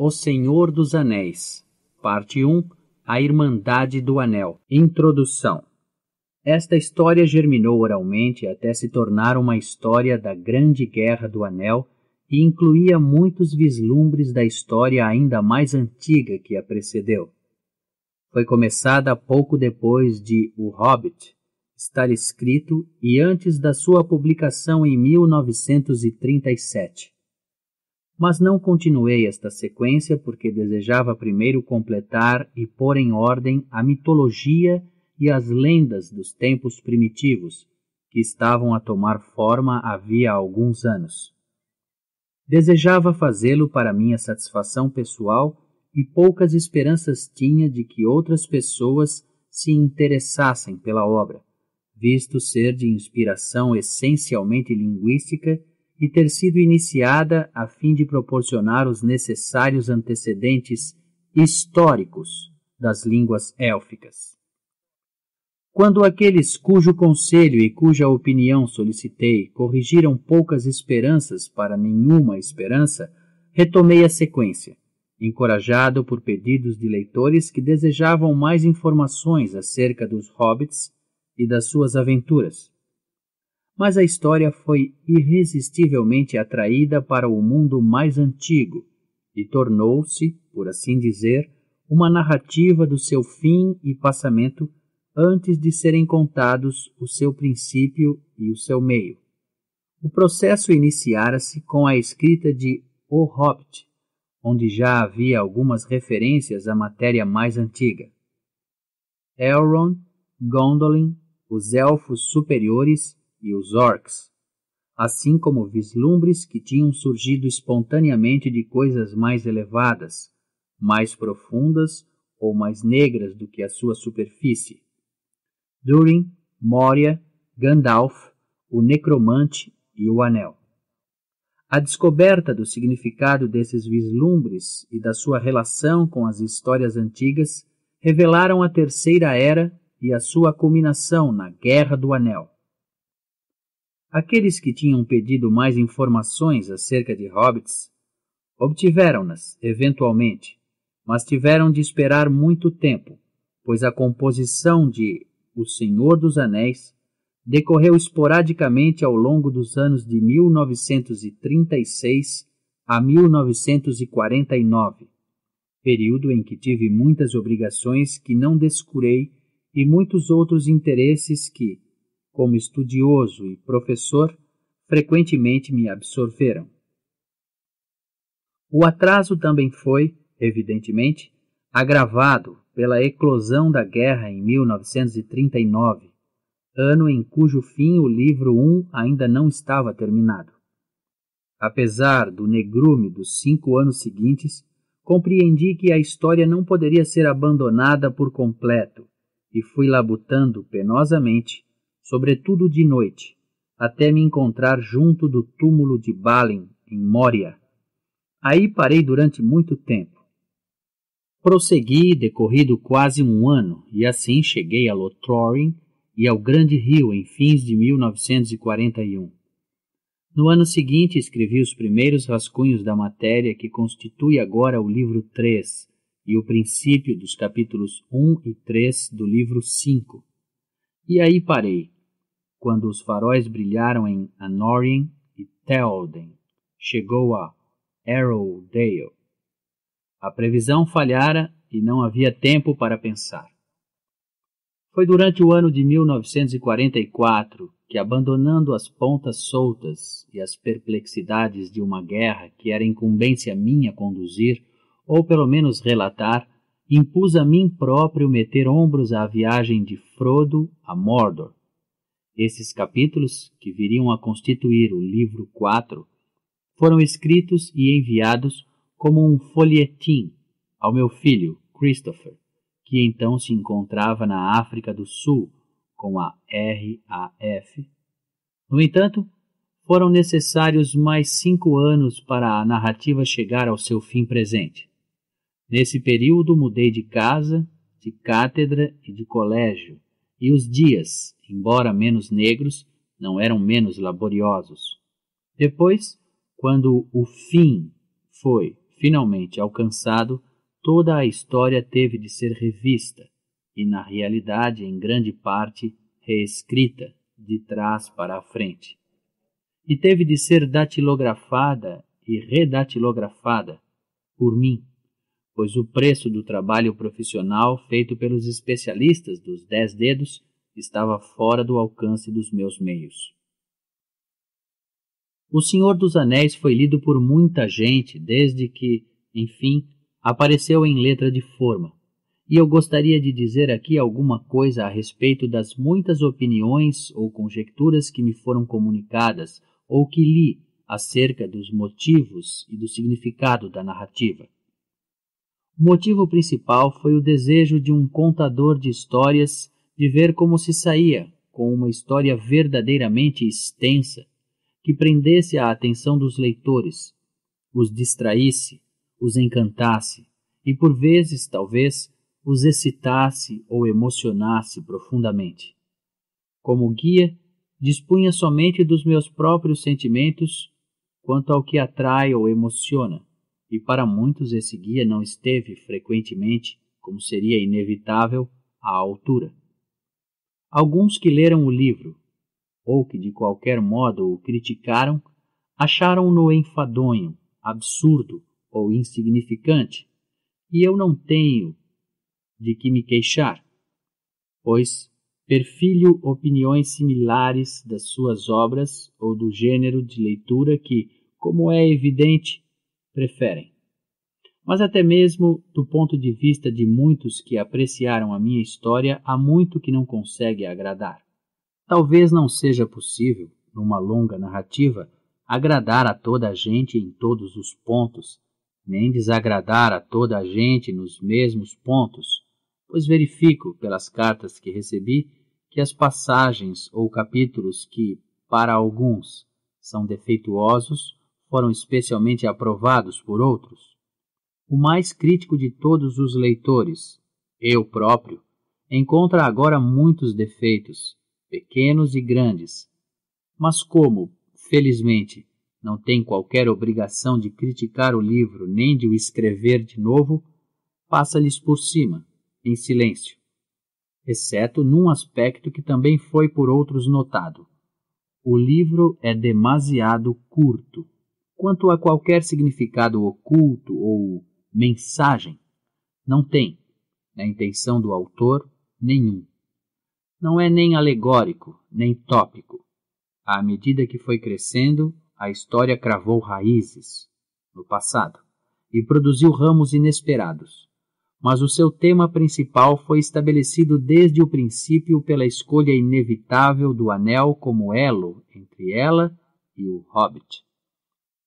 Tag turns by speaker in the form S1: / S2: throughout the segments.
S1: O Senhor dos Anéis, Parte 1 A Irmandade do Anel Introdução Esta história germinou oralmente até se tornar uma história da Grande Guerra do Anel e incluía muitos vislumbres da história ainda mais antiga que a precedeu. Foi começada pouco depois de O Hobbit estar escrito e antes da sua publicação em 1937 mas não continuei esta sequência porque desejava primeiro completar e pôr em ordem a mitologia e as lendas dos tempos primitivos, que estavam a tomar forma havia alguns anos. Desejava fazê-lo para minha satisfação pessoal e poucas esperanças tinha de que outras pessoas se interessassem pela obra, visto ser de inspiração essencialmente linguística e ter sido iniciada a fim de proporcionar os necessários antecedentes históricos das línguas élficas. Quando aqueles cujo conselho e cuja opinião solicitei corrigiram poucas esperanças para nenhuma esperança, retomei a sequência, encorajado por pedidos de leitores que desejavam mais informações acerca dos hobbits e das suas aventuras mas a história foi irresistivelmente atraída para o mundo mais antigo e tornou-se, por assim dizer, uma narrativa do seu fim e passamento antes de serem contados o seu princípio e o seu meio. O processo iniciara-se com a escrita de O Hobbit, onde já havia algumas referências à matéria mais antiga. Elrond, Gondolin, os elfos superiores e os orcs, assim como vislumbres que tinham surgido espontaneamente de coisas mais elevadas, mais profundas ou mais negras do que a sua superfície. Durin, Moria, Gandalf, o Necromante e o Anel. A descoberta do significado desses vislumbres e da sua relação com as histórias antigas revelaram a Terceira Era e a sua culminação na Guerra do Anel. Aqueles que tinham pedido mais informações acerca de hobbits obtiveram-nas, eventualmente, mas tiveram de esperar muito tempo, pois a composição de O Senhor dos Anéis decorreu esporadicamente ao longo dos anos de 1936 a 1949, período em que tive muitas obrigações que não descurei e muitos outros interesses que, como estudioso e professor, frequentemente me absorveram. O atraso também foi, evidentemente, agravado pela eclosão da guerra em 1939, ano em cujo fim o livro I ainda não estava terminado. Apesar do negrume dos cinco anos seguintes, compreendi que a história não poderia ser abandonada por completo e fui labutando penosamente sobretudo de noite, até me encontrar junto do túmulo de Balin, em Moria. Aí parei durante muito tempo. Prossegui decorrido quase um ano, e assim cheguei a Lothroin e ao Grande Rio em fins de 1941. No ano seguinte escrevi os primeiros rascunhos da matéria que constitui agora o livro 3 e o princípio dos capítulos 1 e 3 do livro 5. E aí parei quando os faróis brilharam em Anorien e Theoden, chegou a Arrowdale. A previsão falhara e não havia tempo para pensar. Foi durante o ano de 1944 que, abandonando as pontas soltas e as perplexidades de uma guerra que era incumbência minha conduzir, ou pelo menos relatar, impus a mim próprio meter ombros à viagem de Frodo a Mordor, esses capítulos, que viriam a constituir o livro 4, foram escritos e enviados como um folhetim ao meu filho, Christopher, que então se encontrava na África do Sul com a RAF. No entanto, foram necessários mais cinco anos para a narrativa chegar ao seu fim presente. Nesse período, mudei de casa, de cátedra e de colégio, e os dias embora menos negros, não eram menos laboriosos. Depois, quando o fim foi finalmente alcançado, toda a história teve de ser revista e, na realidade, em grande parte, reescrita de trás para a frente. E teve de ser datilografada e redatilografada por mim, pois o preço do trabalho profissional feito pelos especialistas dos dez dedos estava fora do alcance dos meus meios. O Senhor dos Anéis foi lido por muita gente desde que, enfim, apareceu em letra de forma, e eu gostaria de dizer aqui alguma coisa a respeito das muitas opiniões ou conjecturas que me foram comunicadas ou que li acerca dos motivos e do significado da narrativa. O motivo principal foi o desejo de um contador de histórias de ver como se saía com uma história verdadeiramente extensa que prendesse a atenção dos leitores, os distraísse, os encantasse e, por vezes, talvez, os excitasse ou emocionasse profundamente. Como guia, dispunha somente dos meus próprios sentimentos quanto ao que atrai ou emociona, e para muitos esse guia não esteve frequentemente, como seria inevitável, à altura. Alguns que leram o livro, ou que de qualquer modo o criticaram, acharam-no enfadonho, absurdo ou insignificante, e eu não tenho de que me queixar, pois perfilho opiniões similares das suas obras ou do gênero de leitura que, como é evidente, preferem mas até mesmo do ponto de vista de muitos que apreciaram a minha história, há muito que não consegue agradar. Talvez não seja possível, numa longa narrativa, agradar a toda a gente em todos os pontos, nem desagradar a toda a gente nos mesmos pontos, pois verifico, pelas cartas que recebi, que as passagens ou capítulos que, para alguns, são defeituosos, foram especialmente aprovados por outros o mais crítico de todos os leitores, eu próprio, encontra agora muitos defeitos, pequenos e grandes. Mas como, felizmente, não tem qualquer obrigação de criticar o livro nem de o escrever de novo, passa-lhes por cima, em silêncio, exceto num aspecto que também foi por outros notado. O livro é demasiado curto. Quanto a qualquer significado oculto ou mensagem não tem, na intenção do autor, nenhum. Não é nem alegórico, nem tópico. À medida que foi crescendo, a história cravou raízes no passado e produziu ramos inesperados. Mas o seu tema principal foi estabelecido desde o princípio pela escolha inevitável do anel como elo entre ela e o hobbit.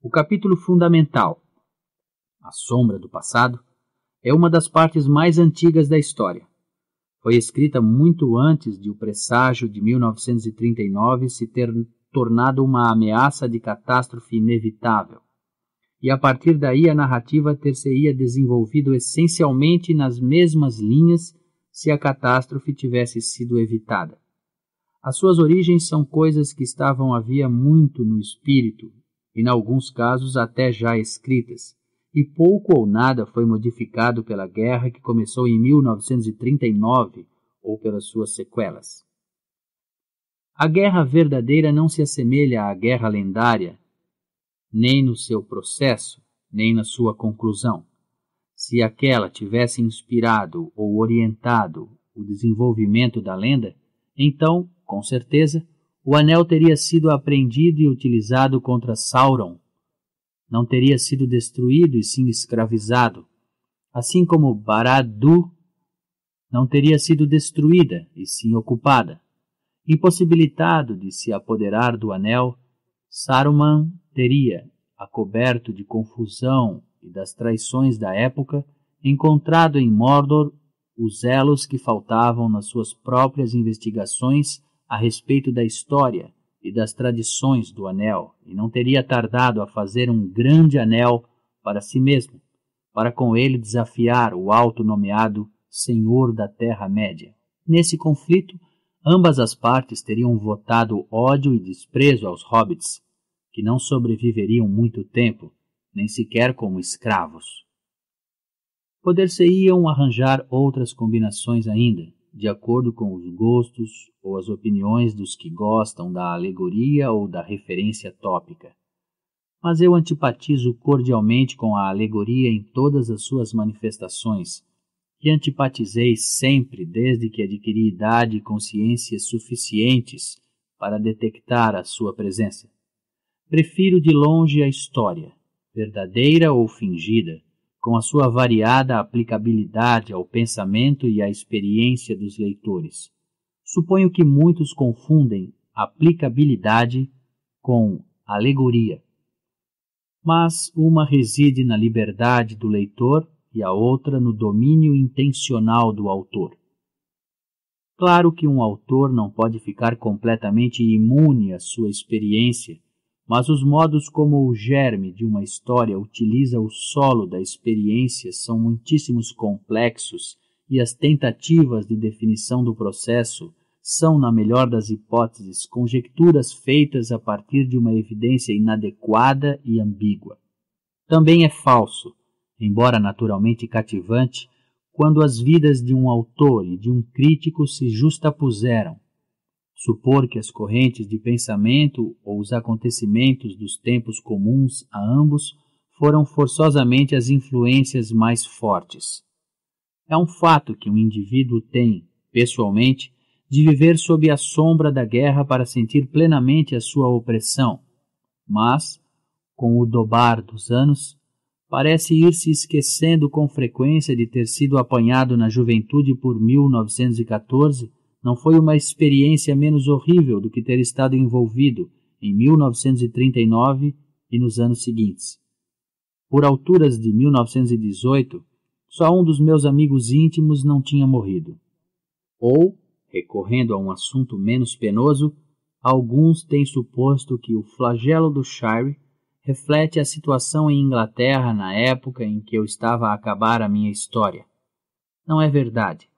S1: O capítulo fundamental, a Sombra do Passado, é uma das partes mais antigas da história. Foi escrita muito antes de o presságio de 1939 se ter tornado uma ameaça de catástrofe inevitável, e a partir daí a narrativa ter se desenvolvido essencialmente nas mesmas linhas se a catástrofe tivesse sido evitada. As suas origens são coisas que estavam havia muito no espírito, e, em alguns casos, até já escritas e pouco ou nada foi modificado pela guerra que começou em 1939 ou pelas suas sequelas. A guerra verdadeira não se assemelha à guerra lendária, nem no seu processo, nem na sua conclusão. Se aquela tivesse inspirado ou orientado o desenvolvimento da lenda, então, com certeza, o anel teria sido apreendido e utilizado contra Sauron não teria sido destruído e sim escravizado, assim como Baradu não teria sido destruída e sim ocupada. Impossibilitado de se apoderar do anel, Saruman teria, acoberto de confusão e das traições da época, encontrado em Mordor os elos que faltavam nas suas próprias investigações a respeito da história e das tradições do anel, e não teria tardado a fazer um grande anel para si mesmo, para com ele desafiar o alto nomeado Senhor da Terra-média. Nesse conflito, ambas as partes teriam votado ódio e desprezo aos hobbits, que não sobreviveriam muito tempo, nem sequer como escravos. Poder-se-iam arranjar outras combinações ainda, de acordo com os gostos ou as opiniões dos que gostam da alegoria ou da referência tópica. Mas eu antipatizo cordialmente com a alegoria em todas as suas manifestações, e antipatizei sempre desde que adquiri idade e consciência suficientes para detectar a sua presença. Prefiro de longe a história, verdadeira ou fingida, com a sua variada aplicabilidade ao pensamento e à experiência dos leitores. Suponho que muitos confundem aplicabilidade com alegoria. Mas uma reside na liberdade do leitor e a outra no domínio intencional do autor. Claro que um autor não pode ficar completamente imune à sua experiência mas os modos como o germe de uma história utiliza o solo da experiência são muitíssimos complexos e as tentativas de definição do processo são, na melhor das hipóteses, conjecturas feitas a partir de uma evidência inadequada e ambígua. Também é falso, embora naturalmente cativante, quando as vidas de um autor e de um crítico se justapuseram supor que as correntes de pensamento ou os acontecimentos dos tempos comuns a ambos foram forçosamente as influências mais fortes. É um fato que um indivíduo tem, pessoalmente, de viver sob a sombra da guerra para sentir plenamente a sua opressão, mas, com o dobar dos anos, parece ir se esquecendo com frequência de ter sido apanhado na juventude por 1914 não foi uma experiência menos horrível do que ter estado envolvido em 1939 e nos anos seguintes. Por alturas de 1918, só um dos meus amigos íntimos não tinha morrido. Ou, recorrendo a um assunto menos penoso, alguns têm suposto que o flagelo do Shire reflete a situação em Inglaterra na época em que eu estava a acabar a minha história. Não é verdade.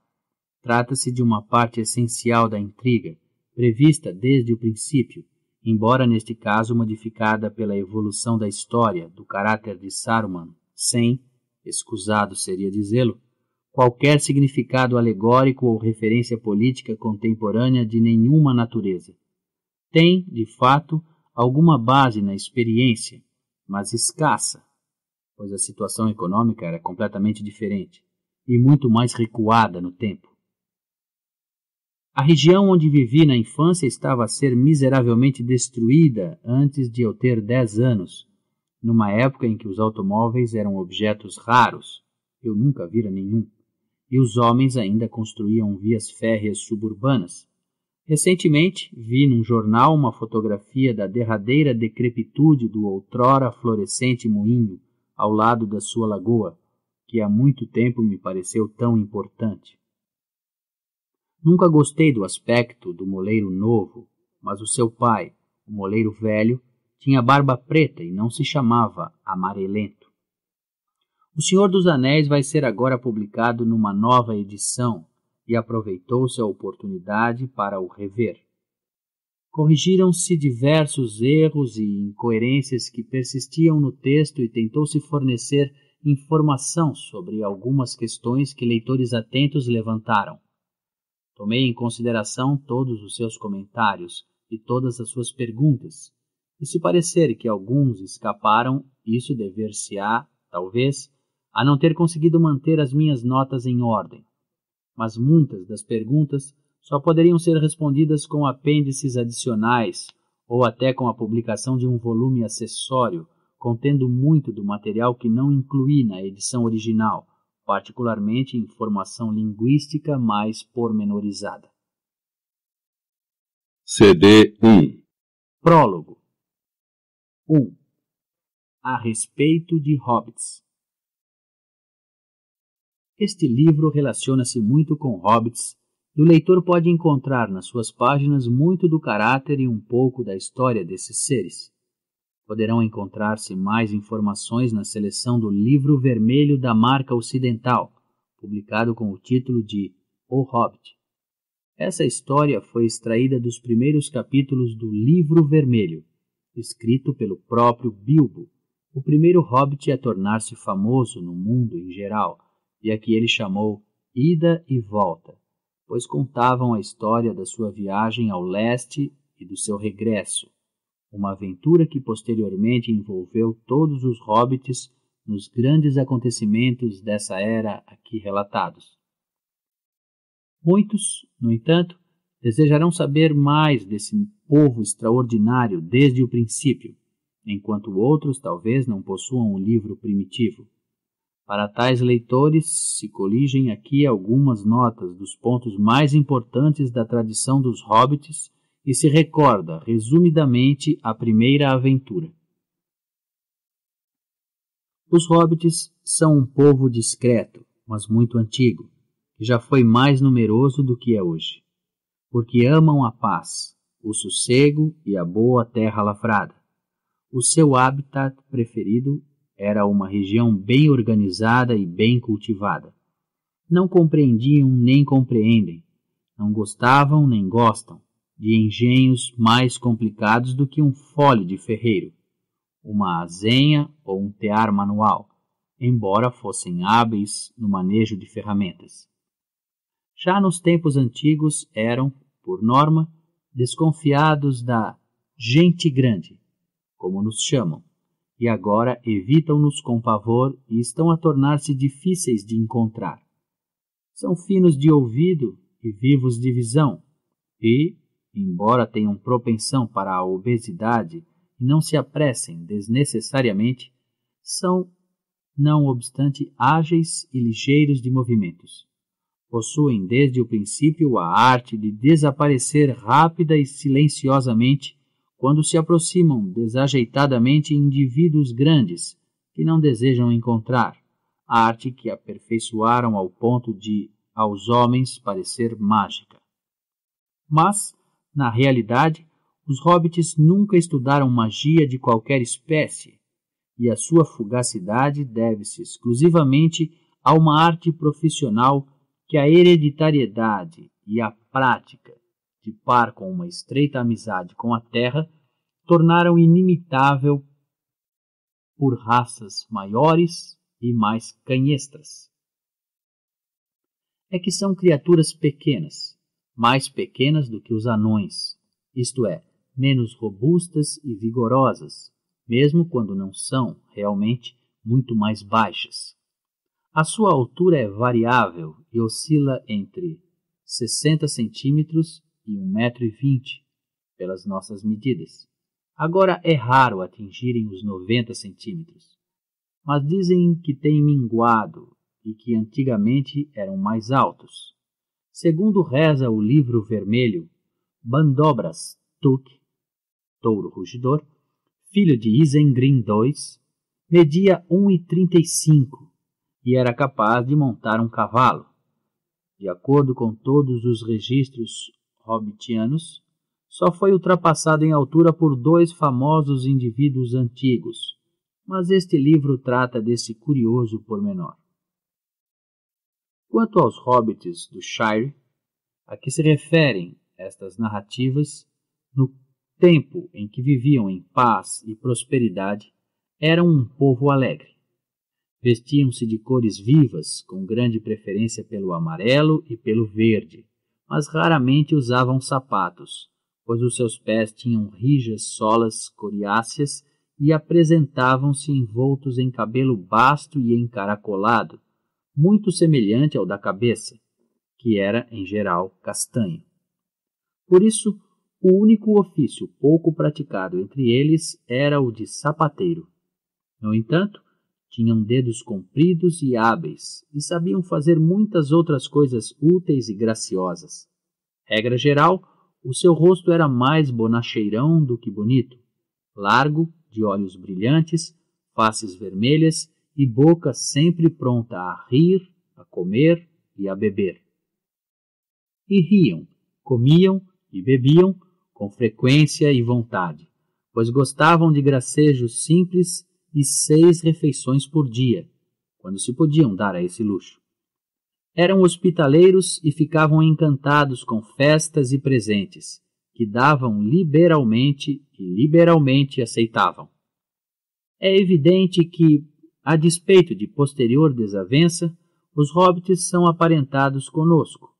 S1: Trata-se de uma parte essencial da intriga, prevista desde o princípio, embora neste caso modificada pela evolução da história do caráter de Saruman, sem, escusado seria dizê-lo, qualquer significado alegórico ou referência política contemporânea de nenhuma natureza. Tem, de fato, alguma base na experiência, mas escassa, pois a situação econômica era completamente diferente e muito mais recuada no tempo. A região onde vivi na infância estava a ser miseravelmente destruída antes de eu ter dez anos, numa época em que os automóveis eram objetos raros, eu nunca vira nenhum, e os homens ainda construíam vias férreas suburbanas. Recentemente, vi num jornal uma fotografia da derradeira decrepitude do outrora florescente moinho ao lado da sua lagoa, que há muito tempo me pareceu tão importante. Nunca gostei do aspecto do moleiro novo, mas o seu pai, o moleiro velho, tinha barba preta e não se chamava Amarelento. O Senhor dos Anéis vai ser agora publicado numa nova edição e aproveitou-se a oportunidade para o rever. Corrigiram-se diversos erros e incoerências que persistiam no texto e tentou-se fornecer informação sobre algumas questões que leitores atentos levantaram. Tomei em consideração todos os seus comentários e todas as suas perguntas, e se parecer que alguns escaparam, isso dever-se-á, talvez, a não ter conseguido manter as minhas notas em ordem. Mas muitas das perguntas só poderiam ser respondidas com apêndices adicionais ou até com a publicação de um volume acessório contendo muito do material que não incluí na edição original particularmente informação linguística mais pormenorizada. CD 1 Prólogo 1 A respeito de hobbits. Este livro relaciona-se muito com hobbits e o leitor pode encontrar nas suas páginas muito do caráter e um pouco da história desses seres. Poderão encontrar-se mais informações na seleção do Livro Vermelho da Marca Ocidental, publicado com o título de O Hobbit. Essa história foi extraída dos primeiros capítulos do Livro Vermelho, escrito pelo próprio Bilbo, o primeiro hobbit a tornar-se famoso no mundo em geral, e a que ele chamou Ida e Volta, pois contavam a história da sua viagem ao leste e do seu regresso, uma aventura que posteriormente envolveu todos os hobbits nos grandes acontecimentos dessa era aqui relatados. Muitos, no entanto, desejarão saber mais desse povo extraordinário desde o princípio, enquanto outros talvez não possuam o um livro primitivo. Para tais leitores, se coligem aqui algumas notas dos pontos mais importantes da tradição dos hobbits e se recorda resumidamente a primeira aventura. Os hobbits são um povo discreto, mas muito antigo, que já foi mais numeroso do que é hoje, porque amam a paz, o sossego e a boa terra lavrada. O seu habitat preferido era uma região bem organizada e bem cultivada. Não compreendiam nem compreendem, não gostavam nem gostam, de engenhos mais complicados do que um fole de ferreiro, uma azenha ou um tear manual, embora fossem hábeis no manejo de ferramentas. Já nos tempos antigos eram, por norma, desconfiados da gente grande, como nos chamam, e agora evitam-nos com pavor e estão a tornar-se difíceis de encontrar. São finos de ouvido e vivos de visão, e, Embora tenham propensão para a obesidade e não se apressem desnecessariamente, são, não obstante, ágeis e ligeiros de movimentos. Possuem desde o princípio a arte de desaparecer rápida e silenciosamente quando se aproximam desajeitadamente indivíduos grandes que não desejam encontrar, arte que aperfeiçoaram ao ponto de aos homens parecer mágica. Mas na realidade, os hobbits nunca estudaram magia de qualquer espécie, e a sua fugacidade deve-se exclusivamente a uma arte profissional que a hereditariedade e a prática, de par com uma estreita amizade com a terra, tornaram inimitável por raças maiores e mais canhestras. É que são criaturas pequenas, mais pequenas do que os anões, isto é, menos robustas e vigorosas, mesmo quando não são, realmente, muito mais baixas. A sua altura é variável e oscila entre 60 centímetros e 1,20m, pelas nossas medidas. Agora é raro atingirem os 90 centímetros, mas dizem que têm minguado e que antigamente eram mais altos. Segundo reza o livro vermelho, Bandobras, Tuk, touro rugidor, filho de Isengrin II, media 1,35 e era capaz de montar um cavalo. De acordo com todos os registros hobbitianos, só foi ultrapassado em altura por dois famosos indivíduos antigos, mas este livro trata desse curioso pormenor. Quanto aos hobbits do Shire, a que se referem estas narrativas, no tempo em que viviam em paz e prosperidade, eram um povo alegre. Vestiam-se de cores vivas, com grande preferência pelo amarelo e pelo verde, mas raramente usavam sapatos, pois os seus pés tinham rijas solas coriáceas e apresentavam-se envoltos em cabelo basto e encaracolado, muito semelhante ao da cabeça, que era, em geral, castanho. Por isso, o único ofício pouco praticado entre eles era o de sapateiro. No entanto, tinham dedos compridos e hábeis e sabiam fazer muitas outras coisas úteis e graciosas. Regra geral, o seu rosto era mais bonacheirão do que bonito, largo, de olhos brilhantes, faces vermelhas e boca sempre pronta a rir, a comer e a beber. E riam, comiam e bebiam com frequência e vontade, pois gostavam de gracejos simples e seis refeições por dia, quando se podiam dar a esse luxo. Eram hospitaleiros e ficavam encantados com festas e presentes, que davam liberalmente e liberalmente aceitavam. É evidente que, a despeito de posterior desavença, os hobbits são aparentados conosco,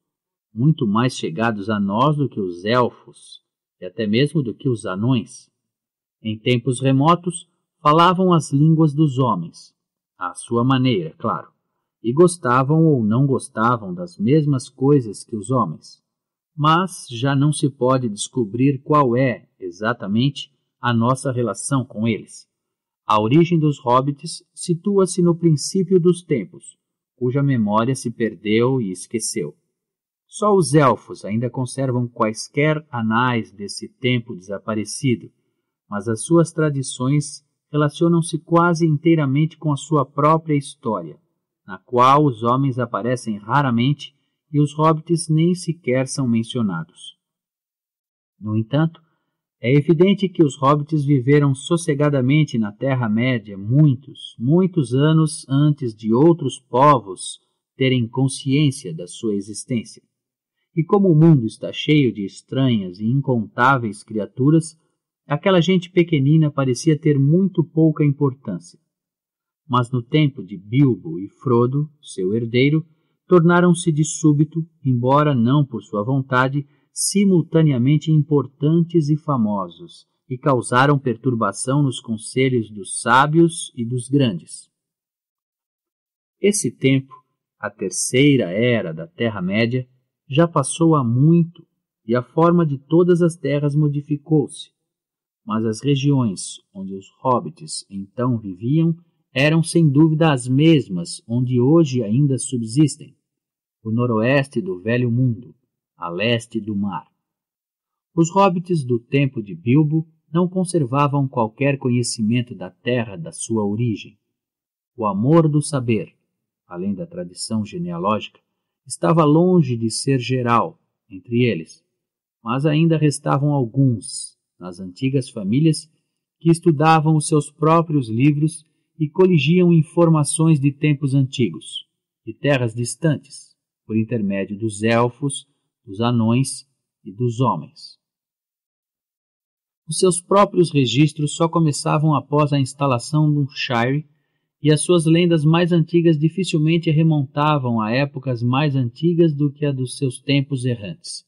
S1: muito mais chegados a nós do que os elfos e até mesmo do que os anões. Em tempos remotos, falavam as línguas dos homens, à sua maneira, claro, e gostavam ou não gostavam das mesmas coisas que os homens. Mas já não se pode descobrir qual é, exatamente, a nossa relação com eles. A origem dos hobbits situa-se no princípio dos tempos, cuja memória se perdeu e esqueceu. Só os elfos ainda conservam quaisquer anais desse tempo desaparecido, mas as suas tradições relacionam-se quase inteiramente com a sua própria história, na qual os homens aparecem raramente e os hobbits nem sequer são mencionados. No entanto, é evidente que os hobbits viveram sossegadamente na Terra-média muitos, muitos anos antes de outros povos terem consciência da sua existência. E como o mundo está cheio de estranhas e incontáveis criaturas, aquela gente pequenina parecia ter muito pouca importância. Mas no tempo de Bilbo e Frodo, seu herdeiro, tornaram-se de súbito, embora não por sua vontade, simultaneamente importantes e famosos, e causaram perturbação nos conselhos dos sábios e dos grandes. Esse tempo, a terceira era da Terra-média, já passou há muito e a forma de todas as terras modificou-se, mas as regiões onde os hobbits então viviam eram sem dúvida as mesmas onde hoje ainda subsistem, o noroeste do Velho Mundo, a leste do mar. Os hobbits do tempo de Bilbo não conservavam qualquer conhecimento da terra da sua origem. O amor do saber, além da tradição genealógica, estava longe de ser geral entre eles, mas ainda restavam alguns nas antigas famílias que estudavam os seus próprios livros e coligiam informações de tempos antigos, de terras distantes, por intermédio dos elfos dos anões e dos homens. Os seus próprios registros só começavam após a instalação do Shire e as suas lendas mais antigas dificilmente remontavam a épocas mais antigas do que a dos seus tempos errantes.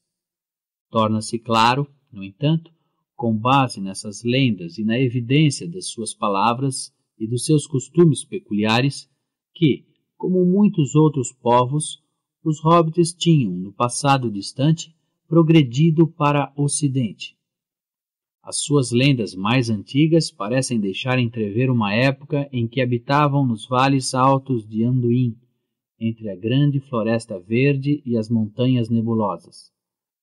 S1: Torna-se claro, no entanto, com base nessas lendas e na evidência das suas palavras e dos seus costumes peculiares, que, como muitos outros povos, os hobbits tinham, no passado distante, progredido para o Ocidente. As suas lendas mais antigas parecem deixar entrever uma época em que habitavam nos vales altos de Anduin, entre a grande floresta verde e as montanhas nebulosas.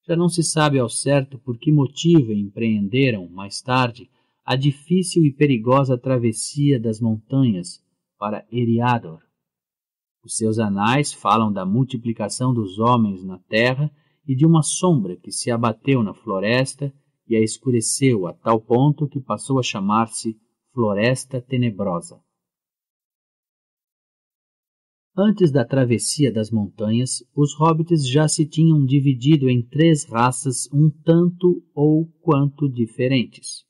S1: Já não se sabe ao certo por que motivo empreenderam, mais tarde, a difícil e perigosa travessia das montanhas para Eriador os seus anais falam da multiplicação dos homens na terra e de uma sombra que se abateu na floresta e a escureceu a tal ponto que passou a chamar-se Floresta Tenebrosa. Antes da travessia das montanhas, os hobbits já se tinham dividido em três raças um tanto ou quanto diferentes: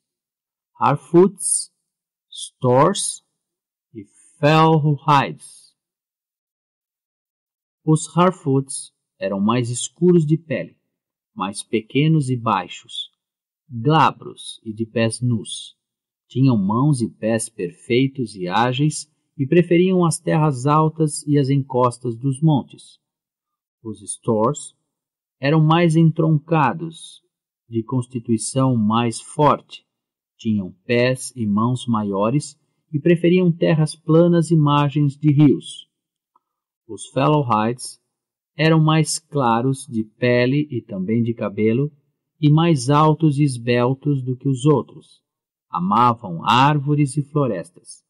S1: Harfoots, Stors e Felhides. Os Harfoots eram mais escuros de pele, mais pequenos e baixos, glabros e de pés nus. Tinham mãos e pés perfeitos e ágeis e preferiam as terras altas e as encostas dos montes. Os Stores eram mais entroncados, de constituição mais forte, tinham pés e mãos maiores e preferiam terras planas e margens de rios. Os Fellowhides eram mais claros de pele e também de cabelo, e mais altos e esbeltos do que os outros. Amavam árvores e florestas.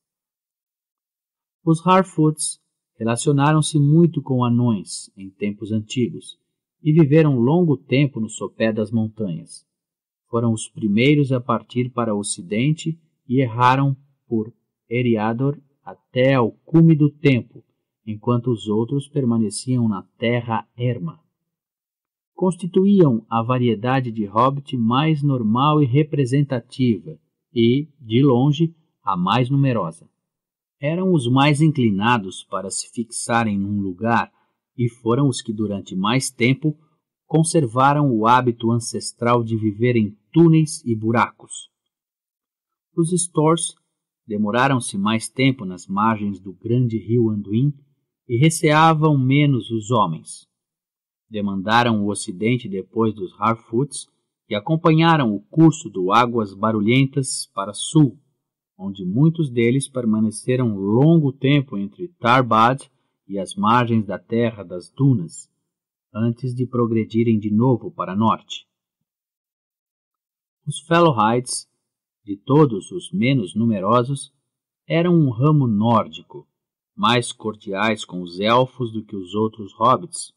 S1: Os Harfoots relacionaram-se muito com anões em tempos antigos e viveram longo tempo no sopé das montanhas. Foram os primeiros a partir para o ocidente e erraram por Eriador até ao cume do tempo, enquanto os outros permaneciam na terra erma. Constituíam a variedade de hobbit mais normal e representativa, e, de longe, a mais numerosa. Eram os mais inclinados para se fixarem num lugar e foram os que, durante mais tempo, conservaram o hábito ancestral de viver em túneis e buracos. Os Stores demoraram-se mais tempo nas margens do grande rio Anduin e receavam menos os homens. Demandaram o Ocidente depois dos Harfoots e acompanharam o curso do Águas Barulhentas para sul, onde muitos deles permaneceram longo tempo entre Tarbad e as margens da terra das dunas, antes de progredirem de novo para norte. Os Fellowhides, de todos os menos numerosos, eram um ramo nórdico mais cordiais com os elfos do que os outros hobbits,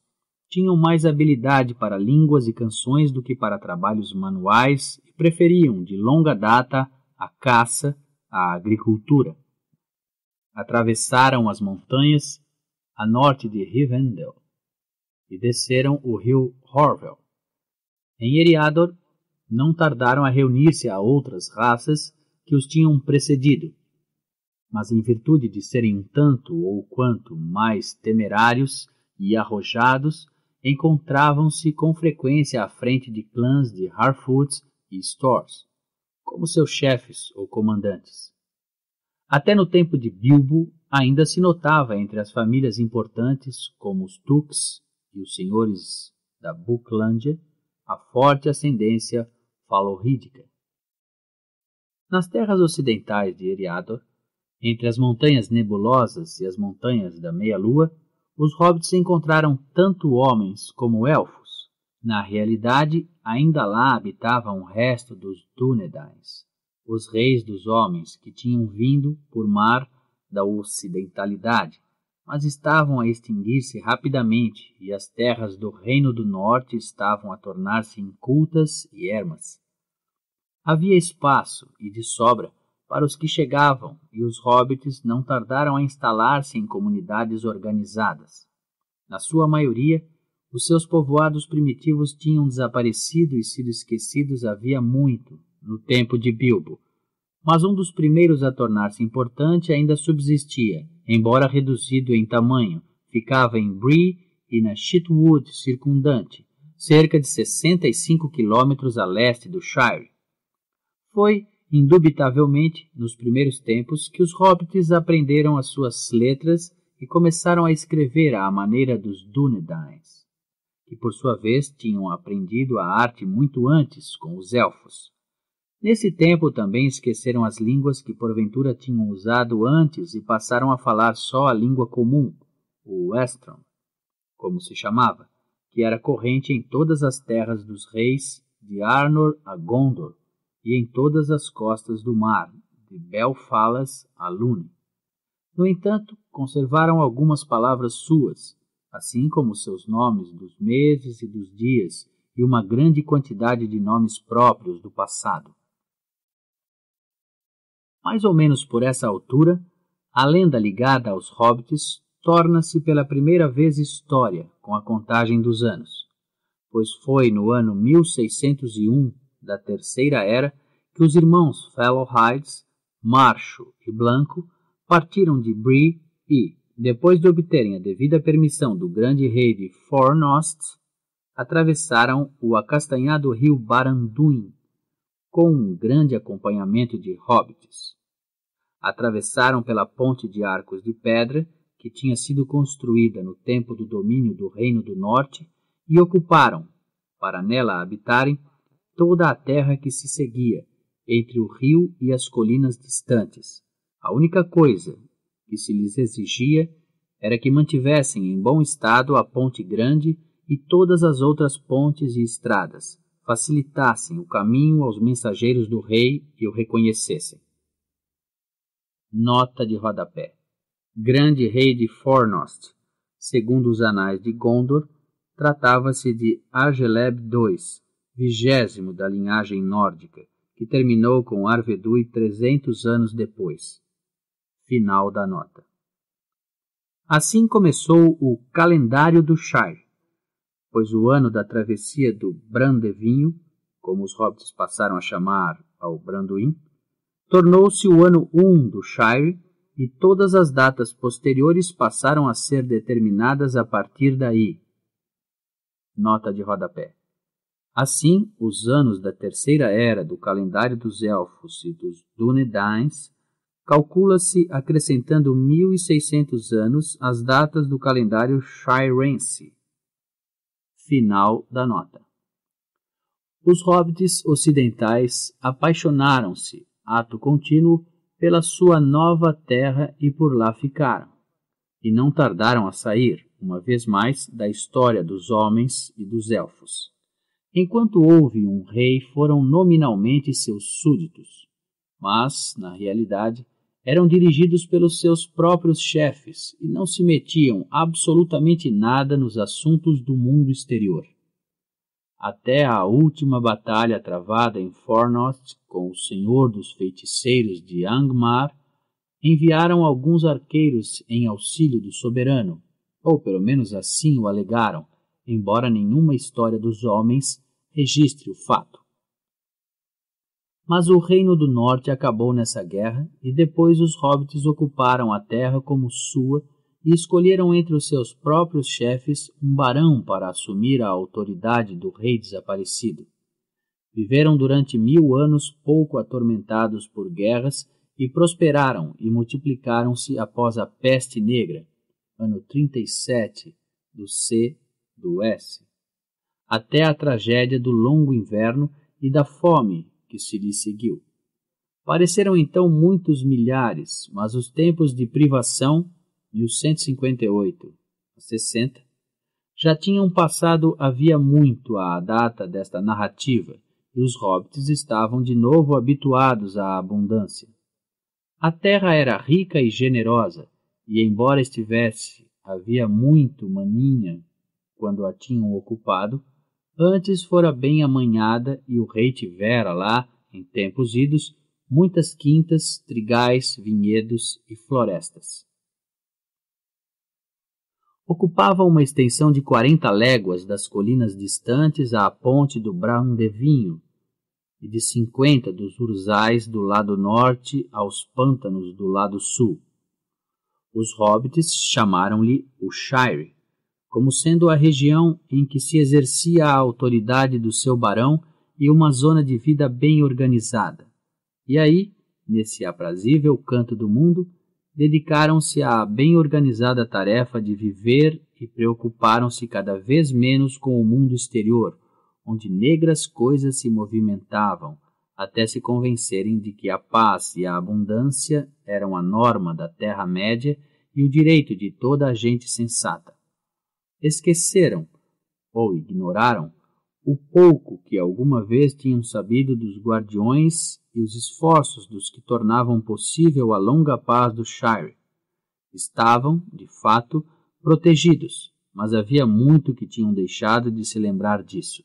S1: tinham mais habilidade para línguas e canções do que para trabalhos manuais e preferiam, de longa data, a caça à agricultura. Atravessaram as montanhas a norte de Rivendell e desceram o rio Horvel. Em Eriador, não tardaram a reunir-se a outras raças que os tinham precedido, mas em virtude de serem um tanto ou quanto mais temerários e arrojados, encontravam-se com frequência à frente de clãs de Harfoots e Stores, como seus chefes ou comandantes. Até no tempo de Bilbo, ainda se notava entre as famílias importantes, como os Tuks e os senhores da Buclândia, a forte ascendência falorrídica. Nas terras ocidentais de Eriador, entre as montanhas nebulosas e as montanhas da meia-lua, os hobbits encontraram tanto homens como elfos. Na realidade, ainda lá habitavam o resto dos Dúnedais, os reis dos homens que tinham vindo por mar da ocidentalidade, mas estavam a extinguir-se rapidamente e as terras do Reino do Norte estavam a tornar-se incultas e ermas. Havia espaço e de sobra para os que chegavam, e os hobbits não tardaram a instalar-se em comunidades organizadas. Na sua maioria, os seus povoados primitivos tinham desaparecido e sido esquecidos havia muito, no tempo de Bilbo, mas um dos primeiros a tornar-se importante ainda subsistia, embora reduzido em tamanho, ficava em Bree e na Chitwood circundante, cerca de 65 quilômetros a leste do Shire. Foi Indubitavelmente, nos primeiros tempos, que os hobbits aprenderam as suas letras e começaram a escrever à maneira dos Dúnedains, que por sua vez tinham aprendido a arte muito antes com os elfos. Nesse tempo também esqueceram as línguas que porventura tinham usado antes e passaram a falar só a língua comum, o Westron, como se chamava, que era corrente em todas as terras dos reis de Arnor a Gondor e em todas as costas do mar, de Belfalas a Lune. No entanto, conservaram algumas palavras suas, assim como seus nomes dos meses e dos dias, e uma grande quantidade de nomes próprios do passado. Mais ou menos por essa altura, a lenda ligada aos hobbits torna-se pela primeira vez história com a contagem dos anos, pois foi no ano 1601 da Terceira Era que os irmãos Fellowhides, Marcho e Blanco, partiram de Bree e, depois de obterem a devida permissão do grande rei de Fornost, atravessaram o acastanhado rio Baranduin, com um grande acompanhamento de hobbits. Atravessaram pela ponte de arcos de pedra que tinha sido construída no tempo do domínio do Reino do Norte e ocuparam, para nela habitarem, toda a terra que se seguia, entre o rio e as colinas distantes. A única coisa que se lhes exigia era que mantivessem em bom estado a ponte grande e todas as outras pontes e estradas, facilitassem o caminho aos mensageiros do rei e o reconhecessem. Nota de rodapé. Grande rei de Fornost, segundo os anais de Gondor, tratava-se de Argeleb II, vigésimo da linhagem nórdica, que terminou com Arvedui 300 anos depois. Final da nota. Assim começou o calendário do Shire, pois o ano da travessia do Brandevinho, como os hobbits passaram a chamar ao Branduin, tornou-se o ano 1 do Shire e todas as datas posteriores passaram a ser determinadas a partir daí. Nota de rodapé. Assim, os anos da terceira era do calendário dos Elfos e dos Dunedains calcula-se acrescentando 1600 anos às datas do calendário Shirense. Final da nota. Os hobbits ocidentais apaixonaram-se, ato contínuo, pela sua nova terra e por lá ficaram. E não tardaram a sair, uma vez mais, da história dos homens e dos elfos. Enquanto houve um rei, foram nominalmente seus súditos, mas, na realidade, eram dirigidos pelos seus próprios chefes e não se metiam absolutamente nada nos assuntos do mundo exterior. Até a última batalha travada em Fornost com o senhor dos feiticeiros de Angmar, enviaram alguns arqueiros em auxílio do soberano, ou pelo menos assim o alegaram, embora nenhuma história dos homens registre o fato. Mas o Reino do Norte acabou nessa guerra e depois os hobbits ocuparam a terra como sua e escolheram entre os seus próprios chefes um barão para assumir a autoridade do rei desaparecido. Viveram durante mil anos pouco atormentados por guerras e prosperaram e multiplicaram-se após a peste negra, ano 37 do C do S até a tragédia do longo inverno e da fome que se lhe seguiu. Pareceram então muitos milhares, mas os tempos de privação, 1158 a 60, já tinham passado havia muito à data desta narrativa, e os hobbits estavam de novo habituados à abundância. A terra era rica e generosa, e embora estivesse havia muito maninha quando a tinham ocupado, antes fora bem amanhada e o rei tivera lá, em tempos idos, muitas quintas, trigais, vinhedos e florestas. Ocupava uma extensão de quarenta léguas das colinas distantes à ponte do Devinho e de cinquenta dos urzais do lado norte aos pântanos do lado sul. Os hobbits chamaram-lhe o Shire como sendo a região em que se exercia a autoridade do seu barão e uma zona de vida bem organizada. E aí, nesse aprazível canto do mundo, dedicaram-se à bem organizada tarefa de viver e preocuparam-se cada vez menos com o mundo exterior, onde negras coisas se movimentavam, até se convencerem de que a paz e a abundância eram a norma da Terra-média e o direito de toda a gente sensata esqueceram ou ignoraram o pouco que alguma vez tinham sabido dos guardiões e os esforços dos que tornavam possível a longa paz do Shire. Estavam, de fato, protegidos, mas havia muito que tinham deixado de se lembrar disso.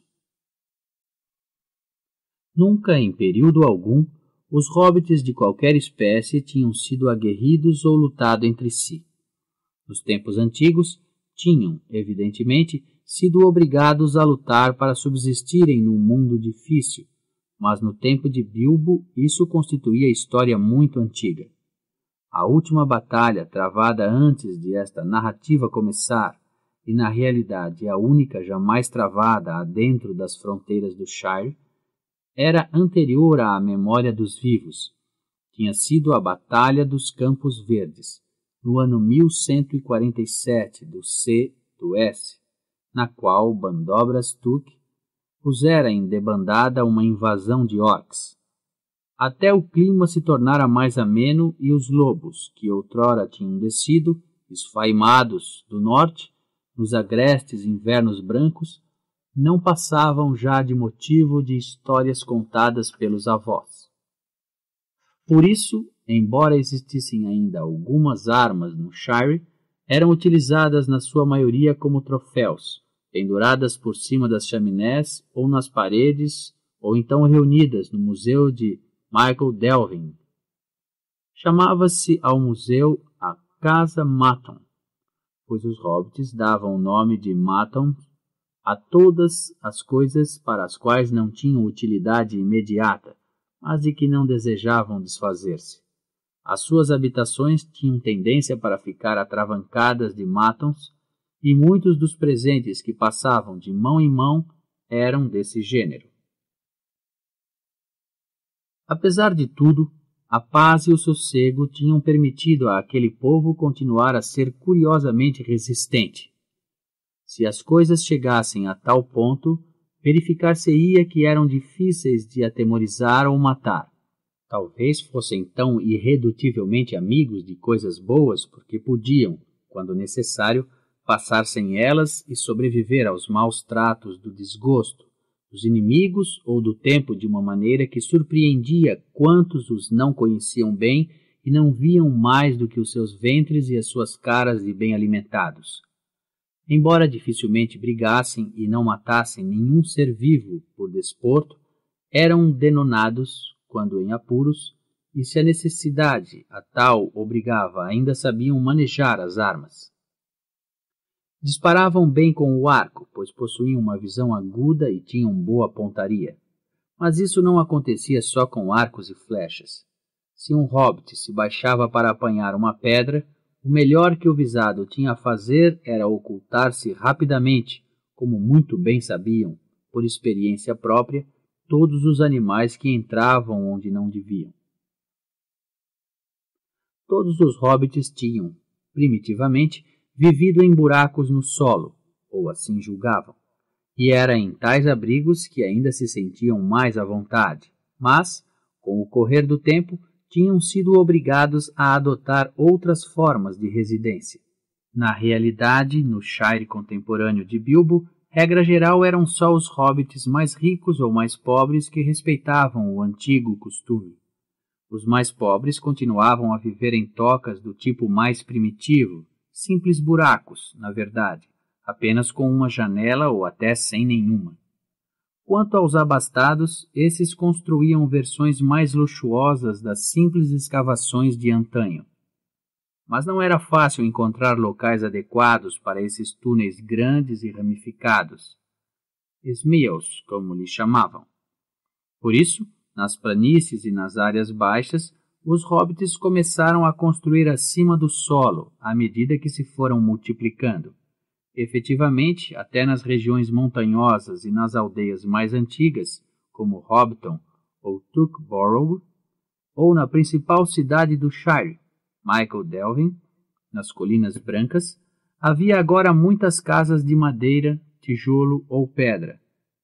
S1: Nunca, em período algum, os hobbits de qualquer espécie tinham sido aguerridos ou lutado entre si. Nos tempos antigos, tinham, evidentemente, sido obrigados a lutar para subsistirem num mundo difícil, mas no tempo de Bilbo isso constituía história muito antiga. A última batalha travada antes de esta narrativa começar, e na realidade a única jamais travada adentro das fronteiras do Shire, era anterior à memória dos vivos. Tinha sido a Batalha dos Campos Verdes, no ano 1147 do C do S, na qual Bandobras Tuk pusera em debandada uma invasão de orcs. Até o clima se tornara mais ameno e os lobos, que outrora tinham descido, esfaimados, do norte, nos agrestes invernos brancos, não passavam já de motivo de histórias contadas pelos avós. Por isso, embora existissem ainda algumas armas no Shire, eram utilizadas na sua maioria como troféus, penduradas por cima das chaminés ou nas paredes, ou então reunidas no museu de Michael Delvin. Chamava-se ao museu a Casa Maton, pois os hobbits davam o nome de Maton a todas as coisas para as quais não tinham utilidade imediata, mas de que não desejavam desfazer-se. As suas habitações tinham tendência para ficar atravancadas de mátons, e muitos dos presentes que passavam de mão em mão eram desse gênero. Apesar de tudo, a paz e o sossego tinham permitido àquele povo continuar a ser curiosamente resistente. Se as coisas chegassem a tal ponto, verificar-se-ia que eram difíceis de atemorizar ou matar. Talvez fossem tão irredutivelmente amigos de coisas boas porque podiam, quando necessário, passar sem elas e sobreviver aos maus tratos do desgosto, dos inimigos ou do tempo de uma maneira que surpreendia quantos os não conheciam bem e não viam mais do que os seus ventres e as suas caras de bem alimentados. Embora dificilmente brigassem e não matassem nenhum ser vivo por desporto, eram denonados quando em apuros, e se a necessidade a tal obrigava, ainda sabiam manejar as armas. Disparavam bem com o arco, pois possuíam uma visão aguda e tinham boa pontaria. Mas isso não acontecia só com arcos e flechas. Se um hobbit se baixava para apanhar uma pedra, o melhor que o visado tinha a fazer era ocultar-se rapidamente, como muito bem sabiam, por experiência própria, todos os animais que entravam onde não deviam. Todos os hobbits tinham, primitivamente, vivido em buracos no solo, ou assim julgavam, e era em tais abrigos que ainda se sentiam mais à vontade, mas, com o correr do tempo, tinham sido obrigados a adotar outras formas de residência. Na realidade, no Shire contemporâneo de Bilbo, Regra geral eram só os hobbits mais ricos ou mais pobres que respeitavam o antigo costume. Os mais pobres continuavam a viver em tocas do tipo mais primitivo, simples buracos, na verdade, apenas com uma janela ou até sem nenhuma. Quanto aos abastados, esses construíam versões mais luxuosas das simples escavações de antanho mas não era fácil encontrar locais adequados para esses túneis grandes e ramificados. Esmios, como lhe chamavam. Por isso, nas planícies e nas áreas baixas, os hobbits começaram a construir acima do solo à medida que se foram multiplicando. Efetivamente, até nas regiões montanhosas e nas aldeias mais antigas, como Hobbiton ou Tuckborough, ou na principal cidade do Shire, Michael Delvin, nas Colinas Brancas, havia agora muitas casas de madeira, tijolo ou pedra.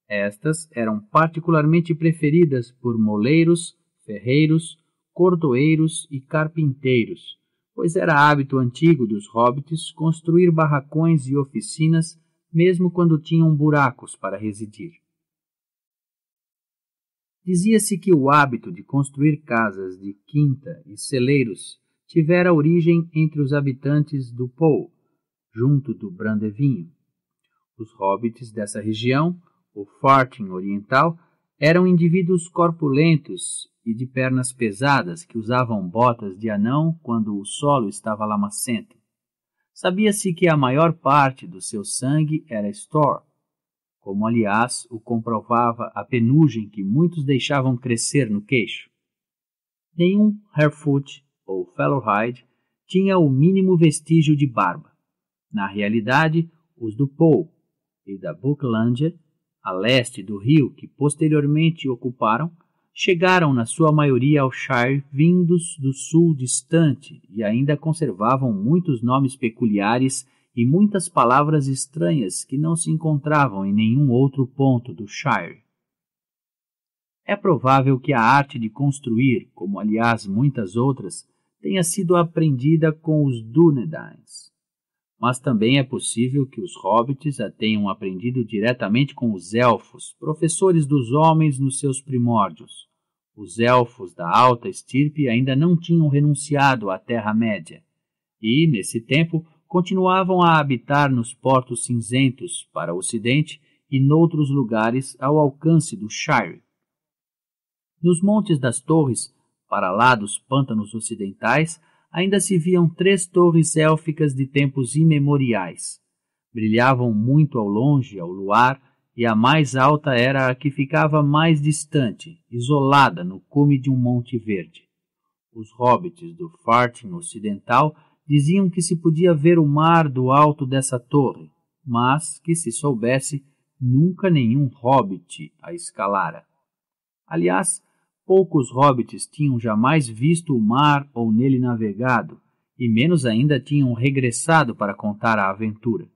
S1: Estas eram particularmente preferidas por moleiros, ferreiros, cordoeiros e carpinteiros, pois era hábito antigo dos hobbits construir barracões e oficinas mesmo quando tinham buracos para residir. Dizia-se que o hábito de construir casas de quinta e celeiros tivera origem entre os habitantes do Pou, junto do Brandevinho. Os hobbits dessa região, o Farting Oriental, eram indivíduos corpulentos e de pernas pesadas que usavam botas de anão quando o solo estava lamacento. Sabia-se que a maior parte do seu sangue era Stor, como aliás o comprovava a penugem que muitos deixavam crescer no queixo. Nenhum Harefoot ou Fellowhide, tinha o mínimo vestígio de barba. Na realidade, os do Paul e da Bucklândia, a leste do rio que posteriormente ocuparam, chegaram na sua maioria ao Shire vindos do sul distante e ainda conservavam muitos nomes peculiares e muitas palavras estranhas que não se encontravam em nenhum outro ponto do Shire. É provável que a arte de construir, como aliás muitas outras, tenha sido aprendida com os Dúnedains. Mas também é possível que os hobbits a tenham aprendido diretamente com os elfos, professores dos homens nos seus primórdios. Os elfos da alta estirpe ainda não tinham renunciado à Terra-média e, nesse tempo, continuavam a habitar nos portos cinzentos para o ocidente e noutros lugares ao alcance do Shire. Nos montes das torres para lá dos pântanos ocidentais, ainda se viam três torres élficas de tempos imemoriais. Brilhavam muito ao longe, ao luar, e a mais alta era a que ficava mais distante, isolada no cume de um monte verde. Os hobbits do Farting Ocidental diziam que se podia ver o mar do alto dessa torre, mas que se soubesse, nunca nenhum hobbit a escalara. Aliás, Poucos hobbits tinham jamais visto o mar ou nele navegado, e menos ainda tinham regressado para contar a aventura.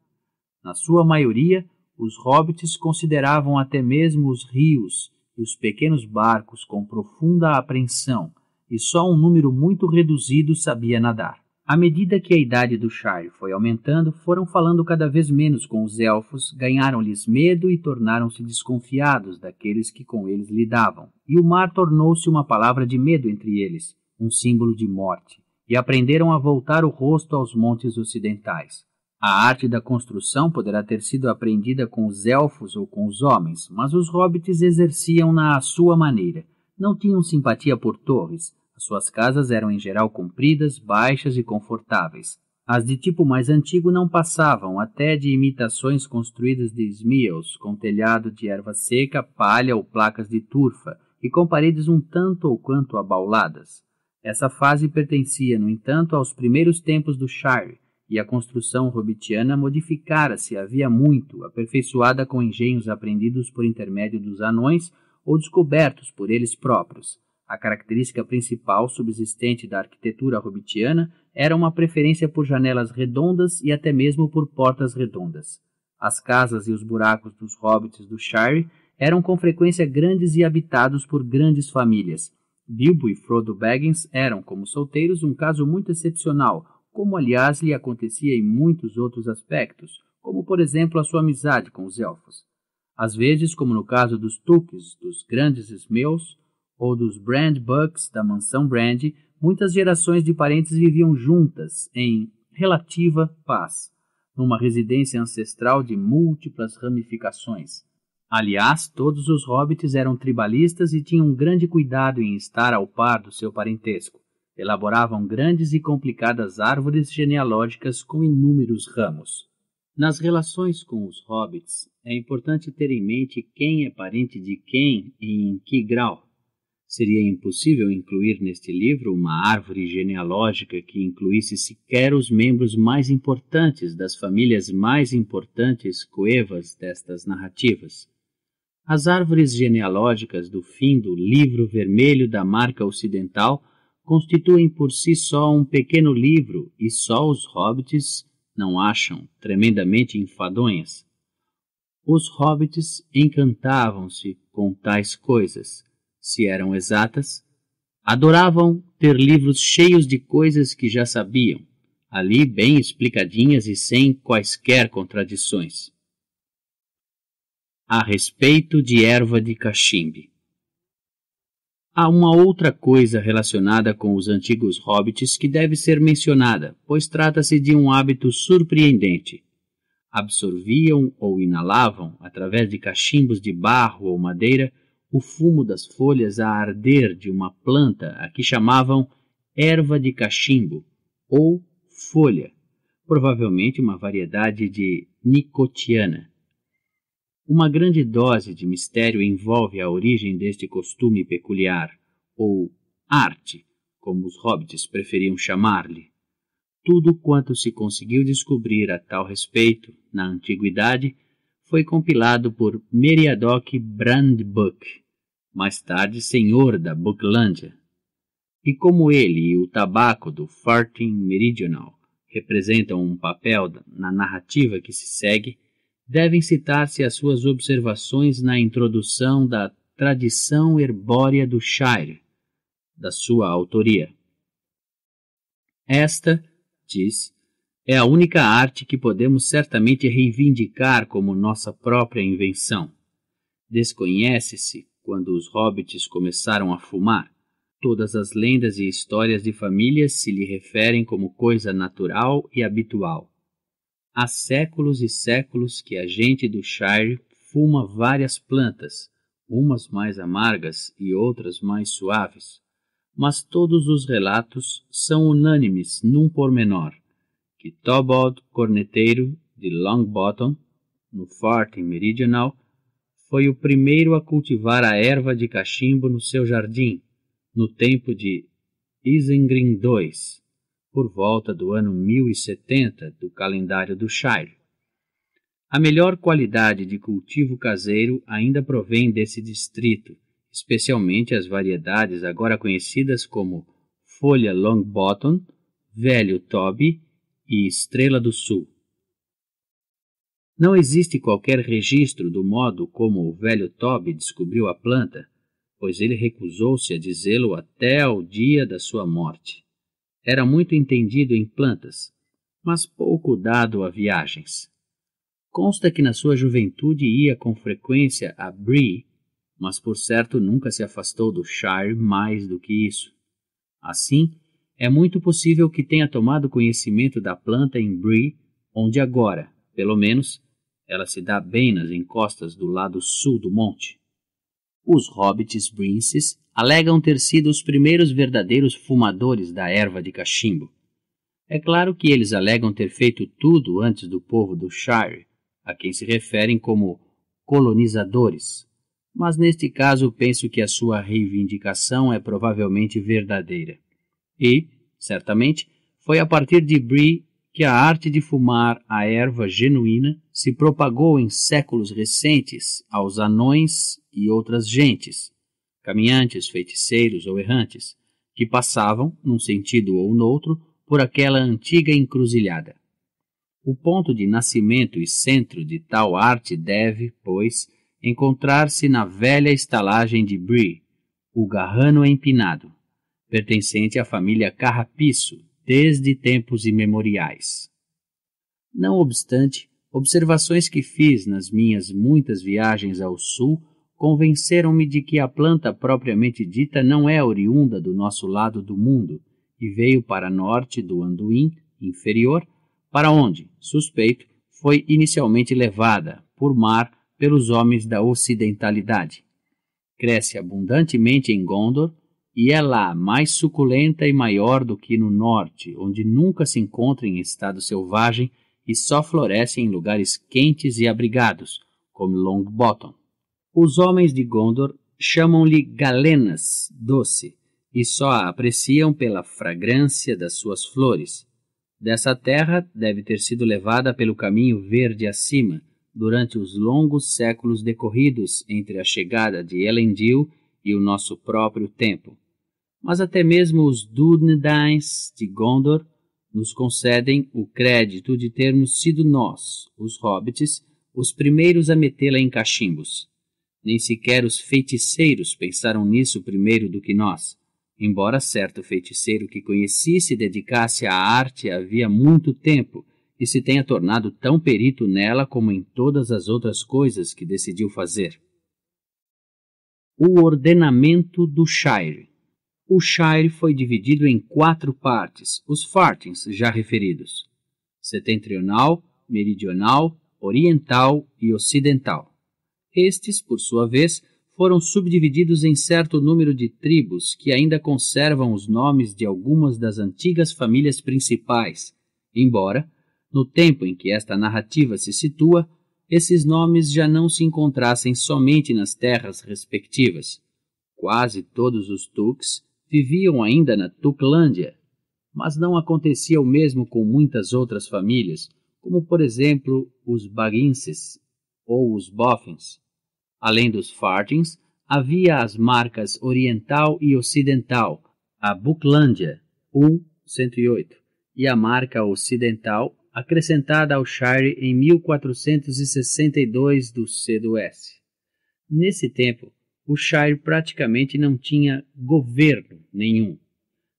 S1: Na sua maioria, os hobbits consideravam até mesmo os rios e os pequenos barcos com profunda apreensão, e só um número muito reduzido sabia nadar. À medida que a idade do Shire foi aumentando, foram falando cada vez menos com os elfos, ganharam-lhes medo e tornaram-se desconfiados daqueles que com eles lidavam. E o mar tornou-se uma palavra de medo entre eles, um símbolo de morte, e aprenderam a voltar o rosto aos montes ocidentais. A arte da construção poderá ter sido aprendida com os elfos ou com os homens, mas os hobbits exerciam-na à sua maneira. Não tinham simpatia por torres, as suas casas eram em geral compridas, baixas e confortáveis. As de tipo mais antigo não passavam até de imitações construídas de smiles, com telhado de erva seca, palha ou placas de turfa, e com paredes um tanto ou quanto abauladas. Essa fase pertencia, no entanto, aos primeiros tempos do Shire, e a construção hobbitiana modificara-se havia muito, aperfeiçoada com engenhos aprendidos por intermédio dos anões ou descobertos por eles próprios. A característica principal subsistente da arquitetura hobbitiana era uma preferência por janelas redondas e até mesmo por portas redondas. As casas e os buracos dos hobbits do Shire eram com frequência grandes e habitados por grandes famílias. Bilbo e Frodo Baggins eram, como solteiros, um caso muito excepcional, como aliás lhe acontecia em muitos outros aspectos, como por exemplo a sua amizade com os elfos. Às vezes, como no caso dos Tuques, dos grandes Smeus, ou dos Brand Bucks da mansão Brand, muitas gerações de parentes viviam juntas, em relativa paz, numa residência ancestral de múltiplas ramificações. Aliás, todos os hobbits eram tribalistas e tinham um grande cuidado em estar ao par do seu parentesco. Elaboravam grandes e complicadas árvores genealógicas com inúmeros ramos. Nas relações com os hobbits, é importante ter em mente quem é parente de quem e em que grau. Seria impossível incluir neste livro uma árvore genealógica que incluísse sequer os membros mais importantes das famílias mais importantes coevas destas narrativas. As árvores genealógicas do fim do livro vermelho da marca ocidental constituem por si só um pequeno livro e só os hobbits não acham tremendamente enfadonhas. Os hobbits encantavam-se com tais coisas se eram exatas, adoravam ter livros cheios de coisas que já sabiam, ali bem explicadinhas e sem quaisquer contradições. A respeito de erva de cachimbe. Há uma outra coisa relacionada com os antigos hobbits que deve ser mencionada, pois trata-se de um hábito surpreendente. Absorviam ou inalavam, através de cachimbos de barro ou madeira, o fumo das folhas a arder de uma planta a que chamavam erva de cachimbo ou folha, provavelmente uma variedade de nicotiana. Uma grande dose de mistério envolve a origem deste costume peculiar, ou arte, como os hobbits preferiam chamar-lhe. Tudo quanto se conseguiu descobrir a tal respeito na antiguidade foi compilado por Meriadoc Brandbuck, mais tarde senhor da Bucklandia, E como ele e o tabaco do Farting Meridional representam um papel na narrativa que se segue, devem citar-se as suas observações na introdução da tradição herbórea do Shire, da sua autoria. Esta, diz, é a única arte que podemos certamente reivindicar como nossa própria invenção. Desconhece-se quando os hobbits começaram a fumar. Todas as lendas e histórias de famílias se lhe referem como coisa natural e habitual. Há séculos e séculos que a gente do Shire fuma várias plantas, umas mais amargas e outras mais suaves, mas todos os relatos são unânimes num pormenor, que Tobold, Corneteiro, de Longbottom, no Forte Meridional, foi o primeiro a cultivar a erva de cachimbo no seu jardim, no tempo de Isengrim II, por volta do ano 1070 do calendário do Shire. A melhor qualidade de cultivo caseiro ainda provém desse distrito, especialmente as variedades agora conhecidas como folha Longbottom, velho Toby e estrela do sul. Não existe qualquer registro do modo como o velho Toby descobriu a planta, pois ele recusou-se a dizê-lo até ao dia da sua morte. Era muito entendido em plantas, mas pouco dado a viagens. Consta que na sua juventude ia com frequência a Bree, mas por certo nunca se afastou do Shire mais do que isso. Assim, é muito possível que tenha tomado conhecimento da planta em Bree, onde agora, pelo menos, ela se dá bem nas encostas do lado sul do monte. Os hobbits brinces alegam ter sido os primeiros verdadeiros fumadores da erva de cachimbo. É claro que eles alegam ter feito tudo antes do povo do Shire, a quem se referem como colonizadores, mas neste caso penso que a sua reivindicação é provavelmente verdadeira. E, certamente, foi a partir de Bree que a arte de fumar a erva genuína se propagou em séculos recentes aos anões e outras gentes, caminhantes, feiticeiros ou errantes, que passavam, num sentido ou noutro, por aquela antiga encruzilhada. O ponto de nascimento e centro de tal arte deve, pois, encontrar-se na velha estalagem de Brie, o Garrano Empinado, pertencente à família Carrapiço, desde tempos imemoriais. Não obstante, observações que fiz nas minhas muitas viagens ao sul convenceram-me de que a planta propriamente dita não é oriunda do nosso lado do mundo e veio para norte do Anduin inferior, para onde, suspeito, foi inicialmente levada, por mar, pelos homens da ocidentalidade. Cresce abundantemente em Gondor, e é lá mais suculenta e maior do que no norte, onde nunca se encontra em estado selvagem e só floresce em lugares quentes e abrigados, como Longbottom. Os homens de Gondor chamam-lhe galenas doce e só a apreciam pela fragrância das suas flores. Dessa terra deve ter sido levada pelo caminho verde acima, durante os longos séculos decorridos entre a chegada de Elendil e o nosso próprio tempo mas até mesmo os Dúnedains de Gondor nos concedem o crédito de termos sido nós, os hobbits, os primeiros a metê-la em cachimbos. Nem sequer os feiticeiros pensaram nisso primeiro do que nós, embora certo feiticeiro que conheci se dedicasse à arte havia muito tempo e se tenha tornado tão perito nela como em todas as outras coisas que decidiu fazer. O ordenamento do Shire o Shire foi dividido em quatro partes, os fartings já referidos: setentrional, meridional, oriental e ocidental. Estes, por sua vez, foram subdivididos em certo número de tribos que ainda conservam os nomes de algumas das antigas famílias principais, embora, no tempo em que esta narrativa se situa, esses nomes já não se encontrassem somente nas terras respectivas. Quase todos os Tuks viviam ainda na Tuclândia, mas não acontecia o mesmo com muitas outras famílias, como por exemplo os Baguinses ou os Boffins. Além dos Fartins, havia as marcas Oriental e Ocidental, a Buclândia 108 e a marca Ocidental, acrescentada ao Shire em 1462 do C. S. Nesse tempo, o Shire praticamente não tinha governo nenhum.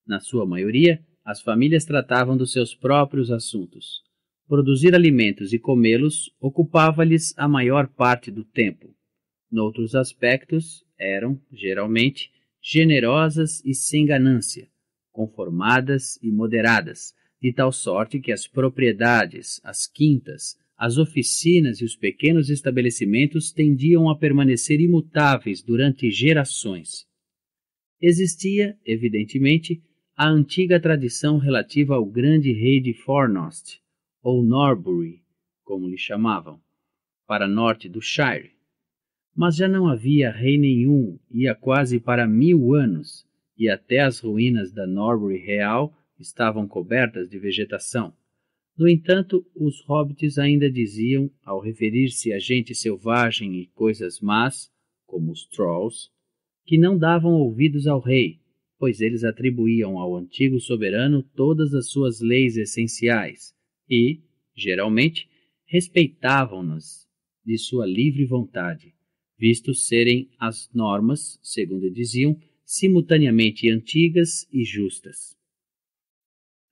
S1: Na sua maioria, as famílias tratavam dos seus próprios assuntos. Produzir alimentos e comê-los ocupava-lhes a maior parte do tempo. Noutros aspectos, eram, geralmente, generosas e sem ganância, conformadas e moderadas, de tal sorte que as propriedades, as quintas, as oficinas e os pequenos estabelecimentos tendiam a permanecer imutáveis durante gerações. Existia, evidentemente, a antiga tradição relativa ao grande rei de Fornost, ou Norbury, como lhe chamavam, para norte do Shire. Mas já não havia rei nenhum, ia quase para mil anos, e até as ruínas da Norbury Real estavam cobertas de vegetação. No entanto, os hobbits ainda diziam, ao referir-se a gente selvagem e coisas más, como os Trolls, que não davam ouvidos ao rei, pois eles atribuíam ao antigo soberano todas as suas leis essenciais e, geralmente, respeitavam-nas de sua livre vontade, visto serem as normas, segundo diziam, simultaneamente antigas e justas.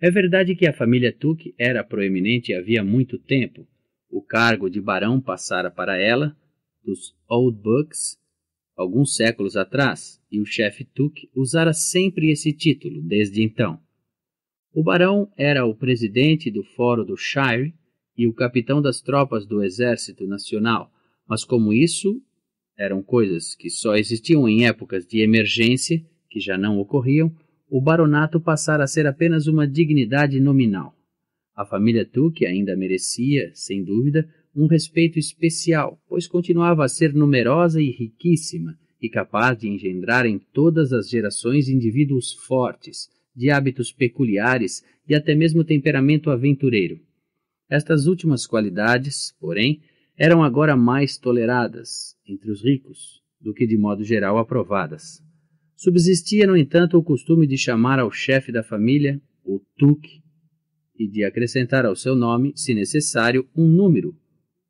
S1: É verdade que a família Tuque era proeminente havia muito tempo. O cargo de barão passara para ela, dos Old Bucks, alguns séculos atrás, e o chefe Tuque usara sempre esse título desde então. O barão era o presidente do Fórum do Shire e o capitão das tropas do Exército Nacional, mas como isso eram coisas que só existiam em épocas de emergência, que já não ocorriam, o baronato passara a ser apenas uma dignidade nominal. A família Tuque ainda merecia, sem dúvida, um respeito especial, pois continuava a ser numerosa e riquíssima, e capaz de engendrar em todas as gerações indivíduos fortes, de hábitos peculiares e até mesmo temperamento aventureiro. Estas últimas qualidades, porém, eram agora mais toleradas entre os ricos do que de modo geral aprovadas. Subsistia, no entanto, o costume de chamar ao chefe da família o Tuque e de acrescentar ao seu nome, se necessário, um número,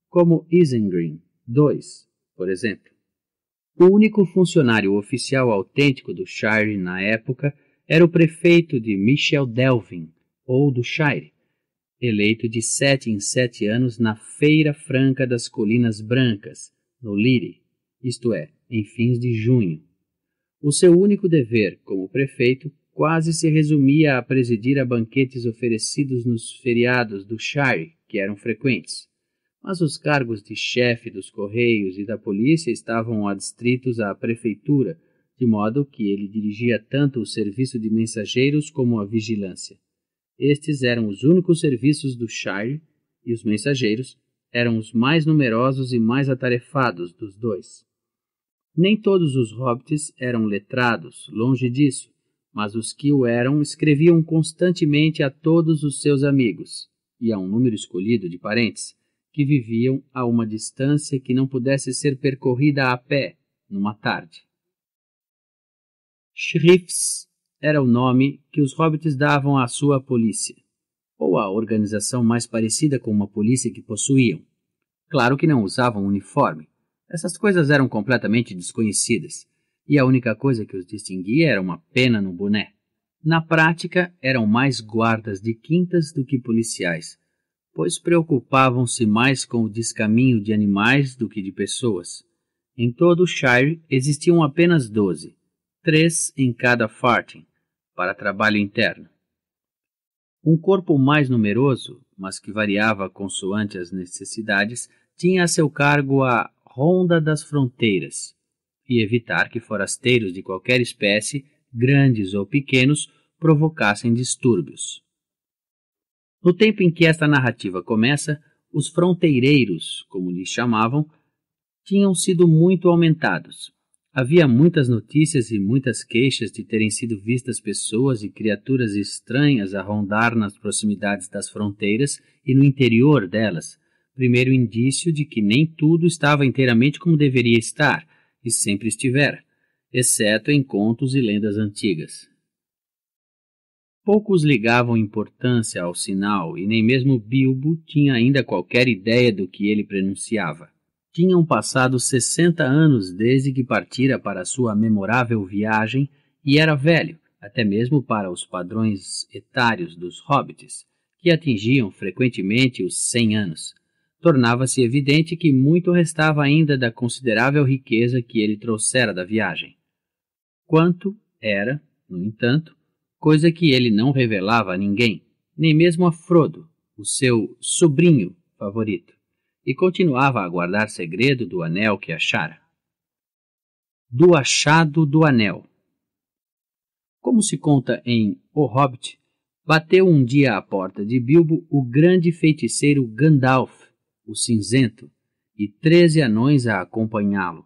S1: como Isengrin 2, por exemplo. O único funcionário oficial autêntico do Shire na época era o prefeito de Michel Delvin, ou do Shire, eleito de sete em sete anos na Feira Franca das Colinas Brancas, no Lire, isto é, em fins de junho o seu único dever, como prefeito, quase se resumia a presidir a banquetes oferecidos nos feriados do Shire, que eram frequentes. Mas os cargos de chefe dos correios e da polícia estavam adstritos à prefeitura, de modo que ele dirigia tanto o serviço de mensageiros como a vigilância. Estes eram os únicos serviços do Shire, e os mensageiros eram os mais numerosos e mais atarefados dos dois. Nem todos os hobbits eram letrados, longe disso, mas os que o eram escreviam constantemente a todos os seus amigos, e a um número escolhido de parentes, que viviam a uma distância que não pudesse ser percorrida a pé numa tarde. Shriffs era o nome que os hobbits davam à sua polícia, ou à organização mais parecida com uma polícia que possuíam. Claro que não usavam uniforme, essas coisas eram completamente desconhecidas, e a única coisa que os distinguia era uma pena no boné. Na prática, eram mais guardas de quintas do que policiais, pois preocupavam-se mais com o descaminho de animais do que de pessoas. Em todo o Shire existiam apenas doze, três em cada farting, para trabalho interno. Um corpo mais numeroso, mas que variava consoante as necessidades, tinha a seu cargo a ronda das fronteiras e evitar que forasteiros de qualquer espécie, grandes ou pequenos, provocassem distúrbios. No tempo em que esta narrativa começa, os fronteireiros, como lhes chamavam, tinham sido muito aumentados. Havia muitas notícias e muitas queixas de terem sido vistas pessoas e criaturas estranhas a rondar nas proximidades das fronteiras e no interior delas, primeiro indício de que nem tudo estava inteiramente como deveria estar, e sempre estivera, exceto em contos e lendas antigas. Poucos ligavam importância ao sinal e nem mesmo Bilbo tinha ainda qualquer ideia do que ele prenunciava. Tinham passado sessenta anos desde que partira para sua memorável viagem e era velho, até mesmo para os padrões etários dos hobbits, que atingiam frequentemente os cem anos tornava-se evidente que muito restava ainda da considerável riqueza que ele trouxera da viagem. Quanto era, no entanto, coisa que ele não revelava a ninguém, nem mesmo a Frodo, o seu sobrinho favorito, e continuava a guardar segredo do anel que achara. Do achado do anel. Como se conta em O Hobbit, bateu um dia à porta de Bilbo o grande feiticeiro Gandalf, o cinzento, e treze anões a acompanhá-lo,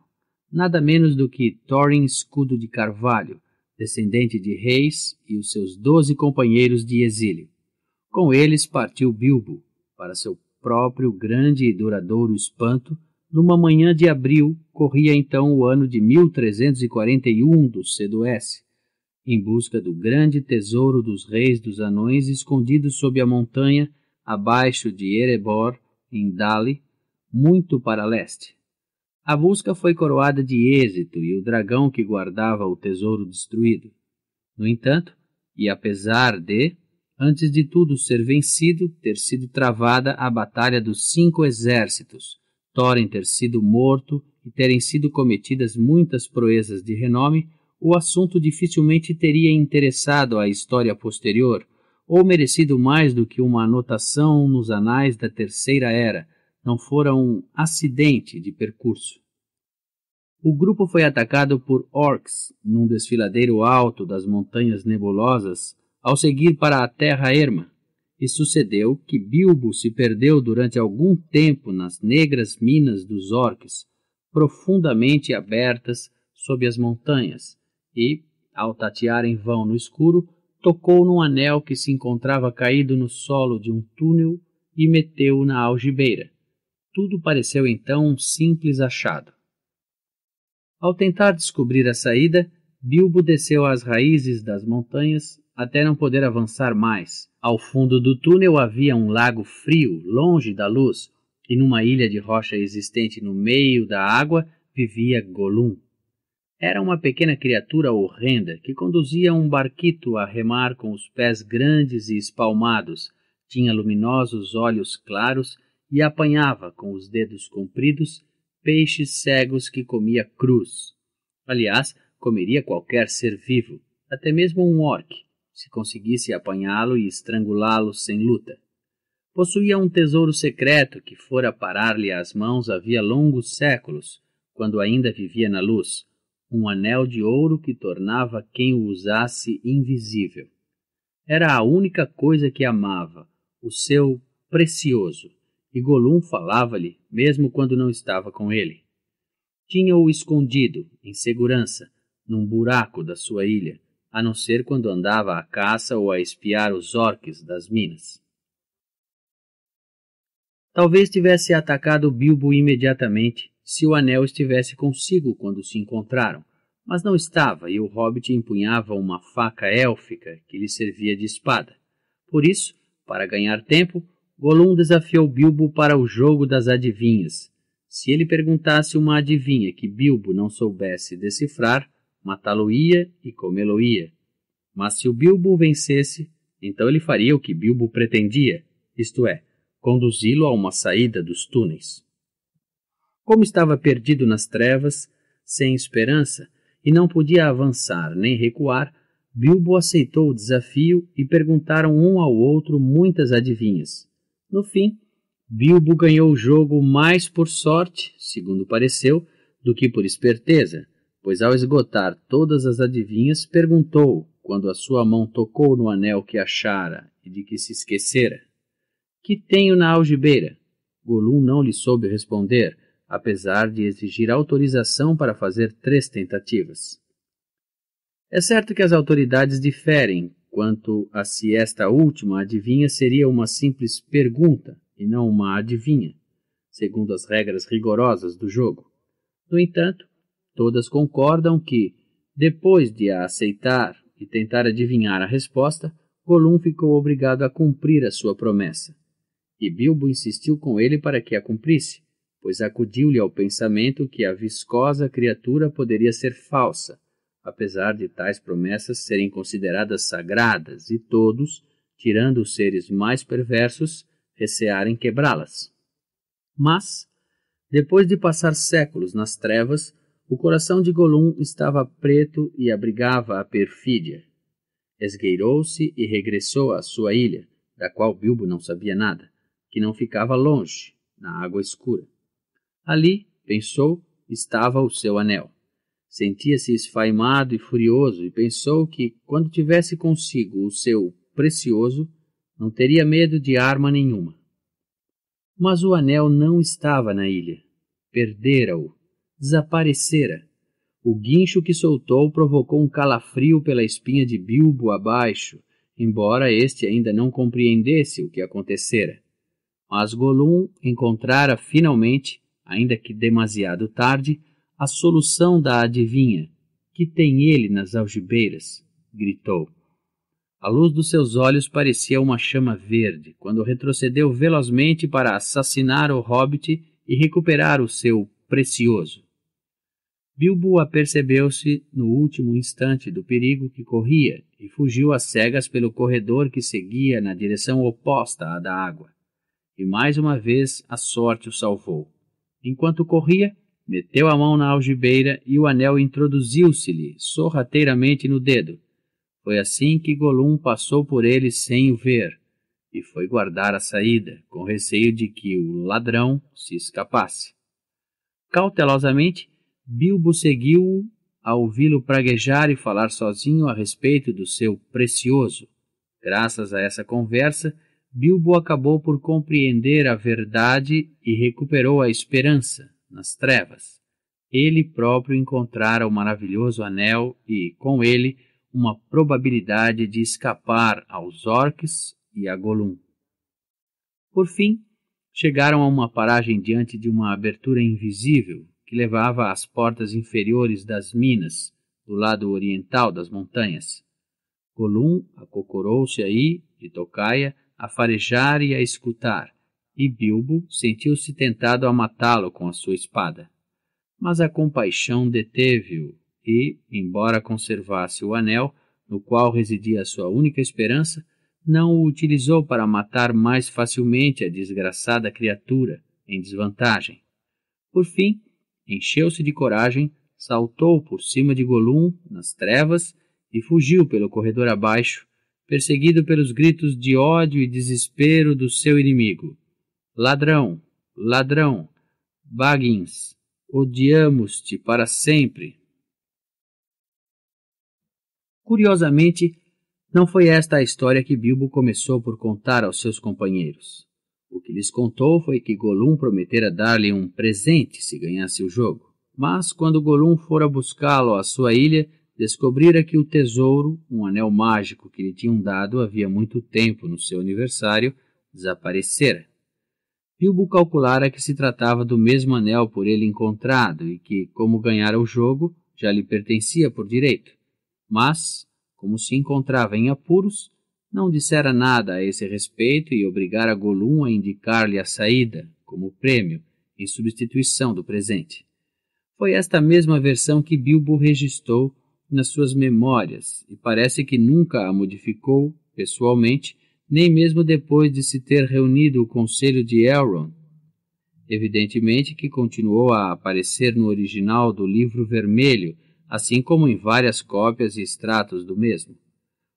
S1: nada menos do que Thorin Escudo de Carvalho, descendente de reis, e os seus doze companheiros de exílio. Com eles partiu Bilbo, para seu próprio grande e duradouro espanto, numa manhã de abril, corria então o ano de 1341 do Cedoeste, em busca do grande tesouro dos reis dos anões escondido sob a montanha abaixo de Erebor, em Dali, muito para leste. A busca foi coroada de êxito e o dragão que guardava o tesouro destruído. No entanto, e apesar de, antes de tudo ser vencido, ter sido travada a batalha dos cinco exércitos, Thorin ter sido morto e terem sido cometidas muitas proezas de renome, o assunto dificilmente teria interessado a história posterior, ou merecido mais do que uma anotação nos anais da Terceira Era, não fora um acidente de percurso. O grupo foi atacado por orcs num desfiladeiro alto das Montanhas Nebulosas ao seguir para a Terra Erma, e sucedeu que Bilbo se perdeu durante algum tempo nas negras minas dos orcs, profundamente abertas sob as montanhas, e, ao tatear em vão no escuro, tocou num anel que se encontrava caído no solo de um túnel e meteu-o na algibeira. Tudo pareceu então um simples achado. Ao tentar descobrir a saída, Bilbo desceu às raízes das montanhas até não poder avançar mais. Ao fundo do túnel havia um lago frio, longe da luz, e numa ilha de rocha existente no meio da água vivia Golum, era uma pequena criatura horrenda que conduzia um barquito a remar com os pés grandes e espalmados, tinha luminosos olhos claros e apanhava com os dedos compridos peixes cegos que comia cruz. Aliás, comeria qualquer ser vivo, até mesmo um orque, se conseguisse apanhá-lo e estrangulá-lo sem luta. Possuía um tesouro secreto que fora parar-lhe às mãos havia longos séculos, quando ainda vivia na luz um anel de ouro que tornava quem o usasse invisível. Era a única coisa que amava, o seu precioso, e Golum falava-lhe, mesmo quando não estava com ele. Tinha-o escondido, em segurança, num buraco da sua ilha, a não ser quando andava à caça ou a espiar os orques das minas. Talvez tivesse atacado Bilbo imediatamente, se o anel estivesse consigo quando se encontraram, mas não estava e o hobbit empunhava uma faca élfica que lhe servia de espada. Por isso, para ganhar tempo, Gollum desafiou Bilbo para o jogo das adivinhas. Se ele perguntasse uma adivinha que Bilbo não soubesse decifrar, matá-lo-ia e comê-lo-ia. Mas se o Bilbo vencesse, então ele faria o que Bilbo pretendia, isto é, conduzi-lo a uma saída dos túneis. Como estava perdido nas trevas, sem esperança, e não podia avançar nem recuar, Bilbo aceitou o desafio e perguntaram um ao outro muitas adivinhas. No fim, Bilbo ganhou o jogo mais por sorte, segundo pareceu, do que por esperteza, pois ao esgotar todas as adivinhas, perguntou, quando a sua mão tocou no anel que achara e de que se esquecera: Que tenho na algibeira? Golum não lhe soube responder apesar de exigir autorização para fazer três tentativas. É certo que as autoridades diferem quanto a se esta última adivinha seria uma simples pergunta e não uma adivinha, segundo as regras rigorosas do jogo. No entanto, todas concordam que, depois de a aceitar e tentar adivinhar a resposta, Golum ficou obrigado a cumprir a sua promessa. E Bilbo insistiu com ele para que a cumprisse, pois acudiu-lhe ao pensamento que a viscosa criatura poderia ser falsa, apesar de tais promessas serem consideradas sagradas e todos, tirando os seres mais perversos, recearem quebrá-las. Mas, depois de passar séculos nas trevas, o coração de Golum estava preto e abrigava a perfídia. Esgueirou-se e regressou à sua ilha, da qual Bilbo não sabia nada, que não ficava longe, na água escura. Ali, pensou, estava o seu anel. Sentia-se esfaimado e furioso e pensou que, quando tivesse consigo o seu precioso, não teria medo de arma nenhuma. Mas o anel não estava na ilha. Perdera-o. Desaparecera. O guincho que soltou provocou um calafrio pela espinha de Bilbo abaixo, embora este ainda não compreendesse o que acontecera. Mas Golum encontrara finalmente ainda que demasiado tarde, a solução da adivinha. Que tem ele nas algibeiras? gritou. A luz dos seus olhos parecia uma chama verde, quando retrocedeu velozmente para assassinar o hobbit e recuperar o seu precioso. Bilbo apercebeu-se no último instante do perigo que corria e fugiu às cegas pelo corredor que seguia na direção oposta à da água. E mais uma vez a sorte o salvou. Enquanto corria, meteu a mão na algibeira e o anel introduziu-se-lhe sorrateiramente no dedo. Foi assim que Golum passou por ele sem o ver, e foi guardar a saída, com receio de que o ladrão se escapasse. Cautelosamente, Bilbo seguiu-o a ouvi-lo praguejar e falar sozinho a respeito do seu precioso. Graças a essa conversa, Bilbo acabou por compreender a verdade e recuperou a esperança nas trevas. Ele próprio encontrara o maravilhoso anel e, com ele, uma probabilidade de escapar aos orques e a Gollum. Por fim, chegaram a uma paragem diante de uma abertura invisível que levava às portas inferiores das minas, do lado oriental das montanhas. Gollum acocorou-se aí, de tocaia, a farejar e a escutar, e Bilbo sentiu-se tentado a matá-lo com a sua espada. Mas a compaixão deteve-o e, embora conservasse o anel, no qual residia a sua única esperança, não o utilizou para matar mais facilmente a desgraçada criatura em desvantagem. Por fim, encheu-se de coragem, saltou por cima de Golum nas trevas e fugiu pelo corredor abaixo, perseguido pelos gritos de ódio e desespero do seu inimigo. Ladrão, ladrão, Baggins, odiamos-te para sempre. Curiosamente, não foi esta a história que Bilbo começou por contar aos seus companheiros. O que lhes contou foi que Golum prometera dar-lhe um presente se ganhasse o jogo. Mas quando Golum fora buscá-lo à sua ilha, descobrira é que o tesouro, um anel mágico que lhe tinham dado havia muito tempo no seu aniversário, desaparecera. Bilbo calculara que se tratava do mesmo anel por ele encontrado e que, como ganhara o jogo, já lhe pertencia por direito. Mas, como se encontrava em apuros, não dissera nada a esse respeito e obrigara Golum a indicar-lhe a saída, como prêmio, em substituição do presente. Foi esta mesma versão que Bilbo registrou nas suas memórias e parece que nunca a modificou pessoalmente, nem mesmo depois de se ter reunido o conselho de Elrond. Evidentemente que continuou a aparecer no original do livro vermelho, assim como em várias cópias e extratos do mesmo.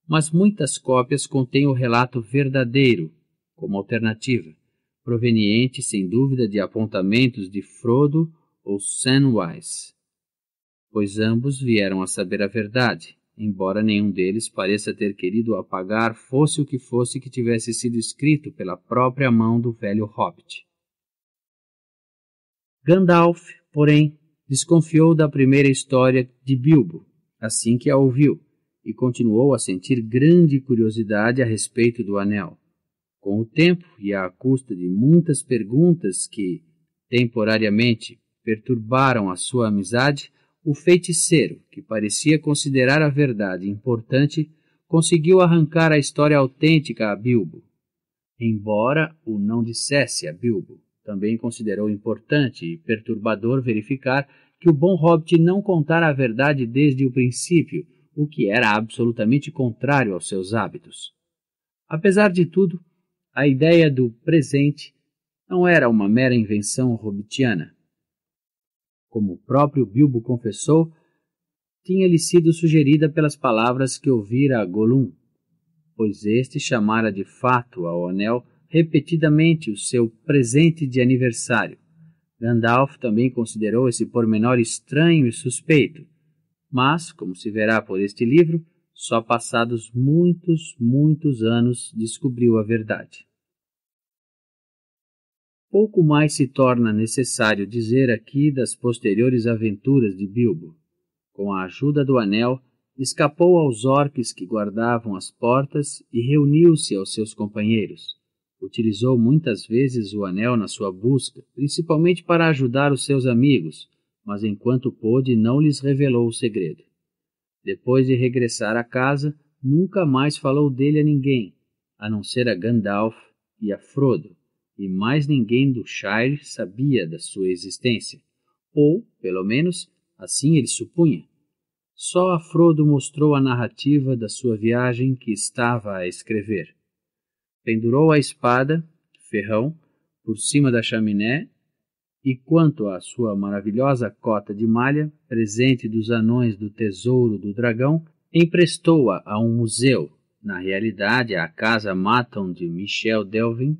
S1: Mas muitas cópias contêm o relato verdadeiro, como alternativa, proveniente sem dúvida de apontamentos de Frodo ou Samwise pois ambos vieram a saber a verdade, embora nenhum deles pareça ter querido apagar fosse o que fosse que tivesse sido escrito pela própria mão do velho hobbit. Gandalf, porém, desconfiou da primeira história de Bilbo, assim que a ouviu, e continuou a sentir grande curiosidade a respeito do anel. Com o tempo e à custa de muitas perguntas que, temporariamente, perturbaram a sua amizade, o feiticeiro, que parecia considerar a verdade importante, conseguiu arrancar a história autêntica a Bilbo. Embora o não dissesse a Bilbo, também considerou importante e perturbador verificar que o bom hobbit não contara a verdade desde o princípio, o que era absolutamente contrário aos seus hábitos. Apesar de tudo, a ideia do presente não era uma mera invenção hobbitiana como o próprio Bilbo confessou, tinha-lhe sido sugerida pelas palavras que ouvira a Gollum, pois este chamara de fato ao anel repetidamente o seu presente de aniversário. Gandalf também considerou esse pormenor estranho e suspeito, mas, como se verá por este livro, só passados muitos, muitos anos descobriu a verdade. Pouco mais se torna necessário dizer aqui das posteriores aventuras de Bilbo. Com a ajuda do anel, escapou aos orques que guardavam as portas e reuniu-se aos seus companheiros. Utilizou muitas vezes o anel na sua busca, principalmente para ajudar os seus amigos, mas enquanto pôde não lhes revelou o segredo. Depois de regressar à casa, nunca mais falou dele a ninguém, a não ser a Gandalf e a Frodo, e mais ninguém do Shire sabia da sua existência, ou, pelo menos, assim ele supunha. Só a Frodo mostrou a narrativa da sua viagem que estava a escrever. Pendurou a espada, ferrão, por cima da chaminé, e quanto à sua maravilhosa cota de malha, presente dos anões do tesouro do dragão, emprestou-a a um museu, na realidade a Casa Maton de Michel Delvin,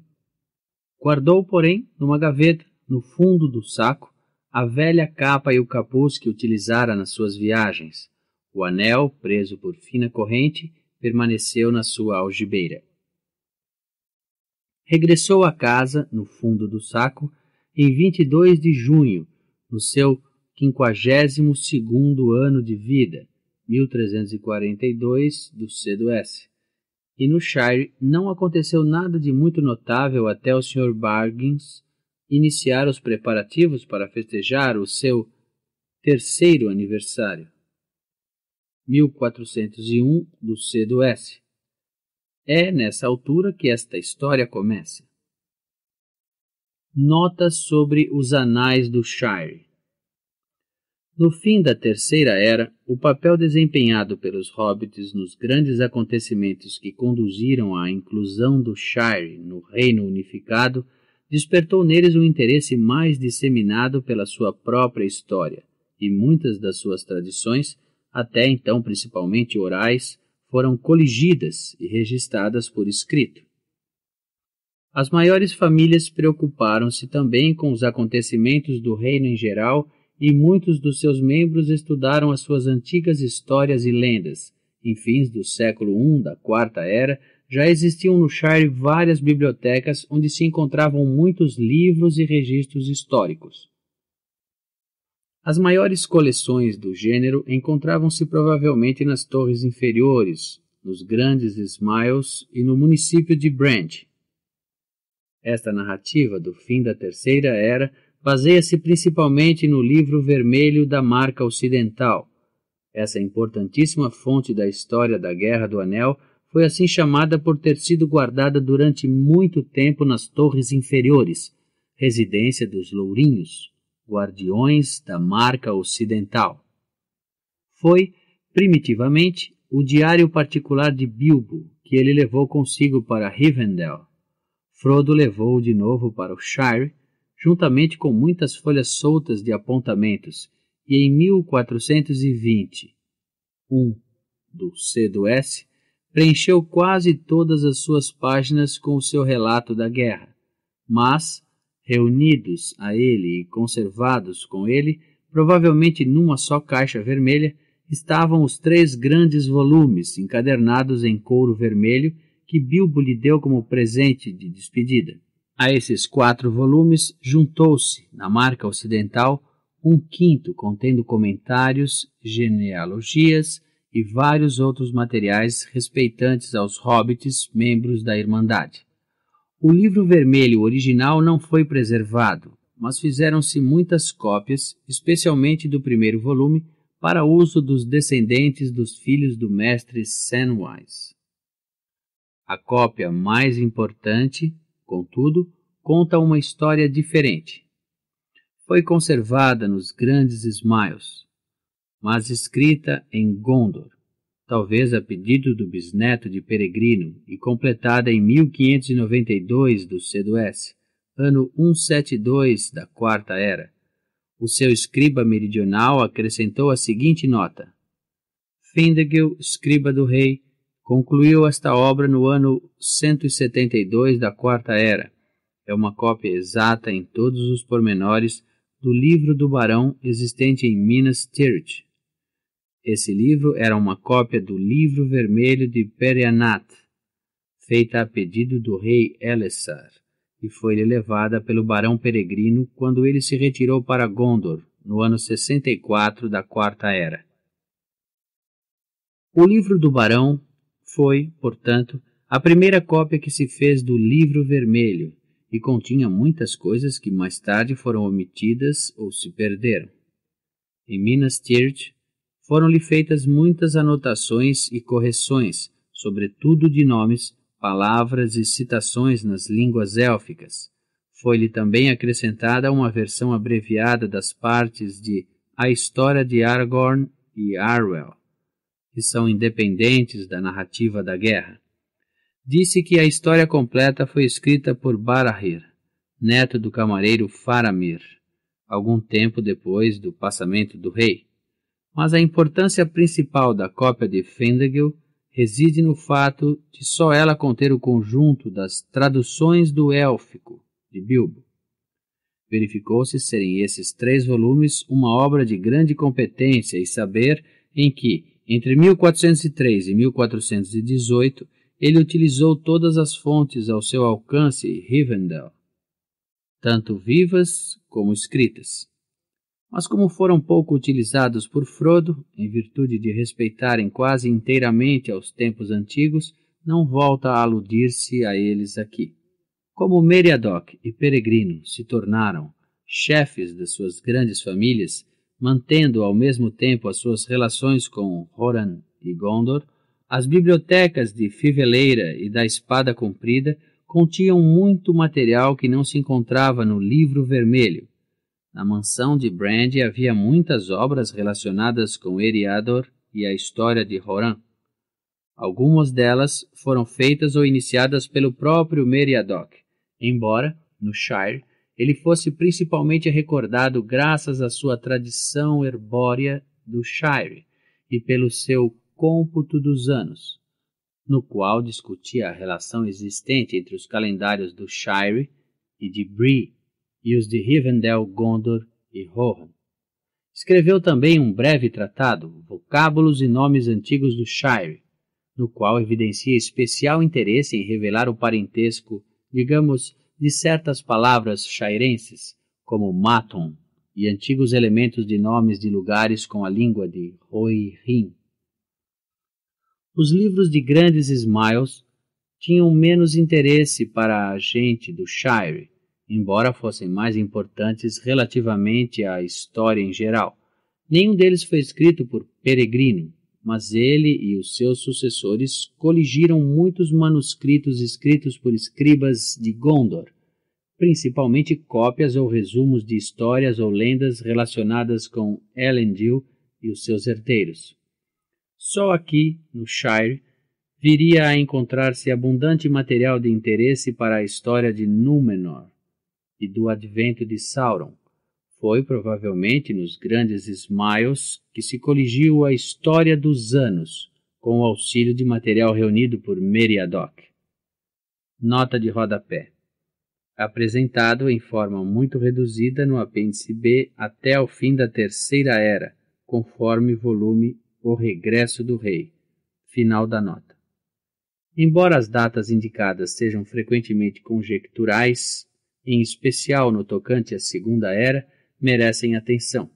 S1: Guardou, porém, numa gaveta, no fundo do saco, a velha capa e o capuz que utilizara nas suas viagens. O anel, preso por fina corrente, permaneceu na sua algibeira. Regressou à casa, no fundo do saco, em 22 de junho, no seu 52 segundo ano de vida, 1342 do S e no Shire não aconteceu nada de muito notável até o Sr. Bargins iniciar os preparativos para festejar o seu terceiro aniversário. 1401 do C do S. É nessa altura que esta história começa. Notas sobre os anais do Shire. No fim da Terceira Era, o papel desempenhado pelos hobbits nos grandes acontecimentos que conduziram à inclusão do Shire no Reino Unificado despertou neles um interesse mais disseminado pela sua própria história, e muitas das suas tradições, até então principalmente orais, foram coligidas e registradas por escrito. As maiores famílias preocuparam-se também com os acontecimentos do reino em geral e muitos dos seus membros estudaram as suas antigas histórias e lendas. Em fins do século I da Quarta Era, já existiam no Shire várias bibliotecas onde se encontravam muitos livros e registros históricos. As maiores coleções do gênero encontravam-se provavelmente nas torres inferiores, nos grandes Smiles e no município de Brant. Esta narrativa do fim da Terceira Era baseia-se principalmente no livro vermelho da marca ocidental. Essa importantíssima fonte da história da Guerra do Anel foi assim chamada por ter sido guardada durante muito tempo nas torres inferiores, residência dos lourinhos, guardiões da marca ocidental. Foi, primitivamente, o diário particular de Bilbo, que ele levou consigo para Rivendell. Frodo levou-o de novo para o Shire juntamente com muitas folhas soltas de apontamentos, e em 1420, um do C do S preencheu quase todas as suas páginas com o seu relato da guerra, mas, reunidos a ele e conservados com ele, provavelmente numa só caixa vermelha, estavam os três grandes volumes encadernados em couro vermelho que Bilbo lhe deu como presente de despedida. A esses quatro volumes juntou-se, na marca ocidental, um quinto contendo comentários, genealogias e vários outros materiais respeitantes aos hobbits, membros da Irmandade. O livro vermelho original não foi preservado, mas fizeram-se muitas cópias, especialmente do primeiro volume, para uso dos descendentes dos filhos do mestre Samwise. A cópia mais importante Contudo, conta uma história diferente. Foi conservada nos grandes Smiles, mas escrita em Gondor, talvez a pedido do bisneto de Peregrino e completada em 1592 do CDS, ano 172 da Quarta Era. O seu escriba meridional acrescentou a seguinte nota: Findegil, escriba do rei, Concluiu esta obra no ano 172 da Quarta Era. É uma cópia exata em todos os pormenores do livro do barão existente em Minas Tirith. Esse livro era uma cópia do livro vermelho de Perianat, feita a pedido do rei Elessar, e foi-lhe levada pelo barão peregrino quando ele se retirou para Gondor, no ano 64 da Quarta Era. O livro do barão foi, portanto, a primeira cópia que se fez do Livro Vermelho e continha muitas coisas que mais tarde foram omitidas ou se perderam. Em Minas Tirith, foram-lhe feitas muitas anotações e correções, sobretudo de nomes, palavras e citações nas línguas élficas. Foi-lhe também acrescentada uma versão abreviada das partes de A História de Aragorn e Arwell que são independentes da narrativa da guerra. Disse que a história completa foi escrita por Barahir, neto do camareiro Faramir, algum tempo depois do passamento do rei. Mas a importância principal da cópia de Fendegil reside no fato de só ela conter o conjunto das traduções do élfico de Bilbo. Verificou-se serem esses três volumes uma obra de grande competência e saber em que entre 1403 e 1418, ele utilizou todas as fontes ao seu alcance em Rivendell, tanto vivas como escritas. Mas como foram pouco utilizados por Frodo, em virtude de respeitarem quase inteiramente aos tempos antigos, não volta a aludir-se a eles aqui. Como Meriadoc e Peregrino se tornaram chefes das suas grandes famílias, mantendo ao mesmo tempo as suas relações com Roran e Gondor, as bibliotecas de Fiveleira e da Espada Comprida continham muito material que não se encontrava no Livro Vermelho. Na mansão de Brand havia muitas obras relacionadas com Eriador e a história de Roran. Algumas delas foram feitas ou iniciadas pelo próprio Meriadoc, embora, no Shire, ele fosse principalmente recordado graças à sua tradição herbórea do Shire e pelo seu cômputo dos anos, no qual discutia a relação existente entre os calendários do Shire e de Bree e os de Rivendell, Gondor e Rohan. Escreveu também um breve tratado, Vocábulos e Nomes Antigos do Shire, no qual evidencia especial interesse em revelar o parentesco, digamos, de certas palavras chairenses, como maton e antigos elementos de nomes de lugares com a língua de Hoi Hin. Os livros de grandes smiles tinham menos interesse para a gente do Shire, embora fossem mais importantes relativamente à história em geral. Nenhum deles foi escrito por Peregrino, mas ele e os seus sucessores coligiram muitos manuscritos escritos por escribas de Gondor, principalmente cópias ou resumos de histórias ou lendas relacionadas com Elendil e os seus herdeiros. Só aqui, no Shire, viria a encontrar-se abundante material de interesse para a história de Númenor e do advento de Sauron, foi provavelmente nos grandes smiles que se coligiu a história dos anos, com o auxílio de material reunido por Meriadoc. Nota de rodapé. Apresentado em forma muito reduzida no apêndice B até o fim da Terceira Era, conforme volume O Regresso do Rei. Final da nota. Embora as datas indicadas sejam frequentemente conjecturais, em especial no tocante à Segunda Era, merecem atenção.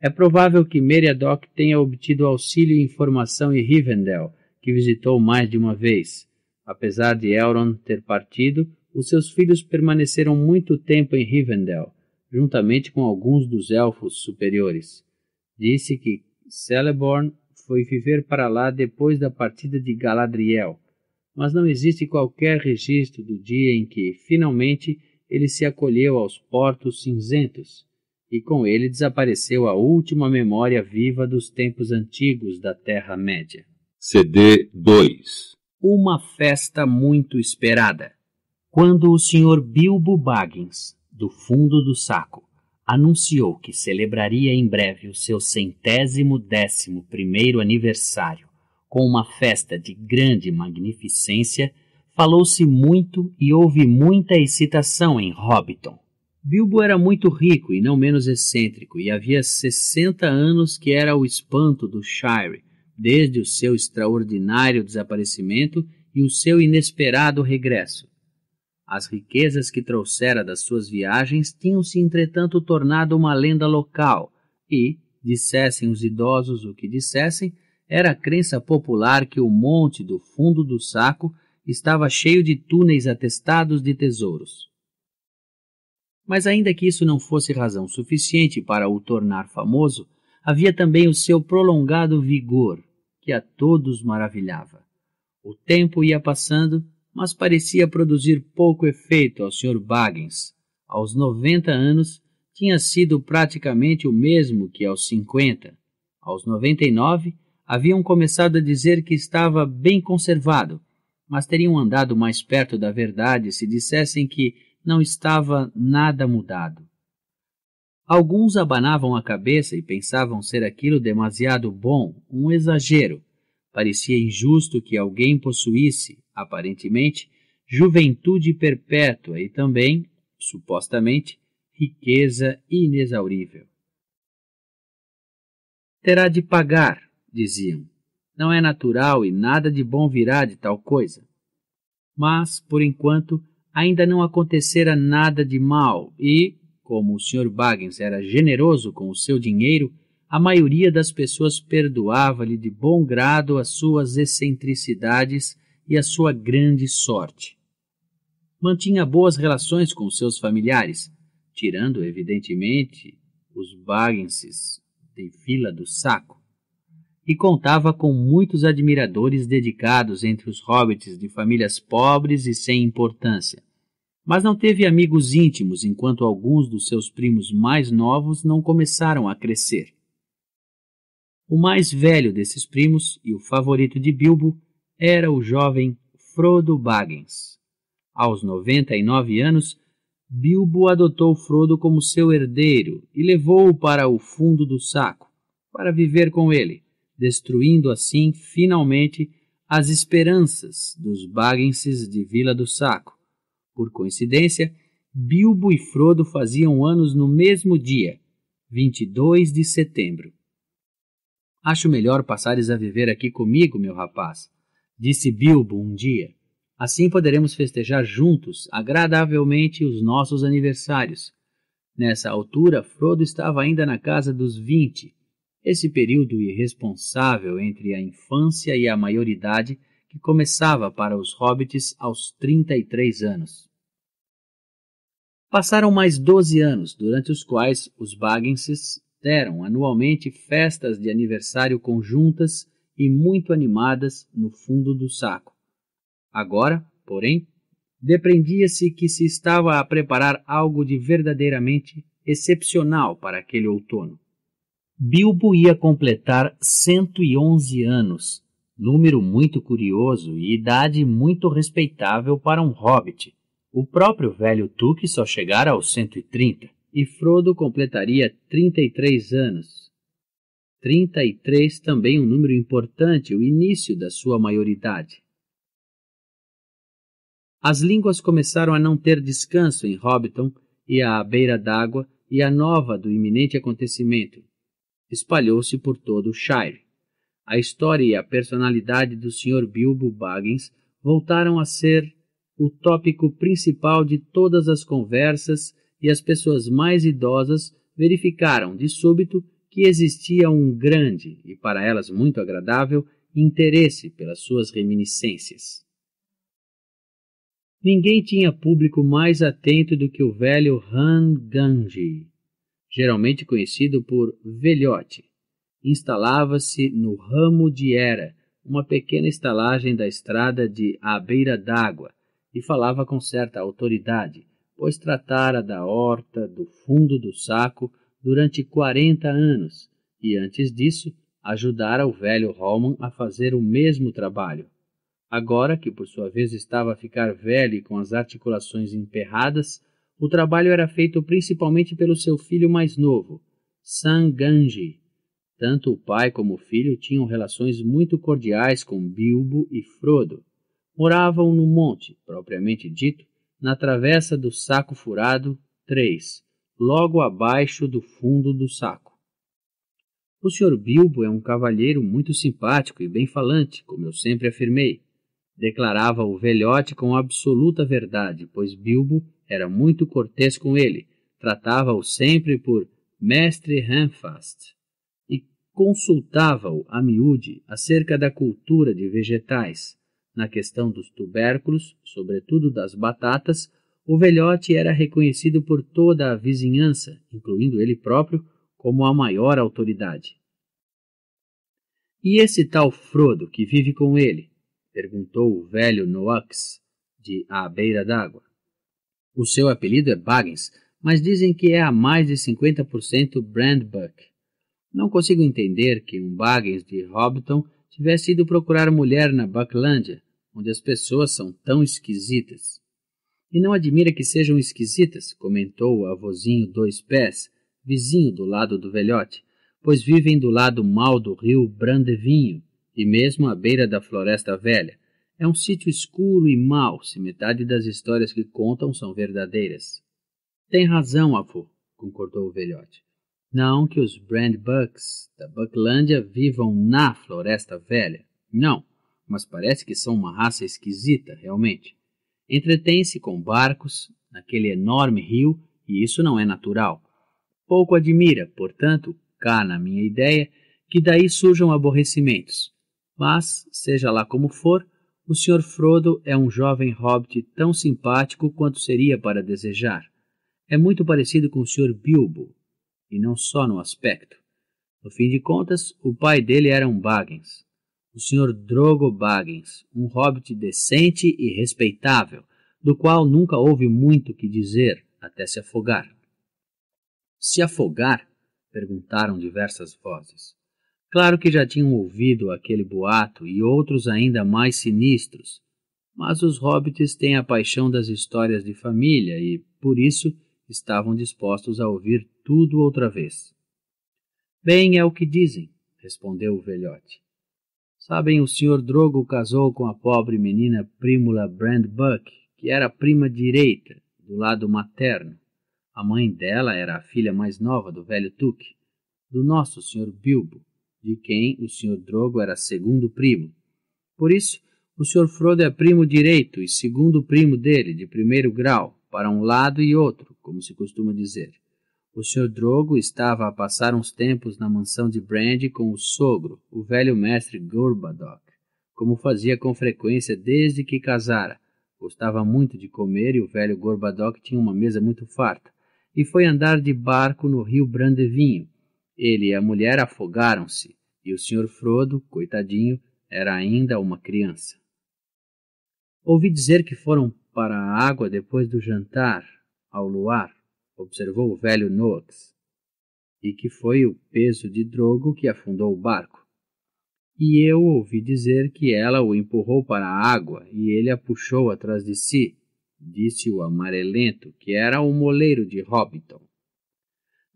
S1: É provável que Meriadoc tenha obtido auxílio e informação em Rivendell, que visitou mais de uma vez. Apesar de Elrond ter partido, os seus filhos permaneceram muito tempo em Rivendell, juntamente com alguns dos elfos superiores. Disse que Celeborn foi viver para lá depois da partida de Galadriel, mas não existe qualquer registro do dia em que, finalmente, ele se acolheu aos portos cinzentos, e com ele desapareceu a última memória viva dos tempos antigos da Terra-média. CD 2 Uma festa muito esperada. Quando o Sr. Bilbo Baggins, do fundo do saco, anunciou que celebraria em breve o seu centésimo décimo primeiro aniversário com uma festa de grande magnificência, Falou-se muito e houve muita excitação em Hobbiton. Bilbo era muito rico e não menos excêntrico, e havia sessenta anos que era o espanto do Shire, desde o seu extraordinário desaparecimento e o seu inesperado regresso. As riquezas que trouxera das suas viagens tinham-se, entretanto, tornado uma lenda local e, dissessem os idosos o que dissessem, era a crença popular que o monte do fundo do saco estava cheio de túneis atestados de tesouros. Mas, ainda que isso não fosse razão suficiente para o tornar famoso, havia também o seu prolongado vigor, que a todos maravilhava. O tempo ia passando, mas parecia produzir pouco efeito ao Sr. Baggins. Aos 90 anos, tinha sido praticamente o mesmo que aos 50. Aos 99, haviam começado a dizer que estava bem conservado mas teriam andado mais perto da verdade se dissessem que não estava nada mudado. Alguns abanavam a cabeça e pensavam ser aquilo demasiado bom, um exagero. Parecia injusto que alguém possuísse, aparentemente, juventude perpétua e também, supostamente, riqueza inexaurível. Terá de pagar, diziam. Não é natural e nada de bom virá de tal coisa. Mas, por enquanto, ainda não acontecera nada de mal e, como o Sr. Baggins era generoso com o seu dinheiro, a maioria das pessoas perdoava-lhe de bom grado as suas excentricidades e a sua grande sorte. Mantinha boas relações com seus familiares, tirando, evidentemente, os Bagginses de fila do saco e contava com muitos admiradores dedicados entre os hobbits de famílias pobres e sem importância. Mas não teve amigos íntimos enquanto alguns dos seus primos mais novos não começaram a crescer. O mais velho desses primos e o favorito de Bilbo era o jovem Frodo Baggins. Aos 99 anos, Bilbo adotou Frodo como seu herdeiro e levou-o para o fundo do saco, para viver com ele destruindo assim finalmente as esperanças dos baguenses de Vila do Saco. Por coincidência, Bilbo e Frodo faziam anos no mesmo dia, 22 de setembro. Acho melhor passares a viver aqui comigo, meu rapaz, disse Bilbo um dia. Assim poderemos festejar juntos agradavelmente os nossos aniversários. Nessa altura, Frodo estava ainda na casa dos vinte esse período irresponsável entre a infância e a maioridade que começava para os hobbits aos 33 anos. Passaram mais 12 anos, durante os quais os Bagginses deram anualmente festas de aniversário conjuntas e muito animadas no fundo do saco. Agora, porém, depreendia se que se estava a preparar algo de verdadeiramente excepcional para aquele outono. Bilbo ia completar 111 anos, número muito curioso e idade muito respeitável para um hobbit. O próprio velho Tuque só chegara aos 130 e Frodo completaria 33 anos. 33 também um número importante, o início da sua maioridade. As línguas começaram a não ter descanso em Hobbiton e à beira d'água e a nova do iminente acontecimento, espalhou-se por todo o Shire. A história e a personalidade do Sr. Bilbo Baggins voltaram a ser o tópico principal de todas as conversas e as pessoas mais idosas verificaram de súbito que existia um grande e para elas muito agradável interesse pelas suas reminiscências. Ninguém tinha público mais atento do que o velho Han Ganji, geralmente conhecido por velhote. Instalava-se no ramo de Era, uma pequena estalagem da estrada de à beira d'água, e falava com certa autoridade, pois tratara da horta, do fundo do saco, durante quarenta anos, e antes disso ajudara o velho Holman a fazer o mesmo trabalho. Agora que por sua vez estava a ficar velho e com as articulações emperradas, o trabalho era feito principalmente pelo seu filho mais novo, Sanganji. Tanto o pai como o filho tinham relações muito cordiais com Bilbo e Frodo. Moravam no monte, propriamente dito, na travessa do Saco Furado 3, logo abaixo do fundo do saco. O Sr. Bilbo é um cavalheiro muito simpático e bem falante, como eu sempre afirmei. Declarava o velhote com absoluta verdade, pois Bilbo era muito cortês com ele, tratava-o sempre por mestre Hanfast e consultava-o a miúde acerca da cultura de vegetais. Na questão dos tubérculos, sobretudo das batatas, o velhote era reconhecido por toda a vizinhança, incluindo ele próprio, como a maior autoridade. E esse tal Frodo que vive com ele? perguntou o velho Noax, de à beira d'água. O seu apelido é Baggins, mas dizem que é a mais de 50% Brand Buck. Não consigo entender que um Baggins de Hobbiton tivesse ido procurar mulher na Bucklandia, onde as pessoas são tão esquisitas. E não admira que sejam esquisitas, comentou o avozinho Dois Pés, vizinho do lado do velhote, pois vivem do lado mal do rio Brandevinho e mesmo à beira da Floresta Velha, é um sítio escuro e mau se metade das histórias que contam são verdadeiras. Tem razão, avô, concordou o velhote. Não que os Brand Bucks da Bucklandia vivam na Floresta Velha. Não, mas parece que são uma raça esquisita, realmente. Entretêm-se com barcos, naquele enorme rio, e isso não é natural. Pouco admira, portanto, cá na minha ideia, que daí surjam aborrecimentos. Mas, seja lá como for, o Sr. Frodo é um jovem hobbit tão simpático quanto seria para desejar. É muito parecido com o Sr. Bilbo, e não só no aspecto. No fim de contas, o pai dele era um Baggins, o Sr. Drogo Baggins, um hobbit decente e respeitável, do qual nunca houve muito que dizer até se afogar. Se afogar? perguntaram diversas vozes. Claro que já tinham ouvido aquele boato e outros ainda mais sinistros, mas os hobbits têm a paixão das histórias de família e, por isso, estavam dispostos a ouvir tudo outra vez. Bem é o que dizem, respondeu o velhote. Sabem, o Sr. Drogo casou com a pobre menina Brand Brandbuck, que era prima direita, do lado materno. A mãe dela era a filha mais nova do velho Tuque, do nosso Sr. Bilbo de quem o Sr. Drogo era segundo primo. Por isso, o Sr. Frodo é primo direito e segundo primo dele, de primeiro grau, para um lado e outro, como se costuma dizer. O Sr. Drogo estava a passar uns tempos na mansão de Brand com o sogro, o velho mestre Gorbadoc, como fazia com frequência desde que casara. Gostava muito de comer e o velho Gorbadoc tinha uma mesa muito farta, e foi andar de barco no rio Brandevinho, ele e a mulher afogaram-se, e o Sr. Frodo, coitadinho, era ainda uma criança. Ouvi dizer que foram para a água depois do jantar, ao luar, observou o velho Noax, e que foi o peso de Drogo que afundou o barco. E eu ouvi dizer que ela o empurrou para a água e ele a puxou atrás de si, disse o amarelento, que era o moleiro de Hobbiton.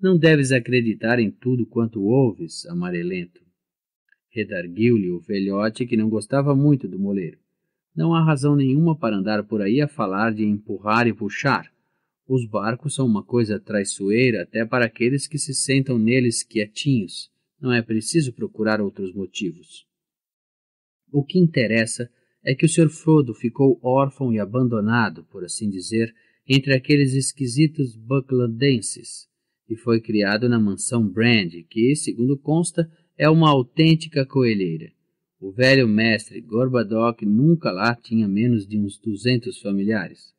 S1: Não deves acreditar em tudo quanto ouves, amarelento. Redarguiu-lhe o velhote que não gostava muito do moleiro. Não há razão nenhuma para andar por aí a falar de empurrar e puxar. Os barcos são uma coisa traiçoeira até para aqueles que se sentam neles quietinhos. Não é preciso procurar outros motivos. O que interessa é que o Sr. Frodo ficou órfão e abandonado, por assim dizer, entre aqueles esquisitos bucklandenses e foi criado na mansão Brand, que, segundo consta, é uma autêntica coelheira. O velho mestre Gorbadoc nunca lá tinha menos de uns duzentos familiares.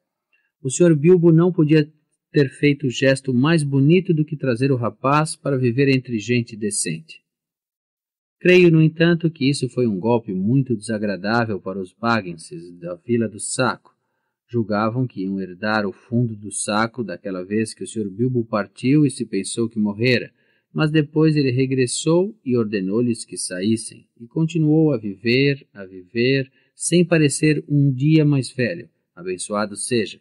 S1: O senhor Bilbo não podia ter feito o gesto mais bonito do que trazer o rapaz para viver entre gente decente. Creio, no entanto, que isso foi um golpe muito desagradável para os Bagginses da Vila do Saco, julgavam que iam herdar o fundo do saco daquela vez que o Sr. Bilbo partiu e se pensou que morrera, mas depois ele regressou e ordenou-lhes que saíssem, e continuou a viver, a viver, sem parecer um dia mais velho, abençoado seja.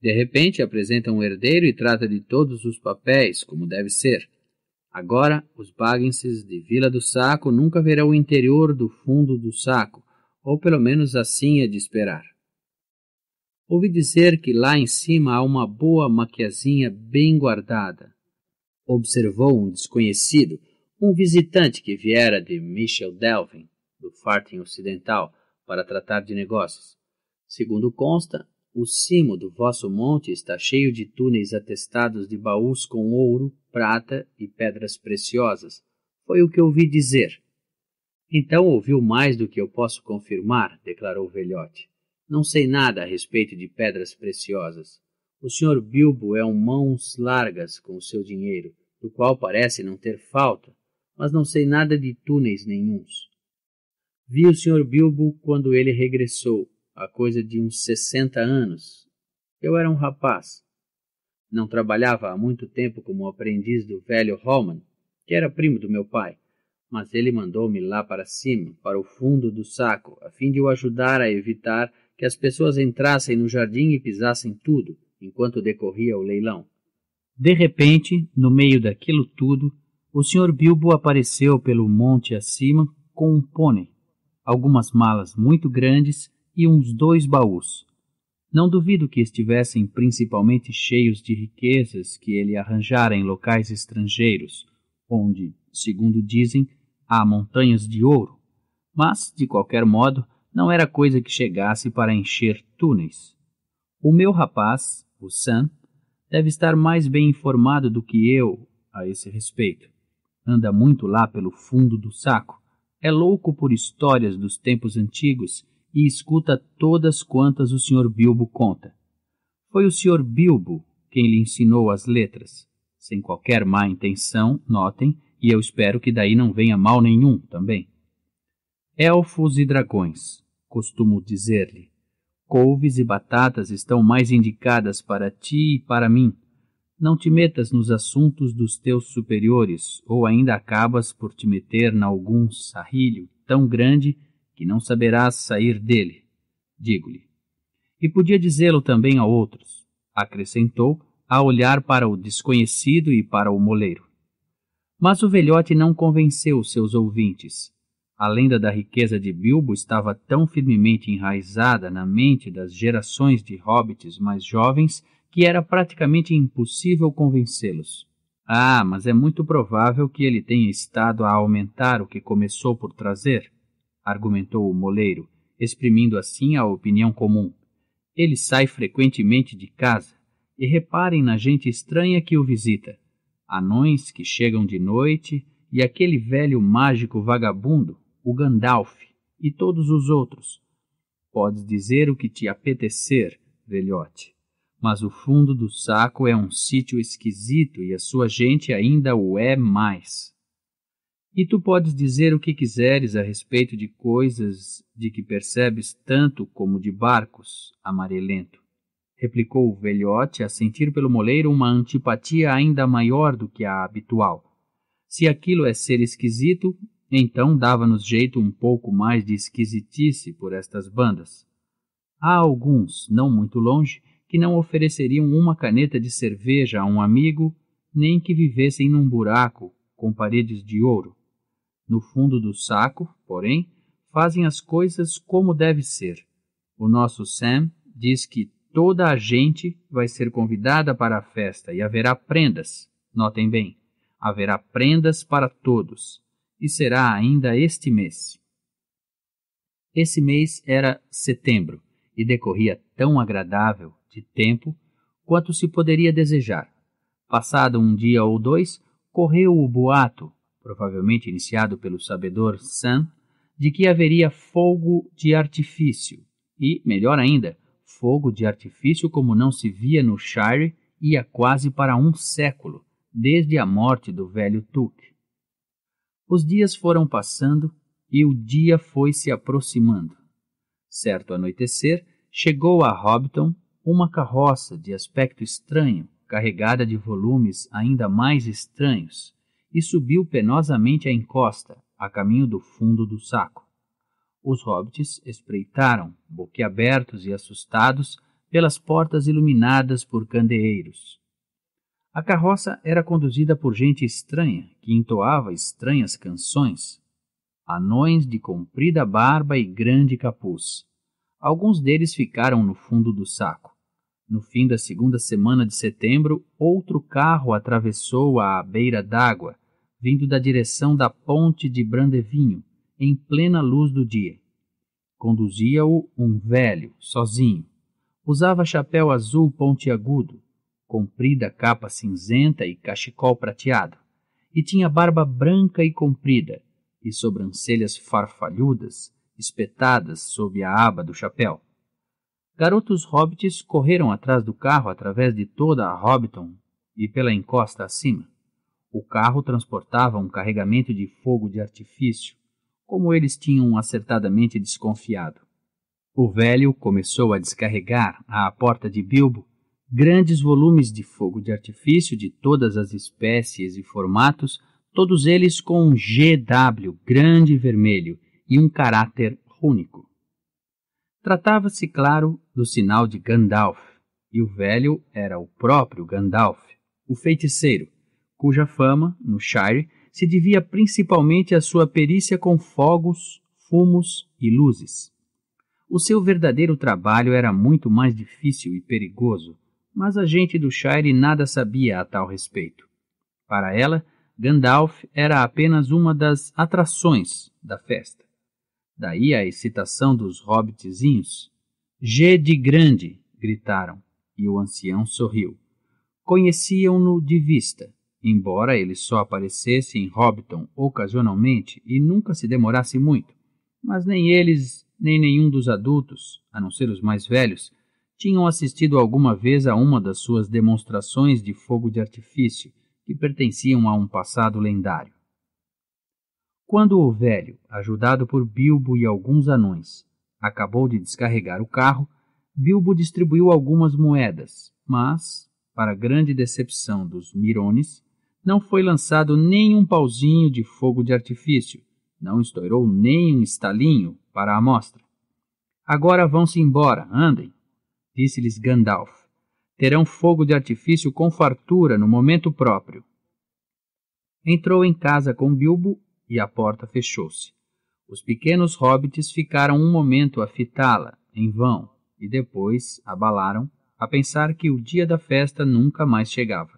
S1: De repente apresenta um herdeiro e trata de todos os papéis, como deve ser. Agora, os Bagginses de Vila do Saco nunca verão o interior do fundo do saco, ou pelo menos assim é de esperar. Ouvi dizer que lá em cima há uma boa maquiazinha bem guardada. Observou um desconhecido, um visitante que viera de Michel Delvin, do Farting Ocidental, para tratar de negócios. Segundo consta, o cimo do vosso monte está cheio de túneis atestados de baús com ouro, prata e pedras preciosas. Foi o que ouvi dizer. Então ouviu mais do que eu posso confirmar, declarou Velhote. Não sei nada a respeito de pedras preciosas. O senhor Bilbo é um mãos largas com o seu dinheiro, do qual parece não ter falta, mas não sei nada de túneis nenhuns. Vi o senhor Bilbo quando ele regressou, há coisa de uns sessenta anos. Eu era um rapaz. Não trabalhava há muito tempo como aprendiz do velho Holman, que era primo do meu pai, mas ele mandou-me lá para cima, para o fundo do saco, a fim de o ajudar a evitar que as pessoas entrassem no jardim e pisassem tudo enquanto decorria o leilão. De repente, no meio daquilo tudo, o Sr. Bilbo apareceu pelo monte acima com um pônei, algumas malas muito grandes e uns dois baús. Não duvido que estivessem principalmente cheios de riquezas que ele arranjara em locais estrangeiros, onde, segundo dizem, há montanhas de ouro. Mas, de qualquer modo, não era coisa que chegasse para encher túneis. O meu rapaz, o Sam, deve estar mais bem informado do que eu a esse respeito. Anda muito lá pelo fundo do saco, é louco por histórias dos tempos antigos e escuta todas quantas o Sr. Bilbo conta. Foi o Sr. Bilbo quem lhe ensinou as letras. Sem qualquer má intenção, notem, e eu espero que daí não venha mal nenhum também. Elfos e dragões, costumo dizer-lhe. Couves e batatas estão mais indicadas para ti e para mim. Não te metas nos assuntos dos teus superiores, ou ainda acabas por te meter em algum sarrilho tão grande que não saberás sair dele. Digo-lhe. E podia dizê-lo também a outros, acrescentou, a olhar para o desconhecido e para o moleiro. Mas o velhote não convenceu seus ouvintes a lenda da riqueza de Bilbo estava tão firmemente enraizada na mente das gerações de hobbits mais jovens que era praticamente impossível convencê-los. Ah, mas é muito provável que ele tenha estado a aumentar o que começou por trazer, argumentou o moleiro, exprimindo assim a opinião comum. Ele sai frequentemente de casa, e reparem na gente estranha que o visita: anões que chegam de noite e aquele velho mágico vagabundo, o Gandalf e todos os outros. Podes dizer o que te apetecer, velhote, mas o fundo do saco é um sítio esquisito e a sua gente ainda o é mais. E tu podes dizer o que quiseres a respeito de coisas de que percebes tanto como de barcos, amarelento. Replicou o velhote, a sentir pelo moleiro uma antipatia ainda maior do que a habitual. Se aquilo é ser esquisito, então dava-nos jeito um pouco mais de esquisitice por estas bandas. Há alguns, não muito longe, que não ofereceriam uma caneta de cerveja a um amigo, nem que vivessem num buraco com paredes de ouro. No fundo do saco, porém, fazem as coisas como deve ser. O nosso Sam diz que toda a gente vai ser convidada para a festa e haverá prendas. Notem bem, haverá prendas para todos e será ainda este mês. Esse mês era setembro e decorria tão agradável de tempo quanto se poderia desejar. Passado um dia ou dois, correu o boato, provavelmente iniciado pelo sabedor Sam, de que haveria fogo de artifício e, melhor ainda, fogo de artifício como não se via no Shire ia quase para um século, desde a morte do velho Tuque. Os dias foram passando e o dia foi se aproximando. Certo anoitecer, chegou a Hobbiton uma carroça de aspecto estranho, carregada de volumes ainda mais estranhos, e subiu penosamente a encosta, a caminho do fundo do saco. Os hobbits espreitaram, boquiabertos e assustados, pelas portas iluminadas por candeeiros. A carroça era conduzida por gente estranha, que entoava estranhas canções. Anões de comprida barba e grande capuz. Alguns deles ficaram no fundo do saco. No fim da segunda semana de setembro, outro carro atravessou a beira d'água, vindo da direção da ponte de Brandevinho, em plena luz do dia. Conduzia-o um velho, sozinho. Usava chapéu azul pontiagudo, comprida capa cinzenta e cachecol prateado, e tinha barba branca e comprida, e sobrancelhas farfalhudas, espetadas sob a aba do chapéu. Garotos hobbits correram atrás do carro através de toda a Hobbiton e pela encosta acima. O carro transportava um carregamento de fogo de artifício, como eles tinham acertadamente desconfiado. O velho começou a descarregar à porta de Bilbo grandes volumes de fogo de artifício de todas as espécies e formatos, todos eles com um GW grande vermelho e um caráter único. Tratava-se, claro, do sinal de Gandalf, e o velho era o próprio Gandalf, o feiticeiro, cuja fama, no Shire, se devia principalmente à sua perícia com fogos, fumos e luzes. O seu verdadeiro trabalho era muito mais difícil e perigoso, mas a gente do Shire nada sabia a tal respeito. Para ela, Gandalf era apenas uma das atrações da festa. Daí a excitação dos hobbitzinhos. G de grande! gritaram, e o ancião sorriu. Conheciam-no de vista, embora ele só aparecesse em Hobbiton ocasionalmente e nunca se demorasse muito. Mas nem eles, nem nenhum dos adultos, a não ser os mais velhos, tinham assistido alguma vez a uma das suas demonstrações de fogo de artifício, que pertenciam a um passado lendário. Quando o velho, ajudado por Bilbo e alguns anões, acabou de descarregar o carro, Bilbo distribuiu algumas moedas, mas, para grande decepção dos mirones, não foi lançado nem um pauzinho de fogo de artifício, não estourou nem um estalinho para a amostra. Agora vão-se embora, andem, Disse-lhes Gandalf: Terão fogo de artifício com fartura no momento próprio. Entrou em casa com Bilbo e a porta fechou-se. Os pequenos hobbits ficaram um momento a fitá-la, em vão, e depois abalaram a pensar que o dia da festa nunca mais chegava.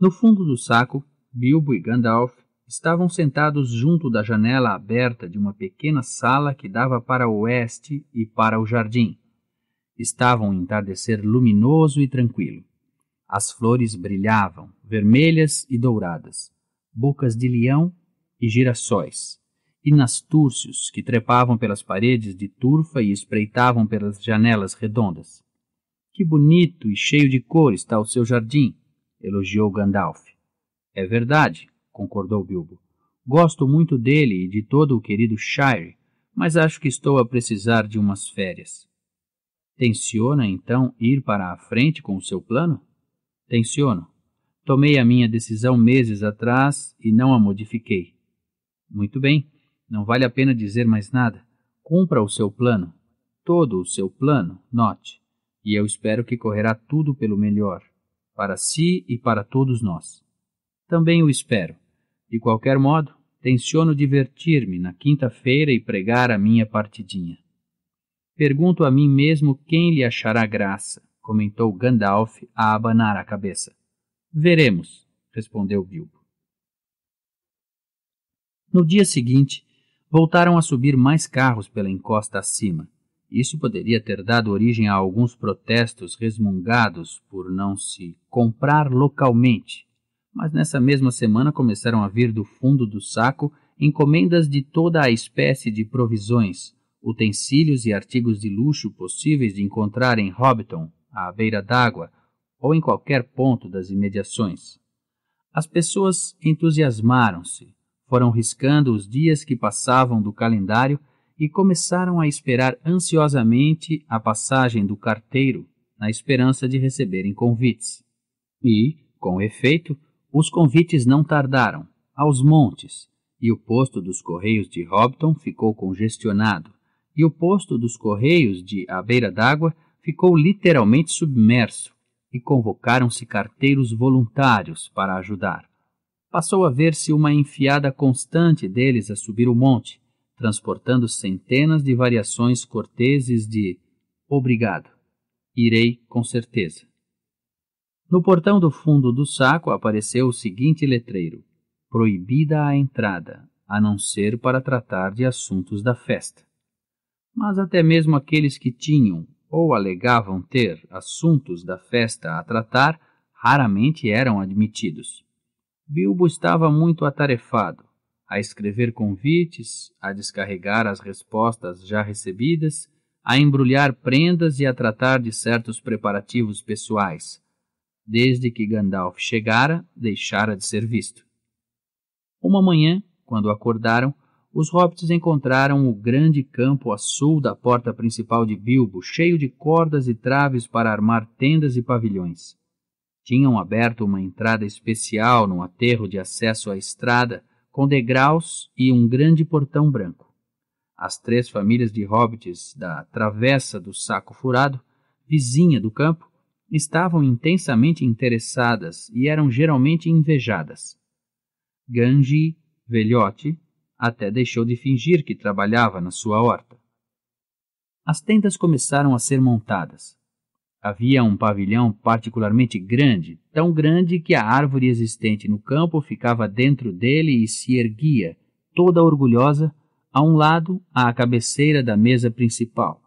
S1: No fundo do saco, Bilbo e Gandalf estavam sentados junto da janela aberta de uma pequena sala que dava para o oeste e para o jardim estavam em entardecer luminoso e tranquilo. As flores brilhavam, vermelhas e douradas, bocas de leão e girassóis, e nastúrcios que trepavam pelas paredes de turfa e espreitavam pelas janelas redondas. Que bonito e cheio de cor está o seu jardim, elogiou Gandalf. É verdade, concordou Bilbo. Gosto muito dele e de todo o querido Shire, mas acho que estou a precisar de umas férias. Tenciona então ir para a frente com o seu plano? Tenciono. Tomei a minha decisão meses atrás e não a modifiquei. Muito bem, não vale a pena dizer mais nada. Cumpra o seu plano, todo o seu plano, note, e eu espero que correrá tudo pelo melhor, para si e para todos nós. Também o espero. De qualquer modo, tenciono divertir-me na quinta-feira e pregar a minha partidinha. Pergunto a mim mesmo quem lhe achará graça, comentou Gandalf a abanar a cabeça. Veremos, respondeu Bilbo. No dia seguinte, voltaram a subir mais carros pela encosta acima. Isso poderia ter dado origem a alguns protestos resmungados por não se comprar localmente. Mas nessa mesma semana começaram a vir do fundo do saco encomendas de toda a espécie de provisões, utensílios e artigos de luxo possíveis de encontrar em Hobbiton, à beira d'água ou em qualquer ponto das imediações. As pessoas entusiasmaram-se, foram riscando os dias que passavam do calendário e começaram a esperar ansiosamente a passagem do carteiro, na esperança de receberem convites. E, com efeito, os convites não tardaram, aos montes, e o posto dos Correios de Hobbiton ficou congestionado e o posto dos Correios de à beira d'água ficou literalmente submerso e convocaram-se carteiros voluntários para ajudar. Passou a ver-se uma enfiada constante deles a subir o monte, transportando centenas de variações corteses de obrigado, irei com certeza. No portão do fundo do saco apareceu o seguinte letreiro: proibida a entrada, a não ser para tratar de assuntos da festa. Mas até mesmo aqueles que tinham ou alegavam ter assuntos da festa a tratar raramente eram admitidos. Bilbo estava muito atarefado a escrever convites, a descarregar as respostas já recebidas, a embrulhar prendas e a tratar de certos preparativos pessoais. Desde que Gandalf chegara, deixara de ser visto. Uma manhã, quando acordaram, os hobbits encontraram o grande campo a sul da porta principal de Bilbo, cheio de cordas e traves para armar tendas e pavilhões. Tinham aberto uma entrada especial num aterro de acesso à estrada, com degraus e um grande portão branco. As três famílias de hobbits da Travessa do Saco Furado, vizinha do campo, estavam intensamente interessadas e eram geralmente invejadas. Ganji Velhote até deixou de fingir que trabalhava na sua horta. As tendas começaram a ser montadas. Havia um pavilhão particularmente grande, tão grande que a árvore existente no campo ficava dentro dele e se erguia, toda orgulhosa, a um lado, à cabeceira da mesa principal.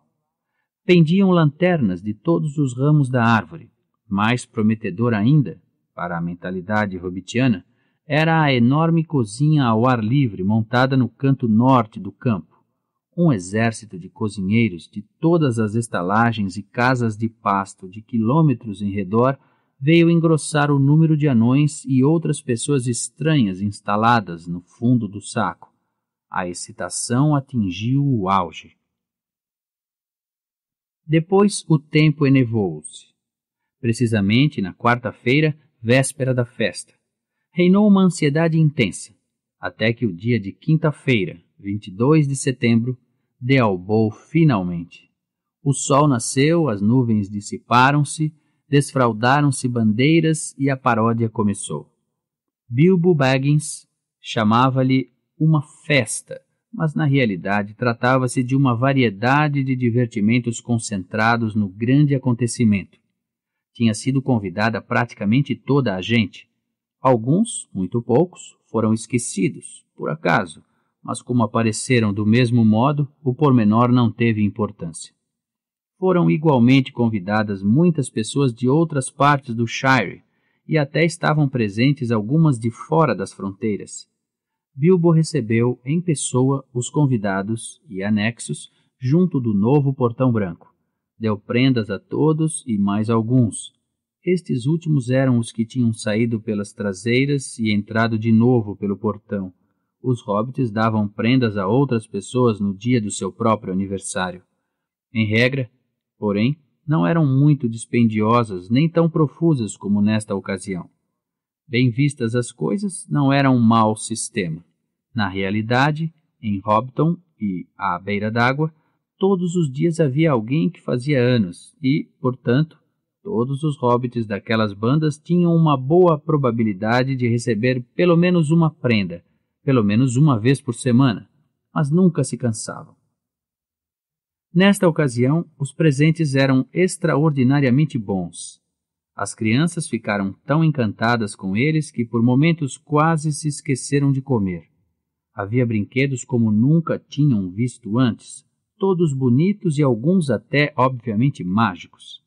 S1: Pendiam lanternas de todos os ramos da árvore. Mais prometedor ainda, para a mentalidade hobbitiana, era a enorme cozinha ao ar livre montada no canto norte do campo. Um exército de cozinheiros de todas as estalagens e casas de pasto de quilômetros em redor veio engrossar o número de anões e outras pessoas estranhas instaladas no fundo do saco. A excitação atingiu o auge. Depois o tempo enevou-se. Precisamente na quarta-feira, véspera da festa reinou uma ansiedade intensa, até que o dia de quinta-feira, 22 de setembro, dealbou finalmente. O sol nasceu, as nuvens dissiparam-se, desfraldaram-se bandeiras e a paródia começou. Bilbo Baggins chamava-lhe uma festa, mas na realidade tratava-se de uma variedade de divertimentos concentrados no grande acontecimento. Tinha sido convidada praticamente toda a gente, Alguns, muito poucos, foram esquecidos, por acaso, mas como apareceram do mesmo modo, o pormenor não teve importância. Foram igualmente convidadas muitas pessoas de outras partes do Shire, e até estavam presentes algumas de fora das fronteiras. Bilbo recebeu em pessoa os convidados e anexos junto do novo portão branco. Deu prendas a todos e mais alguns, estes últimos eram os que tinham saído pelas traseiras e entrado de novo pelo portão. Os hobbits davam prendas a outras pessoas no dia do seu próprio aniversário. Em regra, porém, não eram muito dispendiosas nem tão profusas como nesta ocasião. Bem vistas as coisas, não era um mau sistema. Na realidade, em Hobbiton e à beira d'água, todos os dias havia alguém que fazia anos e, portanto, Todos os hobbits daquelas bandas tinham uma boa probabilidade de receber pelo menos uma prenda, pelo menos uma vez por semana, mas nunca se cansavam. Nesta ocasião, os presentes eram extraordinariamente bons. As crianças ficaram tão encantadas com eles que por momentos quase se esqueceram de comer. Havia brinquedos como nunca tinham visto antes, todos bonitos e alguns até obviamente mágicos.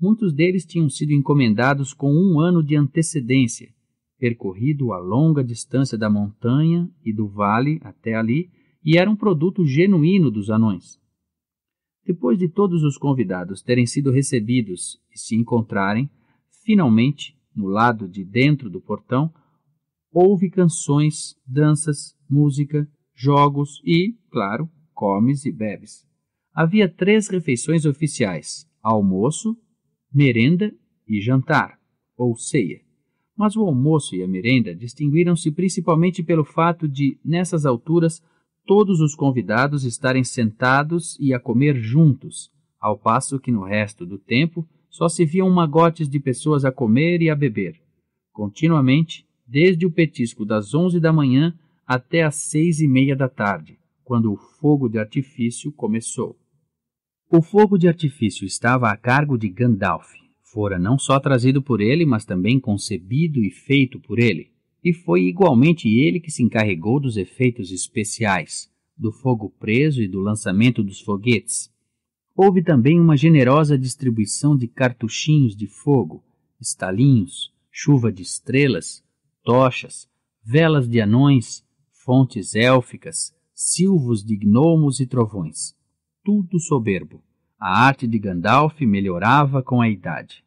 S1: Muitos deles tinham sido encomendados com um ano de antecedência, percorrido a longa distância da montanha e do vale até ali, e era um produto genuíno dos anões. Depois de todos os convidados terem sido recebidos e se encontrarem, finalmente, no lado de dentro do portão, houve canções, danças, música, jogos e, claro, comes e bebes. Havia três refeições oficiais: almoço, merenda e jantar, ou ceia. Mas o almoço e a merenda distinguiram-se principalmente pelo fato de, nessas alturas, todos os convidados estarem sentados e a comer juntos, ao passo que no resto do tempo só se viam magotes de pessoas a comer e a beber, continuamente, desde o petisco das onze da manhã até às seis e meia da tarde, quando o fogo de artifício começou. O fogo de artifício estava a cargo de Gandalf. Fora não só trazido por ele, mas também concebido e feito por ele. E foi igualmente ele que se encarregou dos efeitos especiais, do fogo preso e do lançamento dos foguetes. Houve também uma generosa distribuição de cartuchinhos de fogo, estalinhos, chuva de estrelas, tochas, velas de anões, fontes élficas, silvos de gnomos e trovões tudo soberbo. A arte de Gandalf melhorava com a idade.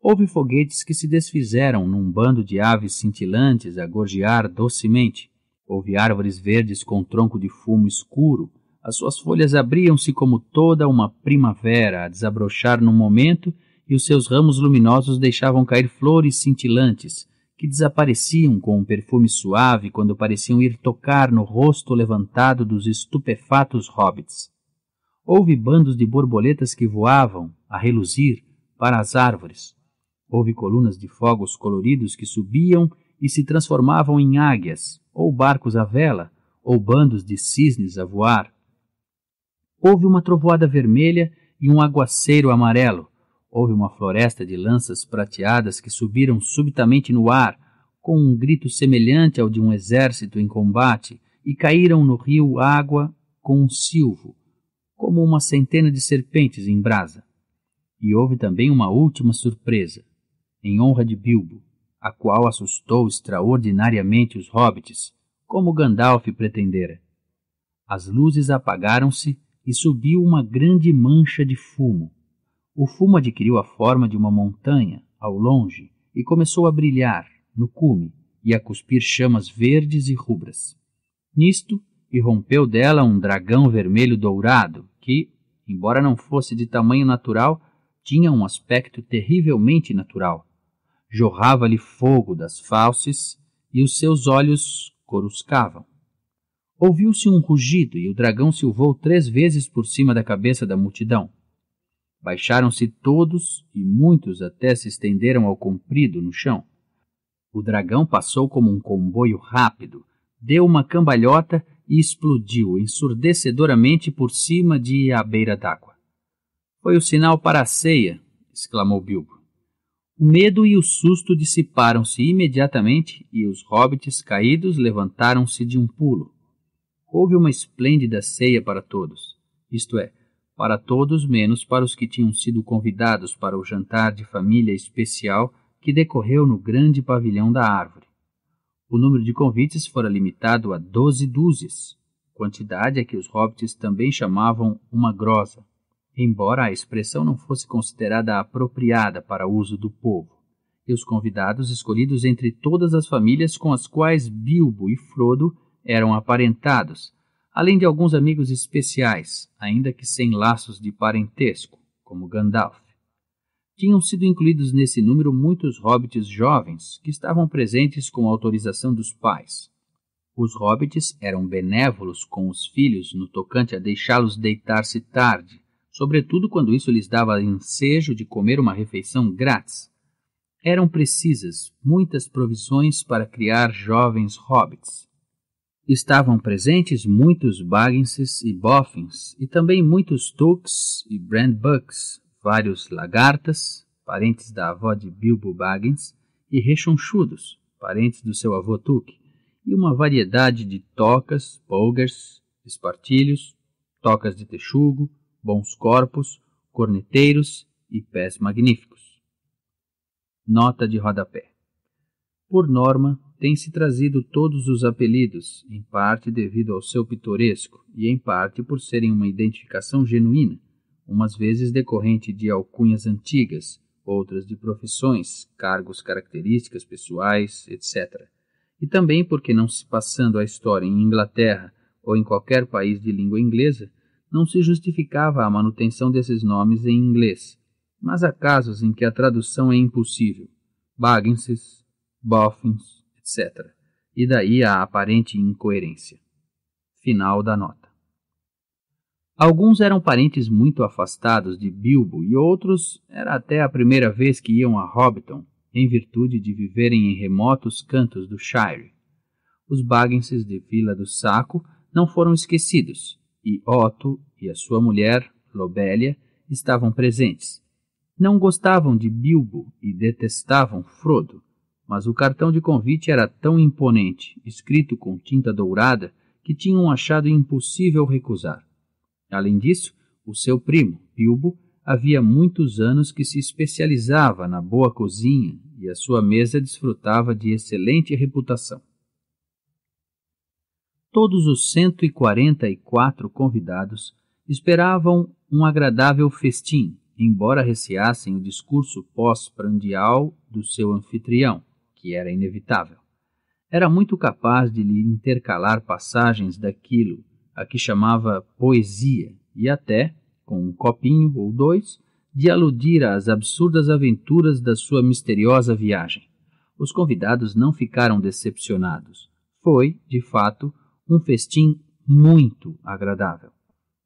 S1: Houve foguetes que se desfizeram num bando de aves cintilantes a gorjear docemente. Houve árvores verdes com tronco de fumo escuro. As suas folhas abriam-se como toda uma primavera a desabrochar num momento e os seus ramos luminosos deixavam cair flores cintilantes, que desapareciam com um perfume suave quando pareciam ir tocar no rosto levantado dos estupefatos hobbits. Houve bandos de borboletas que voavam, a reluzir, para as árvores. Houve colunas de fogos coloridos que subiam e se transformavam em águias, ou barcos à vela, ou bandos de cisnes a voar. Houve uma trovoada vermelha e um aguaceiro amarelo. Houve uma floresta de lanças prateadas que subiram subitamente no ar, com um grito semelhante ao de um exército em combate, e caíram no rio água com um silvo como uma centena de serpentes em brasa. E houve também uma última surpresa, em honra de Bilbo, a qual assustou extraordinariamente os hobbits, como Gandalf pretendera. As luzes apagaram-se e subiu uma grande mancha de fumo. O fumo adquiriu a forma de uma montanha, ao longe, e começou a brilhar, no cume, e a cuspir chamas verdes e rubras. Nisto, e rompeu dela um dragão vermelho dourado, que, embora não fosse de tamanho natural, tinha um aspecto terrivelmente natural. Jorrava-lhe fogo das fauces e os seus olhos coruscavam. Ouviu-se um rugido e o dragão silvou três vezes por cima da cabeça da multidão. Baixaram-se todos e muitos até se estenderam ao comprido no chão. O dragão passou como um comboio rápido, deu uma cambalhota e explodiu ensurdecedoramente por cima de à beira d'água. Foi o sinal para a ceia, exclamou Bilbo. O medo e o susto dissiparam-se imediatamente e os hobbits caídos levantaram-se de um pulo. Houve uma esplêndida ceia para todos, isto é, para todos menos para os que tinham sido convidados para o jantar de família especial que decorreu no grande pavilhão da árvore. O número de convites fora limitado a doze dúzias, quantidade a é que os hobbits também chamavam uma grosa, embora a expressão não fosse considerada apropriada para uso do povo, e os convidados escolhidos entre todas as famílias com as quais Bilbo e Frodo eram aparentados, além de alguns amigos especiais, ainda que sem laços de parentesco, como Gandalf tinham sido incluídos nesse número muitos hobbits jovens que estavam presentes com autorização dos pais. Os hobbits eram benévolos com os filhos no tocante a deixá-los deitar-se tarde, sobretudo quando isso lhes dava ensejo de comer uma refeição grátis. Eram precisas muitas provisões para criar jovens hobbits. Estavam presentes muitos Bagginses e Boffins, e também muitos Tooks e Brandbucks, vários lagartas, parentes da avó de Bilbo Baggins, e rechonchudos, parentes do seu avô Tuque, e uma variedade de tocas, polgars, espartilhos, tocas de texugo, bons corpos, corneteiros e pés magníficos. Nota de rodapé. Por norma, tem-se trazido todos os apelidos, em parte devido ao seu pitoresco e em parte por serem uma identificação genuína, umas vezes decorrente de alcunhas antigas, outras de profissões, cargos, características pessoais, etc. E também porque não se passando a história em Inglaterra ou em qualquer país de língua inglesa, não se justificava a manutenção desses nomes em inglês, mas há casos em que a tradução é impossível. Bagginses, Boffins, etc. E daí a aparente incoerência. Final da nota. Alguns eram parentes muito afastados de Bilbo e outros era até a primeira vez que iam a Hobbiton, em virtude de viverem em remotos cantos do Shire. Os Bagginses de Vila do Saco não foram esquecidos, e Otto e a sua mulher, Lobélia, estavam presentes. Não gostavam de Bilbo e detestavam Frodo, mas o cartão de convite era tão imponente, escrito com tinta dourada, que tinham achado impossível recusar. Além disso, o seu primo, Bilbo, havia muitos anos que se especializava na boa cozinha e a sua mesa desfrutava de excelente reputação. Todos os 144 convidados esperavam um agradável festim, embora receassem o discurso pós-prandial do seu anfitrião, que era inevitável. Era muito capaz de lhe intercalar passagens daquilo a que chamava poesia, e até, com um copinho ou dois, de aludir às absurdas aventuras da sua misteriosa viagem. Os convidados não ficaram decepcionados. Foi, de fato, um festim muito agradável.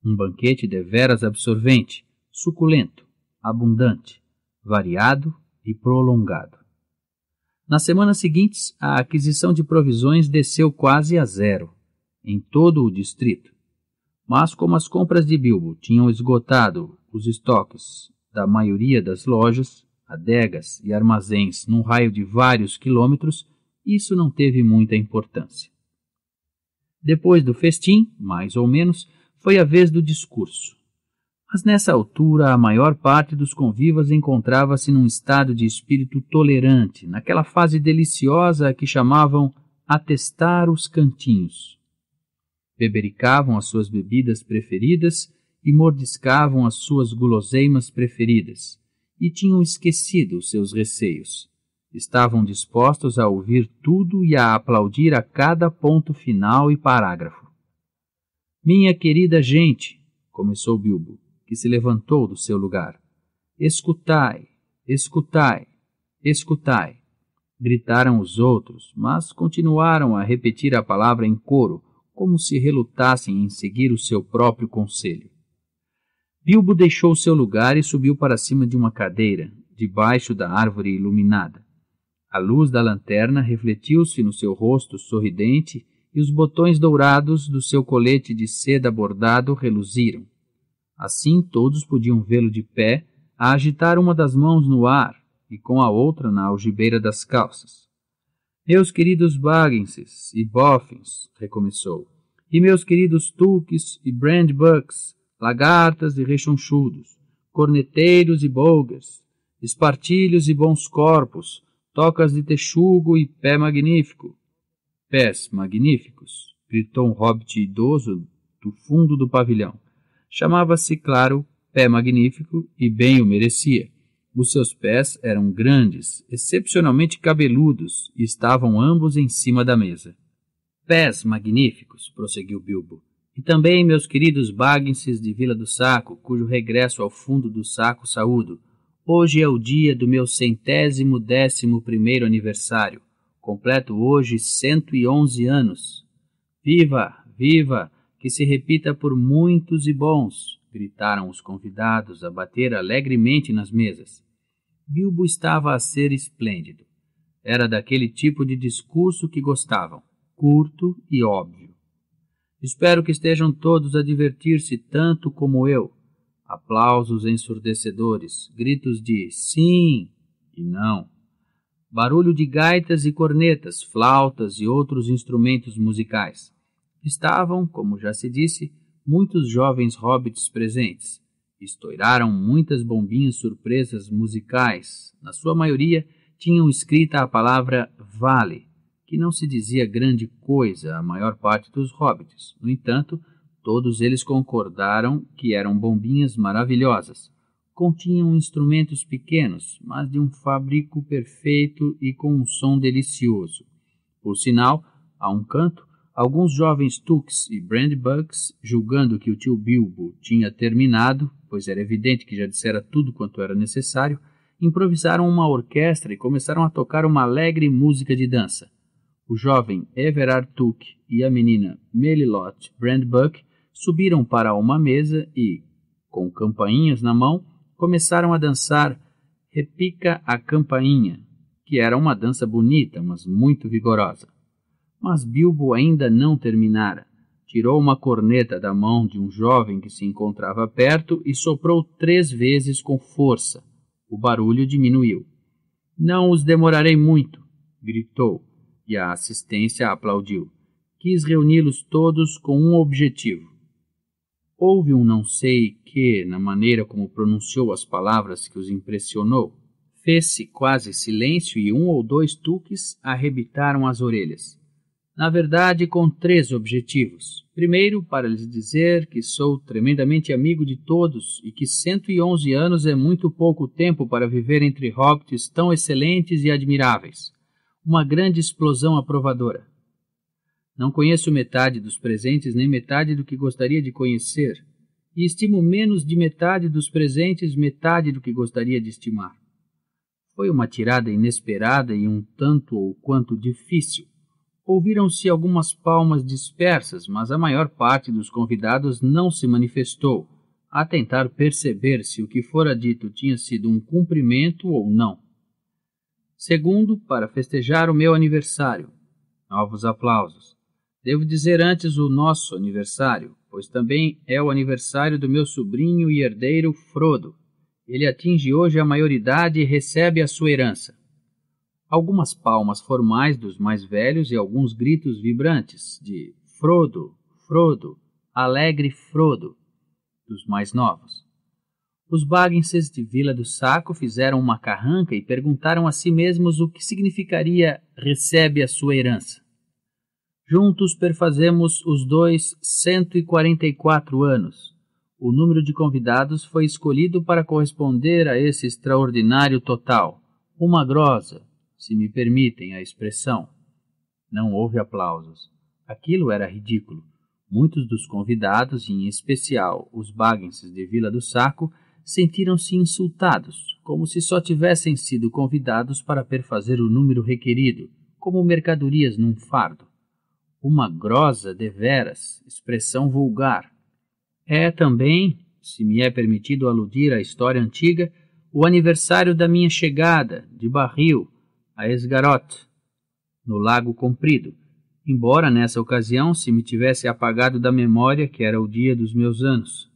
S1: Um banquete deveras absorvente, suculento, abundante, variado e prolongado. Nas semanas seguintes, a aquisição de provisões desceu quase a zero em todo o distrito. Mas como as compras de Bilbo tinham esgotado os estoques da maioria das lojas, adegas e armazéns num raio de vários quilômetros, isso não teve muita importância. Depois do festim, mais ou menos, foi a vez do discurso. Mas nessa altura, a maior parte dos convivas encontrava-se num estado de espírito tolerante, naquela fase deliciosa que chamavam atestar os cantinhos bebericavam as suas bebidas preferidas e mordiscavam as suas guloseimas preferidas, e tinham esquecido os seus receios. Estavam dispostos a ouvir tudo e a aplaudir a cada ponto final e parágrafo. Minha querida gente, começou Bilbo, que se levantou do seu lugar. Escutai, escutai, escutai. Gritaram os outros, mas continuaram a repetir a palavra em coro, como se relutassem em seguir o seu próprio conselho. Bilbo deixou seu lugar e subiu para cima de uma cadeira, debaixo da árvore iluminada. A luz da lanterna refletiu-se no seu rosto sorridente e os botões dourados do seu colete de seda bordado reluziram. Assim todos podiam vê-lo de pé, a agitar uma das mãos no ar e com a outra na algibeira das calças. Meus queridos Bagginses e Boffins, recomeçou, e meus queridos Tuques e Brandbucks, lagartas e rechonchudos, corneteiros e bolgas, espartilhos e bons corpos, tocas de texugo e pé magnífico. Pés magníficos, gritou um hobbit idoso do fundo do pavilhão. Chamava-se, claro, Pé Magnífico e bem o merecia. Os seus pés eram grandes, excepcionalmente cabeludos, e estavam ambos em cima da mesa. Pés magníficos, prosseguiu Bilbo. E também meus queridos baguenses de Vila do Saco, cujo regresso ao fundo do saco saúdo. Hoje é o dia do meu centésimo décimo primeiro aniversário. Completo hoje cento e onze anos. Viva, viva, que se repita por muitos e bons gritaram os convidados a bater alegremente nas mesas. Bilbo estava a ser esplêndido. Era daquele tipo de discurso que gostavam, curto e óbvio. Espero que estejam todos a divertir-se tanto como eu. Aplausos ensurdecedores, gritos de sim e não. Barulho de gaitas e cornetas, flautas e outros instrumentos musicais. Estavam, como já se disse, muitos jovens hobbits presentes. Estouraram muitas bombinhas surpresas musicais. Na sua maioria, tinham escrita a palavra vale, que não se dizia grande coisa à maior parte dos hobbits. No entanto, todos eles concordaram que eram bombinhas maravilhosas. Continham instrumentos pequenos, mas de um fabrico perfeito e com um som delicioso. Por sinal, a um canto, Alguns jovens Tooks e Brandbugs, julgando que o tio Bilbo tinha terminado, pois era evidente que já dissera tudo quanto era necessário, improvisaram uma orquestra e começaram a tocar uma alegre música de dança. O jovem Everard Took e a menina Melilot Brandbuck subiram para uma mesa e, com campainhas na mão, começaram a dançar Repica a Campainha, que era uma dança bonita, mas muito vigorosa. Mas Bilbo ainda não terminara. Tirou uma corneta da mão de um jovem que se encontrava perto e soprou três vezes com força. O barulho diminuiu. Não os demorarei muito, gritou, e a assistência aplaudiu. Quis reuni-los todos com um objetivo. Houve um não sei que, na maneira como pronunciou as palavras que os impressionou. Fez-se quase silêncio e um ou dois tuques arrebitaram as orelhas na verdade com três objetivos. Primeiro, para lhes dizer que sou tremendamente amigo de todos e que 111 anos é muito pouco tempo para viver entre hobbits tão excelentes e admiráveis. Uma grande explosão aprovadora. Não conheço metade dos presentes nem metade do que gostaria de conhecer, e estimo menos de metade dos presentes metade do que gostaria de estimar. Foi uma tirada inesperada e um tanto ou quanto difícil Ouviram-se algumas palmas dispersas, mas a maior parte dos convidados não se manifestou, a tentar perceber se o que fora dito tinha sido um cumprimento ou não. Segundo, para festejar o meu aniversário. Novos aplausos. Devo dizer antes o nosso aniversário, pois também é o aniversário do meu sobrinho e herdeiro Frodo. Ele atinge hoje a maioridade e recebe a sua herança algumas palmas formais dos mais velhos e alguns gritos vibrantes de Frodo, Frodo, alegre Frodo, dos mais novos. Os Bagginses de Vila do Saco fizeram uma carranca e perguntaram a si mesmos o que significaria recebe a sua herança. Juntos perfazemos os dois 144 anos. O número de convidados foi escolhido para corresponder a esse extraordinário total. Uma grosa, se me permitem a expressão. Não houve aplausos. Aquilo era ridículo. Muitos dos convidados, e em especial os baguenses de Vila do Saco, sentiram-se insultados, como se só tivessem sido convidados para perfazer o número requerido, como mercadorias num fardo. Uma grosa deveras, expressão vulgar. É também, se me é permitido aludir à história antiga, o aniversário da minha chegada, de barril, a Esgarote, no Lago Comprido, embora nessa ocasião se me tivesse apagado da memória que era o dia dos meus anos.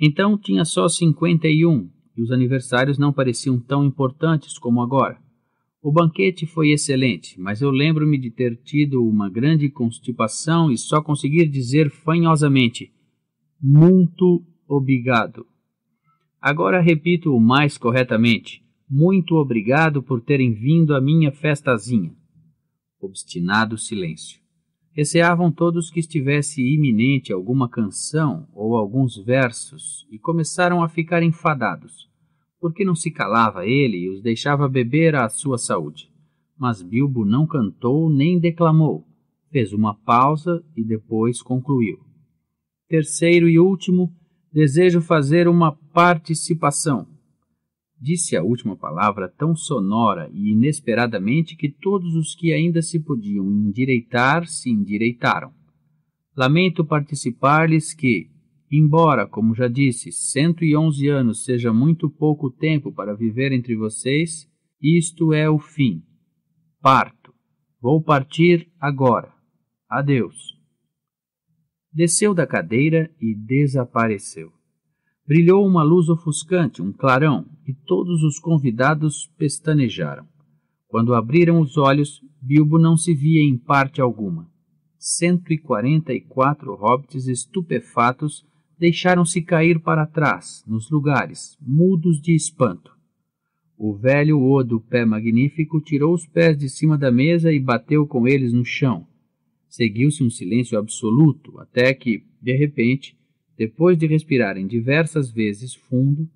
S1: Então tinha só 51 e os aniversários não pareciam tão importantes como agora. O banquete foi excelente, mas eu lembro-me de ter tido uma grande constipação e só conseguir dizer fanhosamente: Muito obrigado. Agora repito o mais corretamente: muito obrigado por terem vindo à minha festazinha. Obstinado silêncio. Receavam todos que estivesse iminente alguma canção ou alguns versos e começaram a ficar enfadados, porque não se calava ele e os deixava beber à sua saúde. Mas Bilbo não cantou nem declamou, fez uma pausa e depois concluiu. Terceiro e último, desejo fazer uma participação disse a última palavra tão sonora e inesperadamente que todos os que ainda se podiam endireitar se endireitaram. Lamento participar-lhes que, embora, como já disse, cento e onze anos seja muito pouco tempo para viver entre vocês, isto é o fim. Parto. Vou partir agora. Adeus. Desceu da cadeira e desapareceu. Brilhou uma luz ofuscante, um clarão, e todos os convidados pestanejaram. Quando abriram os olhos, Bilbo não se via em parte alguma. Cento e quarenta e quatro hobbits estupefatos deixaram-se cair para trás, nos lugares, mudos de espanto. O velho O do pé magnífico tirou os pés de cima da mesa e bateu com eles no chão. Seguiu-se um silêncio absoluto, até que, de repente, depois de respirarem diversas vezes fundo,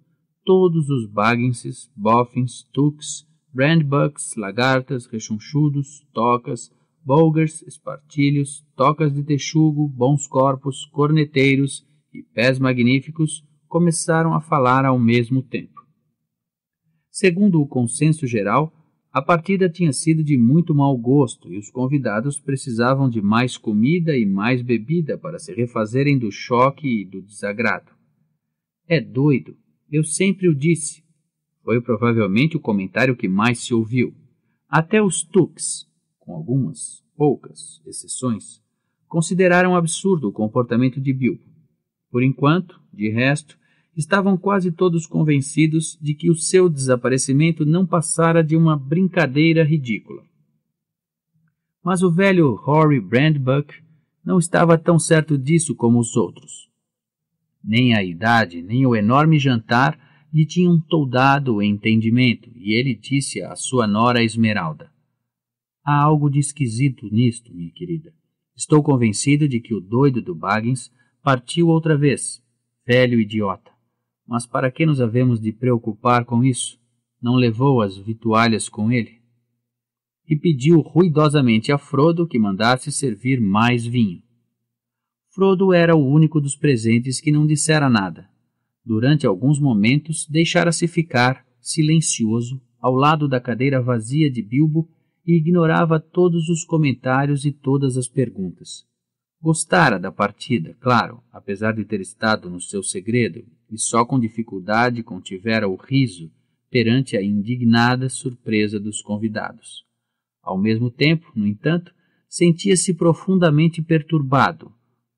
S1: todos os bagginses, boffins, tuques, brandbucks, lagartas, rechonchudos, tocas, bulgars, espartilhos, tocas de texugo, bons corpos, corneteiros e pés magníficos começaram a falar ao mesmo tempo. Segundo o consenso geral, a partida tinha sido de muito mau gosto e os convidados precisavam de mais comida e mais bebida para se refazerem do choque e do desagrado. É doido, eu sempre o disse. Foi provavelmente o comentário que mais se ouviu. Até os Tuks, com algumas poucas exceções, consideraram absurdo o comportamento de Bilbo. Por enquanto, de resto, estavam quase todos convencidos de que o seu desaparecimento não passara de uma brincadeira ridícula. Mas o velho Horry Brandbuck não estava tão certo disso como os outros nem a idade, nem o enorme jantar lhe tinham toldado o entendimento, e ele disse à sua nora Esmeralda: Há algo de esquisito nisto, minha querida. Estou convencido de que o doido do Baggins partiu outra vez, velho idiota. Mas para que nos havemos de preocupar com isso? Não levou as vitualhas com ele? E pediu ruidosamente a Frodo que mandasse servir mais vinho. Frodo era o único dos presentes que não dissera nada. Durante alguns momentos, deixara-se ficar, silencioso, ao lado da cadeira vazia de Bilbo e ignorava todos os comentários e todas as perguntas. Gostara da partida, claro, apesar de ter estado no seu segredo, e só com dificuldade contivera o riso perante a indignada surpresa dos convidados. Ao mesmo tempo, no entanto, sentia-se profundamente perturbado,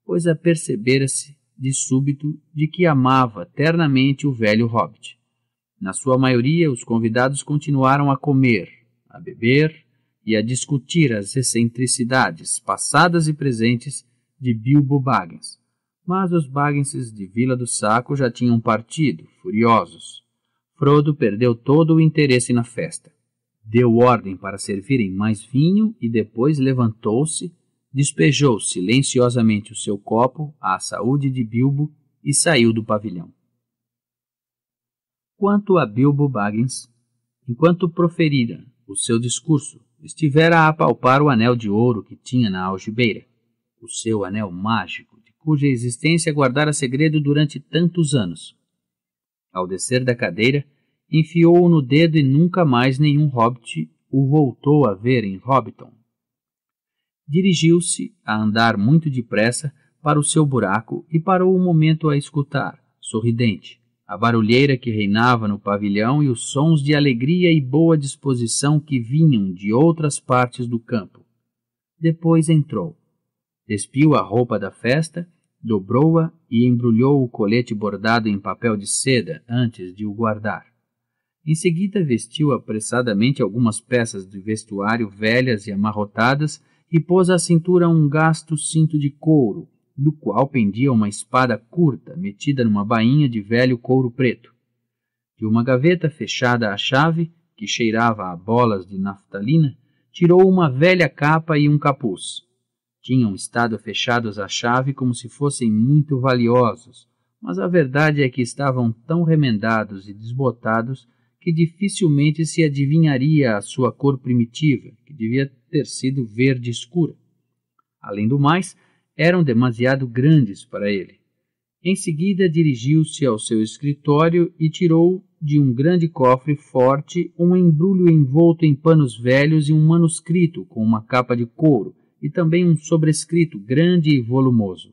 S1: pois apercebera-se de súbito de que amava ternamente o velho hobbit. Na sua maioria, os convidados continuaram a comer, a beber e a discutir as excentricidades passadas e presentes de Bilbo Baggins. Mas os Bagginses de Vila do Saco já tinham partido, furiosos. Frodo perdeu todo o interesse na festa. Deu ordem para servirem mais vinho e depois levantou-se despejou silenciosamente o seu copo à saúde de Bilbo e saiu do pavilhão. Quanto a Bilbo Baggins, enquanto proferira o seu discurso, estivera a palpar o anel de ouro que tinha na algibeira, o seu anel mágico, de cuja existência guardara segredo durante tantos anos. Ao descer da cadeira, enfiou-o no dedo e nunca mais nenhum hobbit o voltou a ver em Hobbiton Dirigiu-se a andar muito depressa para o seu buraco e parou um momento a escutar, sorridente, a barulheira que reinava no pavilhão e os sons de alegria e boa disposição que vinham de outras partes do campo. Depois entrou. Despiu a roupa da festa, dobrou-a e embrulhou o colete bordado em papel de seda antes de o guardar. Em seguida, vestiu apressadamente algumas peças de vestuário velhas e amarrotadas e pôs à cintura um gasto cinto de couro, do qual pendia uma espada curta metida numa bainha de velho couro preto. De uma gaveta fechada à chave, que cheirava a bolas de naftalina, tirou uma velha capa e um capuz. Tinham estado fechados à chave como se fossem muito valiosos, mas a verdade é que estavam tão remendados e desbotados que dificilmente se adivinharia a sua cor primitiva, que devia ter sido verde escura. Além do mais, eram demasiado grandes para ele. Em seguida, dirigiu-se ao seu escritório e tirou de um grande cofre forte um embrulho envolto em panos velhos e um manuscrito com uma capa de couro e também um sobrescrito grande e volumoso.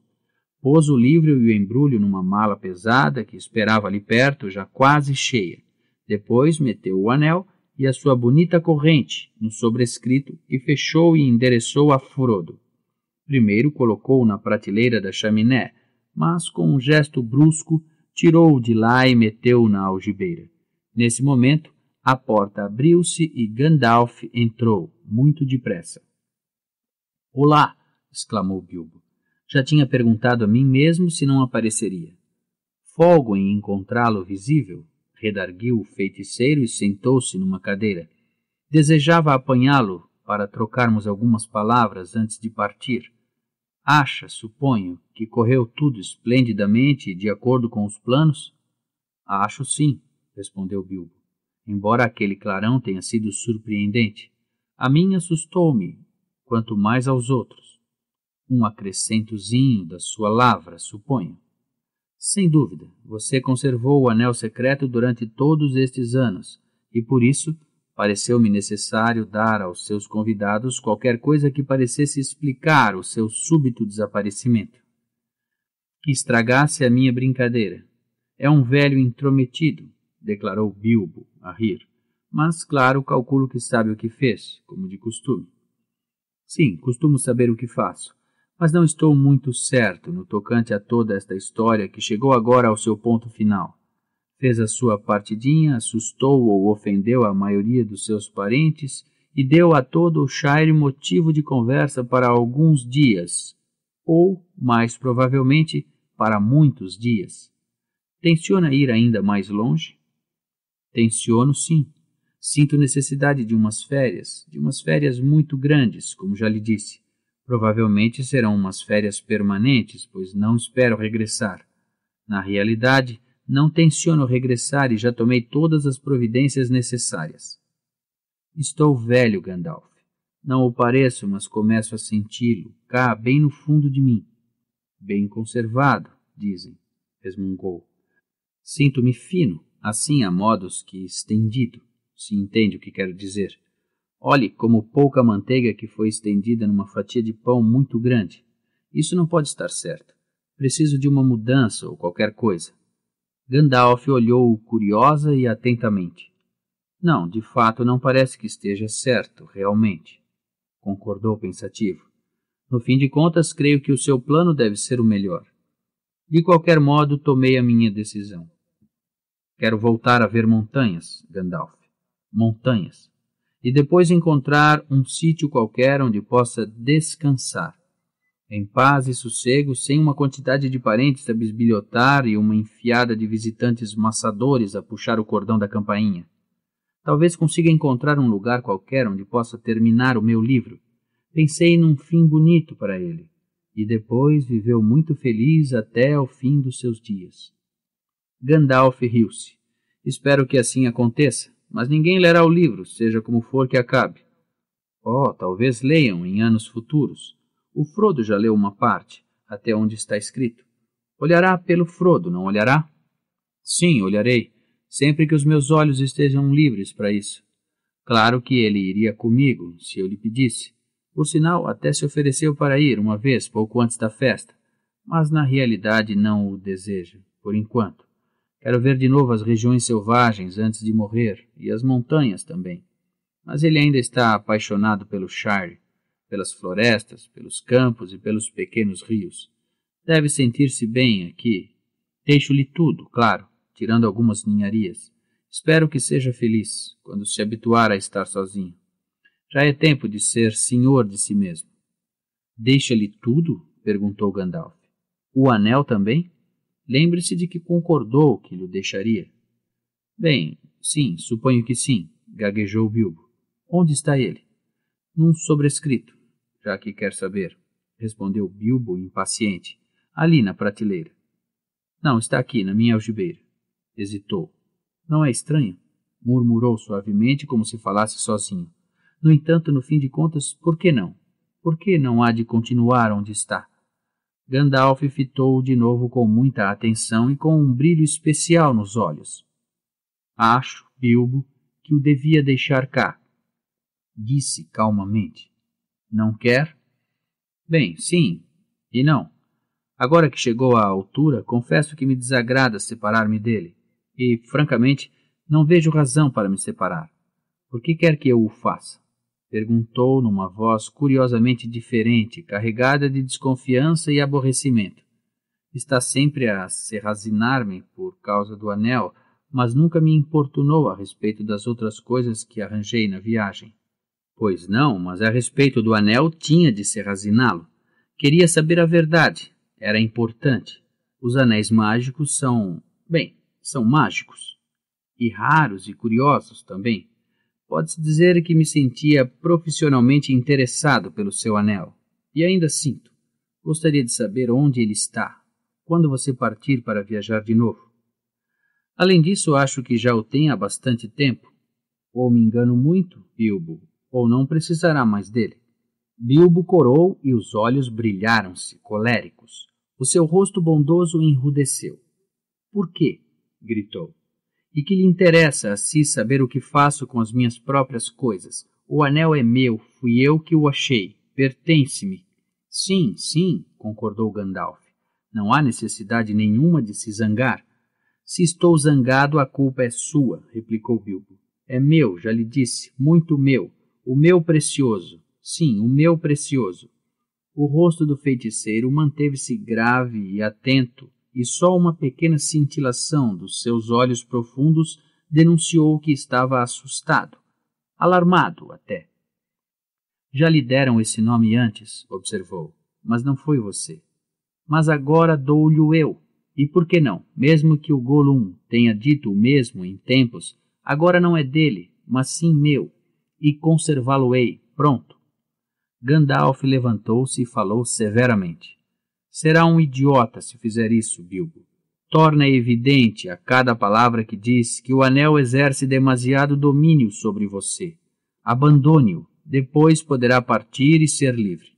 S1: Pôs o livro e o embrulho numa mala pesada que esperava ali perto, já quase cheia. Depois meteu o anel e a sua bonita corrente no sobrescrito e fechou e endereçou a Frodo. Primeiro colocou-o na prateleira da chaminé, mas com um gesto brusco tirou-o de lá e meteu-o na algibeira. Nesse momento, a porta abriu-se e Gandalf entrou, muito depressa. Olá! exclamou Bilbo. Já tinha perguntado a mim mesmo se não apareceria. Folgo em encontrá-lo visível, redarguiu o feiticeiro e sentou-se numa cadeira. Desejava apanhá-lo para trocarmos algumas palavras antes de partir. Acha, suponho, que correu tudo esplendidamente de acordo com os planos? Acho sim, respondeu Bilbo, embora aquele clarão tenha sido surpreendente. A mim assustou-me, quanto mais aos outros. Um acrescentozinho da sua lavra, suponho. Sem dúvida, você conservou o anel secreto durante todos estes anos, e por isso pareceu-me necessário dar aos seus convidados qualquer coisa que parecesse explicar o seu súbito desaparecimento. Que estragasse a minha brincadeira. É um velho intrometido, declarou Bilbo, a rir. Mas, claro, calculo que sabe o que fez, como de costume. Sim, costumo saber o que faço mas não estou muito certo no tocante a toda esta história que chegou agora ao seu ponto final. Fez a sua partidinha, assustou ou ofendeu a maioria dos seus parentes e deu a todo o Shire motivo de conversa para alguns dias, ou, mais provavelmente, para muitos dias. Tenciona ir ainda mais longe? Tenciono sim. Sinto necessidade de umas férias, de umas férias muito grandes, como já lhe disse. Provavelmente serão umas férias permanentes, pois não espero regressar. Na realidade, não tenciono regressar e já tomei todas as providências necessárias. Estou velho, Gandalf. Não o pareço, mas começo a senti-lo, cá, bem no fundo de mim. Bem conservado, dizem, resmungou. Sinto-me fino, assim a modos que estendido, se entende o que quero dizer. Olhe como pouca manteiga que foi estendida numa fatia de pão muito grande. Isso não pode estar certo. Preciso de uma mudança ou qualquer coisa. Gandalf olhou-o curiosa e atentamente. Não, de fato, não parece que esteja certo, realmente, concordou pensativo. No fim de contas, creio que o seu plano deve ser o melhor. De qualquer modo, tomei a minha decisão. Quero voltar a ver montanhas, Gandalf. Montanhas e depois encontrar um sítio qualquer onde possa descansar, em paz e sossego, sem uma quantidade de parentes a bisbilhotar e uma enfiada de visitantes maçadores a puxar o cordão da campainha. Talvez consiga encontrar um lugar qualquer onde possa terminar o meu livro. Pensei num fim bonito para ele, e depois viveu muito feliz até ao fim dos seus dias. Gandalf riu-se. Espero que assim aconteça mas ninguém lerá o livro, seja como for que acabe. Oh, talvez leiam em anos futuros. O Frodo já leu uma parte, até onde está escrito. Olhará pelo Frodo, não olhará? Sim, olharei, sempre que os meus olhos estejam livres para isso. Claro que ele iria comigo, se eu lhe pedisse. Por sinal, até se ofereceu para ir uma vez, pouco antes da festa, mas na realidade não o deseja, por enquanto. Quero ver de novo as regiões selvagens antes de morrer e as montanhas também. Mas ele ainda está apaixonado pelo Charlie, pelas florestas, pelos campos e pelos pequenos rios. Deve sentir-se bem aqui. Deixo-lhe tudo, claro, tirando algumas ninharias. Espero que seja feliz quando se habituar a estar sozinho. Já é tempo de ser senhor de si mesmo. Deixa-lhe tudo? perguntou Gandalf. O anel também? Lembre-se de que concordou que lhe deixaria. Bem, sim, suponho que sim, gaguejou Bilbo. Onde está ele? Num sobrescrito, já que quer saber, respondeu Bilbo impaciente. Ali na prateleira. Não, está aqui, na minha algibeira. Hesitou. Não é estranho? Murmurou suavemente, como se falasse sozinho. No entanto, no fim de contas, por que não? Por que não há de continuar onde está? Gandalf fitou-o de novo com muita atenção e com um brilho especial nos olhos. Acho, Bilbo, que o devia deixar cá. Disse calmamente. Não quer? Bem, sim e não. Agora que chegou à altura, confesso que me desagrada separar-me dele, e, francamente, não vejo razão para me separar. Por que quer que eu o faça? Perguntou numa voz curiosamente diferente, carregada de desconfiança e aborrecimento. Está sempre a serrazinar-me por causa do anel, mas nunca me importunou a respeito das outras coisas que arranjei na viagem. Pois não, mas a respeito do anel tinha de serraziná-lo. Queria saber a verdade, era importante. Os anéis mágicos são, bem, são mágicos e raros e curiosos também. Pode-se dizer que me sentia profissionalmente interessado pelo seu anel. E ainda sinto. Gostaria de saber onde ele está, quando você partir para viajar de novo. Além disso, acho que já o tem há bastante tempo. Ou me engano muito, Bilbo, ou não precisará mais dele. Bilbo corou e os olhos brilharam-se, coléricos. O seu rosto bondoso enrudeceu. Por quê? gritou e que lhe interessa a si saber o que faço com as minhas próprias coisas. O anel é meu, fui eu que o achei, pertence-me. Sim, sim, concordou Gandalf. Não há necessidade nenhuma de se zangar. Se estou zangado, a culpa é sua, replicou Bilbo. É meu, já lhe disse, muito meu, o meu precioso. Sim, o meu precioso. O rosto do feiticeiro manteve-se grave e atento, e só uma pequena cintilação dos seus olhos profundos denunciou que estava assustado, alarmado até. Já lhe deram esse nome antes, observou, mas não foi você. Mas agora dou-lhe eu. E por que não, mesmo que o Golum tenha dito o mesmo em tempos, agora não é dele, mas sim meu, e conservá-lo-ei, pronto. Gandalf levantou-se e falou severamente. Será um idiota se fizer isso, Bilbo. Torna evidente a cada palavra que diz que o anel exerce demasiado domínio sobre você. Abandone-o, depois poderá partir e ser livre.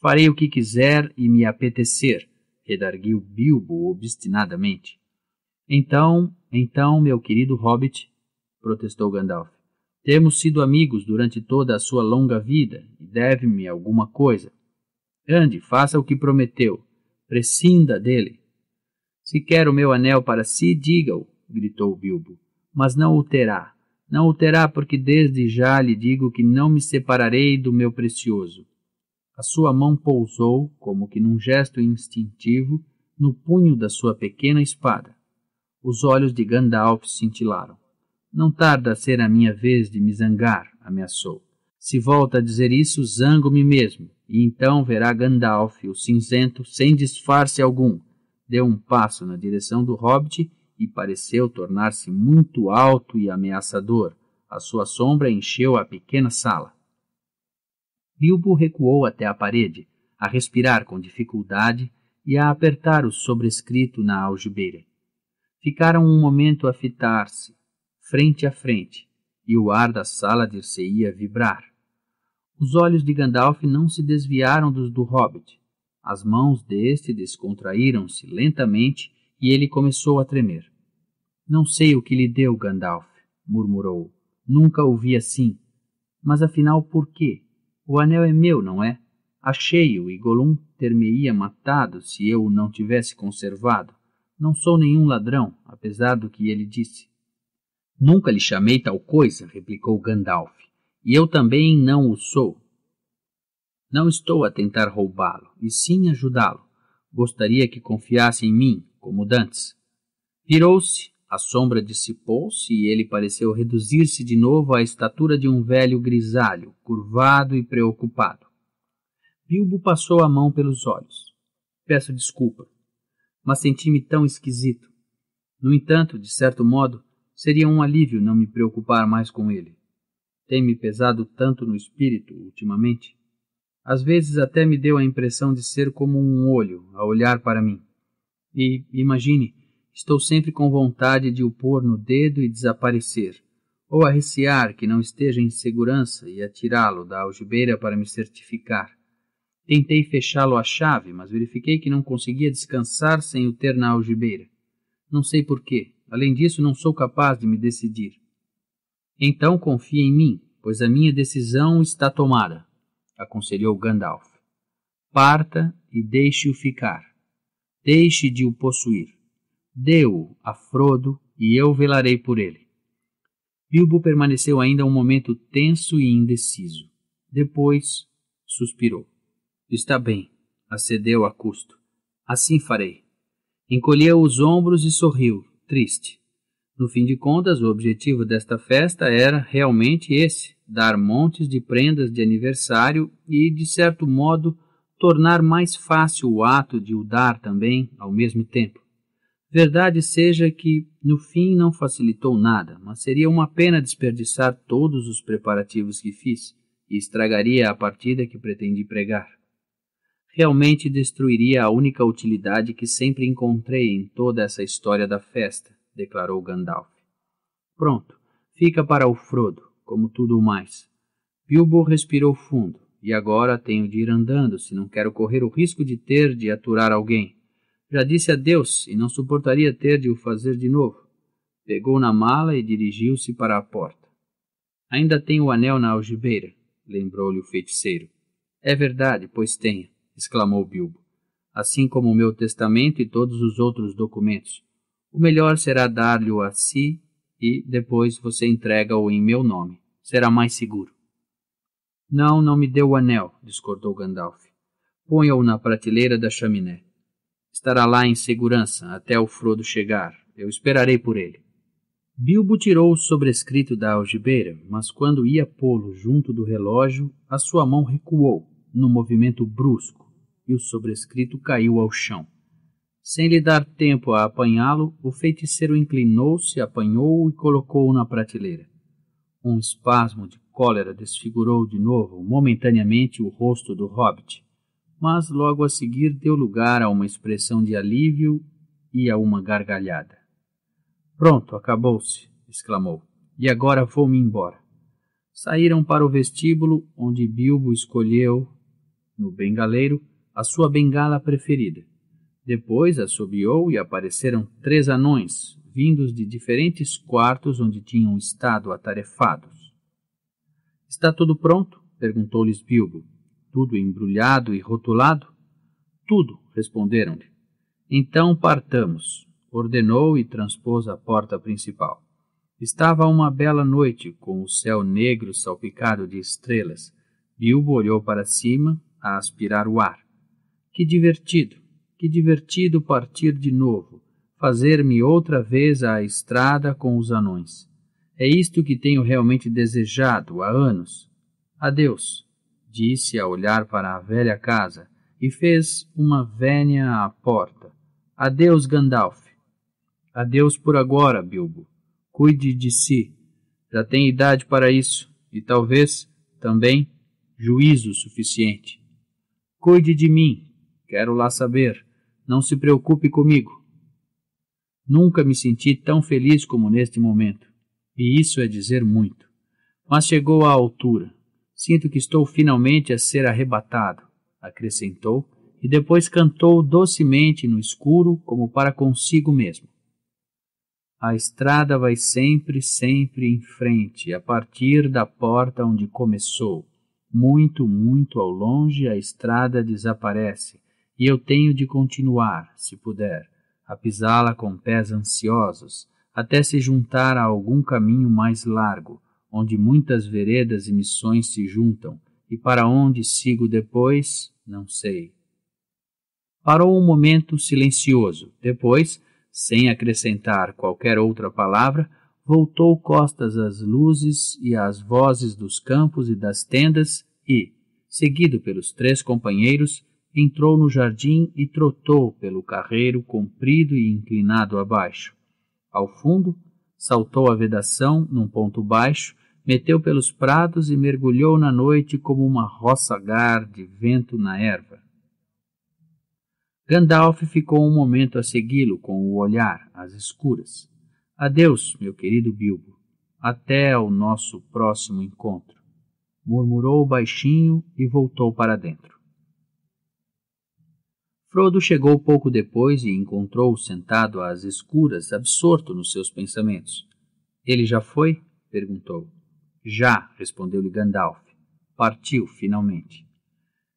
S1: Farei o que quiser e me apetecer, redarguiu Bilbo obstinadamente. Então, então, meu querido hobbit, protestou Gandalf, temos sido amigos durante toda a sua longa vida e deve-me alguma coisa. Ande, faça o que prometeu. Prescinda dele. Se quer o meu anel para si, diga-o, gritou Bilbo. Mas não o terá. Não o terá, porque desde já lhe digo que não me separarei do meu precioso. A sua mão pousou, como que num gesto instintivo, no punho da sua pequena espada. Os olhos de Gandalf cintilaram. Não tarda a ser a minha vez de me zangar, ameaçou. Se volta a dizer isso, zango-me mesmo, e então verá Gandalf, o cinzento, sem disfarce algum. Deu um passo na direção do hobbit e pareceu tornar-se muito alto e ameaçador. A sua sombra encheu a pequena sala. Bilbo recuou até a parede, a respirar com dificuldade e a apertar o sobrescrito na algibeira. Ficaram um momento a fitar-se, frente a frente, e o ar da sala dir-se-ia vibrar. Os olhos de Gandalf não se desviaram dos do hobbit. As mãos deste descontraíram-se lentamente e ele começou a tremer. Não sei o que lhe deu, Gandalf, murmurou. Nunca o vi assim. Mas afinal, por quê? O anel é meu, não é? Achei-o e Golum ter-me-ia matado se eu o não tivesse conservado. Não sou nenhum ladrão, apesar do que ele disse. Nunca lhe chamei tal coisa, replicou Gandalf e eu também não o sou. Não estou a tentar roubá-lo, e sim ajudá-lo. Gostaria que confiasse em mim, como dantes. Virou-se, a sombra dissipou-se e ele pareceu reduzir-se de novo à estatura de um velho grisalho, curvado e preocupado. Bilbo passou a mão pelos olhos. Peço desculpa, mas senti-me tão esquisito. No entanto, de certo modo, seria um alívio não me preocupar mais com ele tem me pesado tanto no espírito ultimamente. Às vezes até me deu a impressão de ser como um olho a olhar para mim. E, imagine, estou sempre com vontade de o pôr no dedo e desaparecer, ou arreciar que não esteja em segurança e atirá-lo da algibeira para me certificar. Tentei fechá-lo à chave, mas verifiquei que não conseguia descansar sem o ter na algibeira. Não sei porquê. Além disso, não sou capaz de me decidir. Então confia em mim, pois a minha decisão está tomada, aconselhou Gandalf. Parta e deixe-o ficar. Deixe de o possuir. Dê-o a Frodo e eu velarei por ele. Bilbo permaneceu ainda um momento tenso e indeciso. Depois suspirou. Está bem, acedeu a custo. Assim farei. Encolheu os ombros e sorriu, triste. No fim de contas, o objetivo desta festa era realmente esse: dar montes de prendas de aniversário e, de certo modo, tornar mais fácil o ato de o dar também ao mesmo tempo. Verdade seja que, no fim, não facilitou nada, mas seria uma pena desperdiçar todos os preparativos que fiz e estragaria a partida que pretendi pregar. Realmente destruiria a única utilidade que sempre encontrei em toda essa história da festa declarou Gandalf. Pronto, fica para o Frodo, como tudo o mais. Bilbo respirou fundo. E agora tenho de ir andando, se não quero correr o risco de ter de aturar alguém. Já disse adeus e não suportaria ter de o fazer de novo. Pegou na mala e dirigiu-se para a porta. Ainda tem o anel na algibeira, lembrou-lhe o feiticeiro. É verdade, pois tenha, exclamou Bilbo. Assim como o meu testamento e todos os outros documentos. O melhor será dar-lhe-o a si e depois você entrega-o em meu nome. Será mais seguro. Não, não me deu o anel, discordou Gandalf. Ponha-o na prateleira da chaminé. Estará lá em segurança até o Frodo chegar. Eu esperarei por ele. Bilbo tirou o sobrescrito da algibeira, mas quando ia pô-lo junto do relógio, a sua mão recuou, num movimento brusco, e o sobrescrito caiu ao chão. Sem lhe dar tempo a apanhá-lo, o feiticeiro inclinou-se, apanhou-o e colocou-o na prateleira. Um espasmo de cólera desfigurou de novo, momentaneamente, o rosto do hobbit, mas logo a seguir deu lugar a uma expressão de alívio e a uma gargalhada. Pronto, acabou-se, exclamou. E agora vou-me embora. Saíram para o vestíbulo, onde Bilbo escolheu, no bengaleiro, a sua bengala preferida depois assobiou e apareceram três anões, vindos de diferentes quartos onde tinham estado atarefados. Está tudo pronto? perguntou-lhes Bilbo. Tudo embrulhado e rotulado? Tudo, responderam-lhe. Então partamos, ordenou e transpôs a porta principal. Estava uma bela noite, com o céu negro salpicado de estrelas. Bilbo olhou para cima, a aspirar o ar. Que divertido! Que divertido partir de novo, fazer-me outra vez à estrada com os anões. É isto que tenho realmente desejado há anos. Adeus, disse a olhar para a velha casa e fez uma vénia à porta. Adeus, Gandalf. Adeus por agora, Bilbo. Cuide de si. Já tem idade para isso e talvez também juízo suficiente. Cuide de mim, quero lá saber. Não se preocupe comigo. Nunca me senti tão feliz como neste momento, e isso é dizer muito. Mas chegou à altura. Sinto que estou finalmente a ser arrebatado, acrescentou, e depois cantou docemente no escuro, como para consigo mesmo. A estrada vai sempre, sempre em frente, a partir da porta onde começou. Muito, muito ao longe a estrada desaparece, e eu tenho de continuar, se puder, a pisá-la com pés ansiosos, até se juntar a algum caminho mais largo, onde muitas veredas e missões se juntam, e para onde sigo depois, não sei. Parou um momento silencioso, depois, sem acrescentar qualquer outra palavra, voltou costas às luzes e às vozes dos campos e das tendas e, seguido pelos três companheiros, entrou no jardim e trotou pelo carreiro comprido e inclinado abaixo. Ao fundo, saltou a vedação num ponto baixo, meteu pelos prados e mergulhou na noite como uma roçagar de vento na erva. Gandalf ficou um momento a segui-lo com o olhar, às escuras. Adeus, meu querido Bilbo. Até ao nosso próximo encontro. Murmurou baixinho e voltou para dentro. Frodo chegou pouco depois e encontrou-o sentado às escuras, absorto nos seus pensamentos. Ele já foi? perguntou. Já, respondeu-lhe Gandalf. Partiu, finalmente.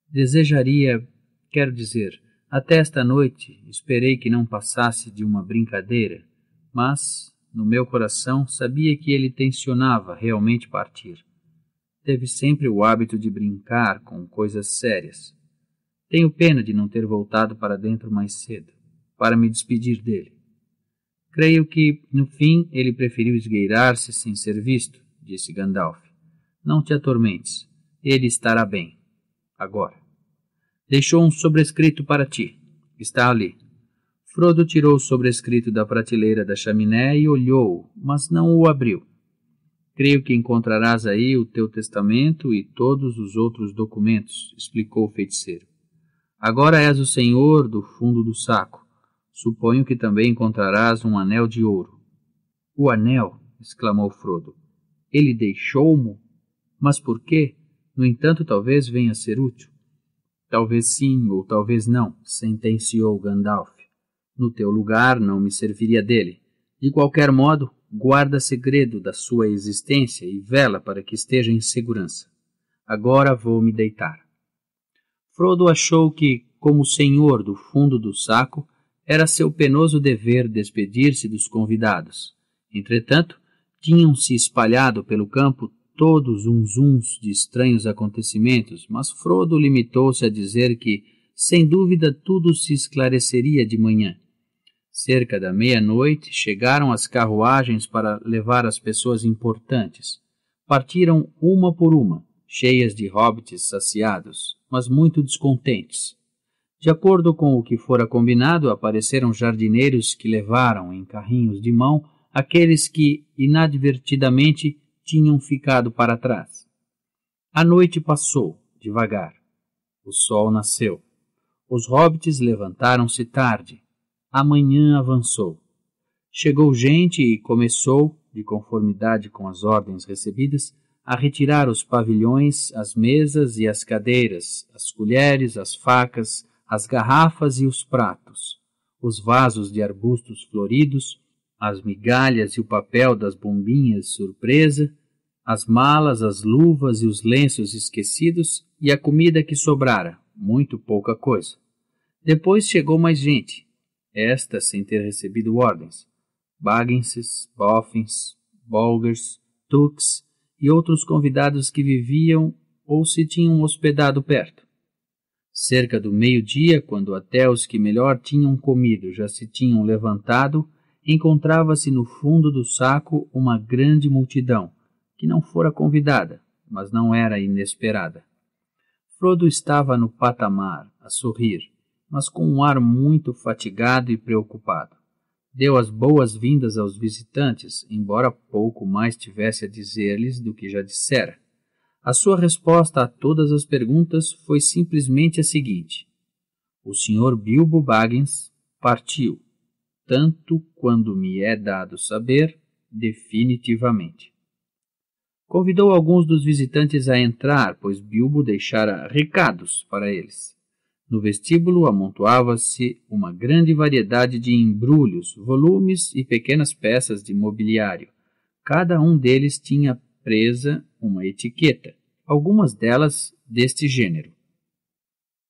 S1: Desejaria, quero dizer, até esta noite esperei que não passasse de uma brincadeira, mas, no meu coração, sabia que ele tensionava realmente partir. Teve sempre o hábito de brincar com coisas sérias. Tenho pena de não ter voltado para dentro mais cedo, para me despedir dele. Creio que, no fim, ele preferiu esgueirar-se sem ser visto, disse Gandalf. Não te atormentes. Ele estará bem. Agora. Deixou um sobrescrito para ti. Está ali. Frodo tirou o sobrescrito da prateleira da chaminé e olhou-o, mas não o abriu. Creio que encontrarás aí o teu testamento e todos os outros documentos, explicou o feiticeiro. Agora és o senhor do fundo do saco. Suponho que também encontrarás um anel de ouro. O anel! exclamou Frodo. Ele deixou-mo? Mas por quê? No entanto, talvez venha a ser útil. Talvez sim, ou talvez não, sentenciou Gandalf. No teu lugar não me serviria dele. De qualquer modo, guarda segredo da sua existência e vela para que esteja em segurança. Agora vou me deitar. Frodo achou que, como senhor do fundo do saco, era seu penoso dever despedir-se dos convidados. Entretanto, tinham-se espalhado pelo campo todos uns uns de estranhos acontecimentos, mas Frodo limitou-se a dizer que, sem dúvida, tudo se esclareceria de manhã. Cerca da meia-noite chegaram as carruagens para levar as pessoas importantes. Partiram uma por uma, cheias de hobbits saciados mas muito descontentes. De acordo com o que fora combinado, apareceram jardineiros que levaram em carrinhos de mão aqueles que, inadvertidamente, tinham ficado para trás. A noite passou, devagar. O sol nasceu. Os hobbits levantaram-se tarde. A manhã avançou. Chegou gente e começou, de conformidade com as ordens recebidas, a retirar os pavilhões, as mesas e as cadeiras, as colheres, as facas, as garrafas e os pratos, os vasos de arbustos floridos, as migalhas e o papel das bombinhas surpresa, as malas, as luvas e os lenços esquecidos e a comida que sobrara, muito pouca coisa. Depois chegou mais gente, esta sem ter recebido ordens. Bagginses, Boffins, Bolgers, Tux e outros convidados que viviam ou se tinham hospedado perto. Cerca do meio-dia, quando até os que melhor tinham comido já se tinham levantado, encontrava-se no fundo do saco uma grande multidão, que não fora convidada, mas não era inesperada. Frodo estava no patamar, a sorrir, mas com um ar muito fatigado e preocupado deu as boas-vindas aos visitantes, embora pouco mais tivesse a dizer-lhes do que já dissera. A sua resposta a todas as perguntas foi simplesmente a seguinte: O Sr. Bilbo Baggins partiu, tanto quando me é dado saber, definitivamente. Convidou alguns dos visitantes a entrar, pois Bilbo deixara recados para eles. No vestíbulo amontoava-se uma grande variedade de embrulhos, volumes e pequenas peças de mobiliário. Cada um deles tinha presa uma etiqueta, algumas delas deste gênero.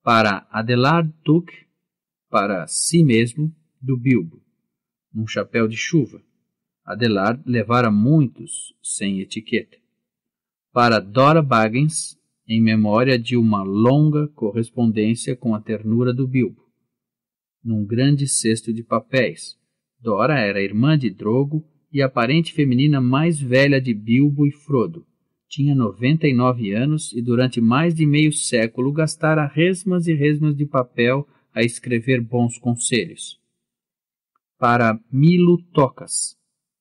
S1: Para Adelard Tuck, para si mesmo, do Bilbo, um chapéu de chuva. Adelard levara muitos sem etiqueta. Para Dora Baggins, em memória de uma longa correspondência com a ternura do Bilbo. Num grande cesto de papéis, Dora era irmã de Drogo e a parente feminina mais velha de Bilbo e Frodo. Tinha 99 anos e durante mais de meio século gastara resmas e resmas de papel a escrever bons conselhos. Para Milo Tocas,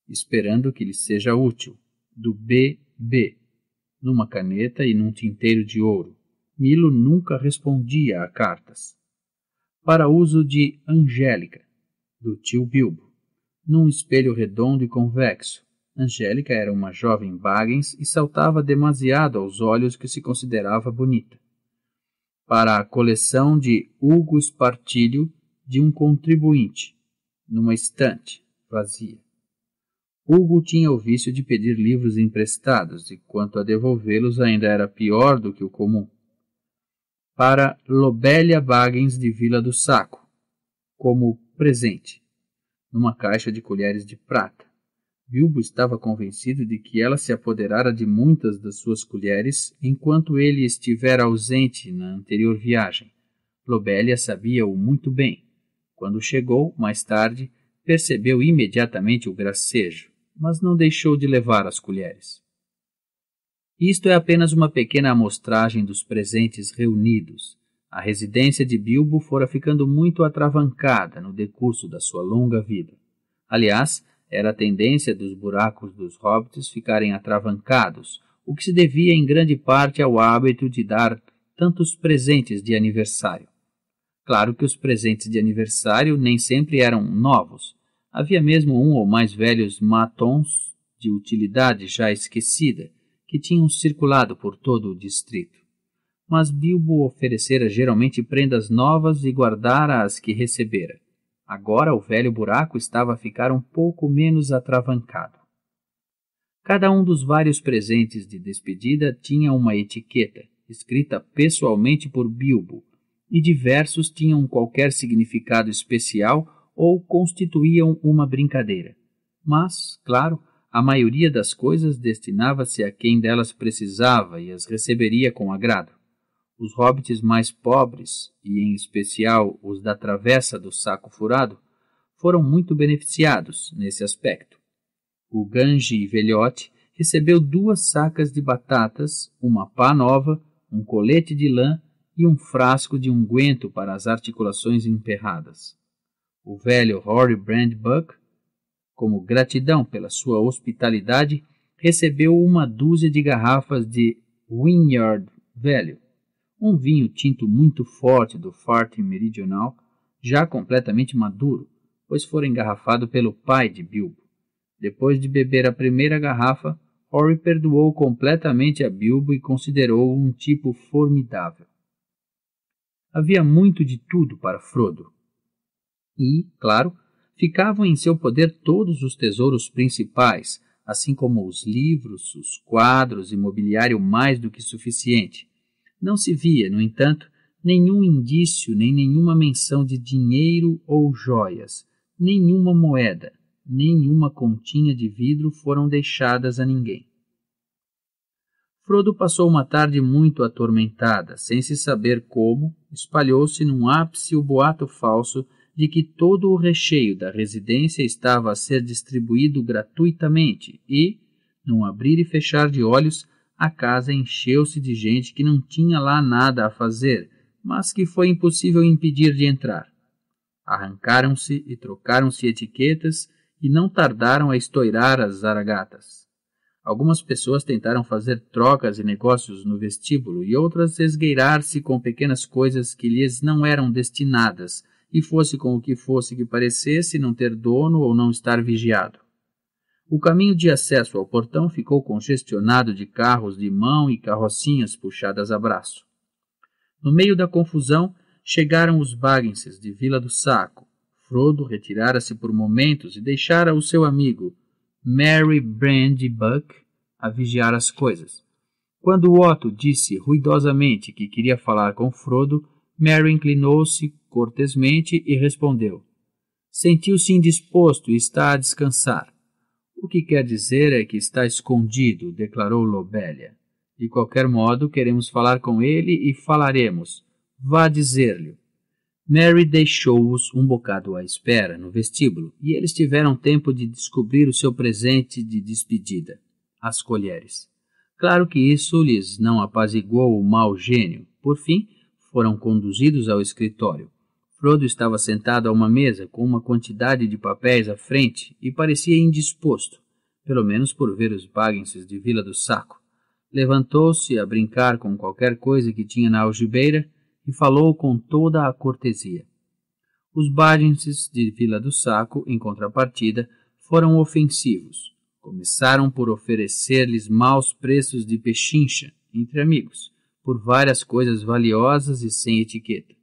S1: esperando que lhe seja útil, do B.B numa caneta e num tinteiro de ouro. Milo nunca respondia a cartas. Para uso de Angélica, do tio Bilbo, num espelho redondo e convexo. Angélica era uma jovem Bagens e saltava demasiado aos olhos que se considerava bonita. Para a coleção de Hugo Espartilho de um contribuinte, numa estante vazia. Hugo tinha o vício de pedir livros emprestados e quanto a devolvê-los ainda era pior do que o comum. Para Lobelia Bagens de Vila do Saco, como presente, numa caixa de colheres de prata. Bilbo estava convencido de que ela se apoderara de muitas das suas colheres enquanto ele estivera ausente na anterior viagem. Lobelia sabia-o muito bem. Quando chegou, mais tarde, percebeu imediatamente o gracejo mas não deixou de levar as colheres. Isto é apenas uma pequena amostragem dos presentes reunidos. A residência de Bilbo fora ficando muito atravancada no decurso da sua longa vida. Aliás, era a tendência dos buracos dos hobbits ficarem atravancados, o que se devia em grande parte ao hábito de dar tantos presentes de aniversário. Claro que os presentes de aniversário nem sempre eram novos, Havia mesmo um ou mais velhos matons de utilidade já esquecida que tinham circulado por todo o distrito. Mas Bilbo oferecera geralmente prendas novas e guardara as que recebera. Agora o velho buraco estava a ficar um pouco menos atravancado. Cada um dos vários presentes de despedida tinha uma etiqueta, escrita pessoalmente por Bilbo, e diversos tinham qualquer significado especial ou constituíam uma brincadeira. Mas, claro, a maioria das coisas destinava-se a quem delas precisava e as receberia com agrado. Os hobbits mais pobres, e em especial os da Travessa do Saco Furado, foram muito beneficiados nesse aspecto. O Gange Velhote recebeu duas sacas de batatas, uma pá nova, um colete de lã e um frasco de unguento para as articulações emperradas o velho Rory Brandbuck, como gratidão pela sua hospitalidade, recebeu uma dúzia de garrafas de Winyard Velho, um vinho tinto muito forte do Farte Meridional, já completamente maduro, pois fora engarrafado pelo pai de Bilbo. Depois de beber a primeira garrafa, Rory perdoou completamente a Bilbo e considerou-o um tipo formidável. Havia muito de tudo para Frodo, e, claro, ficavam em seu poder todos os tesouros principais, assim como os livros, os quadros e mobiliário mais do que suficiente. Não se via, no entanto, nenhum indício nem nenhuma menção de dinheiro ou joias, nenhuma moeda, nenhuma continha de vidro foram deixadas a ninguém. Frodo passou uma tarde muito atormentada, sem se saber como, espalhou-se num ápice o boato falso de que todo o recheio da residência estava a ser distribuído gratuitamente e, num abrir e fechar de olhos, a casa encheu-se de gente que não tinha lá nada a fazer, mas que foi impossível impedir de entrar. Arrancaram-se e trocaram-se etiquetas e não tardaram a estourar as zaragatas. Algumas pessoas tentaram fazer trocas e negócios no vestíbulo e outras esgueirar-se com pequenas coisas que lhes não eram destinadas, e fosse com o que fosse que parecesse não ter dono ou não estar vigiado. O caminho de acesso ao portão ficou congestionado de carros de mão e carrocinhas puxadas a braço. No meio da confusão, chegaram os Bagenses de Vila do Saco. Frodo retirara-se por momentos e deixara o seu amigo, Mary Brandy Buck, a vigiar as coisas. Quando Otto disse ruidosamente que queria falar com Frodo, Mary inclinou-se cortesmente e respondeu: Sentiu-se indisposto e está a descansar. O que quer dizer é que está escondido, declarou Lobélia. De qualquer modo, queremos falar com ele e falaremos. Vá dizer-lhe. Mary deixou-os um bocado à espera no vestíbulo e eles tiveram tempo de descobrir o seu presente de despedida: as colheres. Claro que isso lhes não apaziguou o mau gênio. Por fim, foram conduzidos ao escritório. Frodo estava sentado a uma mesa com uma quantidade de papéis à frente e parecia indisposto, pelo menos por ver os Bagginses de Vila do Saco. Levantou-se a brincar com qualquer coisa que tinha na algibeira e falou com toda a cortesia. Os Bagginses de Vila do Saco, em contrapartida, foram ofensivos. Começaram por oferecer-lhes maus preços de pechincha entre amigos por várias coisas valiosas e sem etiqueta.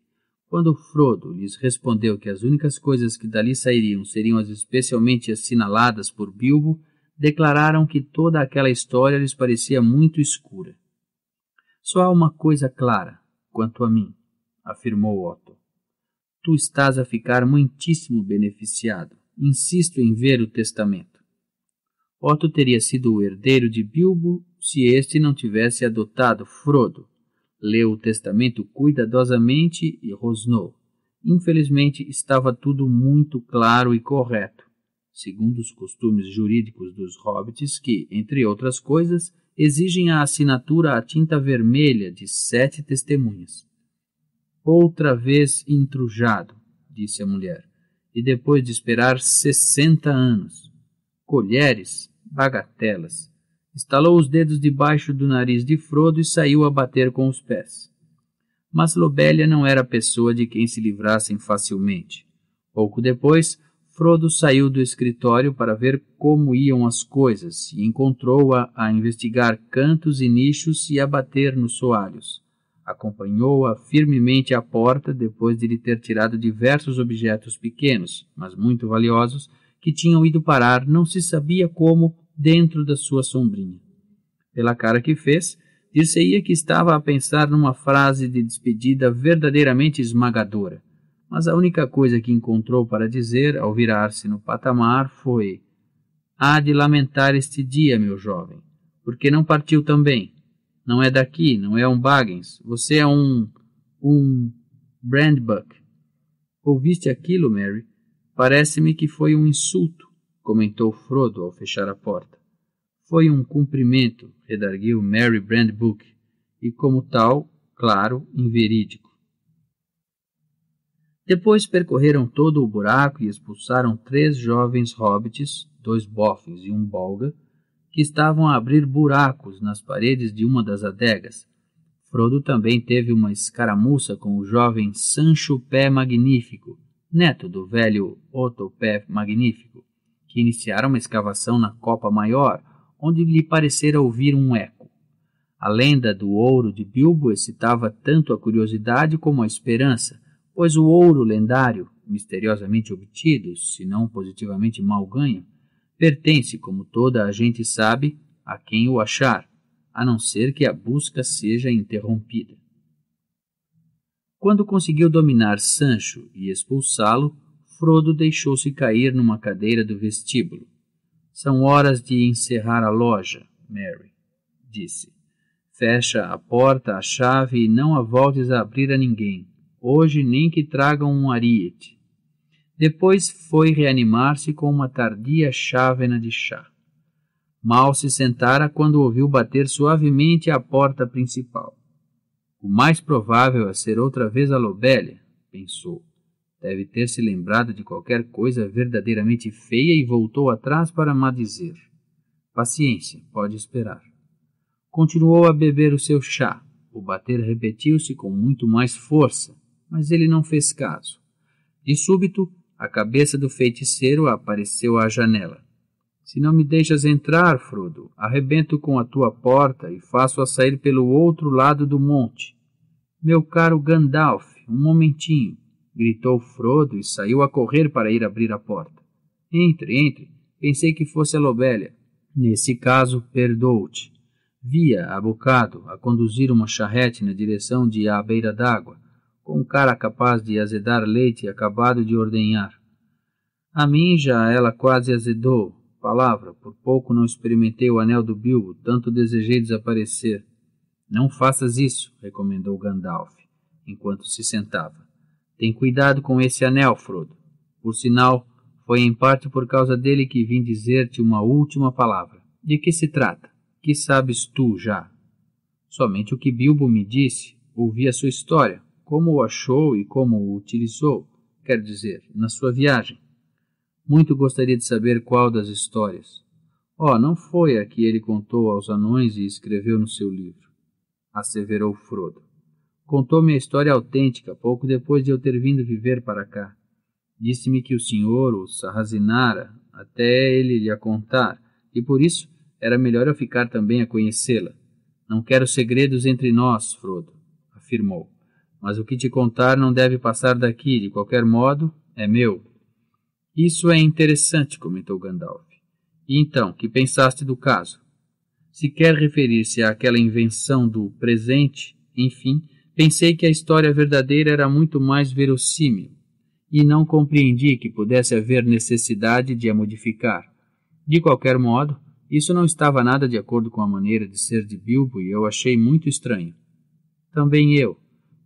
S1: Quando Frodo lhes respondeu que as únicas coisas que dali sairiam seriam as especialmente assinaladas por Bilbo, declararam que toda aquela história lhes parecia muito escura. Só há uma coisa clara quanto a mim, afirmou Otto. Tu estás a ficar muitíssimo beneficiado. Insisto em ver o testamento. Otto teria sido o herdeiro de Bilbo se este não tivesse adotado Frodo, Leu o testamento cuidadosamente e rosnou. Infelizmente, estava tudo muito claro e correto, segundo os costumes jurídicos dos hobbits, que, entre outras coisas, exigem a assinatura à tinta vermelha de sete testemunhas. Outra vez intrujado, disse a mulher, e depois de esperar sessenta anos. Colheres, bagatelas Estalou os dedos debaixo do nariz de Frodo e saiu a bater com os pés. Mas Lobélia não era pessoa de quem se livrassem facilmente. Pouco depois, Frodo saiu do escritório para ver como iam as coisas e encontrou-a a investigar cantos e nichos e a bater nos soalhos. Acompanhou-a firmemente à porta depois de lhe ter tirado diversos objetos pequenos, mas muito valiosos, que tinham ido parar, não se sabia como, dentro da sua sombrinha. Pela cara que fez, dir-se-ia que estava a pensar numa frase de despedida verdadeiramente esmagadora, mas a única coisa que encontrou para dizer ao virar-se no patamar foi: Há de lamentar este dia, meu jovem, porque não partiu também. Não é daqui, não é um Baggins, você é um. um. Brandbuck. Ouviste aquilo, Mary? Parece-me que foi um insulto comentou Frodo ao fechar a porta. Foi um cumprimento, redarguiu Mary Brandbook, e como tal, claro, inverídico. Depois percorreram todo o buraco e expulsaram três jovens hobbits, dois bofins e um bolga, que estavam a abrir buracos nas paredes de uma das adegas. Frodo também teve uma escaramuça com o jovem Sancho Pé Magnífico, neto do velho Otto Pé Magnífico, que iniciara uma escavação na copa maior, onde lhe parecera ouvir um eco. A lenda do ouro de Bilbo excitava tanto a curiosidade como a esperança, pois o ouro lendário, misteriosamente obtido, se não positivamente mal ganho, pertence, como toda a gente sabe, a quem o achar, a não ser que a busca seja interrompida. Quando conseguiu dominar Sancho e expulsá-lo, Frodo deixou-se cair numa cadeira do vestíbulo. São horas de encerrar a loja, Mary, disse. Fecha a porta, a chave e não a voltes a abrir a ninguém. Hoje nem que tragam um ariete. Depois foi reanimar-se com uma tardia chávena de chá. Mal se sentara quando ouviu bater suavemente à porta principal. O mais provável é ser outra vez a Lobélia, pensou. Deve ter se lembrado de qualquer coisa verdadeiramente feia e voltou atrás para má dizer. Paciência, pode esperar. Continuou a beber o seu chá. O bater repetiu-se com muito mais força, mas ele não fez caso. De súbito, a cabeça do feiticeiro apareceu à janela. Se não me deixas entrar, Frodo, arrebento com a tua porta e faço-a sair pelo outro lado do monte. Meu caro Gandalf, um momentinho gritou Frodo e saiu a correr para ir abrir a porta. Entre, entre. Pensei que fosse a Lobélia. Nesse caso, perdoo-te. Via, a bocado, a conduzir uma charrete na direção de à beira d'água, com um cara capaz de azedar leite acabado de ordenhar. A mim já ela quase azedou. Palavra, por pouco não experimentei o anel do Bilbo, tanto desejei desaparecer. Não faças isso, recomendou Gandalf, enquanto se sentava. Tem cuidado com esse anel, Frodo. Por sinal, foi em parte por causa dele que vim dizer-te uma última palavra. De que se trata? Que sabes tu já? Somente o que Bilbo me disse. Ouvi a sua história, como o achou e como o utilizou, quer dizer, na sua viagem. Muito gostaria de saber qual das histórias. Oh, não foi a que ele contou aos anões e escreveu no seu livro, asseverou Frodo. Contou-me a história autêntica pouco depois de eu ter vindo viver para cá. Disse-me que o senhor o sarrazinara até ele lhe a contar, e por isso era melhor eu ficar também a conhecê-la. Não quero segredos entre nós, Frodo, afirmou. Mas o que te contar não deve passar daqui, de qualquer modo, é meu. Isso é interessante, comentou Gandalf. E então, que pensaste do caso? Se quer referir-se àquela invenção do presente, enfim, Pensei que a história verdadeira era muito mais verossímil, e não compreendi que pudesse haver necessidade de a modificar. De qualquer modo, isso não estava nada de acordo com a maneira de ser de Bilbo e eu achei muito estranho. Também eu,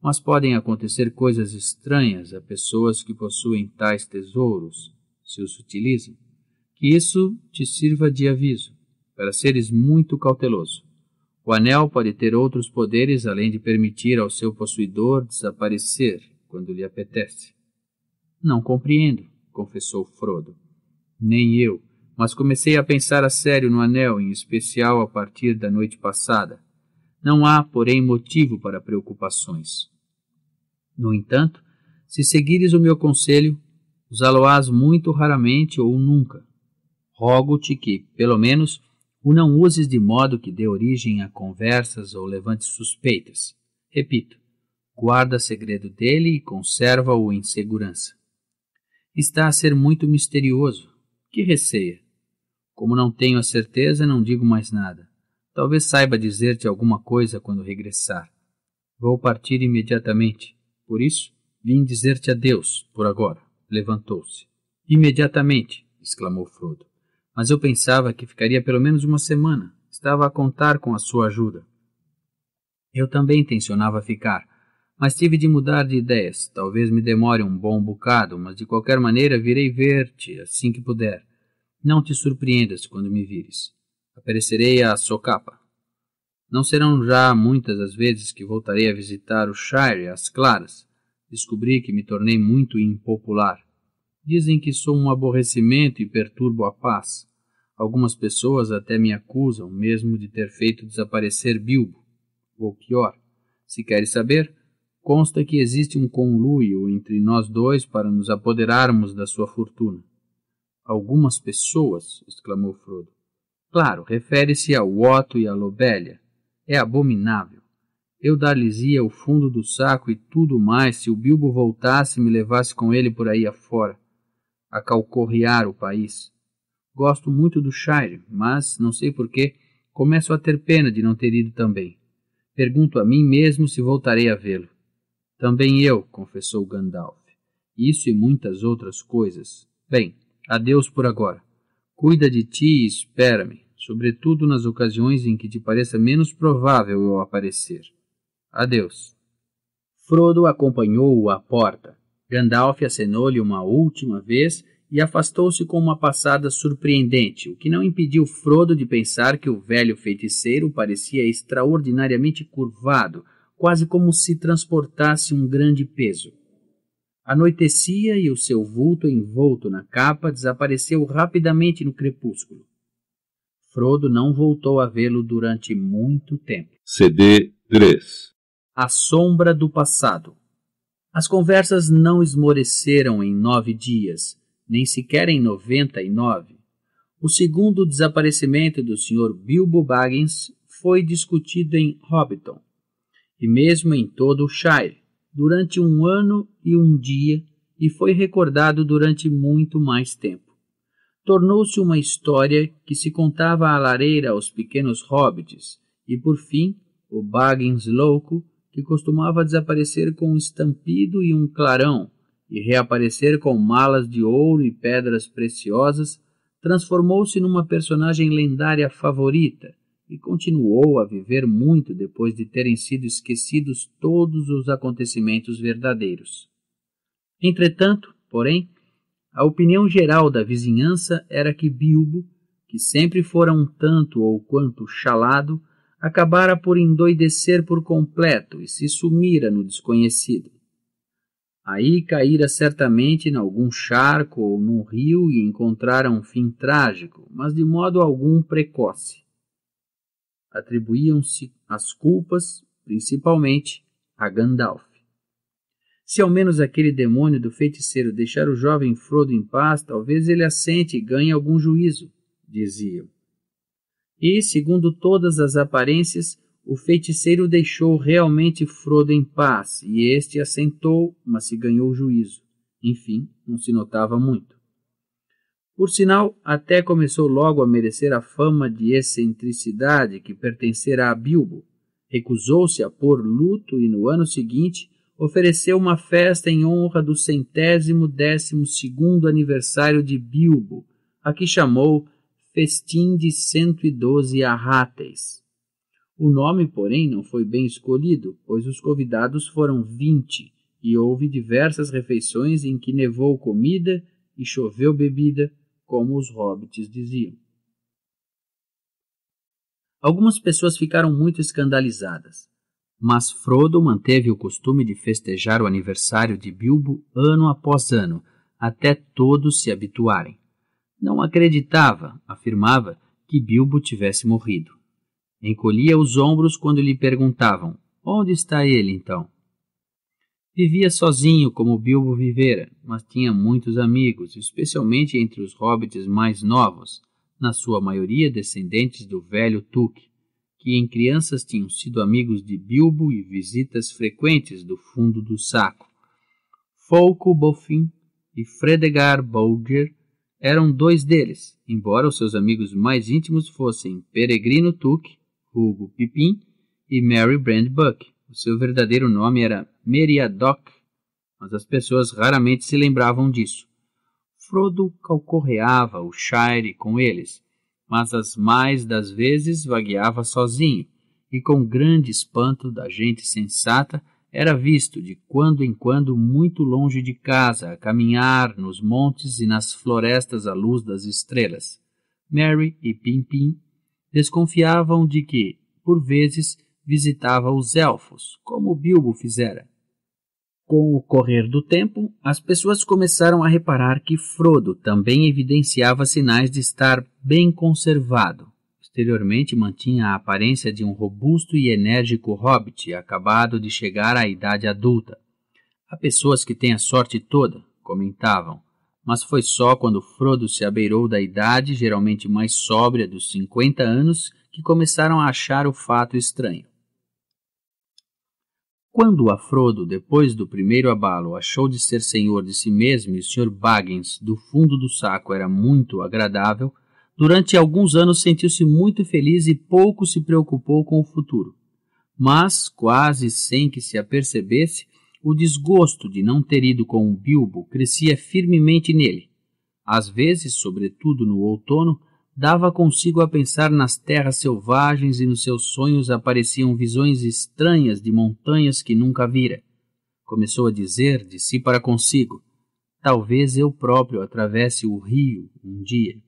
S1: mas podem acontecer coisas estranhas a pessoas que possuem tais tesouros, se os utilizam. Que isso te sirva de aviso, para seres muito cauteloso. O anel pode ter outros poderes além de permitir ao seu possuidor desaparecer quando lhe apetece. Não compreendo, confessou Frodo. Nem eu, mas comecei a pensar a sério no anel, em especial a partir da noite passada. Não há, porém, motivo para preocupações. No entanto, se seguires o meu conselho, usá-lo-ás muito raramente ou nunca. Rogo-te que, pelo menos, o não uses de modo que dê origem a conversas ou levante suspeitas. Repito, guarda segredo dele e conserva-o em segurança. Está a ser muito misterioso. Que receia? Como não tenho a certeza, não digo mais nada. Talvez saiba dizer-te alguma coisa quando regressar. Vou partir imediatamente. Por isso, vim dizer-te adeus, por agora. Levantou-se. Imediatamente! exclamou Frodo mas eu pensava que ficaria pelo menos uma semana. Estava a contar com a sua ajuda. Eu também intencionava ficar, mas tive de mudar de ideias. Talvez me demore um bom bocado, mas de qualquer maneira virei ver-te assim que puder. Não te surpreendas quando me vires. Aparecerei à socapa. Não serão já muitas as vezes que voltarei a visitar o Shire às claras. Descobri que me tornei muito impopular. Dizem que sou um aborrecimento e perturbo a paz. Algumas pessoas até me acusam mesmo de ter feito desaparecer Bilbo. Ou pior, se queres saber, consta que existe um conluio entre nós dois para nos apoderarmos da sua fortuna. Algumas pessoas, exclamou Frodo. Claro, refere-se ao Otto e a Lobélia. É abominável. Eu dar-lhes-ia o fundo do saco e tudo mais se o Bilbo voltasse e me levasse com ele por aí afora a calcorrear o país. Gosto muito do Shire, mas, não sei porquê, começo a ter pena de não ter ido também. Pergunto a mim mesmo se voltarei a vê-lo. Também eu, confessou Gandalf. Isso e muitas outras coisas. Bem, adeus por agora. Cuida de ti e espera-me, sobretudo nas ocasiões em que te pareça menos provável eu aparecer. Adeus. Frodo acompanhou-o à porta, Gandalf acenou-lhe uma última vez e afastou-se com uma passada surpreendente, o que não impediu Frodo de pensar que o velho feiticeiro parecia extraordinariamente curvado, quase como se transportasse um grande peso. Anoitecia e o seu vulto envolto na capa desapareceu rapidamente no crepúsculo. Frodo não voltou a vê-lo durante muito tempo. CD 3 A Sombra do Passado as conversas não esmoreceram em nove dias, nem sequer em noventa e nove. O segundo desaparecimento do Sr. Bilbo Baggins foi discutido em Hobbiton, e mesmo em todo o Shire, durante um ano e um dia, e foi recordado durante muito mais tempo. Tornou-se uma história que se contava à lareira aos pequenos hobbits, e por fim, o Baggins louco que costumava desaparecer com um estampido e um clarão, e reaparecer com malas de ouro e pedras preciosas, transformou-se numa personagem lendária favorita e continuou a viver muito depois de terem sido esquecidos todos os acontecimentos verdadeiros. Entretanto, porém, a opinião geral da vizinhança era que Bilbo, que sempre fora um tanto ou quanto chalado, acabara por endoidecer por completo e se sumira no desconhecido. Aí caíra certamente em algum charco ou num rio e encontrara um fim trágico, mas de modo algum precoce. Atribuíam-se as culpas, principalmente, a Gandalf. Se ao menos aquele demônio do feiticeiro deixar o jovem Frodo em paz, talvez ele assente e ganhe algum juízo, diziam. E, segundo todas as aparências, o feiticeiro deixou realmente Frodo em paz, e este assentou, mas se ganhou juízo. Enfim, não se notava muito. Por sinal, até começou logo a merecer a fama de excentricidade que pertencerá a Bilbo. Recusou-se a pôr luto e, no ano seguinte, ofereceu uma festa em honra do centésimo décimo segundo aniversário de Bilbo, a que chamou festim de 112 arráteis. O nome, porém, não foi bem escolhido, pois os convidados foram vinte, e houve diversas refeições em que nevou comida e choveu bebida, como os hobbits diziam. Algumas pessoas ficaram muito escandalizadas, mas Frodo manteve o costume de festejar o aniversário de Bilbo ano após ano, até todos se habituarem. Não acreditava, afirmava, que Bilbo tivesse morrido. Encolhia os ombros quando lhe perguntavam: Onde está ele então? Vivia sozinho como Bilbo vivera, mas tinha muitos amigos, especialmente entre os hobbits mais novos, na sua maioria descendentes do velho Tuque, que em crianças tinham sido amigos de Bilbo e visitas frequentes do fundo do saco. Folco Bofin e Fredegar Bolger eram dois deles, embora os seus amigos mais íntimos fossem Peregrino Tuck, Hugo Pipim, e Mary Brand Buck. O seu verdadeiro nome era Meriadoc, mas as pessoas raramente se lembravam disso. Frodo calcorreava o Shire com eles, mas as mais das vezes vagueava sozinho, e com grande espanto da gente sensata era visto de quando em quando muito longe de casa, a caminhar nos montes e nas florestas à luz das estrelas. Mary e Pimpim desconfiavam de que, por vezes, visitava os elfos, como Bilbo fizera. Com o correr do tempo, as pessoas começaram a reparar que Frodo também evidenciava sinais de estar bem conservado, Exteriormente mantinha a aparência de um robusto e enérgico hobbit acabado de chegar à idade adulta. Há pessoas que têm a sorte toda, comentavam, mas foi só quando Frodo se abeirou da idade, geralmente mais sóbria, dos 50 anos, que começaram a achar o fato estranho. Quando a Frodo, depois do primeiro abalo, achou de ser senhor de si mesmo e o Sr. Baggins do fundo do saco era muito agradável, Durante alguns anos sentiu-se muito feliz e pouco se preocupou com o futuro. Mas, quase sem que se apercebesse, o desgosto de não ter ido com o Bilbo crescia firmemente nele. Às vezes, sobretudo no outono, dava consigo a pensar nas terras selvagens e nos seus sonhos apareciam visões estranhas de montanhas que nunca vira. Começou a dizer de si para consigo: Talvez eu próprio atravesse o rio um dia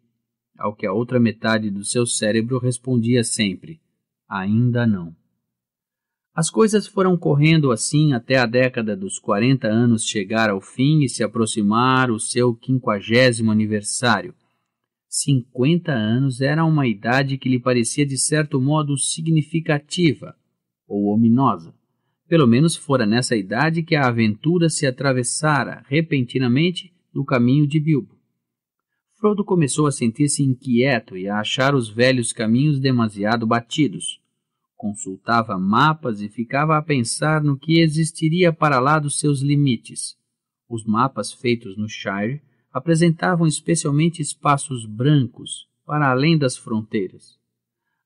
S1: ao que a outra metade do seu cérebro respondia sempre: ainda não. As coisas foram correndo assim até a década dos 40 anos chegar ao fim e se aproximar o seu quinquagésimo aniversário. 50 anos era uma idade que lhe parecia de certo modo significativa ou ominosa. Pelo menos fora nessa idade que a aventura se atravessara repentinamente no caminho de Bilbo. Frodo começou a sentir-se inquieto e a achar os velhos caminhos demasiado batidos. Consultava mapas e ficava a pensar no que existiria para lá dos seus limites. Os mapas feitos no Shire apresentavam especialmente espaços brancos para além das fronteiras.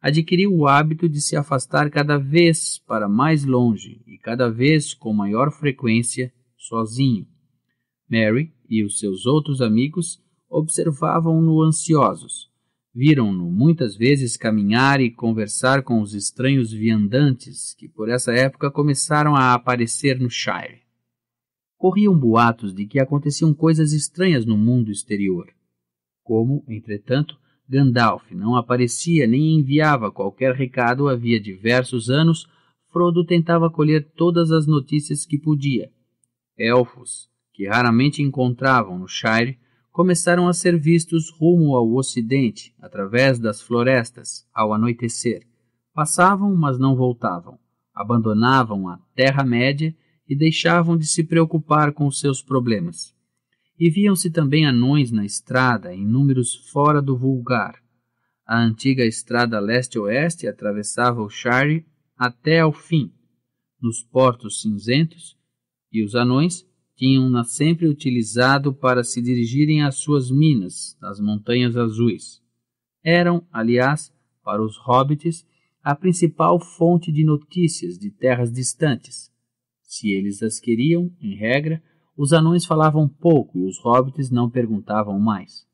S1: Adquiriu o hábito de se afastar cada vez para mais longe e cada vez com maior frequência sozinho. Mary e os seus outros amigos observavam-no ansiosos. Viram-no muitas vezes caminhar e conversar com os estranhos viandantes que por essa época começaram a aparecer no Shire. Corriam boatos de que aconteciam coisas estranhas no mundo exterior. Como, entretanto, Gandalf não aparecia nem enviava qualquer recado havia diversos anos, Frodo tentava colher todas as notícias que podia. Elfos, que raramente encontravam no Shire, começaram a ser vistos rumo ao ocidente, através das florestas, ao anoitecer. Passavam, mas não voltavam. Abandonavam a Terra-média e deixavam de se preocupar com seus problemas. E viam-se também anões na estrada, em números fora do vulgar. A antiga estrada leste-oeste atravessava o Shire até ao fim. Nos portos cinzentos, e os anões tinham-na sempre utilizado para se dirigirem às suas minas, nas Montanhas Azuis. Eram, aliás, para os hobbits, a principal fonte de notícias de terras distantes. Se eles as queriam, em regra, os anões falavam pouco e os hobbits não perguntavam mais.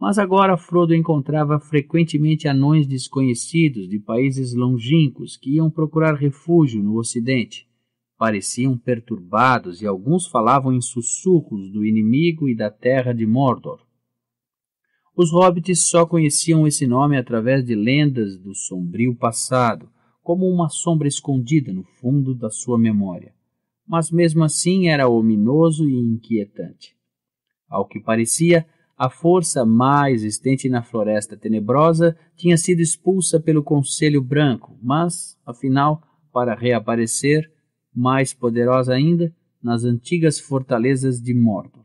S1: Mas agora Frodo encontrava frequentemente anões desconhecidos de países longínquos que iam procurar refúgio no Ocidente pareciam perturbados e alguns falavam em sussurros do inimigo e da terra de Mordor. Os hobbits só conheciam esse nome através de lendas do sombrio passado, como uma sombra escondida no fundo da sua memória. Mas mesmo assim era ominoso e inquietante. Ao que parecia, a força má existente na floresta tenebrosa tinha sido expulsa pelo Conselho Branco, mas, afinal, para reaparecer, mais poderosa ainda nas antigas fortalezas de Mordor.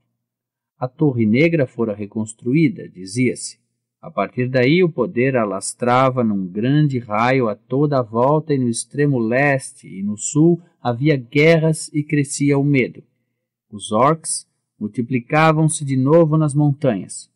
S1: A Torre Negra fora reconstruída, dizia-se. A partir daí, o poder alastrava num grande raio a toda a volta, e no extremo leste e no sul havia guerras e crescia o medo. Os orcs multiplicavam-se de novo nas montanhas.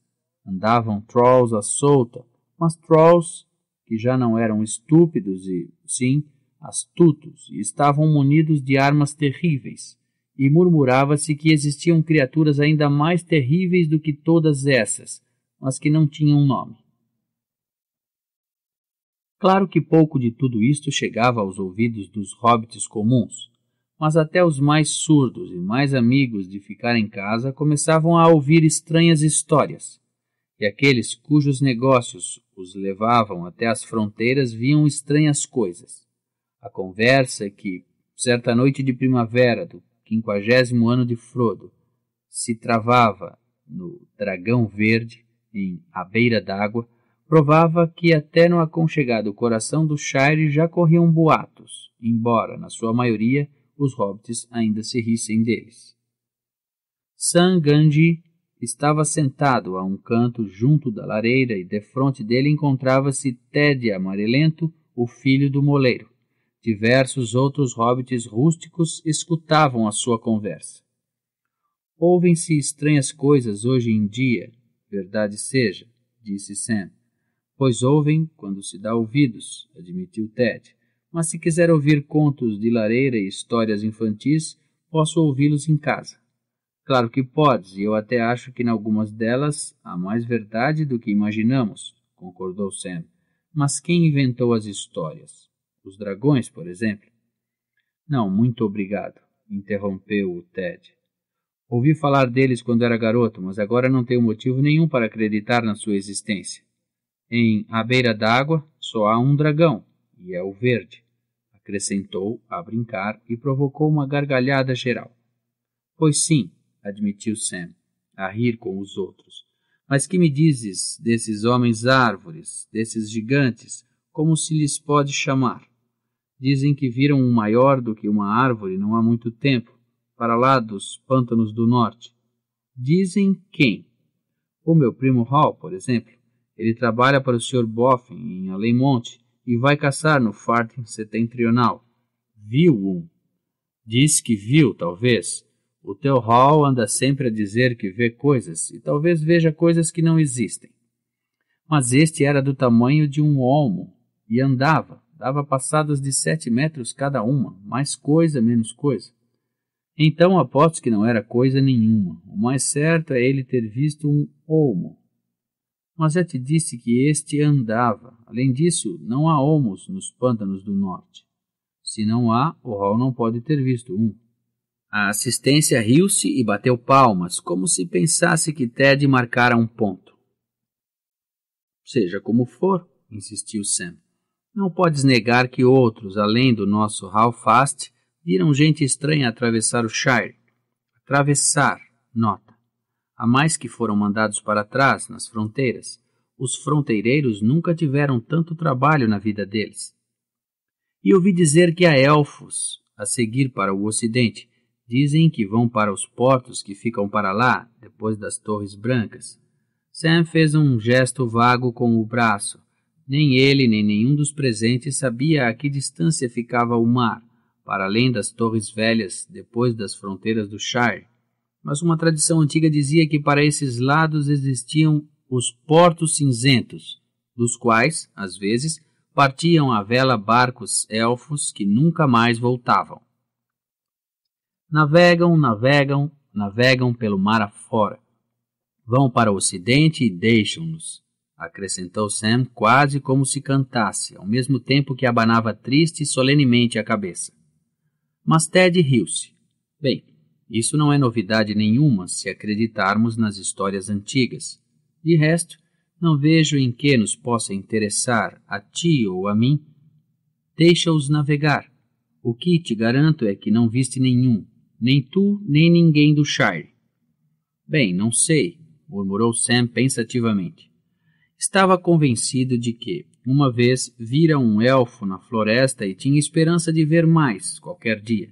S1: Andavam trolls à solta, mas trolls que já não eram estúpidos e, sim, astutos e estavam munidos de armas terríveis, e murmurava-se que existiam criaturas ainda mais terríveis do que todas essas, mas que não tinham nome. Claro que pouco de tudo isto chegava aos ouvidos dos hobbits comuns, mas até os mais surdos e mais amigos de ficar em casa começavam a ouvir estranhas histórias, e aqueles cujos negócios os levavam até as fronteiras viam estranhas coisas. A conversa é que, certa noite de primavera do quinquagésimo ano de Frodo, se travava no Dragão Verde, em A Beira d'Água, provava que até no aconchegado coração do Shire já corriam boatos, embora, na sua maioria, os hobbits ainda se rissem deles. Sam Gandhi estava sentado a um canto junto da lareira e defronte dele encontrava-se Ted Amarelento, o filho do moleiro. Diversos outros hobbits rústicos escutavam a sua conversa. Ouvem-se estranhas coisas hoje em dia, verdade seja, disse Sam. Pois ouvem quando se dá ouvidos, admitiu Ted. Mas se quiser ouvir contos de lareira e histórias infantis, posso ouvi-los em casa. Claro que podes, e eu até acho que em algumas delas há mais verdade do que imaginamos, concordou Sam. Mas quem inventou as histórias? os dragões, por exemplo? Não, muito obrigado, interrompeu o Ted. Ouvi falar deles quando era garoto, mas agora não tenho motivo nenhum para acreditar na sua existência. Em A Beira d'Água só há um dragão, e é o verde, acrescentou a brincar e provocou uma gargalhada geral. Pois sim, admitiu Sam, a rir com os outros. Mas que me dizes desses homens árvores, desses gigantes, como se lhes pode chamar? dizem que viram um maior do que uma árvore não há muito tempo, para lá dos pântanos do norte. Dizem quem? O meu primo Hall, por exemplo. Ele trabalha para o Sr. Boffin em Alemonte e vai caçar no Farting setentrional. Viu um. Diz que viu, talvez. O teu Hall anda sempre a dizer que vê coisas e talvez veja coisas que não existem. Mas este era do tamanho de um olmo e andava dava passadas de sete metros cada uma, mais coisa, menos coisa. Então aposto que não era coisa nenhuma. O mais certo é ele ter visto um olmo. Mas já te disse que este andava. Além disso, não há olmos nos pântanos do norte. Se não há, o Hall não pode ter visto um. A assistência riu-se e bateu palmas, como se pensasse que Ted marcara um ponto. Seja como for, insistiu Sam. Não podes negar que outros, além do nosso Halfast, viram gente estranha atravessar o Shire. Atravessar, nota. Há mais que foram mandados para trás, nas fronteiras. Os fronteireiros nunca tiveram tanto trabalho na vida deles. E ouvi dizer que há elfos a seguir para o ocidente. Dizem que vão para os portos que ficam para lá, depois das Torres Brancas. Sam fez um gesto vago com o braço. Nem ele, nem nenhum dos presentes sabia a que distância ficava o mar, para além das torres velhas, depois das fronteiras do Shire. Mas uma tradição antiga dizia que para esses lados existiam os portos cinzentos, dos quais, às vezes, partiam à vela barcos elfos que nunca mais voltavam. Navegam, navegam, navegam pelo mar afora. Vão para o ocidente e deixam-nos acrescentou Sam, quase como se cantasse, ao mesmo tempo que abanava triste e solenemente a cabeça. Mas Ted riu-se. Bem, isso não é novidade nenhuma se acreditarmos nas histórias antigas. De resto, não vejo em que nos possa interessar, a ti ou a mim. Deixa-os navegar. O que te garanto é que não viste nenhum, nem tu, nem ninguém do Shire. Bem, não sei, murmurou Sam pensativamente. Estava convencido de que, uma vez, vira um elfo na floresta e tinha esperança de ver mais qualquer dia.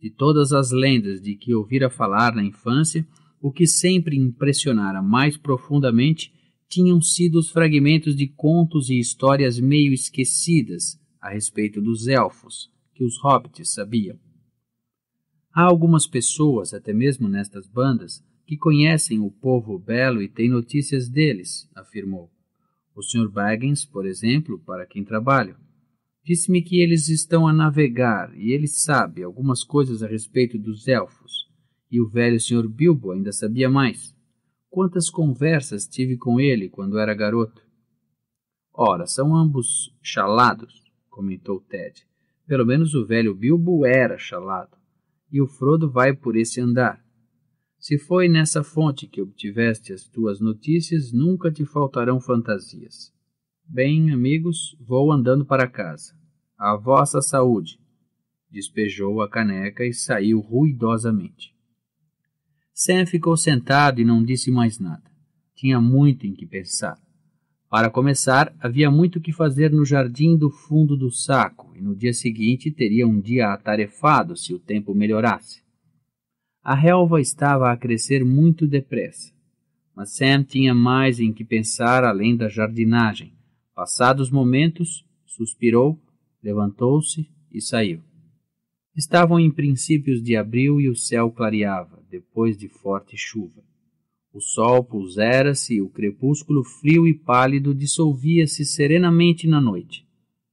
S1: De todas as lendas de que ouvira falar na infância, o que sempre impressionara mais profundamente tinham sido os fragmentos de contos e histórias meio esquecidas a respeito dos elfos, que os hobbits sabiam. Há algumas pessoas, até mesmo nestas bandas, que conhecem o povo belo e têm notícias deles, afirmou. O Sr. Baggins, por exemplo, para quem trabalho, disse-me que eles estão a navegar e ele sabe algumas coisas a respeito dos elfos. E o velho Sr. Bilbo ainda sabia mais. Quantas conversas tive com ele quando era garoto? Ora, são ambos chalados, comentou Ted. Pelo menos o velho Bilbo era chalado. E o Frodo vai por esse andar. Se foi nessa fonte que obtiveste as tuas notícias, nunca te faltarão fantasias. Bem, amigos, vou andando para casa. A vossa saúde! Despejou a caneca e saiu ruidosamente. Sam ficou sentado e não disse mais nada. Tinha muito em que pensar. Para começar, havia muito que fazer no jardim do fundo do saco, e no dia seguinte teria um dia atarefado se o tempo melhorasse. A relva estava a crescer muito depressa, mas Sam tinha mais em que pensar além da jardinagem. Passados momentos, suspirou, levantou-se e saiu. Estavam em princípios de abril e o céu clareava, depois de forte chuva. O sol pusera-se e o crepúsculo frio e pálido dissolvia-se serenamente na noite.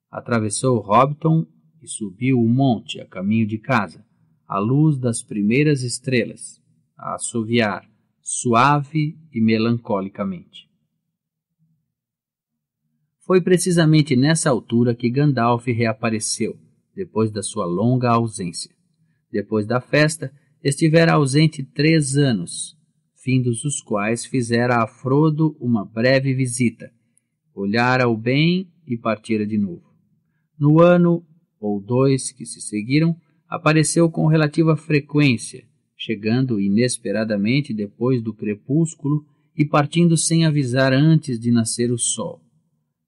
S1: Atravessou Hobbiton e subiu o monte a caminho de casa a luz das primeiras estrelas, a assoviar suave e melancolicamente. Foi precisamente nessa altura que Gandalf reapareceu, depois da sua longa ausência. Depois da festa, estivera ausente três anos, findos os quais fizera a Frodo uma breve visita, olhara o bem e partira de novo. No ano ou dois que se seguiram, apareceu com relativa frequência, chegando inesperadamente depois do crepúsculo e partindo sem avisar antes de nascer o sol.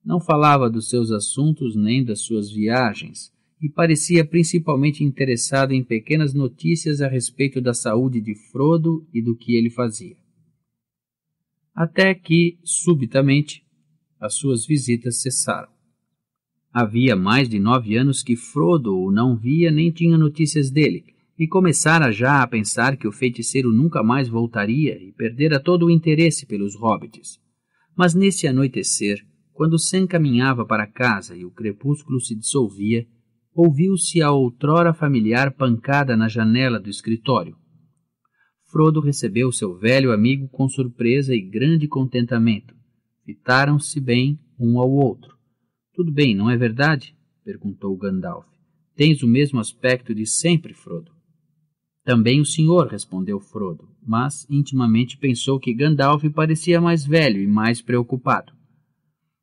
S1: Não falava dos seus assuntos nem das suas viagens, e parecia principalmente interessado em pequenas notícias a respeito da saúde de Frodo e do que ele fazia. Até que, subitamente, as suas visitas cessaram. Havia mais de nove anos que Frodo o não via nem tinha notícias dele, e começara já a pensar que o feiticeiro nunca mais voltaria e perdera todo o interesse pelos hobbits. Mas nesse anoitecer, quando Sam caminhava para casa e o crepúsculo se dissolvia, ouviu-se a outrora familiar pancada na janela do escritório. Frodo recebeu seu velho amigo com surpresa e grande contentamento. Fitaram-se bem um ao outro. Tudo bem, não é verdade? perguntou Gandalf. Tens o mesmo aspecto de sempre, Frodo. Também o senhor, respondeu Frodo, mas intimamente pensou que Gandalf parecia mais velho e mais preocupado.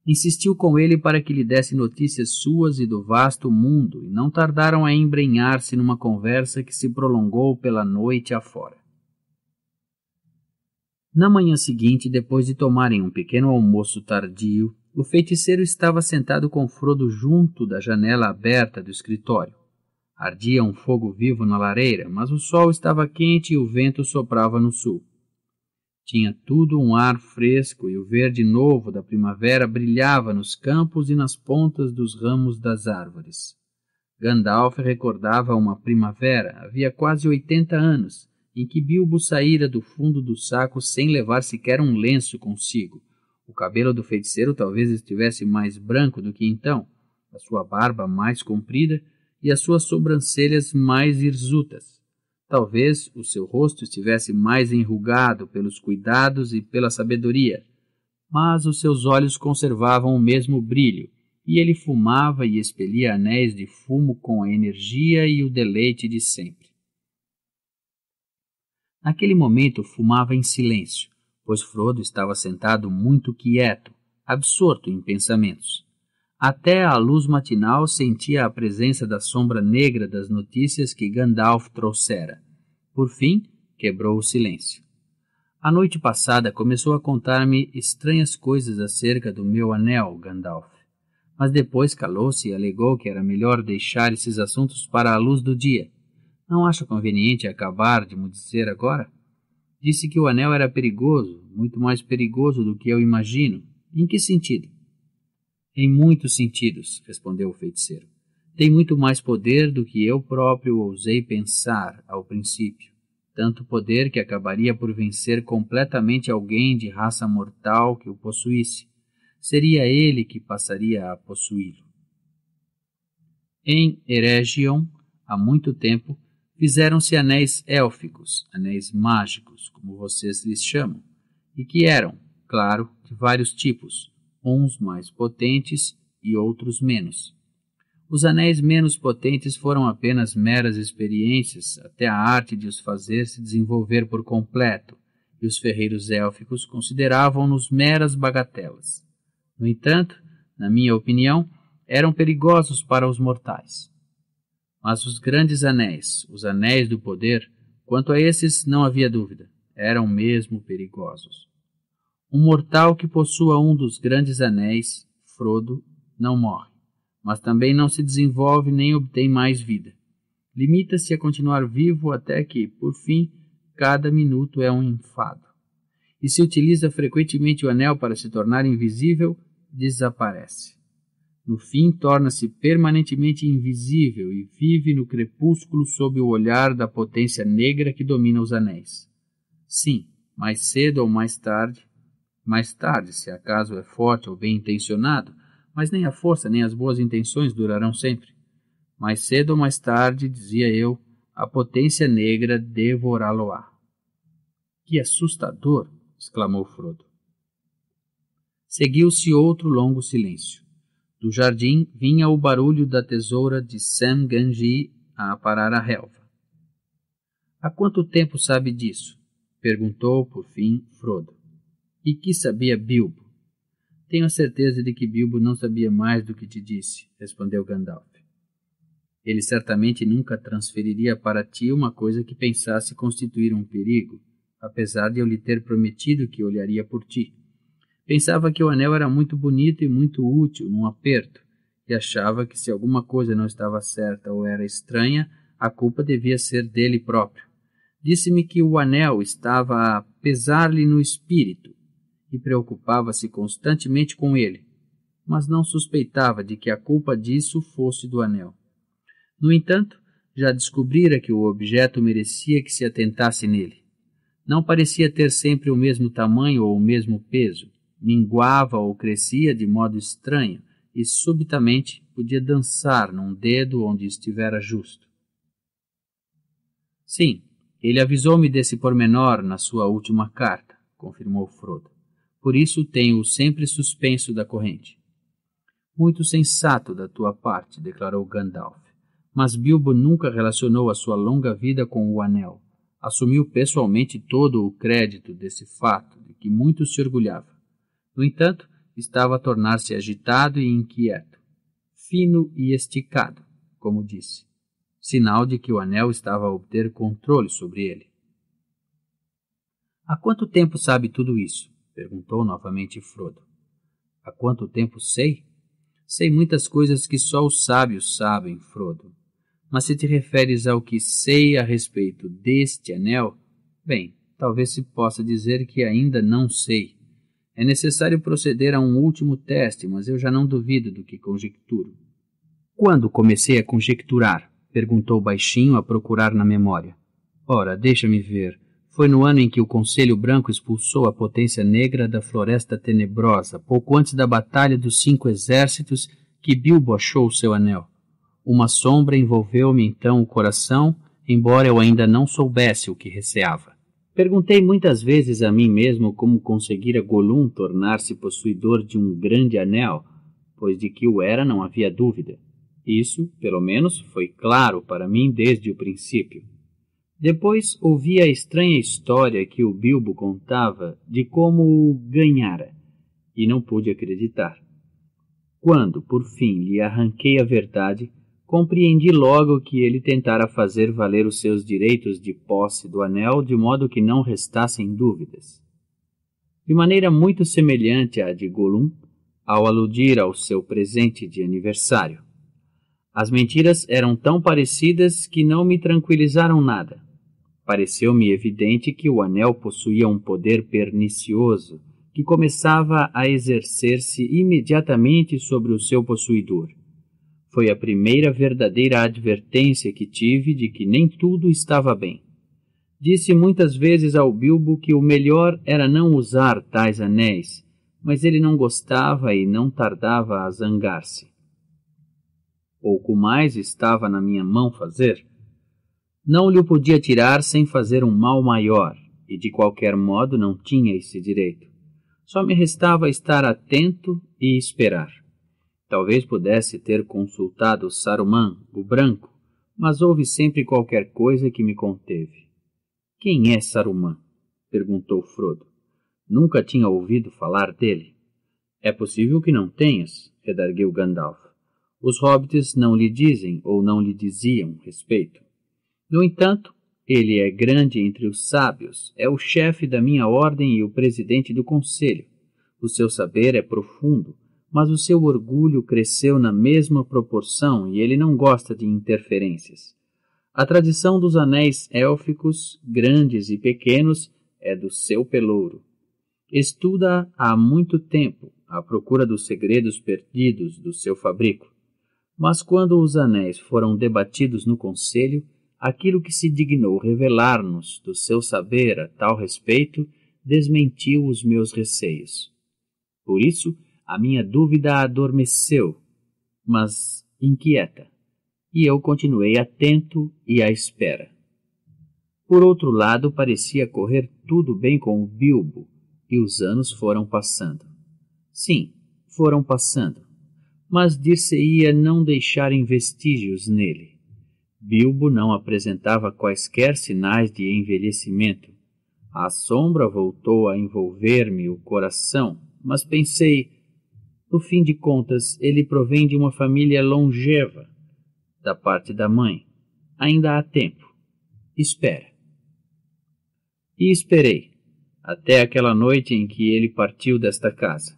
S1: Insistiu com ele para que lhe desse notícias suas e do vasto mundo, e não tardaram a embrenhar-se numa conversa que se prolongou pela noite afora. Na manhã seguinte, depois de tomarem um pequeno almoço tardio, o feiticeiro estava sentado com Frodo junto da janela aberta do escritório. Ardia um fogo vivo na lareira, mas o sol estava quente e o vento soprava no sul. Tinha tudo um ar fresco e o verde novo da primavera brilhava nos campos e nas pontas dos ramos das árvores. Gandalf recordava uma primavera, havia quase oitenta anos, em que Bilbo saíra do fundo do saco sem levar sequer um lenço consigo, o cabelo do feiticeiro talvez estivesse mais branco do que então, a sua barba mais comprida e as suas sobrancelhas mais hirsutas. Talvez o seu rosto estivesse mais enrugado pelos cuidados e pela sabedoria, mas os seus olhos conservavam o mesmo brilho, e ele fumava e expelia anéis de fumo com a energia e o deleite de sempre. Naquele momento fumava em silêncio, pois Frodo estava sentado muito quieto, absorto em pensamentos. Até a luz matinal sentia a presença da sombra negra das notícias que Gandalf trouxera. Por fim, quebrou o silêncio. A noite passada começou a contar-me estranhas coisas acerca do meu anel, Gandalf. Mas depois calou-se e alegou que era melhor deixar esses assuntos para a luz do dia. Não acha conveniente acabar de me dizer agora? Disse que o anel era perigoso, muito mais perigoso do que eu imagino. Em que sentido? Em muitos sentidos, respondeu o feiticeiro. Tem muito mais poder do que eu próprio ousei pensar ao princípio. Tanto poder que acabaria por vencer completamente alguém de raça mortal que o possuísse. Seria ele que passaria a possuí-lo. Em Eregion, há muito tempo, fizeram-se anéis élficos, anéis mágicos, como vocês lhes chamam, e que eram, claro, de vários tipos, uns mais potentes e outros menos. Os anéis menos potentes foram apenas meras experiências até a arte de os fazer se desenvolver por completo, e os ferreiros élficos consideravam-nos meras bagatelas. No entanto, na minha opinião, eram perigosos para os mortais. Mas os grandes anéis, os anéis do poder, quanto a esses não havia dúvida, eram mesmo perigosos. Um mortal que possua um dos grandes anéis, Frodo, não morre, mas também não se desenvolve nem obtém mais vida. Limita-se a continuar vivo até que, por fim, cada minuto é um enfado. E se utiliza frequentemente o anel para se tornar invisível, desaparece no fim torna-se permanentemente invisível e vive no crepúsculo sob o olhar da potência negra que domina os anéis. Sim, mais cedo ou mais tarde, mais tarde, se acaso é forte ou bem intencionado, mas nem a força nem as boas intenções durarão sempre. Mais cedo ou mais tarde, dizia eu, a potência negra devorá-lo-á. Que assustador! exclamou Frodo. Seguiu-se outro longo silêncio. Do jardim vinha o barulho da tesoura de Sam Ganji a aparar a relva. Há quanto tempo sabe disso? perguntou por fim Frodo. E que sabia Bilbo? Tenho a certeza de que Bilbo não sabia mais do que te disse, respondeu Gandalf. Ele certamente nunca transferiria para ti uma coisa que pensasse constituir um perigo, apesar de eu lhe ter prometido que olharia por ti. Pensava que o anel era muito bonito e muito útil num aperto, e achava que se alguma coisa não estava certa ou era estranha, a culpa devia ser dele próprio. Disse-me que o anel estava a pesar-lhe no espírito e preocupava-se constantemente com ele, mas não suspeitava de que a culpa disso fosse do anel. No entanto, já descobrira que o objeto merecia que se atentasse nele. Não parecia ter sempre o mesmo tamanho ou o mesmo peso, minguava ou crescia de modo estranho e subitamente podia dançar num dedo onde estivera justo. Sim, ele avisou-me desse pormenor na sua última carta, confirmou Frodo. Por isso tenho-o sempre suspenso da corrente. Muito sensato da tua parte, declarou Gandalf. Mas Bilbo nunca relacionou a sua longa vida com o anel. Assumiu pessoalmente todo o crédito desse fato, de que muito se orgulhava. No entanto, estava a tornar-se agitado e inquieto, fino e esticado, como disse, sinal de que o anel estava a obter controle sobre ele. Há quanto tempo sabe tudo isso? perguntou novamente Frodo. Há quanto tempo sei? Sei muitas coisas que só os sábios sabem, Frodo. Mas se te referes ao que sei a respeito deste anel, bem, talvez se possa dizer que ainda não sei é necessário proceder a um último teste, mas eu já não duvido do que conjecturo. Quando comecei a conjecturar? perguntou baixinho a procurar na memória. Ora, deixa-me ver. Foi no ano em que o Conselho Branco expulsou a potência negra da Floresta Tenebrosa, pouco antes da Batalha dos Cinco Exércitos, que Bilbo achou o seu anel. Uma sombra envolveu-me então o coração, embora eu ainda não soubesse o que receava. Perguntei muitas vezes a mim mesmo como conseguira Golum tornar-se possuidor de um grande anel, pois de que o era não havia dúvida. Isso, pelo menos, foi claro para mim desde o princípio. Depois ouvi a estranha história que o Bilbo contava de como o ganhara, e não pude acreditar. Quando, por fim, lhe arranquei a verdade, compreendi logo que ele tentara fazer valer os seus direitos de posse do anel de modo que não restassem dúvidas. De maneira muito semelhante à de Gollum, ao aludir ao seu presente de aniversário. As mentiras eram tão parecidas que não me tranquilizaram nada. Pareceu-me evidente que o anel possuía um poder pernicioso que começava a exercer-se imediatamente sobre o seu possuidor. Foi a primeira verdadeira advertência que tive de que nem tudo estava bem. Disse muitas vezes ao Bilbo que o melhor era não usar tais anéis, mas ele não gostava e não tardava a zangar-se. Pouco mais estava na minha mão fazer. Não lhe podia tirar sem fazer um mal maior, e de qualquer modo não tinha esse direito. Só me restava estar atento e esperar. Talvez pudesse ter consultado Saruman, o branco, mas houve sempre qualquer coisa que me conteve. Quem é Saruman? perguntou Frodo. Nunca tinha ouvido falar dele. É possível que não tenhas, redarguiu Gandalf. Os hobbits não lhe dizem ou não lhe diziam respeito. No entanto, ele é grande entre os sábios, é o chefe da minha ordem e o presidente do conselho. O seu saber é profundo mas o seu orgulho cresceu na mesma proporção e ele não gosta de interferências. A tradição dos anéis élficos, grandes e pequenos, é do seu pelouro. Estuda há muito tempo, à procura dos segredos perdidos do seu fabrico. Mas quando os anéis foram debatidos no conselho, aquilo que se dignou revelar-nos do seu saber a tal respeito desmentiu os meus receios. Por isso, a minha dúvida adormeceu, mas inquieta, e eu continuei atento e à espera. Por outro lado, parecia correr tudo bem com o Bilbo, e os anos foram passando. Sim, foram passando, mas dir-se-ia não deixarem vestígios nele. Bilbo não apresentava quaisquer sinais de envelhecimento. A sombra voltou a envolver-me o coração, mas pensei, no fim de contas, ele provém de uma família longeva, da parte da mãe. Ainda há tempo. Espera. E esperei, até aquela noite em que ele partiu desta casa.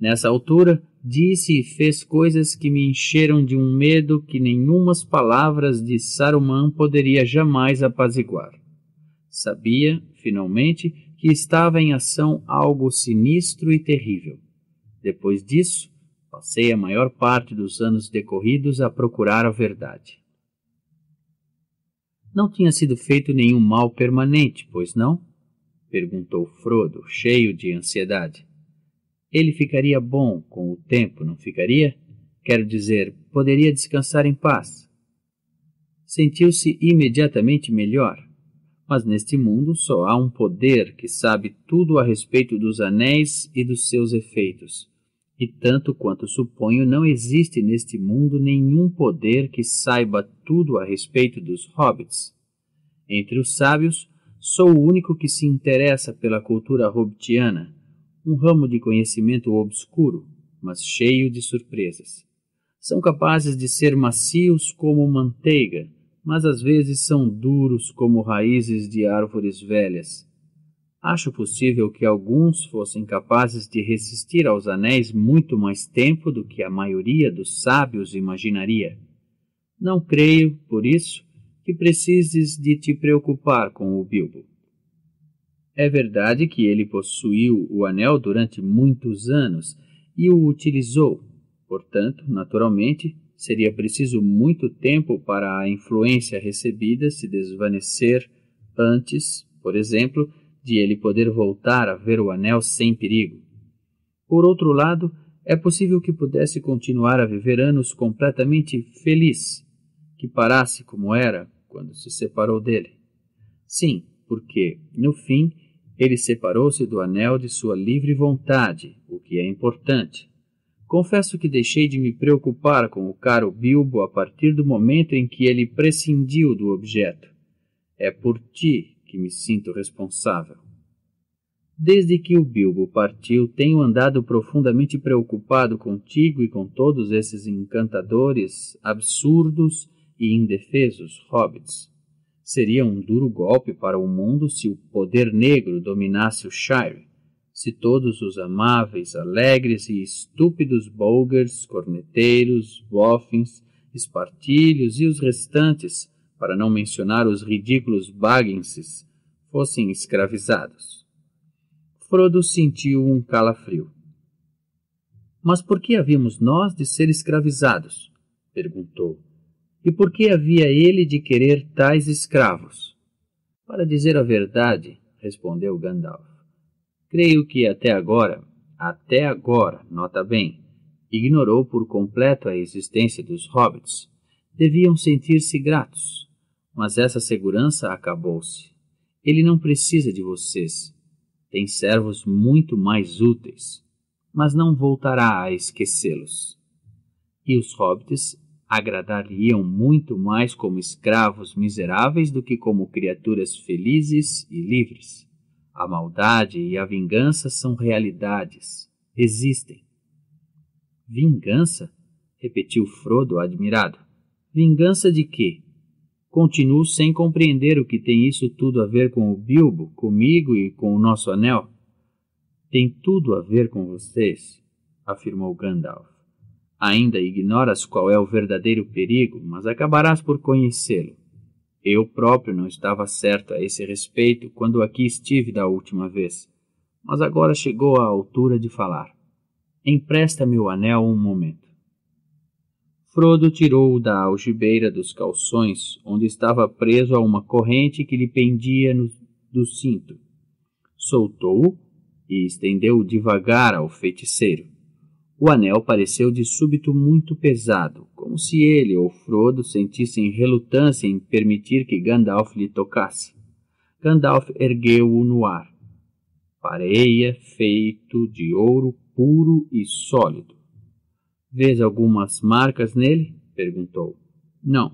S1: Nessa altura, disse e fez coisas que me encheram de um medo que nenhumas palavras de Saruman poderia jamais apaziguar. Sabia, finalmente, que estava em ação algo sinistro e terrível. Depois disso, passei a maior parte dos anos decorridos a procurar a verdade. Não tinha sido feito nenhum mal permanente, pois não? perguntou Frodo, cheio de ansiedade. Ele ficaria bom com o tempo, não ficaria? Quero dizer, poderia descansar em paz. Sentiu-se imediatamente melhor. Mas neste mundo só há um poder que sabe tudo a respeito dos anéis e dos seus efeitos e tanto quanto suponho, não existe neste mundo nenhum poder que saiba tudo a respeito dos hobbits. Entre os sábios, sou o único que se interessa pela cultura hobbitiana, um ramo de conhecimento obscuro, mas cheio de surpresas. São capazes de ser macios como manteiga, mas às vezes são duros como raízes de árvores velhas Acho possível que alguns fossem capazes de resistir aos anéis muito mais tempo do que a maioria dos sábios imaginaria. Não creio, por isso, que precises de te preocupar com o Bilbo. É verdade que ele possuiu o anel durante muitos anos e o utilizou, portanto, naturalmente, seria preciso muito tempo para a influência recebida se desvanecer antes, por exemplo, de ele poder voltar a ver o anel sem perigo. Por outro lado, é possível que pudesse continuar a viver anos completamente feliz, que parasse como era quando se separou dele. Sim, porque, no fim, ele separou-se do anel de sua livre vontade, o que é importante. Confesso que deixei de me preocupar com o caro Bilbo a partir do momento em que ele prescindiu do objeto. É por ti, que me sinto responsável. Desde que o Bilbo partiu, tenho andado profundamente preocupado contigo e com todos esses encantadores, absurdos e indefesos hobbits. Seria um duro golpe para o mundo se o poder negro dominasse o Shire, se todos os amáveis, alegres e estúpidos Bolgars, corneteiros, boffins, espartilhos e os restantes para não mencionar os ridículos Bagginses, fossem escravizados. Frodo sentiu um calafrio. Mas por que havíamos nós de ser escravizados? perguntou. E por que havia ele de querer tais escravos? Para dizer a verdade, respondeu Gandalf, creio que até agora, até agora, nota bem, ignorou por completo a existência dos hobbits. Deviam sentir-se gratos mas essa segurança acabou-se. Ele não precisa de vocês. Tem servos muito mais úteis, mas não voltará a esquecê-los. E os hobbits agradariam muito mais como escravos miseráveis do que como criaturas felizes e livres. A maldade e a vingança são realidades, existem. Vingança? repetiu Frodo admirado. Vingança de quê? Continuo sem compreender o que tem isso tudo a ver com o Bilbo, comigo e com o nosso anel. Tem tudo a ver com vocês, afirmou Gandalf. Ainda ignoras qual é o verdadeiro perigo, mas acabarás por conhecê-lo. Eu próprio não estava certo a esse respeito quando aqui estive da última vez, mas agora chegou a altura de falar. Empresta me o anel um momento. Frodo tirou-o da algibeira dos calções, onde estava preso a uma corrente que lhe pendia no, do cinto. Soltou-o e estendeu-o devagar ao feiticeiro. O anel pareceu de súbito muito pesado, como se ele ou Frodo sentissem relutância em permitir que Gandalf lhe tocasse. Gandalf ergueu-o no ar. Pareia feito de ouro puro e sólido Vês algumas marcas nele? perguntou. Não,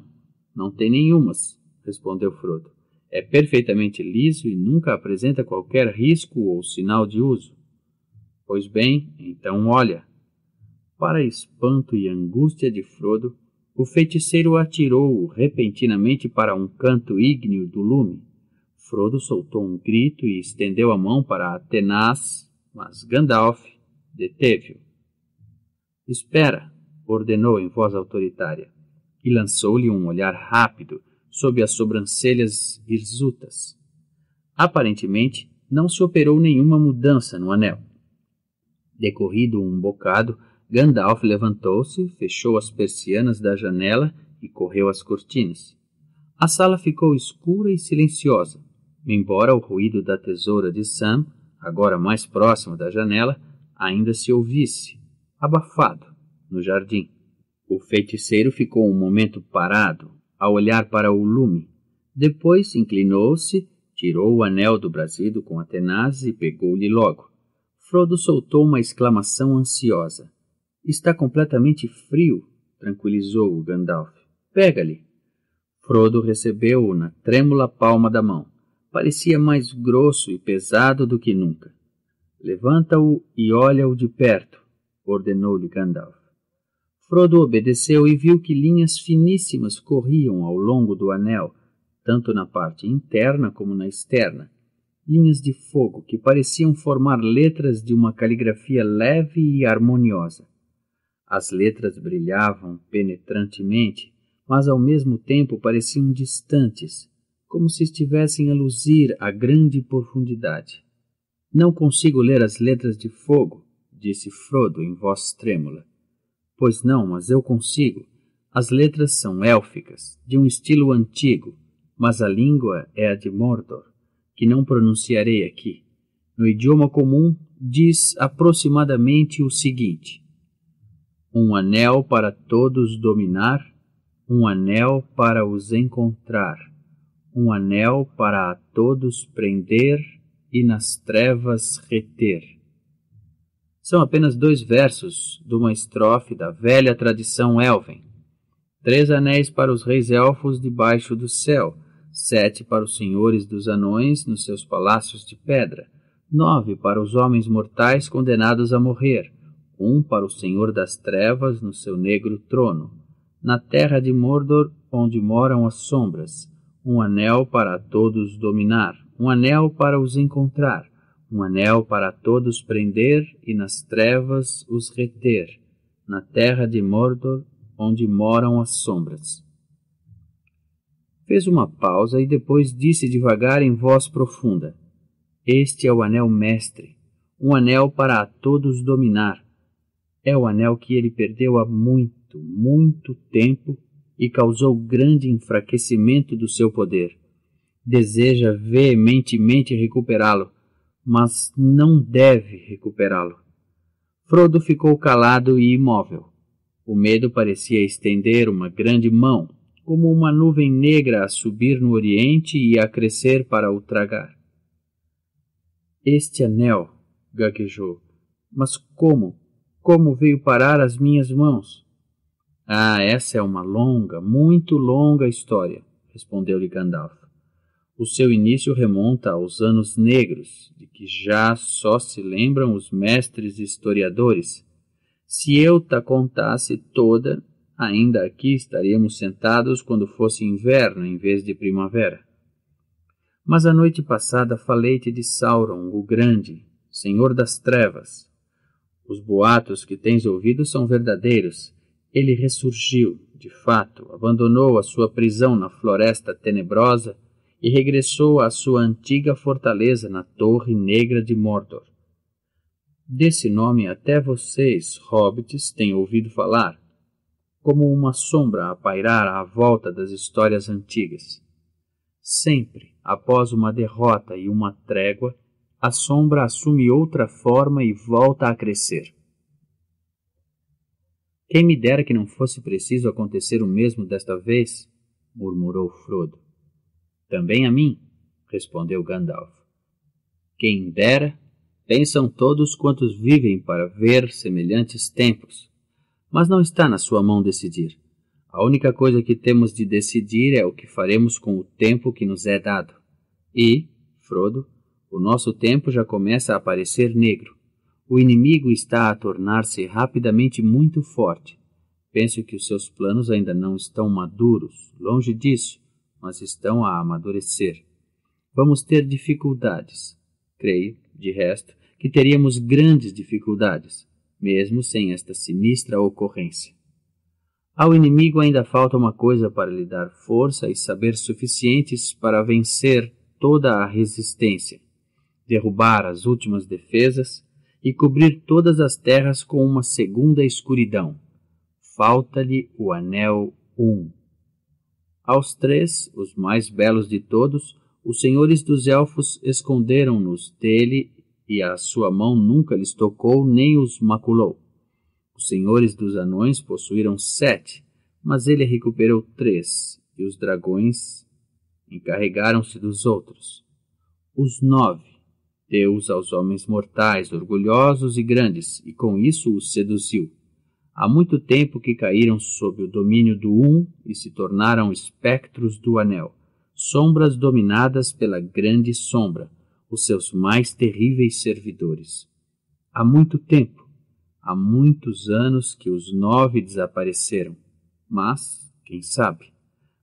S1: não tem nenhumas, respondeu Frodo. É perfeitamente liso e nunca apresenta qualquer risco ou sinal de uso. Pois bem, então olha. Para espanto e angústia de Frodo, o feiticeiro atirou-o repentinamente para um canto ígneo do lume. Frodo soltou um grito e estendeu a mão para a tenaz, mas Gandalf deteve-o. Espera, ordenou em voz autoritária, e lançou-lhe um olhar rápido sob as sobrancelhas hirsutas. Aparentemente, não se operou nenhuma mudança no anel. Decorrido um bocado, Gandalf levantou-se, fechou as persianas da janela e correu às cortinas. A sala ficou escura e silenciosa, embora o ruído da tesoura de Sam, agora mais próximo da janela, ainda se ouvisse, abafado, no jardim. O feiticeiro ficou um momento parado, a olhar para o lume. Depois inclinou-se, tirou o anel do brasido com Atenaz e pegou-lhe logo. Frodo soltou uma exclamação ansiosa. Está completamente frio, tranquilizou-o Gandalf. Pega-lhe. Frodo recebeu-o na trêmula palma da mão. Parecia mais grosso e pesado do que nunca. Levanta-o e olha-o de perto ordenou-lhe Gandalf. Frodo obedeceu e viu que linhas finíssimas corriam ao longo do anel, tanto na parte interna como na externa. Linhas de fogo que pareciam formar letras de uma caligrafia leve e harmoniosa. As letras brilhavam penetrantemente, mas ao mesmo tempo pareciam distantes, como se estivessem a luzir a grande profundidade. Não consigo ler as letras de fogo, disse Frodo em voz trêmula. Pois não, mas eu consigo. As letras são élficas, de um estilo antigo, mas a língua é a de Mordor, que não pronunciarei aqui. No idioma comum, diz aproximadamente o seguinte: Um anel para todos dominar, um anel para os encontrar, um anel para a todos prender e nas trevas reter são apenas dois versos de uma estrofe da velha tradição elven. Três anéis para os reis elfos debaixo do céu, sete para os senhores dos anões nos seus palácios de pedra, nove para os homens mortais condenados a morrer, um para o senhor das trevas no seu negro trono, na terra de Mordor onde moram as sombras, um anel para todos dominar, um anel para os encontrar, um anel para todos prender e nas trevas os reter, na terra de Mordor, onde moram as sombras. Fez uma pausa e depois disse devagar em voz profunda: Este é o anel mestre, um anel para a todos dominar. É o anel que ele perdeu há muito, muito tempo e causou grande enfraquecimento do seu poder. Deseja veementemente recuperá-lo, mas não deve recuperá-lo. Frodo ficou calado e imóvel. O medo parecia estender uma grande mão, como uma nuvem negra a subir no oriente e a crescer para o tragar. Este anel, gaguejou, mas como? Como veio parar às minhas mãos? Ah, essa é uma longa, muito longa história, respondeu-lhe Gandalf. O seu início remonta aos anos negros, de que já só se lembram os mestres historiadores. Se eu ta contasse toda, ainda aqui estaríamos sentados quando fosse inverno em vez de primavera. Mas a noite passada falei-te de Sauron, o Grande, Senhor das Trevas. Os boatos que tens ouvido são verdadeiros. Ele ressurgiu, de fato, abandonou a sua prisão na floresta tenebrosa e regressou à sua antiga fortaleza na Torre Negra de Mordor. Desse nome até vocês, hobbits, têm ouvido falar, como uma sombra a pairar à volta das histórias antigas. Sempre, após uma derrota e uma trégua, a sombra assume outra forma e volta a crescer. Quem me dera que não fosse preciso acontecer o mesmo desta vez, murmurou Frodo. Também a mim, respondeu Gandalf. Quem dera, pensam todos quantos vivem para ver semelhantes tempos. Mas não está na sua mão decidir. A única coisa que temos de decidir é o que faremos com o tempo que nos é dado. E, Frodo, o nosso tempo já começa a parecer negro. O inimigo está a tornar-se rapidamente muito forte. Penso que os seus planos ainda não estão maduros, longe disso mas estão a amadurecer. Vamos ter dificuldades. Creio, de resto, que teríamos grandes dificuldades, mesmo sem esta sinistra ocorrência. Ao inimigo ainda falta uma coisa para lhe dar força e saber suficientes para vencer toda a resistência, derrubar as últimas defesas e cobrir todas as terras com uma segunda escuridão. Falta-lhe o anel 1. Um. Aos três, os mais belos de todos, os senhores dos elfos esconderam-nos dele e a sua mão nunca lhes tocou nem os maculou. Os senhores dos anões possuíram sete, mas ele recuperou três, e os dragões encarregaram-se dos outros. Os nove deu-os aos homens mortais, orgulhosos e grandes, e com isso os seduziu. Há muito tempo que caíram sob o domínio do Um e se tornaram espectros do Anel, sombras dominadas pela Grande Sombra, os seus mais terríveis servidores. Há muito tempo, há muitos anos que os nove desapareceram, mas, quem sabe,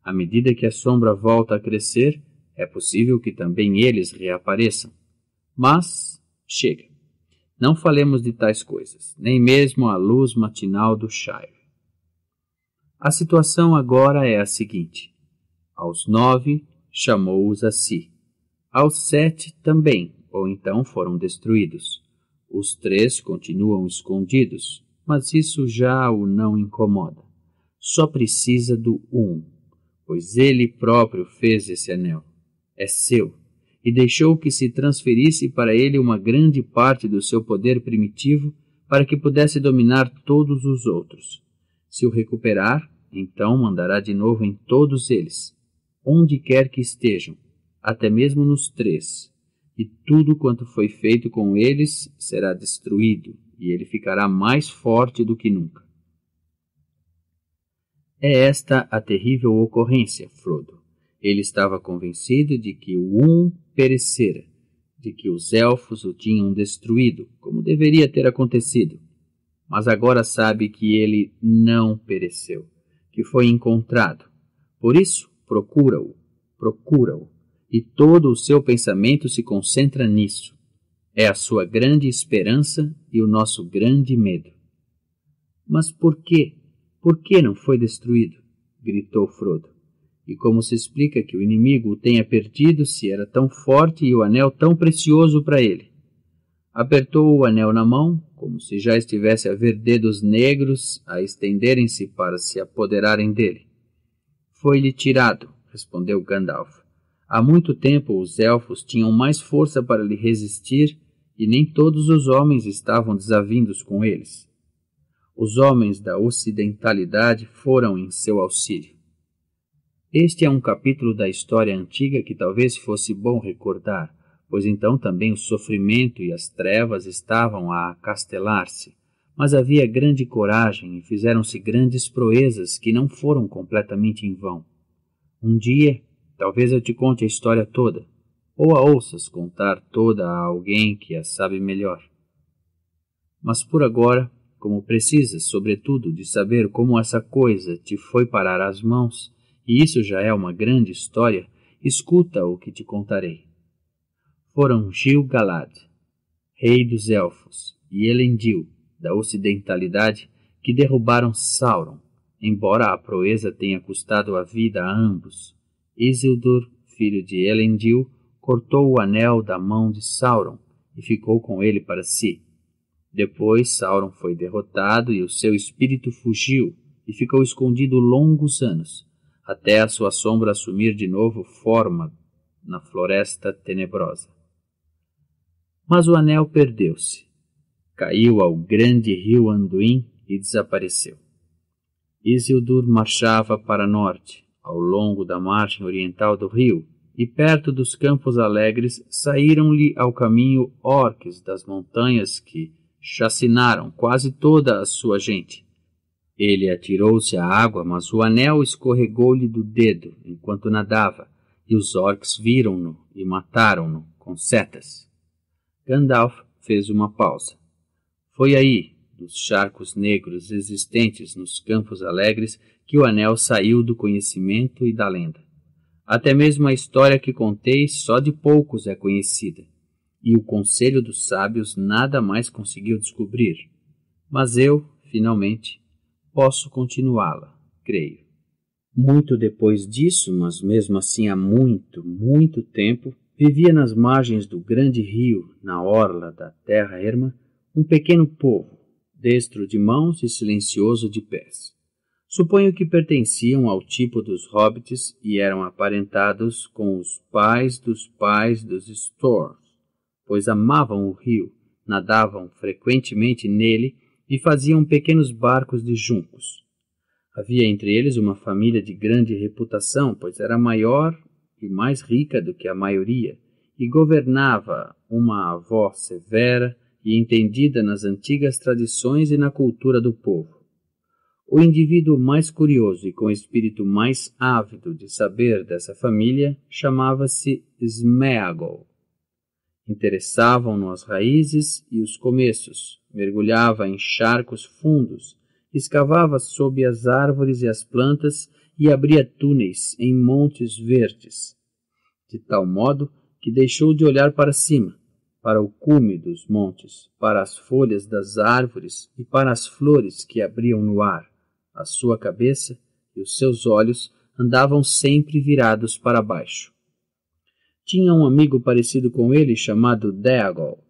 S1: à medida que a sombra volta a crescer, é possível que também eles reapareçam. Mas chega. Não falemos de tais coisas, nem mesmo à luz matinal do Shire. A situação agora é a seguinte: aos nove, chamou-os a si. Aos sete também, ou então foram destruídos. Os três continuam escondidos, mas isso já o não incomoda. Só precisa do um, pois ele próprio fez esse anel. É seu e deixou que se transferisse para ele uma grande parte do seu poder primitivo para que pudesse dominar todos os outros. Se o recuperar, então mandará de novo em todos eles, onde quer que estejam, até mesmo nos três, e tudo quanto foi feito com eles será destruído, e ele ficará mais forte do que nunca. É esta a terrível ocorrência, Frodo. Ele estava convencido de que o um perecera, de que os elfos o tinham destruído, como deveria ter acontecido. Mas agora sabe que ele não pereceu, que foi encontrado. Por isso, procura-o, procura-o, e todo o seu pensamento se concentra nisso. É a sua grande esperança e o nosso grande medo. Mas por quê? Por que não foi destruído? gritou Frodo. E como se explica que o inimigo o tenha perdido se era tão forte e o anel tão precioso para ele? Apertou o anel na mão, como se já estivesse a ver dedos negros a estenderem-se para se apoderarem dele. Foi-lhe tirado, respondeu Gandalf. Há muito tempo os elfos tinham mais força para lhe resistir e nem todos os homens estavam desavindos com eles. Os homens da ocidentalidade foram em seu auxílio. Este é um capítulo da história antiga que talvez fosse bom recordar, pois então também o sofrimento e as trevas estavam a acastelar-se. Mas havia grande coragem e fizeram-se grandes proezas que não foram completamente em vão. Um dia, talvez eu te conte a história toda, ou a ouças contar toda a alguém que a sabe melhor. Mas por agora, como precisas, sobretudo, de saber como essa coisa te foi parar às mãos, e isso já é uma grande história, escuta o que te contarei. Foram Gil-galad, rei dos Elfos, e Elendil, da Ocidentalidade, que derrubaram Sauron, embora a proeza tenha custado a vida a ambos. Isildur, filho de Elendil, cortou o anel da mão de Sauron e ficou com ele para si. Depois Sauron foi derrotado e o seu espírito fugiu e ficou escondido longos anos, até a sua sombra assumir de novo forma na floresta tenebrosa. Mas o anel perdeu-se, caiu ao grande rio Anduin e desapareceu. Isildur marchava para norte, ao longo da margem oriental do rio, e perto dos Campos Alegres saíram-lhe ao caminho orques das montanhas que chacinaram quase toda a sua gente, ele atirou-se à água, mas o anel escorregou-lhe do dedo enquanto nadava, e os orcs viram-no e mataram-no com setas. Gandalf fez uma pausa. Foi aí, dos charcos negros existentes nos Campos Alegres, que o anel saiu do conhecimento e da lenda. Até mesmo a história que contei só de poucos é conhecida, e o Conselho dos Sábios nada mais conseguiu descobrir. Mas eu, finalmente, posso continuá-la, creio. Muito depois disso, mas mesmo assim há muito, muito tempo, vivia nas margens do grande rio, na orla da terra erma, um pequeno povo, destro de mãos e silencioso de pés. Suponho que pertenciam ao tipo dos hobbits e eram aparentados com os pais dos pais dos Storrs, pois amavam o rio, nadavam frequentemente nele e faziam pequenos barcos de juncos. Havia entre eles uma família de grande reputação, pois era maior e mais rica do que a maioria, e governava uma avó severa e entendida nas antigas tradições e na cultura do povo. O indivíduo mais curioso e com espírito mais ávido de saber dessa família chamava-se Smeagol. Interessavam-no as raízes e os começos, mergulhava em charcos fundos, escavava sob as árvores e as plantas e abria túneis em montes verdes, de tal modo que deixou de olhar para cima, para o cume dos montes, para as folhas das árvores e para as flores que abriam no ar. A sua cabeça e os seus olhos andavam sempre virados para baixo. Tinha um amigo parecido com ele chamado Deagol,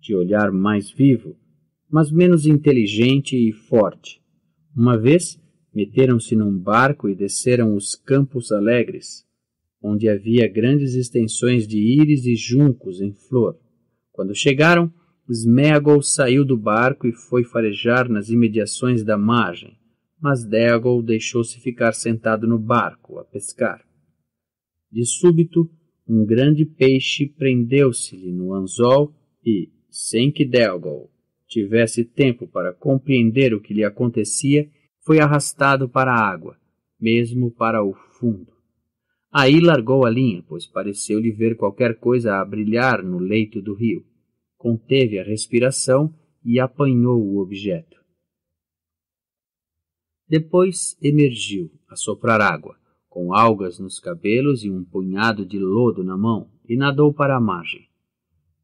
S1: de olhar mais vivo, mas menos inteligente e forte. Uma vez, meteram-se num barco e desceram os Campos Alegres, onde havia grandes extensões de íris e juncos em flor. Quando chegaram, Smeagol saiu do barco e foi farejar nas imediações da margem, mas Deagol deixou-se ficar sentado no barco, a pescar. De súbito, um grande peixe prendeu-se-lhe no anzol e, sem que Deagol tivesse tempo para compreender o que lhe acontecia, foi arrastado para a água, mesmo para o fundo. Aí largou a linha, pois pareceu-lhe ver qualquer coisa a brilhar no leito do rio. Conteve a respiração e apanhou o objeto. Depois emergiu a soprar água, com algas nos cabelos e um punhado de lodo na mão, e nadou para a margem.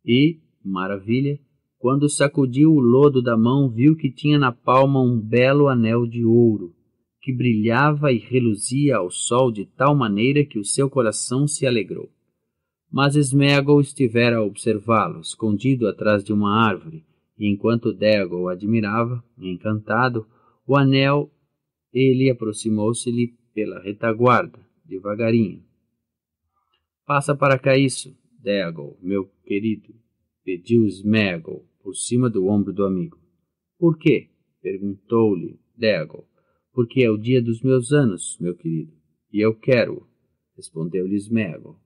S1: E, maravilha, quando sacudiu o lodo da mão, viu que tinha na palma um belo anel de ouro, que brilhava e reluzia ao sol de tal maneira que o seu coração se alegrou. Mas Smegol estivera a observá-lo, escondido atrás de uma árvore, e enquanto Daggle o admirava, encantado, o anel, ele aproximou-se-lhe pela retaguarda, devagarinho. Passa para cá isso, Daggle, meu querido, pediu Smegol, por cima do ombro do amigo. Por quê? perguntou-lhe Deagle. Porque é o dia dos meus anos, meu querido, e eu quero-o, respondeu-lhe Smeagol.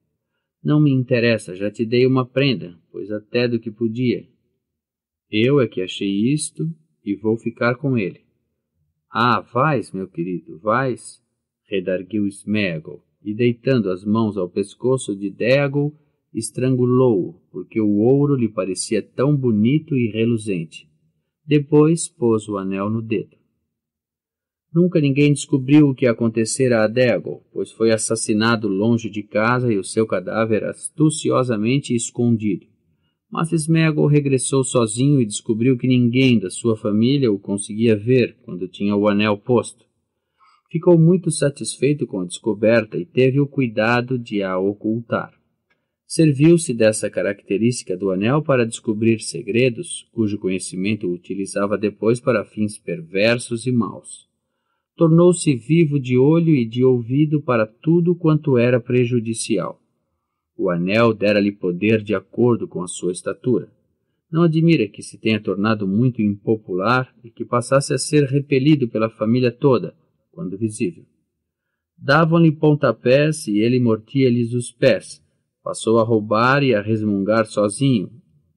S1: Não me interessa, já te dei uma prenda, pois até do que podia. Eu é que achei isto e vou ficar com ele. Ah, vais, meu querido, vais, redarguiu Smeagol, e deitando as mãos ao pescoço de Deagle, estrangulou-o, porque o ouro lhe parecia tão bonito e reluzente. Depois pôs o anel no dedo. Nunca ninguém descobriu o que acontecera a Dégol, pois foi assassinado longe de casa e o seu cadáver astuciosamente escondido. Mas Smegol regressou sozinho e descobriu que ninguém da sua família o conseguia ver quando tinha o anel posto. Ficou muito satisfeito com a descoberta e teve o cuidado de a ocultar. Serviu-se dessa característica do anel para descobrir segredos, cujo conhecimento utilizava depois para fins perversos e maus. Tornou-se vivo de olho e de ouvido para tudo quanto era prejudicial. O anel dera-lhe poder de acordo com a sua estatura. Não admira que se tenha tornado muito impopular e que passasse a ser repelido pela família toda, quando visível. Davam-lhe pontapés e ele mortia-lhes os pés, Passou a roubar e a resmungar sozinho,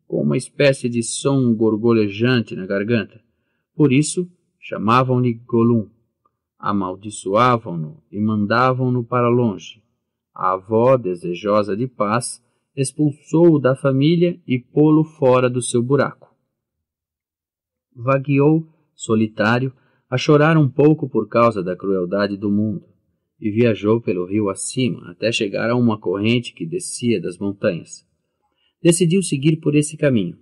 S1: com uma espécie de som gorgolejante na garganta. Por isso, chamavam-lhe Golum. Amaldiçoavam-no e mandavam-no para longe. A avó, desejosa de paz, expulsou-o da família e pô-lo fora do seu buraco. Vagueou, solitário, a chorar um pouco por causa da crueldade do mundo e viajou pelo rio acima até chegar a uma corrente que descia das montanhas. Decidiu seguir por esse caminho.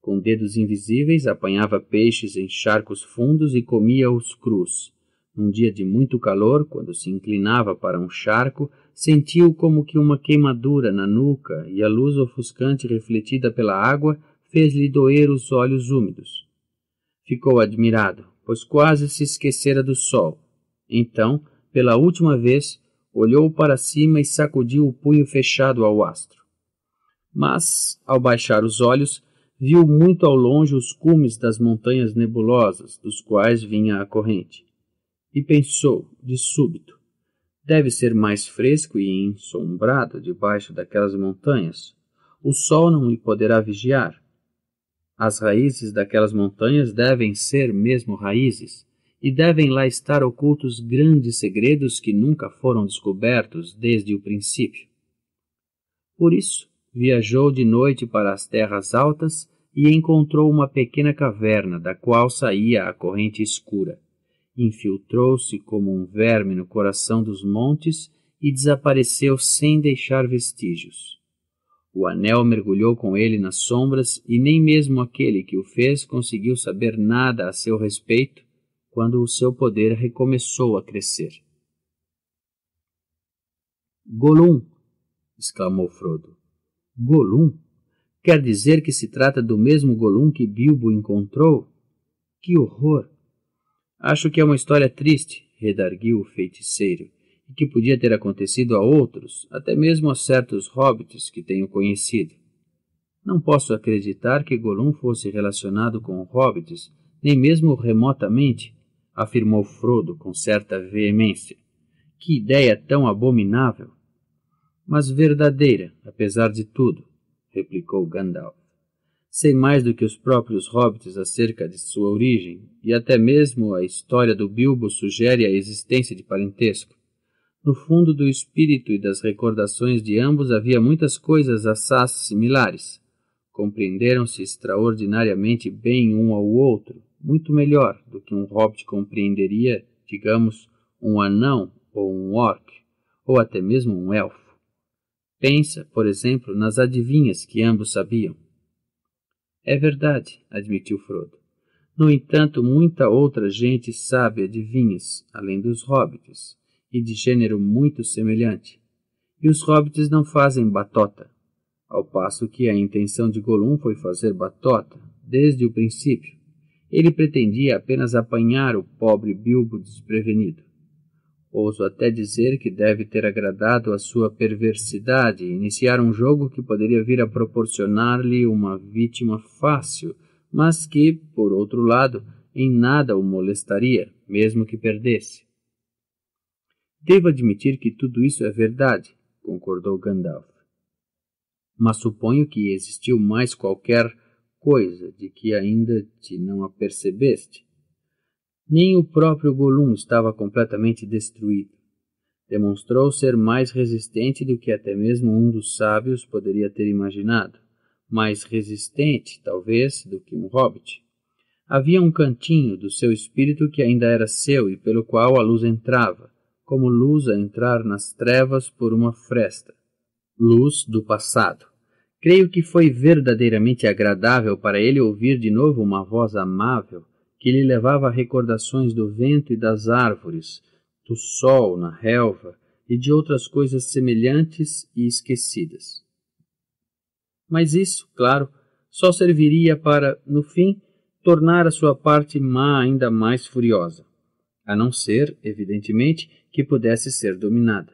S1: Com dedos invisíveis apanhava peixes em charcos fundos e comia-os crus. Num dia de muito calor, quando se inclinava para um charco, sentiu como que uma queimadura na nuca e a luz ofuscante refletida pela água fez-lhe doer os olhos úmidos. Ficou admirado, pois quase se esquecera do sol. Então, pela última vez, olhou para cima e sacudiu o punho fechado ao astro. Mas, ao baixar os olhos, viu muito ao longe os cumes das montanhas nebulosas, dos quais vinha a corrente. E pensou, de súbito, deve ser mais fresco e ensombrado debaixo daquelas montanhas. O sol não lhe poderá vigiar. As raízes daquelas montanhas devem ser mesmo raízes e devem lá estar ocultos grandes segredos que nunca foram descobertos desde o princípio. Por isso, viajou de noite para as terras altas e encontrou uma pequena caverna da qual saía a corrente escura. Infiltrou-se como um verme no coração dos montes e desapareceu sem deixar vestígios. O anel mergulhou com ele nas sombras e nem mesmo aquele que o fez conseguiu saber nada a seu respeito, quando o seu poder recomeçou a crescer. Golum! exclamou Frodo. Golum? Quer dizer que se trata do mesmo Golum que Bilbo encontrou? Que horror! Acho que é uma história triste, redarguiu o feiticeiro, e que podia ter acontecido a outros, até mesmo a certos hobbits que tenho conhecido. Não posso acreditar que Golum fosse relacionado com hobbits, nem mesmo remotamente, afirmou Frodo com certa veemência. Que ideia tão abominável! Mas verdadeira, apesar de tudo, replicou Gandalf. Sei mais do que os próprios hobbits acerca de sua origem, e até mesmo a história do Bilbo sugere a existência de parentesco. No fundo do espírito e das recordações de ambos havia muitas coisas assaz similares. Compreenderam-se extraordinariamente bem um ao outro, muito melhor do que um hobbit compreenderia, digamos, um anão ou um orc, ou até mesmo um elfo. Pensa, por exemplo, nas adivinhas que ambos sabiam. É verdade, admitiu Frodo. No entanto, muita outra gente sabe adivinhas, além dos hobbits, e de gênero muito semelhante. E os hobbits não fazem batota, ao passo que a intenção de Gollum foi fazer batota desde o princípio ele pretendia apenas apanhar o pobre Bilbo desprevenido. Ouso até dizer que deve ter agradado a sua perversidade iniciar um jogo que poderia vir a proporcionar-lhe uma vítima fácil, mas que, por outro lado, em nada o molestaria, mesmo que perdesse. Devo admitir que tudo isso é verdade, concordou Gandalf. Mas suponho que existiu mais qualquer coisa de que ainda te não apercebeste? Nem o próprio Gollum estava completamente destruído. Demonstrou ser mais resistente do que até mesmo um dos sábios poderia ter imaginado, mais resistente, talvez, do que um hobbit. Havia um cantinho do seu espírito que ainda era seu e pelo qual a luz entrava, como luz a entrar nas trevas por uma fresta luz do passado. Creio que foi verdadeiramente agradável para ele ouvir de novo uma voz amável que lhe levava recordações do vento e das árvores, do sol na relva e de outras coisas semelhantes e esquecidas. Mas isso, claro, só serviria para, no fim, tornar a sua parte má ainda mais furiosa, a não ser, evidentemente, que pudesse ser dominada,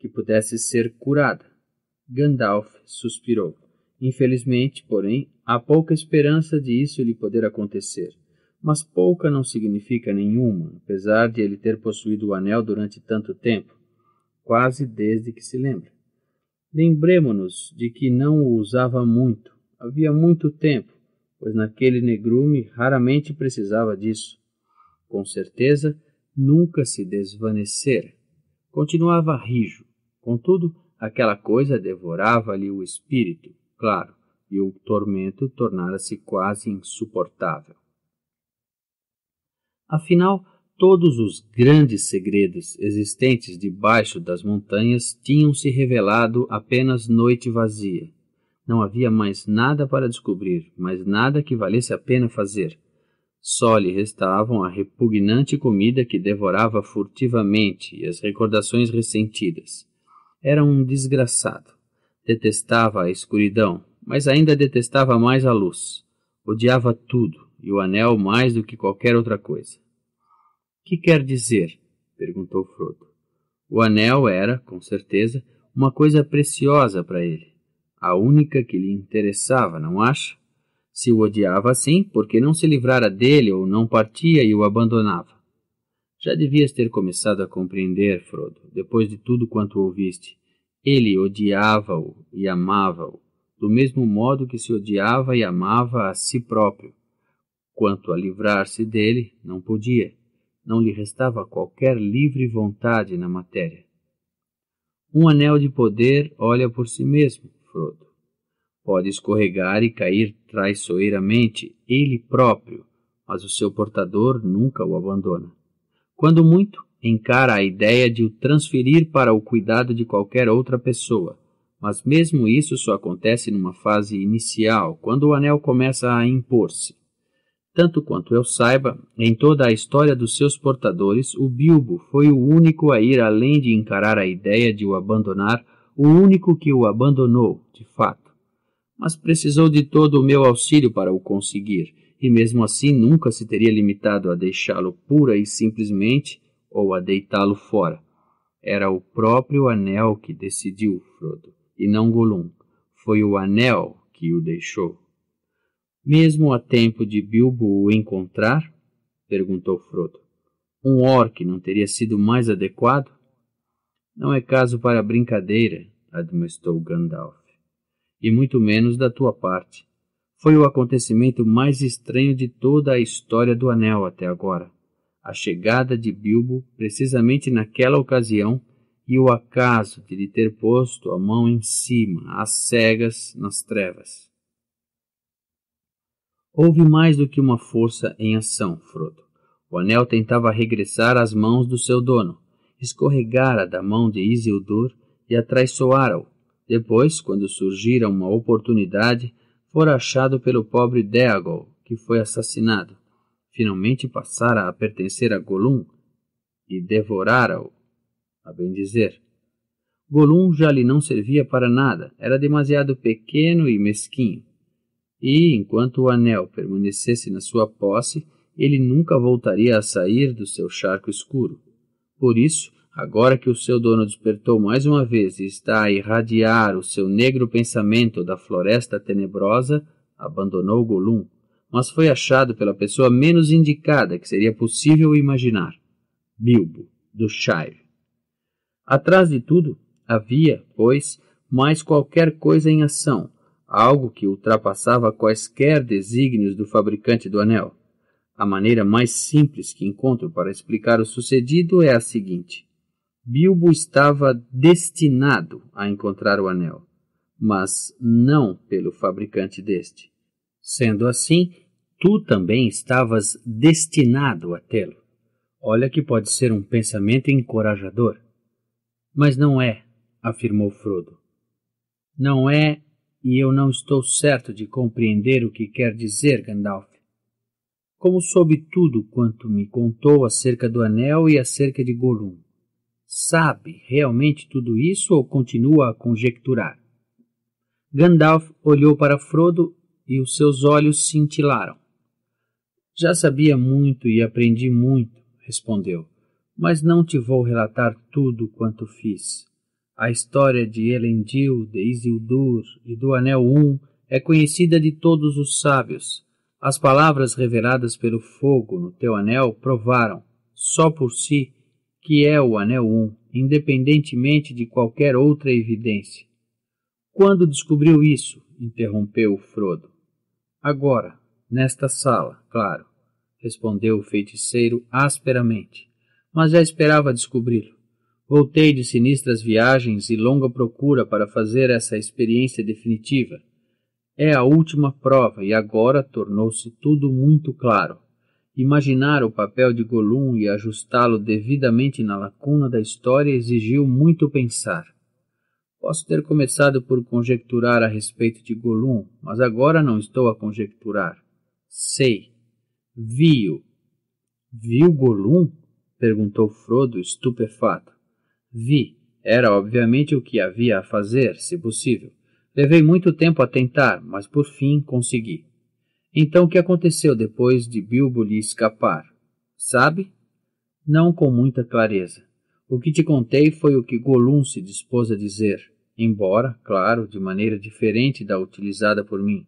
S1: que pudesse ser curada. Gandalf suspirou. Infelizmente, porém, há pouca esperança de isso lhe poder acontecer. Mas pouca não significa nenhuma, apesar de ele ter possuído o anel durante tanto tempo, quase desde que se lembra. Lembremo-nos de que não o usava muito, havia muito tempo, pois naquele negrume raramente precisava disso. Com certeza, nunca se desvanecera. Continuava rijo, contudo, Aquela coisa devorava-lhe o espírito, claro, e o tormento tornara-se quase insuportável. Afinal, todos os grandes segredos existentes debaixo das montanhas tinham se revelado apenas noite vazia. Não havia mais nada para descobrir, mais nada que valesse a pena fazer. Só lhe restavam a repugnante comida que devorava furtivamente e as recordações ressentidas. Era um desgraçado. Detestava a escuridão, mas ainda detestava mais a luz. Odiava tudo e o anel mais do que qualquer outra coisa. Que quer dizer? perguntou Frodo. O anel era, com certeza, uma coisa preciosa para ele, a única que lhe interessava, não acha? Se o odiava assim, por que não se livrara dele ou não partia e o abandonava? Já devias ter começado a compreender, Frodo, depois de tudo quanto ouviste. Ele odiava-o e amava-o, do mesmo modo que se odiava e amava a si próprio. Quanto a livrar-se dele, não podia. Não lhe restava qualquer livre vontade na matéria. Um anel de poder olha por si mesmo, Frodo. Pode escorregar e cair traiçoeiramente, ele próprio, mas o seu portador nunca o abandona. Quando muito, encara a ideia de o transferir para o cuidado de qualquer outra pessoa, mas mesmo isso só acontece numa fase inicial, quando o anel começa a impor-se. Tanto quanto eu saiba, em toda a história dos seus portadores, o Bilbo foi o único a ir além de encarar a ideia de o abandonar, o único que o abandonou, de fato. Mas precisou de todo o meu auxílio para o conseguir, e mesmo assim nunca se teria limitado a deixá-lo pura e simplesmente ou a deitá-lo fora. Era o próprio anel que decidiu, Frodo, e não Gollum. Foi o anel que o deixou. Mesmo a tempo de Bilbo o encontrar? perguntou Frodo. Um orc não teria sido mais adequado? Não é caso para brincadeira, admoestou Gandalf. E muito menos da tua parte. Foi o acontecimento mais estranho de toda a história do Anel até agora. A chegada de Bilbo, precisamente naquela ocasião, e o acaso de lhe ter posto a mão em cima, às cegas, nas trevas. Houve mais do que uma força em ação, Frodo. O anel tentava regressar às mãos do seu dono, escorregara da mão de Isildur e atraiçoara-o. Depois, quando surgira uma oportunidade, fora achado pelo pobre Deagol, que foi assassinado. Finalmente passara a pertencer a Golum e devorara-o, a bem dizer. Golum já lhe não servia para nada, era demasiado pequeno e mesquinho. E, enquanto o anel permanecesse na sua posse, ele nunca voltaria a sair do seu charco escuro. Por isso, Agora que o seu dono despertou mais uma vez e está a irradiar o seu negro pensamento da floresta tenebrosa, abandonou Golum, mas foi achado pela pessoa menos indicada que seria possível imaginar: Bilbo, do Shire. Atrás de tudo, havia, pois, mais qualquer coisa em ação, algo que ultrapassava quaisquer desígnios do fabricante do anel. A maneira mais simples que encontro para explicar o sucedido é a seguinte. Bilbo estava destinado a encontrar o anel, mas não pelo fabricante deste. Sendo assim, tu também estavas destinado a tê-lo. Olha que pode ser um pensamento encorajador. Mas não é, afirmou Frodo. Não é, e eu não estou certo de compreender o que quer dizer, Gandalf. Como soube tudo quanto me contou acerca do anel e acerca de Gollum? sabe realmente tudo isso ou continua a conjecturar? Gandalf olhou para Frodo e os seus olhos cintilaram. Já sabia muito e aprendi muito, respondeu, mas não te vou relatar tudo quanto fiz. A história de Elendil, de Isildur e do Anel 1 é conhecida de todos os sábios. As palavras reveladas pelo fogo no teu anel provaram, só por si, que é o anel 1, independentemente de qualquer outra evidência. Quando descobriu isso? interrompeu Frodo. Agora, nesta sala, claro, respondeu o feiticeiro asperamente. Mas já esperava descobri-lo. Voltei de sinistras viagens e longa procura para fazer essa experiência definitiva. É a última prova e agora tornou-se tudo muito claro. Imaginar o papel de Gollum e ajustá-lo devidamente na lacuna da história exigiu muito pensar. Posso ter começado por conjecturar a respeito de Gollum, mas agora não estou a conjecturar. Sei. Vi-o. Viu Gollum? perguntou Frodo, estupefato. Vi. Era obviamente o que havia a fazer, se possível. Levei muito tempo a tentar, mas por fim consegui. Então o que aconteceu depois de Bilbo lhe escapar? Sabe? Não com muita clareza. O que te contei foi o que Golum se dispôs a dizer, embora, claro, de maneira diferente da utilizada por mim.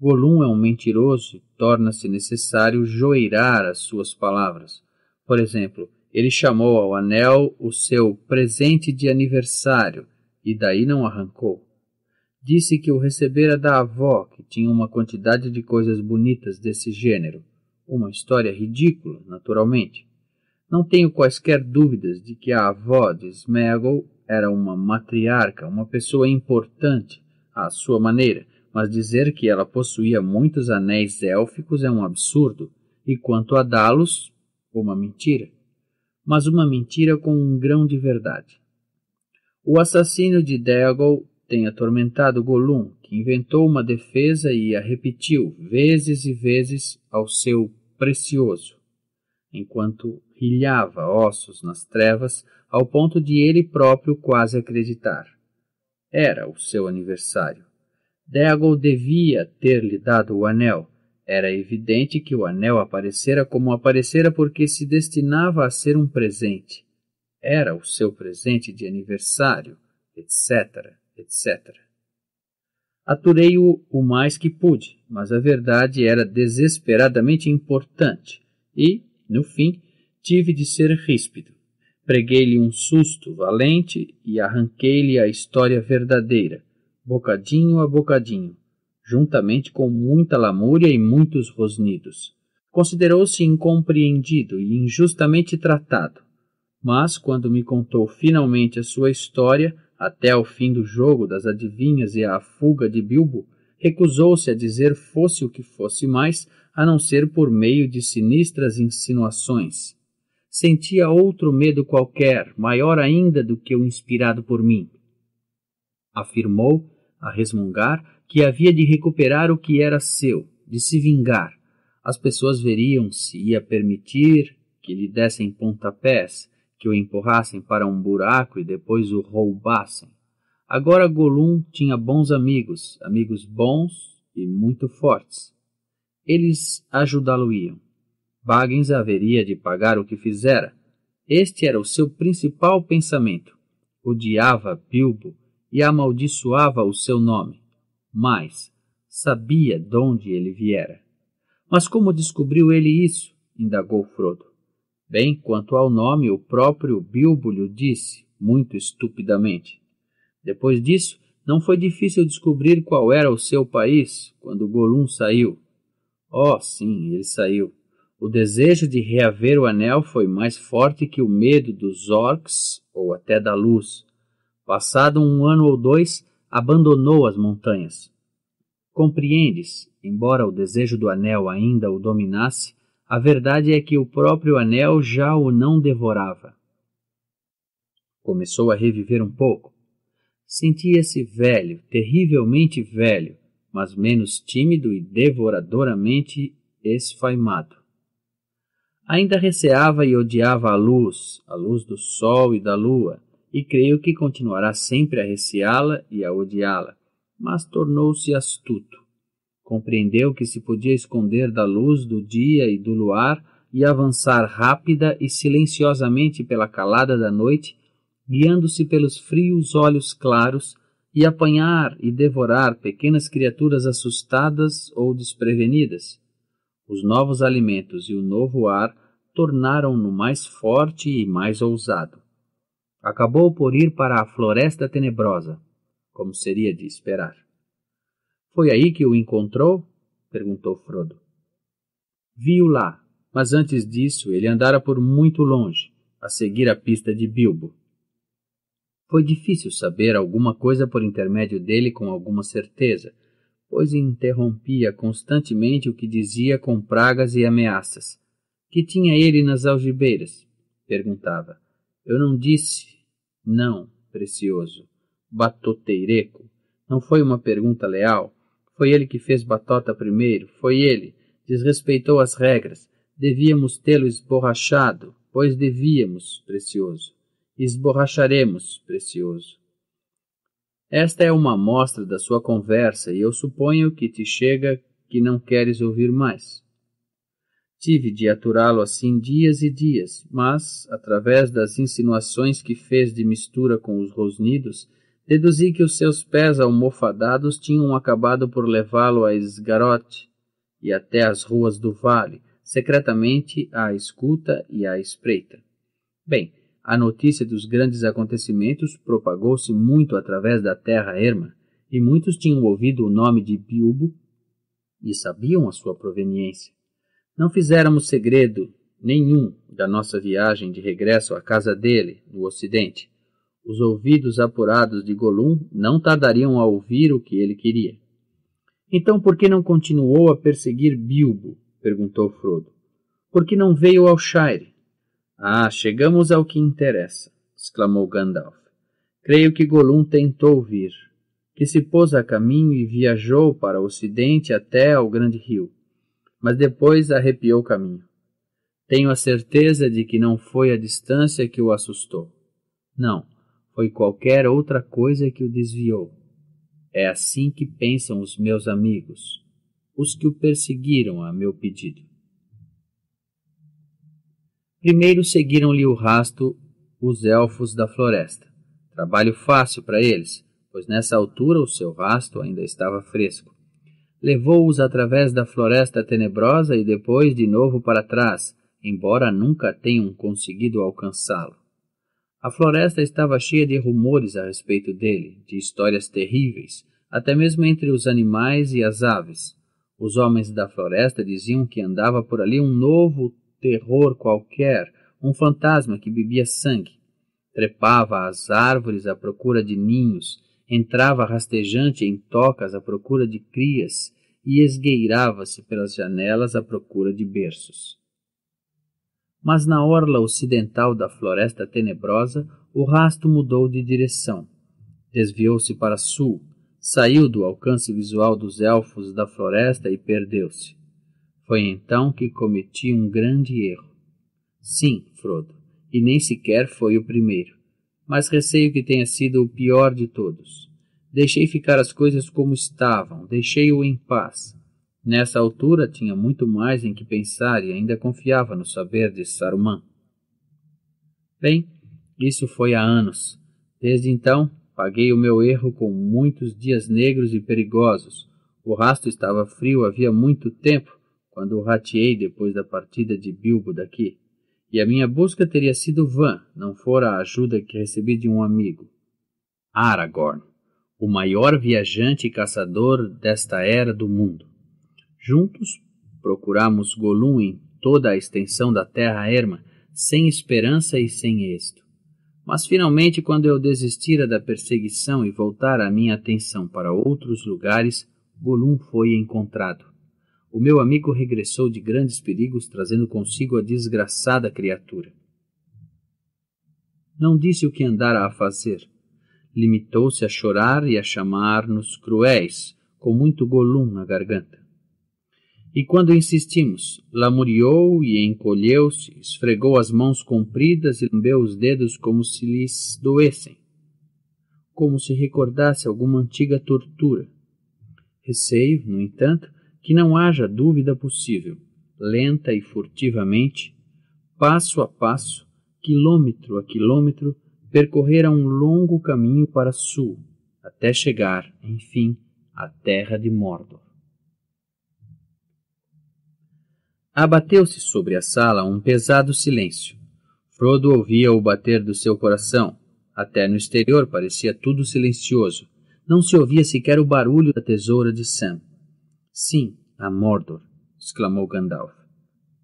S1: Golum é um mentiroso e torna-se necessário joeirar as suas palavras. Por exemplo, ele chamou ao anel o seu presente de aniversário e daí não arrancou disse que o recebera da avó, que tinha uma quantidade de coisas bonitas desse gênero. Uma história ridícula, naturalmente. Não tenho quaisquer dúvidas de que a avó de Smegol era uma matriarca, uma pessoa importante, à sua maneira, mas dizer que ela possuía muitos anéis élficos é um absurdo, e quanto a dá-los, uma mentira. Mas uma mentira com um grão de verdade. O assassino de Deagle tem atormentado Golum, que inventou uma defesa e a repetiu vezes e vezes ao seu precioso, enquanto rilhava ossos nas trevas ao ponto de ele próprio quase acreditar. Era o seu aniversário. Dagol devia ter lhe dado o anel. Era evidente que o anel aparecera como aparecera porque se destinava a ser um presente. Era o seu presente de aniversário, etc etc. Aturei-o o mais que pude, mas a verdade era desesperadamente importante e, no fim, tive de ser ríspido. Preguei-lhe um susto valente e arranquei-lhe a história verdadeira, bocadinho a bocadinho, juntamente com muita lamúria e muitos rosnidos. Considerou-se incompreendido e injustamente tratado, mas quando me contou finalmente a sua história, até o fim do jogo das adivinhas e a fuga de Bilbo, recusou-se a dizer fosse o que fosse mais, a não ser por meio de sinistras insinuações. Sentia outro medo qualquer, maior ainda do que o inspirado por mim. Afirmou, a resmungar, que havia de recuperar o que era seu, de se vingar. As pessoas veriam se ia permitir que lhe dessem pontapés, que o empurrassem para um buraco e depois o roubassem. Agora Golum tinha bons amigos, amigos bons e muito fortes. Eles ajudá-lo-iam. Baggins haveria de pagar o que fizera. Este era o seu principal pensamento. Odiava Bilbo e amaldiçoava o seu nome. Mas sabia de onde ele viera. Mas como descobriu ele isso? indagou Frodo. Bem, quanto ao nome, o próprio Bilbulho disse, muito estupidamente. Depois disso, não foi difícil descobrir qual era o seu país quando Golum saiu. Oh, sim, ele saiu. O desejo de reaver o anel foi mais forte que o medo dos orcs ou até da luz. Passado um ano ou dois, abandonou as montanhas. Compreendes, embora o desejo do anel ainda o dominasse, a verdade é que o próprio anel já o não devorava. Começou a reviver um pouco. Sentia-se velho, terrivelmente velho, mas menos tímido e devoradoramente esfaimado. Ainda receava e odiava a luz, a luz do sol e da lua, e creio que continuará sempre a receá-la e a odiá-la, mas tornou-se astuto. Compreendeu que se podia esconder da luz do dia e do luar e avançar rápida e silenciosamente pela calada da noite, guiando-se pelos frios olhos claros e apanhar e devorar pequenas criaturas assustadas ou desprevenidas. Os novos alimentos e o novo ar tornaram-no mais forte e mais ousado. Acabou por ir para a Floresta Tenebrosa, como seria de esperar. Foi aí que o encontrou? perguntou Frodo. Viu lá, mas antes disso ele andara por muito longe, a seguir a pista de Bilbo. Foi difícil saber alguma coisa por intermédio dele com alguma certeza, pois interrompia constantemente o que dizia com pragas e ameaças. Que tinha ele nas algibeiras? perguntava. Eu não disse. Não, precioso. Batoteireco. Não foi uma pergunta leal. Foi ele que fez batota primeiro, foi ele. Desrespeitou as regras. Devíamos tê-lo esborrachado, pois devíamos, precioso. Esborracharemos, precioso. Esta é uma amostra da sua conversa e eu suponho que te chega que não queres ouvir mais. Tive de aturá-lo assim dias e dias, mas, através das insinuações que fez de mistura com os rosnidos, Deduzi que os seus pés almofadados tinham acabado por levá-lo a Esgarote e até as ruas do vale, secretamente à escuta e à espreita. Bem, a notícia dos grandes acontecimentos propagou-se muito através da terra erma, e muitos tinham ouvido o nome de Bilbo e sabiam a sua proveniência. Não fizéramos segredo nenhum da nossa viagem de regresso à casa dele, no Ocidente, os ouvidos apurados de Golum não tardariam a ouvir o que ele queria. Então por que não continuou a perseguir Bilbo? perguntou Frodo. Por que não veio ao Shire? Ah, chegamos ao que interessa, exclamou Gandalf. Creio que Golum tentou vir, que se pôs a caminho e viajou para o ocidente até ao grande rio, mas depois arrepiou o caminho. Tenho a certeza de que não foi a distância que o assustou. Não, foi qualquer outra coisa que o desviou. É assim que pensam os meus amigos, os que o perseguiram a meu pedido. Primeiro seguiram-lhe o rasto os elfos da floresta. Trabalho fácil para eles, pois nessa altura o seu rasto ainda estava fresco. Levou-os através da floresta tenebrosa e depois de novo para trás, embora nunca tenham conseguido alcançá-lo. A floresta estava cheia de rumores a respeito dele, de histórias terríveis, até mesmo entre os animais e as aves. Os homens da floresta diziam que andava por ali um novo terror qualquer, um fantasma que bebia sangue. Trepava às árvores à procura de ninhos, entrava rastejante em tocas à procura de crias e esgueirava-se pelas janelas à procura de berços mas na orla ocidental da floresta tenebrosa o rasto mudou de direção. Desviou-se para sul, saiu do alcance visual dos elfos da floresta e perdeu-se. Foi então que cometi um grande erro. Sim, Frodo, e nem sequer foi o primeiro, mas receio que tenha sido o pior de todos. Deixei ficar as coisas como estavam, deixei-o em paz. Nessa altura tinha muito mais em que pensar e ainda confiava no saber de Saruman. Bem, isso foi há anos. Desde então, paguei o meu erro com muitos dias negros e perigosos. O rastro estava frio havia muito tempo, quando o rateei depois da partida de Bilbo daqui. E a minha busca teria sido vã, não fora a ajuda que recebi de um amigo. Aragorn, o maior viajante e caçador desta era do mundo. Juntos, procuramos Golum em toda a extensão da terra erma, sem esperança e sem êxito. Mas finalmente, quando eu desistira da perseguição e voltar a minha atenção para outros lugares, Golum foi encontrado. O meu amigo regressou de grandes perigos, trazendo consigo a desgraçada criatura. Não disse o que andara a fazer. Limitou-se a chorar e a chamar-nos cruéis, com muito Golum na garganta. E quando insistimos, lamuriou e encolheu-se, esfregou as mãos compridas e lambeu os dedos como se lhes doessem, como se recordasse alguma antiga tortura. Receio, no entanto, que não haja dúvida possível. Lenta e furtivamente, passo a passo, quilômetro a quilômetro, percorrera um longo caminho para sul, até chegar, enfim, à terra de Mordor. Abateu-se sobre a sala um pesado silêncio. Frodo ouvia o bater do seu coração. Até no exterior parecia tudo silencioso. Não se ouvia sequer o barulho da tesoura de Sam. Sim, a Mordor, exclamou Gandalf.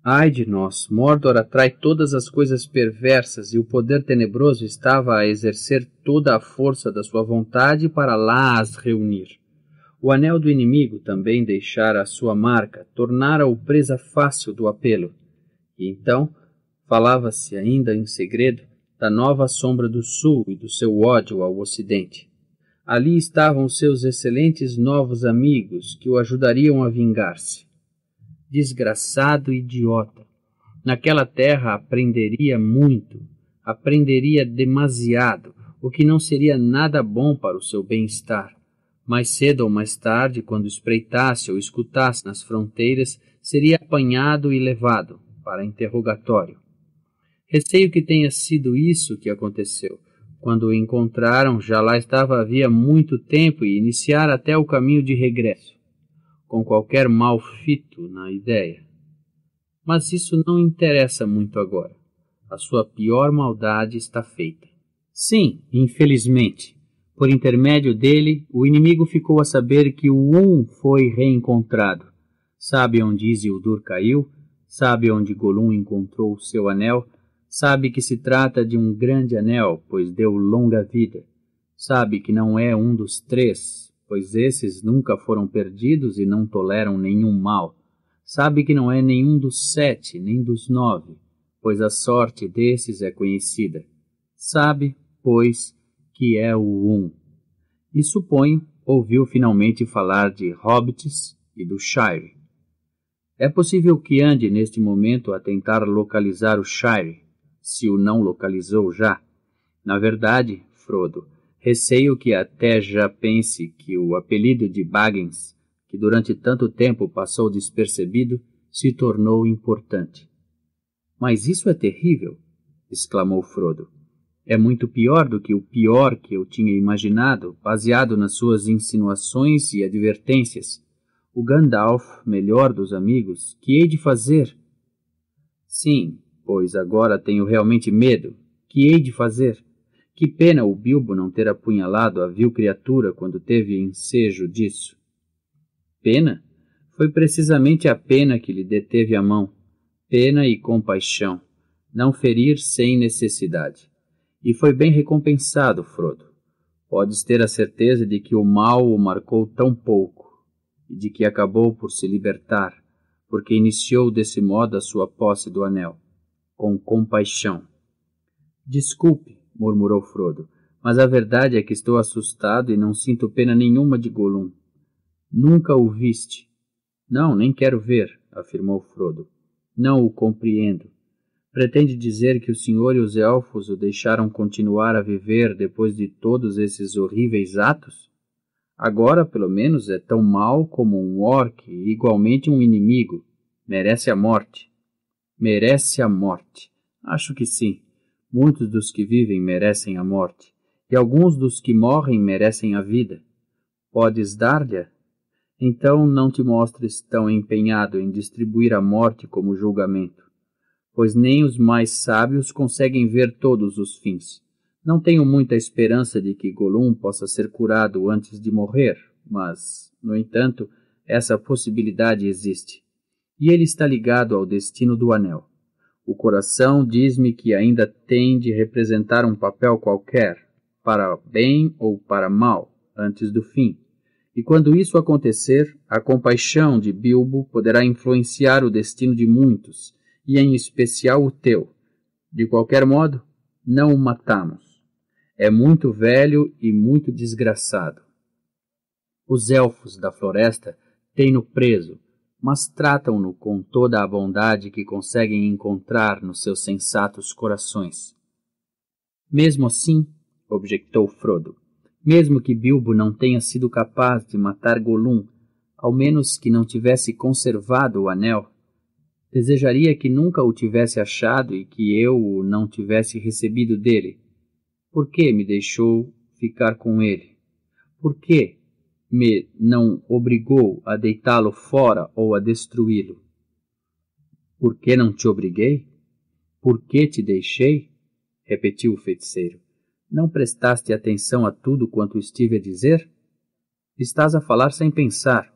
S1: Ai de nós, Mordor atrai todas as coisas perversas e o poder tenebroso estava a exercer toda a força da sua vontade para lá as reunir. O anel do inimigo também deixara a sua marca, tornara-o presa fácil do apelo. E então, falava-se ainda em segredo da nova sombra do sul e do seu ódio ao ocidente. Ali estavam seus excelentes novos amigos que o ajudariam a vingar-se. Desgraçado idiota! Naquela terra aprenderia muito, aprenderia demasiado, o que não seria nada bom para o seu bem-estar. Mais cedo ou mais tarde, quando espreitasse ou escutasse nas fronteiras, seria apanhado e levado para interrogatório. Receio que tenha sido isso que aconteceu. Quando o encontraram, já lá estava havia muito tempo e iniciara até o caminho de regresso, com qualquer mal fito na ideia. Mas isso não interessa muito agora. A sua pior maldade está feita. Sim, infelizmente, por intermédio dele, o inimigo ficou a saber que o Um foi reencontrado. Sabe onde Isildur caiu, sabe onde Golum encontrou seu anel, sabe que se trata de um grande anel, pois deu longa vida. Sabe que não é um dos três, pois esses nunca foram perdidos e não toleram nenhum mal. Sabe que não é nenhum dos sete, nem dos nove, pois a sorte desses é conhecida. Sabe, pois, que é o Um, e suponho ouviu finalmente falar de hobbits e do Shire. É possível que ande neste momento a tentar localizar o Shire, se o não localizou já. Na verdade, Frodo, receio que até já pense que o apelido de Baggins, que durante tanto tempo passou despercebido, se tornou importante. Mas isso é terrível! exclamou Frodo é muito pior do que o pior que eu tinha imaginado, baseado nas suas insinuações e advertências. O Gandalf, melhor dos amigos, que hei de fazer? Sim, pois agora tenho realmente medo. Que hei de fazer? Que pena o Bilbo não ter apunhalado a vil criatura quando teve ensejo disso. Pena? Foi precisamente a pena que lhe deteve a mão. Pena e compaixão. Não ferir sem necessidade. E foi bem recompensado, Frodo. Podes ter a certeza de que o mal o marcou tão pouco, e de que acabou por se libertar, porque iniciou desse modo a sua posse do anel, com compaixão. Desculpe, murmurou Frodo, mas a verdade é que estou assustado e não sinto pena nenhuma de Gollum. Nunca o viste. Não, nem quero ver, afirmou Frodo. Não o compreendo. Pretende dizer que o senhor e os elfos o deixaram continuar a viver depois de todos esses horríveis atos? Agora, pelo menos, é tão mau como um orc e igualmente um inimigo. Merece a morte. Merece a morte. Acho que sim. Muitos dos que vivem merecem a morte, e alguns dos que morrem merecem a vida. Podes dar-lhe? Então não te mostres tão empenhado em distribuir a morte como julgamento pois nem os mais sábios conseguem ver todos os fins. Não tenho muita esperança de que Golum possa ser curado antes de morrer, mas, no entanto, essa possibilidade existe. E ele está ligado ao destino do anel. O coração diz-me que ainda tem de representar um papel qualquer, para bem ou para mal, antes do fim. E quando isso acontecer, a compaixão de Bilbo poderá influenciar o destino de muitos e em especial o teu. De qualquer modo, não o matamos. É muito velho e muito desgraçado. Os elfos da floresta têm-no preso, mas tratam-no com toda a bondade que conseguem encontrar nos seus sensatos corações. Mesmo assim, objetou Frodo, mesmo que Bilbo não tenha sido capaz de matar Gollum, ao menos que não tivesse conservado o anel, Desejaria que nunca o tivesse achado e que eu o não tivesse recebido dele. Por que me deixou ficar com ele? Por que me não obrigou a deitá-lo fora ou a destruí-lo? Por que não te obriguei? Por que te deixei? repetiu o feiticeiro. Não prestaste atenção a tudo quanto estive a dizer? Estás a falar sem pensar.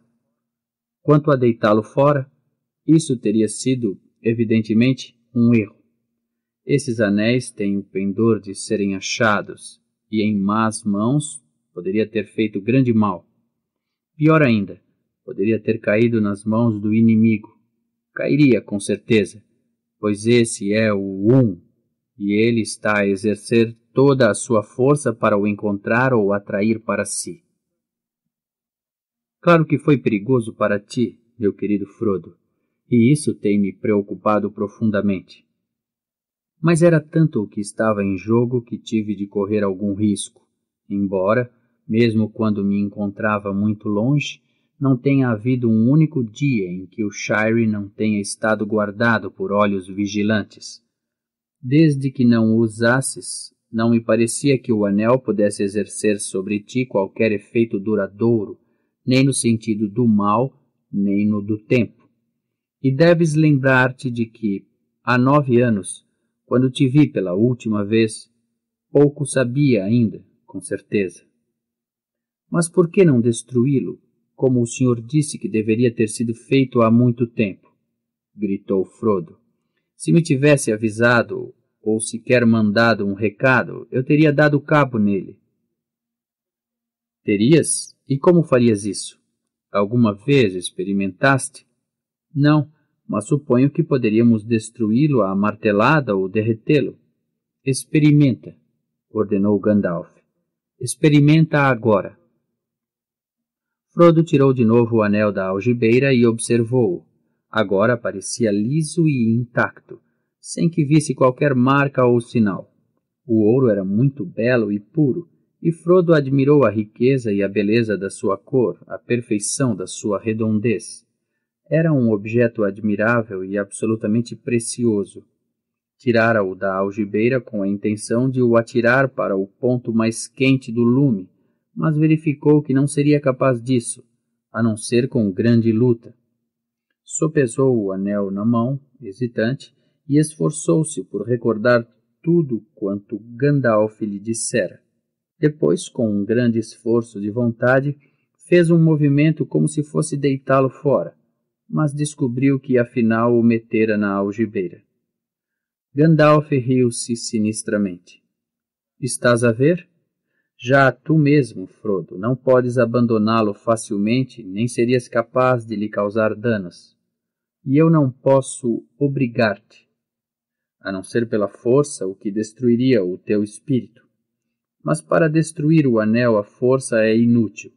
S1: Quanto a deitá-lo fora, isso teria sido, evidentemente, um erro. Esses anéis têm o pendor de serem achados, e em más mãos poderia ter feito grande mal. Pior ainda, poderia ter caído nas mãos do inimigo. Cairia com certeza, pois esse é o Um, e ele está a exercer toda a sua força para o encontrar ou atrair para si. Claro que foi perigoso para ti, meu querido Frodo, e isso tem me preocupado profundamente. Mas era tanto o que estava em jogo que tive de correr algum risco, embora, mesmo quando me encontrava muito longe, não tenha havido um único dia em que o Shire não tenha estado guardado por olhos vigilantes. Desde que não o usasses, não me parecia que o anel pudesse exercer sobre ti qualquer efeito duradouro, nem no sentido do mal, nem no do tempo. E deves lembrar-te de que, há nove anos, quando te vi pela última vez, pouco sabia ainda, com certeza. Mas por que não destruí-lo, como o senhor disse que deveria ter sido feito há muito tempo? gritou Frodo. Se me tivesse avisado ou sequer mandado um recado, eu teria dado cabo nele. Terias? E como farias isso? Alguma vez experimentaste? Não, mas suponho que poderíamos destruí-lo à martelada ou derretê-lo. Experimenta, ordenou Gandalf. Experimenta agora. Frodo tirou de novo o anel da algibeira e observou-o. Agora parecia liso e intacto, sem que visse qualquer marca ou sinal. O ouro era muito belo e puro, e Frodo admirou a riqueza e a beleza da sua cor, a perfeição da sua redondez. Era um objeto admirável e absolutamente precioso. Tirara-o da algibeira com a intenção de o atirar para o ponto mais quente do lume, mas verificou que não seria capaz disso, a não ser com grande luta. Sopesou o anel na mão, hesitante, e esforçou-se por recordar tudo quanto Gandalf lhe dissera. Depois, com um grande esforço de vontade, fez um movimento como se fosse deitá-lo fora, mas descobriu que afinal o metera na algibeira. Gandalf riu-se sinistramente. Estás a ver? Já tu mesmo, Frodo, não podes abandoná-lo facilmente, nem serias capaz de lhe causar danos. E eu não posso obrigar-te, a não ser pela força, o que destruiria o teu espírito. Mas para destruir o anel, a força é inútil.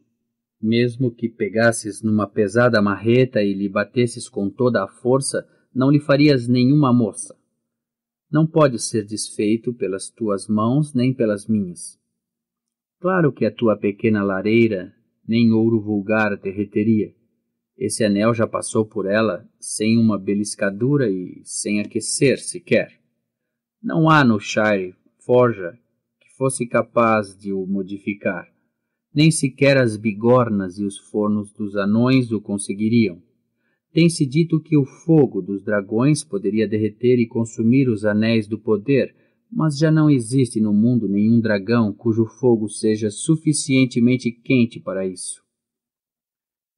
S1: Mesmo que pegasses numa pesada marreta e lhe batesses com toda a força, não lhe farias nenhuma moça. Não pode ser desfeito pelas tuas mãos nem pelas minhas. Claro que a tua pequena lareira nem ouro vulgar derreteria. Esse anel já passou por ela sem uma beliscadura e sem aquecer sequer. Não há no Shire forja que fosse capaz de o modificar nem sequer as bigornas e os fornos dos anões o conseguiriam. Tem-se dito que o fogo dos dragões poderia derreter e consumir os anéis do poder, mas já não existe no mundo nenhum dragão cujo fogo seja suficientemente quente para isso.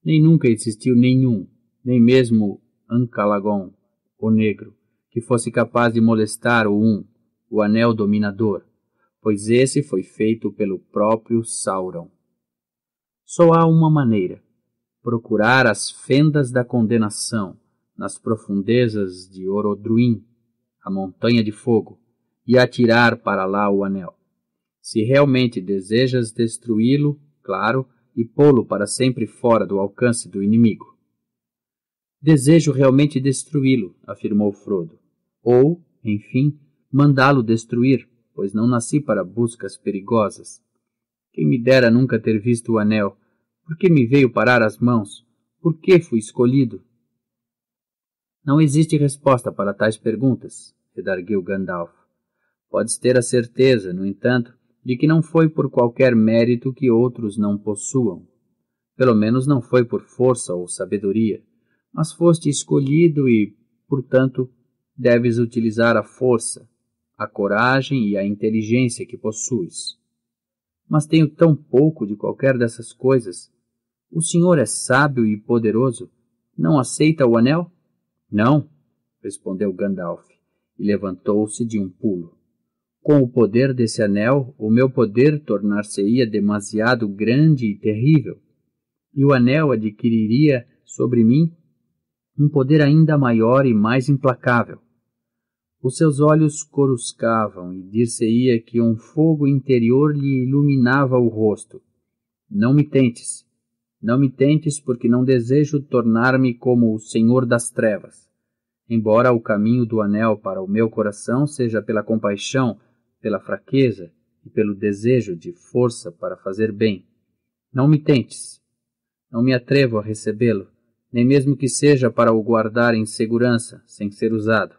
S1: Nem nunca existiu nenhum, nem mesmo Ancalagon, o negro, que fosse capaz de molestar o Um, o anel dominador, pois esse foi feito pelo próprio Sauron. Só há uma maneira: procurar as fendas da condenação, nas profundezas de Orodruin, a montanha de fogo, e atirar para lá o anel. Se realmente desejas destruí-lo, claro, e pô-lo para sempre fora do alcance do inimigo. Desejo realmente destruí-lo, afirmou Frodo. Ou, enfim, mandá-lo destruir, pois não nasci para buscas perigosas. Quem me dera nunca ter visto o anel, por que me veio parar as mãos? Por que fui escolhido? Não existe resposta para tais perguntas, redarguiu Gandalf. Podes ter a certeza, no entanto, de que não foi por qualquer mérito que outros não possuam. Pelo menos não foi por força ou sabedoria, mas foste escolhido e, portanto, deves utilizar a força, a coragem e a inteligência que possuis. Mas tenho tão pouco de qualquer dessas coisas o senhor é sábio e poderoso. Não aceita o anel? Não, respondeu Gandalf, e levantou-se de um pulo. Com o poder desse anel, o meu poder tornar-se-ia demasiado grande e terrível, e o anel adquiriria sobre mim um poder ainda maior e mais implacável. Os seus olhos coruscavam e dir-se-ia que um fogo interior lhe iluminava o rosto. Não me tentes, não me tentes, porque não desejo tornar-me como o Senhor das Trevas. Embora o caminho do anel para o meu coração seja pela compaixão, pela fraqueza e pelo desejo de força para fazer bem. Não me tentes. Não me atrevo a recebê-lo, nem mesmo que seja para o guardar em segurança, sem ser usado.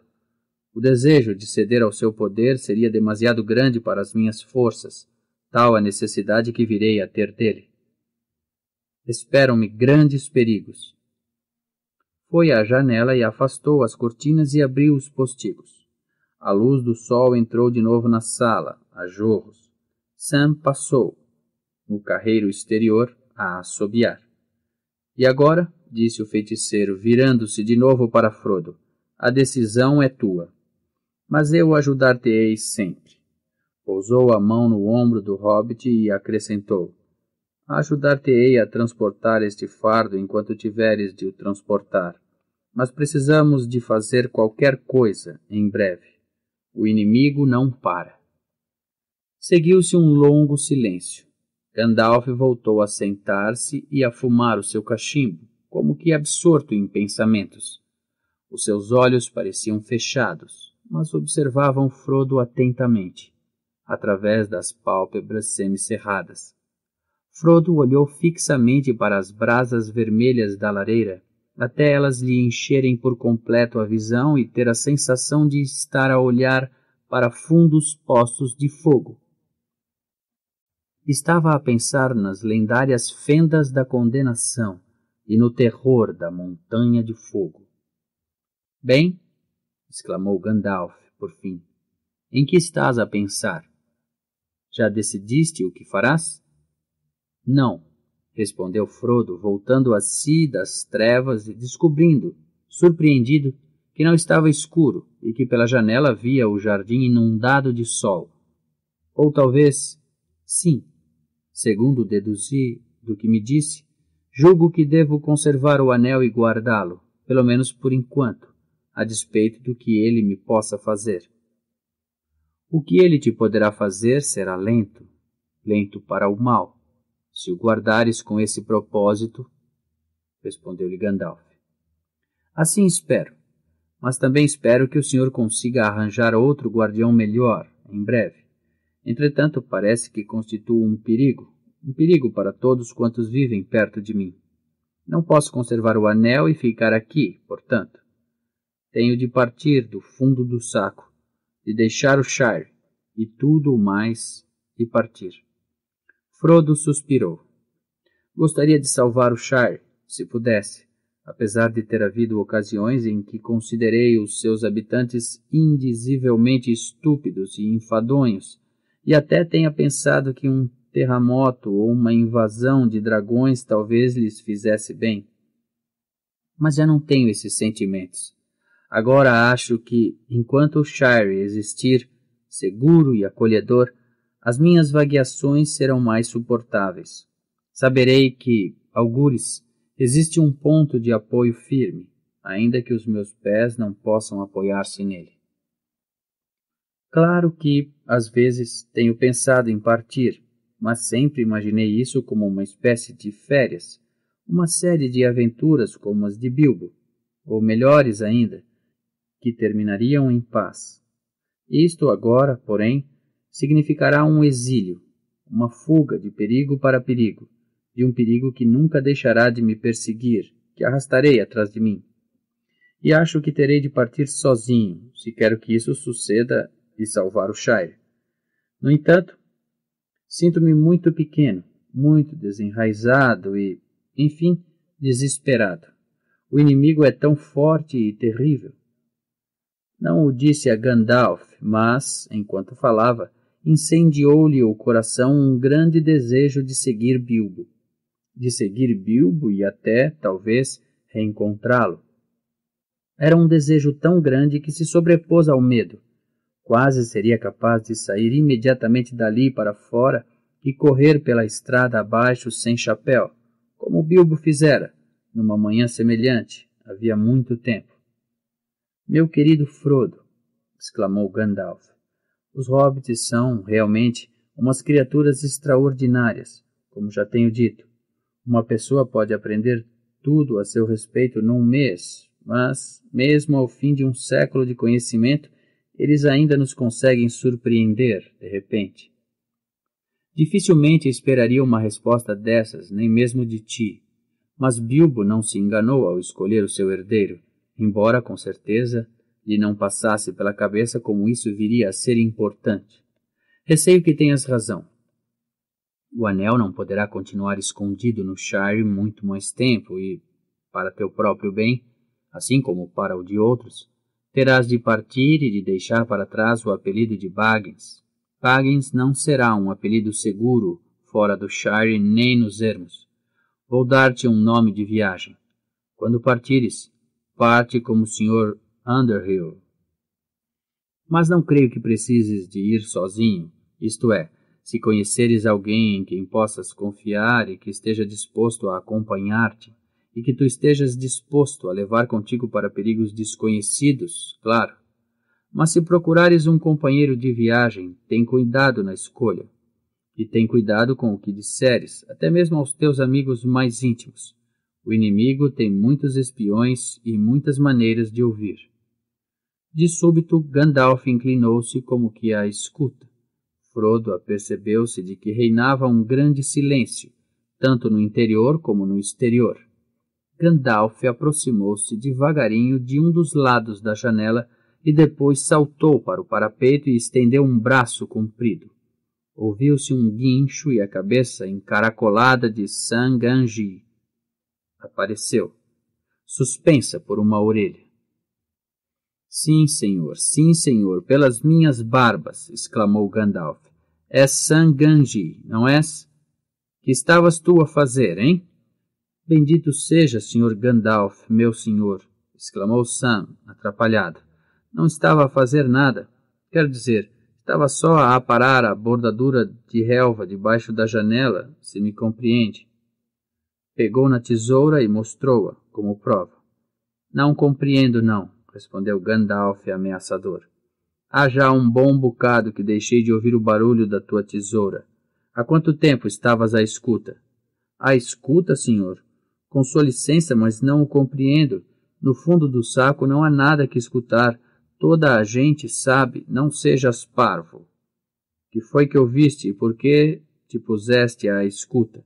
S1: O desejo de ceder ao seu poder seria demasiado grande para as minhas forças, tal a necessidade que virei a ter dele. Esperam-me grandes perigos. Foi à janela e afastou as cortinas e abriu os postigos. A luz do sol entrou de novo na sala, a jorros. Sam passou, no carreiro exterior, a assobiar. E agora, disse o feiticeiro, virando-se de novo para Frodo, a decisão é tua. Mas eu ajudar-te-ei sempre. Pousou a mão no ombro do hobbit e acrescentou: Ajudar-te-ei a transportar este fardo enquanto tiveres de o transportar. Mas precisamos de fazer qualquer coisa em breve. O inimigo não para. Seguiu-se um longo silêncio. Gandalf voltou a sentar-se e a fumar o seu cachimbo, como que absorto em pensamentos. Os seus olhos pareciam fechados, mas observavam Frodo atentamente, através das pálpebras semicerradas Frodo olhou fixamente para as brasas vermelhas da lareira, até elas lhe encherem por completo a visão e ter a sensação de estar a olhar para fundos poços de fogo. Estava a pensar nas lendárias fendas da condenação e no terror da montanha de fogo. Bem, exclamou Gandalf, por fim, em que estás a pensar? Já decidiste o que farás? Não, respondeu Frodo, voltando a si das trevas e descobrindo, surpreendido, que não estava escuro e que pela janela via o jardim inundado de sol. Ou talvez, sim, segundo deduzi do que me disse, julgo que devo conservar o anel e guardá-lo, pelo menos por enquanto, a despeito do que ele me possa fazer. O que ele te poderá fazer será lento, lento para o mal, se o guardares com esse propósito, respondeu-lhe Gandalf. Assim espero, mas também espero que o senhor consiga arranjar outro guardião melhor, em breve. Entretanto, parece que constituo um perigo, um perigo para todos quantos vivem perto de mim. Não posso conservar o anel e ficar aqui, portanto. Tenho de partir do fundo do saco, de deixar o Shire e tudo o mais e partir. Frodo suspirou. Gostaria de salvar o Shire, se pudesse, apesar de ter havido ocasiões em que considerei os seus habitantes indizivelmente estúpidos e enfadonhos, e até tenha pensado que um terremoto ou uma invasão de dragões talvez lhes fizesse bem. Mas já não tenho esses sentimentos. Agora acho que, enquanto o Shire existir, seguro e acolhedor, as minhas vagueações serão mais suportáveis. Saberei que, algures, existe um ponto de apoio firme, ainda que os meus pés não possam apoiar-se nele. Claro que, às vezes, tenho pensado em partir, mas sempre imaginei isso como uma espécie de férias, uma série de aventuras como as de Bilbo, ou melhores ainda, que terminariam em paz. Isto agora, porém, significará um exílio, uma fuga de perigo para perigo, de um perigo que nunca deixará de me perseguir, que arrastarei atrás de mim. E acho que terei de partir sozinho, se quero que isso suceda e salvar o Shire. No entanto, sinto-me muito pequeno, muito desenraizado e, enfim, desesperado. O inimigo é tão forte e terrível. Não o disse a Gandalf, mas, enquanto falava, incendiou-lhe o coração um grande desejo de seguir Bilbo, de seguir Bilbo e até, talvez, reencontrá-lo. Era um desejo tão grande que se sobrepôs ao medo. Quase seria capaz de sair imediatamente dali para fora e correr pela estrada abaixo sem chapéu, como Bilbo fizera, numa manhã semelhante, havia muito tempo. Meu querido Frodo, exclamou Gandalf, os hobbits são, realmente, umas criaturas extraordinárias, como já tenho dito. Uma pessoa pode aprender tudo a seu respeito num mês, mas, mesmo ao fim de um século de conhecimento, eles ainda nos conseguem surpreender, de repente. Dificilmente esperaria uma resposta dessas, nem mesmo de ti. Mas Bilbo não se enganou ao escolher o seu herdeiro, embora, com certeza, lhe não passasse pela cabeça como isso viria a ser importante. Receio que tenhas razão. O anel não poderá continuar escondido no Shire muito mais tempo e, para teu próprio bem, assim como para o de outros, terás de partir e de deixar para trás o apelido de Baggins. Baggins não será um apelido seguro fora do Shire nem nos ermos. Vou dar-te um nome de viagem. Quando partires, parte como o Sr. Underhill. Mas não creio que precises de ir sozinho, isto é, se conheceres alguém em quem possas confiar e que esteja disposto a acompanhar-te, e que tu estejas disposto a levar contigo para perigos desconhecidos, claro. Mas se procurares um companheiro de viagem, tem cuidado na escolha. E tem cuidado com o que disseres, até mesmo aos teus amigos mais íntimos. O inimigo tem muitos espiões e muitas maneiras de ouvir. De súbito, Gandalf inclinou-se como que à escuta. Frodo apercebeu-se de que reinava um grande silêncio, tanto no interior como no exterior. Gandalf aproximou-se devagarinho de um dos lados da janela e depois saltou para o parapeito e estendeu um braço comprido. Ouviu-se um guincho e a cabeça encaracolada de Sanganji apareceu, suspensa por uma orelha. Sim, senhor, sim, senhor, pelas minhas barbas! exclamou Gandalf. És Sanganji, não és? Que estavas tu a fazer, hein? Bendito seja, senhor Gandalf, meu senhor! exclamou Sam, atrapalhado. Não estava a fazer nada. Quero dizer, estava só a aparar a bordadura de relva debaixo da janela, se me compreende. Pegou na tesoura e mostrou-a, como prova. Não compreendo, não, respondeu Gandalf ameaçador. Há já um bom bocado que deixei de ouvir o barulho da tua tesoura. Há quanto tempo estavas à escuta? À escuta, senhor? Com sua licença, mas não o compreendo. No fundo do saco não há nada que escutar. Toda a gente sabe, não sejas parvo. Que foi que ouviste e por que te puseste à escuta?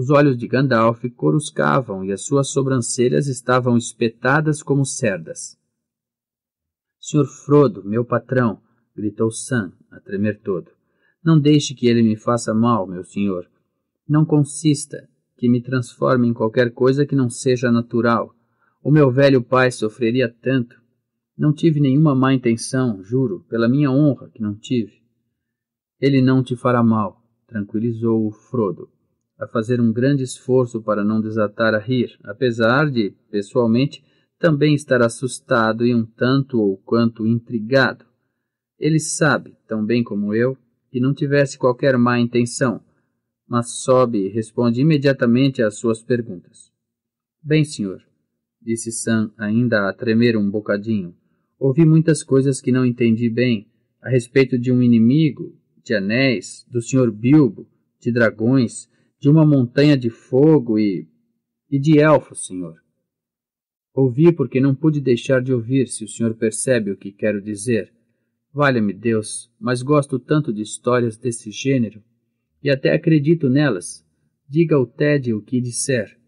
S1: Os olhos de Gandalf coruscavam e as suas sobrancelhas estavam espetadas como cerdas. Senhor Frodo, meu patrão, gritou Sam, a tremer todo. Não deixe que ele me faça mal, meu senhor. Não consista que me transforme em qualquer coisa que não seja natural. O meu velho pai sofreria tanto. Não tive nenhuma má intenção, juro, pela minha honra que não tive. Ele não te fará mal, tranquilizou-o Frodo a fazer um grande esforço para não desatar a rir, apesar de, pessoalmente, também estar assustado e um tanto ou quanto intrigado. Ele sabe, tão bem como eu, que não tivesse qualquer má intenção, mas sobe e responde imediatamente às suas perguntas. Bem, senhor, disse Sam, ainda a tremer um bocadinho, ouvi muitas coisas que não entendi bem a respeito de um inimigo, de anéis, do senhor Bilbo, de dragões, de uma montanha de fogo e. e de elfos, senhor. Ouvi porque não pude deixar de ouvir, se o senhor percebe o que quero dizer. Valha-me Deus, mas gosto tanto de histórias desse gênero, e até acredito nelas. Diga ao Ted o que disser.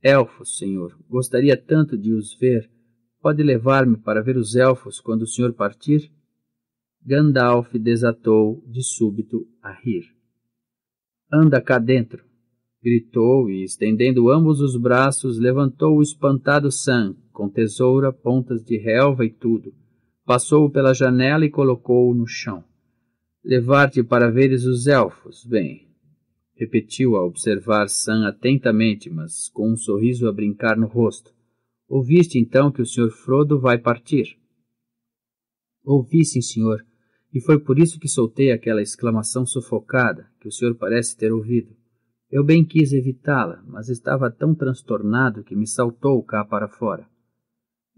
S1: Elfos, senhor, gostaria tanto de os ver. Pode levar-me para ver os elfos quando o senhor partir? Gandalf desatou de súbito a rir. Anda cá dentro! gritou e, estendendo ambos os braços, levantou o espantado Sam, com tesoura, pontas de relva e tudo. Passou-o pela janela e colocou-o no chão. Levar-te para veres os elfos, bem. Repetiu a observar Sam atentamente, mas com um sorriso a brincar no rosto. Ouviste então que o Sr. Frodo vai partir? Ouvi, sim, senhor. E foi por isso que soltei aquela exclamação sufocada que o senhor parece ter ouvido. Eu bem quis evitá-la, mas estava tão transtornado que me saltou cá para fora.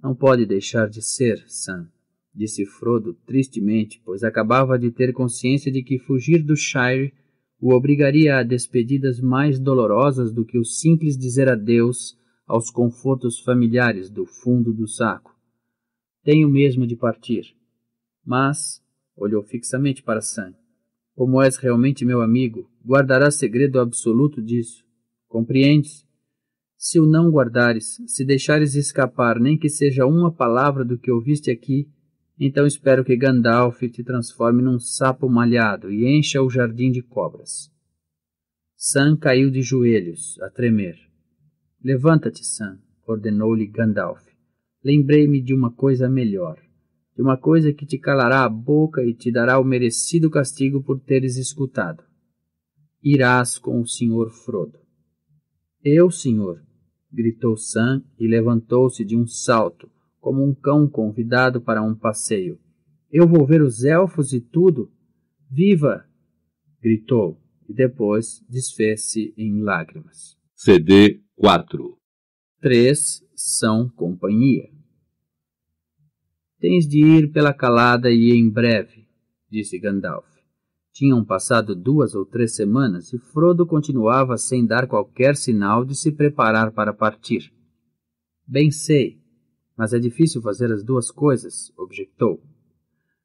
S1: Não pode deixar de ser, Sam, disse Frodo tristemente, pois acabava de ter consciência de que fugir do Shire o obrigaria a despedidas mais dolorosas do que o simples dizer adeus aos confortos familiares do fundo do saco. Tenho mesmo de partir. Mas olhou fixamente para Sam. Como és realmente meu amigo, guardarás segredo absoluto disso. Compreendes? Se o não guardares, se deixares escapar nem que seja uma palavra do que ouviste aqui, então espero que Gandalf te transforme num sapo malhado e encha o jardim de cobras. Sam caiu de joelhos, a tremer. Levanta-te, Sam, ordenou-lhe Gandalf. Lembrei-me de uma coisa melhor de uma coisa que te calará a boca e te dará o merecido castigo por teres escutado. Irás com o senhor Frodo. Eu, senhor, gritou Sam e levantou-se de um salto, como um cão convidado para um passeio. Eu vou ver os elfos e tudo. Viva! gritou e depois desfez-se em lágrimas. CD 4 Três são companhia. Tens de ir pela calada e em breve, disse Gandalf. Tinham passado duas ou três semanas e Frodo continuava sem dar qualquer sinal de se preparar para partir. Bem sei, mas é difícil fazer as duas coisas, objetou.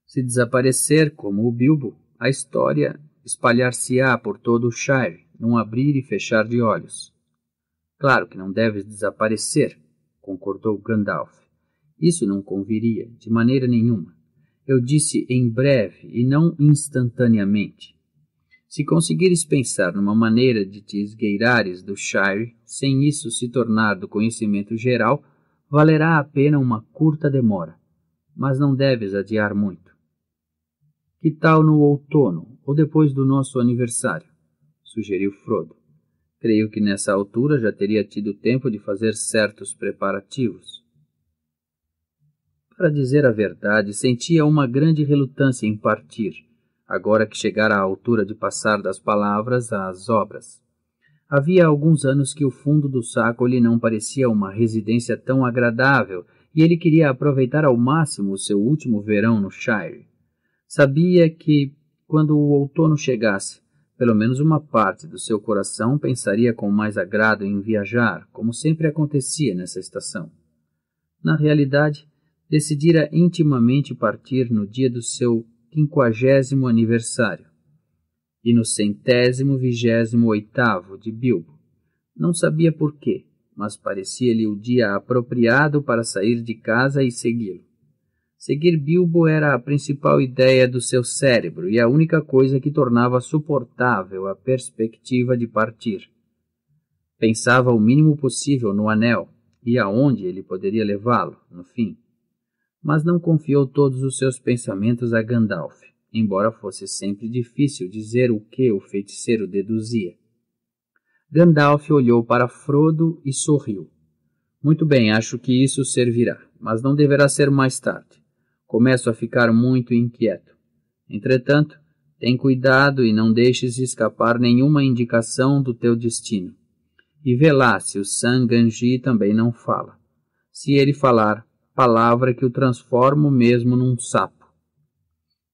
S1: Se desaparecer como o Bilbo, a história espalhar-se-á por todo o Shire, num abrir e fechar de olhos. Claro que não deves desaparecer, concordou Gandalf. Isso não conviria, de maneira nenhuma. Eu disse em breve e não instantaneamente. Se conseguires pensar numa maneira de te esgueirares do Shire, sem isso se tornar do conhecimento geral, valerá a pena uma curta demora. Mas não deves adiar muito. Que tal no outono, ou depois do nosso aniversário? Sugeriu Frodo. Creio que nessa altura já teria tido tempo de fazer certos preparativos. Para dizer a verdade, sentia uma grande relutância em partir, agora que chegara à altura de passar das palavras às obras. Havia alguns anos que o fundo do saco lhe não parecia uma residência tão agradável e ele queria aproveitar ao máximo o seu último verão no Shire. Sabia que, quando o outono chegasse, pelo menos uma parte do seu coração pensaria com mais agrado em viajar, como sempre acontecia nessa estação. Na realidade, decidira intimamente partir no dia do seu quinquagésimo aniversário e no centésimo vigésimo oitavo de Bilbo. Não sabia por quê, mas parecia-lhe o dia apropriado para sair de casa e segui-lo. Seguir Bilbo era a principal ideia do seu cérebro e a única coisa que tornava suportável a perspectiva de partir. Pensava o mínimo possível no anel e aonde ele poderia levá-lo, no fim mas não confiou todos os seus pensamentos a Gandalf, embora fosse sempre difícil dizer o que o feiticeiro deduzia. Gandalf olhou para Frodo e sorriu. Muito bem, acho que isso servirá, mas não deverá ser mais tarde. Começo a ficar muito inquieto. Entretanto, tem cuidado e não deixes escapar nenhuma indicação do teu destino. E vê lá se o sangangi também não fala. Se ele falar, palavra que o transforma mesmo num sapo.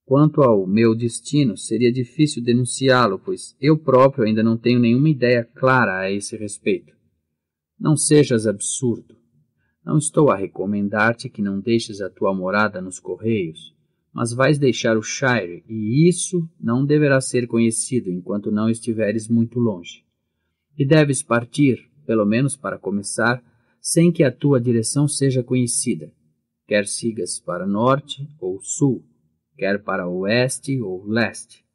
S1: Quanto ao meu destino, seria difícil denunciá-lo, pois eu próprio ainda não tenho nenhuma ideia clara a esse respeito. Não sejas absurdo. Não estou a recomendar-te que não deixes a tua morada nos Correios, mas vais deixar o Shire, e isso não deverá ser conhecido enquanto não estiveres muito longe. E deves partir, pelo menos para começar, sem que a tua direção seja conhecida, quer sigas para norte ou sul, quer para oeste ou leste.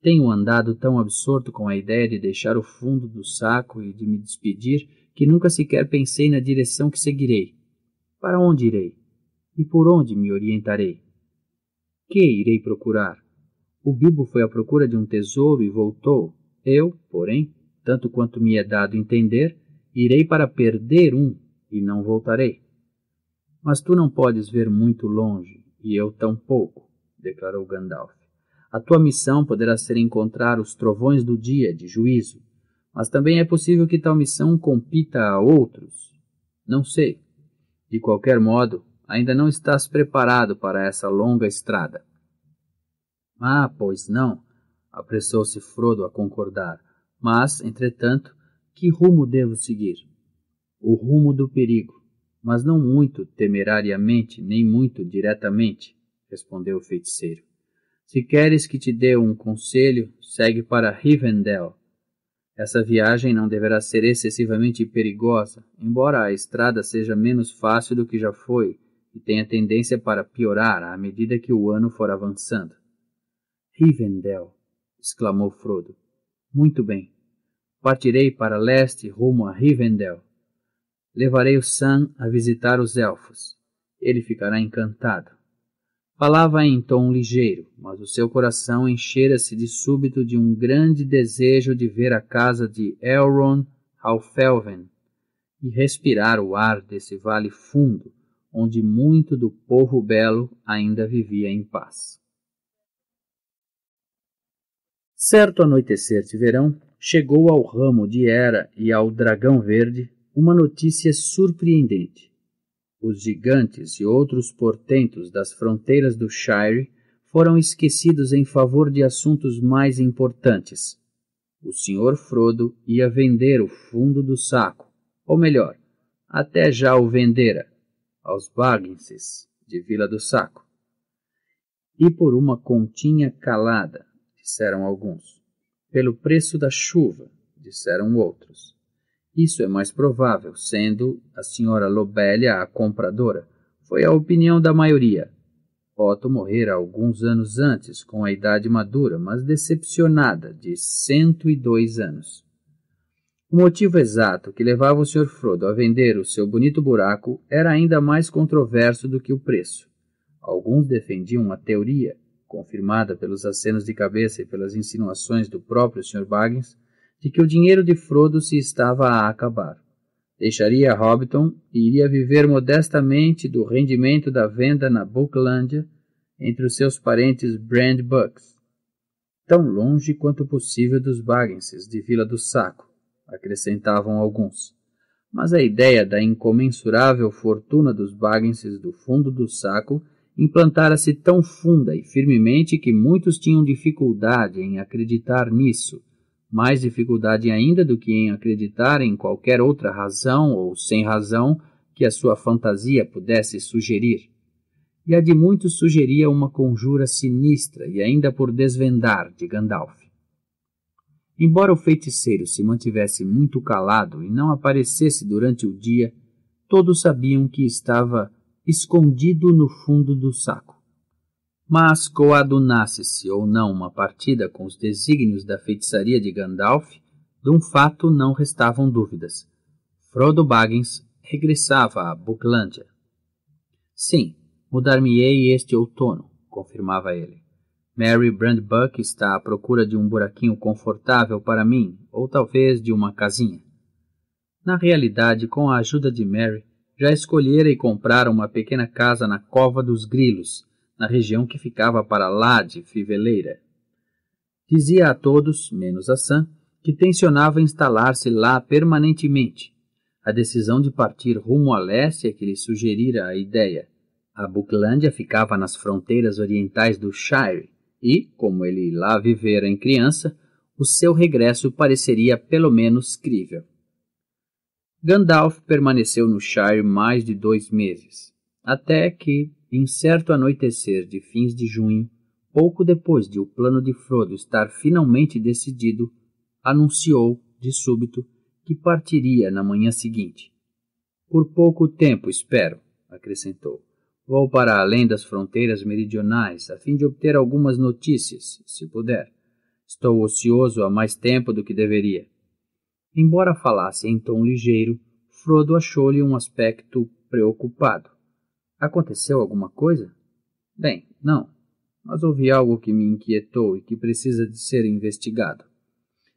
S1: Tenho andado tão absorto com a ideia de deixar o fundo do saco e de me despedir que nunca sequer pensei na direção que seguirei. Para onde irei? E por onde me orientarei? Que irei procurar? O Bibo foi à procura de um tesouro e voltou. Eu, porém, tanto quanto me é dado entender, Irei para perder um e não voltarei. Mas tu não podes ver muito longe, e eu tão pouco, declarou Gandalf. A tua missão poderá ser encontrar os trovões do dia de juízo, mas também é possível que tal missão compita a outros. Não sei. De qualquer modo, ainda não estás preparado para essa longa estrada. Ah, pois não, apressou-se Frodo a concordar. Mas, entretanto, que rumo devo seguir? O rumo do perigo, mas não muito temerariamente, nem muito diretamente, respondeu o feiticeiro. Se queres que te dê um conselho, segue para Rivendell. Essa viagem não deverá ser excessivamente perigosa, embora a estrada seja menos fácil do que já foi e tenha tendência para piorar à medida que o ano for avançando. Rivendell! exclamou Frodo. Muito bem. Partirei para leste rumo a Rivendell. Levarei o Sam a visitar os elfos. Ele ficará encantado. Falava em tom ligeiro, mas o seu coração enchera-se de súbito de um grande desejo de ver a casa de Elrond Halfelven e respirar o ar desse vale fundo, onde muito do povo belo ainda vivia em paz. Certo anoitecer de verão, chegou ao ramo de Hera e ao Dragão Verde uma notícia surpreendente. Os gigantes e outros portentos das fronteiras do Shire foram esquecidos em favor de assuntos mais importantes. O Sr. Frodo ia vender o fundo do saco, ou melhor, até já o vendera, aos Bagginses de Vila do Saco. E por uma continha calada, disseram alguns. Pelo preço da chuva, disseram outros. Isso é mais provável, sendo a senhora Lobélia a compradora. Foi a opinião da maioria. Otto morrera alguns anos antes, com a idade madura, mas decepcionada, de 102 anos. O motivo exato que levava o Sr. Frodo a vender o seu bonito buraco era ainda mais controverso do que o preço. Alguns defendiam a teoria confirmada pelos acenos de cabeça e pelas insinuações do próprio Sr. Baggins, de que o dinheiro de Frodo se estava a acabar. Deixaria Hobbiton e iria viver modestamente do rendimento da venda na Bucklandia entre os seus parentes Brand Bucks, tão longe quanto possível dos Bagginses de Vila do Saco, acrescentavam alguns. Mas a ideia da incomensurável fortuna dos Bagginses do fundo do saco implantara-se tão funda e firmemente que muitos tinham dificuldade em acreditar nisso, mais dificuldade ainda do que em acreditar em qualquer outra razão ou sem razão que a sua fantasia pudesse sugerir. E a de muitos sugeria uma conjura sinistra e ainda por desvendar de Gandalf. Embora o feiticeiro se mantivesse muito calado e não aparecesse durante o dia, todos sabiam que estava escondido no fundo do saco. Mas coadunasse-se ou não uma partida com os desígnios da feitiçaria de Gandalf, de um fato não restavam dúvidas. Frodo Baggins regressava a Bucklandia. Sim, mudar-me-ei este outono, confirmava ele. Mary Brandbuck está à procura de um buraquinho confortável para mim, ou talvez de uma casinha. Na realidade, com a ajuda de Mary, já escolhera e comprara uma pequena casa na Cova dos Grilos, na região que ficava para lá de Fiveleira. Dizia a todos, menos a Sam, que tensionava instalar-se lá permanentemente. A decisão de partir rumo a leste é que lhe sugerira a ideia. A Buclândia ficava nas fronteiras orientais do Shire e, como ele lá vivera em criança, o seu regresso pareceria pelo menos crível. Gandalf permaneceu no Shire mais de dois meses, até que, em certo anoitecer de fins de junho, pouco depois de o plano de Frodo estar finalmente decidido, anunciou, de súbito, que partiria na manhã seguinte. Por pouco tempo, espero, acrescentou. Vou para além das fronteiras meridionais, a fim de obter algumas notícias, se puder. Estou ocioso há mais tempo do que deveria. Embora falasse em tom ligeiro, Frodo achou-lhe um aspecto preocupado. Aconteceu alguma coisa? Bem, não. Mas houve algo que me inquietou e que precisa de ser investigado.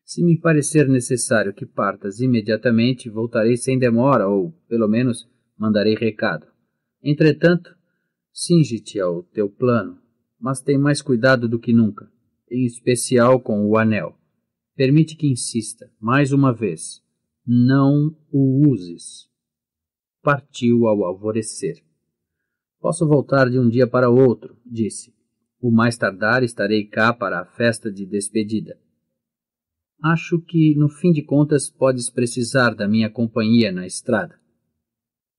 S1: Se me parecer necessário que partas imediatamente, voltarei sem demora, ou, pelo menos, mandarei recado. Entretanto, singe-te ao teu plano, mas tem mais cuidado do que nunca, em especial com o anel. Permite que insista, mais uma vez. Não o uses. Partiu ao alvorecer. Posso voltar de um dia para outro, disse. O mais tardar estarei cá para a festa de despedida. Acho que, no fim de contas, podes precisar da minha companhia na estrada.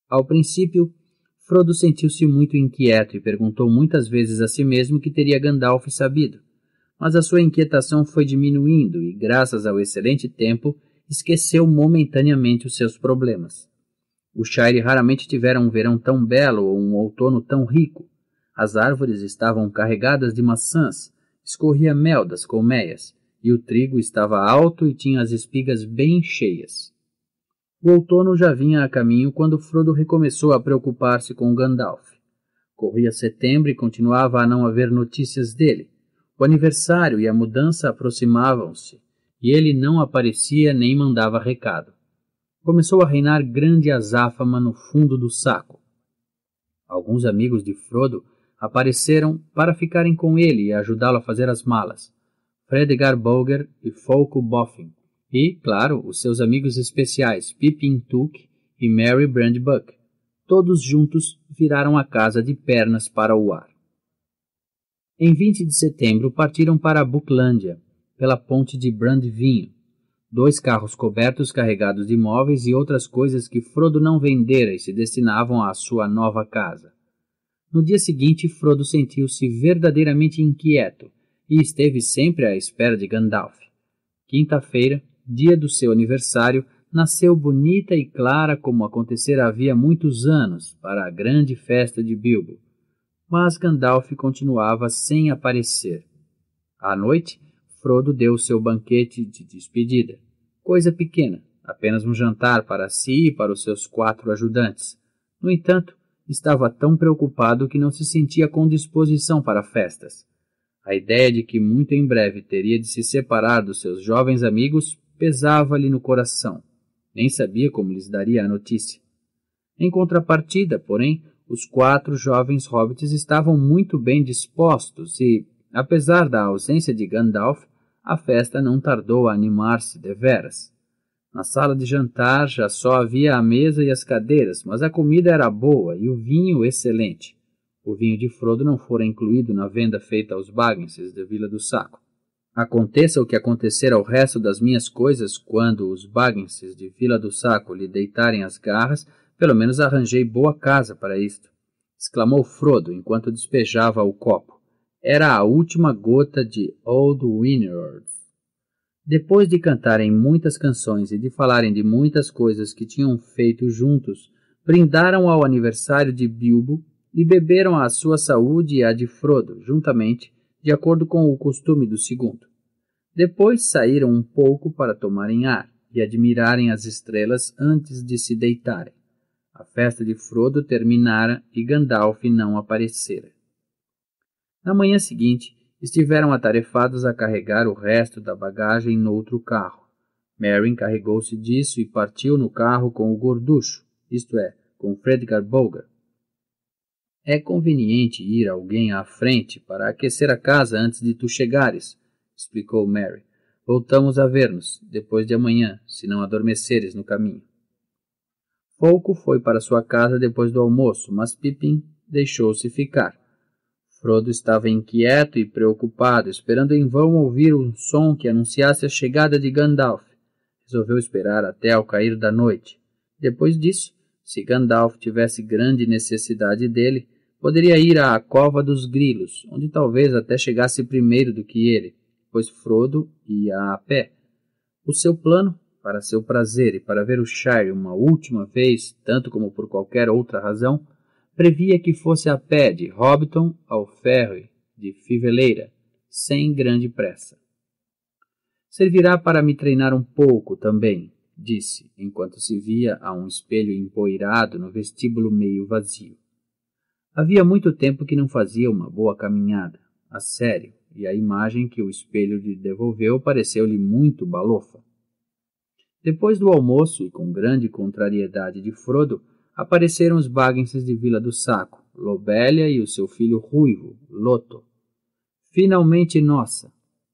S1: Ao princípio, Frodo sentiu-se muito inquieto e perguntou muitas vezes a si mesmo que teria Gandalf sabido mas a sua inquietação foi diminuindo e, graças ao excelente tempo, esqueceu momentaneamente os seus problemas. O Shire raramente tivera um verão tão belo ou um outono tão rico. As árvores estavam carregadas de maçãs, escorria mel das colmeias, e o trigo estava alto e tinha as espigas bem cheias. O outono já vinha a caminho quando Frodo recomeçou a preocupar-se com Gandalf. Corria setembro e continuava a não haver notícias dele. O aniversário e a mudança aproximavam-se, e ele não aparecia nem mandava recado. Começou a reinar grande azáfama no fundo do saco. Alguns amigos de Frodo apareceram para ficarem com ele e ajudá-lo a fazer as malas. Fredegar Bolger e Folko Boffin, e, claro, os seus amigos especiais Pippin Tuck e Mary Brandbuck. Todos juntos viraram a casa de pernas para o ar. Em 20 de setembro, partiram para Bucklandia Buclândia, pela ponte de Brandvinho. Dois carros cobertos carregados de móveis e outras coisas que Frodo não vendera e se destinavam à sua nova casa. No dia seguinte, Frodo sentiu-se verdadeiramente inquieto e esteve sempre à espera de Gandalf. Quinta-feira, dia do seu aniversário, nasceu bonita e clara como acontecera havia muitos anos para a grande festa de Bilbo mas Gandalf continuava sem aparecer. À noite, Frodo deu seu banquete de despedida. Coisa pequena, apenas um jantar para si e para os seus quatro ajudantes. No entanto, estava tão preocupado que não se sentia com disposição para festas. A ideia de que muito em breve teria de se separar dos seus jovens amigos pesava-lhe no coração. Nem sabia como lhes daria a notícia. Em contrapartida, porém, os quatro jovens hobbits estavam muito bem dispostos e, apesar da ausência de Gandalf, a festa não tardou a animar-se deveras. Na sala de jantar já só havia a mesa e as cadeiras, mas a comida era boa e o vinho excelente. O vinho de Frodo não fora incluído na venda feita aos Bagginses da Vila do Saco. Aconteça o que acontecer ao resto das minhas coisas quando os Bagginses de Vila do Saco lhe deitarem as garras, pelo menos arranjei boa casa para isto, exclamou Frodo enquanto despejava o copo. Era a última gota de Old Winrod. Depois de cantarem muitas canções e de falarem de muitas coisas que tinham feito juntos, brindaram ao aniversário de Bilbo e beberam a sua saúde e a de Frodo, juntamente, de acordo com o costume do segundo. Depois saíram um pouco para tomarem ar e admirarem as estrelas antes de se deitarem. A festa de Frodo terminara e Gandalf não aparecera. Na manhã seguinte, estiveram atarefados a carregar o resto da bagagem noutro carro. Mary encarregou-se disso e partiu no carro com o gorducho, isto é, com Fredgar Bolger. É conveniente ir alguém à frente para aquecer a casa antes de tu chegares, explicou Mary. Voltamos a ver-nos depois de amanhã, se não adormeceres no caminho. Pouco foi para sua casa depois do almoço, mas Pipim deixou-se ficar. Frodo estava inquieto e preocupado, esperando em vão ouvir um som que anunciasse a chegada de Gandalf. Resolveu esperar até ao cair da noite. Depois disso, se Gandalf tivesse grande necessidade dele, poderia ir à Cova dos Grilos, onde talvez até chegasse primeiro do que ele, pois Frodo ia a pé. O seu plano para seu prazer e para ver o Shire uma última vez, tanto como por qualquer outra razão, previa que fosse a pé de Hobbiton ao ferry de Fiveleira, sem grande pressa. Servirá para me treinar um pouco também, disse, enquanto se via a um espelho empoeirado no vestíbulo meio vazio. Havia muito tempo que não fazia uma boa caminhada, a sério, e a imagem que o espelho lhe devolveu pareceu-lhe muito balofa. Depois do almoço, e com grande contrariedade de Frodo, apareceram os Bagenses de Vila do Saco, Lobélia e o seu filho ruivo, Loto. Finalmente nossa!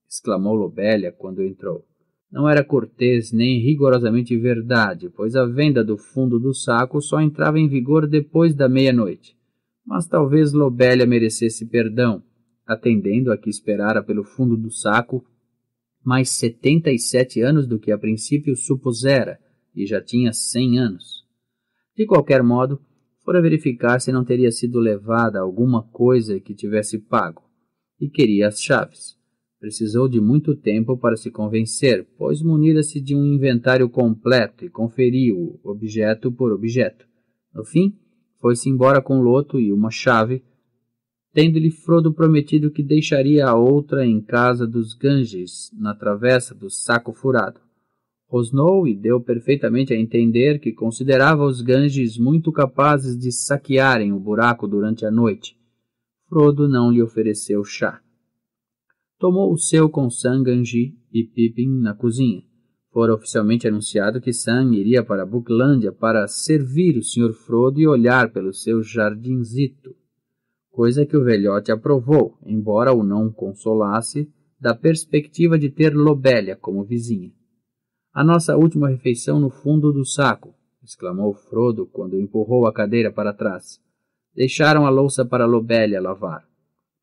S1: exclamou Lobélia quando entrou. Não era cortês nem rigorosamente verdade, pois a venda do fundo do saco só entrava em vigor depois da meia-noite. Mas talvez Lobélia merecesse perdão, atendendo a que esperara pelo fundo do saco mais setenta e sete anos do que a princípio supusera, e já tinha cem anos. De qualquer modo, fora verificar se não teria sido levada alguma coisa que tivesse pago, e queria as chaves. Precisou de muito tempo para se convencer, pois munira-se de um inventário completo e conferiu objeto por objeto. No fim, foi-se embora com o loto e uma chave, tendo-lhe Frodo prometido que deixaria a outra em casa dos Ganges, na travessa do Saco Furado. Rosnou e deu perfeitamente a entender que considerava os Ganges muito capazes de saquearem o buraco durante a noite. Frodo não lhe ofereceu chá. Tomou o seu com Sam Ganji e Pippin na cozinha. Fora oficialmente anunciado que Sam iria para Buclândia para servir o Sr. Frodo e olhar pelo seu jardinzito coisa que o velhote aprovou, embora o não consolasse da perspectiva de ter Lobélia como vizinha. A nossa última refeição no fundo do saco, exclamou Frodo quando empurrou a cadeira para trás. Deixaram a louça para Lobélia lavar.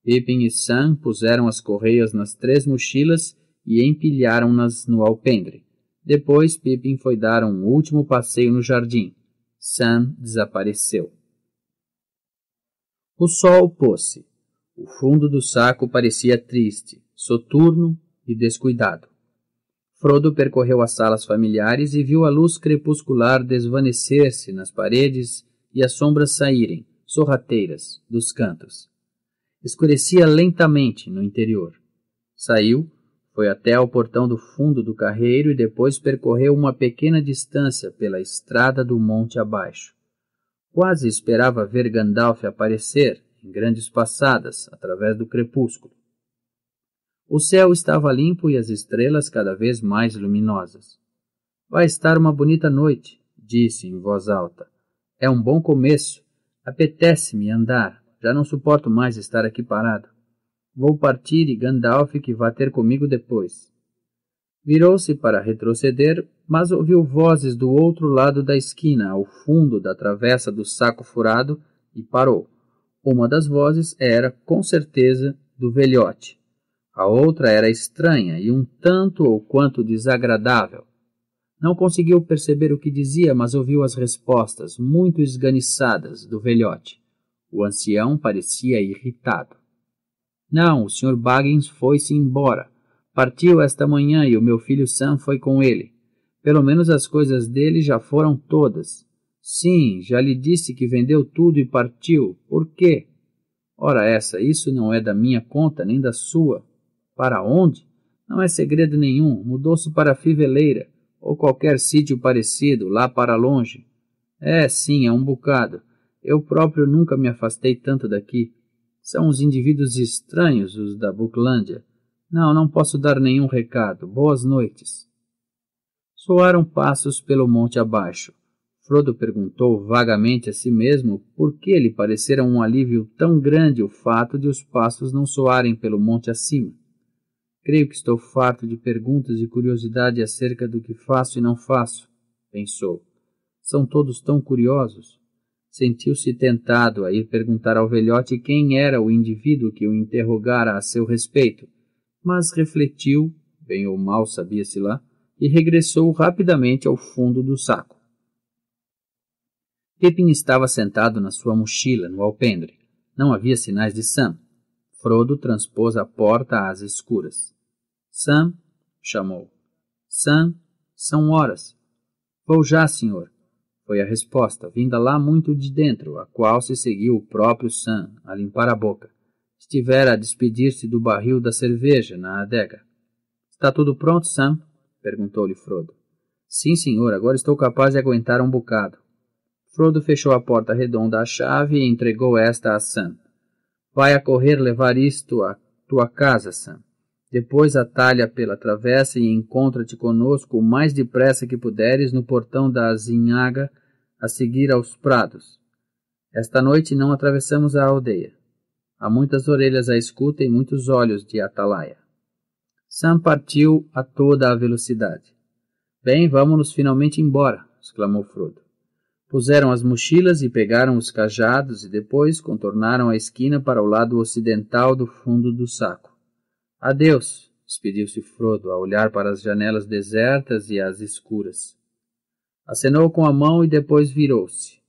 S1: Pippin e Sam puseram as correias nas três mochilas e empilharam-nas no alpendre. Depois Pippin foi dar um último passeio no jardim. Sam desapareceu. O sol pôs-se. O fundo do saco parecia triste, soturno e descuidado. Frodo percorreu as salas familiares e viu a luz crepuscular desvanecer-se nas paredes e as sombras saírem, sorrateiras, dos cantos. Escurecia lentamente no interior. Saiu, foi até ao portão do fundo do carreiro e depois percorreu uma pequena distância pela estrada do monte abaixo. Quase esperava ver Gandalf aparecer, em grandes passadas, através do crepúsculo. O céu estava limpo e as estrelas cada vez mais luminosas. Vai estar uma bonita noite, disse em voz alta. É um bom começo. Apetece-me andar. Já não suporto mais estar aqui parado. Vou partir e Gandalf que vá ter comigo depois. Virou-se para retroceder, mas ouviu vozes do outro lado da esquina, ao fundo da travessa do saco furado, e parou. Uma das vozes era, com certeza, do velhote. A outra era estranha e um tanto ou quanto desagradável. Não conseguiu perceber o que dizia, mas ouviu as respostas, muito esganiçadas, do velhote. O ancião parecia irritado. Não, o Sr. Baggins foi-se embora. Partiu esta manhã e o meu filho Sam foi com ele. Pelo menos as coisas dele já foram todas. Sim, já lhe disse que vendeu tudo e partiu. Por quê? Ora, essa, isso não é da minha conta nem da sua. Para onde? Não é segredo nenhum. Mudou-se para a Fiveleira ou qualquer sítio parecido, lá para longe. É, sim, é um bocado. Eu próprio nunca me afastei tanto daqui. São uns indivíduos estranhos, os da Buclândia. Não, não posso dar nenhum recado. Boas noites. Soaram passos pelo monte abaixo. Frodo perguntou vagamente a si mesmo por que lhe parecera um alívio tão grande o fato de os passos não soarem pelo monte acima. Creio que estou farto de perguntas e curiosidade acerca do que faço e não faço, pensou. São todos tão curiosos. Sentiu-se tentado a ir perguntar ao velhote quem era o indivíduo que o interrogara a seu respeito mas refletiu, bem ou mal sabia-se lá, e regressou rapidamente ao fundo do saco. Pepin estava sentado na sua mochila, no alpendre. Não havia sinais de Sam. Frodo transpôs a porta às escuras. Sam, chamou. Sam, são horas. Vou já, senhor. Foi a resposta, vinda lá muito de dentro, a qual se seguiu o próprio Sam, a limpar a boca estivera a despedir-se do barril da cerveja na adega. Está tudo pronto, Sam? perguntou-lhe Frodo. Sim, senhor, agora estou capaz de aguentar um bocado. Frodo fechou a porta redonda à chave e entregou esta a Sam. Vai a correr levar isto à tua casa, Sam. Depois atalha pela travessa e encontra-te conosco o mais depressa que puderes no portão da Azinhaga, a seguir aos prados. Esta noite não atravessamos a aldeia. Há muitas orelhas à escuta e muitos olhos de atalaia. Sam partiu a toda a velocidade. Bem, vamos-nos finalmente embora, exclamou Frodo. Puseram as mochilas e pegaram os cajados e depois contornaram a esquina para o lado ocidental do fundo do saco. Adeus, despediu-se Frodo, a olhar para as janelas desertas e as escuras. Acenou com a mão e depois virou-se.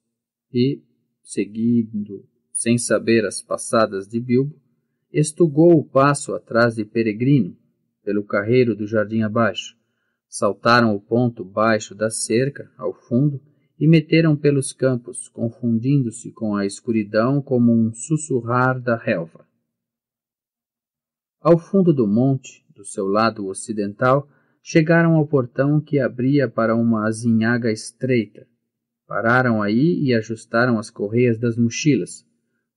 S1: E, seguindo sem saber as passadas de Bilbo, estugou o passo atrás de Peregrino, pelo carreiro do jardim abaixo. Saltaram o ponto baixo da cerca, ao fundo, e meteram pelos campos, confundindo-se com a escuridão como um sussurrar da relva. Ao fundo do monte, do seu lado ocidental, chegaram ao portão que abria para uma azinhaga estreita. Pararam aí e ajustaram as correias das mochilas,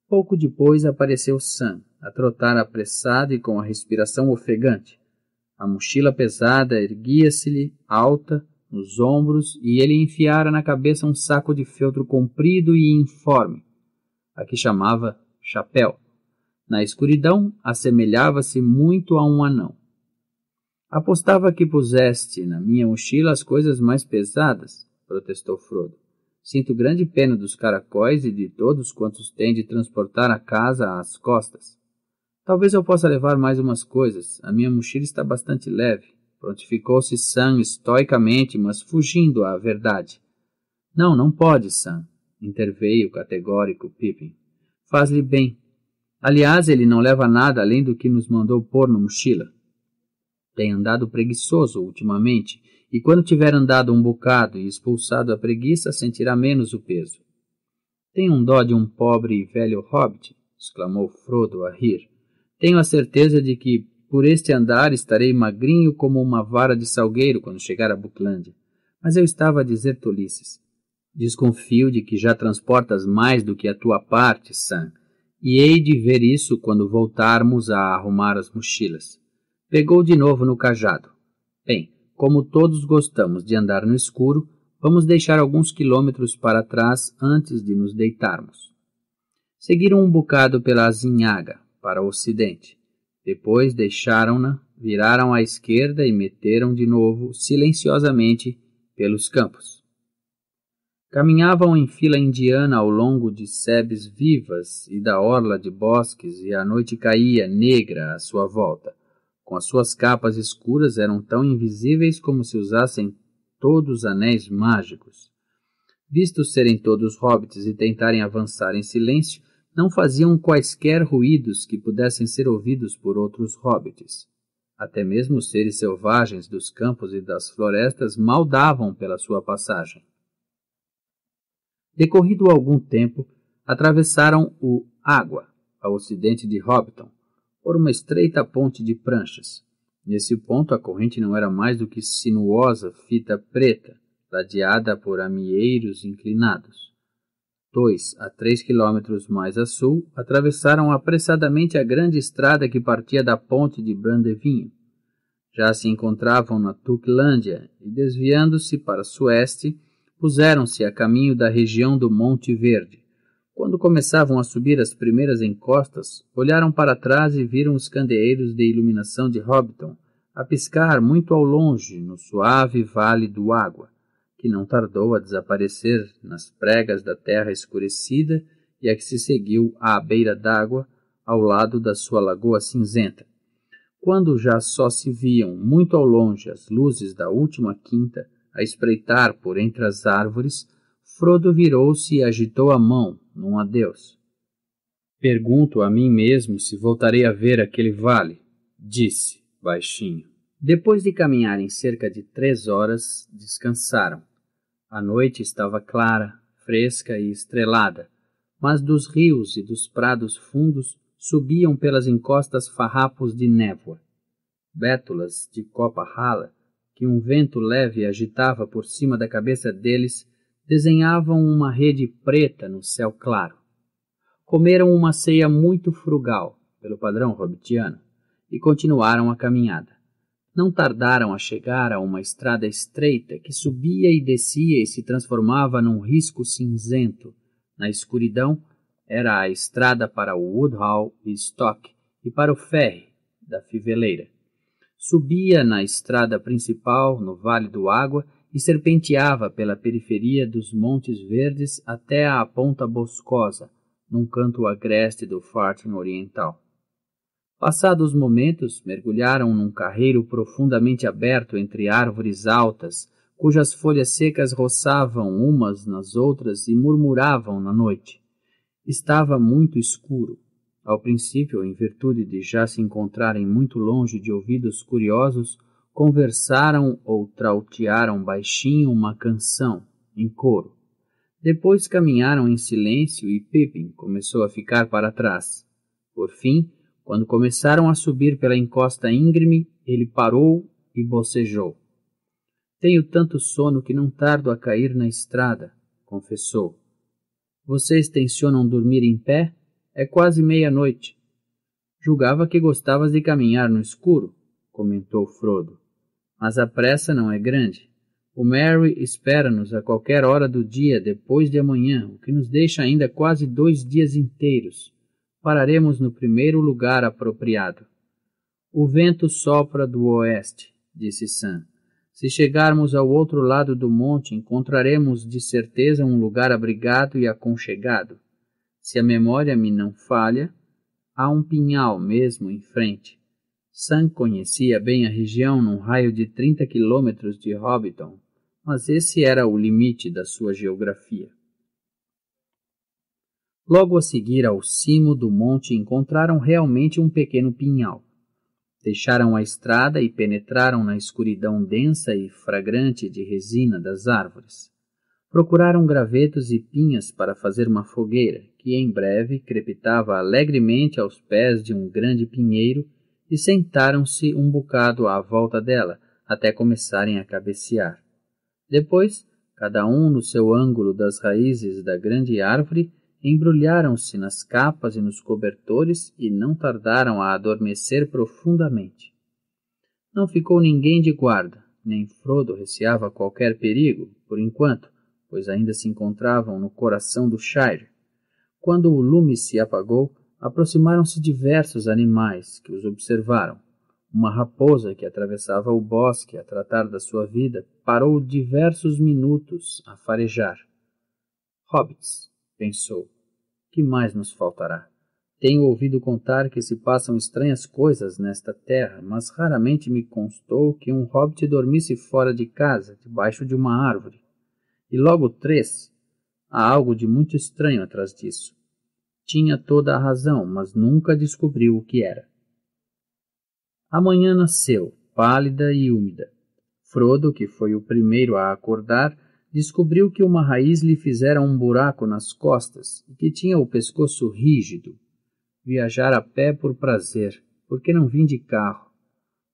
S1: Pouco depois apareceu Sam, a trotar apressado e com a respiração ofegante. A mochila pesada erguia-se-lhe, alta, nos ombros, e ele enfiara na cabeça um saco de feltro comprido e informe, a que chamava chapéu. Na escuridão, assemelhava-se muito a um anão. Apostava que puseste na minha mochila as coisas mais pesadas, protestou Frodo. Sinto grande pena dos caracóis e de todos quantos têm de transportar a casa às costas. Talvez eu possa levar mais umas coisas. A minha mochila está bastante leve. Prontificou-se Sam estoicamente, mas fugindo à verdade. Não, não pode, Sam, interveio categórico Pippin. Faz-lhe bem. Aliás, ele não leva nada além do que nos mandou pôr na mochila. Tem andado preguiçoso ultimamente e quando tiver andado um bocado e expulsado a preguiça, sentirá menos o peso. Tenho um dó de um pobre e velho hobbit, exclamou Frodo a rir. Tenho a certeza de que, por este andar, estarei magrinho como uma vara de salgueiro quando chegar a Buclândia. Mas eu estava a dizer tolices. Desconfio de que já transportas mais do que a tua parte, Sam, e hei de ver isso quando voltarmos a arrumar as mochilas. Pegou de novo no cajado. Bem, como todos gostamos de andar no escuro, vamos deixar alguns quilômetros para trás antes de nos deitarmos. Seguiram um bocado pela Azinhaga, para o ocidente. Depois deixaram-na, viraram à esquerda e meteram de novo, silenciosamente, pelos campos. Caminhavam em fila indiana ao longo de sebes vivas e da orla de bosques, e a noite caía negra à sua volta com as suas capas escuras, eram tão invisíveis como se usassem todos anéis mágicos. Vistos serem todos hobbits e tentarem avançar em silêncio, não faziam quaisquer ruídos que pudessem ser ouvidos por outros hobbits. Até mesmo os seres selvagens dos campos e das florestas maldavam pela sua passagem. Decorrido algum tempo, atravessaram o Água, a ocidente de Hobbiton, por uma estreita ponte de pranchas. Nesse ponto, a corrente não era mais do que sinuosa fita preta, ladeada por amieiros inclinados. Dois a três quilômetros mais a sul, atravessaram apressadamente a grande estrada que partia da ponte de Brandevinho. Já se encontravam na Tuclândia e, desviando-se para sueste, puseram-se a caminho da região do Monte Verde. Quando começavam a subir as primeiras encostas, olharam para trás e viram os candeeiros de iluminação de Hobbiton a piscar muito ao longe no suave vale do Água, que não tardou a desaparecer nas pregas da terra escurecida e a que se seguiu à beira d'água, ao lado da sua lagoa cinzenta. Quando já só se viam muito ao longe as luzes da última quinta a espreitar por entre as árvores, Frodo virou-se e agitou a mão num adeus. Pergunto a mim mesmo se voltarei a ver aquele vale, disse, baixinho. Depois de caminharem cerca de três horas, descansaram. A noite estava clara, fresca e estrelada, mas dos rios e dos prados fundos subiam pelas encostas farrapos de névoa. Bétulas de copa rala, que um vento leve agitava por cima da cabeça deles, desenhavam uma rede preta no céu claro. Comeram uma ceia muito frugal, pelo padrão hobbitiano, e continuaram a caminhada. Não tardaram a chegar a uma estrada estreita que subia e descia e se transformava num risco cinzento. Na escuridão, era a estrada para Woodhall e Stock e para o ferry da Fiveleira. Subia na estrada principal, no Vale do Água, e serpenteava pela periferia dos Montes Verdes até à ponta boscosa, num canto agreste do Farting Oriental. Passados momentos, mergulharam num carreiro profundamente aberto entre árvores altas, cujas folhas secas roçavam umas nas outras e murmuravam na noite. Estava muito escuro. Ao princípio, em virtude de já se encontrarem muito longe de ouvidos curiosos, conversaram ou trautearam baixinho uma canção, em coro. Depois caminharam em silêncio e Pippin começou a ficar para trás. Por fim, quando começaram a subir pela encosta íngreme, ele parou e bocejou. Tenho tanto sono que não tardo a cair na estrada, confessou. Vocês tensionam dormir em pé? É quase meia-noite. Julgava que gostavas de caminhar no escuro, comentou Frodo mas a pressa não é grande. O Mary espera-nos a qualquer hora do dia depois de amanhã, o que nos deixa ainda quase dois dias inteiros. Pararemos no primeiro lugar apropriado. O vento sopra do oeste, disse Sam. Se chegarmos ao outro lado do monte, encontraremos de certeza um lugar abrigado e aconchegado. Se a memória me não falha, há um pinhal mesmo em frente. Sam conhecia bem a região num raio de 30 quilômetros de Hobbiton, mas esse era o limite da sua geografia. Logo a seguir ao cimo do monte encontraram realmente um pequeno pinhal. Deixaram a estrada e penetraram na escuridão densa e fragrante de resina das árvores. Procuraram gravetos e pinhas para fazer uma fogueira, que em breve crepitava alegremente aos pés de um grande pinheiro e sentaram-se um bocado à volta dela até começarem a cabecear. Depois, cada um no seu ângulo das raízes da grande árvore, embrulharam-se nas capas e nos cobertores e não tardaram a adormecer profundamente. Não ficou ninguém de guarda, nem Frodo receava qualquer perigo, por enquanto, pois ainda se encontravam no coração do Shire. Quando o lume se apagou, aproximaram-se diversos animais que os observaram. Uma raposa que atravessava o bosque a tratar da sua vida parou diversos minutos a farejar. Hobbits, pensou, que mais nos faltará? Tenho ouvido contar que se passam estranhas coisas nesta terra, mas raramente me constou que um hobbit dormisse fora de casa, debaixo de uma árvore. E logo três. Há algo de muito estranho atrás disso. Tinha toda a razão, mas nunca descobriu o que era. A manhã nasceu, pálida e úmida. Frodo, que foi o primeiro a acordar, descobriu que uma raiz lhe fizera um buraco nas costas e que tinha o pescoço rígido. Viajar a pé por prazer, porque não vim de carro?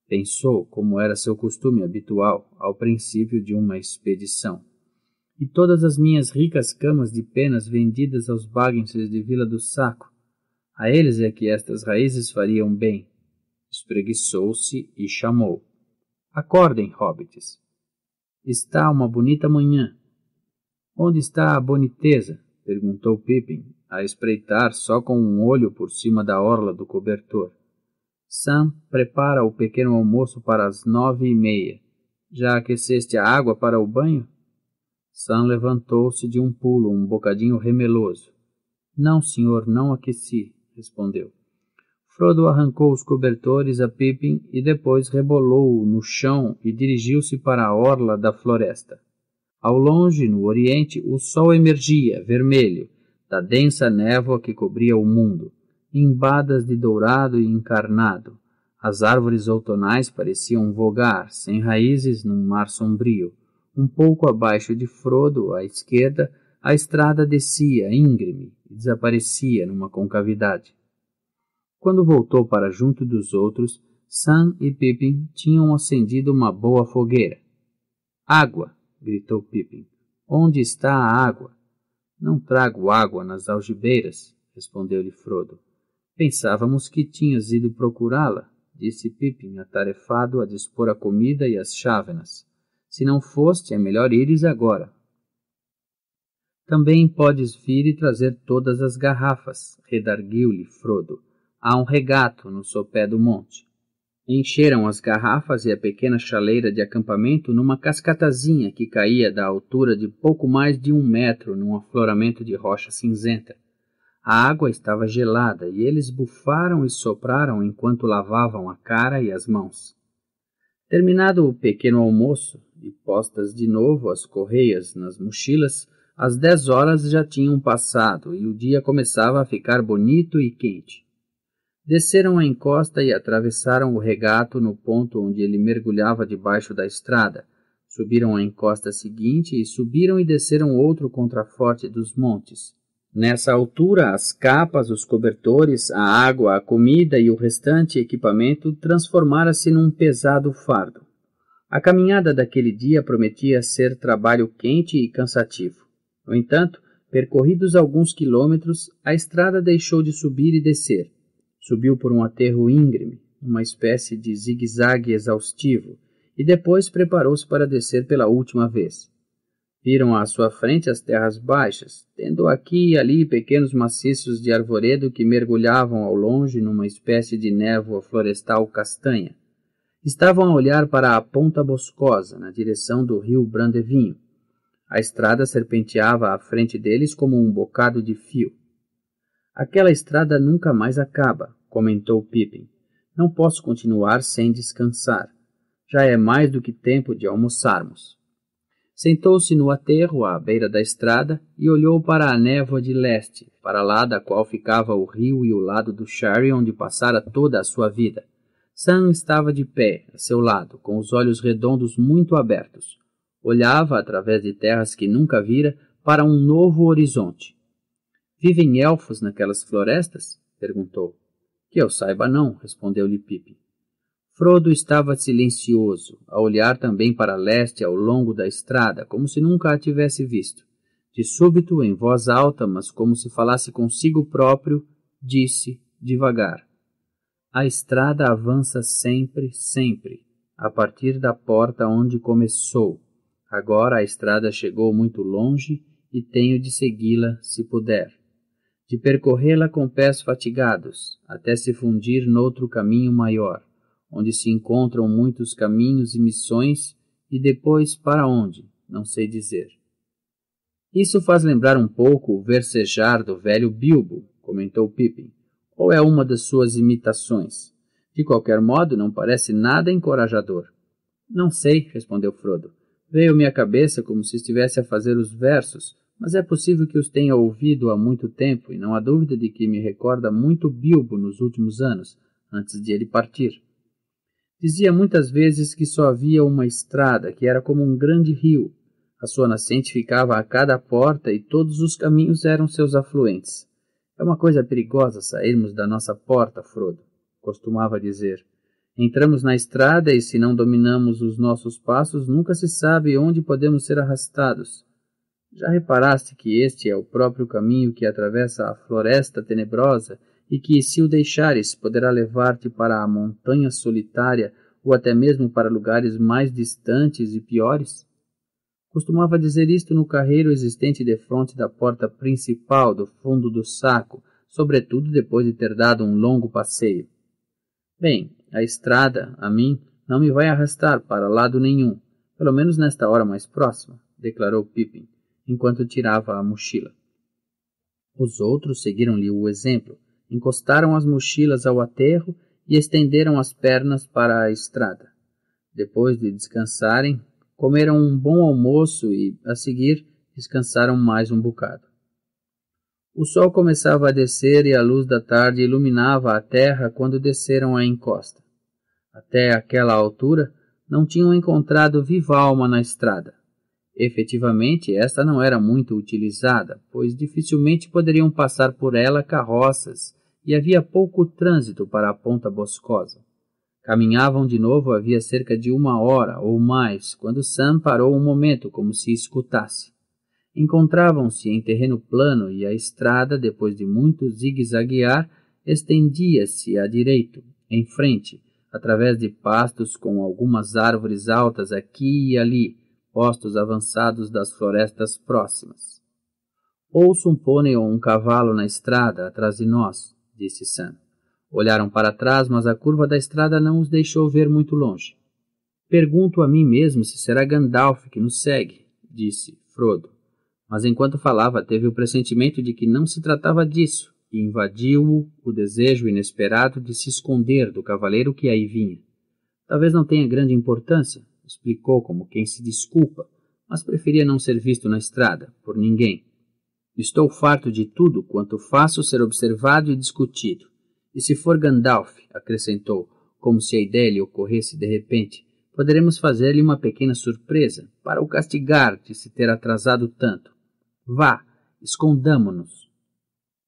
S1: Pensou, como era seu costume habitual, ao princípio de uma expedição e todas as minhas ricas camas de penas vendidas aos baguenses de Vila do Saco. A eles é que estas raízes fariam bem. Espreguiçou-se e chamou. Acordem, hobbits. Está uma bonita manhã. Onde está a boniteza? perguntou Pippin, a espreitar só com um olho por cima da orla do cobertor. Sam prepara o pequeno almoço para as nove e meia. Já aqueceste a água para o banho? Sam levantou-se de um pulo, um bocadinho remeloso. Não, senhor, não aqueci, respondeu. Frodo arrancou os cobertores a Pippin e depois rebolou-o no chão e dirigiu-se para a orla da floresta. Ao longe, no oriente, o sol emergia, vermelho, da densa névoa que cobria o mundo, embadas de dourado e encarnado. As árvores outonais pareciam vogar, sem raízes, num mar sombrio. Um pouco abaixo de Frodo, à esquerda, a estrada descia íngreme e desaparecia numa concavidade. Quando voltou para junto dos outros, Sam e Pippin tinham acendido uma boa fogueira. Água! gritou Pippin. Onde está a água? Não trago água nas algibeiras, respondeu-lhe Frodo. Pensávamos que tinhas ido procurá-la, disse Pippin, atarefado a dispor a comida e as chávenas. Se não foste, é melhor ires agora. Também podes vir e trazer todas as garrafas, redarguiu-lhe Frodo. Há um regato no sopé do monte. Encheram as garrafas e a pequena chaleira de acampamento numa cascatazinha que caía da altura de pouco mais de um metro num afloramento de rocha cinzenta. A água estava gelada e eles bufaram e sopraram enquanto lavavam a cara e as mãos. Terminado o pequeno almoço, e postas de novo as correias nas mochilas, as dez horas já tinham passado e o dia começava a ficar bonito e quente. Desceram a encosta e atravessaram o regato no ponto onde ele mergulhava debaixo da estrada. Subiram a encosta seguinte e subiram e desceram outro contraforte dos montes. Nessa altura, as capas, os cobertores, a água, a comida e o restante equipamento transformara-se num pesado fardo. A caminhada daquele dia prometia ser trabalho quente e cansativo. No entanto, percorridos alguns quilômetros, a estrada deixou de subir e descer. Subiu por um aterro íngreme, uma espécie de zigue-zague exaustivo, e depois preparou-se para descer pela última vez. Viram à sua frente as terras baixas, tendo aqui e ali pequenos maciços de arvoredo que mergulhavam ao longe numa espécie de névoa florestal castanha estavam a olhar para a ponta boscosa, na direção do rio Brandevinho. A estrada serpenteava à frente deles como um bocado de fio. Aquela estrada nunca mais acaba, comentou Pippin. Não posso continuar sem descansar. Já é mais do que tempo de almoçarmos. Sentou-se no aterro à beira da estrada e olhou para a névoa de leste, para lá da qual ficava o rio e o lado do Shire onde passara toda a sua vida. Sam estava de pé, a seu lado, com os olhos redondos muito abertos. Olhava, através de terras que nunca vira, para um novo horizonte. Vivem elfos naquelas florestas? perguntou. Que eu saiba não, respondeu-lhe Pipe. Frodo estava silencioso, a olhar também para leste ao longo da estrada, como se nunca a tivesse visto. De súbito, em voz alta, mas como se falasse consigo próprio, disse devagar: a estrada avança sempre, sempre, a partir da porta onde começou. Agora a estrada chegou muito longe e tenho de segui-la se puder. De percorrê-la com pés fatigados, até se fundir noutro caminho maior, onde se encontram muitos caminhos e missões, e depois para onde, não sei dizer. Isso faz lembrar um pouco o versejar do velho Bilbo, comentou Pippin ou é uma das suas imitações? De qualquer modo, não parece nada encorajador. Não sei, respondeu Frodo. Veio-me à cabeça como se estivesse a fazer os versos, mas é possível que os tenha ouvido há muito tempo, e não há dúvida de que me recorda muito Bilbo nos últimos anos, antes de ele partir. Dizia muitas vezes que só havia uma estrada, que era como um grande rio. A sua nascente ficava a cada porta e todos os caminhos eram seus afluentes. É uma coisa perigosa sairmos da nossa porta, Frodo, costumava dizer. Entramos na estrada e, se não dominamos os nossos passos, nunca se sabe onde podemos ser arrastados. Já reparaste que este é o próprio caminho que atravessa a floresta tenebrosa e que, se o deixares, poderá levar-te para a montanha solitária ou até mesmo para lugares mais distantes e piores? Costumava dizer isto no carreiro existente defronte da porta principal do fundo do saco, sobretudo depois de ter dado um longo passeio. Bem, a estrada, a mim, não me vai arrastar para lado nenhum, pelo menos nesta hora mais próxima, declarou Pippin, enquanto tirava a mochila. Os outros seguiram-lhe o exemplo, encostaram as mochilas ao aterro e estenderam as pernas para a estrada. Depois de descansarem, comeram um bom almoço e, a seguir, descansaram mais um bocado. O sol começava a descer e a luz da tarde iluminava a terra quando desceram a encosta. Até aquela altura, não tinham encontrado viva alma na estrada. Efetivamente, esta não era muito utilizada, pois dificilmente poderiam passar por ela carroças e havia pouco trânsito para a ponta boscosa. Caminhavam de novo havia cerca de uma hora ou mais, quando Sam parou um momento, como se escutasse. Encontravam-se em terreno plano e a estrada, depois de muito zigue-zaguear, estendia-se à direito em frente, através de pastos com algumas árvores altas aqui e ali, postos avançados das florestas próximas. Ouço um pônei ou um cavalo na estrada atrás de nós, disse Sam. Olharam para trás, mas a curva da estrada não os deixou ver muito longe. Pergunto a mim mesmo se será Gandalf que nos segue, disse Frodo. Mas enquanto falava, teve o pressentimento de que não se tratava disso, e invadiu-o o desejo inesperado de se esconder do cavaleiro que aí vinha. Talvez não tenha grande importância, explicou como quem se desculpa, mas preferia não ser visto na estrada, por ninguém. Estou farto de tudo quanto faço ser observado e discutido. E se for Gandalf, acrescentou, como se a ideia lhe ocorresse de repente, poderemos fazer-lhe uma pequena surpresa para o castigar de se ter atrasado tanto. Vá, escondamo-nos.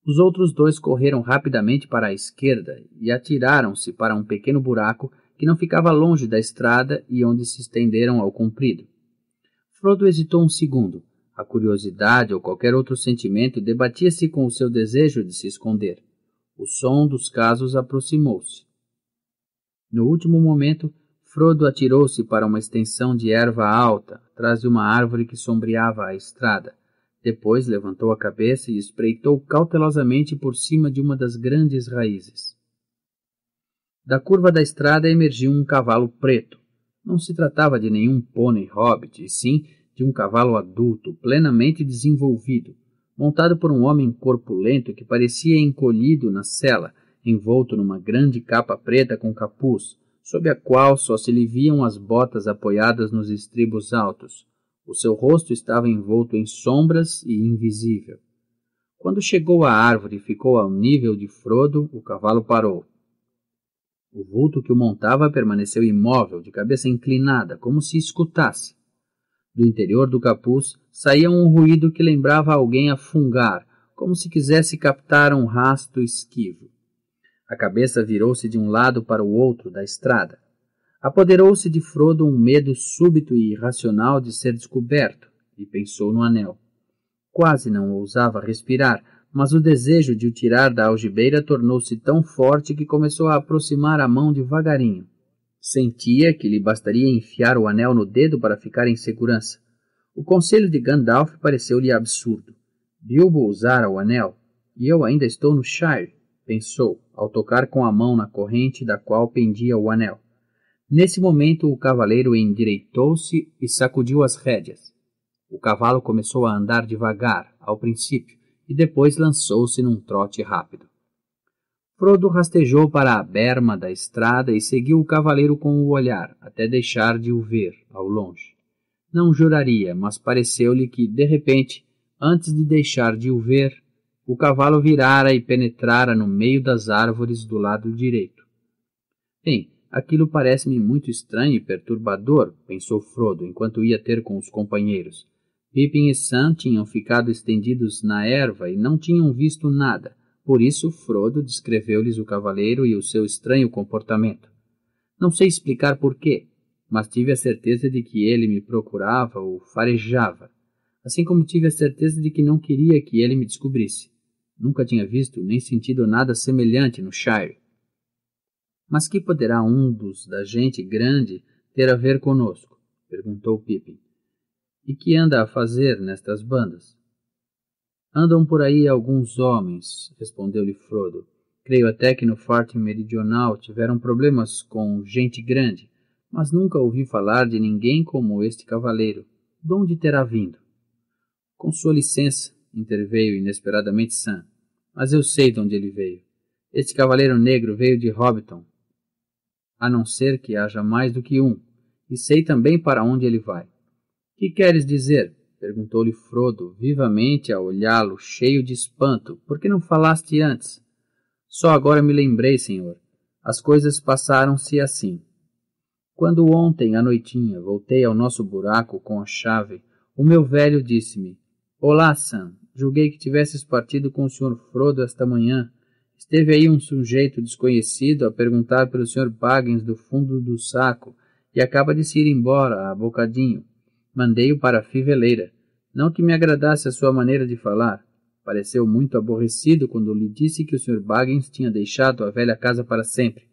S1: Os outros dois correram rapidamente para a esquerda e atiraram-se para um pequeno buraco que não ficava longe da estrada e onde se estenderam ao comprido. Frodo hesitou um segundo. A curiosidade ou qualquer outro sentimento debatia-se com o seu desejo de se esconder. O som dos casos aproximou-se. No último momento, Frodo atirou-se para uma extensão de erva alta, atrás de uma árvore que sombreava a estrada. Depois levantou a cabeça e espreitou cautelosamente por cima de uma das grandes raízes. Da curva da estrada emergiu um cavalo preto. Não se tratava de nenhum pônei hobbit, e sim de um cavalo adulto, plenamente desenvolvido, montado por um homem corpulento que parecia encolhido na cela, envolto numa grande capa preta com capuz, sob a qual só se lhe viam as botas apoiadas nos estribos altos. O seu rosto estava envolto em sombras e invisível. Quando chegou à árvore e ficou ao nível de Frodo, o cavalo parou. O vulto que o montava permaneceu imóvel, de cabeça inclinada, como se escutasse. Do interior do capuz Saía um ruído que lembrava alguém a fungar, como se quisesse captar um rasto esquivo. A cabeça virou-se de um lado para o outro da estrada. Apoderou-se de Frodo um medo súbito e irracional de ser descoberto, e pensou no anel. Quase não ousava respirar, mas o desejo de o tirar da algibeira tornou-se tão forte que começou a aproximar a mão devagarinho. Sentia que lhe bastaria enfiar o anel no dedo para ficar em segurança, o conselho de Gandalf pareceu-lhe absurdo. Bilbo usara o anel, e eu ainda estou no Shire, pensou, ao tocar com a mão na corrente da qual pendia o anel. Nesse momento, o cavaleiro endireitou-se e sacudiu as rédeas. O cavalo começou a andar devagar, ao princípio, e depois lançou-se num trote rápido. Frodo rastejou para a berma da estrada e seguiu o cavaleiro com o olhar, até deixar de o ver, ao longe não juraria, mas pareceu-lhe que, de repente, antes de deixar de o ver, o cavalo virara e penetrara no meio das árvores do lado direito. Bem, aquilo parece-me muito estranho e perturbador, pensou Frodo enquanto ia ter com os companheiros. Pippin e Sam tinham ficado estendidos na erva e não tinham visto nada. Por isso, Frodo descreveu-lhes o cavaleiro e o seu estranho comportamento. Não sei explicar por quê, mas tive a certeza de que ele me procurava ou farejava, assim como tive a certeza de que não queria que ele me descobrisse. Nunca tinha visto nem sentido nada semelhante no Shire. Mas que poderá um dos da gente grande ter a ver conosco? perguntou Pippin. E que anda a fazer nestas bandas? Andam por aí alguns homens, respondeu-lhe Frodo. Creio até que no Forte Meridional tiveram problemas com gente grande mas nunca ouvi falar de ninguém como este cavaleiro. De onde terá vindo? Com sua licença, interveio inesperadamente Sam, mas eu sei de onde ele veio. Este cavaleiro negro veio de Hobbiton, a não ser que haja mais do que um, e sei também para onde ele vai. Que queres dizer? perguntou-lhe Frodo, vivamente a olhá-lo, cheio de espanto. Por que não falaste antes? Só agora me lembrei, senhor. As coisas passaram-se assim. Quando ontem à noitinha voltei ao nosso buraco com a chave, o meu velho disse-me: Olá, Sam. Julguei que tivesses partido com o Sr. Frodo esta manhã. Esteve aí um sujeito desconhecido a perguntar pelo Sr. Baggins do fundo do saco e acaba de se ir embora a bocadinho. Mandei-o para a fiveleira. Não que me agradasse a sua maneira de falar. Pareceu muito aborrecido quando lhe disse que o Sr. Baggins tinha deixado a velha casa para sempre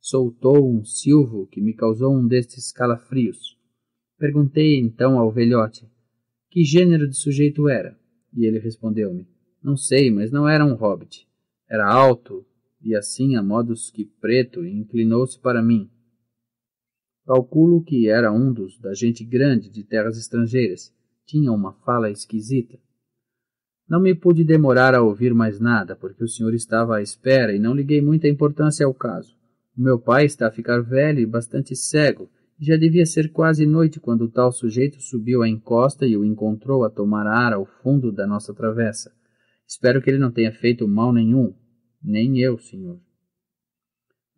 S1: soltou um silvo que me causou um destes calafrios. Perguntei então ao velhote que gênero de sujeito era, e ele respondeu-me: Não sei, mas não era um hobbit. Era alto, e assim a modos que preto, inclinou-se para mim. Calculo que era um dos da gente grande de terras estrangeiras. Tinha uma fala esquisita. Não me pude demorar a ouvir mais nada, porque o senhor estava à espera e não liguei muita importância ao caso. O meu pai está a ficar velho e bastante cego, e já devia ser quase noite quando o tal sujeito subiu a encosta e o encontrou a tomar ar ao fundo da nossa travessa. Espero que ele não tenha feito mal nenhum. Nem eu, senhor.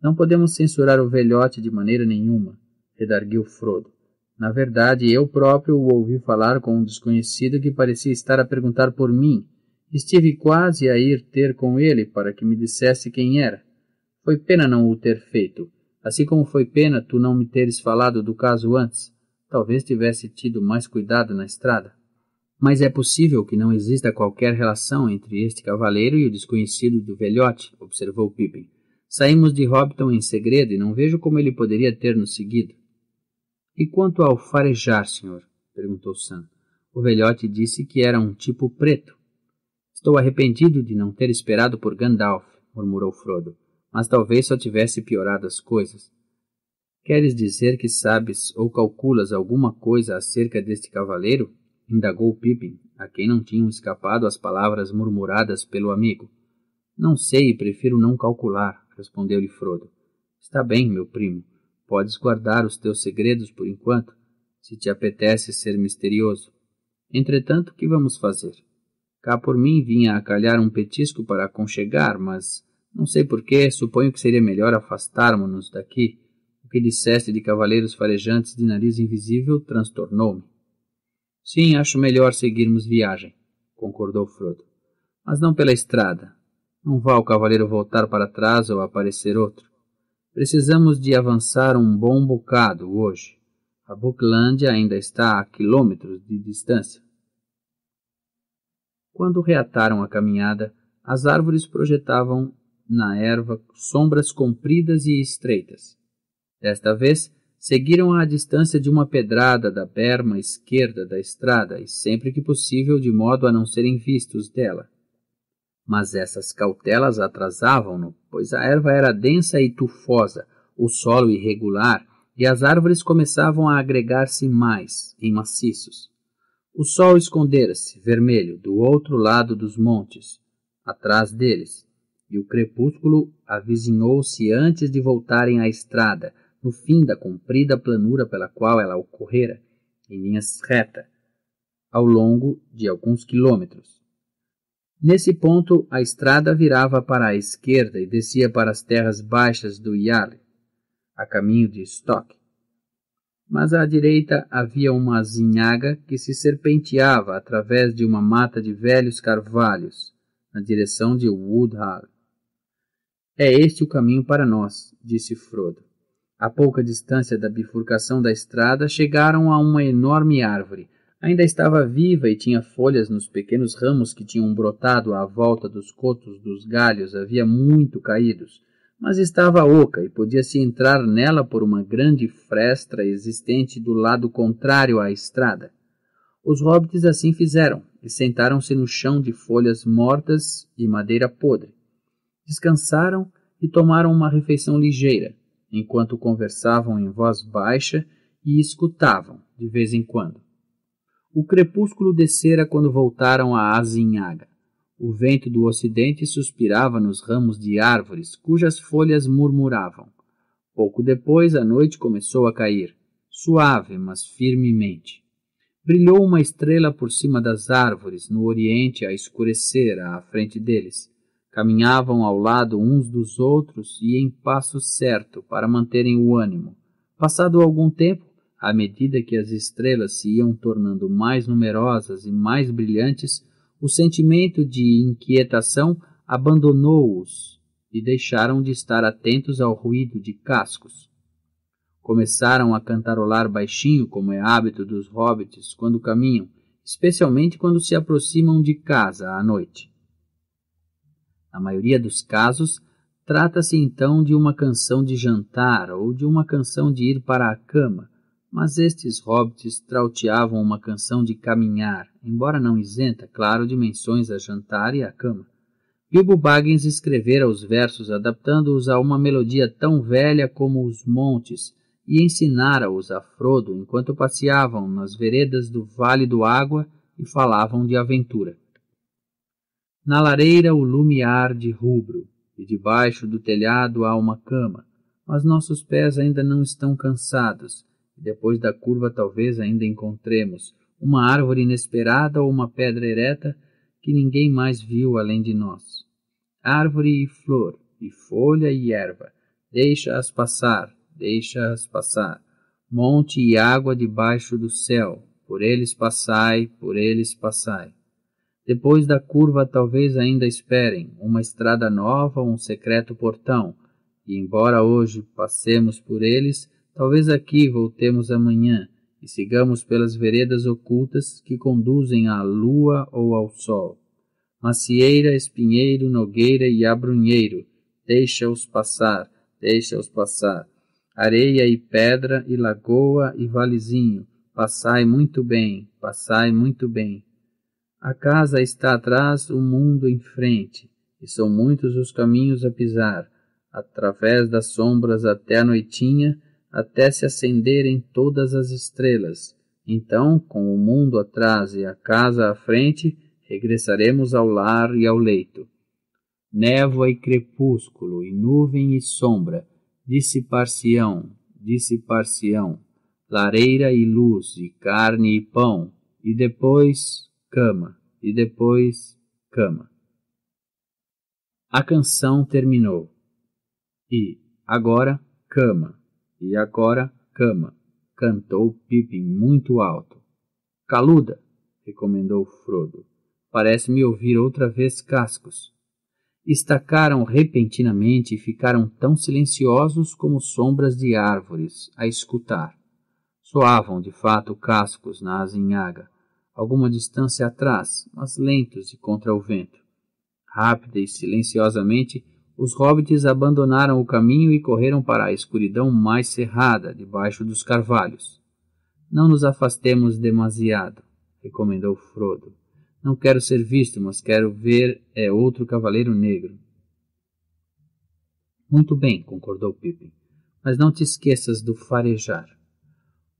S1: Não podemos censurar o velhote de maneira nenhuma, redarguiu Frodo. Na verdade, eu próprio o ouvi falar com um desconhecido que parecia estar a perguntar por mim. Estive quase a ir ter com ele para que me dissesse quem era. Foi pena não o ter feito, assim como foi pena tu não me teres falado do caso antes. Talvez tivesse tido mais cuidado na estrada. Mas é possível que não exista qualquer relação entre este cavaleiro e o desconhecido do velhote, observou Pippin. Saímos de Hobbiton em segredo e não vejo como ele poderia ter nos seguido. E quanto ao farejar, senhor? perguntou Sam. O velhote disse que era um tipo preto. Estou arrependido de não ter esperado por Gandalf, murmurou Frodo mas talvez só tivesse piorado as coisas. Queres dizer que sabes ou calculas alguma coisa acerca deste cavaleiro? indagou Pippin, a quem não tinham escapado as palavras murmuradas pelo amigo. Não sei e prefiro não calcular, respondeu-lhe Frodo. Está bem, meu primo. Podes guardar os teus segredos por enquanto, se te apetece ser misterioso. Entretanto, que vamos fazer? Cá por mim vinha a calhar um petisco para aconchegar, mas não sei porquê, suponho que seria melhor afastarmos-nos daqui. O que disseste de cavaleiros farejantes de nariz invisível transtornou-me. Sim, acho melhor seguirmos viagem, concordou Frodo. Mas não pela estrada. Não vá o cavaleiro voltar para trás ou aparecer outro. Precisamos de avançar um bom bocado hoje. A Buclândia ainda está a quilômetros de distância. Quando reataram a caminhada, as árvores projetavam na erva sombras compridas e estreitas. Desta vez, seguiram à distância de uma pedrada da berma esquerda da estrada e sempre que possível de modo a não serem vistos dela. Mas essas cautelas atrasavam-no, pois a erva era densa e tufosa, o solo irregular e as árvores começavam a agregar-se mais, em maciços. O sol escondera-se, vermelho, do outro lado dos montes, atrás deles, e o crepúsculo avizinhou-se antes de voltarem à estrada, no fim da comprida planura pela qual ela ocorrera, em linha reta, ao longo de alguns quilômetros. Nesse ponto, a estrada virava para a esquerda e descia para as terras baixas do Yale, a caminho de Stock. Mas à direita havia uma azinhaga que se serpenteava através de uma mata de velhos carvalhos, na direção de Woodhall. É este o caminho para nós, disse Frodo. A pouca distância da bifurcação da estrada, chegaram a uma enorme árvore. Ainda estava viva e tinha folhas nos pequenos ramos que tinham brotado à volta dos cotos dos galhos, havia muito caídos, mas estava oca e podia-se entrar nela por uma grande fresta existente do lado contrário à estrada. Os hobbits assim fizeram e sentaram-se no chão de folhas mortas e madeira podre descansaram e tomaram uma refeição ligeira, enquanto conversavam em voz baixa e escutavam, de vez em quando. O crepúsculo descera quando voltaram à azinhaga. O vento do ocidente suspirava nos ramos de árvores, cujas folhas murmuravam. Pouco depois, a noite começou a cair, suave, mas firmemente. Brilhou uma estrela por cima das árvores, no oriente, a escurecer à frente deles Caminhavam ao lado uns dos outros e em passo certo para manterem o ânimo. Passado algum tempo, à medida que as estrelas se iam tornando mais numerosas e mais brilhantes, o sentimento de inquietação abandonou-os e deixaram de estar atentos ao ruído de cascos. Começaram a cantarolar baixinho, como é hábito dos hobbits quando caminham, especialmente quando se aproximam de casa à noite. Na maioria dos casos, trata-se então de uma canção de jantar ou de uma canção de ir para a cama, mas estes hobbits trauteavam uma canção de caminhar, embora não isenta, claro, de menções a jantar e a cama. Bilbo Baggins escrevera os versos adaptando-os a uma melodia tão velha como os montes e ensinara-os a Frodo enquanto passeavam nas veredas do Vale do Água e falavam de aventura. Na lareira o lume arde rubro, e debaixo do telhado há uma cama, mas nossos pés ainda não estão cansados, e depois da curva talvez ainda encontremos uma árvore inesperada ou uma pedra ereta que ninguém mais viu além de nós. Árvore e flor, e folha e erva, deixa-as passar, deixa-as passar. Monte e água debaixo do céu, por eles passai, por eles passai. Depois da curva, talvez ainda esperem uma estrada nova, um secreto portão, e embora hoje passemos por eles, talvez aqui voltemos amanhã e sigamos pelas veredas ocultas que conduzem à lua ou ao sol. Macieira, espinheiro, nogueira e abrunheiro, deixa-os passar, deixa-os passar. Areia e pedra e lagoa e valezinho, passai muito bem, passai muito bem. A casa está atrás, o mundo em frente, e são muitos os caminhos a pisar, através das sombras até a noitinha, até se acenderem todas as estrelas. Então, com o mundo atrás e a casa à frente, regressaremos ao lar e ao leito. Névoa e crepúsculo, e nuvem e sombra, dissipar-se-ão, dissipar-se-ão, lareira e luz, e carne e pão, e depois cama e depois cama. A canção terminou. E agora cama e agora cama, cantou Pippin muito alto. Caluda, recomendou Frodo. Parece-me ouvir outra vez cascos. Estacaram repentinamente e ficaram tão silenciosos como sombras de árvores a escutar. Soavam de fato cascos na azinhaga alguma distância atrás, mas lentos e contra o vento. Rápida e silenciosamente, os hobbits abandonaram o caminho e correram para a escuridão mais cerrada, debaixo dos carvalhos. Não nos afastemos demasiado, recomendou Frodo. Não quero ser visto, mas quero ver é outro cavaleiro negro. Muito bem, concordou Pippin, mas não te esqueças do farejar.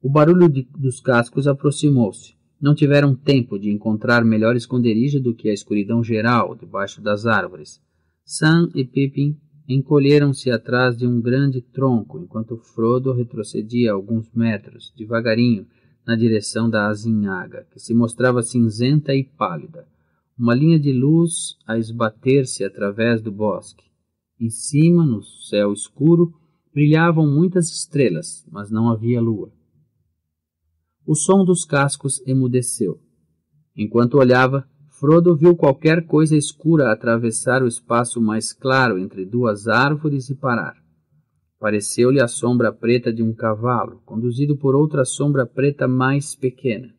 S1: O barulho de, dos cascos aproximou-se. Não tiveram tempo de encontrar melhor esconderijo do que a escuridão geral debaixo das árvores. Sam e Pippin encolheram-se atrás de um grande tronco, enquanto Frodo retrocedia alguns metros, devagarinho, na direção da azinhaga, que se mostrava cinzenta e pálida, uma linha de luz a esbater-se através do bosque. Em cima, no céu escuro, brilhavam muitas estrelas, mas não havia lua o som dos cascos emudeceu. Enquanto olhava, Frodo viu qualquer coisa escura atravessar o espaço mais claro entre duas árvores e parar. Pareceu-lhe a sombra preta de um cavalo, conduzido por outra sombra preta mais pequena.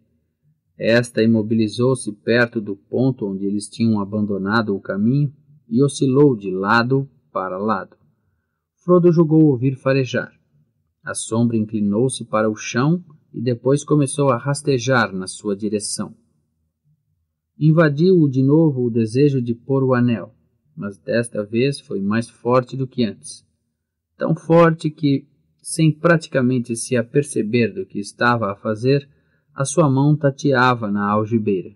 S1: Esta imobilizou-se perto do ponto onde eles tinham abandonado o caminho e oscilou de lado para lado. Frodo julgou ouvir farejar. A sombra inclinou-se para o chão e depois começou a rastejar na sua direção. Invadiu-o de novo o desejo de pôr o anel, mas desta vez foi mais forte do que antes. Tão forte que, sem praticamente se aperceber do que estava a fazer, a sua mão tateava na algibeira.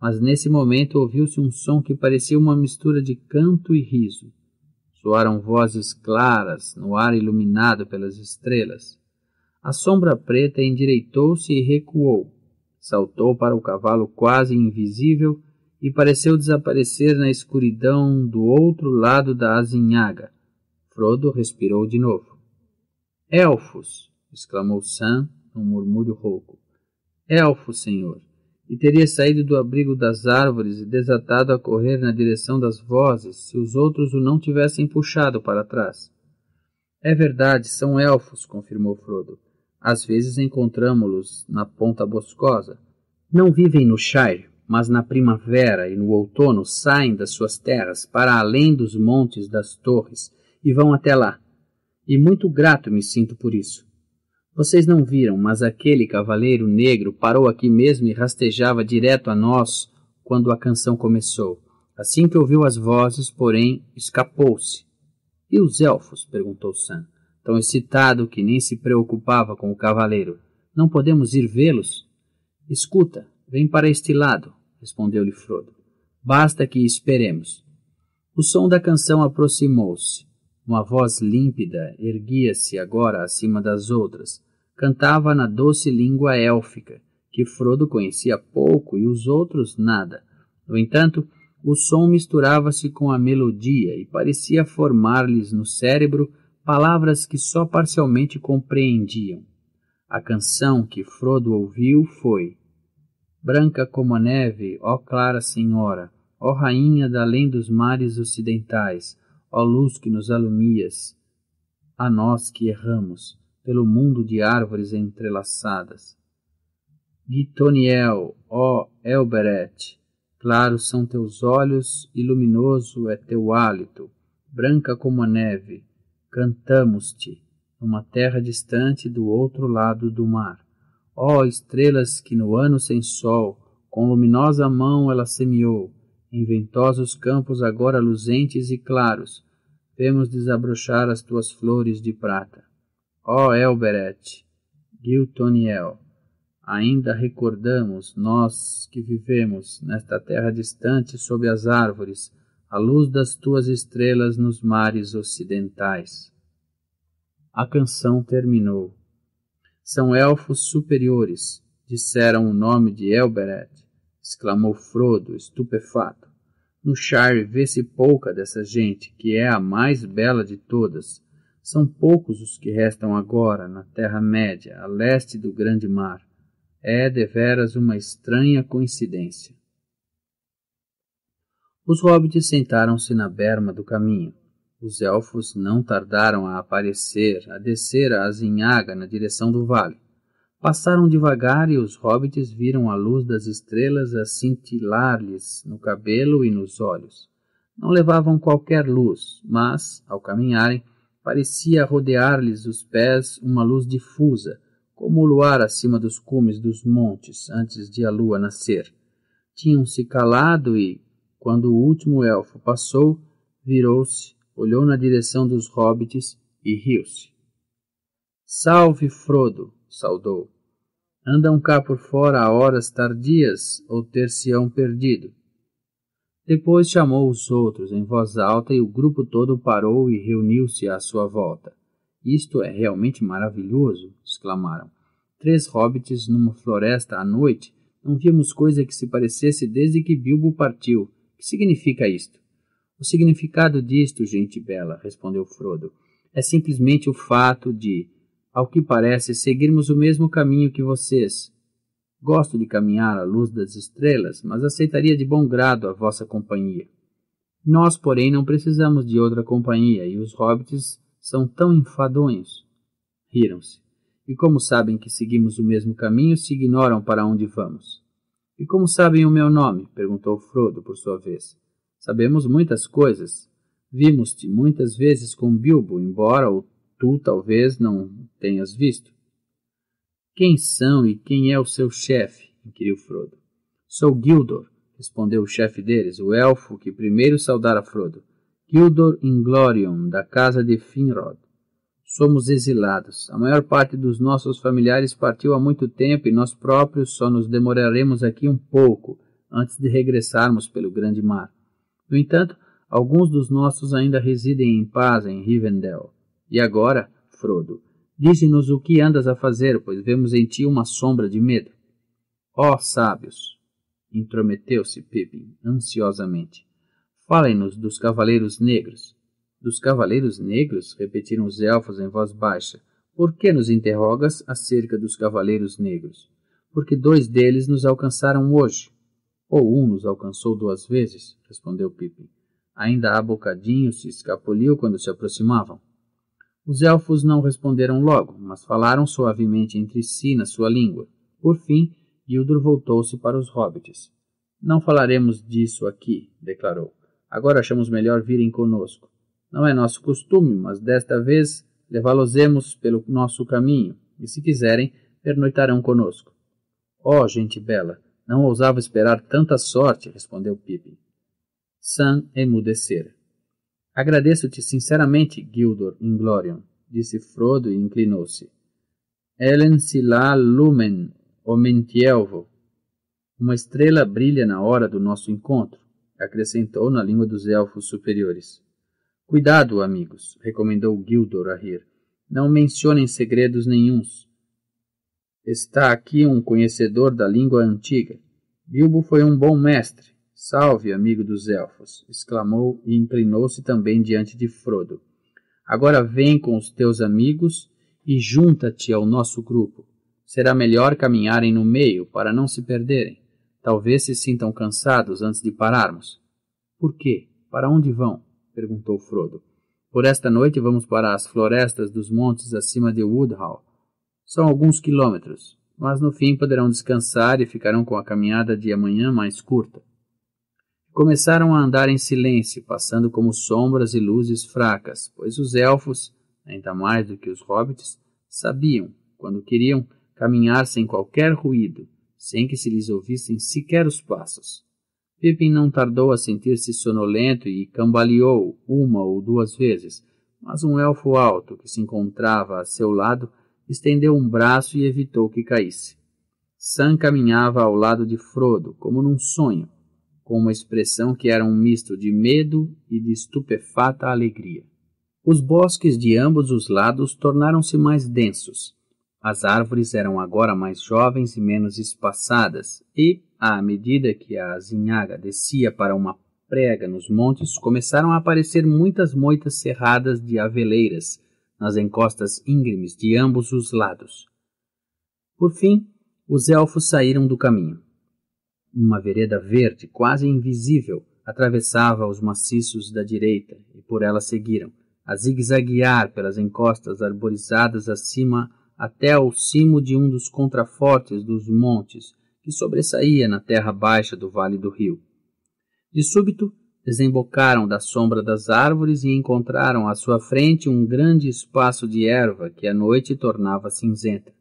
S1: Mas nesse momento ouviu-se um som que parecia uma mistura de canto e riso. Soaram vozes claras no ar iluminado pelas estrelas. A sombra preta endireitou-se e recuou. Saltou para o cavalo quase invisível e pareceu desaparecer na escuridão do outro lado da azinhaga. Frodo respirou de novo. Elfos! exclamou Sam num murmúrio rouco. Elfos, senhor! E teria saído do abrigo das árvores e desatado a correr na direção das vozes se os outros o não tivessem puxado para trás. É verdade, são elfos, confirmou Frodo. Às vezes encontramos-los na ponta boscosa. Não vivem no Shire, mas na primavera e no outono saem das suas terras para além dos montes das torres e vão até lá. E muito grato me sinto por isso. Vocês não viram, mas aquele cavaleiro negro parou aqui mesmo e rastejava direto a nós quando a canção começou. Assim que ouviu as vozes, porém, escapou-se. E os elfos? perguntou Sam tão excitado que nem se preocupava com o cavaleiro. Não podemos ir vê-los? Escuta, vem para este lado, respondeu-lhe Frodo. Basta que esperemos. O som da canção aproximou-se. Uma voz límpida erguia-se agora acima das outras. Cantava na doce língua élfica, que Frodo conhecia pouco e os outros nada. No entanto, o som misturava-se com a melodia e parecia formar-lhes no cérebro palavras que só parcialmente compreendiam. A canção que Frodo ouviu foi Branca como a neve, ó clara senhora, ó rainha da além dos mares ocidentais, ó luz que nos alumias, a nós que erramos, pelo mundo de árvores entrelaçadas. Gitoniel, ó Elberet, claros são teus olhos e luminoso é teu hálito, branca como a neve, cantamos-te, numa terra distante do outro lado do mar. Ó oh, estrelas que no ano sem sol, com luminosa mão ela semeou, em ventosos campos agora luzentes e claros, vemos desabrochar as tuas flores de prata. Ó oh, Elberet, Giltoniel, ainda recordamos, nós que vivemos nesta terra distante sob as árvores, a luz das tuas estrelas nos mares ocidentais. A canção terminou. São elfos superiores, disseram o nome de Elbereth, exclamou Frodo, estupefato. No Shire vê-se pouca dessa gente, que é a mais bela de todas. São poucos os que restam agora na Terra-média, a leste do Grande Mar. É deveras uma estranha coincidência. Os hobbits sentaram-se na berma do caminho. Os elfos não tardaram a aparecer, a descer a azinhaga na direção do vale. Passaram devagar e os hobbits viram a luz das estrelas a cintilar-lhes no cabelo e nos olhos. Não levavam qualquer luz, mas, ao caminharem, parecia rodear-lhes os pés uma luz difusa, como o luar acima dos cumes dos montes antes de a lua nascer. Tinham-se calado e, quando o último elfo passou, virou-se, olhou na direção dos hobbits e riu-se. Salve, Frodo! saudou. Andam cá por fora a horas tardias ou ter-se-ão perdido. Depois chamou os outros em voz alta e o grupo todo parou e reuniu-se à sua volta. Isto é realmente maravilhoso! exclamaram. Três hobbits numa floresta à noite. Não vimos coisa que se parecesse desde que Bilbo partiu que significa isto? O significado disto, gente bela, respondeu Frodo, é simplesmente o fato de, ao que parece, seguirmos o mesmo caminho que vocês. Gosto de caminhar à luz das estrelas, mas aceitaria de bom grado a vossa companhia. Nós, porém, não precisamos de outra companhia, e os hobbits são tão enfadonhos. Riram-se, e como sabem que seguimos o mesmo caminho, se ignoram para onde vamos. E como sabem o meu nome? perguntou Frodo por sua vez. Sabemos muitas coisas. Vimos-te muitas vezes com Bilbo, embora o tu talvez não tenhas visto. Quem são e quem é o seu chefe? inquiriu Frodo. Sou Gildor, respondeu o chefe deles, o elfo que primeiro saudara Frodo. Gildor Inglorion, da casa de Finrod somos exilados. A maior parte dos nossos familiares partiu há muito tempo e nós próprios só nos demoraremos aqui um pouco antes de regressarmos pelo grande mar. No entanto, alguns dos nossos ainda residem em paz em Rivendell. E agora, Frodo, dize-nos o que andas a fazer, pois vemos em ti uma sombra de medo. Ó oh, sábios! intrometeu-se Pippin ansiosamente. Falem-nos dos cavaleiros negros dos Cavaleiros Negros? repetiram os elfos em voz baixa. Por que nos interrogas acerca dos Cavaleiros Negros? Porque dois deles nos alcançaram hoje. Ou um nos alcançou duas vezes, respondeu Pippin. Ainda há bocadinho se escapuliu quando se aproximavam. Os elfos não responderam logo, mas falaram suavemente entre si na sua língua. Por fim, Hildur voltou-se para os hobbits. Não falaremos disso aqui, declarou. Agora achamos melhor virem conosco. Não é nosso costume, mas desta vez levá-los-emos pelo nosso caminho, e se quiserem, pernoitarão conosco. Ó oh, gente bela, não ousava esperar tanta sorte, respondeu Pippin. Sam emudecera. Agradeço-te sinceramente, Gildor Inglorion, disse Frodo e inclinou-se. Ellen sila lumen omentielvo. Uma estrela brilha na hora do nosso encontro, acrescentou na língua dos elfos superiores. Cuidado, amigos, recomendou Gildor a rir. Não mencionem segredos nenhuns. Está aqui um conhecedor da língua antiga. Bilbo foi um bom mestre. Salve, amigo dos elfos! exclamou e inclinou-se também diante de Frodo. Agora vem com os teus amigos e junta-te ao nosso grupo. Será melhor caminharem no meio para não se perderem. Talvez se sintam cansados antes de pararmos. Por quê? Para onde vão? perguntou Frodo. Por esta noite vamos para as florestas dos montes acima de Woodhall. São alguns quilômetros, mas no fim poderão descansar e ficarão com a caminhada de amanhã mais curta. Começaram a andar em silêncio, passando como sombras e luzes fracas, pois os elfos, ainda mais do que os hobbits, sabiam, quando queriam, caminhar sem qualquer ruído, sem que se lhes ouvissem sequer os passos. Pippin não tardou a sentir-se sonolento e cambaleou uma ou duas vezes, mas um elfo alto que se encontrava a seu lado estendeu um braço e evitou que caísse. Sam caminhava ao lado de Frodo, como num sonho, com uma expressão que era um misto de medo e de estupefata alegria. Os bosques de ambos os lados tornaram-se mais densos. As árvores eram agora mais jovens e menos espaçadas, e, à medida que a azinhaga descia para uma prega nos montes, começaram a aparecer muitas moitas cerradas de aveleiras nas encostas íngremes de ambos os lados. Por fim, os elfos saíram do caminho. Uma vereda verde, quase invisível, atravessava os maciços da direita e por ela seguiram, a zigue-zaguear pelas encostas arborizadas acima até ao cimo de um dos contrafortes dos montes, e sobressaía na terra baixa do vale do rio. De súbito, desembocaram da sombra das árvores e encontraram à sua frente um grande espaço de erva que à noite tornava cinzenta.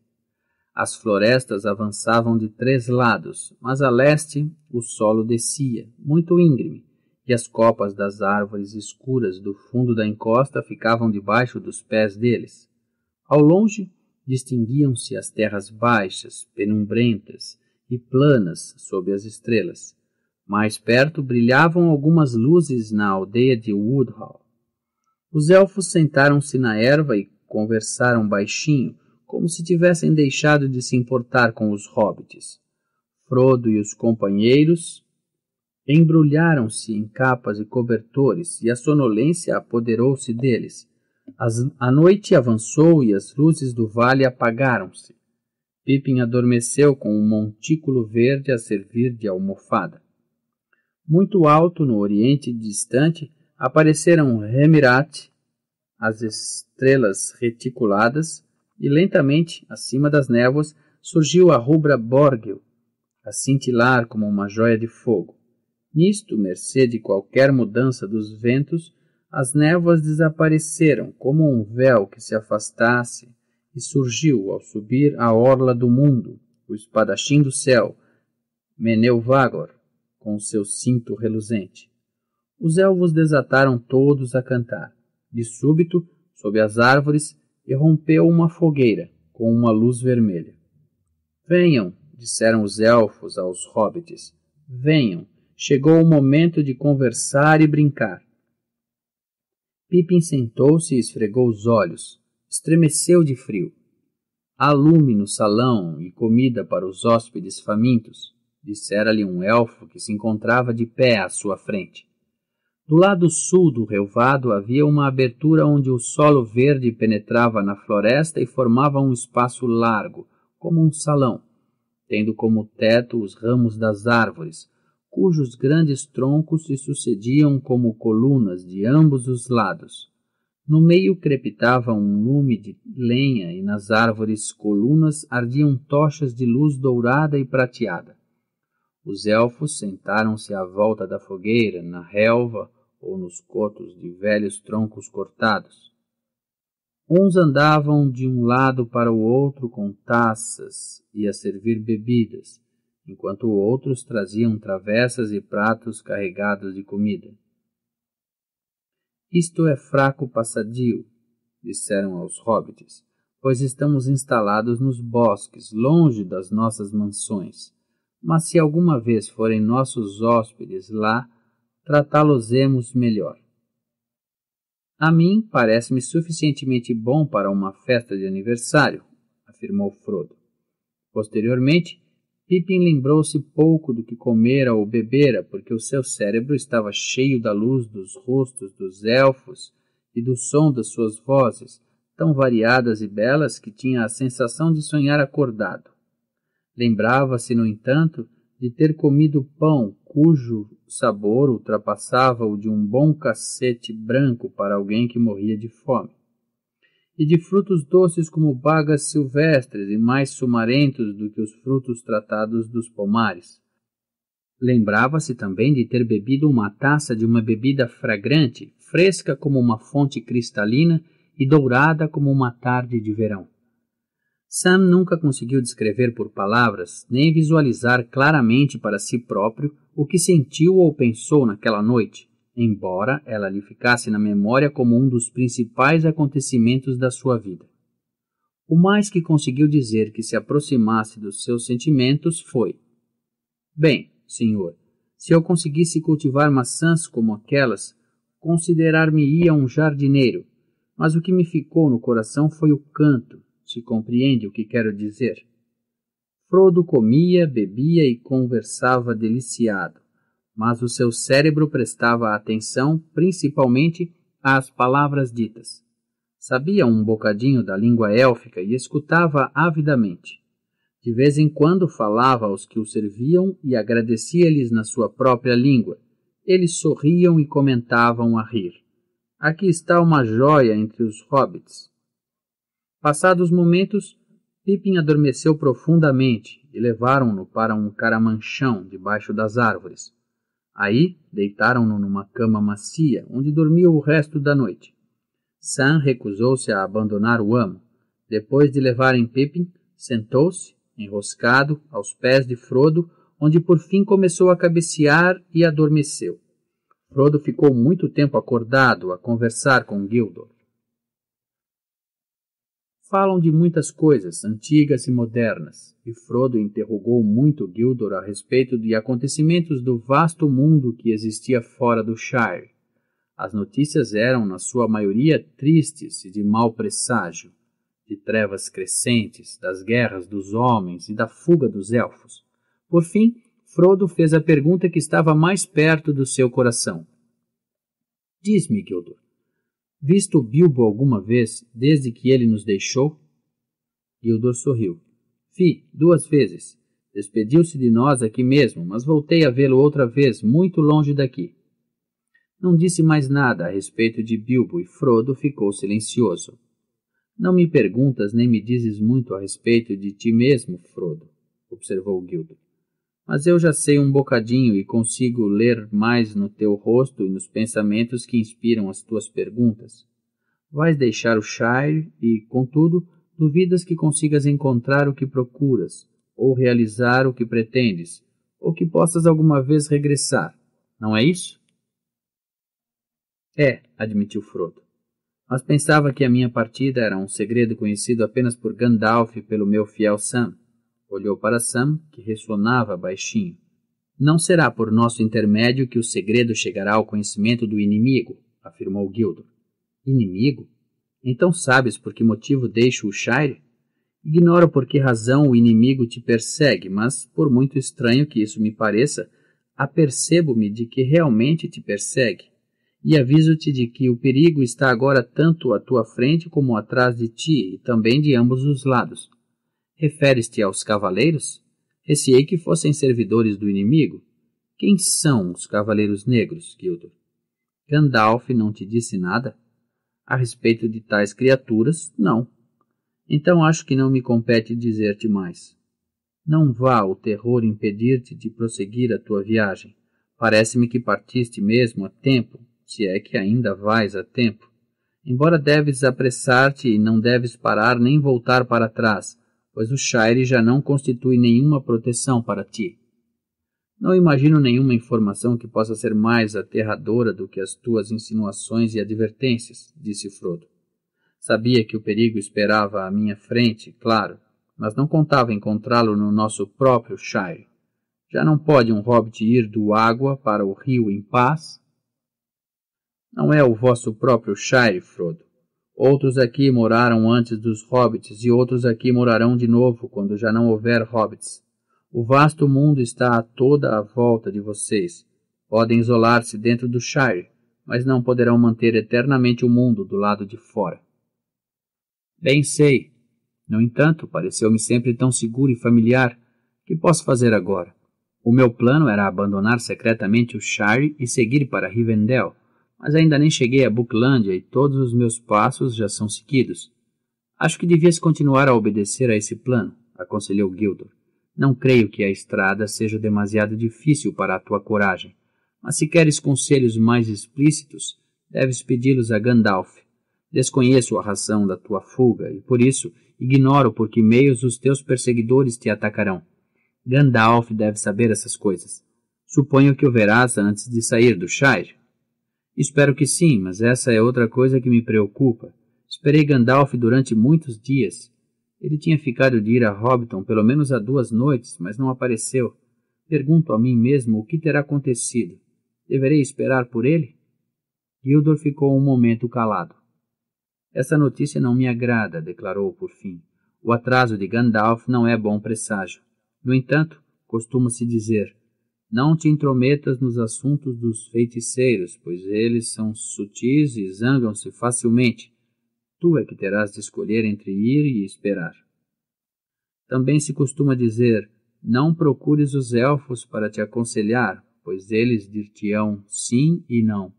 S1: As florestas avançavam de três lados, mas a leste o solo descia, muito íngreme, e as copas das árvores escuras do fundo da encosta ficavam debaixo dos pés deles. Ao longe, distinguiam-se as terras baixas, penumbrentas, e planas sob as estrelas. Mais perto brilhavam algumas luzes na aldeia de Woodhall. Os elfos sentaram-se na erva e conversaram baixinho, como se tivessem deixado de se importar com os hobbits. Frodo e os companheiros embrulharam-se em capas e cobertores, e a sonolência apoderou-se deles. As, a noite avançou e as luzes do vale apagaram-se. Pippin adormeceu com um montículo verde a servir de almofada. Muito alto no oriente distante apareceram Remirat, as estrelas reticuladas, e lentamente, acima das névoas, surgiu a rubra Borgel, a cintilar como uma joia de fogo. Nisto, mercê de qualquer mudança dos ventos, as névoas desapareceram como um véu que se afastasse e surgiu, ao subir a orla do mundo, o espadachim do céu, Vagor, com seu cinto reluzente. Os elvos desataram todos a cantar. De súbito, sob as árvores, irrompeu uma fogueira, com uma luz vermelha. Venham, disseram os elfos aos hobbits, venham, chegou o momento de conversar e brincar. Pippin sentou-se e esfregou os olhos estremeceu de frio. Há lume no salão e comida para os hóspedes famintos, dissera-lhe um elfo que se encontrava de pé à sua frente. Do lado sul do relvado havia uma abertura onde o solo verde penetrava na floresta e formava um espaço largo, como um salão, tendo como teto os ramos das árvores, cujos grandes troncos se sucediam como colunas de ambos os lados. No meio crepitava um lume de lenha e nas árvores colunas ardiam tochas de luz dourada e prateada. Os elfos sentaram-se à volta da fogueira, na relva ou nos cotos de velhos troncos cortados. Uns andavam de um lado para o outro com taças e a servir bebidas, enquanto outros traziam travessas e pratos carregados de comida. Isto é fraco passadio, disseram aos hobbits, pois estamos instalados nos bosques, longe das nossas mansões. Mas se alguma vez forem nossos hóspedes lá, tratá-los-emos melhor. A mim parece-me suficientemente bom para uma festa de aniversário, afirmou Frodo. Posteriormente, Pippin lembrou-se pouco do que comera ou bebera, porque o seu cérebro estava cheio da luz dos rostos dos elfos e do som das suas vozes, tão variadas e belas que tinha a sensação de sonhar acordado. Lembrava-se, no entanto, de ter comido pão cujo sabor ultrapassava o de um bom cacete branco para alguém que morria de fome e de frutos doces como bagas silvestres e mais sumarentos do que os frutos tratados dos pomares. Lembrava-se também de ter bebido uma taça de uma bebida fragrante, fresca como uma fonte cristalina e dourada como uma tarde de verão. Sam nunca conseguiu descrever por palavras, nem visualizar claramente para si próprio o que sentiu ou pensou naquela noite, embora ela lhe ficasse na memória como um dos principais acontecimentos da sua vida. O mais que conseguiu dizer que se aproximasse dos seus sentimentos foi: Bem, senhor, se eu conseguisse cultivar maçãs como aquelas, considerar-me-ia um jardineiro, mas o que me ficou no coração foi o canto, se compreende o que quero dizer. Frodo comia, bebia e conversava deliciado mas o seu cérebro prestava atenção principalmente às palavras ditas. Sabia um bocadinho da língua élfica e escutava avidamente. De vez em quando falava aos que o serviam e agradecia-lhes na sua própria língua. Eles sorriam e comentavam a rir. Aqui está uma joia entre os hobbits. Passados momentos, Pippin adormeceu profundamente e levaram-no para um caramanchão debaixo das árvores Aí deitaram-no numa cama macia, onde dormiu o resto da noite. Sam recusou-se a abandonar o amo. Depois de levarem Pippin, sentou-se, enroscado, aos pés de Frodo, onde por fim começou a cabecear e adormeceu. Frodo ficou muito tempo acordado a conversar com Gildor. Falam de muitas coisas, antigas e modernas, e Frodo interrogou muito Gildor a respeito de acontecimentos do vasto mundo que existia fora do Shire. As notícias eram, na sua maioria, tristes e de mau presságio, de trevas crescentes, das guerras dos homens e da fuga dos elfos. Por fim, Frodo fez a pergunta que estava mais perto do seu coração. Diz-me, Gildor, Visto Bilbo alguma vez desde que ele nos deixou? Gildor sorriu. Vi, duas vezes. Despediu-se de nós aqui mesmo, mas voltei a vê-lo outra vez, muito longe daqui. Não disse mais nada a respeito de Bilbo e Frodo ficou silencioso. Não me perguntas nem me dizes muito a respeito de ti mesmo, Frodo, observou Gildor mas eu já sei um bocadinho e consigo ler mais no teu rosto e nos pensamentos que inspiram as tuas perguntas. Vais deixar o Shire e, contudo, duvidas que consigas encontrar o que procuras, ou realizar o que pretendes, ou que possas alguma vez regressar, não é isso? É, admitiu Frodo. Mas pensava que a minha partida era um segredo conhecido apenas por Gandalf e pelo meu fiel Sam. Olhou para Sam, que ressonava baixinho. Não será por nosso intermédio que o segredo chegará ao conhecimento do inimigo, afirmou Guildo Inimigo? Então sabes por que motivo deixo o Shire? Ignoro por que razão o inimigo te persegue, mas, por muito estranho que isso me pareça, apercebo-me de que realmente te persegue. E aviso-te de que o perigo está agora tanto à tua frente como atrás de ti e também de ambos os lados. Referes-te aos cavaleiros? Receei que fossem servidores do inimigo. Quem são os cavaleiros negros, Gildor? Gandalf não te disse nada? A respeito de tais criaturas, não. Então acho que não me compete dizer-te mais. Não vá o terror impedir-te de prosseguir a tua viagem. Parece-me que partiste mesmo a tempo, se é que ainda vais a tempo. Embora deves apressar-te e não deves parar nem voltar para trás, pois o Shire já não constitui nenhuma proteção para ti. Não imagino nenhuma informação que possa ser mais aterradora do que as tuas insinuações e advertências, disse Frodo. Sabia que o perigo esperava à minha frente, claro, mas não contava encontrá-lo no nosso próprio Shire. Já não pode um hobbit ir do água para o rio em paz? Não é o vosso próprio Shire, Frodo. Outros aqui moraram antes dos hobbits, e outros aqui morarão de novo quando já não houver hobbits. O vasto mundo está a toda a volta de vocês. Podem isolar-se dentro do Shire, mas não poderão manter eternamente o mundo do lado de fora. Bem sei. No entanto, pareceu-me sempre tão seguro e familiar. Que posso fazer agora? O meu plano era abandonar secretamente o Shire e seguir para Rivendell, mas ainda nem cheguei a Buclândia e todos os meus passos já são seguidos. Acho que devias continuar a obedecer a esse plano, aconselhou Gildor. Não creio que a estrada seja demasiado difícil para a tua coragem, mas se queres conselhos mais explícitos, deves pedi-los a Gandalf. Desconheço a razão da tua fuga e, por isso, ignoro por que meios os teus perseguidores te atacarão. Gandalf deve saber essas coisas. Suponho que o verás antes de sair do Shire. Espero que sim, mas essa é outra coisa que me preocupa. Esperei Gandalf durante muitos dias. Ele tinha ficado de ir a Hobbiton pelo menos há duas noites, mas não apareceu. Pergunto a mim mesmo o que terá acontecido. Deverei esperar por ele? Gildor ficou um momento calado. Essa notícia não me agrada, declarou por fim. O atraso de Gandalf não é bom presságio. No entanto, costuma-se dizer, não te intrometas nos assuntos dos feiticeiros, pois eles são sutis e zangam-se facilmente. Tu é que terás de escolher entre ir e esperar. Também se costuma dizer: Não procures os elfos para te aconselhar, pois eles dir-te-ão sim e não.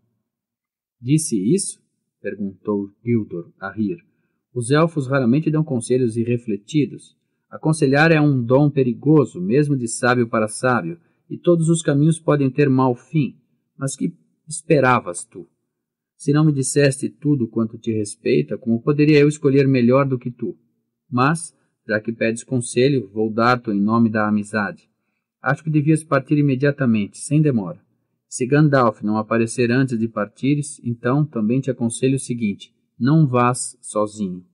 S1: Disse isso? perguntou Gildor a rir. Os elfos raramente dão conselhos irrefletidos. Aconselhar é um dom perigoso, mesmo de sábio para sábio e todos os caminhos podem ter mau fim. Mas que esperavas tu? Se não me disseste tudo quanto te respeita, como poderia eu escolher melhor do que tu? Mas, já que pedes conselho, vou dar-te em nome da amizade. Acho que devias partir imediatamente, sem demora. Se Gandalf não aparecer antes de partires, então também te aconselho o seguinte: não vás sozinho.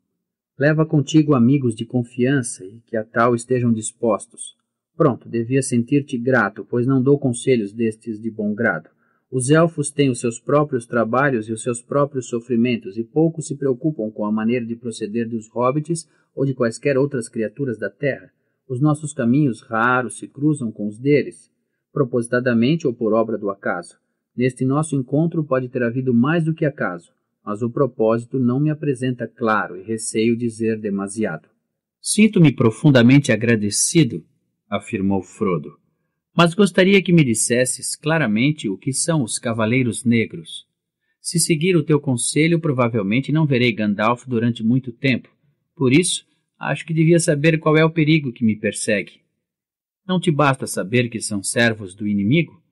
S1: Leva contigo amigos de confiança e que a tal estejam dispostos. Pronto, devia sentir-te grato, pois não dou conselhos destes de bom grado. Os elfos têm os seus próprios trabalhos e os seus próprios sofrimentos, e pouco se preocupam com a maneira de proceder dos hobbits ou de quaisquer outras criaturas da terra. Os nossos caminhos raros se cruzam com os deles, propositadamente ou por obra do acaso. Neste nosso encontro pode ter havido mais do que acaso, mas o propósito não me apresenta claro e receio dizer demasiado. Sinto-me profundamente agradecido afirmou Frodo. Mas gostaria que me dissesses claramente o que são os Cavaleiros Negros. Se seguir o teu conselho, provavelmente não verei Gandalf durante muito tempo. Por isso, acho que devia saber qual é o perigo que me persegue. Não te basta saber que são servos do inimigo?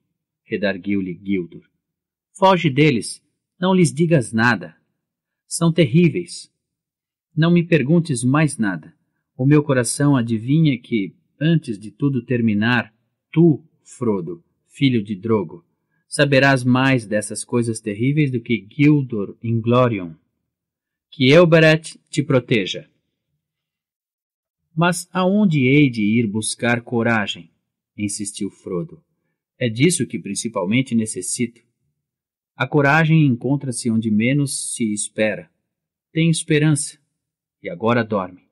S1: Redarguiu-lhe Gildur. Foge deles, não lhes digas nada. São terríveis. Não me perguntes mais nada. O meu coração adivinha que, antes de tudo terminar, tu, Frodo, filho de Drogo, saberás mais dessas coisas terríveis do que Gildor Inglorion. Que Elberet te proteja. Mas aonde hei de ir buscar coragem? insistiu Frodo. É disso que principalmente necessito. A coragem encontra-se onde menos se espera. Tenho esperança. E agora dorme.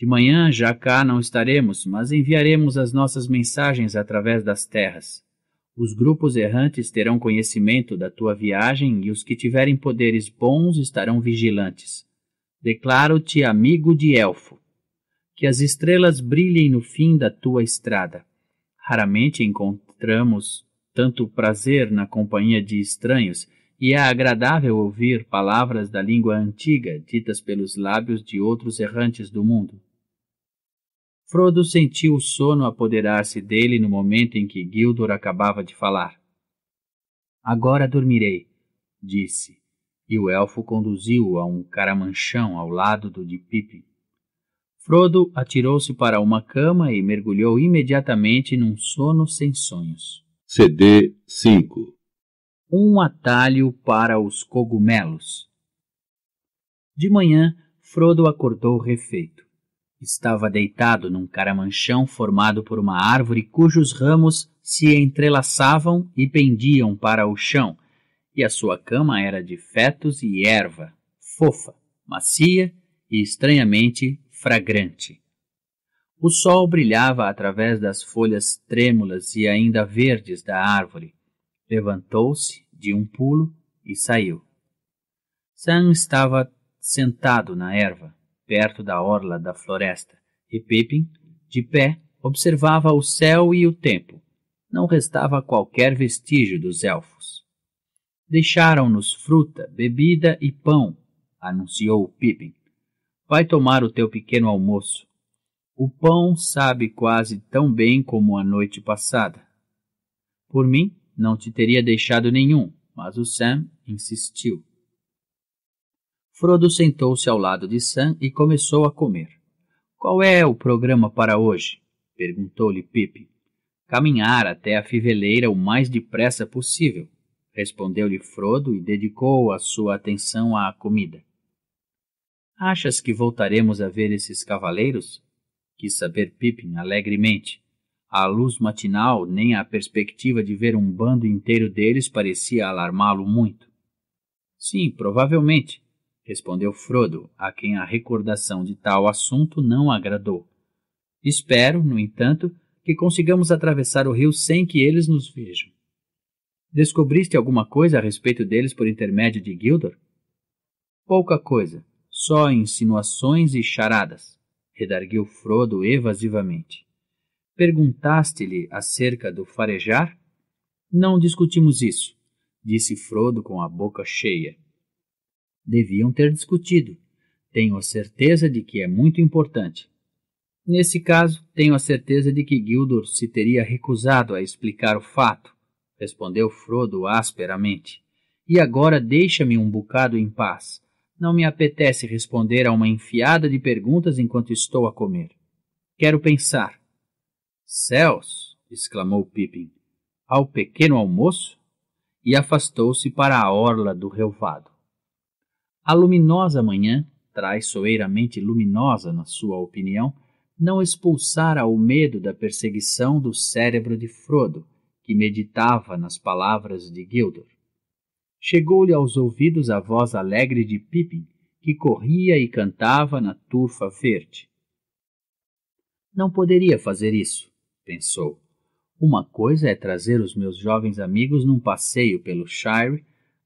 S1: De manhã já cá não estaremos, mas enviaremos as nossas mensagens através das terras. Os grupos errantes terão conhecimento da tua viagem e os que tiverem poderes bons estarão vigilantes. Declaro-te amigo de Elfo. Que as estrelas brilhem no fim da tua estrada. Raramente encontramos tanto prazer na companhia de estranhos, e é agradável ouvir palavras da língua antiga ditas pelos lábios de outros errantes do mundo. Frodo sentiu o sono apoderar-se dele no momento em que Gildor acabava de falar. Agora dormirei, disse, e o elfo conduziu-o a um caramanchão ao lado do de Pippin. Frodo atirou-se para uma cama e mergulhou imediatamente num sono sem sonhos. CD 5 Um atalho para os cogumelos. De manhã, Frodo acordou refeito. Estava deitado num caramanchão formado por uma árvore cujos ramos se entrelaçavam e pendiam para o chão, e a sua cama era de fetos e erva, fofa, macia e estranhamente fragrante. O sol brilhava através das folhas trêmulas e ainda verdes da árvore. Levantou-se de um pulo e saiu. Sam estava sentado na erva, perto da orla da floresta, e Pippin, de pé, observava o céu e o tempo. Não restava qualquer vestígio dos elfos. Deixaram-nos fruta, bebida e pão, anunciou Pippin. Vai tomar o teu pequeno almoço. O pão sabe quase tão bem como a noite passada. Por mim, não te teria deixado nenhum, mas o Sam insistiu. Frodo sentou-se ao lado de Sam e começou a comer. Qual é o programa para hoje? perguntou-lhe Pipe. Caminhar até a fiveleira o mais depressa possível, respondeu-lhe Frodo e dedicou a sua atenção à comida. Achas que voltaremos a ver esses cavaleiros? Quis saber Pippin alegremente. A luz matinal, nem a perspectiva de ver um bando inteiro deles parecia alarmá-lo muito. Sim, provavelmente, respondeu Frodo, a quem a recordação de tal assunto não agradou. Espero, no entanto, que consigamos atravessar o rio sem que eles nos vejam. Descobriste alguma coisa a respeito deles por intermédio de Gildor? Pouca coisa, só insinuações e charadas, redarguiu Frodo evasivamente. Perguntaste-lhe acerca do farejar? Não discutimos isso, disse Frodo com a boca cheia. Deviam ter discutido. Tenho a certeza de que é muito importante. Nesse caso, tenho a certeza de que Gildor se teria recusado a explicar o fato, respondeu Frodo asperamente. E agora deixa-me um bocado em paz. Não me apetece responder a uma enfiada de perguntas enquanto estou a comer. Quero pensar. Céus! exclamou Pippin. Ao pequeno almoço? E afastou-se para a orla do relvado. A luminosa manhã, traiçoeiramente luminosa na sua opinião, não expulsara o medo da perseguição do cérebro de Frodo, que meditava nas palavras de Gildor. Chegou-lhe aos ouvidos a voz alegre de Pippin, que corria e cantava na turfa verde. Não poderia fazer isso, pensou. Uma coisa é trazer os meus jovens amigos num passeio pelo Shire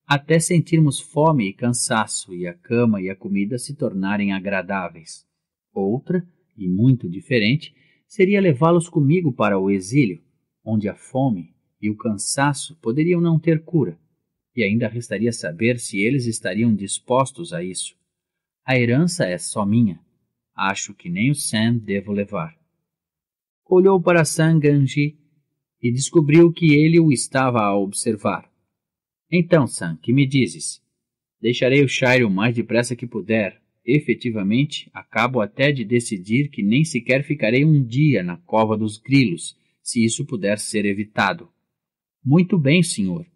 S1: até sentirmos fome e cansaço e a cama e a comida se tornarem agradáveis. Outra, e muito diferente, seria levá-los comigo para o exílio, onde a fome e o cansaço poderiam não ter cura, e ainda restaria saber se eles estariam dispostos a isso. A herança é só minha. Acho que nem o Sam devo levar. Olhou para Sanganji e descobriu que ele o estava a observar. Então, Sam, que me dizes? Deixarei o Shire o mais depressa que puder. Efetivamente, acabo até de decidir que nem sequer ficarei um dia na cova dos grilos, se isso puder ser evitado. Muito bem, senhor.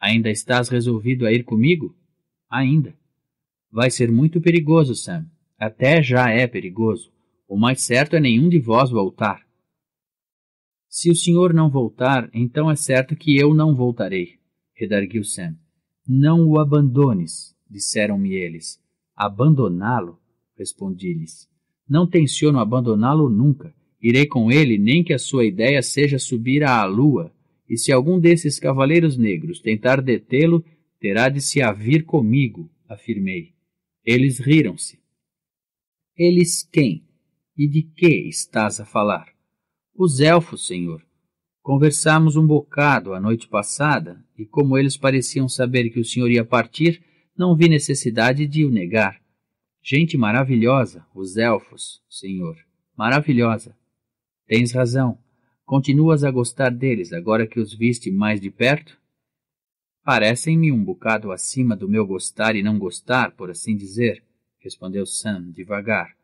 S1: Ainda estás resolvido a ir comigo? Ainda. Vai ser muito perigoso, Sam. Até já é perigoso. O mais certo é nenhum de vós voltar. Se o senhor não voltar, então é certo que eu não voltarei redarguiu Sam. Não o abandones, disseram-me eles. Abandoná-lo? Respondi-lhes. Não tenciono abandoná-lo nunca. Irei com ele, nem que a sua ideia seja subir à lua. E se algum desses cavaleiros negros tentar detê-lo, terá de se avir comigo, afirmei. Eles riram-se. Eles quem? E de que estás a falar? Os elfos, senhor. Conversámos um bocado a noite passada, e como eles pareciam saber que o senhor ia partir, não vi necessidade de o negar. Gente maravilhosa, os elfos, senhor. Maravilhosa. Tens razão. Continuas a gostar deles agora que os viste mais de perto? Parecem-me um bocado acima do meu gostar e não gostar, por assim dizer, respondeu Sam devagar.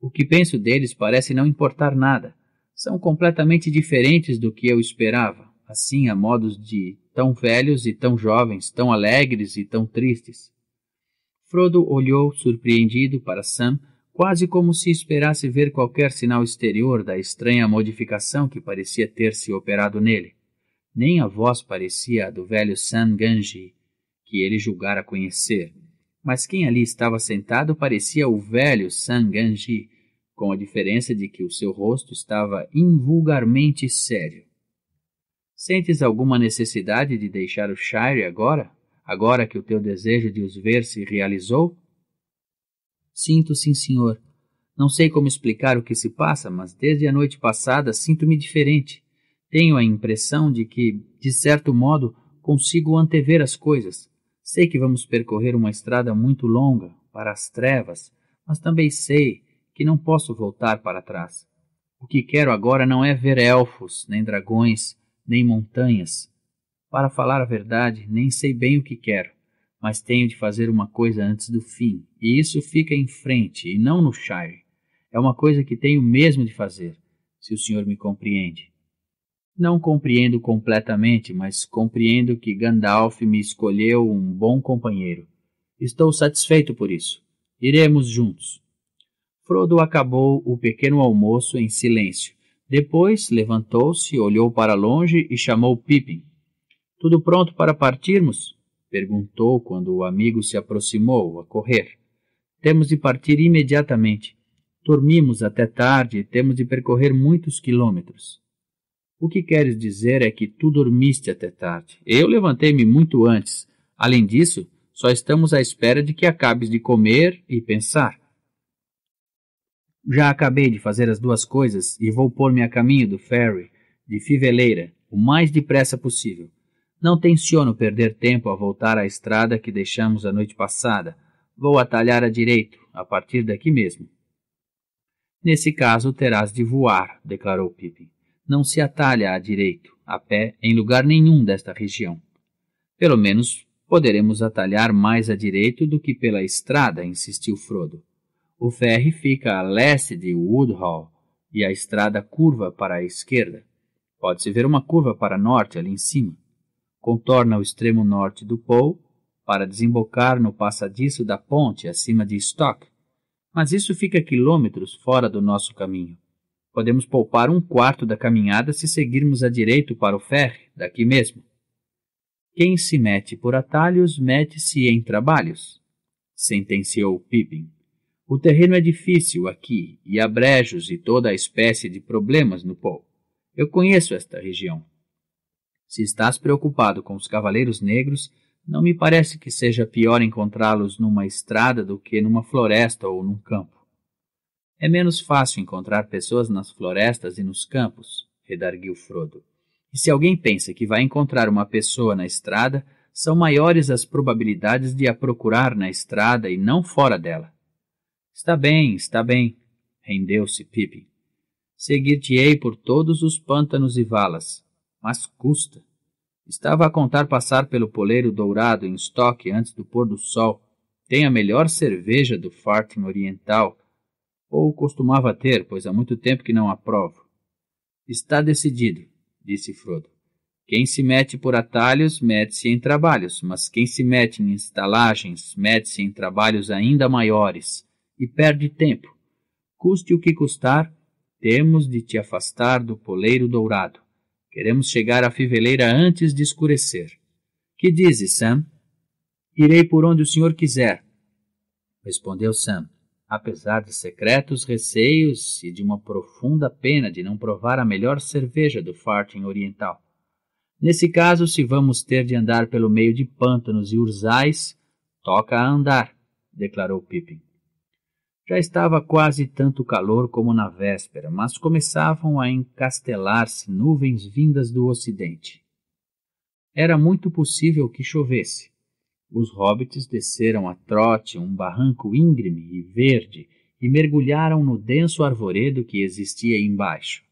S1: O que penso deles parece não importar nada são completamente diferentes do que eu esperava, assim a modos de tão velhos e tão jovens, tão alegres e tão tristes. Frodo olhou surpreendido para Sam, quase como se esperasse ver qualquer sinal exterior da estranha modificação que parecia ter se operado nele. Nem a voz parecia a do velho Sam Ganji, que ele julgara conhecer, mas quem ali estava sentado parecia o velho Sam Ganji, com a diferença de que o seu rosto estava invulgarmente sério. Sentes alguma necessidade de deixar o Shire agora? Agora que o teu desejo de os ver se realizou? Sinto sim, senhor. Não sei como explicar o que se passa, mas desde a noite passada sinto-me diferente. Tenho a impressão de que, de certo modo, consigo antever as coisas. Sei que vamos percorrer uma estrada muito longa, para as trevas, mas também sei que não posso voltar para trás. O que quero agora não é ver elfos, nem dragões, nem montanhas. Para falar a verdade, nem sei bem o que quero, mas tenho de fazer uma coisa antes do fim, e isso fica em frente e não no Shire. É uma coisa que tenho mesmo de fazer, se o senhor me compreende. Não compreendo completamente, mas compreendo que Gandalf me escolheu um bom companheiro. Estou satisfeito por isso. Iremos juntos. Frodo acabou o pequeno almoço em silêncio. Depois levantou-se, olhou para longe e chamou Pippin. Tudo pronto para partirmos? perguntou quando o amigo se aproximou a correr. Temos de partir imediatamente. Dormimos até tarde e temos de percorrer muitos quilômetros. O que queres dizer é que tu dormiste até tarde. Eu levantei-me muito antes. Além disso, só estamos à espera de que acabes de comer e pensar. Já acabei de fazer as duas coisas e vou pôr-me a caminho do ferry de Fiveleira o mais depressa possível. Não tenciono perder tempo a voltar à estrada que deixamos a noite passada. Vou atalhar a direito a partir daqui mesmo. Nesse caso, terás de voar, declarou Pippin. Não se atalha a direito a pé, em lugar nenhum desta região. Pelo menos poderemos atalhar mais a direito do que pela estrada, insistiu Frodo. O ferry fica a leste de Woodhall e a estrada curva para a esquerda. Pode-se ver uma curva para norte ali em cima. Contorna o extremo norte do Pou para desembocar no passadiço da ponte acima de Stock. Mas isso fica quilômetros fora do nosso caminho. Podemos poupar um quarto da caminhada se seguirmos a direito para o ferry, daqui mesmo. Quem se mete por atalhos, mete-se em trabalhos, sentenciou Pippin. O terreno é difícil aqui e há brejos e toda a espécie de problemas no Pol. Eu conheço esta região. Se estás preocupado com os cavaleiros negros, não me parece que seja pior encontrá-los numa estrada do que numa floresta ou num campo. É menos fácil encontrar pessoas nas florestas e nos campos, redarguiu Frodo. E se alguém pensa que vai encontrar uma pessoa na estrada, são maiores as probabilidades de a procurar na estrada e não fora dela. Está bem, está bem, rendeu-se Pippin. Seguir-te-ei por todos os pântanos e valas, mas custa. Estava a contar passar pelo poleiro dourado em estoque antes do pôr do sol. Tem a melhor cerveja do farting oriental, ou costumava ter, pois há muito tempo que não a provo. Está decidido, disse Frodo. Quem se mete por atalhos, mete-se em trabalhos, mas quem se mete em estalagens, mete-se em trabalhos ainda maiores e perde tempo. Custe o que custar, temos de te afastar do poleiro dourado. Queremos chegar à fiveleira antes de escurecer. Que dizes, Sam? Irei por onde o senhor quiser, respondeu Sam, apesar de secretos receios e de uma profunda pena de não provar a melhor cerveja do farting oriental. Nesse caso, se vamos ter de andar pelo meio de pântanos e urzais, toca a andar, declarou Pippin. Já estava quase tanto calor como na véspera, mas começavam a encastelar-se nuvens vindas do ocidente. Era muito possível que chovesse. Os hobbits desceram a trote um barranco íngreme e verde e mergulharam no denso arvoredo que existia embaixo.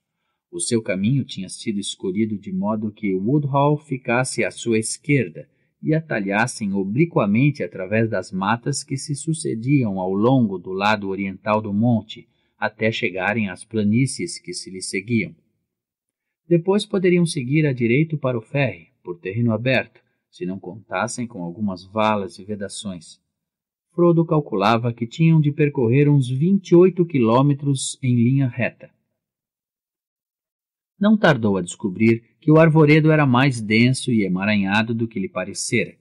S1: O seu caminho tinha sido escolhido de modo que Woodhall ficasse à sua esquerda, e atalhassem obliquamente através das matas que se sucediam ao longo do lado oriental do monte, até chegarem às planícies que se lhe seguiam. Depois poderiam seguir a direito para o ferre por terreno aberto, se não contassem com algumas valas e vedações. Frodo calculava que tinham de percorrer uns 28 quilômetros em linha reta não tardou a descobrir que o arvoredo era mais denso e emaranhado do que lhe parecera.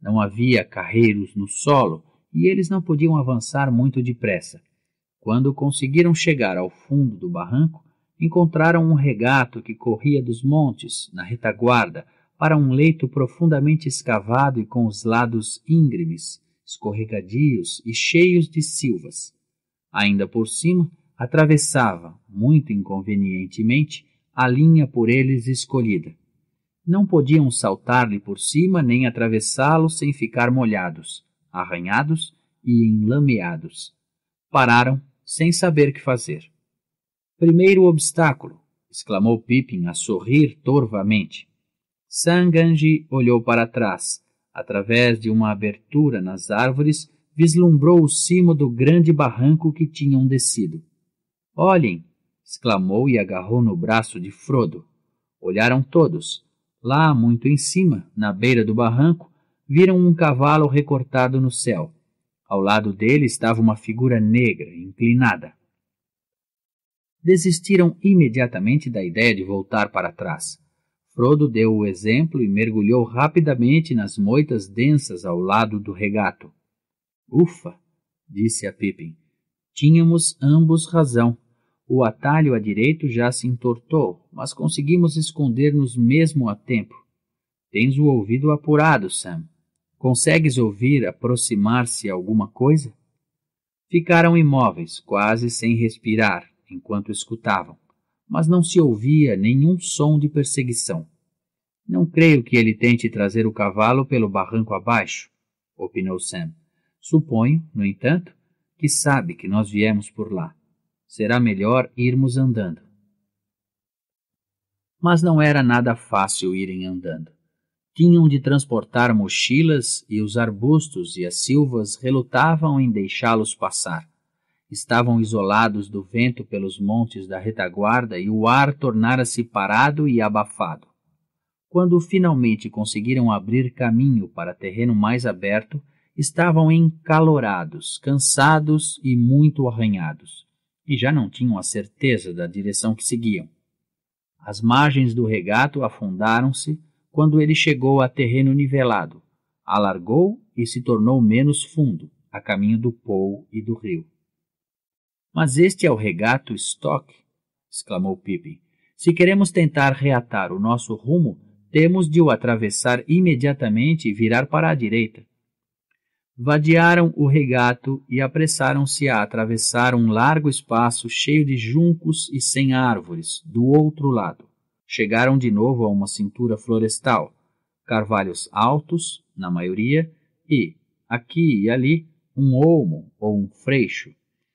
S1: Não havia carreiros no solo e eles não podiam avançar muito depressa. Quando conseguiram chegar ao fundo do barranco, encontraram um regato que corria dos montes, na retaguarda, para um leito profundamente escavado e com os lados íngremes, escorregadios e cheios de silvas. Ainda por cima, atravessava, muito inconvenientemente, a linha por eles escolhida. Não podiam saltar-lhe por cima nem atravessá-lo sem ficar molhados, arranhados e enlameados. Pararam, sem saber que fazer. Primeiro obstáculo, exclamou Pippin a sorrir torvamente. Sanganji olhou para trás. Através de uma abertura nas árvores, vislumbrou o cimo do grande barranco que tinham descido. Olhem, exclamou e agarrou no braço de Frodo. Olharam todos. Lá, muito em cima, na beira do barranco, viram um cavalo recortado no céu. Ao lado dele estava uma figura negra, inclinada. Desistiram imediatamente da ideia de voltar para trás. Frodo deu o exemplo e mergulhou rapidamente nas moitas densas ao lado do regato. Ufa! disse a Pippin. Tínhamos ambos razão. O atalho à direito já se entortou, mas conseguimos esconder-nos mesmo a tempo. Tens o ouvido apurado, Sam. Consegues ouvir aproximar-se alguma coisa? Ficaram imóveis, quase sem respirar, enquanto escutavam, mas não se ouvia nenhum som de perseguição. Não creio que ele tente trazer o cavalo pelo barranco abaixo, opinou Sam. Suponho, no entanto, que sabe que nós viemos por lá será melhor irmos andando. Mas não era nada fácil irem andando. Tinham de transportar mochilas e os arbustos e as silvas relutavam em deixá-los passar. Estavam isolados do vento pelos montes da retaguarda e o ar tornara-se parado e abafado. Quando finalmente conseguiram abrir caminho para terreno mais aberto, estavam encalorados, cansados e muito arranhados e já não tinham a certeza da direção que seguiam. As margens do regato afundaram-se quando ele chegou a terreno nivelado, alargou e se tornou menos fundo, a caminho do pou e do rio. Mas este é o regato Stock, exclamou Pippin. Se queremos tentar reatar o nosso rumo, temos de o atravessar imediatamente e virar para a direita. Vadiaram o regato e apressaram-se a atravessar um largo espaço cheio de juncos e sem árvores, do outro lado. Chegaram de novo a uma cintura florestal, carvalhos altos, na maioria, e, aqui e ali, um olmo ou um freixo.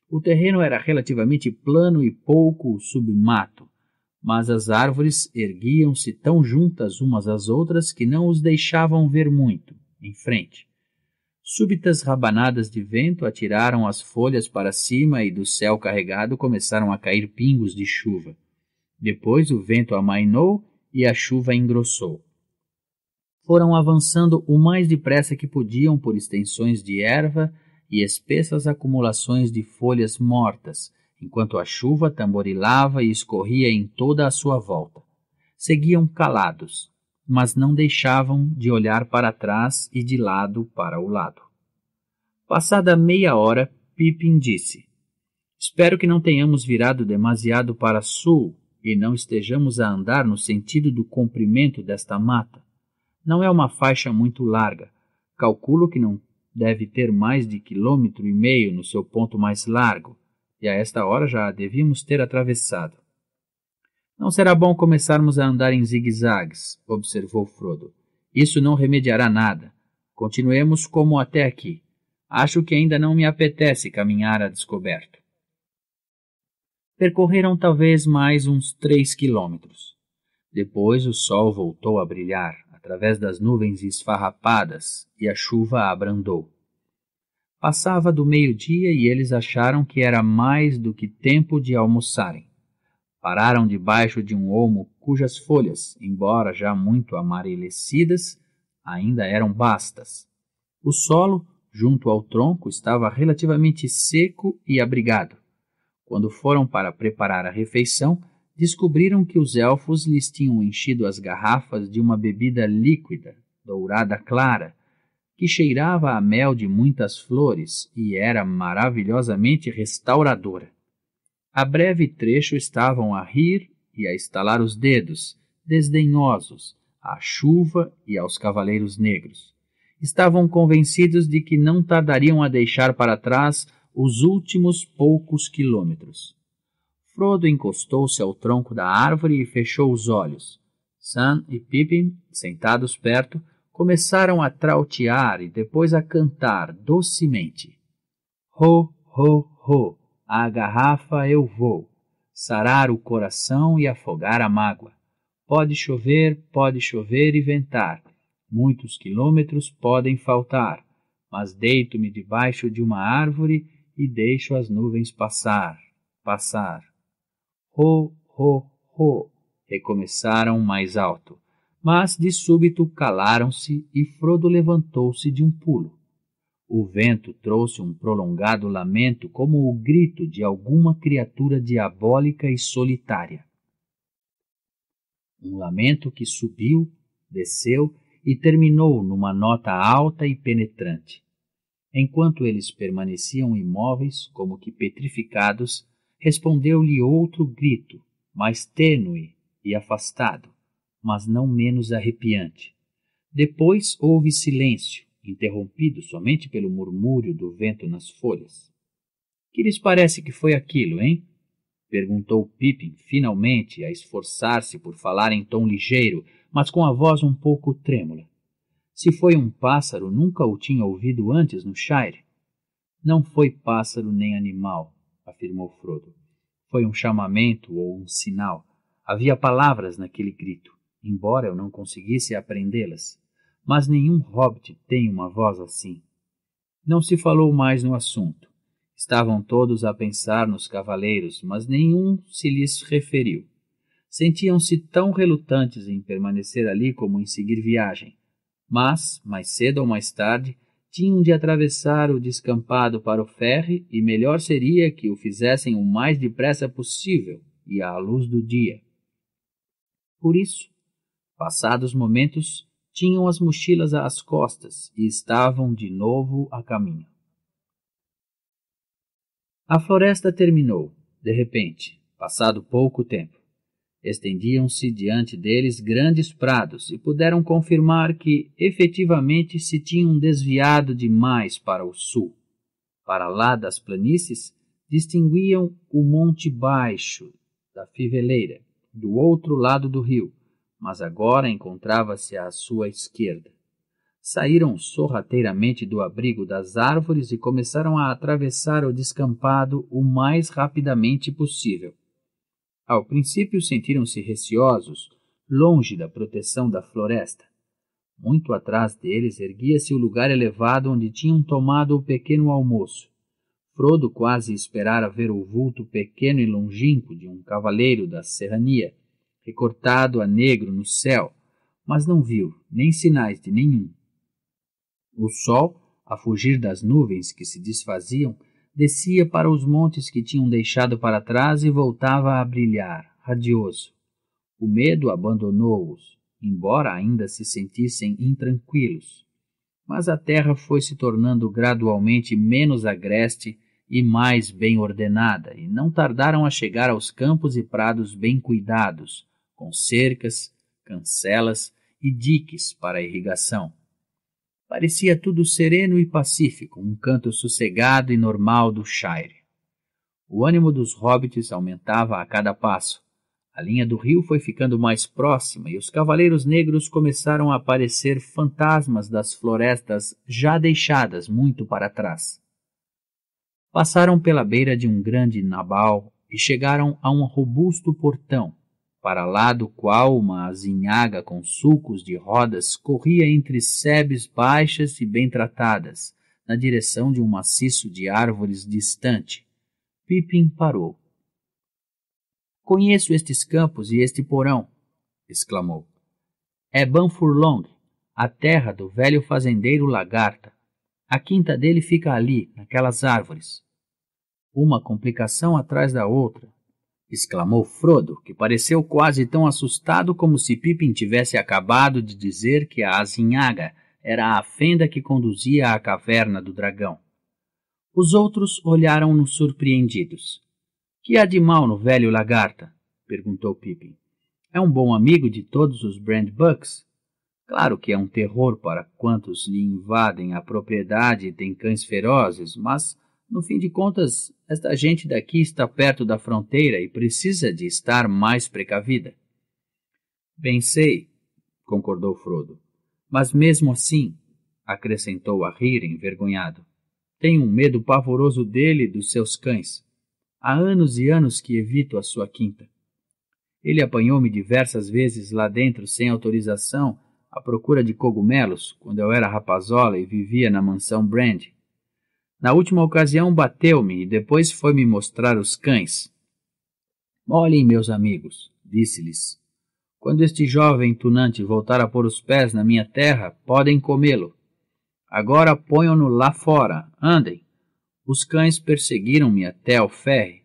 S1: O terreno era relativamente plano e pouco submato, mas as árvores erguiam-se tão juntas umas às outras que não os deixavam ver muito em frente. Súbitas rabanadas de vento atiraram as folhas para cima e do céu carregado começaram a cair pingos de chuva. Depois o vento amainou e a chuva engrossou. Foram avançando o mais depressa que podiam por extensões de erva e espessas acumulações de folhas mortas, enquanto a chuva tamborilava e escorria em toda a sua volta. Seguiam calados, mas não deixavam de olhar para trás e de lado para o lado. Passada meia hora, Pippin disse: Espero que não tenhamos virado demasiado para sul e não estejamos a andar no sentido do comprimento desta mata. Não é uma faixa muito larga. Calculo que não deve ter mais de quilômetro e meio no seu ponto mais largo, e a esta hora já a devíamos ter atravessado. Não será bom começarmos a andar em zigue-zagues, observou Frodo. Isso não remediará nada. Continuemos como até aqui. Acho que ainda não me apetece caminhar a descoberto. Percorreram talvez mais uns três quilômetros. Depois o sol voltou a brilhar através das nuvens esfarrapadas e a chuva abrandou. Passava do meio-dia e eles acharam que era mais do que tempo de almoçarem pararam debaixo de um olmo cujas folhas, embora já muito amarelecidas, ainda eram bastas. O solo, junto ao tronco, estava relativamente seco e abrigado. Quando foram para preparar a refeição, descobriram que os elfos lhes tinham enchido as garrafas de uma bebida líquida, dourada clara, que cheirava a mel de muitas flores e era maravilhosamente restauradora. A breve trecho estavam a rir e a estalar os dedos, desdenhosos, à chuva e aos cavaleiros negros. Estavam convencidos de que não tardariam a deixar para trás os últimos poucos quilômetros. Frodo encostou-se ao tronco da árvore e fechou os olhos. Sam e Pippin, sentados perto, começaram a trautear e depois a cantar docemente. Ho, ho, ho! À garrafa eu vou, sarar o coração e afogar a mágoa. Pode chover, pode chover e ventar, muitos quilômetros podem faltar, mas deito-me debaixo de uma árvore e deixo as nuvens passar, passar. Ro, ro, ro, recomeçaram mais alto, mas de súbito calaram-se e Frodo levantou-se de um pulo. O vento trouxe um prolongado lamento, como o grito de alguma criatura diabólica e solitária. Um lamento que subiu, desceu e terminou numa nota alta e penetrante. Enquanto eles permaneciam imóveis, como que petrificados, respondeu-lhe outro grito, mais tênue e afastado, mas não menos arrepiante. Depois houve silêncio interrompido somente pelo murmúrio do vento nas folhas. Que lhes parece que foi aquilo, hein? perguntou Pippin, finalmente, a esforçar-se por falar em tom ligeiro, mas com a voz um pouco trêmula. Se foi um pássaro, nunca o tinha ouvido antes no Shire. Não foi pássaro nem animal, afirmou Frodo. Foi um chamamento ou um sinal. Havia palavras naquele grito, embora eu não conseguisse aprendê-las mas nenhum hobbit tem uma voz assim. Não se falou mais no assunto. Estavam todos a pensar nos cavaleiros, mas nenhum se lhes referiu. Sentiam-se tão relutantes em permanecer ali como em seguir viagem, mas, mais cedo ou mais tarde, tinham de atravessar o descampado para o ferre, e melhor seria que o fizessem o mais depressa possível e à luz do dia. Por isso, passados momentos, tinham as mochilas às costas e estavam de novo a caminho. A floresta terminou, de repente, passado pouco tempo. Estendiam-se diante deles grandes prados e puderam confirmar que, efetivamente, se tinham desviado demais para o sul. Para lá das planícies, distinguiam o Monte Baixo da Fiveleira, do outro lado do rio, mas agora encontrava-se à sua esquerda. Saíram sorrateiramente do abrigo das árvores e começaram a atravessar o descampado o mais rapidamente possível. Ao princípio sentiram-se receosos, longe da proteção da floresta. Muito atrás deles erguia-se o lugar elevado onde tinham tomado o pequeno almoço. Frodo quase esperara ver o vulto pequeno e longínquo de um cavaleiro da serrania recortado a negro no céu, mas não viu nem sinais de nenhum. O sol, a fugir das nuvens que se desfaziam, descia para os montes que tinham deixado para trás e voltava a brilhar, radioso. O medo abandonou-os, embora ainda se sentissem intranquilos. Mas a terra foi se tornando gradualmente menos agreste e mais bem ordenada, e não tardaram a chegar aos campos e prados bem cuidados, com cercas, cancelas e diques para irrigação. Parecia tudo sereno e pacífico, um canto sossegado e normal do Shire. O ânimo dos hobbits aumentava a cada passo. A linha do rio foi ficando mais próxima e os cavaleiros negros começaram a aparecer fantasmas das florestas já deixadas muito para trás. Passaram pela beira de um grande nabal e chegaram a um robusto portão, para lá do qual uma azinhaga com sulcos de rodas corria entre sebes baixas e bem tratadas, na direção de um maciço de árvores distante. Pipim parou. Conheço estes campos e este porão, exclamou. É Banfurlong, a terra do velho fazendeiro Lagarta. A quinta dele fica ali, naquelas árvores. Uma complicação atrás da outra, exclamou Frodo, que pareceu quase tão assustado como se Pippin tivesse acabado de dizer que a azinhaga era a fenda que conduzia à caverna do dragão. Os outros olharam-no surpreendidos. Que há de mal no velho lagarta? perguntou Pippin. É um bom amigo de todos os Brand Bucks. Claro que é um terror para quantos lhe invadem a propriedade e têm cães ferozes, mas no fim de contas, esta gente daqui está perto da fronteira e precisa de estar mais precavida. Bem sei, concordou Frodo. Mas mesmo assim, acrescentou a rir, envergonhado, tenho um medo pavoroso dele e dos seus cães. Há anos e anos que evito a sua quinta. Ele apanhou-me diversas vezes lá dentro sem autorização à procura de cogumelos, quando eu era rapazola e vivia na mansão Brand. Na última ocasião bateu-me e depois foi me mostrar os cães. Olhem, meus amigos, disse-lhes, quando este jovem tunante voltar a pôr os pés na minha terra, podem comê-lo. Agora ponham-no lá fora, andem. Os cães perseguiram-me até ao ferre.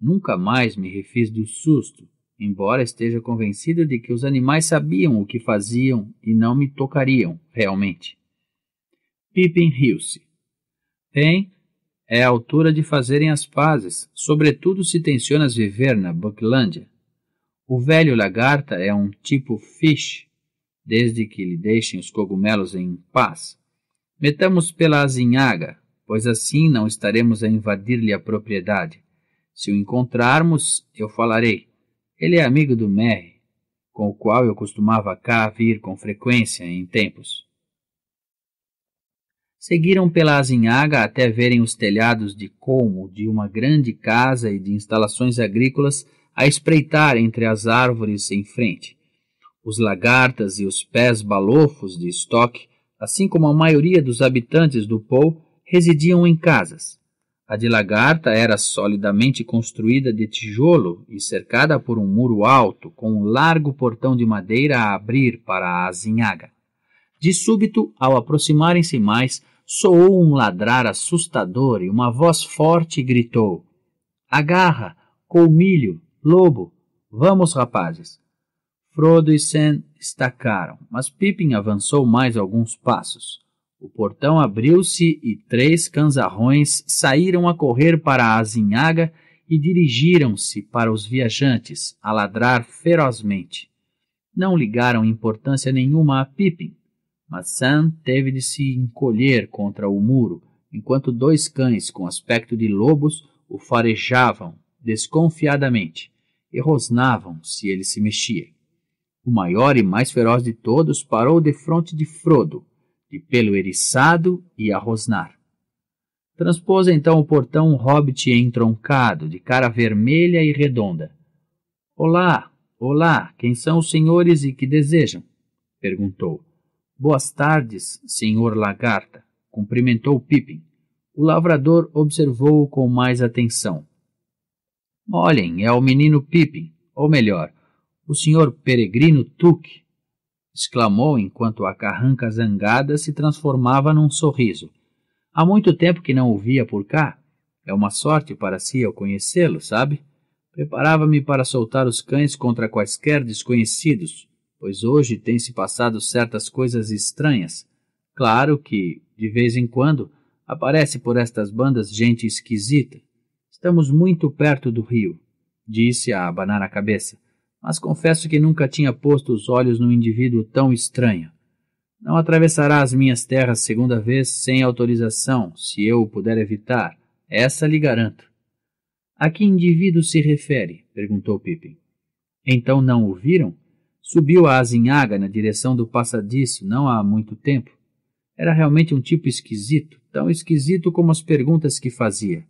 S1: Nunca mais me refiz do susto, embora esteja convencido de que os animais sabiam o que faziam e não me tocariam realmente. Pippin riu-se. Bem, é a altura de fazerem as pazes, sobretudo se tensionas viver na Bucklandia. O velho lagarta é um tipo fish, desde que lhe deixem os cogumelos em paz. Metamos pela azinhaga, pois assim não estaremos a invadir-lhe a propriedade. Se o encontrarmos, eu falarei. Ele é amigo do Merry, com o qual eu costumava cá vir com frequência em tempos. Seguiram pela azinhaga até verem os telhados de colmo de uma grande casa e de instalações agrícolas a espreitar entre as árvores em frente. Os lagartas e os pés balofos de estoque, assim como a maioria dos habitantes do Pou, residiam em casas. A de lagarta era solidamente construída de tijolo e cercada por um muro alto, com um largo portão de madeira a abrir para a azinhaga. De súbito, ao aproximarem-se mais, Soou um ladrar assustador e uma voz forte gritou: Agarra, colmilho, lobo, vamos, rapazes! Frodo e Sam estacaram, mas Pippin avançou mais alguns passos. O portão abriu-se e três canzarrões saíram a correr para a azinhaga e dirigiram-se para os viajantes, a ladrar ferozmente. Não ligaram importância nenhuma a Pippin, mas Sam teve de se encolher contra o muro, enquanto dois cães com aspecto de lobos o farejavam desconfiadamente e rosnavam se ele se mexia. O maior e mais feroz de todos parou defronte de Frodo, de pelo eriçado e a rosnar. Transpôs então o portão um hobbit entroncado, de cara vermelha e redonda. Olá, olá, quem são os senhores e que desejam? perguntou. Boas tardes, senhor Lagarta, cumprimentou Pippin. O lavrador observou-o com mais atenção. Olhem, é o menino Pippin, ou melhor, o senhor Peregrino Tuque, exclamou enquanto a carranca zangada se transformava num sorriso. Há muito tempo que não o via por cá. É uma sorte para si eu conhecê-lo, sabe? Preparava-me para soltar os cães contra quaisquer desconhecidos, pois hoje têm se passado certas coisas estranhas. Claro que, de vez em quando, aparece por estas bandas gente esquisita. Estamos muito perto do rio, disse a abanar a cabeça, mas confesso que nunca tinha posto os olhos num indivíduo tão estranho. Não atravessará as minhas terras segunda vez sem autorização, se eu o puder evitar. Essa lhe garanto. A que indivíduo se refere? perguntou Pippin. Então não o viram? Subiu a azinhaga na direção do passadiço não há muito tempo. Era realmente um tipo esquisito, tão esquisito como as perguntas que fazia.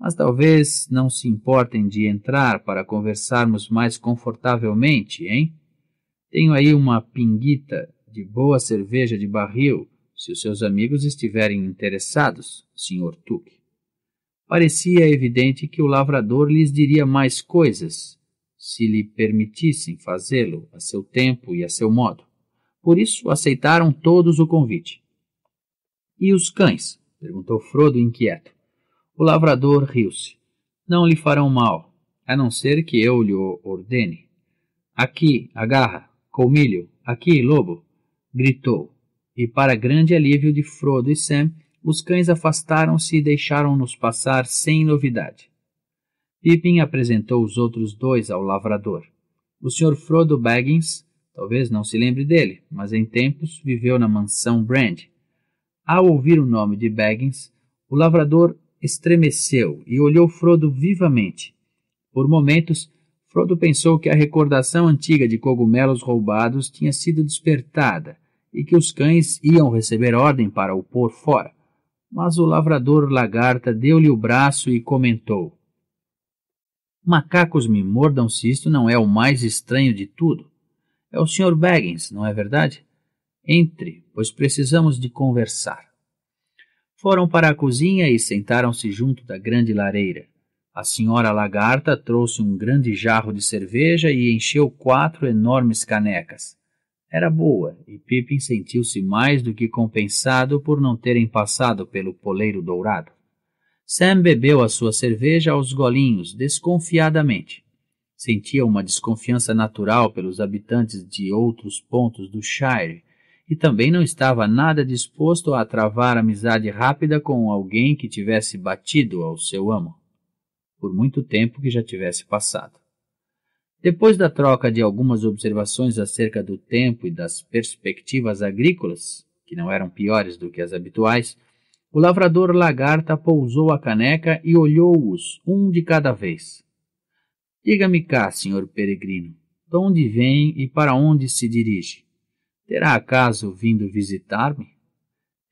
S1: Mas talvez não se importem de entrar para conversarmos mais confortavelmente, hein? Tenho aí uma pinguita de boa cerveja de barril, se os seus amigos estiverem interessados, Sr. Tuque. Parecia evidente que o lavrador lhes diria mais coisas, se lhe permitissem fazê-lo a seu tempo e a seu modo. Por isso aceitaram todos o convite. E os cães? perguntou Frodo inquieto. O lavrador riu-se. Não lhe farão mal, a não ser que eu lhe ordene. Aqui, agarra, colmilho, aqui, lobo! gritou. E, para grande alívio de Frodo e Sam, os cães afastaram-se e deixaram-nos passar sem novidade. Pippin apresentou os outros dois ao lavrador. O Sr. Frodo Baggins, talvez não se lembre dele, mas em tempos viveu na mansão Brand. Ao ouvir o nome de Baggins, o lavrador estremeceu e olhou Frodo vivamente. Por momentos, Frodo pensou que a recordação antiga de cogumelos roubados tinha sido despertada e que os cães iam receber ordem para o pôr fora. Mas o lavrador lagarta deu-lhe o braço e comentou: Macacos me mordam se isto não é o mais estranho de tudo. É o Sr. Baggins, não é verdade? Entre, pois precisamos de conversar. Foram para a cozinha e sentaram-se junto da grande lareira. A senhora lagarta trouxe um grande jarro de cerveja e encheu quatro enormes canecas. Era boa, e Pippin sentiu-se mais do que compensado por não terem passado pelo poleiro dourado. Sam bebeu a sua cerveja aos golinhos, desconfiadamente. Sentia uma desconfiança natural pelos habitantes de outros pontos do Shire e também não estava nada disposto a travar amizade rápida com alguém que tivesse batido ao seu amo, por muito tempo que já tivesse passado. Depois da troca de algumas observações acerca do tempo e das perspectivas agrícolas, que não eram piores do que as habituais, o lavrador lagarta pousou a caneca e olhou-os, um de cada vez. Diga-me cá, senhor peregrino, de onde vem e para onde se dirige? Terá acaso vindo visitar-me?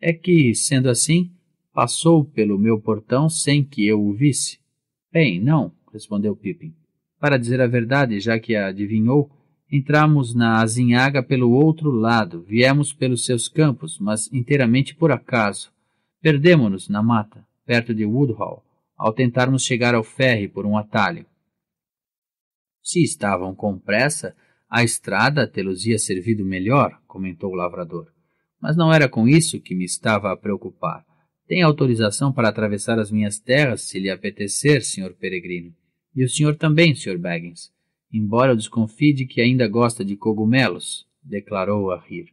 S1: É que, sendo assim, passou pelo meu portão sem que eu o visse. Bem, não, respondeu Pipim. Para dizer a verdade, já que a adivinhou, entramos na azinhaga pelo outro lado, viemos pelos seus campos, mas inteiramente por acaso. Perdemo-nos na mata, perto de Woodhall, ao tentarmos chegar ao ferry por um atalho. Se estavam com pressa, a estrada tê-los-ia servido melhor, comentou o lavrador. Mas não era com isso que me estava a preocupar. Tem autorização para atravessar as minhas terras se lhe apetecer, senhor peregrino. E o senhor também, senhor Baggins. Embora eu desconfie de que ainda gosta de cogumelos, declarou a rir.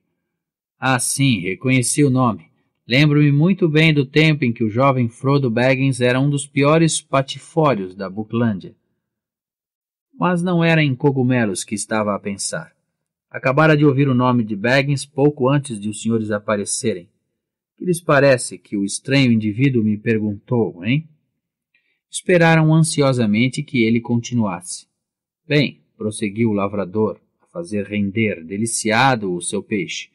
S1: Ah, sim, reconheci o nome. Lembro-me muito bem do tempo em que o jovem Frodo Baggins era um dos piores patifórios da Buclândia. Mas não era em cogumelos que estava a pensar. Acabara de ouvir o nome de Baggins pouco antes de os senhores aparecerem. Que lhes parece que o estranho indivíduo me perguntou, hein? Esperaram ansiosamente que ele continuasse. Bem, prosseguiu o lavrador, a fazer render, deliciado, o seu peixe.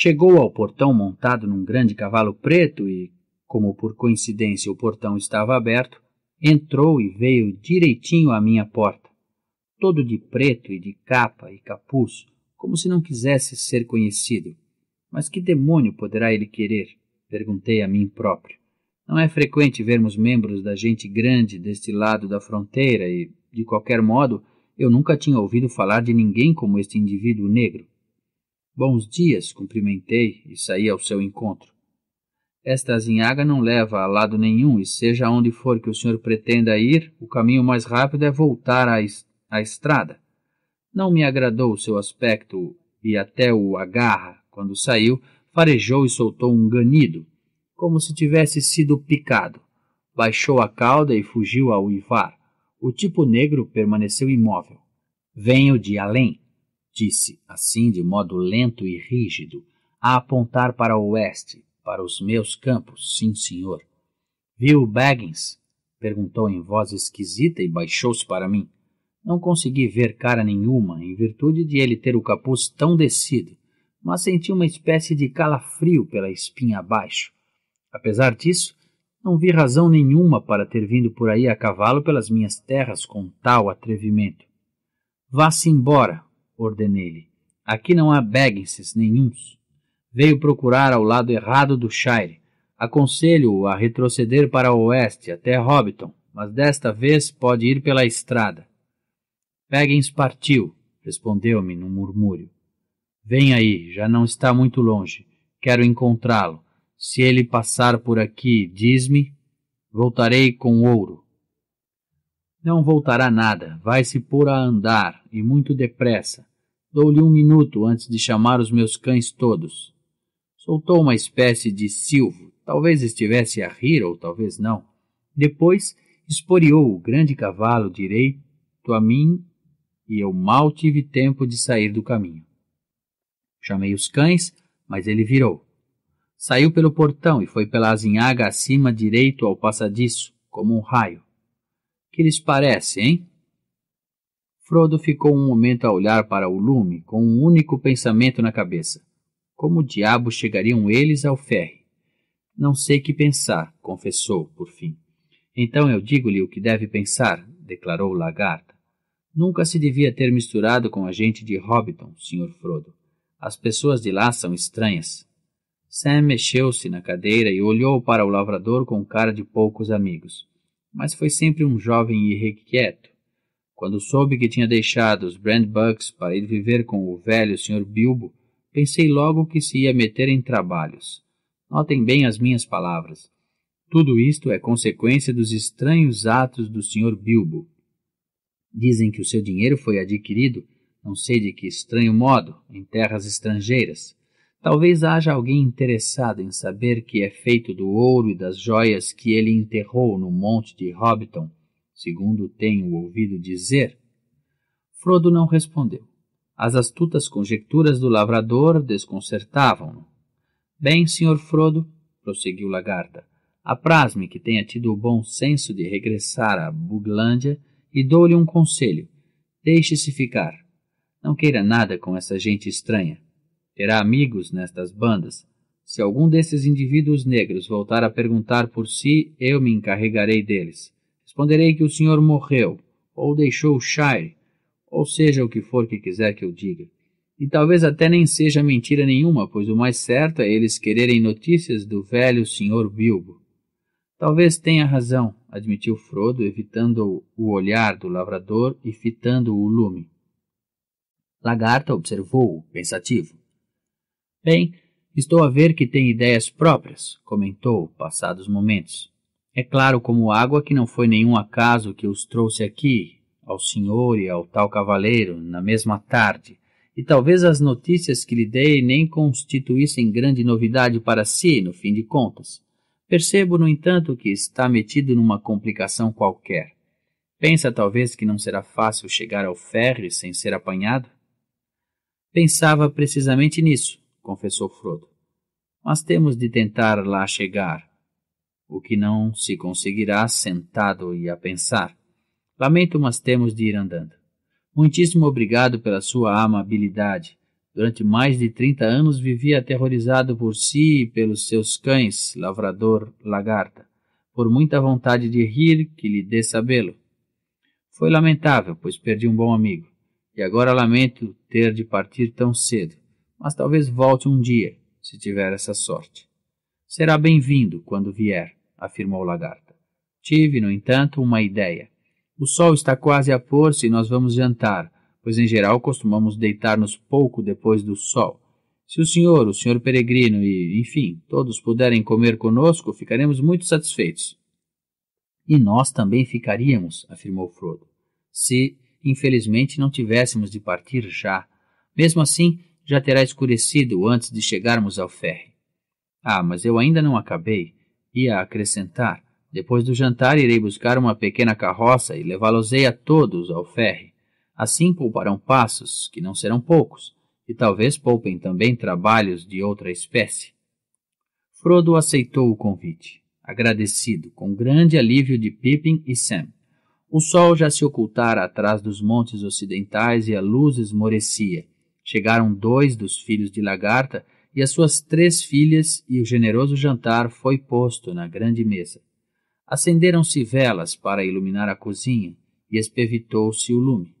S1: Chegou ao portão montado num grande cavalo preto e, como por coincidência o portão estava aberto, entrou e veio direitinho à minha porta, todo de preto e de capa e capuz, como se não quisesse ser conhecido. Mas que demônio poderá ele querer? Perguntei a mim próprio. Não é frequente vermos membros da gente grande deste lado da fronteira e, de qualquer modo, eu nunca tinha ouvido falar de ninguém como este indivíduo negro. Bons dias, cumprimentei e saí ao seu encontro. Esta azinhaga não leva a lado nenhum, e seja aonde for que o senhor pretenda ir, o caminho mais rápido é voltar à, es à estrada. Não me agradou o seu aspecto, e até o agarra, quando saiu, farejou e soltou um ganido, como se tivesse sido picado. Baixou a cauda e fugiu ao uivar. O tipo negro permaneceu imóvel. Venho de além disse, assim de modo lento e rígido, a apontar para o oeste, para os meus campos, sim, senhor. Viu Baggins? perguntou em voz esquisita e baixou-se para mim. Não consegui ver cara nenhuma, em virtude de ele ter o capuz tão descido, mas senti uma espécie de calafrio pela espinha abaixo. Apesar disso, não vi razão nenhuma para ter vindo por aí a cavalo pelas minhas terras com tal atrevimento. Vá-se embora, ordenei-lhe. É aqui não há Bagginses nenhuns. Veio procurar ao lado errado do Shire. Aconselho-o a retroceder para o oeste, até Hobbiton, mas desta vez pode ir pela estrada. Baggins partiu, respondeu-me num murmúrio. Vem aí, já não está muito longe. Quero encontrá-lo. Se ele passar por aqui, diz-me, voltarei com ouro. Não voltará nada, vai-se pôr a andar, e muito depressa. Dou-lhe um minuto antes de chamar os meus cães todos. Soltou uma espécie de silvo, talvez estivesse a rir ou talvez não. Depois esporeou o grande cavalo direito a mim e eu mal tive tempo de sair do caminho. Chamei os cães, mas ele virou. Saiu pelo portão e foi pela azinhaga acima direito ao passadiço, como um raio. Que lhes parece, hein? Frodo ficou um momento a olhar para o lume com um único pensamento na cabeça. Como diabo chegariam eles ao Ferre? Não sei que pensar, confessou, por fim. Então eu digo-lhe o que deve pensar, declarou Lagarta. Nunca se devia ter misturado com a gente de Hobbiton, Sr. Frodo. As pessoas de lá são estranhas. Sam mexeu-se na cadeira e olhou para o lavrador com cara de poucos amigos. Mas foi sempre um jovem irrequieto, quando soube que tinha deixado os Brand Bucks para ir viver com o velho Sr. Bilbo, pensei logo que se ia meter em trabalhos. Notem bem as minhas palavras. Tudo isto é consequência dos estranhos atos do Sr. Bilbo. Dizem que o seu dinheiro foi adquirido, não sei de que estranho modo, em terras estrangeiras. Talvez haja alguém interessado em saber que é feito do ouro e das joias que ele enterrou no monte de Hobbiton segundo tenho ouvido dizer? Frodo não respondeu. As astutas conjecturas do lavrador desconcertavam-no. Bem, senhor Frodo, prosseguiu Lagarta, apraz-me que tenha tido o bom senso de regressar à Buglândia e dou-lhe um conselho. Deixe-se ficar. Não queira nada com essa gente estranha. Terá amigos nestas bandas. Se algum desses indivíduos negros voltar a perguntar por si, eu me encarregarei deles. Responderei que o senhor morreu, ou deixou o Shire, ou seja o que for que quiser que eu diga. E talvez até nem seja mentira nenhuma, pois o mais certo é eles quererem notícias do velho senhor Bilbo. Talvez tenha razão, admitiu Frodo, evitando o olhar do lavrador e fitando o lume. Lagarta observou-o, pensativo. Bem, estou a ver que tem ideias próprias, comentou, passados momentos. É claro como água que não foi nenhum acaso que os trouxe aqui, ao senhor e ao tal cavaleiro, na mesma tarde, e talvez as notícias que lhe dei nem constituíssem grande novidade para si, no fim de contas. Percebo, no entanto, que está metido numa complicação qualquer. Pensa talvez que não será fácil chegar ao ferre sem ser apanhado? Pensava precisamente nisso, confessou Frodo. Mas temos de tentar lá chegar o que não se conseguirá sentado e a pensar. Lamento, mas temos de ir andando. Muitíssimo obrigado pela sua amabilidade. Durante mais de trinta anos vivi aterrorizado por si e pelos seus cães, lavrador, lagarta, por muita vontade de rir que lhe dê sabê-lo. Foi lamentável, pois perdi um bom amigo, e agora lamento ter de partir tão cedo, mas talvez volte um dia, se tiver essa sorte. Será bem-vindo quando vier afirmou Lagarta. Tive, no entanto, uma ideia. O sol está quase a pôr-se e nós vamos jantar, pois em geral costumamos deitar-nos pouco depois do sol. Se o senhor, o senhor peregrino e, enfim, todos puderem comer conosco, ficaremos muito satisfeitos. E nós também ficaríamos, afirmou Frodo, se, infelizmente, não tivéssemos de partir já. Mesmo assim, já terá escurecido antes de chegarmos ao ferry. Ah, mas eu ainda não acabei ia acrescentar. Depois do jantar irei buscar uma pequena carroça e levá-los-ei a todos ao ferre. Assim pouparão passos, que não serão poucos, e talvez poupem também trabalhos de outra espécie. Frodo aceitou o convite, agradecido, com grande alívio de Pippin e Sam. O sol já se ocultara atrás dos montes ocidentais e a luz esmorecia. Chegaram dois dos filhos de Lagarta e as suas três filhas, e o generoso jantar foi posto na grande mesa. Acenderam-se velas para iluminar a cozinha, e espevitou-se o lume.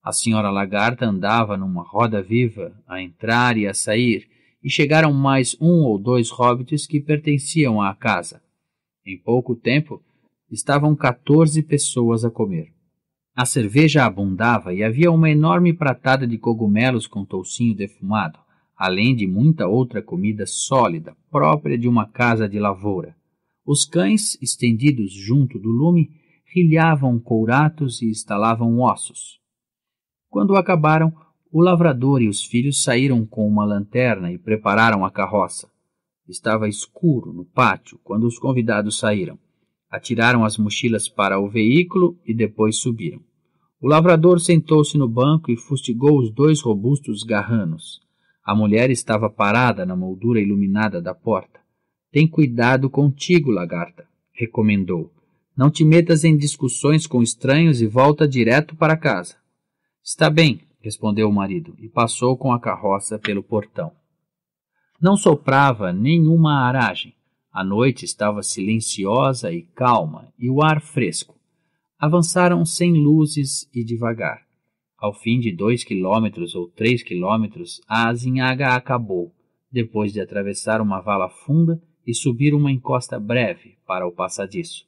S1: A senhora Lagarta andava numa roda viva, a entrar e a sair, e chegaram mais um ou dois hobbits que pertenciam à casa. Em pouco tempo, estavam quatorze pessoas a comer. A cerveja abundava e havia uma enorme pratada de cogumelos com toucinho defumado, além de muita outra comida sólida, própria de uma casa de lavoura. Os cães, estendidos junto do lume, rilhavam couratos e estalavam ossos. Quando acabaram, o lavrador e os filhos saíram com uma lanterna e prepararam a carroça. Estava escuro no pátio quando os convidados saíram. Atiraram as mochilas para o veículo e depois subiram. O lavrador sentou-se no banco e fustigou os dois robustos garranos. A mulher estava parada na moldura iluminada da porta. Tem cuidado contigo, lagarta, recomendou. Não te metas em discussões com estranhos e volta direto para casa. Está bem, respondeu o marido e passou com a carroça pelo portão. Não soprava nenhuma aragem. A noite estava silenciosa e calma e o ar fresco. Avançaram sem luzes e devagar. Ao fim de dois quilômetros ou três quilômetros, a azinhaga acabou, depois de atravessar uma vala funda e subir uma encosta breve para o passadiço.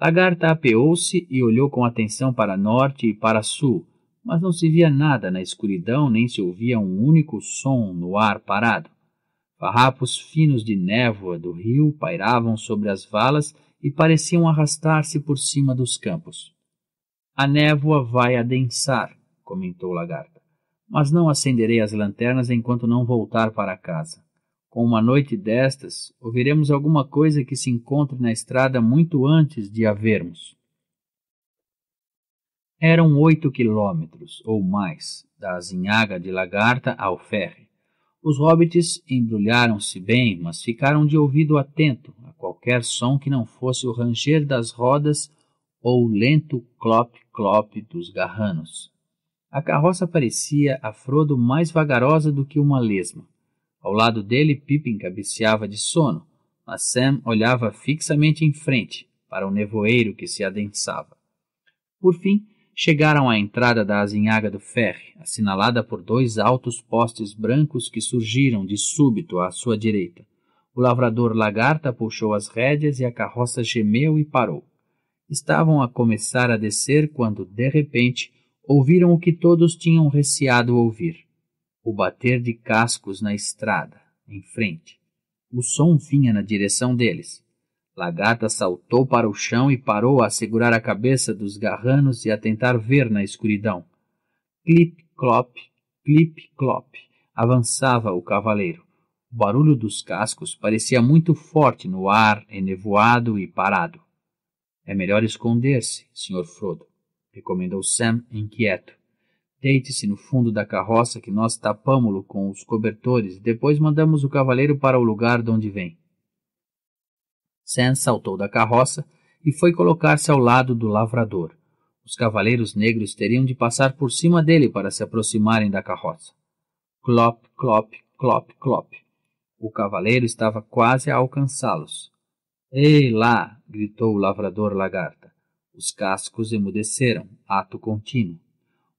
S1: Lagarta apeou-se e olhou com atenção para norte e para sul, mas não se via nada na escuridão nem se ouvia um único som no ar parado. Farrapos finos de névoa do rio pairavam sobre as valas e pareciam arrastar-se por cima dos campos. A névoa vai adensar, comentou Lagarta, mas não acenderei as lanternas enquanto não voltar para casa. Com uma noite destas, ouviremos alguma coisa que se encontre na estrada muito antes de a vermos. Eram oito quilômetros ou mais da azinhaga de Lagarta ao ferre. Os hobbits embrulharam-se bem, mas ficaram de ouvido atento a qualquer som que não fosse o ranger das rodas ou lento clop-clop dos garranos. A carroça parecia a Frodo mais vagarosa do que uma lesma. Ao lado dele, Pippin cabeceava de sono, mas Sam olhava fixamente em frente, para o nevoeiro que se adensava. Por fim, chegaram à entrada da azinhaga do ferre, assinalada por dois altos postes brancos que surgiram de súbito à sua direita. O lavrador lagarta puxou as rédeas e a carroça gemeu e parou estavam a começar a descer quando, de repente, ouviram o que todos tinham receado ouvir: o bater de cascos na estrada, em frente. O som vinha na direção deles. Lagarta saltou para o chão e parou a segurar a cabeça dos garranos e a tentar ver na escuridão. Clip-clop, clip-clop, avançava o cavaleiro. O barulho dos cascos parecia muito forte no ar, enevoado e parado. É melhor esconder-se, Sr. Frodo, recomendou Sam inquieto. Deite-se no fundo da carroça que nós tapamos-lo com os cobertores e depois mandamos o cavaleiro para o lugar de onde vem. Sam saltou da carroça e foi colocar-se ao lado do lavrador. Os cavaleiros negros teriam de passar por cima dele para se aproximarem da carroça. Clop, clop, clop, clop. O cavaleiro estava quase a alcançá-los. Ei lá! gritou o lavrador lagarta. Os cascos emudeceram, ato contínuo.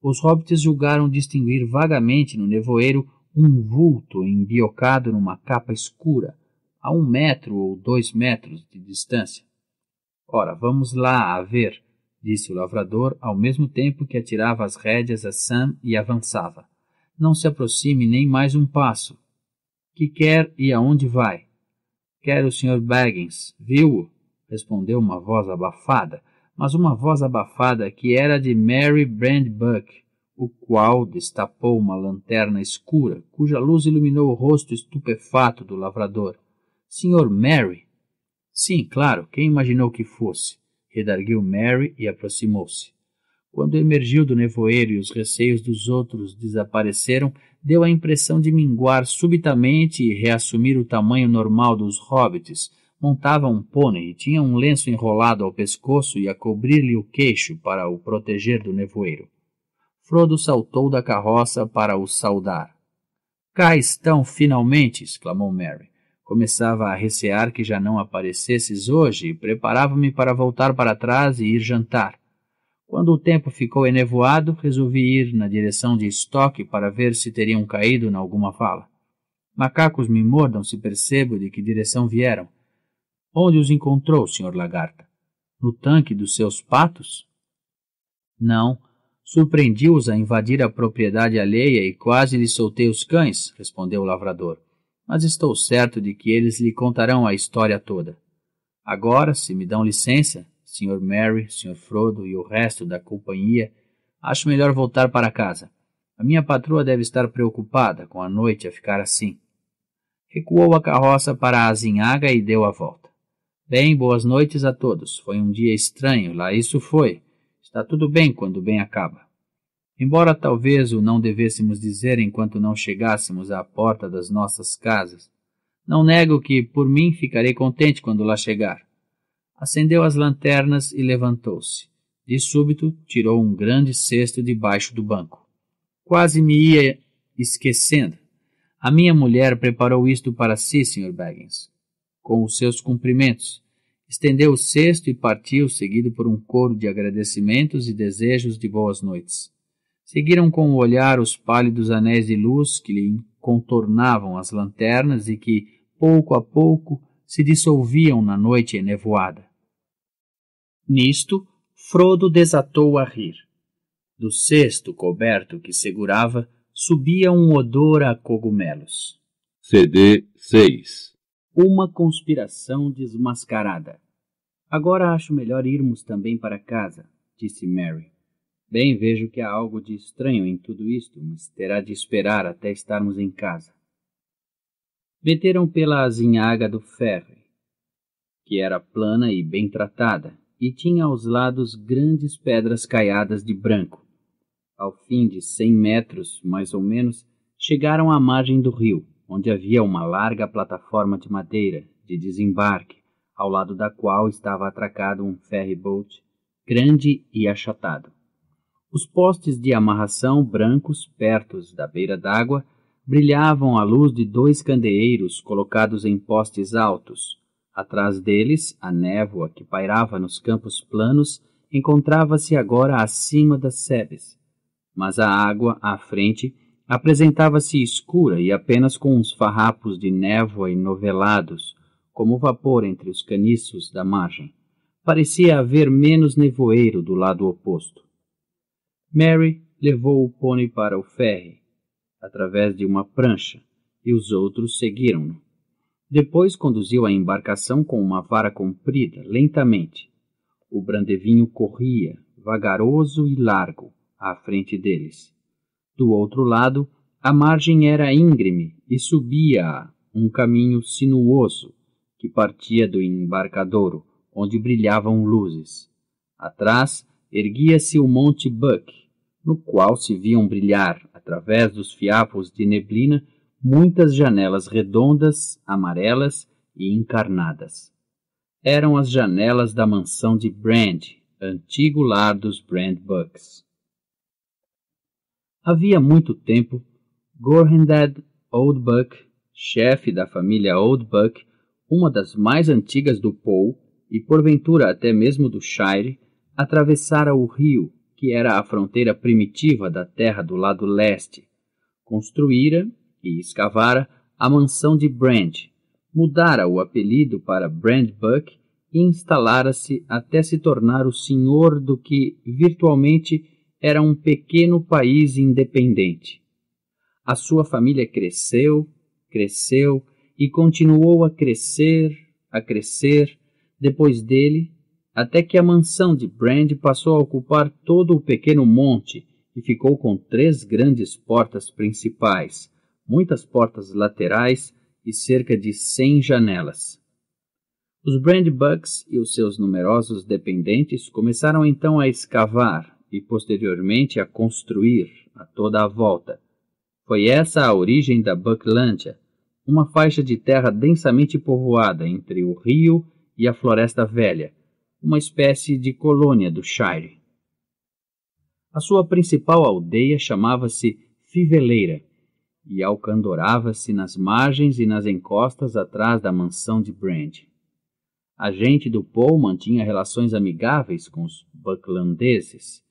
S1: Os hobbits julgaram distinguir vagamente no nevoeiro um vulto embiocado numa capa escura, a um metro ou dois metros de distância. Ora, vamos lá a ver, disse o lavrador, ao mesmo tempo que atirava as rédeas a Sam e avançava. Não se aproxime nem mais um passo. Que quer e aonde vai? Quero o Sr. Baggins, viu-o? respondeu uma voz abafada, mas uma voz abafada que era de Mary Brandbuck, o qual destapou uma lanterna escura, cuja luz iluminou o rosto estupefato do lavrador. Sr. Mary? Sim, claro, quem imaginou que fosse? Redarguiu Mary e aproximou-se. Quando emergiu do nevoeiro e os receios dos outros desapareceram, deu a impressão de minguar subitamente e reassumir o tamanho normal dos hobbits. Montava um pônei e tinha um lenço enrolado ao pescoço e a cobrir-lhe o queixo para o proteger do nevoeiro. Frodo saltou da carroça para o saudar. Cá estão finalmente! exclamou Mary. Começava a recear que já não aparecesses hoje e preparava-me para voltar para trás e ir jantar. Quando o tempo ficou enevoado, resolvi ir na direção de estoque para ver se teriam caído em alguma fala. Macacos me mordam se percebo de que direção vieram. Onde os encontrou, senhor lagarta? No tanque dos seus patos? Não. Surpreendi-os a invadir a propriedade alheia e quase lhe soltei os cães, respondeu o lavrador. Mas estou certo de que eles lhe contarão a história toda. Agora, se me dão licença, Sr. Mary, Sr. Frodo e o resto da companhia, acho melhor voltar para casa. A minha patroa deve estar preocupada com a noite a ficar assim. Recuou a carroça para a azinhaga e deu a volta. Bem, boas noites a todos. Foi um dia estranho, lá isso foi. Está tudo bem quando bem acaba. Embora talvez o não devêssemos dizer enquanto não chegássemos à porta das nossas casas, não nego que, por mim, ficarei contente quando lá chegar. Acendeu as lanternas e levantou-se. De súbito, tirou um grande cesto debaixo do banco. Quase me ia esquecendo. A minha mulher preparou isto para si, Sr. Baggins. Com os seus cumprimentos, estendeu o cesto e partiu, seguido por um coro de agradecimentos e desejos de boas noites. Seguiram com o olhar os pálidos anéis de luz que lhe contornavam as lanternas e que, pouco a pouco, se dissolviam na noite enevoada. Nisto, Frodo desatou a rir. Do cesto coberto que segurava, subia um odor a cogumelos. CD 6 Uma conspiração desmascarada. Agora acho melhor irmos também para casa, disse Mary. Bem vejo que há algo de estranho em tudo isto, mas terá de esperar até estarmos em casa. Meteram pela azinhaga do ferro, que era plana e bem tratada, e tinha aos lados grandes pedras caiadas de branco. Ao fim de cem metros, mais ou menos, chegaram à margem do rio, onde havia uma larga plataforma de madeira de desembarque, ao lado da qual estava atracado um ferry boat grande e achatado. Os postes de amarração brancos perto da beira d'água brilhavam à luz de dois candeeiros colocados em postes altos, Atrás deles, a névoa que pairava nos campos planos encontrava-se agora acima das sebes, mas a água à frente apresentava-se escura e apenas com uns farrapos de névoa enovelados, como vapor entre os caniços da margem. Parecia haver menos nevoeiro do lado oposto. Mary levou o pônei para o ferry, através de uma prancha, e os outros seguiram-no. Depois conduziu a embarcação com uma vara comprida, lentamente. O brandevinho corria, vagaroso e largo, à frente deles. Do outro lado, a margem era íngreme e subia um caminho sinuoso que partia do embarcadouro, onde brilhavam luzes. Atrás, erguia-se o Monte Buck, no qual se viam brilhar, através dos fiapos de neblina, muitas janelas redondas, amarelas e encarnadas. Eram as janelas da mansão de Brand, antigo lar dos Brand Bucks. Havia muito tempo, Gorhendad Oldbuck, chefe da família Oldbuck, uma das mais antigas do Pole e porventura até mesmo do Shire, atravessara o rio, que era a fronteira primitiva da terra do lado leste, construíra e escavara a mansão de Brand, mudara o apelido para Brandbuck e instalara-se até se tornar o senhor do que, virtualmente, era um pequeno país independente. A sua família cresceu, cresceu e continuou a crescer, a crescer, depois dele, até que a mansão de Brand passou a ocupar todo o pequeno monte e ficou com três grandes portas principais, muitas portas laterais e cerca de 100 janelas. Os Brand Bucks e os seus numerosos dependentes começaram então a escavar e posteriormente a construir a toda a volta. Foi essa a origem da bucklandia, uma faixa de terra densamente povoada entre o rio e a Floresta Velha, uma espécie de colônia do Shire. A sua principal aldeia chamava-se Fiveleira e alcandorava-se nas margens e nas encostas atrás da mansão de Brand. A gente do Paul mantinha relações amigáveis com os bucklandeses,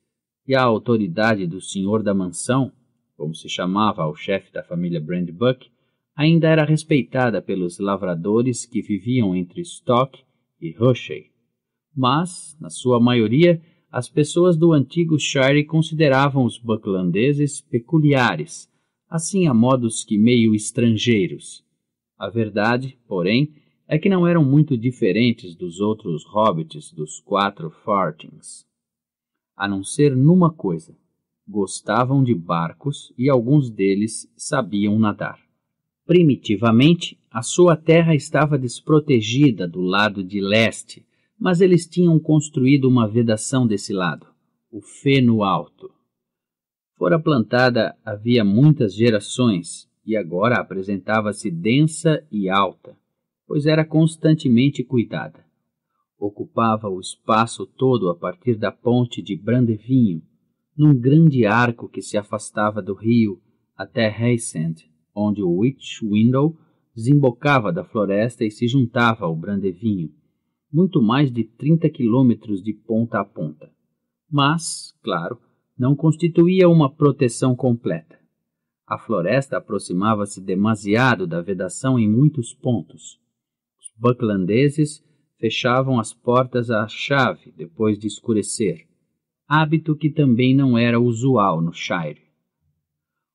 S1: e a autoridade do senhor da mansão, como se chamava ao chefe da família Brand Buck, ainda era respeitada pelos lavradores que viviam entre Stock e Rushay. Mas, na sua maioria, as pessoas do antigo Shire consideravam os bucklandeses peculiares assim a modos que meio estrangeiros. A verdade, porém, é que não eram muito diferentes dos outros hobbits dos quatro fartings. A não ser numa coisa: gostavam de barcos e alguns deles sabiam nadar. Primitivamente, a sua terra estava desprotegida do lado de leste, mas eles tinham construído uma vedação desse lado, o Feno Alto fora plantada havia muitas gerações e agora apresentava-se densa e alta, pois era constantemente cuidada. Ocupava o espaço todo a partir da ponte de Brandevinho, num grande arco que se afastava do rio até Heysend, onde o Witch Window desembocava da floresta e se juntava ao Brandevinho, muito mais de trinta quilômetros de ponta a ponta. Mas, claro, não constituía uma proteção completa. A floresta aproximava-se demasiado da vedação em muitos pontos. Os bucklandeses fechavam as portas à chave depois de escurecer, hábito que também não era usual no Shire.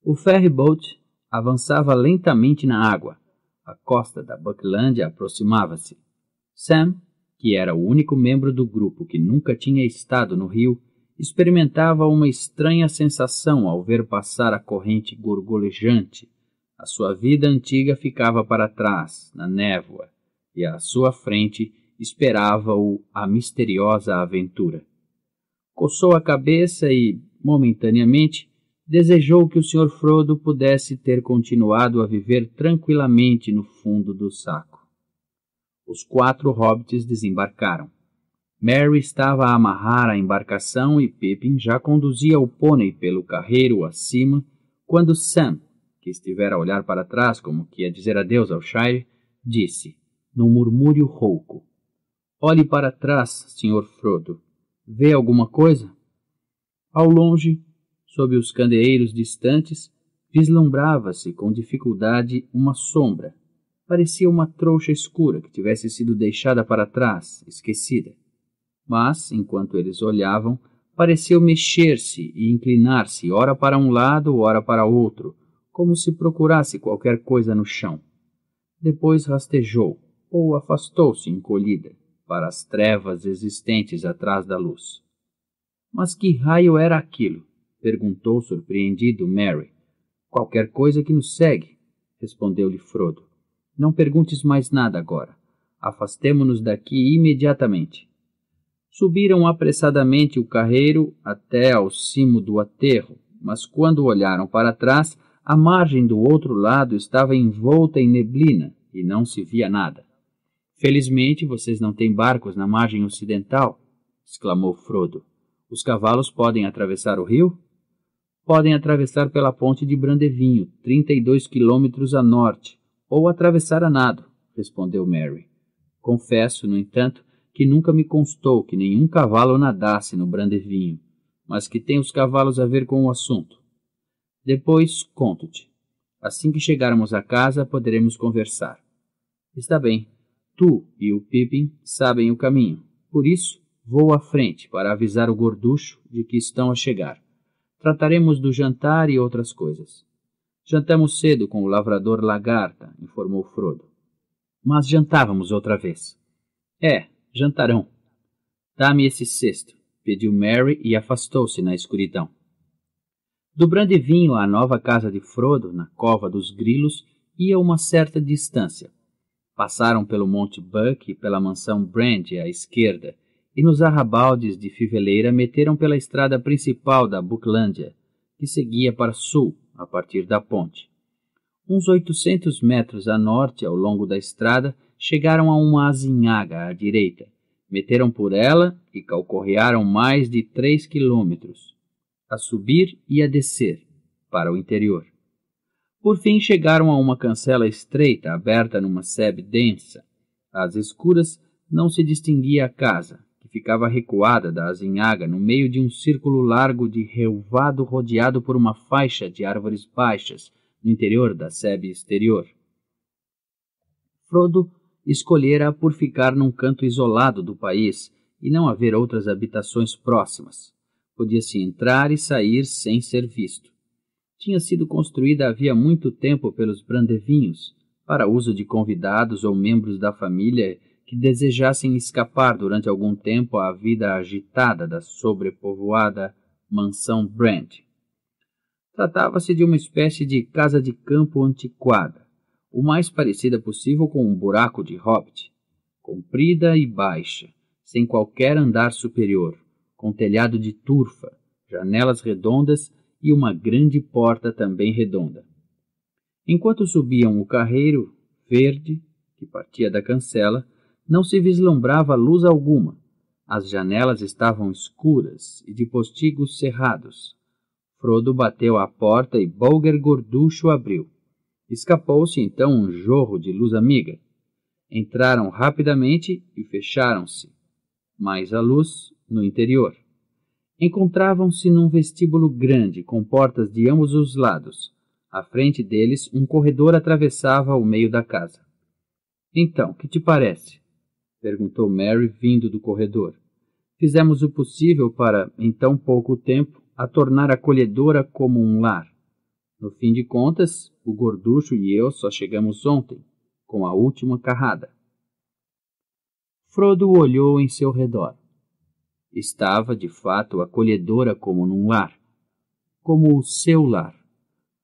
S1: O ferryboat avançava lentamente na água. A costa da Bucklândia aproximava-se. Sam, que era o único membro do grupo que nunca tinha estado no rio, experimentava uma estranha sensação ao ver passar a corrente gorgolejante. A sua vida antiga ficava para trás, na névoa, e à sua frente esperava-o a misteriosa aventura. Coçou a cabeça e, momentaneamente, desejou que o Sr. Frodo pudesse ter continuado a viver tranquilamente no fundo do saco. Os quatro hobbits desembarcaram. Mary estava a amarrar a embarcação e Pippin já conduzia o pônei pelo carreiro acima, quando Sam, que estivera a olhar para trás como que a dizer adeus ao Shire, disse, num murmúrio rouco: Olhe para trás, Sr. Frodo. Vê alguma coisa? Ao longe, sob os candeeiros distantes, vislumbrava-se com dificuldade uma sombra. Parecia uma trouxa escura que tivesse sido deixada para trás, esquecida mas, enquanto eles olhavam, pareceu mexer-se e inclinar-se, ora para um lado, ora para outro, como se procurasse qualquer coisa no chão. Depois rastejou, ou afastou-se encolhida, para as trevas existentes atrás da luz. Mas que raio era aquilo? perguntou surpreendido Mary. Qualquer coisa que nos segue, respondeu-lhe Frodo. Não perguntes mais nada agora. Afastemo-nos daqui imediatamente. Subiram apressadamente o carreiro até ao cimo do aterro, mas quando olharam para trás, a margem do outro lado estava envolta em neblina e não se via nada. Felizmente vocês não têm barcos na margem ocidental, exclamou Frodo. Os cavalos podem atravessar o rio? Podem atravessar pela ponte de Brandevinho, dois quilômetros a norte, ou atravessar a nado, respondeu Mary. Confesso, no entanto, que nunca me constou que nenhum cavalo nadasse no brandevinho, mas que tem os cavalos a ver com o assunto. Depois conto-te. Assim que chegarmos a casa, poderemos conversar. Está bem. Tu e o Pippin sabem o caminho. Por isso, vou à frente para avisar o gorducho de que estão a chegar. Trataremos do jantar e outras coisas. Jantamos cedo com o lavrador Lagarta, informou Frodo. Mas jantávamos outra vez. É, Jantarão. Dá-me esse cesto, pediu Mary e afastou-se na escuridão. Do Brandevinho à nova casa de Frodo, na cova dos grilos, ia uma certa distância. Passaram pelo Monte Buck e pela mansão Brand à esquerda, e nos arrabaldes de Fiveleira meteram pela estrada principal da Buclândia, que seguia para sul, a partir da ponte. Uns oitocentos metros a norte, ao longo da estrada, chegaram a uma azinhaga à direita, meteram por ela e calcorrearam mais de três quilômetros, a subir e a descer, para o interior. Por fim chegaram a uma cancela estreita, aberta numa sebe densa. Às escuras não se distinguia a casa, que ficava recuada da azinhaga no meio de um círculo largo de relvado rodeado por uma faixa de árvores baixas, no interior da sebe exterior. Frodo escolhera por ficar num canto isolado do país e não haver outras habitações próximas. Podia-se entrar e sair sem ser visto. Tinha sido construída havia muito tempo pelos brandevinhos, para uso de convidados ou membros da família que desejassem escapar durante algum tempo à vida agitada da sobrepovoada mansão Brand. Tratava-se de uma espécie de casa de campo antiquada o mais parecida possível com um buraco de hobbit, comprida e baixa, sem qualquer andar superior, com telhado de turfa, janelas redondas e uma grande porta também redonda. Enquanto subiam o carreiro, verde, que partia da cancela, não se vislumbrava luz alguma. As janelas estavam escuras e de postigos cerrados. Frodo bateu à porta e Bolger Gorducho abriu. Escapou-se então um jorro de luz amiga. Entraram rapidamente e fecharam-se. Mais a luz no interior. Encontravam-se num vestíbulo grande com portas de ambos os lados. À frente deles, um corredor atravessava o meio da casa. Então, que te parece? perguntou Mary vindo do corredor. Fizemos o possível para, em tão pouco tempo, a tornar acolhedora como um lar. No fim de contas, o gorducho e eu só chegamos ontem, com a última carrada. Frodo olhou em seu redor. Estava, de fato, acolhedora como num lar, como o seu lar.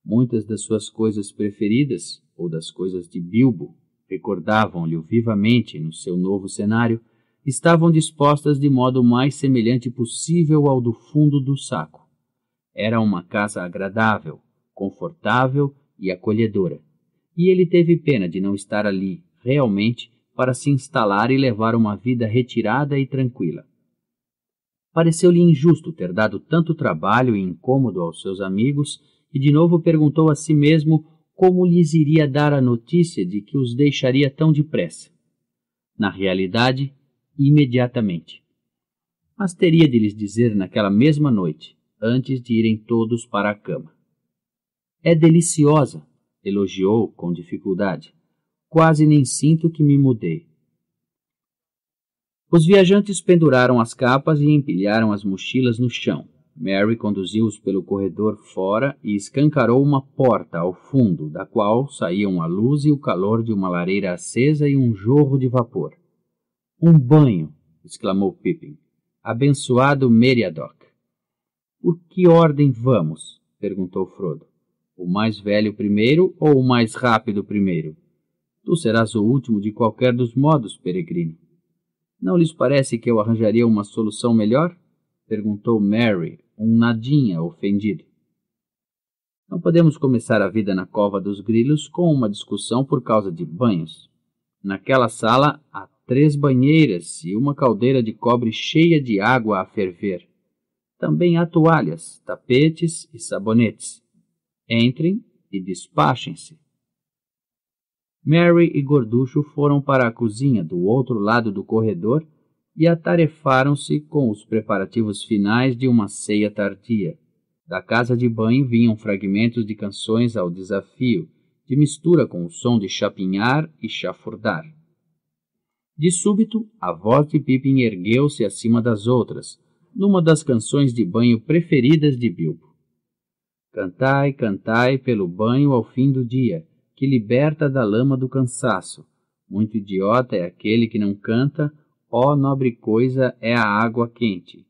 S1: Muitas das suas coisas preferidas, ou das coisas de Bilbo, recordavam-lhe vivamente no seu novo cenário, estavam dispostas de modo mais semelhante possível ao do fundo do saco. Era uma casa agradável, confortável e acolhedora. E ele teve pena de não estar ali, realmente, para se instalar e levar uma vida retirada e tranquila. Pareceu-lhe injusto ter dado tanto trabalho e incômodo aos seus amigos e de novo perguntou a si mesmo como lhes iria dar a notícia de que os deixaria tão depressa. Na realidade, imediatamente. Mas teria de lhes dizer naquela mesma noite, antes de irem todos para a cama. É deliciosa, elogiou com dificuldade. Quase nem sinto que me mudei. Os viajantes penduraram as capas e empilharam as mochilas no chão. Mary conduziu-os pelo corredor fora e escancarou uma porta ao fundo, da qual saíam a luz e o calor de uma lareira acesa e um jorro de vapor. Um banho! exclamou Pippin. Abençoado Meriadoc! Por que ordem vamos? perguntou Frodo. O mais velho primeiro ou o mais rápido primeiro? Tu serás o último de qualquer dos modos, peregrino. Não lhes parece que eu arranjaria uma solução melhor? perguntou Mary, um nadinha ofendido. Não podemos começar a vida na cova dos grilos com uma discussão por causa de banhos. Naquela sala há três banheiras e uma caldeira de cobre cheia de água a ferver. Também há toalhas, tapetes e sabonetes. Entrem e despachem-se. Mary e Gorducho foram para a cozinha do outro lado do corredor e atarefaram-se com os preparativos finais de uma ceia tardia. Da casa de banho vinham fragmentos de canções ao desafio, de mistura com o som de chapinhar e chafurdar. De súbito, a voz de Pippin ergueu-se acima das outras, numa das canções de banho preferidas de Bilbo. Cantai, cantai pelo banho ao fim do dia, que liberta da lama do cansaço. Muito idiota é aquele que não canta, ó nobre coisa é a água quente.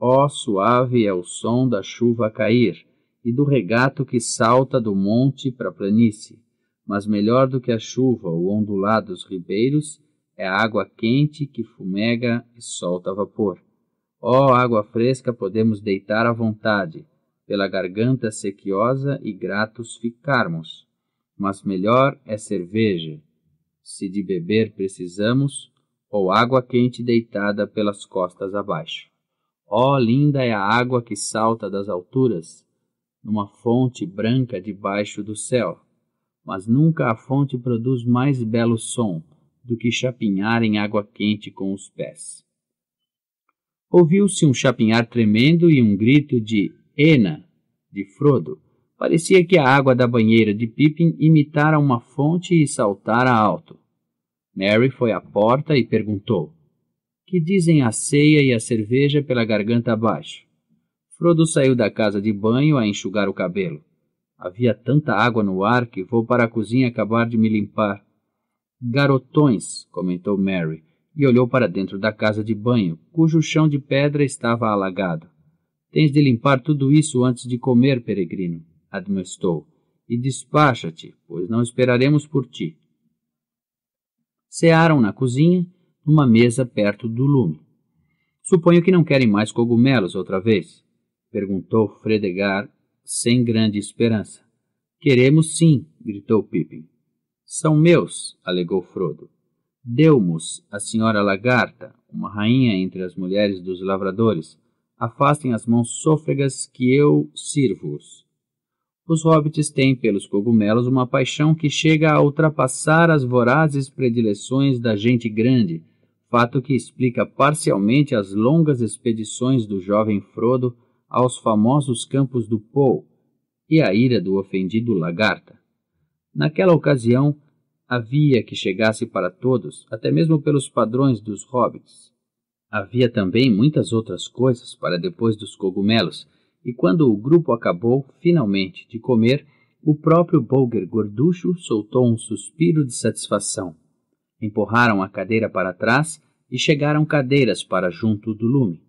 S1: Ó suave é o som da chuva a cair, e do regato que salta do monte para a planície. Mas melhor do que a chuva, o ondular dos ribeiros, é a água quente que fumega e solta vapor. Ó água fresca podemos deitar à vontade, pela garganta sequiosa e gratos ficarmos. Mas melhor é cerveja, se de beber precisamos, ou água quente deitada pelas costas abaixo. Ó, oh, linda é a água que salta das alturas, numa fonte branca debaixo do céu. Mas nunca a fonte produz mais belo som do que chapinhar em água quente com os pés. Ouviu-se um chapinhar tremendo e um grito de Ena, de Frodo, parecia que a água da banheira de Pippin imitara uma fonte e saltara alto. Mary foi à porta e perguntou: Que dizem a ceia e a cerveja pela garganta abaixo? Frodo saiu da casa de banho a enxugar o cabelo. Havia tanta água no ar que vou para a cozinha acabar de me limpar. Garotões, comentou Mary, e olhou para dentro da casa de banho, cujo chão de pedra estava alagado. Tens de limpar tudo isso antes de comer, peregrino, admoestou, e despacha-te, pois não esperaremos por ti. Cearam na cozinha, numa mesa perto do lume. Suponho que não querem mais cogumelos outra vez, perguntou Fredegar, sem grande esperança. Queremos sim, gritou Pippin. São meus, alegou Frodo. Deu-mos a senhora Lagarta, uma rainha entre as mulheres dos lavradores, afastem as mãos sôfregas que eu sirvo-os. Os hobbits têm pelos cogumelos uma paixão que chega a ultrapassar as vorazes predileções da gente grande, fato que explica parcialmente as longas expedições do jovem Frodo aos famosos campos do Poe e a ira do ofendido Lagarta. Naquela ocasião, havia que chegasse para todos, até mesmo pelos padrões dos hobbits, Havia também muitas outras coisas para depois dos cogumelos, e quando o grupo acabou, finalmente, de comer, o próprio Bolger gorducho soltou um suspiro de satisfação. Empurraram a cadeira para trás e chegaram cadeiras para junto do lume.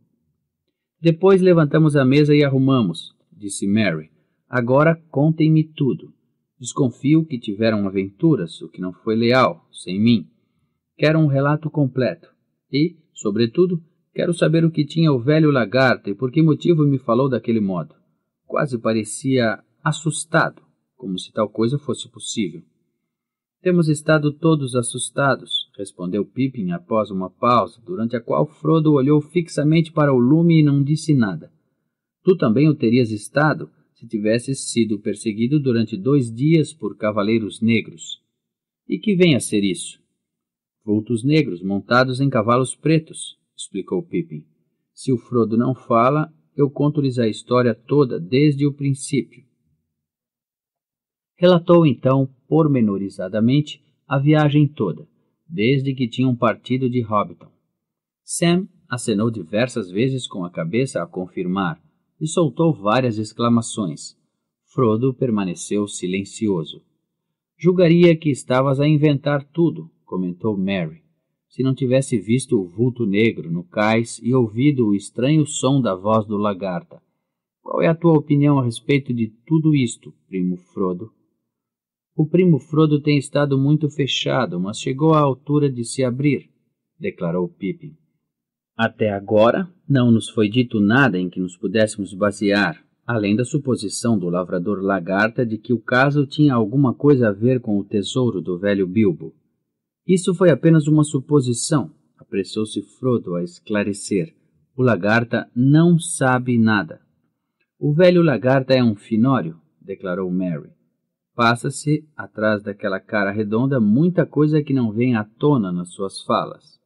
S1: Depois levantamos a mesa e arrumamos, disse Mary. Agora contem-me tudo. Desconfio que tiveram aventuras, o que não foi leal, sem mim. Quero um relato completo. E, Sobretudo, quero saber o que tinha o velho lagarto e por que motivo me falou daquele modo. Quase parecia assustado, como se tal coisa fosse possível. Temos estado todos assustados, respondeu Pippin após uma pausa, durante a qual Frodo olhou fixamente para o lume e não disse nada. Tu também o terias estado se tivesses sido perseguido durante dois dias por cavaleiros negros. E que vem a ser isso? vultos negros montados em cavalos pretos, explicou Pippin. Se o Frodo não fala, eu conto-lhes a história toda desde o princípio. Relatou então, pormenorizadamente, a viagem toda, desde que tinham partido de Hobbiton. Sam acenou diversas vezes com a cabeça a confirmar e soltou várias exclamações. Frodo permaneceu silencioso. Julgaria que estavas a inventar tudo, comentou Mary. Se não tivesse visto o vulto negro no cais e ouvido o estranho som da voz do lagarta. Qual é a tua opinião a respeito de tudo isto, primo Frodo? O primo Frodo tem estado muito fechado, mas chegou à altura de se abrir, declarou Pippin. Até agora, não nos foi dito nada em que nos pudéssemos basear, além da suposição do lavrador lagarta de que o caso tinha alguma coisa a ver com o tesouro do velho Bilbo. Isso foi apenas uma suposição, apressou-se Frodo a esclarecer. O lagarta não sabe nada. O velho lagarta é um finório, declarou Mary. Passa-se, atrás daquela cara redonda, muita coisa que não vem à tona nas suas falas.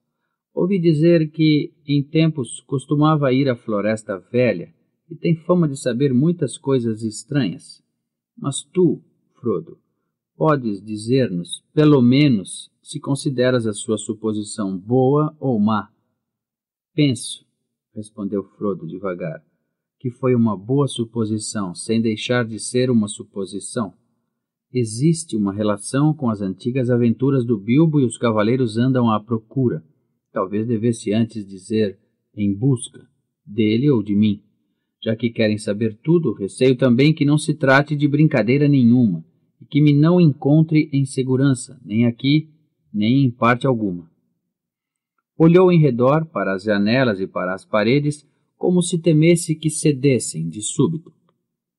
S1: Ouvi dizer que, em tempos, costumava ir à Floresta Velha e tem fama de saber muitas coisas estranhas. Mas tu, Frodo, podes dizer-nos, pelo menos, se consideras a sua suposição boa ou má. Penso, respondeu Frodo devagar, que foi uma boa suposição, sem deixar de ser uma suposição. Existe uma relação com as antigas aventuras do Bilbo e os cavaleiros andam à procura. Talvez devesse antes dizer em busca dele ou de mim. Já que querem saber tudo, receio também que não se trate de brincadeira nenhuma e que me não encontre em segurança, nem aqui, nem em parte alguma. Olhou em redor para as janelas e para as paredes, como se temesse que cedessem de súbito.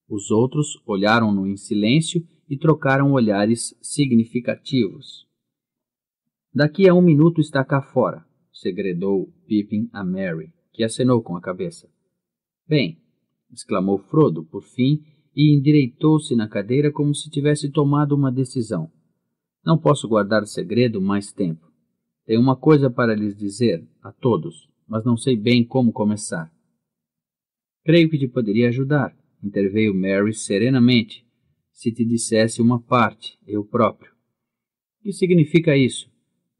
S1: Os outros olharam-no em silêncio e trocaram olhares significativos. Daqui a um minuto está cá fora, segredou Pippin a Mary, que acenou com a cabeça. Bem, exclamou Frodo, por fim, e endireitou-se na cadeira como se tivesse tomado uma decisão. Não posso guardar o segredo mais tempo. Tenho uma coisa para lhes dizer, a todos, mas não sei bem como começar. Creio que te poderia ajudar, interveio Mary serenamente, se te dissesse uma parte, eu próprio. Que significa isso?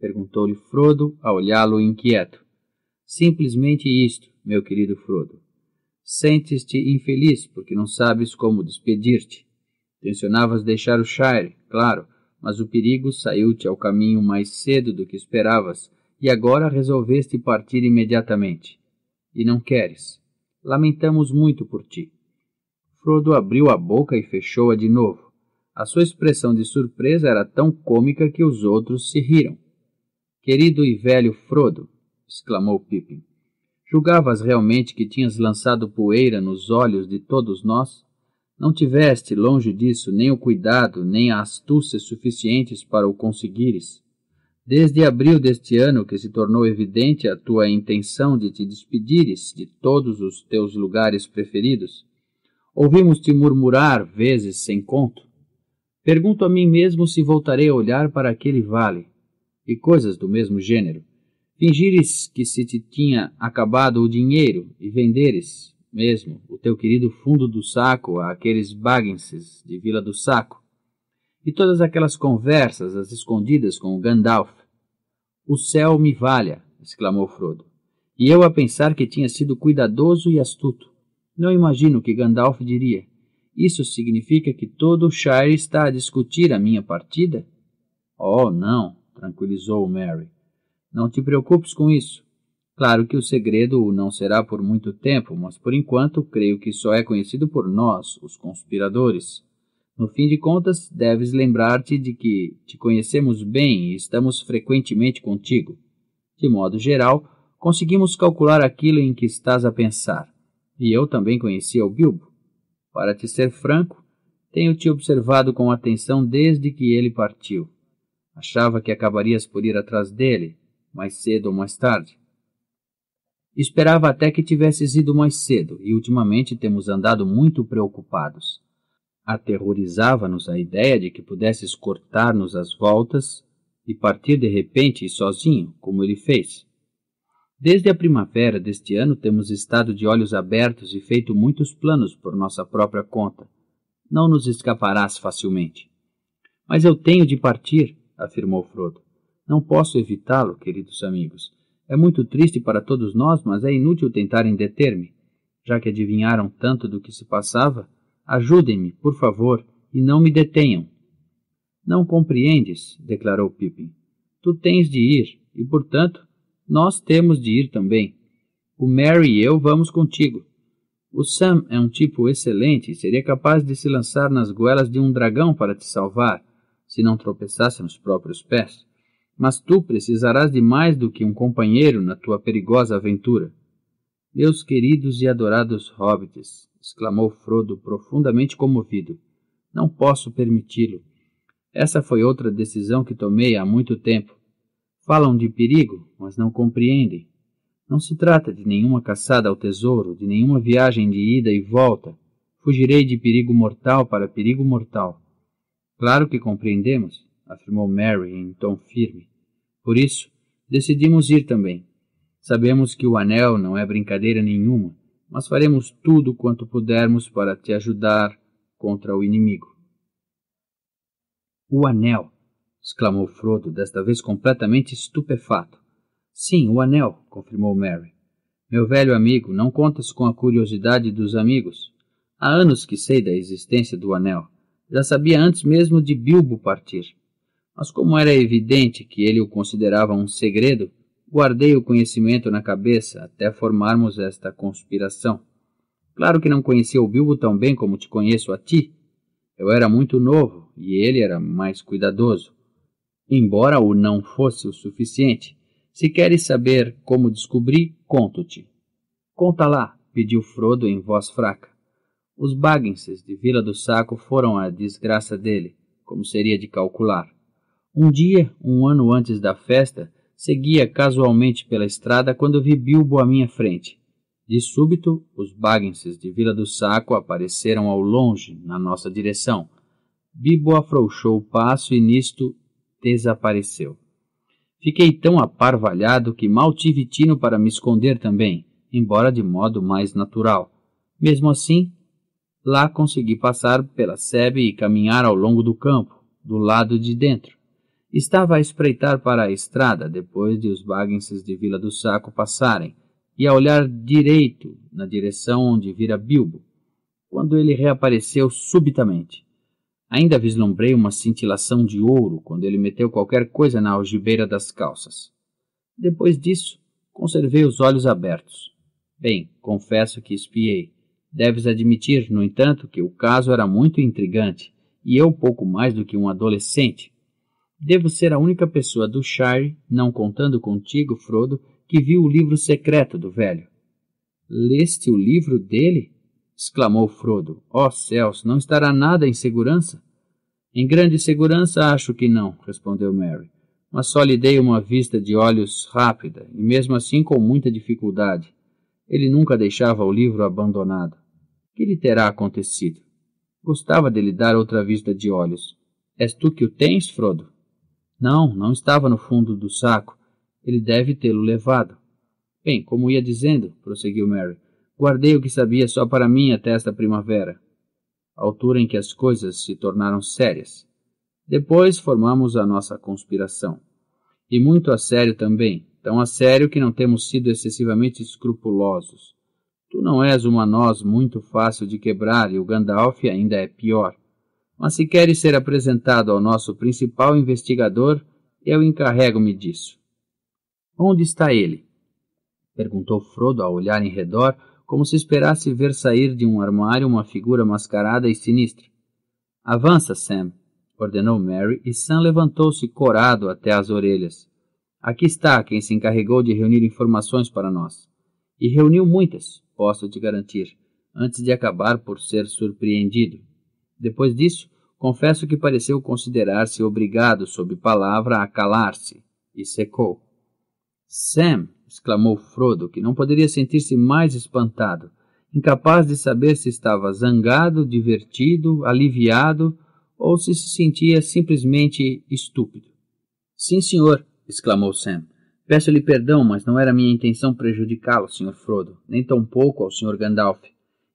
S1: perguntou-lhe Frodo, a olhá-lo inquieto. Simplesmente isto, meu querido Frodo. Sentes-te infeliz porque não sabes como despedir-te. Tensionavas deixar o Shire, claro, mas o perigo saiu-te ao caminho mais cedo do que esperavas, e agora resolveste partir imediatamente. E não queres. Lamentamos muito por ti. Frodo abriu a boca e fechou-a de novo. A sua expressão de surpresa era tão cômica que os outros se riram. Querido e velho Frodo, exclamou Pippin, julgavas realmente que tinhas lançado poeira nos olhos de todos nós? Não tiveste, longe disso, nem o cuidado, nem a astúcia suficientes para o conseguires. Desde abril deste ano que se tornou evidente a tua intenção de te despedires de todos os teus lugares preferidos, ouvimos-te murmurar vezes sem conto. Pergunto a mim mesmo se voltarei a olhar para aquele vale, e coisas do mesmo gênero. Fingires que se te tinha acabado o dinheiro e venderes, mesmo, o teu querido fundo do saco àqueles bagginses de Vila do Saco, e todas aquelas conversas às escondidas com o Gandalf. O céu me valha! exclamou Frodo. E eu a pensar que tinha sido cuidadoso e astuto. Não imagino o que Gandalf diria. Isso significa que todo o Shire está a discutir a minha partida? Oh, não, tranquilizou Mary. Não te preocupes com isso. Claro que o segredo não será por muito tempo, mas por enquanto creio que só é conhecido por nós, os conspiradores. No fim de contas, deves lembrar-te de que te conhecemos bem e estamos frequentemente contigo. De modo geral, conseguimos calcular aquilo em que estás a pensar. E eu também conhecia o Bilbo. Para te ser franco, tenho te observado com atenção desde que ele partiu. Achava que acabarias por ir atrás dele, mais cedo ou mais tarde Esperava até que tivesses ido mais cedo, e ultimamente temos andado muito preocupados. Aterrorizava-nos a ideia de que pudesses cortar-nos as voltas e partir de repente e sozinho, como ele fez. Desde a primavera deste ano temos estado de olhos abertos e feito muitos planos por nossa própria conta. Não nos escaparás facilmente. Mas eu tenho de partir, afirmou Frodo. Não posso evitá-lo, queridos amigos é muito triste para todos nós, mas é inútil tentarem deter-me. Já que adivinharam tanto do que se passava, ajudem-me, por favor, e não me detenham. Não compreendes, declarou Pippin. Tu tens de ir, e, portanto, nós temos de ir também. O Mary e eu vamos contigo. O Sam é um tipo excelente e seria capaz de se lançar nas goelas de um dragão para te salvar, se não tropeçasse nos próprios pés mas tu precisarás de mais do que um companheiro na tua perigosa aventura. Meus queridos e adorados hobbits, exclamou Frodo, profundamente comovido, não posso permiti-lo. Essa foi outra decisão que tomei há muito tempo. Falam de perigo, mas não compreendem. Não se trata de nenhuma caçada ao tesouro, de nenhuma viagem de ida e volta. Fugirei de perigo mortal para perigo mortal. Claro que compreendemos afirmou Mary em tom firme. Por isso, decidimos ir também. Sabemos que o anel não é brincadeira nenhuma, mas faremos tudo quanto pudermos para te ajudar contra o inimigo. O anel! exclamou Frodo, desta vez completamente estupefato. Sim, o anel, confirmou Mary. Meu velho amigo, não contas com a curiosidade dos amigos. Há anos que sei da existência do anel. Já sabia antes mesmo de Bilbo partir. Mas como era evidente que ele o considerava um segredo, guardei o conhecimento na cabeça até formarmos esta conspiração. Claro que não conhecia o Bilbo tão bem como te conheço a ti. Eu era muito novo e ele era mais cuidadoso. Embora o não fosse o suficiente, se queres saber como descobri, conto-te. Conta lá, pediu Frodo em voz fraca. Os Bagginses de Vila do Saco foram a desgraça dele, como seria de calcular. Um dia, um ano antes da festa, seguia casualmente pela estrada quando vi Bilbo à minha frente. De súbito, os Bagginses de Vila do Saco apareceram ao longe, na nossa direção. Bilbo afrouxou o passo e nisto desapareceu. Fiquei tão aparvalhado que mal tive tino para me esconder também, embora de modo mais natural. Mesmo assim, lá consegui passar pela sebe e caminhar ao longo do campo, do lado de dentro estava a espreitar para a estrada depois de os baguenses de Vila do Saco passarem e a olhar direito na direção onde vira Bilbo, quando ele reapareceu subitamente. Ainda vislumbrei uma cintilação de ouro quando ele meteu qualquer coisa na algibeira das calças. Depois disso, conservei os olhos abertos. Bem, confesso que espiei. Deves admitir, no entanto, que o caso era muito intrigante, e eu pouco mais do que um adolescente, Devo ser a única pessoa do Shire, não contando contigo, Frodo, que viu o livro secreto do velho. Leste o livro dele? exclamou Frodo. Ó oh, céus, não estará nada em segurança? Em grande segurança acho que não, respondeu Mary. Mas só lhe dei uma vista de olhos rápida, e mesmo assim com muita dificuldade. Ele nunca deixava o livro abandonado. Que lhe terá acontecido? Gostava de lhe dar outra vista de olhos. És tu que o tens, Frodo? Não, não estava no fundo do saco. Ele deve tê-lo levado. Bem, como ia dizendo, prosseguiu Mary, guardei o que sabia só para mim até esta primavera, a altura em que as coisas se tornaram sérias. Depois formamos a nossa conspiração. E muito a sério também, tão a sério que não temos sido excessivamente escrupulosos. Tu não és uma noz muito fácil de quebrar e o Gandalf ainda é pior mas se queres ser apresentado ao nosso principal investigador, eu encarrego-me disso. Onde está ele? perguntou Frodo ao olhar em redor, como se esperasse ver sair de um armário uma figura mascarada e sinistra. Avança, Sam, ordenou Mary, e Sam levantou-se corado até as orelhas. Aqui está quem se encarregou de reunir informações para nós. E reuniu muitas, posso te garantir, antes de acabar por ser surpreendido. Depois disso, confesso que pareceu considerar-se obrigado sob palavra a calar-se, e secou. Sam! exclamou Frodo, que não poderia sentir-se mais espantado, incapaz de saber se estava zangado, divertido, aliviado ou se se sentia simplesmente estúpido. Sim, senhor! exclamou Sam. Peço-lhe perdão, mas não era minha intenção prejudicá-lo, Sr. Frodo, nem tampouco ao Sr. Gandalf.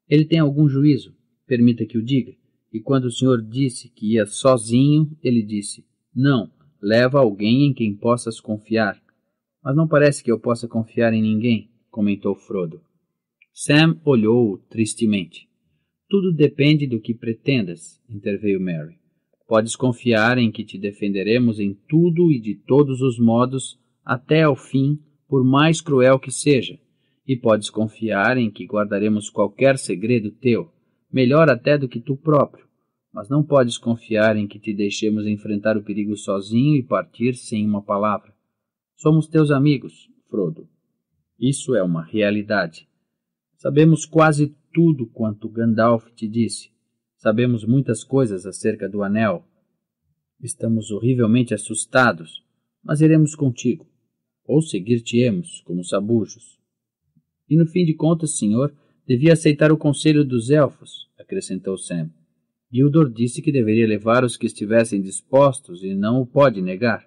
S1: Ele tem algum juízo, permita que o diga. E quando o Senhor disse que ia sozinho, ele disse: Não, leva alguém em quem possas confiar. Mas não parece que eu possa confiar em ninguém, comentou Frodo. Sam olhou-o tristemente. Tudo depende do que pretendas, interveio Mary. Podes confiar em que te defenderemos em tudo e de todos os modos, até ao fim, por mais cruel que seja, e podes confiar em que guardaremos qualquer segredo teu melhor até do que tu próprio, mas não podes confiar em que te deixemos enfrentar o perigo sozinho e partir sem uma palavra. Somos teus amigos, Frodo. Isso é uma realidade. Sabemos quase tudo quanto Gandalf te disse. Sabemos muitas coisas acerca do anel. Estamos horrivelmente assustados, mas iremos contigo, ou seguir-te-emos como sabujos. E no fim de contas, senhor, Devia aceitar o conselho dos elfos, acrescentou Sam. Gildor disse que deveria levar os que estivessem dispostos e não o pode negar.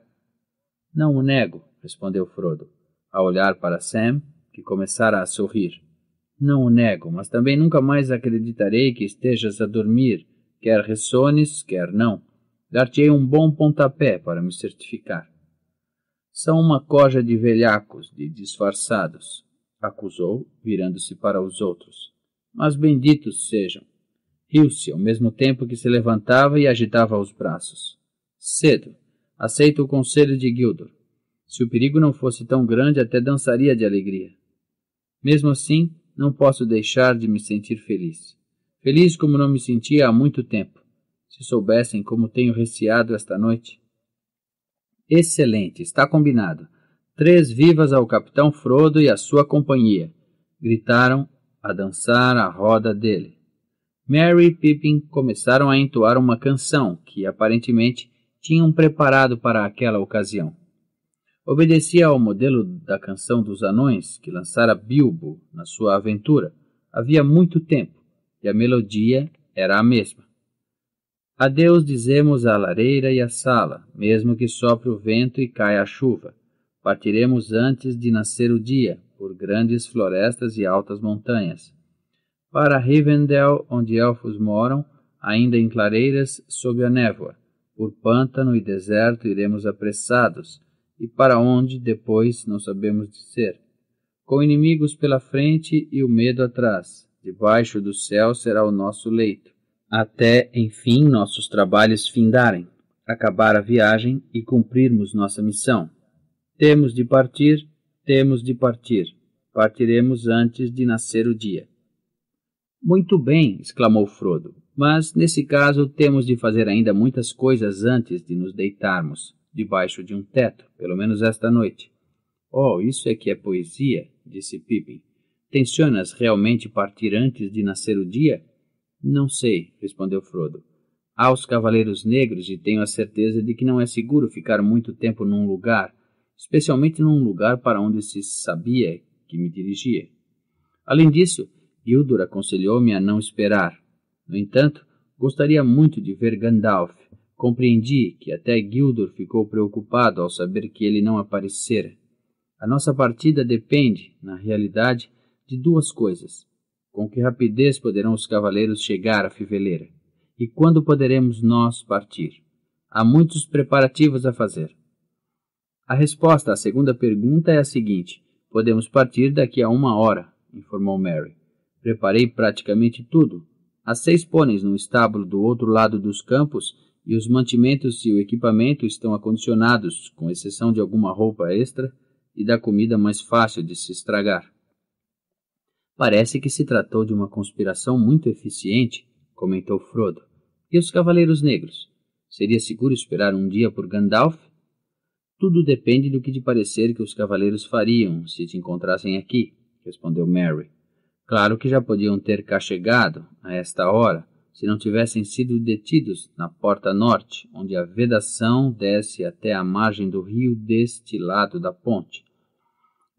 S1: Não o nego, respondeu Frodo, a olhar para Sam, que começara a sorrir. Não o nego, mas também nunca mais acreditarei que estejas a dormir, quer ressones, quer não. Dar-te-ei um bom pontapé para me certificar. São uma coja de velhacos, de disfarçados, acusou, virando-se para os outros. Mas benditos sejam. Riu-se ao mesmo tempo que se levantava e agitava os braços. Cedo. Aceito o conselho de Gildor. Se o perigo não fosse tão grande, até dançaria de alegria. Mesmo assim, não posso deixar de me sentir feliz. Feliz como não me sentia há muito tempo. Se soubessem como tenho receado esta noite. Excelente, está combinado. Três vivas ao capitão Frodo e à sua companhia, gritaram a dançar à roda dele. Mary e Pippin começaram a entoar uma canção que, aparentemente, tinham preparado para aquela ocasião. Obedecia ao modelo da canção dos anões que lançara Bilbo na sua aventura havia muito tempo, e a melodia era a mesma. Adeus dizemos à lareira e à sala, mesmo que sopre o vento e caia a chuva. Partiremos antes de nascer o dia, por grandes florestas e altas montanhas. Para Rivendell, onde elfos moram, ainda em clareiras, sob a névoa. Por pântano e deserto iremos apressados, e para onde, depois, não sabemos dizer. Com inimigos pela frente e o medo atrás, debaixo do céu será o nosso leito, até, enfim, nossos trabalhos findarem, acabar a viagem e cumprirmos nossa missão. Temos de partir, temos de partir. Partiremos antes de nascer o dia. Muito bem, exclamou Frodo, mas nesse caso temos de fazer ainda muitas coisas antes de nos deitarmos, debaixo de um teto, pelo menos esta noite. Oh, isso é que é poesia, disse Pippin. tensionas realmente partir antes de nascer o dia? Não sei, respondeu Frodo. Há os cavaleiros negros e tenho a certeza de que não é seguro ficar muito tempo num lugar, especialmente num lugar para onde se sabia que me dirigia. Além disso, Gildur aconselhou-me a não esperar. No entanto, gostaria muito de ver Gandalf. Compreendi que até Gildor ficou preocupado ao saber que ele não aparecera. A nossa partida depende, na realidade, de duas coisas. Com que rapidez poderão os cavaleiros chegar à Fiveleira? E quando poderemos nós partir? Há muitos preparativos a fazer. A resposta à segunda pergunta é a seguinte: podemos partir daqui a uma hora, informou Mary. Preparei praticamente tudo. Há seis pôneis no estábulo do outro lado dos campos e os mantimentos e o equipamento estão acondicionados, com exceção de alguma roupa extra e da comida mais fácil de se estragar. Parece que se tratou de uma conspiração muito eficiente, comentou Frodo. E os Cavaleiros Negros? Seria seguro esperar um dia por Gandalf? Tudo depende do que te parecer que os cavaleiros fariam se te encontrassem aqui, respondeu Mary. Claro que já podiam ter cá chegado, a esta hora, se não tivessem sido detidos na porta norte, onde a vedação desce até a margem do rio deste lado da ponte.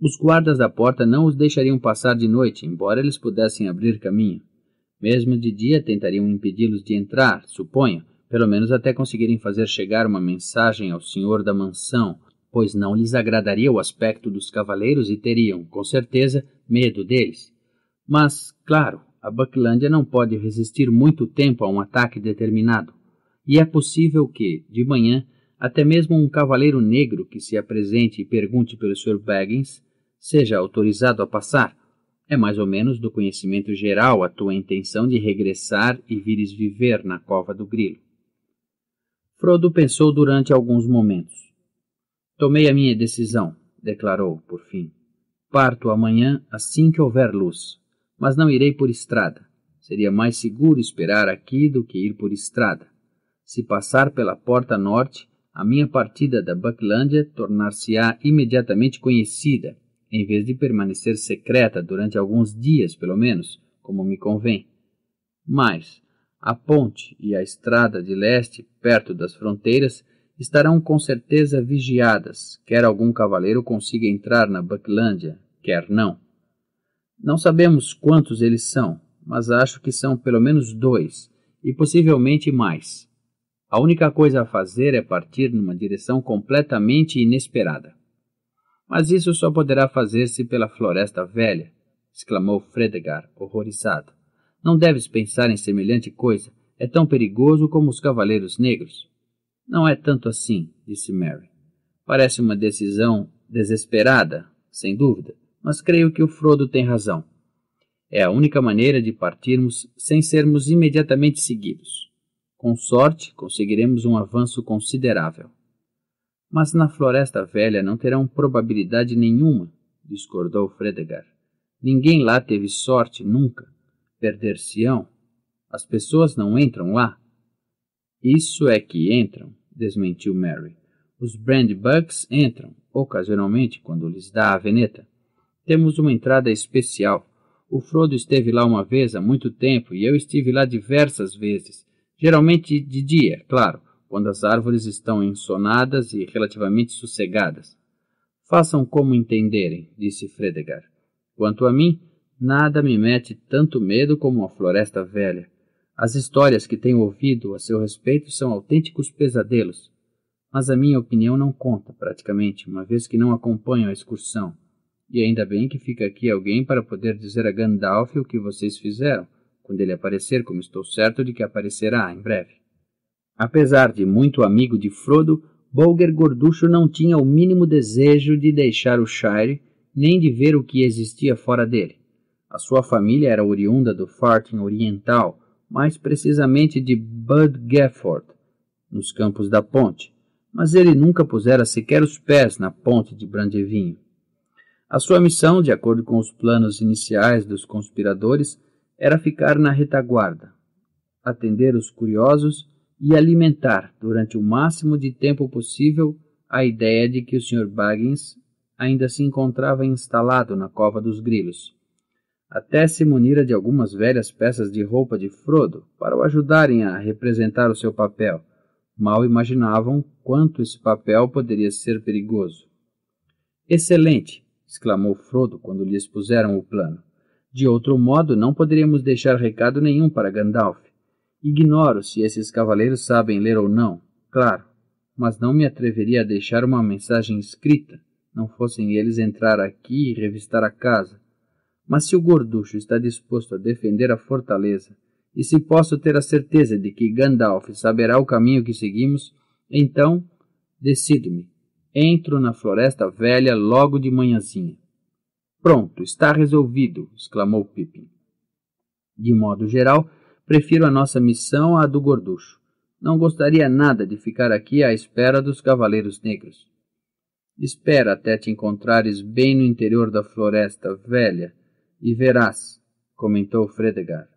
S1: Os guardas da porta não os deixariam passar de noite, embora eles pudessem abrir caminho. Mesmo de dia tentariam impedi-los de entrar, suponho, pelo menos até conseguirem fazer chegar uma mensagem ao senhor da mansão, pois não lhes agradaria o aspecto dos cavaleiros e teriam, com certeza, medo deles. Mas, claro, a Bucklandia não pode resistir muito tempo a um ataque determinado, e é possível que, de manhã, até mesmo um cavaleiro negro que se apresente e pergunte pelo Sr. Baggins seja autorizado a passar. É mais ou menos do conhecimento geral a tua intenção de regressar e vires viver na cova do grilo. Frodo pensou durante alguns momentos. Tomei a minha decisão, declarou, por fim. Parto amanhã assim que houver luz, mas não irei por estrada. Seria mais seguro esperar aqui do que ir por estrada. Se passar pela porta norte, a minha partida da Bucklandia tornar-se-á imediatamente conhecida, em vez de permanecer secreta durante alguns dias, pelo menos, como me convém. Mas, a ponte e a estrada de leste, perto das fronteiras, estarão com certeza vigiadas, quer algum cavaleiro consiga entrar na Bucklandia, quer não. Não sabemos quantos eles são, mas acho que são pelo menos dois, e possivelmente mais. A única coisa a fazer é partir numa direção completamente inesperada. Mas isso só poderá fazer-se pela Floresta Velha, exclamou Fredegar, horrorizado. Não deves pensar em semelhante coisa. É tão perigoso como os cavaleiros negros. Não é tanto assim, disse Mary. Parece uma decisão desesperada, sem dúvida, mas creio que o Frodo tem razão. É a única maneira de partirmos sem sermos imediatamente seguidos. Com sorte, conseguiremos um avanço considerável. Mas na Floresta Velha não terão probabilidade nenhuma, discordou Fredegar. Ninguém lá teve sorte nunca perder-se-ão. As pessoas não entram lá. Isso é que entram, desmentiu Mary. Os Brandbucks entram, ocasionalmente, quando lhes dá a veneta. Temos uma entrada especial. O Frodo esteve lá uma vez há muito tempo e eu estive lá diversas vezes, geralmente de dia, é claro, quando as árvores estão ensonadas e relativamente sossegadas. Façam como entenderem, disse Fredegar. Quanto a mim, Nada me mete tanto medo como uma floresta velha. As histórias que tenho ouvido a seu respeito são autênticos pesadelos. Mas a minha opinião não conta, praticamente, uma vez que não acompanho a excursão. E ainda bem que fica aqui alguém para poder dizer a Gandalf o que vocês fizeram, quando ele aparecer, como estou certo de que aparecerá em breve. Apesar de muito amigo de Frodo, Bolger Gorducho não tinha o mínimo desejo de deixar o Shire, nem de ver o que existia fora dele. A sua família era oriunda do Farting Oriental, mais precisamente de Bud Gafford, nos campos da ponte, mas ele nunca pusera sequer os pés na ponte de Brandevinho. A sua missão, de acordo com os planos iniciais dos conspiradores, era ficar na retaguarda, atender os curiosos e alimentar, durante o máximo de tempo possível, a ideia de que o Sr. Baggins ainda se encontrava instalado na Cova dos Grilos até se munira de algumas velhas peças de roupa de Frodo para o ajudarem a representar o seu papel. Mal imaginavam quanto esse papel poderia ser perigoso. Excelente! exclamou Frodo quando lhe expuseram o plano. De outro modo, não poderíamos deixar recado nenhum para Gandalf. Ignoro se esses cavaleiros sabem ler ou não, claro, mas não me atreveria a deixar uma mensagem escrita, não fossem eles entrar aqui e revistar a casa mas se o gorducho está disposto a defender a fortaleza, e se posso ter a certeza de que Gandalf saberá o caminho que seguimos, então decido-me. Entro na floresta velha logo de manhãzinha. Pronto, está resolvido! exclamou Pippin. De modo geral, prefiro a nossa missão à do gorducho. Não gostaria nada de ficar aqui à espera dos cavaleiros negros. Espera até te encontrares bem no interior da floresta velha e verás, comentou Fredegar.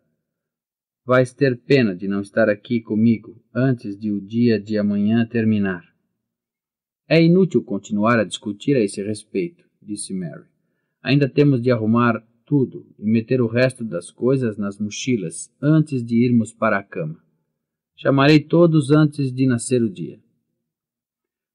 S1: Vais ter pena de não estar aqui comigo antes de o dia de amanhã terminar. É inútil continuar a discutir a esse respeito, disse Mary. Ainda temos de arrumar tudo e meter o resto das coisas nas mochilas antes de irmos para a cama. Chamarei todos antes de nascer o dia.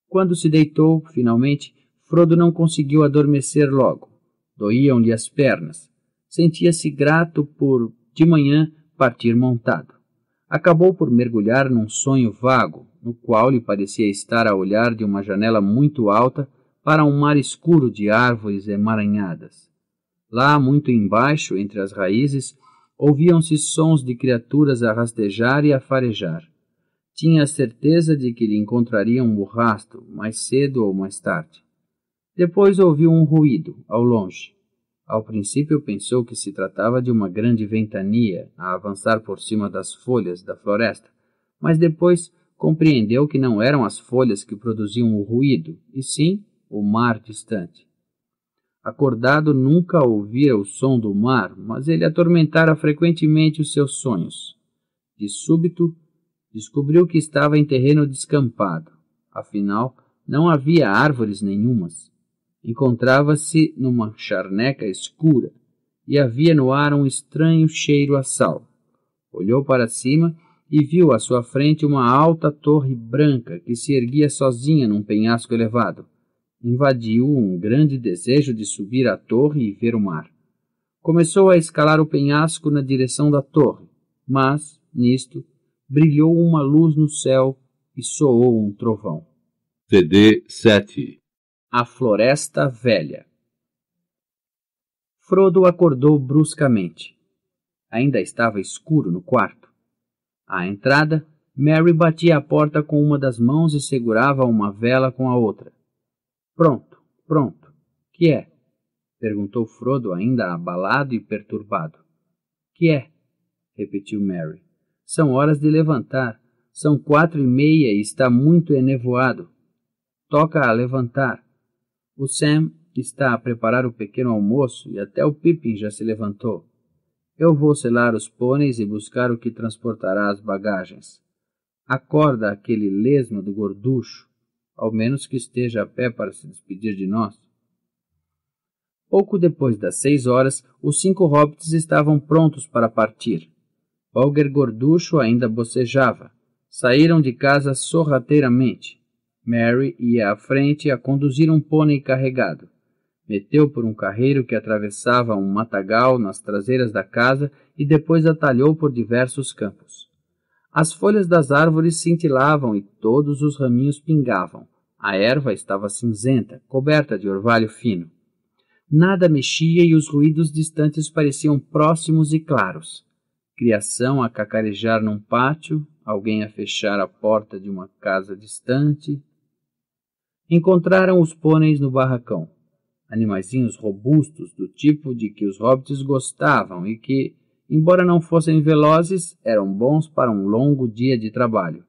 S1: Quando se deitou, finalmente, Frodo não conseguiu adormecer logo. Doíam-lhe as pernas sentia-se grato por, de manhã, partir montado. Acabou por mergulhar num sonho vago, no qual lhe parecia estar a olhar de uma janela muito alta para um mar escuro de árvores emaranhadas. Lá, muito embaixo, entre as raízes, ouviam-se sons de criaturas a rastejar e a farejar. Tinha a certeza de que lhe encontrariam o rastro, mais cedo ou mais tarde. Depois ouviu um ruído, ao longe. Ao princípio pensou que se tratava de uma grande ventania a avançar por cima das folhas da floresta, mas depois compreendeu que não eram as folhas que produziam o ruído, e sim o mar distante. Acordado, nunca ouvira o som do mar, mas ele atormentara frequentemente os seus sonhos. De súbito, descobriu que estava em terreno descampado. Afinal, não havia árvores nenhumas. Encontrava-se numa charneca escura e havia no ar um estranho cheiro a sal. Olhou para cima e viu à sua frente uma alta torre branca que se erguia sozinha num penhasco elevado. Invadiu um grande desejo de subir à torre e ver o mar. Começou a escalar o penhasco na direção da torre, mas, nisto, brilhou uma luz no céu e soou um trovão. CD 7 a Floresta Velha Frodo acordou bruscamente. Ainda estava escuro no quarto. À entrada, Mary batia a porta com uma das mãos e segurava uma vela com a outra. Pronto, pronto. Que é? perguntou Frodo, ainda abalado e perturbado. Que é? repetiu Mary. São horas de levantar. São quatro e meia e está muito enevoado. Toca a levantar. O Sam está a preparar o pequeno almoço e até o Pippin já se levantou. Eu vou selar os pôneis e buscar o que transportará as bagagens. Acorda aquele lesma do gorducho, ao menos que esteja a pé para se despedir de nós. Pouco depois das seis horas, os cinco hobbits estavam prontos para partir. Olger Gorducho ainda bocejava. Saíram de casa sorrateiramente. Mary ia à frente a conduzir um pônei carregado. Meteu por um carreiro que atravessava um matagal nas traseiras da casa e depois atalhou por diversos campos. As folhas das árvores cintilavam e todos os raminhos pingavam. A erva estava cinzenta, coberta de orvalho fino. Nada mexia e os ruídos distantes pareciam próximos e claros. Criação a cacarejar num pátio, alguém a fechar a porta de uma casa distante, encontraram os pôneis no barracão. Animaizinhos robustos do tipo de que os hobbits gostavam e que, embora não fossem velozes, eram bons para um longo dia de trabalho.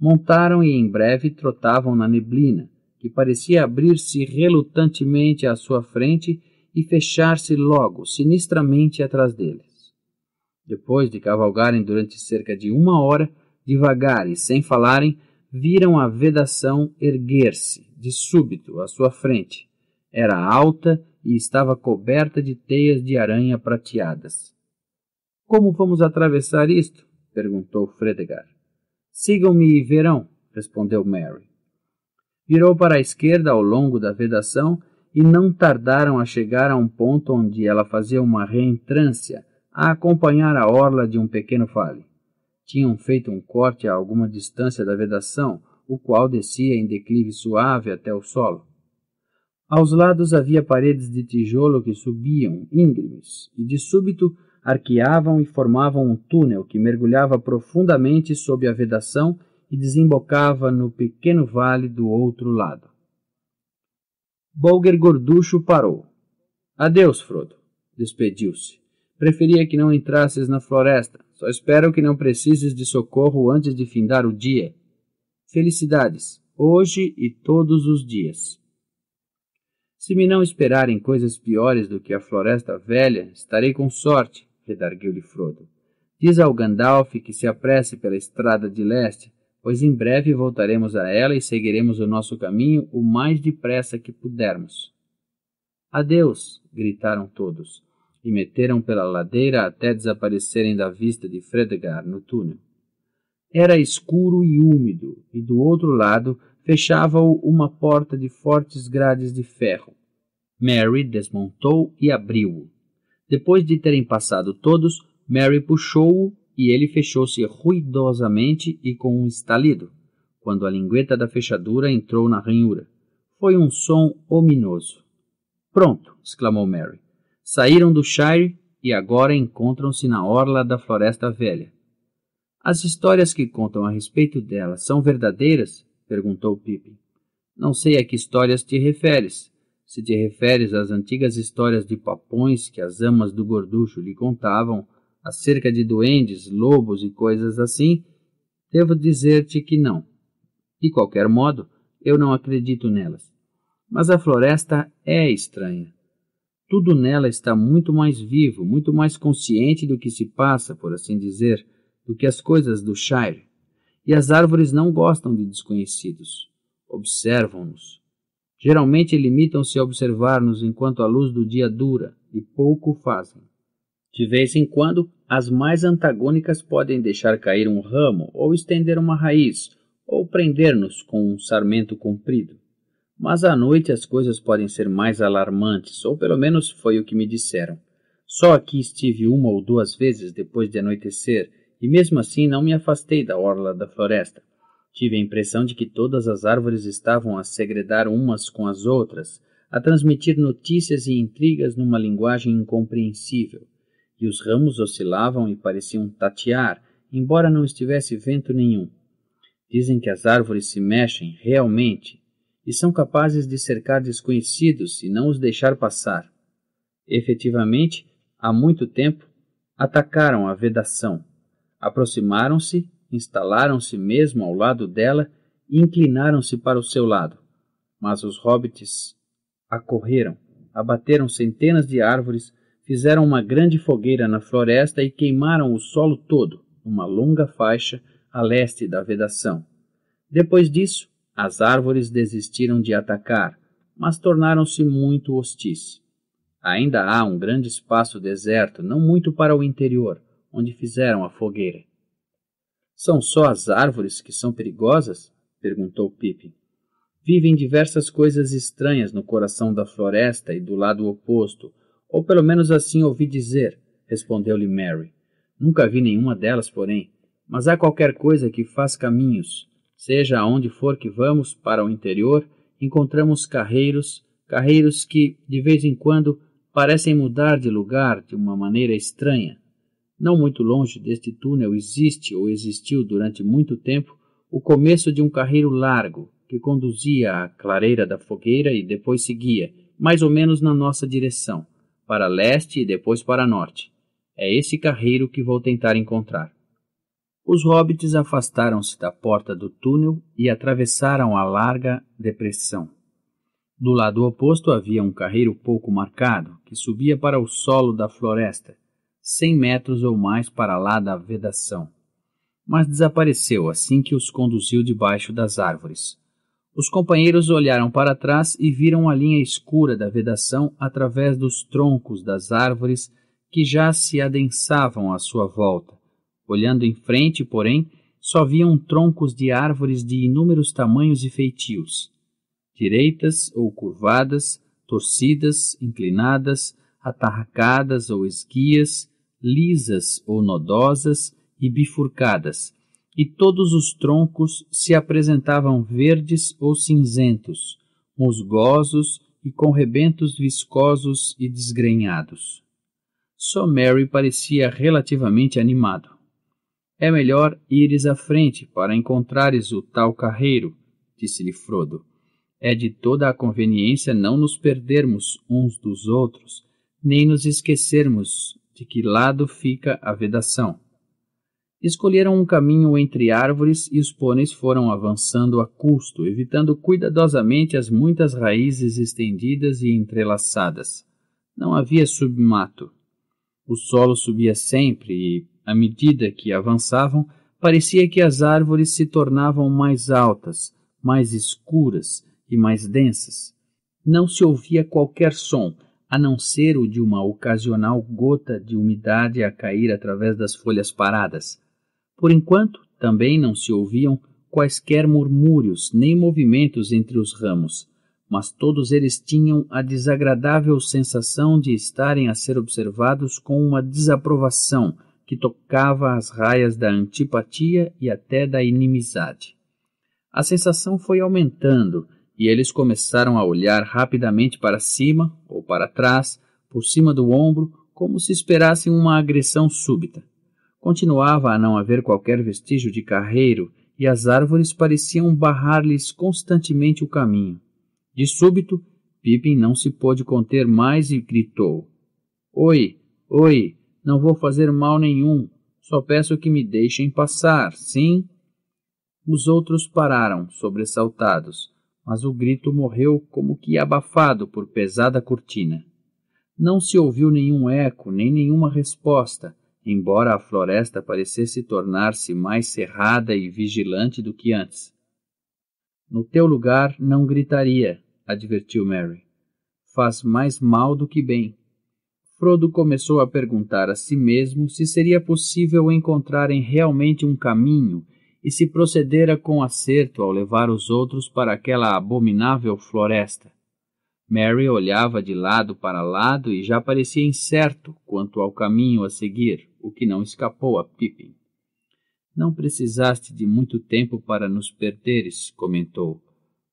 S1: Montaram e em breve trotavam na neblina, que parecia abrir-se relutantemente à sua frente e fechar-se logo, sinistramente atrás deles. Depois de cavalgarem durante cerca de uma hora, devagar e sem falarem, viram a vedação erguer-se, de súbito, à sua frente, era alta e estava coberta de teias de aranha prateadas. Como vamos atravessar isto? perguntou Fredegar. Sigam-me e verão, respondeu Mary. Virou para a esquerda ao longo da vedação e não tardaram a chegar a um ponto onde ela fazia uma reentrância a acompanhar a orla de um pequeno vale. Tinham feito um corte a alguma distância da vedação, o qual descia em declive suave até o solo. Aos lados havia paredes de tijolo que subiam, íngremes, e de súbito arqueavam e formavam um túnel que mergulhava profundamente sob a vedação e desembocava no pequeno vale do outro lado. Bolger Gorducho parou. Adeus, Frodo. Despediu-se. Preferia que não entrasses na floresta. Só espero que não precises de socorro antes de findar o dia. Felicidades, hoje e todos os dias. Se me não esperarem coisas piores do que a floresta velha, estarei com sorte, redarguiu-lhe Frodo. Diz ao Gandalf que se apresse pela estrada de leste, pois em breve voltaremos a ela e seguiremos o nosso caminho o mais depressa que pudermos. Adeus! gritaram todos, e meteram pela ladeira até desaparecerem da vista de Fredegar no túnel. Era escuro e úmido, e do outro lado fechava-o uma porta de fortes grades de ferro. Mary desmontou e abriu-o. Depois de terem passado todos, Mary puxou-o e ele fechou-se ruidosamente e com um estalido, quando a lingueta da fechadura entrou na ranhura. Foi um som ominoso. Pronto! exclamou Mary. Saíram do Shire e agora encontram-se na orla da Floresta Velha. As histórias que contam a respeito dela são verdadeiras? perguntou Pippin. Não sei a que histórias te referes. Se te referes às antigas histórias de papões que as amas do gorducho lhe contavam, acerca de duendes, lobos e coisas assim, devo dizer-te que não. De qualquer modo, eu não acredito nelas. Mas a floresta é estranha. Tudo nela está muito mais vivo, muito mais consciente do que se passa, por assim dizer do que as coisas do Shire, e as árvores não gostam de desconhecidos, observam-nos. Geralmente limitam-se a observar-nos enquanto a luz do dia dura, e pouco fazem. De vez em quando, as mais antagônicas podem deixar cair um ramo ou estender uma raiz, ou prender-nos com um sarmento comprido. Mas à noite as coisas podem ser mais alarmantes, ou pelo menos foi o que me disseram. Só aqui estive uma ou duas vezes depois de anoitecer e mesmo assim não me afastei da orla da floresta. Tive a impressão de que todas as árvores estavam a segredar umas com as outras, a transmitir notícias e intrigas numa linguagem incompreensível, e os ramos oscilavam e pareciam tatear, embora não estivesse vento nenhum. Dizem que as árvores se mexem realmente e são capazes de cercar desconhecidos e não os deixar passar. Efetivamente, há muito tempo, atacaram a vedação Aproximaram-se, instalaram-se mesmo ao lado dela e inclinaram-se para o seu lado. Mas os hobbits acorreram, abateram centenas de árvores, fizeram uma grande fogueira na floresta e queimaram o solo todo, numa longa faixa a leste da vedação. Depois disso, as árvores desistiram de atacar, mas tornaram-se muito hostis. Ainda há um grande espaço deserto, não muito para o interior, onde fizeram a fogueira. São só as árvores que são perigosas? perguntou Pipe. Vivem diversas coisas estranhas no coração da floresta e do lado oposto, ou pelo menos assim ouvi dizer, respondeu-lhe Mary. Nunca vi nenhuma delas, porém, mas há qualquer coisa que faz caminhos. Seja aonde for que vamos, para o interior, encontramos carreiros, carreiros que, de vez em quando, parecem mudar de lugar de uma maneira estranha. Não muito longe deste túnel existe ou existiu durante muito tempo o começo de um carreiro largo que conduzia à clareira da fogueira e depois seguia, mais ou menos na nossa direção, para leste e depois para norte. É esse carreiro que vou tentar encontrar. Os hobbits afastaram-se da porta do túnel e atravessaram a larga depressão. Do lado oposto havia um carreiro pouco marcado que subia para o solo da floresta cem metros ou mais para lá da vedação, mas desapareceu assim que os conduziu debaixo das árvores. Os companheiros olharam para trás e viram a linha escura da vedação através dos troncos das árvores que já se adensavam à sua volta. Olhando em frente, porém, só viam troncos de árvores de inúmeros tamanhos e feitios, direitas ou curvadas, torcidas, inclinadas, atarracadas ou esguias, lisas ou nodosas e bifurcadas, e todos os troncos se apresentavam verdes ou cinzentos, musgosos e com rebentos viscosos e desgrenhados. Só Mary parecia relativamente animado. É melhor ires à frente para encontrares o tal carreiro, disse-lhe Frodo. É de toda a conveniência não nos perdermos uns dos outros, nem nos esquecermos de que lado fica a vedação. Escolheram um caminho entre árvores e os pôneis foram avançando a custo, evitando cuidadosamente as muitas raízes estendidas e entrelaçadas. Não havia submato. O solo subia sempre e, à medida que avançavam, parecia que as árvores se tornavam mais altas, mais escuras e mais densas. Não se ouvia qualquer som, a não ser o de uma ocasional gota de umidade a cair através das folhas paradas. Por enquanto, também não se ouviam quaisquer murmúrios nem movimentos entre os ramos, mas todos eles tinham a desagradável sensação de estarem a ser observados com uma desaprovação que tocava as raias da antipatia e até da inimizade. A sensação foi aumentando e eles começaram a olhar rapidamente para cima ou para trás, por cima do ombro, como se esperassem uma agressão súbita. Continuava a não haver qualquer vestígio de carreiro e as árvores pareciam barrar-lhes constantemente o caminho. De súbito, Pippin não se pôde conter mais e gritou: Oi, oi, não vou fazer mal nenhum, só peço que me deixem passar, sim? Os outros pararam, sobressaltados mas o grito morreu como que abafado por pesada cortina. Não se ouviu nenhum eco, nem nenhuma resposta, embora a floresta parecesse tornar-se mais cerrada e vigilante do que antes. No teu lugar não gritaria, advertiu Mary. Faz mais mal do que bem. Frodo começou a perguntar a si mesmo se seria possível encontrarem realmente um caminho e se procedera com acerto ao levar os outros para aquela abominável floresta. Mary olhava de lado para lado e já parecia incerto quanto ao caminho a seguir, o que não escapou a Pippin. Não precisaste de muito tempo para nos perderes, comentou.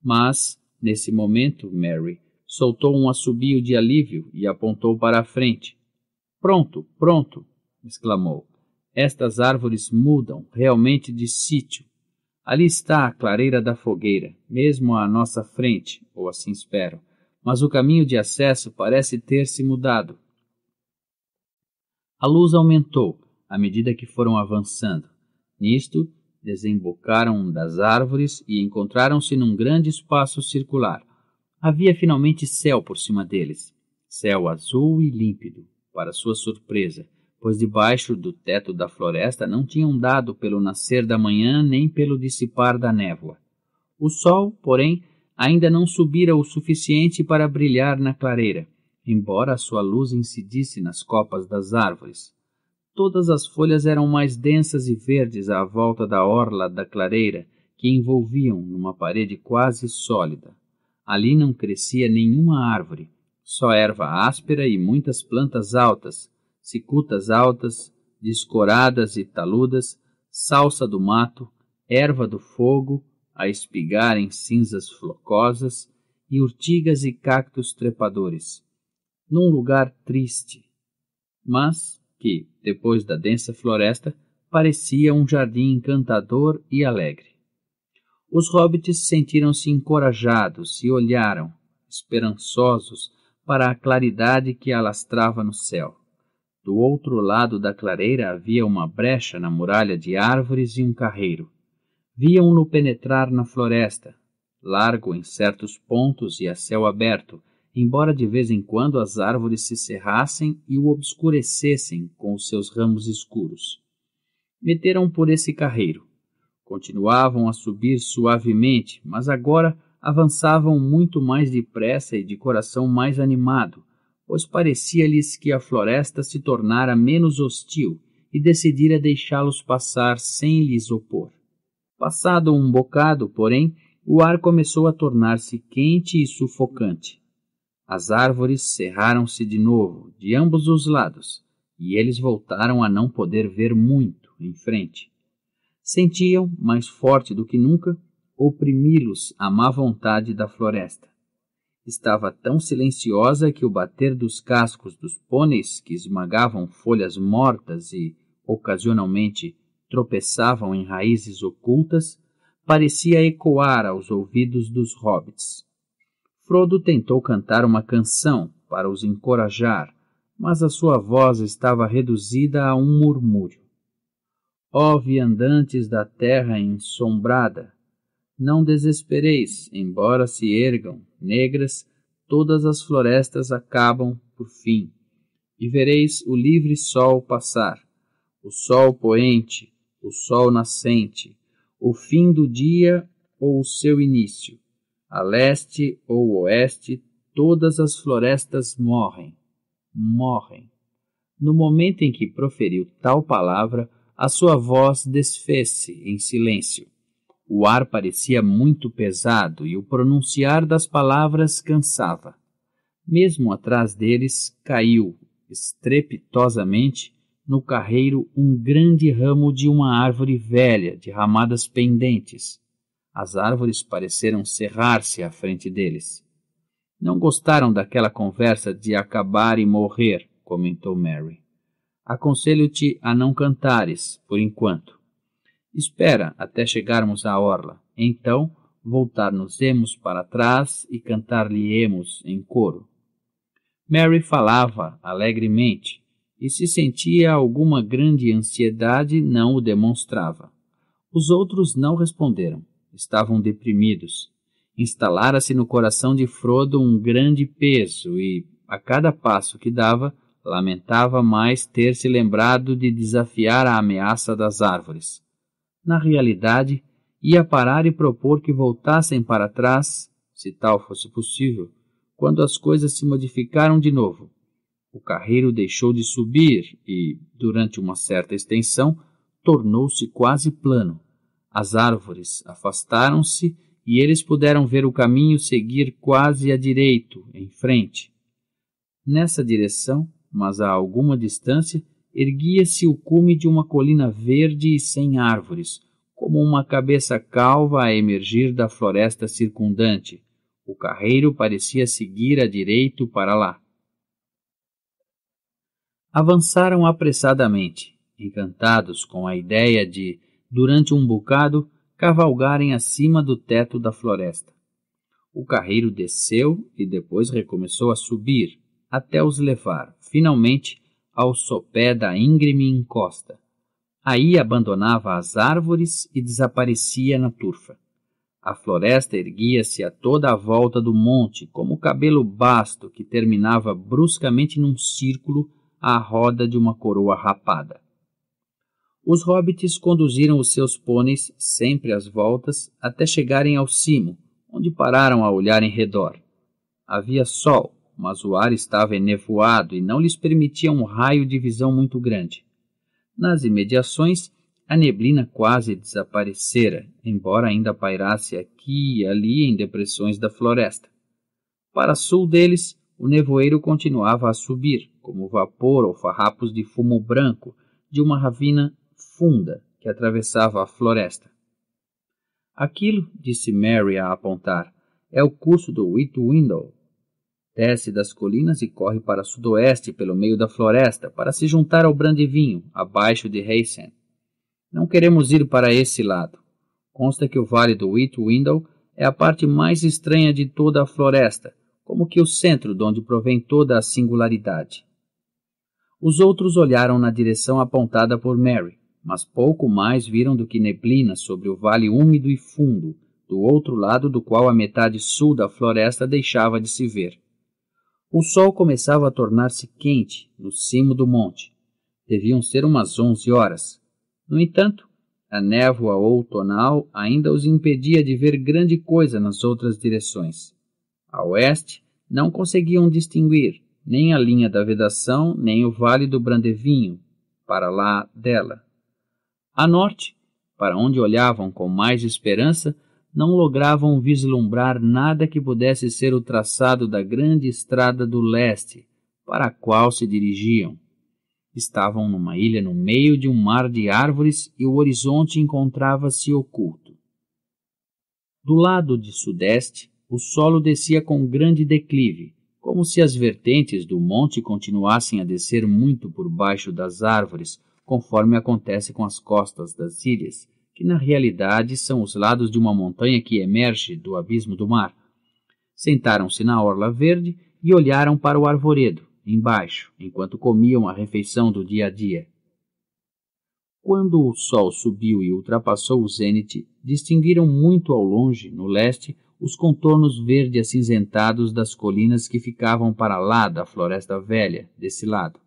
S1: Mas, nesse momento, Mary soltou um assobio de alívio e apontou para a frente. Pronto, pronto! exclamou. Estas árvores mudam realmente de sítio. Ali está a clareira da fogueira, mesmo à nossa frente, ou assim espero, mas o caminho de acesso parece ter se mudado. A luz aumentou à medida que foram avançando. Nisto, desembocaram das árvores e encontraram-se num grande espaço circular. Havia finalmente céu por cima deles, céu azul e límpido, para sua surpresa, pois debaixo do teto da floresta não tinham dado pelo nascer da manhã nem pelo dissipar da névoa. O sol, porém, ainda não subira o suficiente para brilhar na clareira, embora a sua luz incidisse nas copas das árvores. Todas as folhas eram mais densas e verdes à volta da orla da clareira, que envolviam numa parede quase sólida. Ali não crescia nenhuma árvore, só erva áspera e muitas plantas altas, cicutas altas, descoradas e taludas, salsa do mato, erva do fogo, a espigar em cinzas flocosas, e urtigas e cactos trepadores, num lugar triste, mas que, depois da densa floresta, parecia um jardim encantador e alegre. Os hobbits sentiram-se encorajados e olharam, esperançosos, para a claridade que alastrava no céu. Do outro lado da clareira havia uma brecha na muralha de árvores e um carreiro. Viam-no penetrar na floresta, largo em certos pontos e a céu aberto, embora de vez em quando as árvores se cerrassem e o obscurecessem com os seus ramos escuros. Meteram por esse carreiro. Continuavam a subir suavemente, mas agora avançavam muito mais depressa e de coração mais animado pois parecia-lhes que a floresta se tornara menos hostil e decidira deixá-los passar sem lhes opor. Passado um bocado, porém, o ar começou a tornar-se quente e sufocante. As árvores cerraram-se de novo, de ambos os lados, e eles voltaram a não poder ver muito em frente. Sentiam, mais forte do que nunca, oprimi-los à má vontade da floresta estava tão silenciosa que o bater dos cascos dos pôneis que esmagavam folhas mortas e, ocasionalmente, tropeçavam em raízes ocultas, parecia ecoar aos ouvidos dos hobbits. Frodo tentou cantar uma canção para os encorajar, mas a sua voz estava reduzida a um murmúrio. Ó oh, viandantes da terra ensombrada, não desespereis, embora se ergam negras, todas as florestas acabam por fim, e vereis o livre sol passar, o sol poente, o sol nascente, o fim do dia ou o seu início. A leste ou oeste, todas as florestas morrem, morrem. No momento em que proferiu tal palavra, a sua voz desfez-se em silêncio. O ar parecia muito pesado e o pronunciar das palavras cansava. Mesmo atrás deles, caiu, estrepitosamente, no carreiro um grande ramo de uma árvore velha, de ramadas pendentes. As árvores pareceram cerrar-se à frente deles. Não gostaram daquela conversa de acabar e morrer, comentou Mary. Aconselho-te a não cantares, por enquanto. Espera até chegarmos à orla. Então, voltar-nos-emos para trás e cantar-lhe-emos em coro. Mary falava alegremente e se sentia alguma grande ansiedade, não o demonstrava. Os outros não responderam. Estavam deprimidos. Instalara-se no coração de Frodo um grande peso e, a cada passo que dava, lamentava mais ter se lembrado de desafiar a ameaça das árvores na realidade, ia parar e propor que voltassem para trás, se tal fosse possível, quando as coisas se modificaram de novo. O carreiro deixou de subir e, durante uma certa extensão, tornou-se quase plano. As árvores afastaram-se e eles puderam ver o caminho seguir quase a direito, em frente. Nessa direção, mas a alguma distância, erguia-se o cume de uma colina verde e sem árvores, como uma cabeça calva a emergir da floresta circundante. O carreiro parecia seguir a direito para lá. Avançaram apressadamente, encantados com a ideia de, durante um bocado, cavalgarem acima do teto da floresta. O carreiro desceu e depois recomeçou a subir, até os levar, finalmente, ao sopé da íngreme encosta. Aí abandonava as árvores e desaparecia na turfa. A floresta erguia-se a toda a volta do monte, como o cabelo basto que terminava bruscamente num círculo à roda de uma coroa rapada. Os hobbits conduziram os seus pôneis, sempre às voltas, até chegarem ao cimo, onde pararam a olhar em redor. Havia sol, mas o ar estava enevoado e não lhes permitia um raio de visão muito grande. Nas imediações, a neblina quase desaparecera, embora ainda pairasse aqui e ali em depressões da floresta. Para sul deles, o nevoeiro continuava a subir, como vapor ou farrapos de fumo branco, de uma ravina funda que atravessava a floresta. Aquilo, disse Mary a apontar, é o curso do Whitwindow, Desce das colinas e corre para sudoeste pelo meio da floresta para se juntar ao Brandivinho, abaixo de Heysen. Não queremos ir para esse lado. Consta que o vale do Whitwindow é a parte mais estranha de toda a floresta, como que o centro de onde provém toda a singularidade. Os outros olharam na direção apontada por Mary, mas pouco mais viram do que neblina sobre o vale úmido e fundo, do outro lado do qual a metade sul da floresta deixava de se ver. O sol começava a tornar-se quente no cimo do monte. Deviam ser umas onze horas. No entanto, a névoa outonal ainda os impedia de ver grande coisa nas outras direções. A oeste, não conseguiam distinguir nem a linha da vedação, nem o vale do Brandevinho, para lá dela. A norte, para onde olhavam com mais esperança, não logravam vislumbrar nada que pudesse ser o traçado da grande estrada do leste para a qual se dirigiam. Estavam numa ilha no meio de um mar de árvores e o horizonte encontrava-se oculto. Do lado de sudeste, o solo descia com grande declive, como se as vertentes do monte continuassem a descer muito por baixo das árvores, conforme acontece com as costas das ilhas que na realidade são os lados de uma montanha que emerge do abismo do mar. Sentaram-se na orla verde e olharam para o arvoredo, embaixo, enquanto comiam a refeição do dia a dia. Quando o sol subiu e ultrapassou o zênite, distinguiram muito ao longe, no leste, os contornos verde acinzentados das colinas que ficavam para lá da Floresta Velha, desse lado.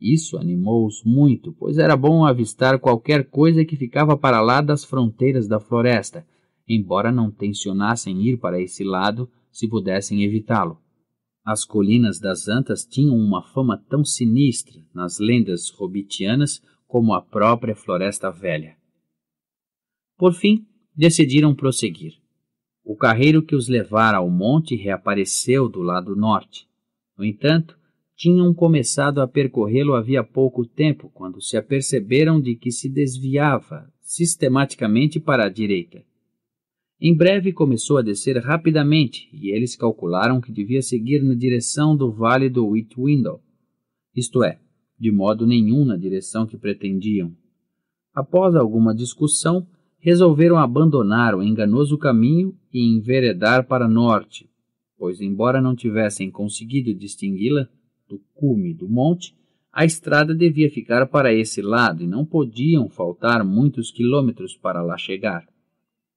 S1: Isso animou-os muito, pois era bom avistar qualquer coisa que ficava para lá das fronteiras da floresta, embora não tencionassem ir para esse lado se pudessem evitá-lo. As colinas das Antas tinham uma fama tão sinistra nas lendas hobbitianas como a própria Floresta Velha. Por fim, decidiram prosseguir. O carreiro que os levara ao monte reapareceu do lado norte. No entanto, tinham começado a percorrê-lo havia pouco tempo, quando se aperceberam de que se desviava sistematicamente para a direita. Em breve começou a descer rapidamente e eles calcularam que devia seguir na direção do vale do Whitwindle, isto é, de modo nenhum na direção que pretendiam. Após alguma discussão, resolveram abandonar o enganoso caminho e enveredar para norte, pois, embora não tivessem conseguido distingui-la, do cume do monte, a estrada devia ficar para esse lado e não podiam faltar muitos quilômetros para lá chegar.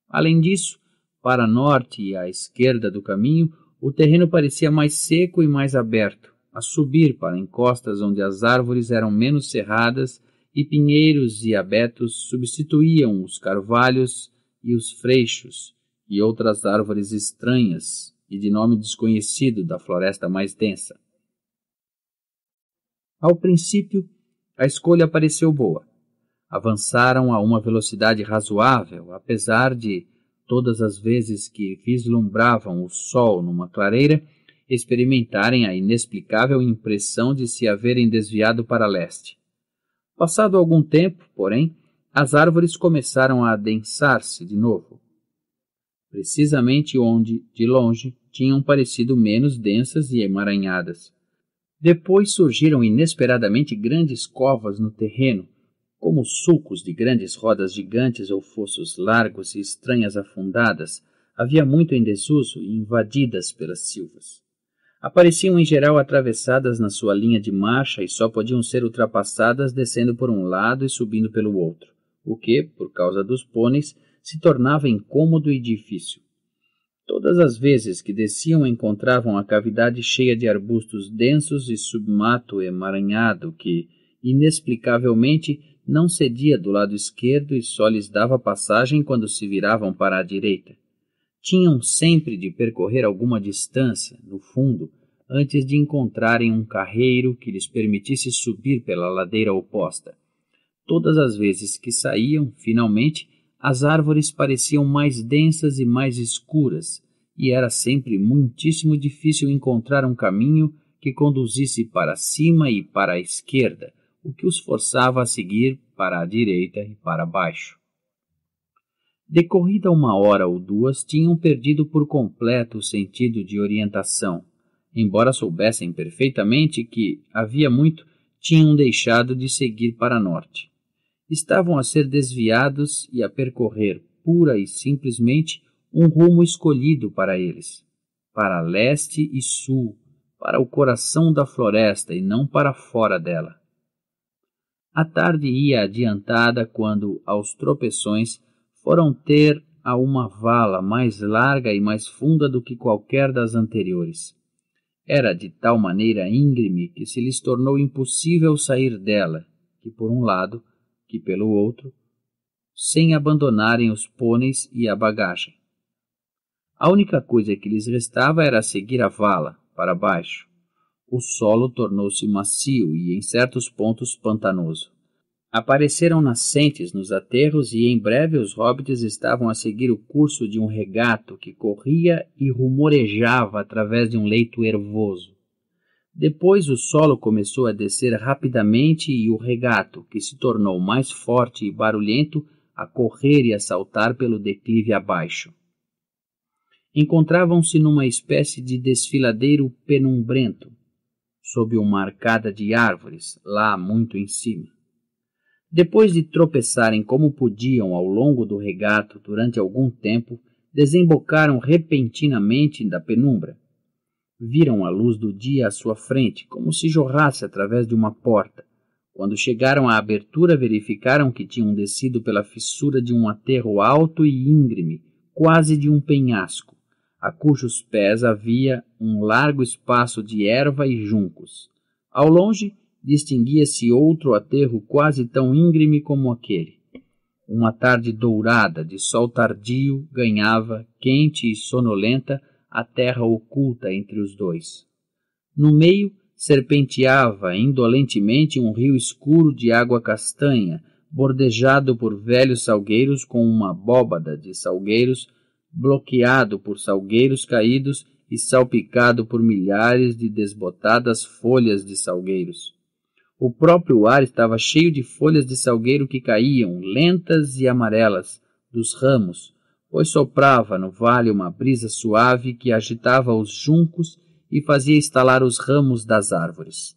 S1: Além disso, para norte e à esquerda do caminho, o terreno parecia mais seco e mais aberto, a subir para encostas onde as árvores eram menos cerradas e pinheiros e abetos substituíam os carvalhos e os freixos e outras árvores estranhas e de nome desconhecido da floresta mais densa. Ao princípio, a escolha pareceu boa. Avançaram a uma velocidade razoável, apesar de, todas as vezes que vislumbravam o sol numa clareira, experimentarem a inexplicável impressão de se haverem desviado para leste. Passado algum tempo, porém, as árvores começaram a adensar-se de novo, precisamente onde, de longe, tinham parecido menos densas e emaranhadas. Depois surgiram inesperadamente grandes covas no terreno, como sulcos de grandes rodas gigantes ou fossos largos e estranhas afundadas, havia muito em desuso e invadidas pelas silvas. Apareciam em geral atravessadas na sua linha de marcha e só podiam ser ultrapassadas descendo por um lado e subindo pelo outro, o que, por causa dos pôneis, se tornava incômodo e difícil. Todas as vezes que desciam encontravam a cavidade cheia de arbustos densos e submato emaranhado que, inexplicavelmente, não cedia do lado esquerdo e só lhes dava passagem quando se viravam para a direita. Tinham sempre de percorrer alguma distância, no fundo, antes de encontrarem um carreiro que lhes permitisse subir pela ladeira oposta. Todas as vezes que saíam, finalmente, as árvores pareciam mais densas e mais escuras, e era sempre muitíssimo difícil encontrar um caminho que conduzisse para cima e para a esquerda, o que os forçava a seguir para a direita e para baixo. Decorrida uma hora ou duas, tinham perdido por completo o sentido de orientação. Embora soubessem perfeitamente que havia muito, tinham deixado de seguir para norte estavam a ser desviados e a percorrer pura e simplesmente um rumo escolhido para eles, para leste e sul, para o coração da floresta e não para fora dela. A tarde ia adiantada quando, aos tropeções, foram ter a uma vala mais larga e mais funda do que qualquer das anteriores. Era de tal maneira íngreme que se lhes tornou impossível sair dela, que, por um lado, que pelo outro, sem abandonarem os pôneis e a bagagem. A única coisa que lhes restava era seguir a vala, para baixo. O solo tornou-se macio e, em certos pontos, pantanoso. Apareceram nascentes nos aterros e, em breve, os hobbits estavam a seguir o curso de um regato que corria e rumorejava através de um leito hervoso. Depois o solo começou a descer rapidamente e o regato, que se tornou mais forte e barulhento, a correr e a saltar pelo declive abaixo. Encontravam-se numa espécie de desfiladeiro penumbrento, sob uma arcada de árvores, lá muito em cima. Depois de tropeçarem como podiam ao longo do regato durante algum tempo, desembocaram repentinamente da penumbra, viram a luz do dia à sua frente, como se jorrasse através de uma porta. Quando chegaram à abertura, verificaram que tinham descido pela fissura de um aterro alto e íngreme, quase de um penhasco, a cujos pés havia um largo espaço de erva e juncos. Ao longe, distinguia-se outro aterro quase tão íngreme como aquele. Uma tarde dourada, de sol tardio, ganhava, quente e sonolenta, a terra oculta entre os dois. No meio serpenteava indolentemente um rio escuro de água castanha, bordejado por velhos salgueiros com uma abóbada de salgueiros, bloqueado por salgueiros caídos e salpicado por milhares de desbotadas folhas de salgueiros. O próprio ar estava cheio de folhas de salgueiro que caíam, lentas e amarelas, dos ramos, pois soprava no vale uma brisa suave que agitava os juncos e fazia estalar os ramos das árvores.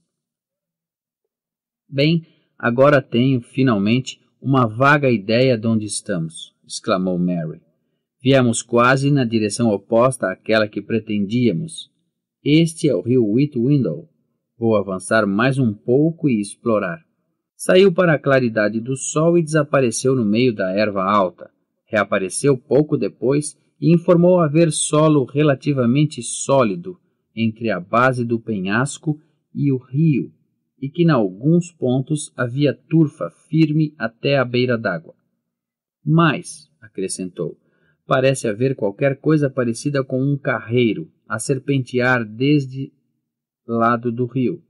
S1: Bem, agora tenho, finalmente, uma vaga ideia de onde estamos, exclamou Mary. Viemos quase na direção oposta àquela que pretendíamos. Este é o rio Whitwindow. Vou avançar mais um pouco e explorar. Saiu para a claridade do sol e desapareceu no meio da erva alta. Reapareceu pouco depois e informou haver solo relativamente sólido entre a base do penhasco e o rio e que, em alguns pontos, havia turfa firme até à beira d'água. Mas, acrescentou, parece haver qualquer coisa parecida com um carreiro a serpentear desde lado do rio.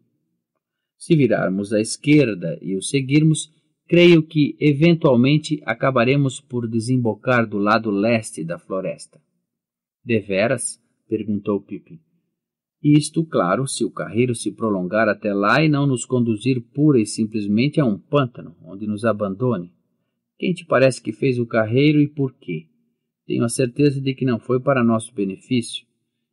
S1: Se virarmos à esquerda e o seguirmos, creio que eventualmente acabaremos por desembocar do lado leste da floresta. Deveras? perguntou Pipi. Isto, claro, se o carreiro se prolongar até lá e não nos conduzir pura e simplesmente a um pântano, onde nos abandone. Quem te parece que fez o carreiro e por quê? Tenho a certeza de que não foi para nosso benefício.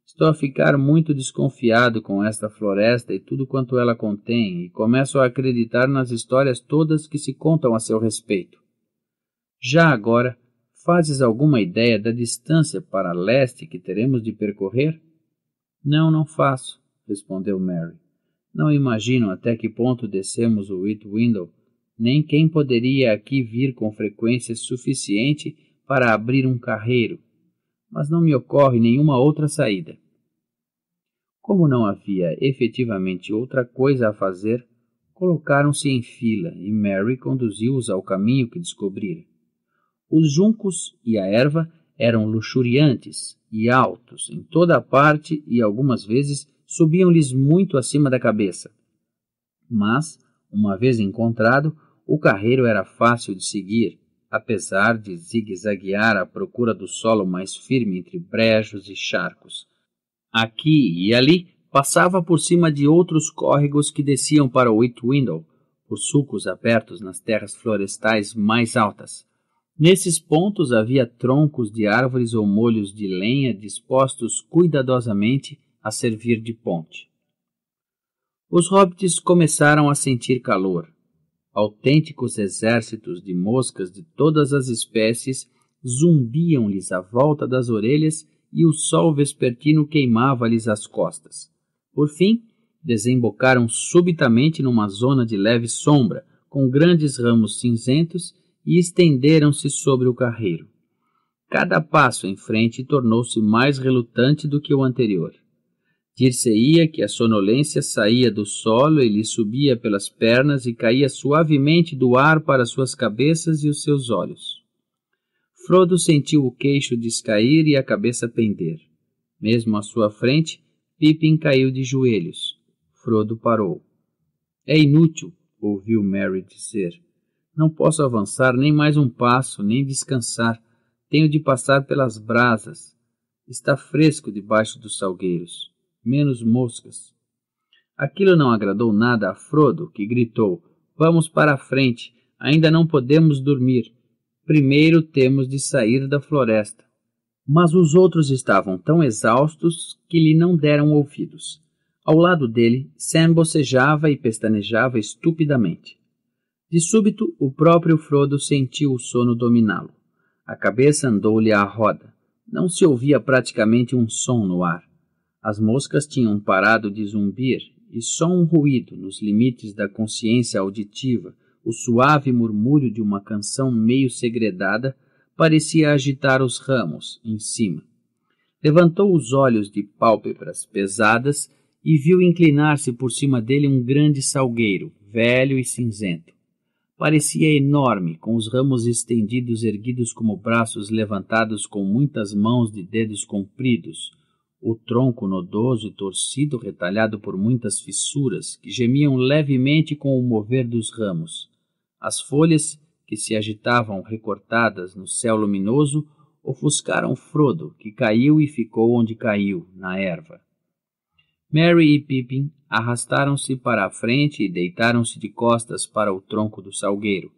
S1: Estou a ficar muito desconfiado com esta floresta e tudo quanto ela contém, e começo a acreditar nas histórias todas que se contam a seu respeito. Já agora, fazes alguma ideia da distância para leste que teremos de percorrer? Não, não faço, respondeu Mary. Não imagino até que ponto descemos o Whitwindow, nem quem poderia aqui vir com frequência suficiente para abrir um carreiro mas não me ocorre nenhuma outra saída. Como não havia efetivamente outra coisa a fazer, colocaram-se em fila e Mary conduziu-os ao caminho que descobrira. Os juncos e a erva eram luxuriantes e altos em toda a parte e algumas vezes subiam-lhes muito acima da cabeça. Mas, uma vez encontrado, o carreiro era fácil de seguir apesar de zigue-zaguear à procura do solo mais firme entre brejos e charcos. Aqui e ali passava por cima de outros córregos que desciam para o Whitwindow, por sulcos abertos nas terras florestais mais altas. Nesses pontos havia troncos de árvores ou molhos de lenha dispostos cuidadosamente a servir de ponte. Os hobbits começaram a sentir calor Autênticos exércitos de moscas de todas as espécies zumbiam-lhes à volta das orelhas e o sol vespertino queimava-lhes as costas. Por fim, desembocaram subitamente numa zona de leve sombra, com grandes ramos cinzentos, e estenderam-se sobre o carreiro. Cada passo em frente tornou-se mais relutante do que o anterior. Dir-se-ia que a sonolência saía do solo e lhe subia pelas pernas e caía suavemente do ar para suas cabeças e os seus olhos. Frodo sentiu o queixo descair e a cabeça pender. Mesmo à sua frente, Pippin caiu de joelhos. Frodo parou. É inútil, ouviu Mary dizer. Não posso avançar nem mais um passo, nem descansar. Tenho de passar pelas brasas. Está fresco debaixo dos salgueiros menos moscas. Aquilo não agradou nada a Frodo, que gritou: Vamos para a frente, ainda não podemos dormir. Primeiro temos de sair da floresta. Mas os outros estavam tão exaustos que lhe não deram ouvidos. Ao lado dele, Sam bocejava e pestanejava estupidamente. De súbito, o próprio Frodo sentiu o sono dominá-lo. A cabeça andou-lhe à roda. Não se ouvia praticamente um som no ar. As moscas tinham parado de zumbir e só um ruído, nos limites da consciência auditiva, o suave murmúrio de uma canção meio segredada, parecia agitar os ramos em cima. Levantou os olhos de pálpebras pesadas e viu inclinar-se por cima dele um grande salgueiro, velho e cinzento. Parecia enorme, com os ramos estendidos erguidos como braços levantados com muitas mãos de dedos compridos, o tronco nodoso e torcido, retalhado por muitas fissuras, que gemiam levemente com o mover dos ramos. As folhas, que se agitavam recortadas no céu luminoso, ofuscaram Frodo, que caiu e ficou onde caiu, na erva. Mary e Pippin arrastaram-se para a frente e deitaram-se de costas para o tronco do salgueiro.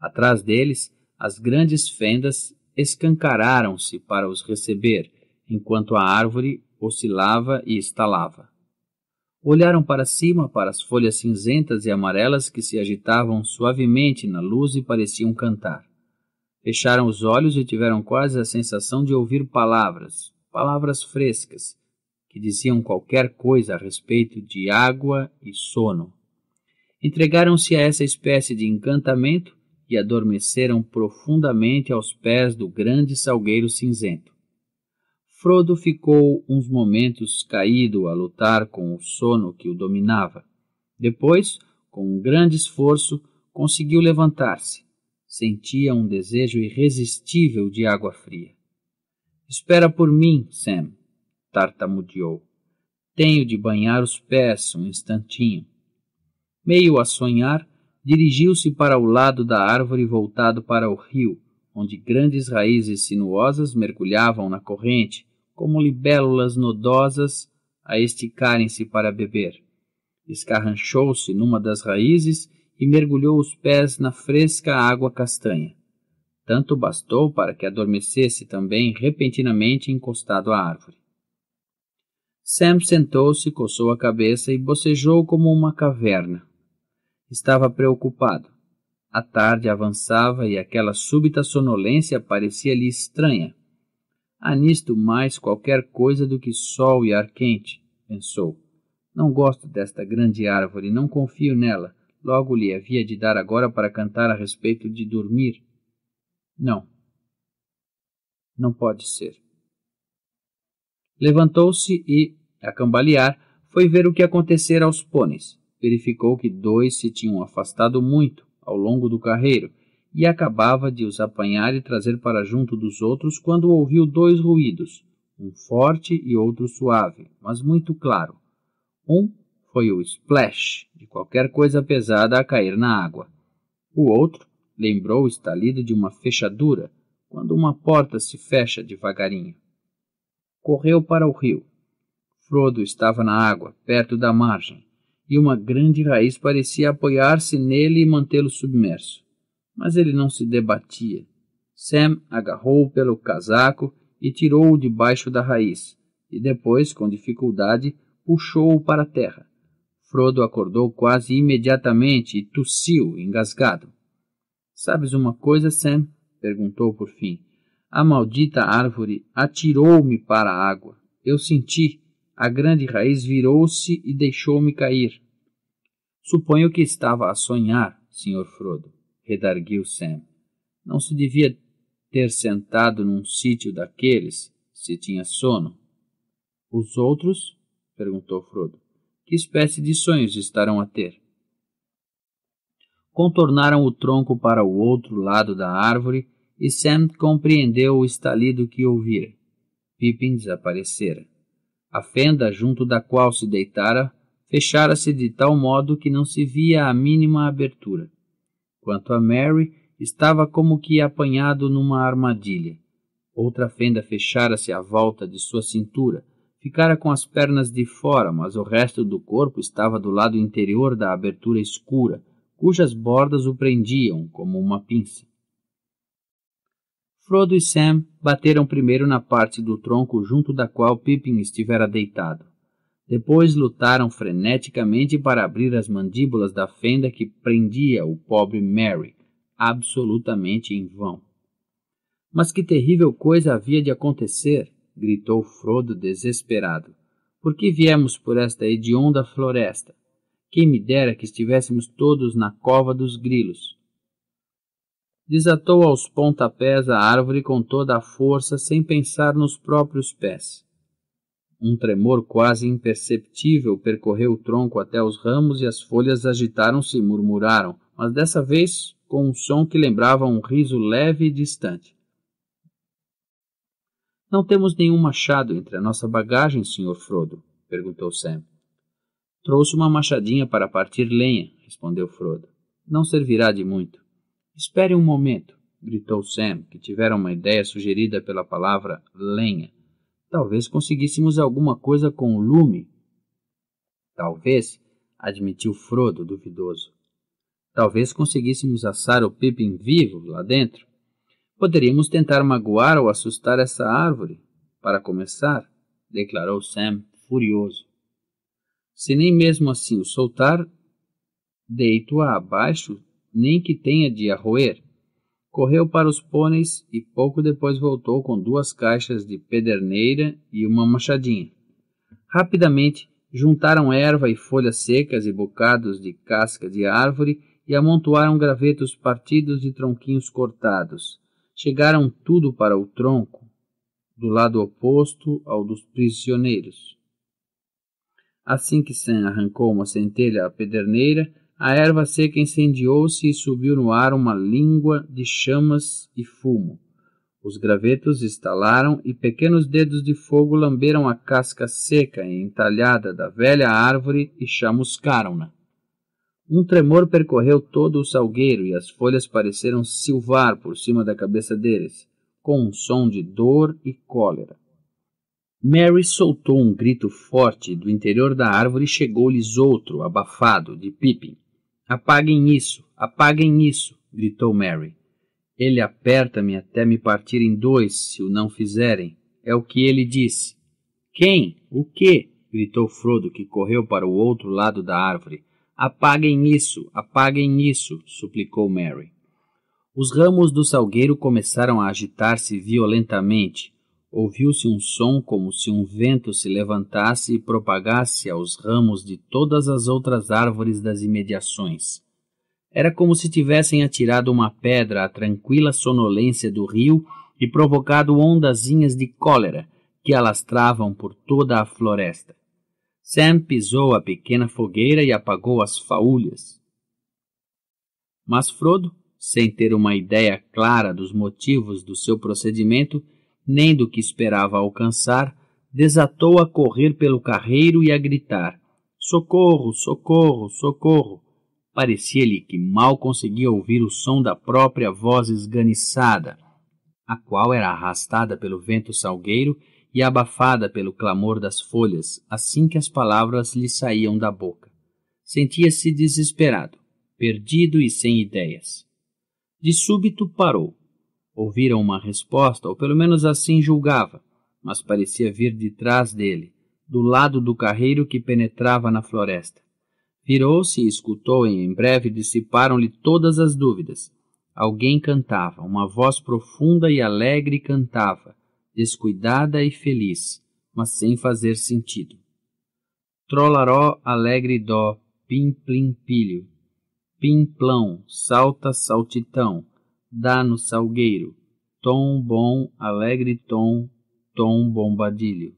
S1: Atrás deles, as grandes fendas escancararam-se para os receber, enquanto a árvore oscilava e estalava. Olharam para cima para as folhas cinzentas e amarelas que se agitavam suavemente na luz e pareciam cantar. Fecharam os olhos e tiveram quase a sensação de ouvir palavras, palavras frescas, que diziam qualquer coisa a respeito de água e sono. Entregaram-se a essa espécie de encantamento e adormeceram profundamente aos pés do grande salgueiro cinzento. Frodo ficou uns momentos caído a lutar com o sono que o dominava. Depois, com um grande esforço, conseguiu levantar-se. Sentia um desejo irresistível de água fria. Espera por mim, Sam, tartamudeou. Tenho de banhar os pés um instantinho. Meio a sonhar, dirigiu-se para o lado da árvore voltado para o rio onde grandes raízes sinuosas mergulhavam na corrente, como libélulas nodosas a esticarem-se para beber. Escarranchou-se numa das raízes e mergulhou os pés na fresca água castanha. Tanto bastou para que adormecesse também repentinamente encostado à árvore. Sam sentou-se, coçou a cabeça e bocejou como uma caverna. Estava preocupado. A tarde avançava e aquela súbita sonolência parecia-lhe estranha. Há nisto mais qualquer coisa do que sol e ar quente, pensou. Não gosto desta grande árvore, não confio nela. Logo lhe havia de dar agora para cantar a respeito de dormir. Não. Não pode ser. Levantou-se e, a cambalear, foi ver o que acontecera aos pôneis. Verificou que dois se tinham afastado muito ao longo do carreiro e acabava de os apanhar e trazer para junto dos outros quando ouviu dois ruídos, um forte e outro suave, mas muito claro. Um foi o splash de qualquer coisa pesada a cair na água. O outro lembrou o estalido de uma fechadura, quando uma porta se fecha devagarinho. Correu para o rio. Frodo estava na água, perto da margem e uma grande raiz parecia apoiar-se nele e mantê-lo submerso. Mas ele não se debatia. Sam agarrou-o pelo casaco e tirou-o debaixo da raiz, e depois, com dificuldade, puxou-o para a terra. Frodo acordou quase imediatamente e tossiu, engasgado. Sabes uma coisa, Sam? perguntou por fim. A maldita árvore atirou-me para a água. Eu senti a grande raiz virou-se e deixou-me cair. Suponho que estava a sonhar, Sr. Frodo, redarguiu Sam. Não se devia ter sentado num sítio daqueles se tinha sono. Os outros? perguntou Frodo. Que espécie de sonhos estarão a ter? Contornaram o tronco para o outro lado da árvore e Sam compreendeu o estalido que ouvira. Pippin desaparecera. A fenda junto da qual se deitara fechara-se de tal modo que não se via a mínima abertura. Quanto a Mary, estava como que apanhado numa armadilha. Outra fenda fechara-se à volta de sua cintura. Ficara com as pernas de fora, mas o resto do corpo estava do lado interior da abertura escura, cujas bordas o prendiam como uma pinça. Frodo e Sam bateram primeiro na parte do tronco junto da qual Pippin estivera deitado. Depois lutaram freneticamente para abrir as mandíbulas da fenda que prendia o pobre Mary, absolutamente em vão. Mas que terrível coisa havia de acontecer! gritou Frodo desesperado. Por que viemos por esta hedionda floresta? Quem me dera que estivéssemos todos na cova dos grilos desatou aos pontapés a árvore com toda a força, sem pensar nos próprios pés. Um tremor quase imperceptível percorreu o tronco até os ramos e as folhas agitaram-se e murmuraram, mas dessa vez com um som que lembrava um riso leve e distante. Não temos nenhum machado entre a nossa bagagem, Sr. Frodo? perguntou Sam. Trouxe uma machadinha para partir lenha, respondeu Frodo. Não servirá de muito. Espere um momento, gritou Sam, que tivera uma ideia sugerida pela palavra lenha. Talvez conseguíssemos alguma coisa com o lume. Talvez, admitiu Frodo, duvidoso. Talvez conseguíssemos assar o Pippin vivo lá dentro. Poderíamos tentar magoar ou assustar essa árvore. Para começar, declarou Sam, furioso. Se nem mesmo assim o soltar, deito-a abaixo nem que tenha de arroer. Correu para os pôneis e pouco depois voltou com duas caixas de pederneira e uma machadinha. Rapidamente juntaram erva e folhas secas e bocados de casca de árvore e amontoaram gravetos partidos e tronquinhos cortados. Chegaram tudo para o tronco, do lado oposto ao dos prisioneiros. Assim que Sam arrancou uma centelha à pederneira, a erva seca incendiou-se e subiu no ar uma língua de chamas e fumo. Os gravetos estalaram e pequenos dedos de fogo lamberam a casca seca e entalhada da velha árvore e chamuscaram-na. Um tremor percorreu todo o salgueiro e as folhas pareceram silvar por cima da cabeça deles, com um som de dor e cólera. Mary soltou um grito forte do interior da árvore e chegou-lhes outro, abafado, de Pippin. Apaguem isso, apaguem isso, gritou Mary. Ele aperta-me até me partir em dois se o não fizerem. É o que ele disse. Quem? O quê? gritou Frodo, que correu para o outro lado da árvore. Apaguem isso, apaguem isso, suplicou Mary. Os ramos do salgueiro começaram a agitar-se violentamente, ouviu-se um som como se um vento se levantasse e propagasse aos ramos de todas as outras árvores das imediações. Era como se tivessem atirado uma pedra à tranquila sonolência do rio e provocado ondazinhas de cólera que alastravam por toda a floresta. Sam pisou a pequena fogueira e apagou as faúlhas. Mas Frodo, sem ter uma ideia clara dos motivos do seu procedimento, nem do que esperava alcançar, desatou a correr pelo carreiro e a gritar: Socorro, socorro, socorro! Parecia-lhe que mal conseguia ouvir o som da própria voz esganiçada, a qual era arrastada pelo vento salgueiro e abafada pelo clamor das folhas, assim que as palavras lhe saíam da boca. Sentia-se desesperado, perdido e sem ideias. De súbito parou ouviram uma resposta, ou pelo menos assim julgava, mas parecia vir de trás dele, do lado do carreiro que penetrava na floresta. Virou-se e escutou, e em breve dissiparam-lhe todas as dúvidas. Alguém cantava, uma voz profunda e alegre cantava, descuidada e feliz, mas sem fazer sentido. Trolaró, alegre dó, pim-plim-pilho, pim-plão, salta-saltitão, dá no salgueiro, tom bom, alegre tom, tom bombadilho.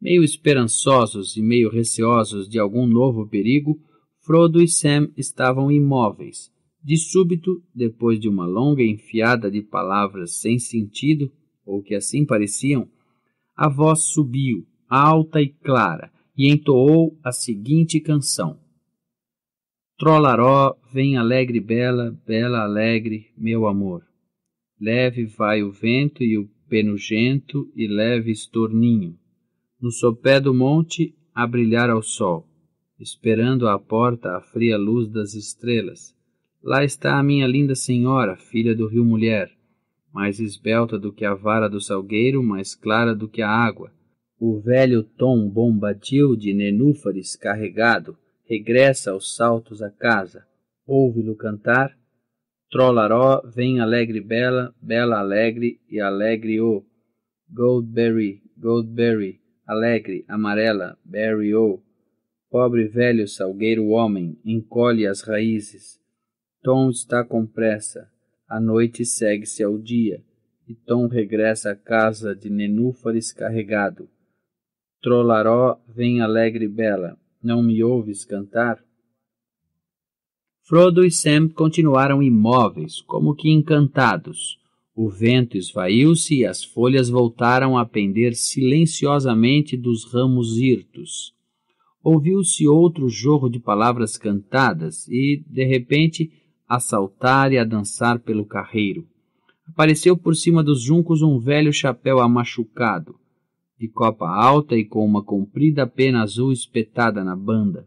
S1: Meio esperançosos e meio receosos de algum novo perigo, Frodo e Sam estavam imóveis. De súbito, depois de uma longa enfiada de palavras sem sentido, ou que assim pareciam, a voz subiu, alta e clara, e entoou a seguinte canção: Trolaró, vem alegre bela, bela alegre, meu amor. Leve vai o vento e o penugento e leve estorninho. No sopé do monte, a brilhar ao sol, esperando à porta a fria luz das estrelas. Lá está a minha linda senhora, filha do rio Mulher, mais esbelta do que a vara do salgueiro, mais clara do que a água. O velho tom bombadil de nenúfares carregado, regressa aos saltos a casa, ouve-lo cantar, Trollaró vem alegre bela, bela alegre e alegre o, Goldberry, Goldberry, alegre, amarela, berry o, pobre velho salgueiro homem, encolhe as raízes, Tom está com pressa, a noite segue-se ao dia, e Tom regressa à casa de nenúfares carregado. Trolaró vem alegre e bela, não me ouves cantar? Frodo e Sam continuaram imóveis, como que encantados. O vento esvaiu-se e as folhas voltaram a pender silenciosamente dos ramos hirtos. Ouviu-se outro jorro de palavras cantadas e, de repente, a saltar e a dançar pelo carreiro. Apareceu por cima dos juncos um velho chapéu amachucado de copa alta e com uma comprida pena azul espetada na banda.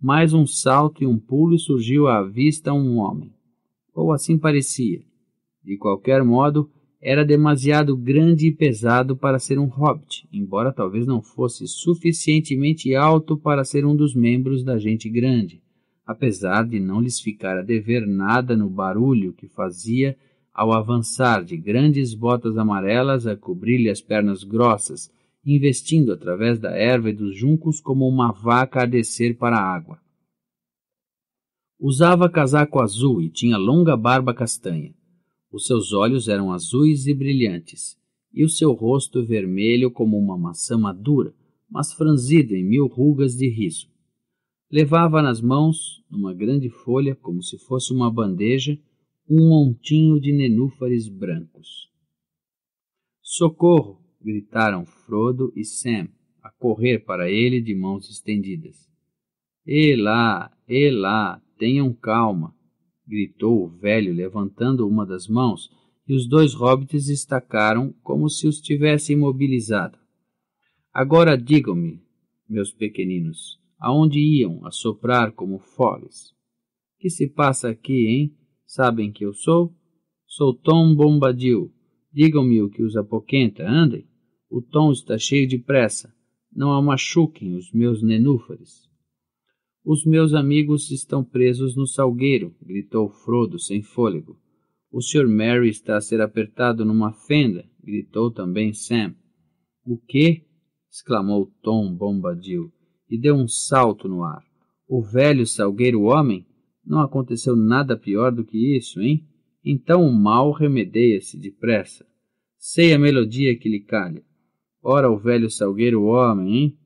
S1: Mais um salto e um pulo e surgiu à vista um homem. Ou assim parecia. De qualquer modo, era demasiado grande e pesado para ser um hobbit, embora talvez não fosse suficientemente alto para ser um dos membros da gente grande, apesar de não lhes ficar a dever nada no barulho que fazia ao avançar de grandes botas amarelas a cobrir-lhe as pernas grossas, investindo através da erva e dos juncos como uma vaca a descer para a água. Usava casaco azul e tinha longa barba castanha. Os seus olhos eram azuis e brilhantes, e o seu rosto vermelho como uma maçã madura, mas franzido em mil rugas de riso. Levava nas mãos, numa grande folha, como se fosse uma bandeja, um montinho de nenúfares brancos. Socorro! gritaram Frodo e Sam, a correr para ele de mãos estendidas. e lá, tenham calma! gritou o velho, levantando uma das mãos, e os dois hobbits estacaram como se os tivesse imobilizado. Agora digam-me, meus pequeninos, aonde iam a soprar como foles? Que se passa aqui, hein? Sabem que eu sou? Sou Tom Bombadil. Digam-me o que os apoquenta, andem. O tom está cheio de pressa. Não a machuquem, os meus nenúfares. Os meus amigos estão presos no salgueiro, gritou Frodo sem fôlego. O Sr. Mary está a ser apertado numa fenda, gritou também Sam. O quê? exclamou Tom Bombadil e deu um salto no ar. O velho salgueiro homem não aconteceu nada pior do que isso, hein? Então o mal remedeia-se depressa. Sei a melodia que lhe calha. Ora o velho salgueiro homem, hein?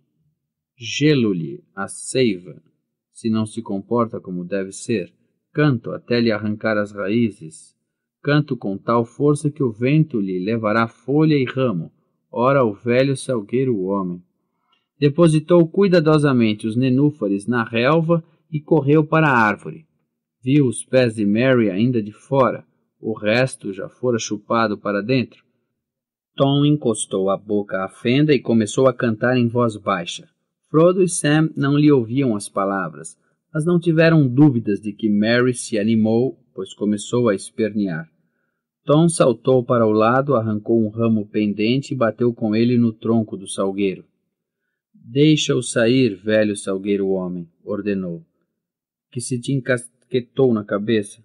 S1: Gelo-lhe a seiva, se não se comporta como deve ser. Canto até lhe arrancar as raízes. Canto com tal força que o vento lhe levará folha e ramo. Ora o velho salgueiro homem. Depositou cuidadosamente os nenúfares na relva e correu para a árvore. Viu os pés de Mary ainda de fora, o resto já fora chupado para dentro. Tom encostou a boca à fenda e começou a cantar em voz baixa. Frodo e Sam não lhe ouviam as palavras, mas não tiveram dúvidas de que Mary se animou, pois começou a espernear. Tom saltou para o lado, arrancou um ramo pendente e bateu com ele no tronco do salgueiro. Deixa-o sair, velho salgueiro homem, ordenou. Que se te esquetou na cabeça.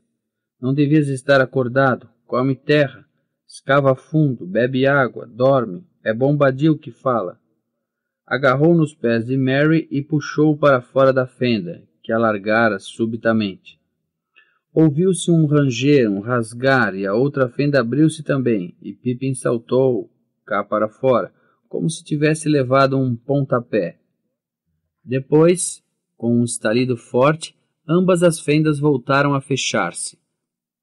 S1: Não devias estar acordado. Come terra, escava fundo, bebe água, dorme. É Bombadil que fala. Agarrou nos pés de Mary e puxou para fora da fenda, que alargara subitamente. Ouviu-se um ranger, um rasgar, e a outra fenda abriu-se também, e Pippin saltou cá para fora, como se tivesse levado um pontapé. Depois, com um estalido forte, ambas as fendas voltaram a fechar-se.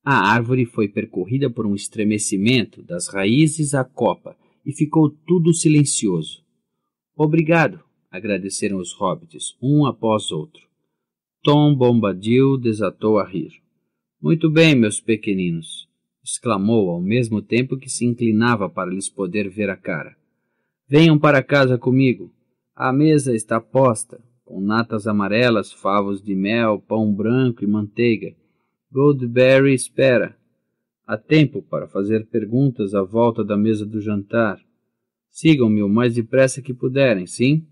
S1: A árvore foi percorrida por um estremecimento das raízes à copa e ficou tudo silencioso. Obrigado, agradeceram os hobbits, um após outro. Tom Bombadil desatou a rir. Muito bem, meus pequeninos, exclamou ao mesmo tempo que se inclinava para lhes poder ver a cara. Venham para casa comigo. A mesa está posta, com natas amarelas, favos de mel, pão branco e manteiga. Goldberry espera. Há tempo para fazer perguntas à volta da mesa do jantar. Sigam-me o mais depressa que puderem, sim?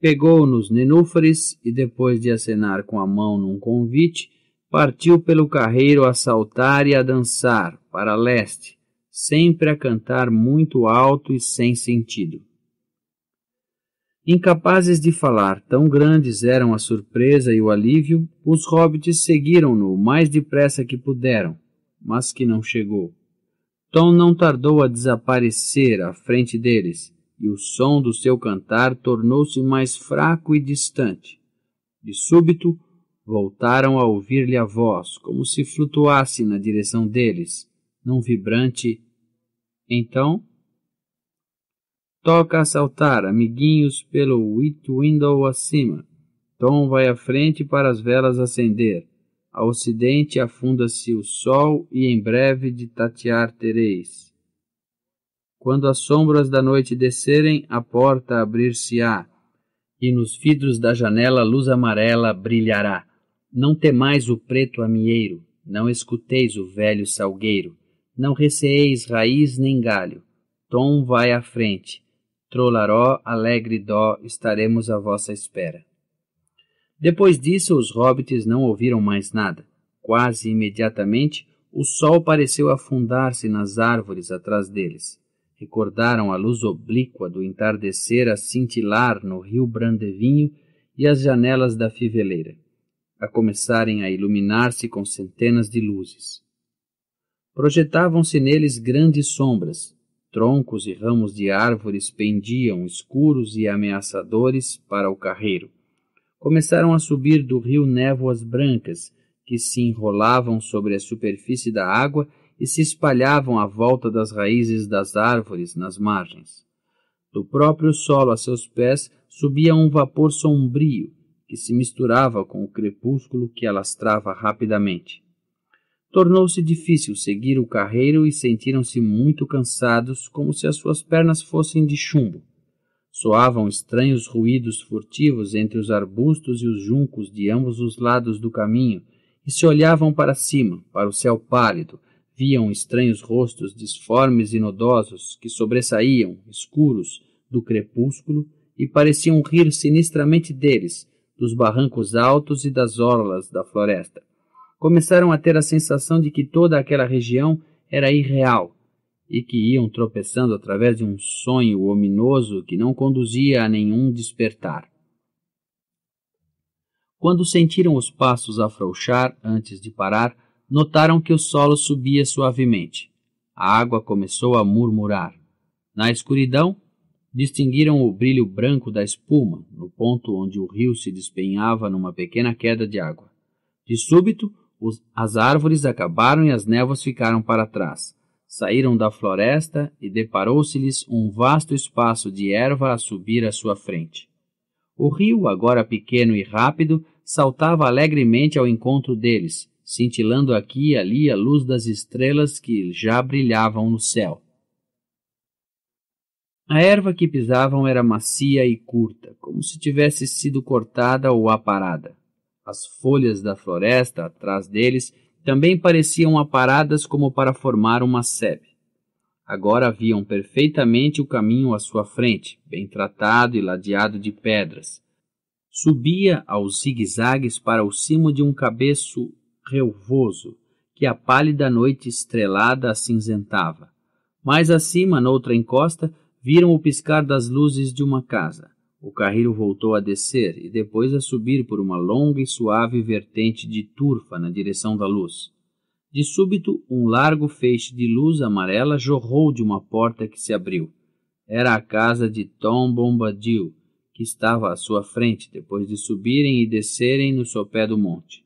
S1: Pegou nos nenúfares e, depois de acenar com a mão num convite, partiu pelo carreiro a saltar e a dançar, para leste, sempre a cantar muito alto e sem sentido. Incapazes de falar, tão grandes eram a surpresa e o alívio, os hobbits seguiram-no o mais depressa que puderam, mas que não chegou. Tom não tardou a desaparecer à frente deles, e o som do seu cantar tornou-se mais fraco e distante. De súbito, voltaram a ouvir-lhe a voz, como se flutuasse na direção deles, num vibrante. Então, Toca saltar, amiguinhos, pelo wit window acima. Tom vai à frente para as velas acender. A ocidente afunda-se o sol e em breve de tatear tereis. Quando as sombras da noite descerem, a porta abrir-se-á, e nos vidros da janela luz amarela brilhará. Não temais o preto amieiro, não escuteis o velho salgueiro, não receeis raiz nem galho. Tom vai à frente, Trolaró, alegre dó, estaremos à vossa espera. Depois disso, os hobbits não ouviram mais nada. Quase imediatamente, o sol pareceu afundar-se nas árvores atrás deles. Recordaram a luz oblíqua do entardecer a cintilar no rio Brandevinho e as janelas da fiveleira, a começarem a iluminar-se com centenas de luzes. Projetavam-se neles grandes sombras, Troncos e ramos de árvores pendiam, escuros e ameaçadores, para o carreiro. Começaram a subir do rio névoas brancas, que se enrolavam sobre a superfície da água e se espalhavam à volta das raízes das árvores nas margens. Do próprio solo a seus pés subia um vapor sombrio, que se misturava com o crepúsculo que alastrava rapidamente tornou-se difícil seguir o carreiro e sentiram-se muito cansados, como se as suas pernas fossem de chumbo. Soavam estranhos ruídos furtivos entre os arbustos e os juncos de ambos os lados do caminho, e se olhavam para cima, para o céu pálido, viam estranhos rostos disformes e nodosos que sobressaíam, escuros, do crepúsculo e pareciam rir sinistramente deles, dos barrancos altos e das orlas da floresta começaram a ter a sensação de que toda aquela região era irreal e que iam tropeçando através de um sonho ominoso que não conduzia a nenhum despertar. Quando sentiram os passos afrouxar antes de parar, notaram que o solo subia suavemente. A água começou a murmurar. Na escuridão, distinguiram o brilho branco da espuma no ponto onde o rio se despenhava numa pequena queda de água. De súbito, os, as árvores acabaram e as névoas ficaram para trás. Saíram da floresta e deparou-se-lhes um vasto espaço de erva a subir à sua frente. O rio, agora pequeno e rápido, saltava alegremente ao encontro deles, cintilando aqui e ali a luz das estrelas que já brilhavam no céu. A erva que pisavam era macia e curta, como se tivesse sido cortada ou aparada. As folhas da floresta atrás deles também pareciam aparadas como para formar uma sebe. Agora viam perfeitamente o caminho à sua frente, bem tratado e ladeado de pedras. Subia aos zigue-zagues para o cimo de um cabeço relvoso, que a pálida noite estrelada acinzentava. Mais acima, noutra encosta, viram o piscar das luzes de uma casa. O carrilho voltou a descer e depois a subir por uma longa e suave vertente de turfa na direção da luz. De súbito, um largo feixe de luz amarela jorrou de uma porta que se abriu. Era a casa de Tom Bombadil, que estava à sua frente depois de subirem e descerem no sopé do monte.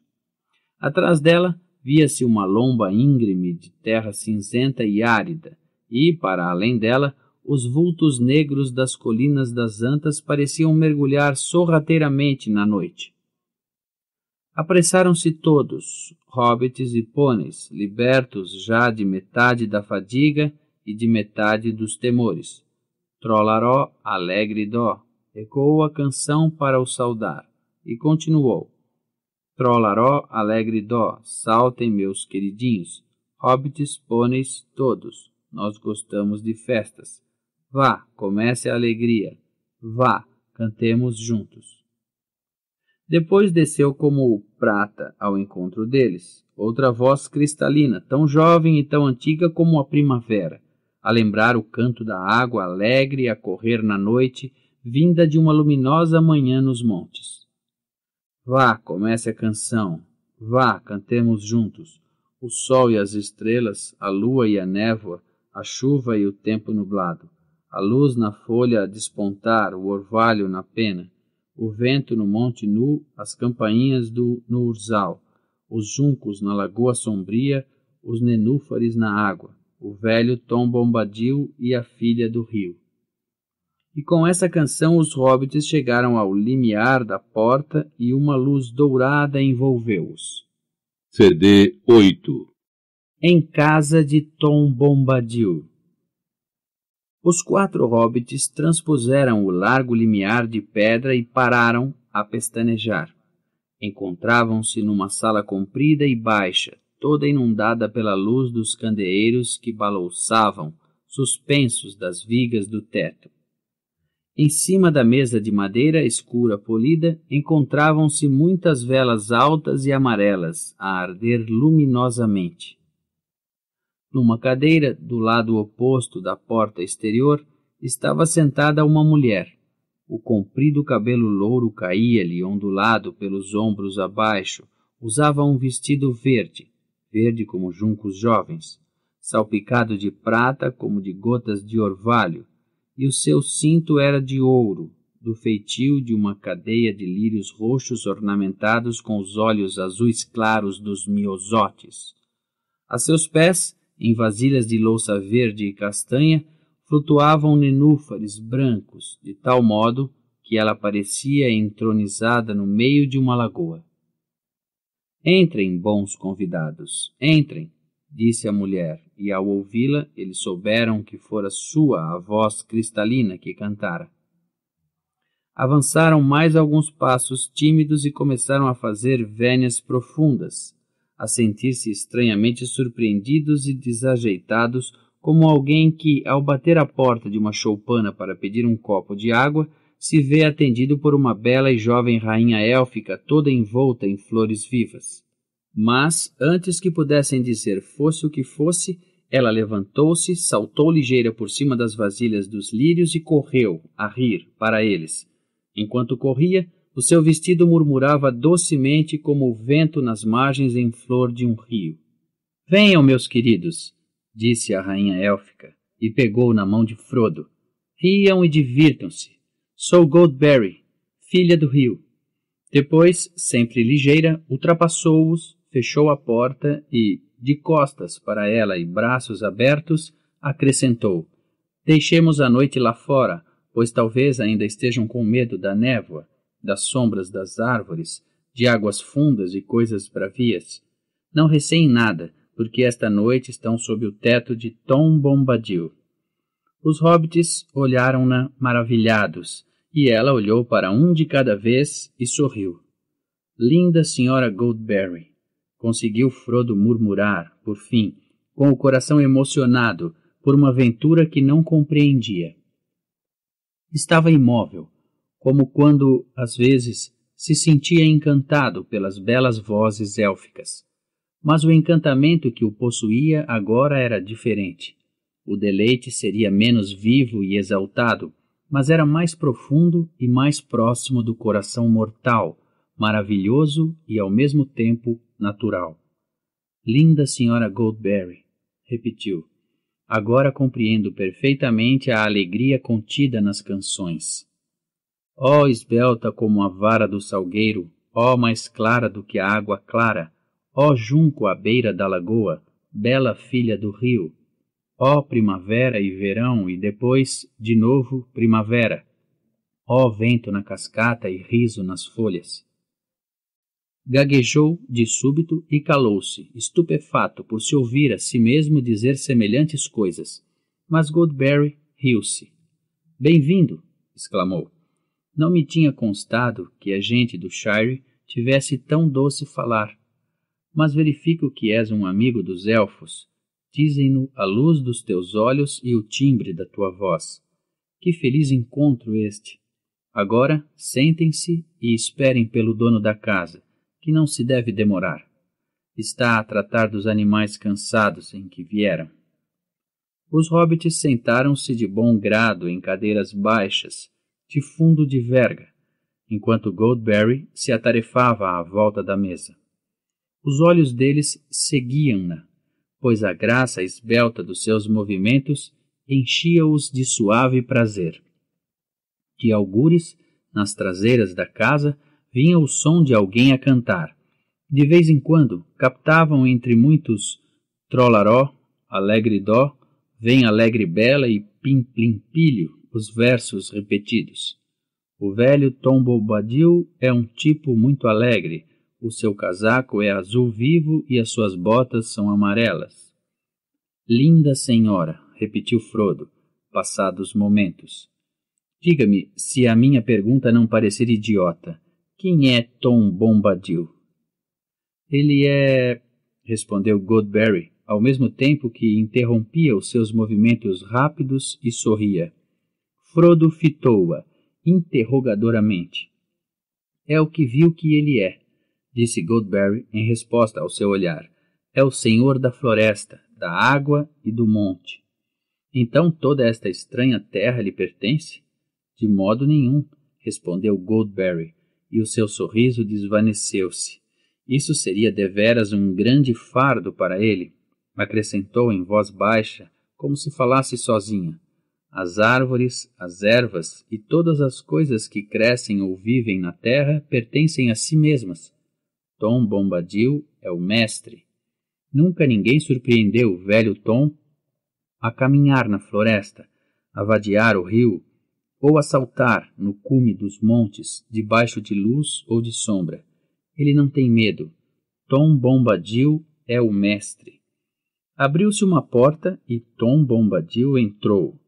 S1: Atrás dela via-se uma lomba íngreme de terra cinzenta e árida, e, para além dela, os vultos negros das colinas das Antas pareciam mergulhar sorrateiramente na noite. Apressaram-se todos, hobbits e pôneis, libertos já de metade da fadiga e de metade dos temores. Trollaró, alegre dó, ecoou a canção para o saudar, e continuou. Trollaró, alegre dó, saltem meus queridinhos, hobbits, pôneis, todos, nós gostamos de festas Vá, comece a alegria. Vá, cantemos juntos. Depois desceu como prata ao encontro deles, outra voz cristalina, tão jovem e tão antiga como a primavera, a lembrar o canto da água alegre a correr na noite, vinda de uma luminosa manhã nos montes. Vá, comece a canção. Vá, cantemos juntos. O sol e as estrelas, a lua e a névoa, a chuva e o tempo nublado a luz na folha despontar, o orvalho na pena, o vento no monte nu, as campainhas do, no urzal, os juncos na lagoa sombria, os nenúfares na água, o velho Tom Bombadil e a filha do rio. E com essa canção os hobbits chegaram ao limiar da porta e uma luz dourada envolveu-os. CD 8 Em casa de Tom Bombadil os quatro hobbits transpuseram o largo limiar de pedra e pararam a pestanejar. Encontravam-se numa sala comprida e baixa, toda inundada pela luz dos candeeiros que balouçavam, suspensos das vigas do teto. Em cima da mesa de madeira escura polida encontravam-se muitas velas altas e amarelas a arder luminosamente. Numa cadeira do lado oposto da porta exterior estava sentada uma mulher. O comprido cabelo louro caía-lhe ondulado pelos ombros abaixo. Usava um vestido verde, verde como juncos jovens, salpicado de prata como de gotas de orvalho, e o seu cinto era de ouro, do feitio de uma cadeia de lírios roxos ornamentados com os olhos azuis claros dos miosotes. A seus pés em vasilhas de louça verde e castanha flutuavam nenúfares brancos, de tal modo que ela parecia entronizada no meio de uma lagoa. Entrem, bons convidados, entrem, disse a mulher, e ao ouvi-la eles souberam que fora sua a voz cristalina que cantara. Avançaram mais alguns passos tímidos e começaram a fazer vénias profundas, a sentir-se estranhamente surpreendidos e desajeitados, como alguém que, ao bater à porta de uma choupana para pedir um copo de água, se vê atendido por uma bela e jovem rainha élfica toda envolta em flores vivas. Mas, antes que pudessem dizer fosse o que fosse, ela levantou-se, saltou ligeira por cima das vasilhas dos lírios e correu, a rir, para eles. Enquanto corria, o seu vestido murmurava docemente como o vento nas margens em flor de um rio. Venham, meus queridos, disse a rainha élfica, e pegou na mão de Frodo. Riam e divirtam-se. Sou Goldberry, filha do rio. Depois, sempre ligeira, ultrapassou-os, fechou a porta e, de costas para ela e braços abertos, acrescentou: Deixemos a noite lá fora, pois talvez ainda estejam com medo da névoa das sombras das árvores, de águas fundas e coisas bravias. Não receiem nada, porque esta noite estão sob o teto de Tom Bombadil. Os hobbits olharam-na maravilhados, e ela olhou para um de cada vez e sorriu. Linda senhora Goldberry, conseguiu Frodo murmurar, por fim, com o coração emocionado por uma aventura que não compreendia. Estava imóvel, como quando, às vezes, se sentia encantado pelas belas vozes élficas. Mas o encantamento que o possuía agora era diferente. O deleite seria menos vivo e exaltado, mas era mais profundo e mais próximo do coração mortal, maravilhoso e ao mesmo tempo natural. Linda senhora Goldberry, repetiu. Agora compreendo perfeitamente a alegria contida nas canções. Ó oh, esbelta como a vara do salgueiro, ó oh, mais clara do que a água clara, ó oh, junco à beira da lagoa, bela filha do rio, ó oh, primavera e verão e depois, de novo, primavera, ó oh, vento na cascata e riso nas folhas. Gaguejou de súbito e calou-se, estupefato por se ouvir a si mesmo dizer semelhantes coisas. Mas Goldberry riu-se. Bem-vindo! exclamou. Não me tinha constado que a gente do Shire tivesse tão doce falar. Mas verifico que és um amigo dos elfos. Dizem-no a luz dos teus olhos e o timbre da tua voz. Que feliz encontro este! Agora sentem-se e esperem pelo dono da casa, que não se deve demorar. Está a tratar dos animais cansados em que vieram. Os hobbits sentaram-se de bom grado em cadeiras baixas, de fundo de verga, enquanto Goldberry se atarefava à volta da mesa. Os olhos deles seguiam-na, pois a graça esbelta dos seus movimentos enchia-os de suave prazer. De algures, nas traseiras da casa, vinha o som de alguém a cantar. De vez em quando, captavam entre muitos trolaró, alegre dó, vem alegre bela e pim-plimpilho os versos repetidos. O velho Tom Bobadil é um tipo muito alegre, o seu casaco é azul vivo e as suas botas são amarelas. Linda senhora, repetiu Frodo, passados momentos. Diga-me se a minha pergunta não parecer idiota. Quem é Tom Bombadil? Ele é, respondeu Godberry, ao mesmo tempo que interrompia os seus movimentos rápidos e sorria. Frodo fitou-a interrogadoramente. É o que viu que ele é, disse Goldberry em resposta ao seu olhar. É o senhor da floresta, da água e do monte. Então toda esta estranha terra lhe pertence? De modo nenhum, respondeu Goldberry, e o seu sorriso desvaneceu-se. Isso seria deveras um grande fardo para ele, acrescentou em voz baixa, como se falasse sozinha as árvores, as ervas e todas as coisas que crescem ou vivem na terra pertencem a si mesmas. Tom Bombadil é o mestre. Nunca ninguém surpreendeu o velho Tom a caminhar na floresta, a vadiar o rio, ou a saltar no cume dos montes, debaixo de luz ou de sombra. Ele não tem medo. Tom Bombadil é o mestre. Abriu-se uma porta e Tom Bombadil entrou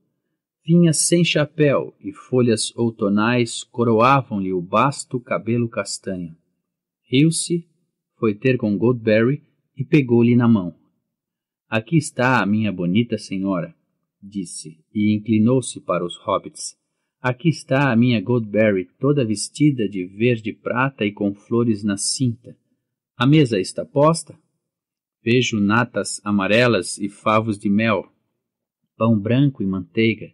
S1: vinha sem chapéu e folhas outonais coroavam-lhe o basto cabelo castanho. Riu-se, foi ter com Goldberry e pegou-lhe na mão. Aqui está a minha bonita senhora, disse, e inclinou-se para os hobbits. Aqui está a minha Goldberry, toda vestida de verde prata e com flores na cinta. A mesa está posta? Vejo natas amarelas e favos de mel, pão branco e manteiga,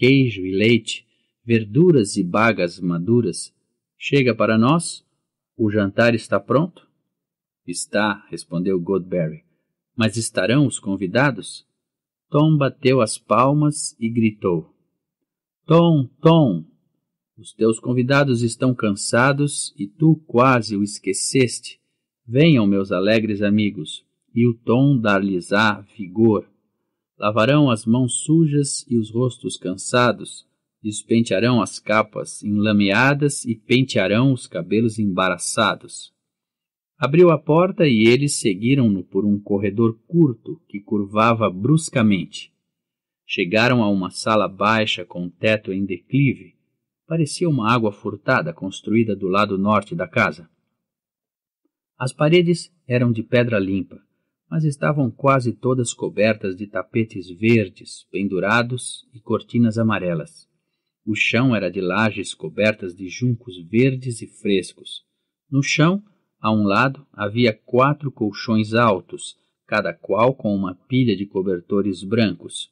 S1: queijo e leite, verduras e bagas maduras, chega para nós? O jantar está pronto? Está, respondeu Godberry. Mas estarão os convidados? Tom bateu as palmas e gritou: Tom, Tom, os teus convidados estão cansados e tu quase o esqueceste. Venham, meus alegres amigos, e o tom dar-lhes-á vigor lavarão as mãos sujas e os rostos cansados, despentearão as capas enlameadas e pentearão os cabelos embaraçados. Abriu a porta e eles seguiram-no por um corredor curto que curvava bruscamente. Chegaram a uma sala baixa com um teto em declive. Parecia uma água furtada construída do lado norte da casa. As paredes eram de pedra limpa mas estavam quase todas cobertas de tapetes verdes, pendurados e cortinas amarelas. O chão era de lajes cobertas de juncos verdes e frescos. No chão, a um lado, havia quatro colchões altos, cada qual com uma pilha de cobertores brancos.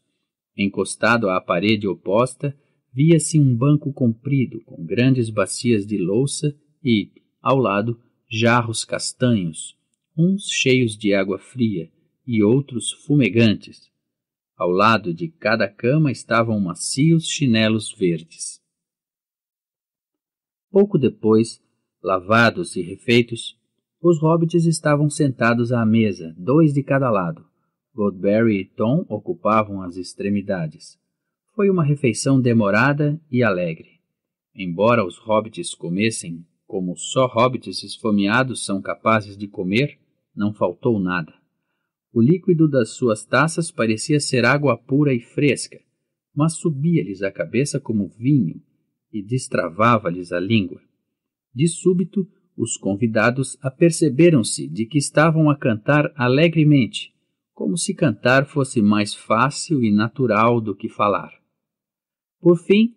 S1: Encostado à parede oposta, via-se um banco comprido, com grandes bacias de louça e, ao lado, jarros castanhos, uns cheios de água fria e outros fumegantes. Ao lado de cada cama estavam macios chinelos verdes. Pouco depois, lavados e refeitos, os hobbits estavam sentados à mesa, dois de cada lado. Goldberry e Tom ocupavam as extremidades. Foi uma refeição demorada e alegre. Embora os hobbits comessem como só hobbits esfomeados são capazes de comer, não faltou nada. O líquido das suas taças parecia ser água pura e fresca, mas subia-lhes a cabeça como vinho e destravava-lhes a língua. De súbito, os convidados aperceberam-se de que estavam a cantar alegremente, como se cantar fosse mais fácil e natural do que falar. Por fim,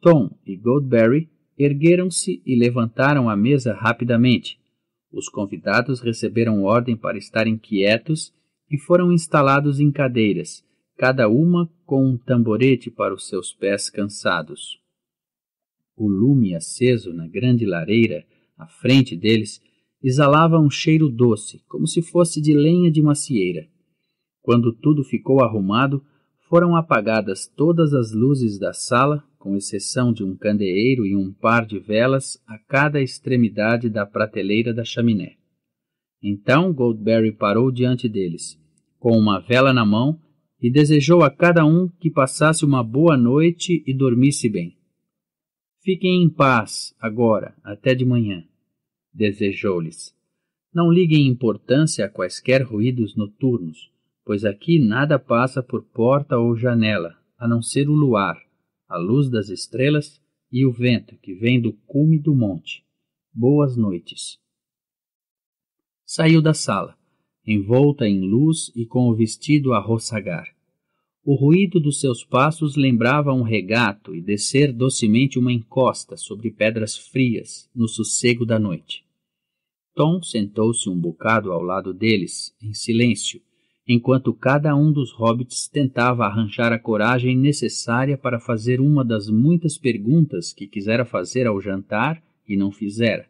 S1: Tom e Goldberry ergueram-se e levantaram a mesa rapidamente, os convidados receberam ordem para estarem quietos e foram instalados em cadeiras, cada uma com um tamborete para os seus pés cansados. O lume aceso na grande lareira, à frente deles, exalava um cheiro doce, como se fosse de lenha de macieira. Quando tudo ficou arrumado, foram apagadas todas as luzes da sala, com exceção de um candeeiro e um par de velas a cada extremidade da prateleira da chaminé. Então Goldberry parou diante deles, com uma vela na mão, e desejou a cada um que passasse uma boa noite e dormisse bem. Fiquem em paz agora, até de manhã, desejou-lhes. Não liguem importância a quaisquer ruídos noturnos, pois aqui nada passa por porta ou janela, a não ser o luar, a luz das estrelas e o vento que vem do cume do monte. Boas noites. Saiu da sala, envolta em luz e com o vestido a roçagar. O ruído dos seus passos lembrava um regato e descer docemente uma encosta sobre pedras frias no sossego da noite. Tom sentou-se um bocado ao lado deles, em silêncio, enquanto cada um dos hobbits tentava arranjar a coragem necessária para fazer uma das muitas perguntas que quisera fazer ao jantar e não fizera.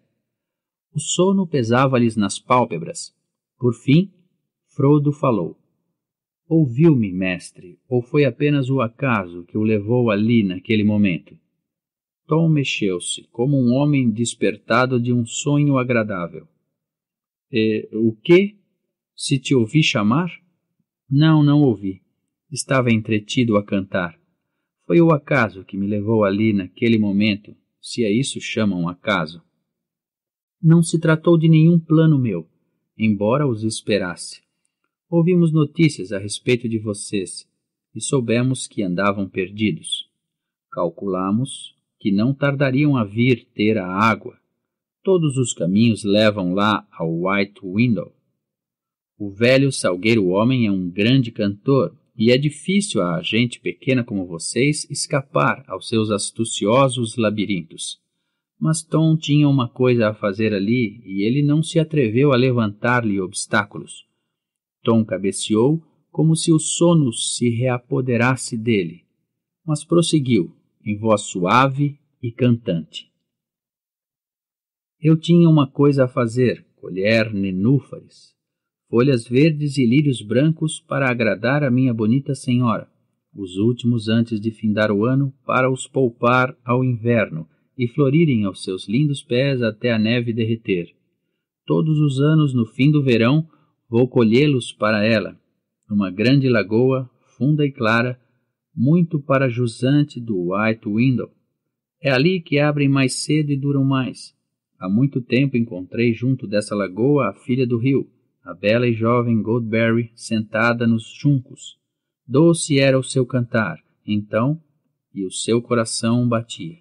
S1: O sono pesava-lhes nas pálpebras. Por fim, Frodo falou: Ouviu-me, mestre, ou foi apenas o acaso que o levou ali naquele momento? Tom mexeu-se, como um homem despertado de um sonho agradável. E, eh, o que? Se te ouvi chamar? Não, não ouvi. Estava entretido a cantar. Foi o acaso que me levou ali naquele momento, se a isso chamam acaso. Não se tratou de nenhum plano meu, embora os esperasse. Ouvimos notícias a respeito de vocês e soubemos que andavam perdidos. Calculamos que não tardariam a vir ter a água. Todos os caminhos levam lá ao White Window. O velho Salgueiro Homem é um grande cantor e é difícil a gente pequena como vocês escapar aos seus astuciosos labirintos. Mas Tom tinha uma coisa a fazer ali e ele não se atreveu a levantar-lhe obstáculos. Tom cabeceou como se o sono se reapoderasse dele, mas prosseguiu em voz suave e cantante. Eu tinha uma coisa a fazer, colher nenúfares, folhas verdes e lírios brancos para agradar a minha bonita senhora, os últimos antes de findar o ano, para os poupar ao inverno e florirem aos seus lindos pés até a neve derreter. Todos os anos, no fim do verão, vou colhê-los para ela, numa grande lagoa, funda e clara, muito para jusante do White Window. É ali que abrem mais cedo e duram mais. Há muito tempo encontrei junto dessa lagoa a filha do rio, a bela e jovem Goldberry sentada nos juncos. Doce era o seu cantar, então, e o seu coração batia.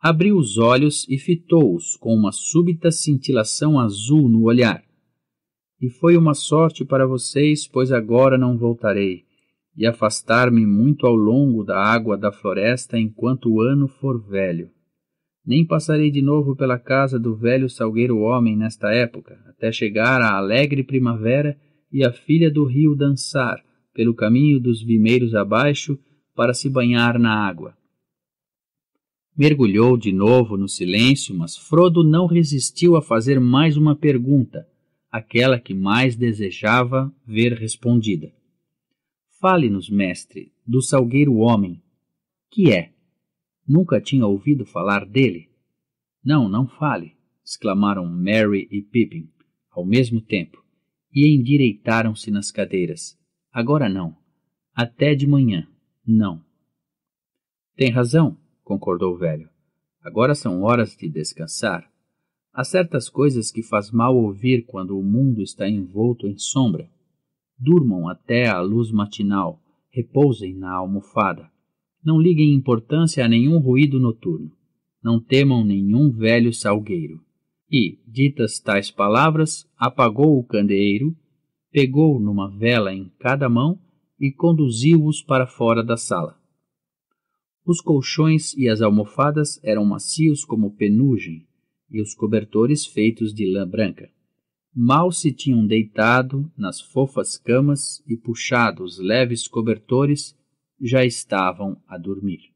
S1: Abriu os olhos e fitou-os com uma súbita cintilação azul no olhar. E foi uma sorte para vocês, pois agora não voltarei, e afastar-me muito ao longo da água da floresta enquanto o ano for velho. Nem passarei de novo pela casa do velho salgueiro homem nesta época, até chegar à alegre primavera e a filha do rio dançar, pelo caminho dos vimeiros abaixo, para se banhar na água. Mergulhou de novo no silêncio, mas Frodo não resistiu a fazer mais uma pergunta, aquela que mais desejava ver respondida. Fale-nos, mestre, do salgueiro homem. Que é? Nunca tinha ouvido falar dele. Não, não fale, exclamaram Mary e Pippin ao mesmo tempo e endireitaram-se nas cadeiras. Agora não. Até de manhã. Não. Tem razão, concordou o velho. Agora são horas de descansar. Há certas coisas que faz mal ouvir quando o mundo está envolto em sombra. Durmam até a luz matinal, repousem na almofada. Não liguem importância a nenhum ruído noturno. Não temam nenhum velho salgueiro. E, ditas tais palavras, apagou o candeeiro, pegou numa vela em cada mão e conduziu-os para fora da sala. Os colchões e as almofadas eram macios como penugem e os cobertores feitos de lã branca. Mal se tinham deitado nas fofas camas e puxado os leves cobertores já estavam a dormir.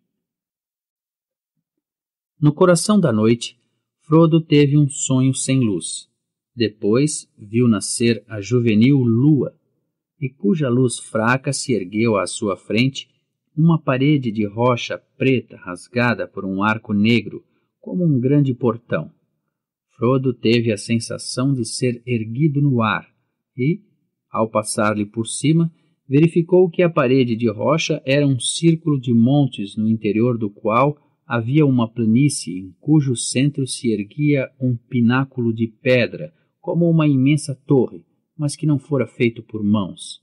S1: No coração da noite, Frodo teve um sonho sem luz. Depois viu nascer a juvenil lua, e cuja luz fraca se ergueu à sua frente uma parede de rocha preta rasgada por um arco negro, como um grande portão. Frodo teve a sensação de ser erguido no ar e, ao passar-lhe por cima, verificou que a parede de rocha era um círculo de montes no interior do qual havia uma planície em cujo centro se erguia um pináculo de pedra, como uma imensa torre, mas que não fora feito por mãos.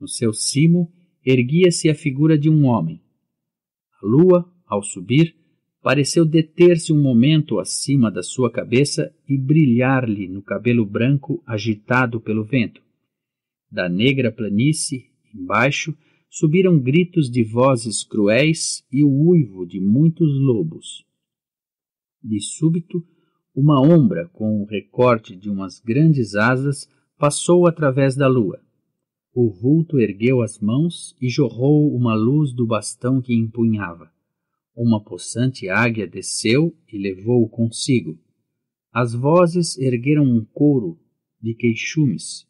S1: No seu cimo erguia-se a figura de um homem. A lua, ao subir, pareceu deter-se um momento acima da sua cabeça e brilhar-lhe no cabelo branco agitado pelo vento. Da negra planície, embaixo, subiram gritos de vozes cruéis e o uivo de muitos lobos. De súbito, uma ombra com o recorte de umas grandes asas passou através da lua. O vulto ergueu as mãos e jorrou uma luz do bastão que empunhava. Uma possante águia desceu e levou-o consigo. As vozes ergueram um coro de queixumes,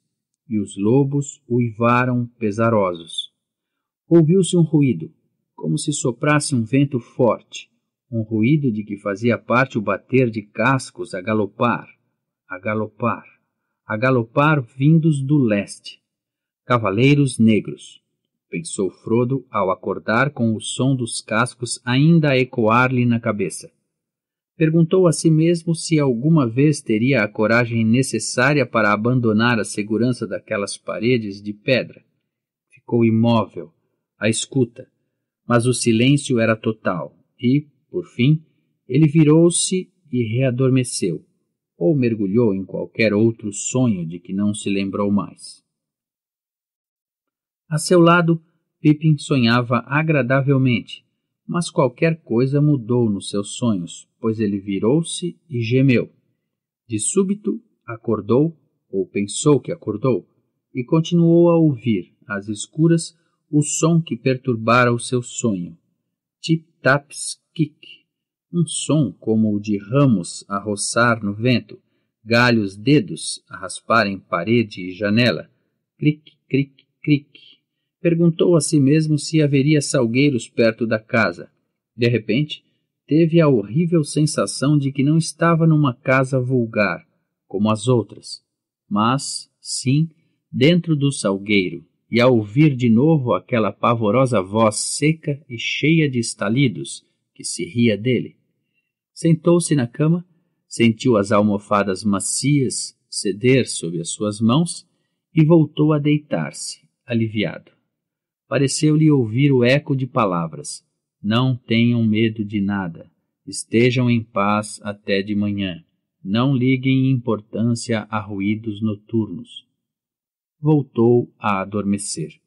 S1: e os lobos uivaram pesarosos. Ouviu-se um ruído, como se soprasse um vento forte, um ruído de que fazia parte o bater de cascos a galopar, a galopar, a galopar vindos do leste. Cavaleiros negros, pensou Frodo ao acordar com o som dos cascos ainda a ecoar-lhe na cabeça perguntou a si mesmo se alguma vez teria a coragem necessária para abandonar a segurança daquelas paredes de pedra. Ficou imóvel, à escuta, mas o silêncio era total e, por fim, ele virou-se e readormeceu, ou mergulhou em qualquer outro sonho de que não se lembrou mais. A seu lado, Pippin sonhava agradavelmente mas qualquer coisa mudou nos seus sonhos, pois ele virou-se e gemeu. De súbito, acordou, ou pensou que acordou, e continuou a ouvir, às escuras, o som que perturbara o seu sonho. Tip-taps-kick. Um som como o de ramos a roçar no vento, galhos dedos a rasparem parede e janela. Cric, cric, cric perguntou a si mesmo se haveria salgueiros perto da casa. De repente, teve a horrível sensação de que não estava numa casa vulgar, como as outras, mas, sim, dentro do salgueiro, e a ouvir de novo aquela pavorosa voz seca e cheia de estalidos que se ria dele. Sentou-se na cama, sentiu as almofadas macias ceder sob as suas mãos e voltou a deitar-se, aliviado pareceu-lhe ouvir o eco de palavras: Não tenham medo de nada, estejam em paz até de manhã, não liguem importância a ruídos noturnos. Voltou a adormecer.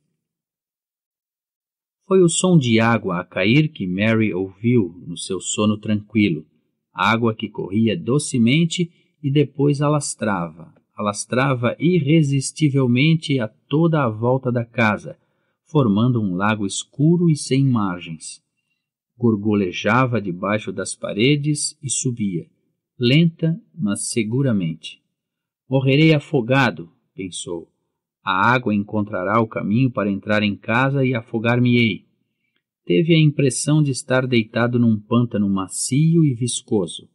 S1: Foi o som de água a cair que Mary ouviu no seu sono tranquilo, água que corria docemente e depois alastrava, alastrava irresistivelmente a toda a volta da casa formando um lago escuro e sem margens. Gorgolejava debaixo das paredes e subia, lenta, mas seguramente. Morrerei afogado, pensou. A água encontrará o caminho para entrar em casa e afogar-me-ei. Teve a impressão de estar deitado num pântano macio e viscoso.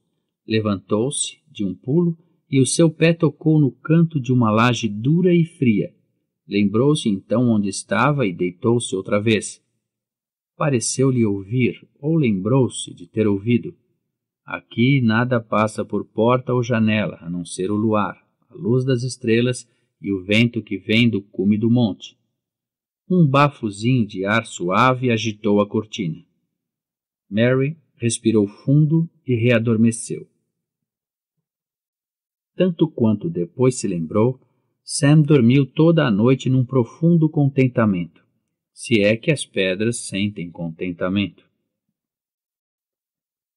S1: Levantou-se, de um pulo, e o seu pé tocou no canto de uma laje dura e fria. Lembrou-se então onde estava e deitou-se outra vez. Pareceu-lhe ouvir, ou lembrou-se de ter ouvido. Aqui nada passa por porta ou janela, a não ser o luar, a luz das estrelas e o vento que vem do cume do monte. Um bafozinho de ar suave agitou a cortina. Mary respirou fundo e readormeceu. Tanto quanto depois se lembrou, Sam dormiu toda a noite num profundo contentamento, se é que as pedras sentem contentamento.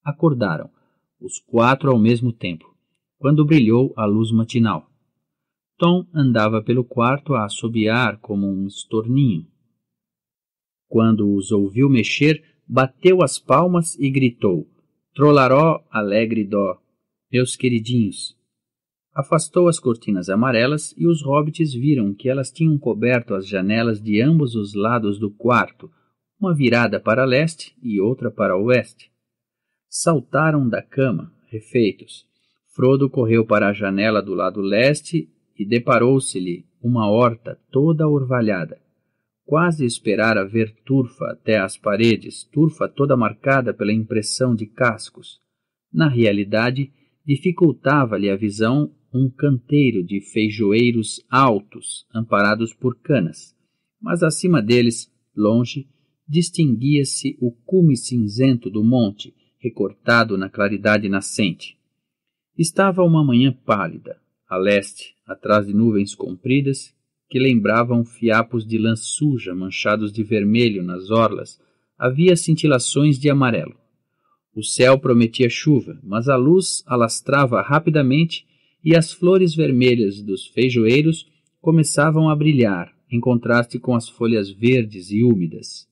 S1: Acordaram, os quatro ao mesmo tempo, quando brilhou a luz matinal. Tom andava pelo quarto a assobiar como um estorninho. Quando os ouviu mexer, bateu as palmas e gritou: Trolaró, alegre dó, meus queridinhos, afastou as cortinas amarelas e os hobbits viram que elas tinham coberto as janelas de ambos os lados do quarto, uma virada para leste e outra para oeste. Saltaram da cama, refeitos. Frodo correu para a janela do lado leste e deparou-se-lhe uma horta toda orvalhada. Quase esperara ver turfa até às paredes, turfa toda marcada pela impressão de cascos. Na realidade, dificultava-lhe a visão um canteiro de feijoeiros altos, amparados por canas, mas acima deles, longe, distinguia-se o cume cinzento do monte, recortado na claridade nascente. Estava uma manhã pálida, a leste, atrás de nuvens compridas que lembravam fiapos de lã suja manchados de vermelho nas orlas, havia cintilações de amarelo. O céu prometia chuva, mas a luz alastrava rapidamente e as flores vermelhas dos feijoeiros começavam a brilhar, em contraste com as folhas verdes e úmidas.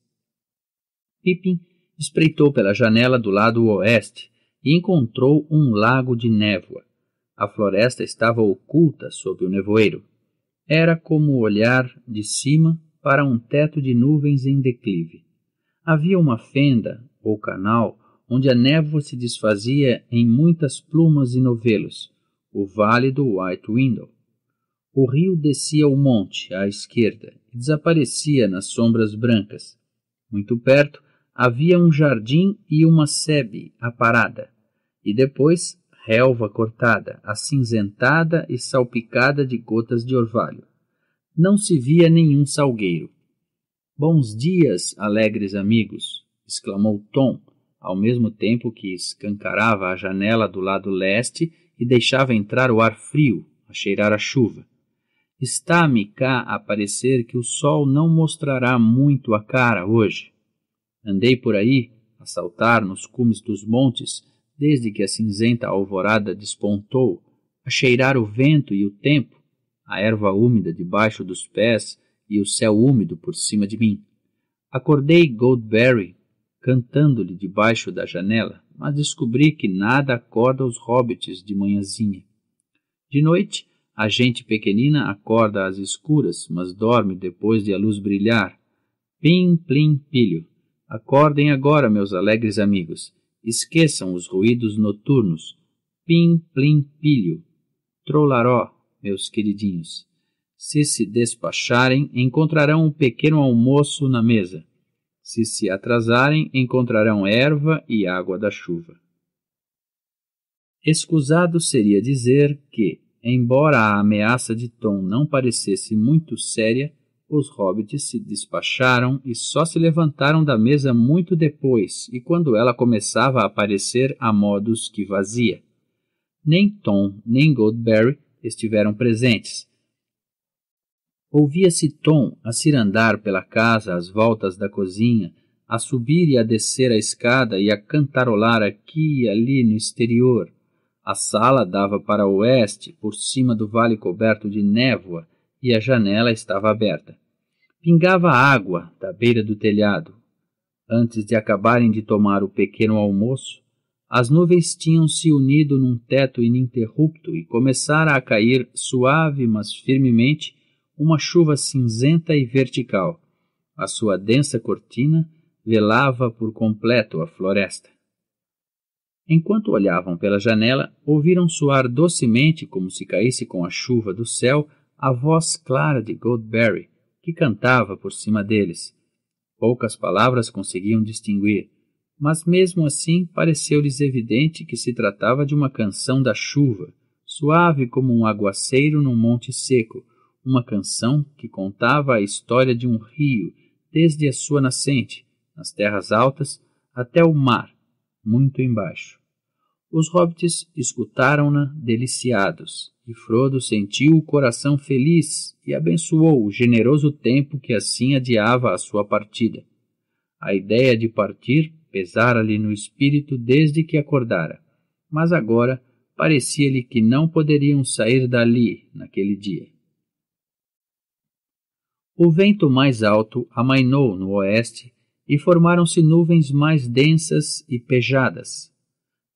S1: Pippin espreitou pela janela do lado oeste e encontrou um lago de névoa. A floresta estava oculta sob o nevoeiro. Era como olhar de cima para um teto de nuvens em declive. Havia uma fenda ou canal onde a névoa se desfazia em muitas plumas e novelos, o vale do White Window. O rio descia o monte à esquerda e desaparecia nas sombras brancas. Muito perto havia um jardim e uma sebe aparada, e depois relva cortada, acinzentada e salpicada de gotas de orvalho. Não se via nenhum salgueiro. Bons dias, alegres amigos! exclamou Tom, ao mesmo tempo que escancarava a janela do lado leste e deixava entrar o ar frio, a cheirar a chuva. Está-me cá a parecer que o sol não mostrará muito a cara hoje. Andei por aí, a saltar nos cumes dos montes, desde que a cinzenta alvorada despontou, a cheirar o vento e o tempo, a erva úmida debaixo dos pés e o céu úmido por cima de mim. Acordei Goldberry, cantando-lhe debaixo da janela mas descobri que nada acorda os hobbits de manhãzinha. De noite, a gente pequenina acorda às escuras, mas dorme depois de a luz brilhar. Pim, plim, pilho. Acordem agora, meus alegres amigos. Esqueçam os ruídos noturnos. Pim, plim, pilho. Trolaró, meus queridinhos. Se se despacharem, encontrarão um pequeno almoço na mesa. Se se atrasarem, encontrarão erva e água da chuva. Escusado seria dizer que, embora a ameaça de Tom não parecesse muito séria, os hobbits se despacharam e só se levantaram da mesa muito depois e quando ela começava a aparecer a modos que vazia. Nem Tom nem Goldberry estiveram presentes, Ouvia-se Tom a cirandar pela casa às voltas da cozinha, a subir e a descer a escada e a cantarolar aqui e ali no exterior. A sala dava para o oeste, por cima do vale coberto de névoa, e a janela estava aberta. Pingava água da beira do telhado. Antes de acabarem de tomar o pequeno almoço, as nuvens tinham se unido num teto ininterrupto e começara a cair suave, mas firmemente, uma chuva cinzenta e vertical. A sua densa cortina velava por completo a floresta. Enquanto olhavam pela janela, ouviram soar docemente, como se caísse com a chuva do céu, a voz clara de Goldberry, que cantava por cima deles. Poucas palavras conseguiam distinguir, mas mesmo assim pareceu-lhes evidente que se tratava de uma canção da chuva, suave como um aguaceiro num monte seco, uma canção que contava a história de um rio desde a sua nascente, nas terras altas, até o mar, muito embaixo. Os hobbits escutaram-na deliciados, e Frodo sentiu o coração feliz e abençoou o generoso tempo que assim adiava a sua partida. A ideia de partir pesara-lhe no espírito desde que acordara, mas agora parecia-lhe que não poderiam sair dali naquele dia. O vento mais alto amainou no oeste e formaram-se nuvens mais densas e pejadas,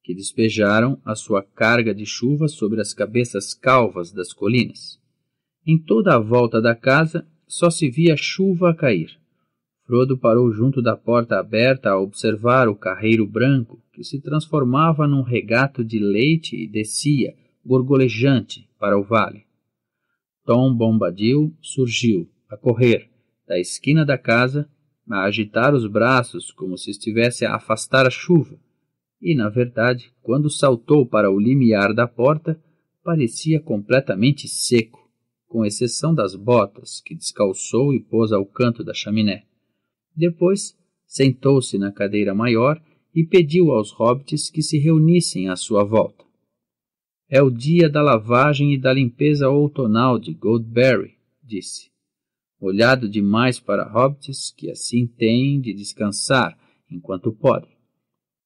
S1: que despejaram a sua carga de chuva sobre as cabeças calvas das colinas. Em toda a volta da casa só se via chuva a cair. Frodo parou junto da porta aberta a observar o carreiro branco que se transformava num regato de leite e descia, gorgolejante, para o vale. Tom Bombadil surgiu, a correr da esquina da casa, a agitar os braços como se estivesse a afastar a chuva, e, na verdade, quando saltou para o limiar da porta, parecia completamente seco, com exceção das botas que descalçou e pôs ao canto da chaminé. Depois, sentou-se na cadeira maior e pediu aos hobbits que se reunissem à sua volta. É o dia da lavagem e da limpeza outonal de Goldberry, disse olhado demais para hobbits que assim têm de descansar enquanto podem.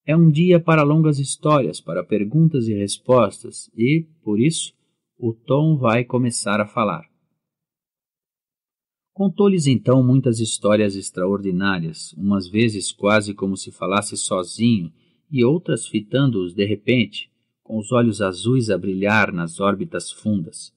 S1: É um dia para longas histórias, para perguntas e respostas, e, por isso, o Tom vai começar a falar. Contou-lhes então muitas histórias extraordinárias, umas vezes quase como se falasse sozinho, e outras fitando-os de repente, com os olhos azuis a brilhar nas órbitas fundas.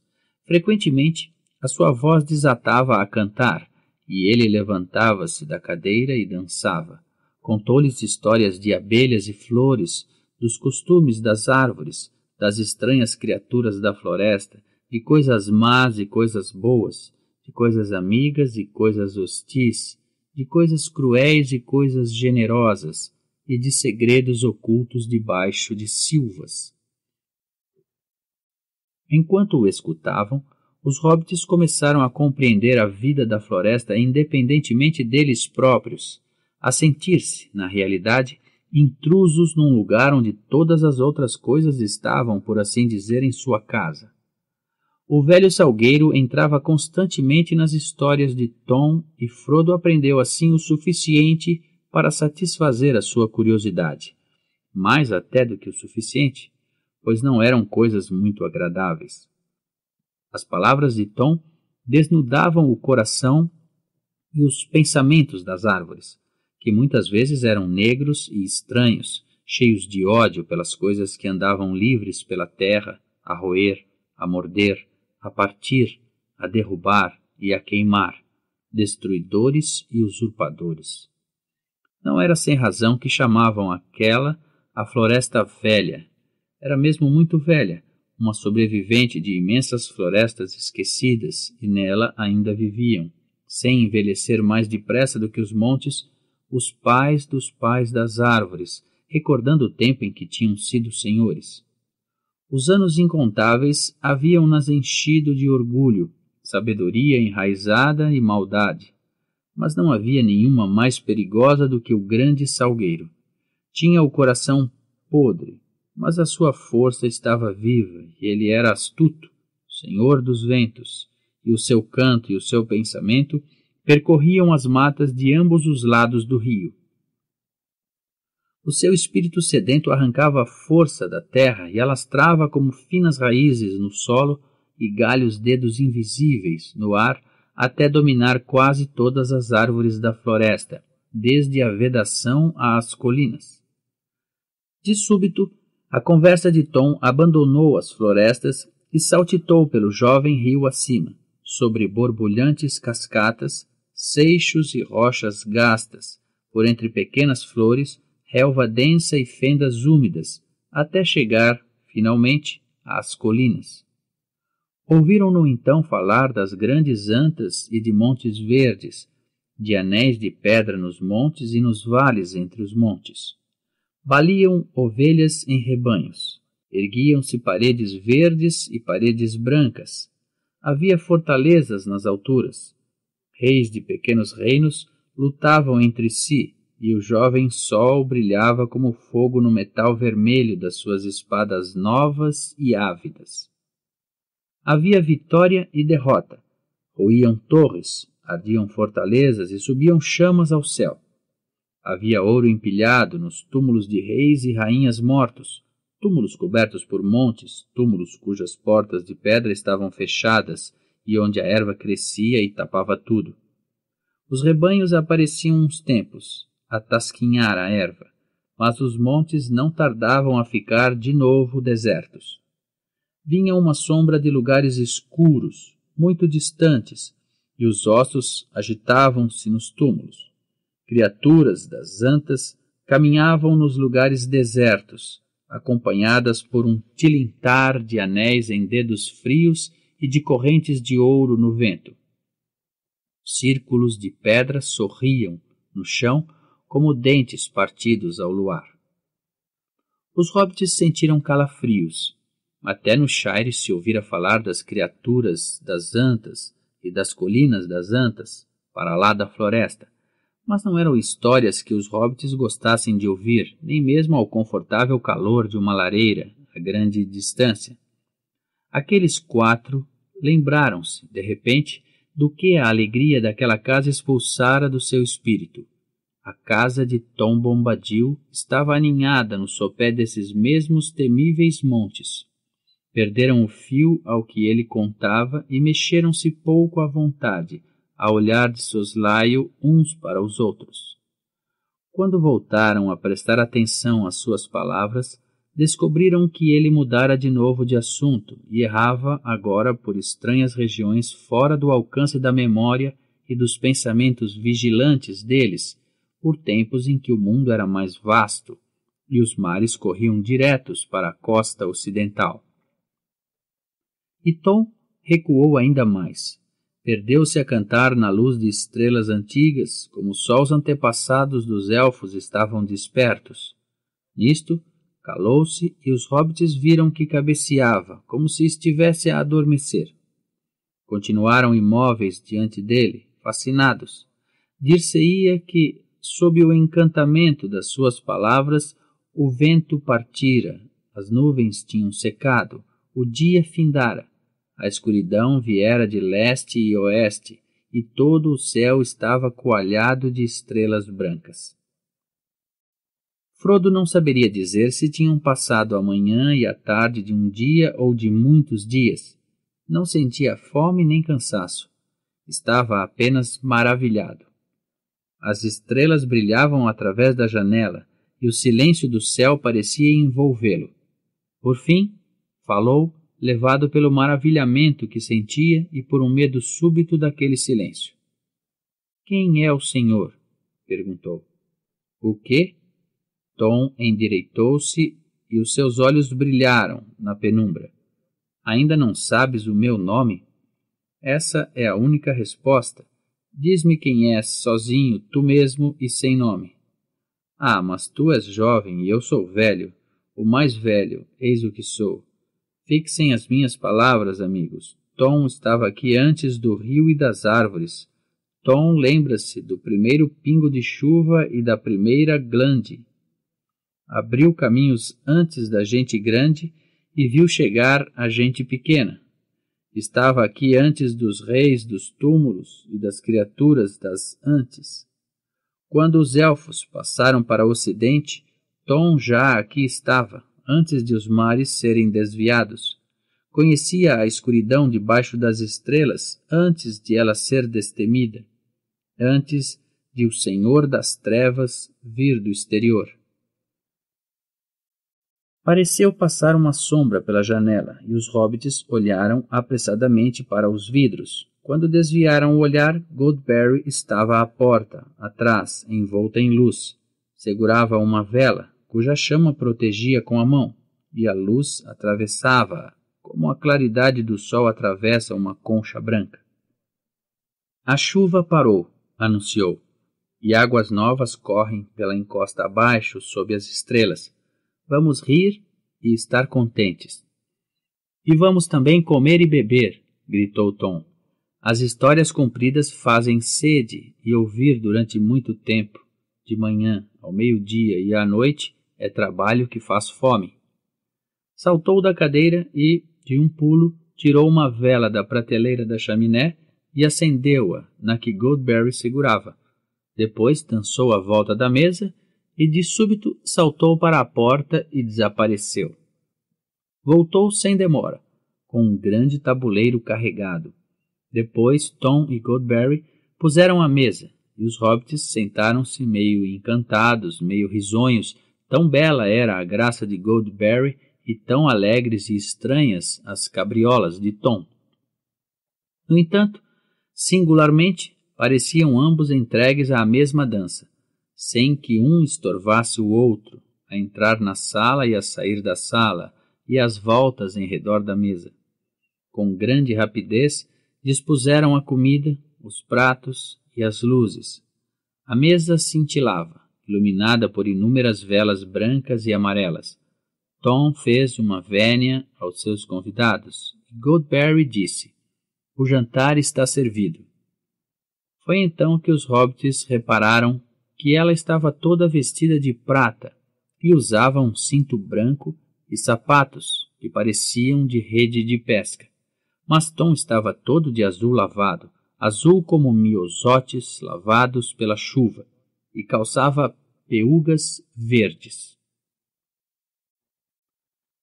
S1: Frequentemente a sua voz desatava a cantar, e ele levantava-se da cadeira e dançava. Contou-lhes histórias de abelhas e flores, dos costumes das árvores, das estranhas criaturas da floresta, de coisas más e coisas boas, de coisas amigas e coisas hostis, de coisas cruéis e coisas generosas, e de segredos ocultos debaixo de silvas. Enquanto o escutavam, os hobbits começaram a compreender a vida da floresta independentemente deles próprios, a sentir-se, na realidade, intrusos num lugar onde todas as outras coisas estavam, por assim dizer, em sua casa. O velho Salgueiro entrava constantemente nas histórias de Tom e Frodo aprendeu assim o suficiente para satisfazer a sua curiosidade, mais até do que o suficiente, pois não eram coisas muito agradáveis. As palavras de Tom desnudavam o coração e os pensamentos das árvores, que muitas vezes eram negros e estranhos, cheios de ódio pelas coisas que andavam livres pela terra, a roer, a morder, a partir, a derrubar e a queimar, destruidores e usurpadores. Não era sem razão que chamavam aquela a Floresta Velha. Era mesmo muito velha, uma sobrevivente de imensas florestas esquecidas, e nela ainda viviam, sem envelhecer mais depressa do que os montes, os pais dos pais das árvores, recordando o tempo em que tinham sido senhores. Os anos incontáveis haviam-nas enchido de orgulho, sabedoria enraizada e maldade, mas não havia nenhuma mais perigosa do que o grande salgueiro. Tinha o coração podre, mas a sua força estava viva e ele era astuto, senhor dos ventos, e o seu canto e o seu pensamento percorriam as matas de ambos os lados do rio. O seu espírito sedento arrancava a força da terra e alastrava como finas raízes no solo e galhos dedos invisíveis no ar até dominar quase todas as árvores da floresta, desde a vedação às colinas. De súbito, a conversa de Tom abandonou as florestas e saltitou pelo jovem rio acima, sobre borbulhantes cascatas, seixos e rochas gastas, por entre pequenas flores, relva densa e fendas úmidas, até chegar, finalmente, às colinas. Ouviram-no então falar das grandes antas e de montes verdes, de anéis de pedra nos montes e nos vales entre os montes Baliam ovelhas em rebanhos. Erguiam-se paredes verdes e paredes brancas. Havia fortalezas nas alturas. Reis de pequenos reinos lutavam entre si, e o jovem sol brilhava como fogo no metal vermelho das suas espadas novas e ávidas. Havia vitória e derrota. Ruíam torres, ardiam fortalezas e subiam chamas ao céu. Havia ouro empilhado nos túmulos de reis e rainhas mortos, túmulos cobertos por montes, túmulos cujas portas de pedra estavam fechadas e onde a erva crescia e tapava tudo. Os rebanhos apareciam uns tempos, a tasquinhar a erva, mas os montes não tardavam a ficar de novo desertos. Vinha uma sombra de lugares escuros, muito distantes, e os ossos agitavam-se nos túmulos criaturas das antas, caminhavam nos lugares desertos, acompanhadas por um tilintar de anéis em dedos frios e de correntes de ouro no vento. Círculos de pedra sorriam no chão como dentes partidos ao luar. Os hobbits sentiram calafrios. Até no Shire se ouvira falar das criaturas das antas e das colinas das antas, para lá da floresta, mas não eram histórias que os hobbits gostassem de ouvir, nem mesmo ao confortável calor de uma lareira, a grande distância. Aqueles quatro lembraram-se, de repente, do que a alegria daquela casa expulsara do seu espírito. A casa de Tom Bombadil estava aninhada no sopé desses mesmos temíveis montes. Perderam o fio ao que ele contava e mexeram-se pouco à vontade, a olhar de soslaio uns para os outros. Quando voltaram a prestar atenção às suas palavras, descobriram que ele mudara de novo de assunto e errava agora por estranhas regiões fora do alcance da memória e dos pensamentos vigilantes deles, por tempos em que o mundo era mais vasto e os mares corriam diretos para a costa ocidental. E Tom recuou ainda mais, Perdeu-se a cantar na luz de estrelas antigas, como só os antepassados dos elfos estavam despertos. Nisto, calou-se e os hobbits viram que cabeceava, como se estivesse a adormecer. Continuaram imóveis diante dele, fascinados. Dir-se-ia que, sob o encantamento das suas palavras, o vento partira, as nuvens tinham secado, o dia findara a escuridão viera de leste e oeste, e todo o céu estava coalhado de estrelas brancas. Frodo não saberia dizer se tinham passado a manhã e a tarde de um dia ou de muitos dias. Não sentia fome nem cansaço. Estava apenas maravilhado. As estrelas brilhavam através da janela e o silêncio do céu parecia envolvê-lo. Por fim, falou levado pelo maravilhamento que sentia e por um medo súbito daquele silêncio. Quem é o Senhor? perguntou. O quê? Tom endireitou-se e os seus olhos brilharam na penumbra. Ainda não sabes o meu nome? Essa é a única resposta. Diz-me quem és, sozinho, tu mesmo e sem nome. Ah, mas tu és jovem e eu sou velho, o mais velho, eis o que sou fixem as minhas palavras, amigos. Tom estava aqui antes do rio e das árvores. Tom lembra-se do primeiro pingo de chuva e da primeira glande. Abriu caminhos antes da gente grande e viu chegar a gente pequena. Estava aqui antes dos reis, dos túmulos e das criaturas das antes. Quando os elfos passaram para o ocidente, Tom já aqui estava antes de os mares serem desviados. Conhecia a escuridão debaixo das estrelas antes de ela ser destemida, antes de o Senhor das Trevas vir do exterior. Pareceu passar uma sombra pela janela e os hobbits olharam apressadamente para os vidros. Quando desviaram o olhar, Goldberry estava à porta, atrás, envolta em luz. Segurava uma vela, cuja chama protegia com a mão, e a luz atravessava-a, como a claridade do sol atravessa uma concha branca. A chuva parou, anunciou, e águas novas correm pela encosta abaixo sob as estrelas. Vamos rir e estar contentes. E vamos também comer e beber, gritou Tom. As histórias compridas fazem sede e ouvir durante muito tempo, de manhã, ao meio-dia e à noite, é trabalho que faz fome. Saltou da cadeira e, de um pulo, tirou uma vela da prateleira da chaminé e acendeu-a, na que Goldberry segurava. Depois dançou à volta da mesa e de súbito saltou para a porta e desapareceu. Voltou sem demora, com um grande tabuleiro carregado. Depois Tom e Goldberry puseram a mesa e os hobbits sentaram-se meio encantados, meio risonhos, Tão bela era a graça de Goldberry e tão alegres e estranhas as cabriolas de Tom. No entanto, singularmente, pareciam ambos entregues à mesma dança, sem que um estorvasse o outro, a entrar na sala e a sair da sala, e às voltas em redor da mesa. Com grande rapidez, dispuseram a comida, os pratos e as luzes. A mesa cintilava iluminada por inúmeras velas brancas e amarelas. Tom fez uma vénia aos seus convidados e Goldberry disse: O jantar está servido. Foi então que os hobbits repararam que ela estava toda vestida de prata e usava um cinto branco e sapatos que pareciam de rede de pesca. Mas Tom estava todo de azul lavado, azul como miosotes lavados pela chuva, e calçava peugas verdes.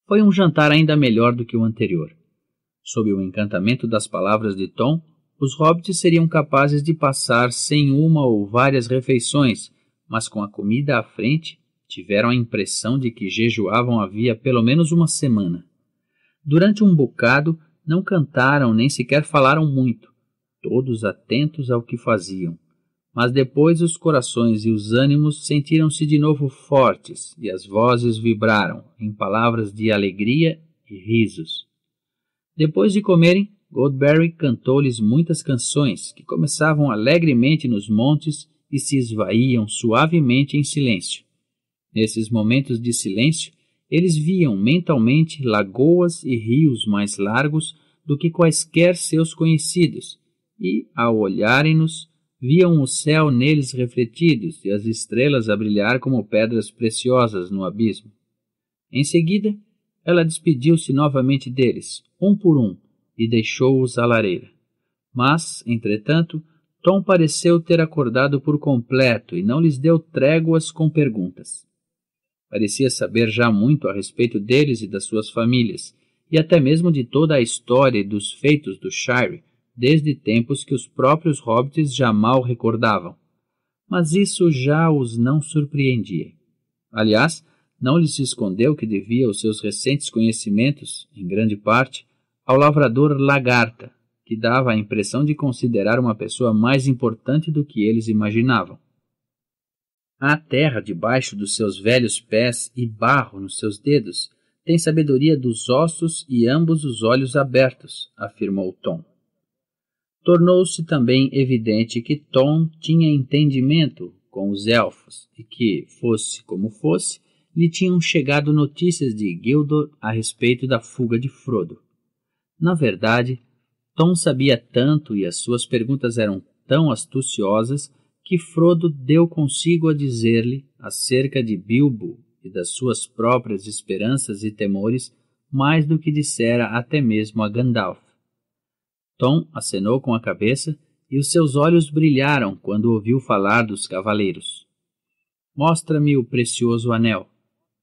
S1: Foi um jantar ainda melhor do que o anterior. Sob o encantamento das palavras de Tom, os hobbits seriam capazes de passar sem uma ou várias refeições, mas com a comida à frente, tiveram a impressão de que jejuavam havia pelo menos uma semana. Durante um bocado, não cantaram nem sequer falaram muito, todos atentos ao que faziam mas depois os corações e os ânimos sentiram-se de novo fortes, e as vozes vibraram, em palavras de alegria e risos. Depois de comerem, Goldberry cantou-lhes muitas canções, que começavam alegremente nos montes e se esvaíam suavemente em silêncio. Nesses momentos de silêncio, eles viam mentalmente lagoas e rios mais largos do que quaisquer seus conhecidos, e, ao olharem-nos, viam o céu neles refletidos e as estrelas a brilhar como pedras preciosas no abismo. Em seguida, ela despediu-se novamente deles, um por um, e deixou-os à lareira. Mas, entretanto, Tom pareceu ter acordado por completo e não lhes deu tréguas com perguntas. Parecia saber já muito a respeito deles e das suas famílias, e até mesmo de toda a história e dos feitos do Shire, desde tempos que os próprios hobbits já mal recordavam. Mas isso já os não surpreendia. Aliás, não lhes escondeu que devia os seus recentes conhecimentos, em grande parte, ao lavrador Lagarta, que dava a impressão de considerar uma pessoa mais importante do que eles imaginavam. A terra debaixo dos seus velhos pés e barro nos seus dedos tem sabedoria dos ossos e ambos os olhos abertos, afirmou Tom tornou-se também evidente que Tom tinha entendimento com os elfos e que, fosse como fosse, lhe tinham chegado notícias de Gildor a respeito da fuga de Frodo. Na verdade, Tom sabia tanto e as suas perguntas eram tão astuciosas que Frodo deu consigo a dizer-lhe acerca de Bilbo e das suas próprias esperanças e temores mais do que dissera até mesmo a Gandalf. Tom acenou com a cabeça e os seus olhos brilharam quando ouviu falar dos cavaleiros. Mostra-me o precioso anel,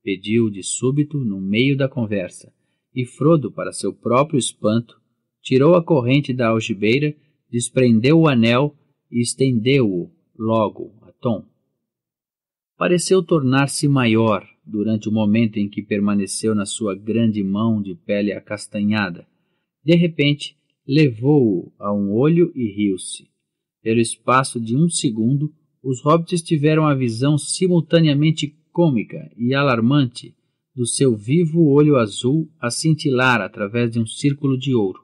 S1: pediu de súbito no meio da conversa, e Frodo, para seu próprio espanto, tirou a corrente da algibeira, desprendeu o anel e estendeu-o logo a Tom. Pareceu tornar-se maior durante o momento em que permaneceu na sua grande mão de pele acastanhada. De repente, levou-o a um olho e riu-se. Pelo espaço de um segundo, os hobbits tiveram a visão simultaneamente cômica e alarmante do seu vivo olho azul a cintilar através de um círculo de ouro.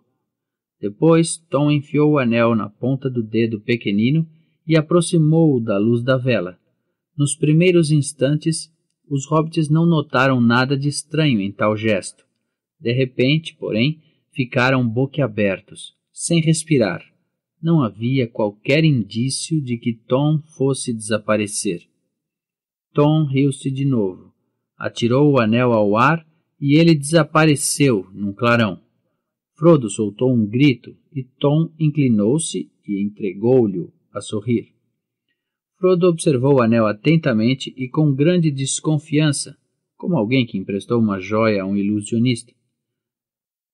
S1: Depois, Tom enfiou o anel na ponta do dedo pequenino e aproximou-o da luz da vela. Nos primeiros instantes, os hobbits não notaram nada de estranho em tal gesto. De repente, porém, ficaram boquiabertos, sem respirar. Não havia qualquer indício de que Tom fosse desaparecer. Tom riu-se de novo, atirou o anel ao ar e ele desapareceu num clarão. Frodo soltou um grito e Tom inclinou-se e entregou-lhe a sorrir. Frodo observou o anel atentamente e com grande desconfiança, como alguém que emprestou uma joia a um ilusionista.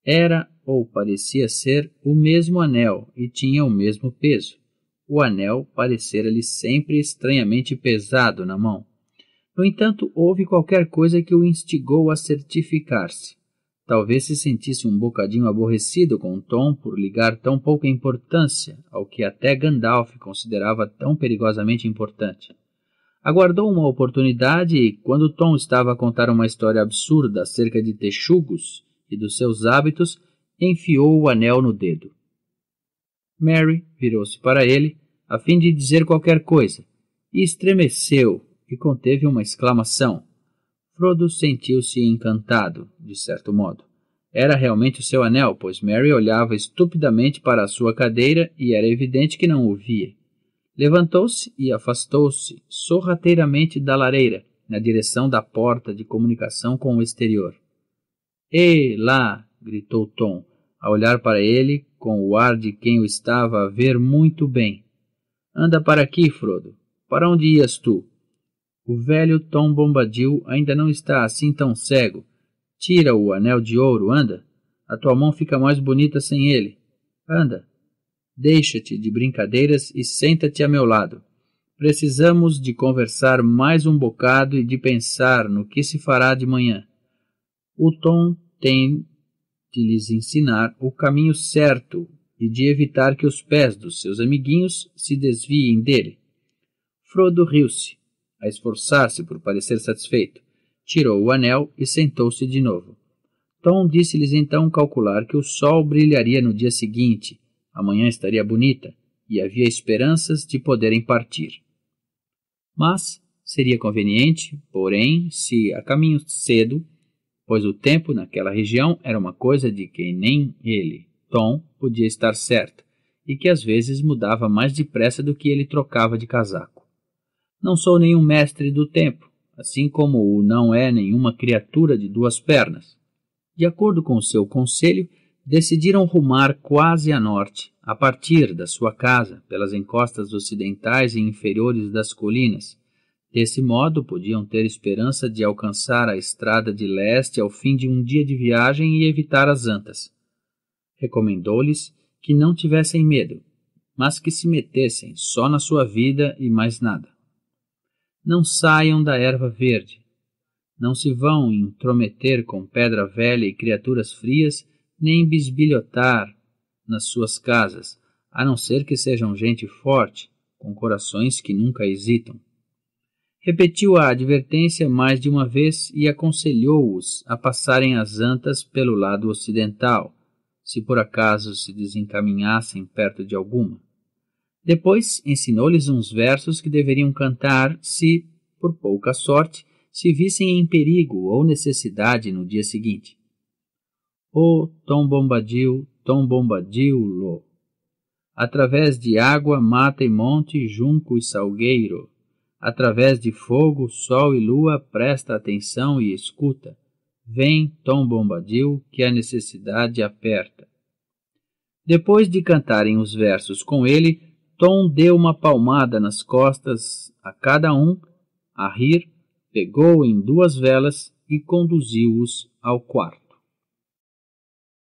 S1: Era ou parecia ser o mesmo anel e tinha o mesmo peso. O anel parecera-lhe sempre estranhamente pesado na mão. No entanto, houve qualquer coisa que o instigou a certificar-se. Talvez se sentisse um bocadinho aborrecido com Tom por ligar tão pouca importância ao que até Gandalf considerava tão perigosamente importante. Aguardou uma oportunidade e, quando Tom estava a contar uma história absurda acerca de texugos, e dos seus hábitos, enfiou o anel no dedo. Mary virou-se para ele, a fim de dizer qualquer coisa, e estremeceu e conteve uma exclamação. Frodo sentiu-se encantado, de certo modo. Era realmente o seu anel, pois Mary olhava estupidamente para a sua cadeira e era evidente que não o via. Levantou-se e afastou-se sorrateiramente da lareira, na direção da porta de comunicação com o exterior. Ei lá! gritou Tom, a olhar para ele com o ar de quem o estava a ver muito bem. Anda para aqui, Frodo. Para onde ias tu? O velho Tom Bombadil ainda não está assim tão cego. Tira o anel de ouro, anda. A tua mão fica mais bonita sem ele. Anda. Deixa-te de brincadeiras e senta-te a meu lado. Precisamos de conversar mais um bocado e de pensar no que se fará de manhã o Tom tem de lhes ensinar o caminho certo e de evitar que os pés dos seus amiguinhos se desviem dele. Frodo riu-se, a esforçar-se por parecer satisfeito, tirou o anel e sentou-se de novo. Tom disse-lhes então calcular que o sol brilharia no dia seguinte, amanhã estaria bonita, e havia esperanças de poderem partir. Mas seria conveniente, porém, se a caminho cedo pois o tempo naquela região era uma coisa de que nem ele, Tom, podia estar certo, e que às vezes mudava mais depressa do que ele trocava de casaco. Não sou nenhum mestre do tempo, assim como o não é nenhuma criatura de duas pernas. De acordo com o seu conselho, decidiram rumar quase a norte, a partir da sua casa, pelas encostas ocidentais e inferiores das colinas, Desse modo, podiam ter esperança de alcançar a estrada de leste ao fim de um dia de viagem e evitar as antas. Recomendou-lhes que não tivessem medo, mas que se metessem só na sua vida e mais nada. Não saiam da erva verde. Não se vão intrometer com pedra velha e criaturas frias, nem bisbilhotar nas suas casas, a não ser que sejam gente forte, com corações que nunca hesitam Repetiu a advertência mais de uma vez e aconselhou-os a passarem as antas pelo lado ocidental, se por acaso se desencaminhassem perto de alguma. Depois ensinou-lhes uns versos que deveriam cantar se, por pouca sorte, se vissem em perigo ou necessidade no dia seguinte. O oh, Tom Bombadil, Tom Bombadil, lo! Através de água, mata e monte, junco e salgueiro, através de fogo, sol e lua, presta atenção e escuta. Vem, Tom Bombadil, que a necessidade aperta. Depois de cantarem os versos com ele, Tom deu uma palmada nas costas a cada um, a rir, pegou em duas velas e conduziu-os ao quarto.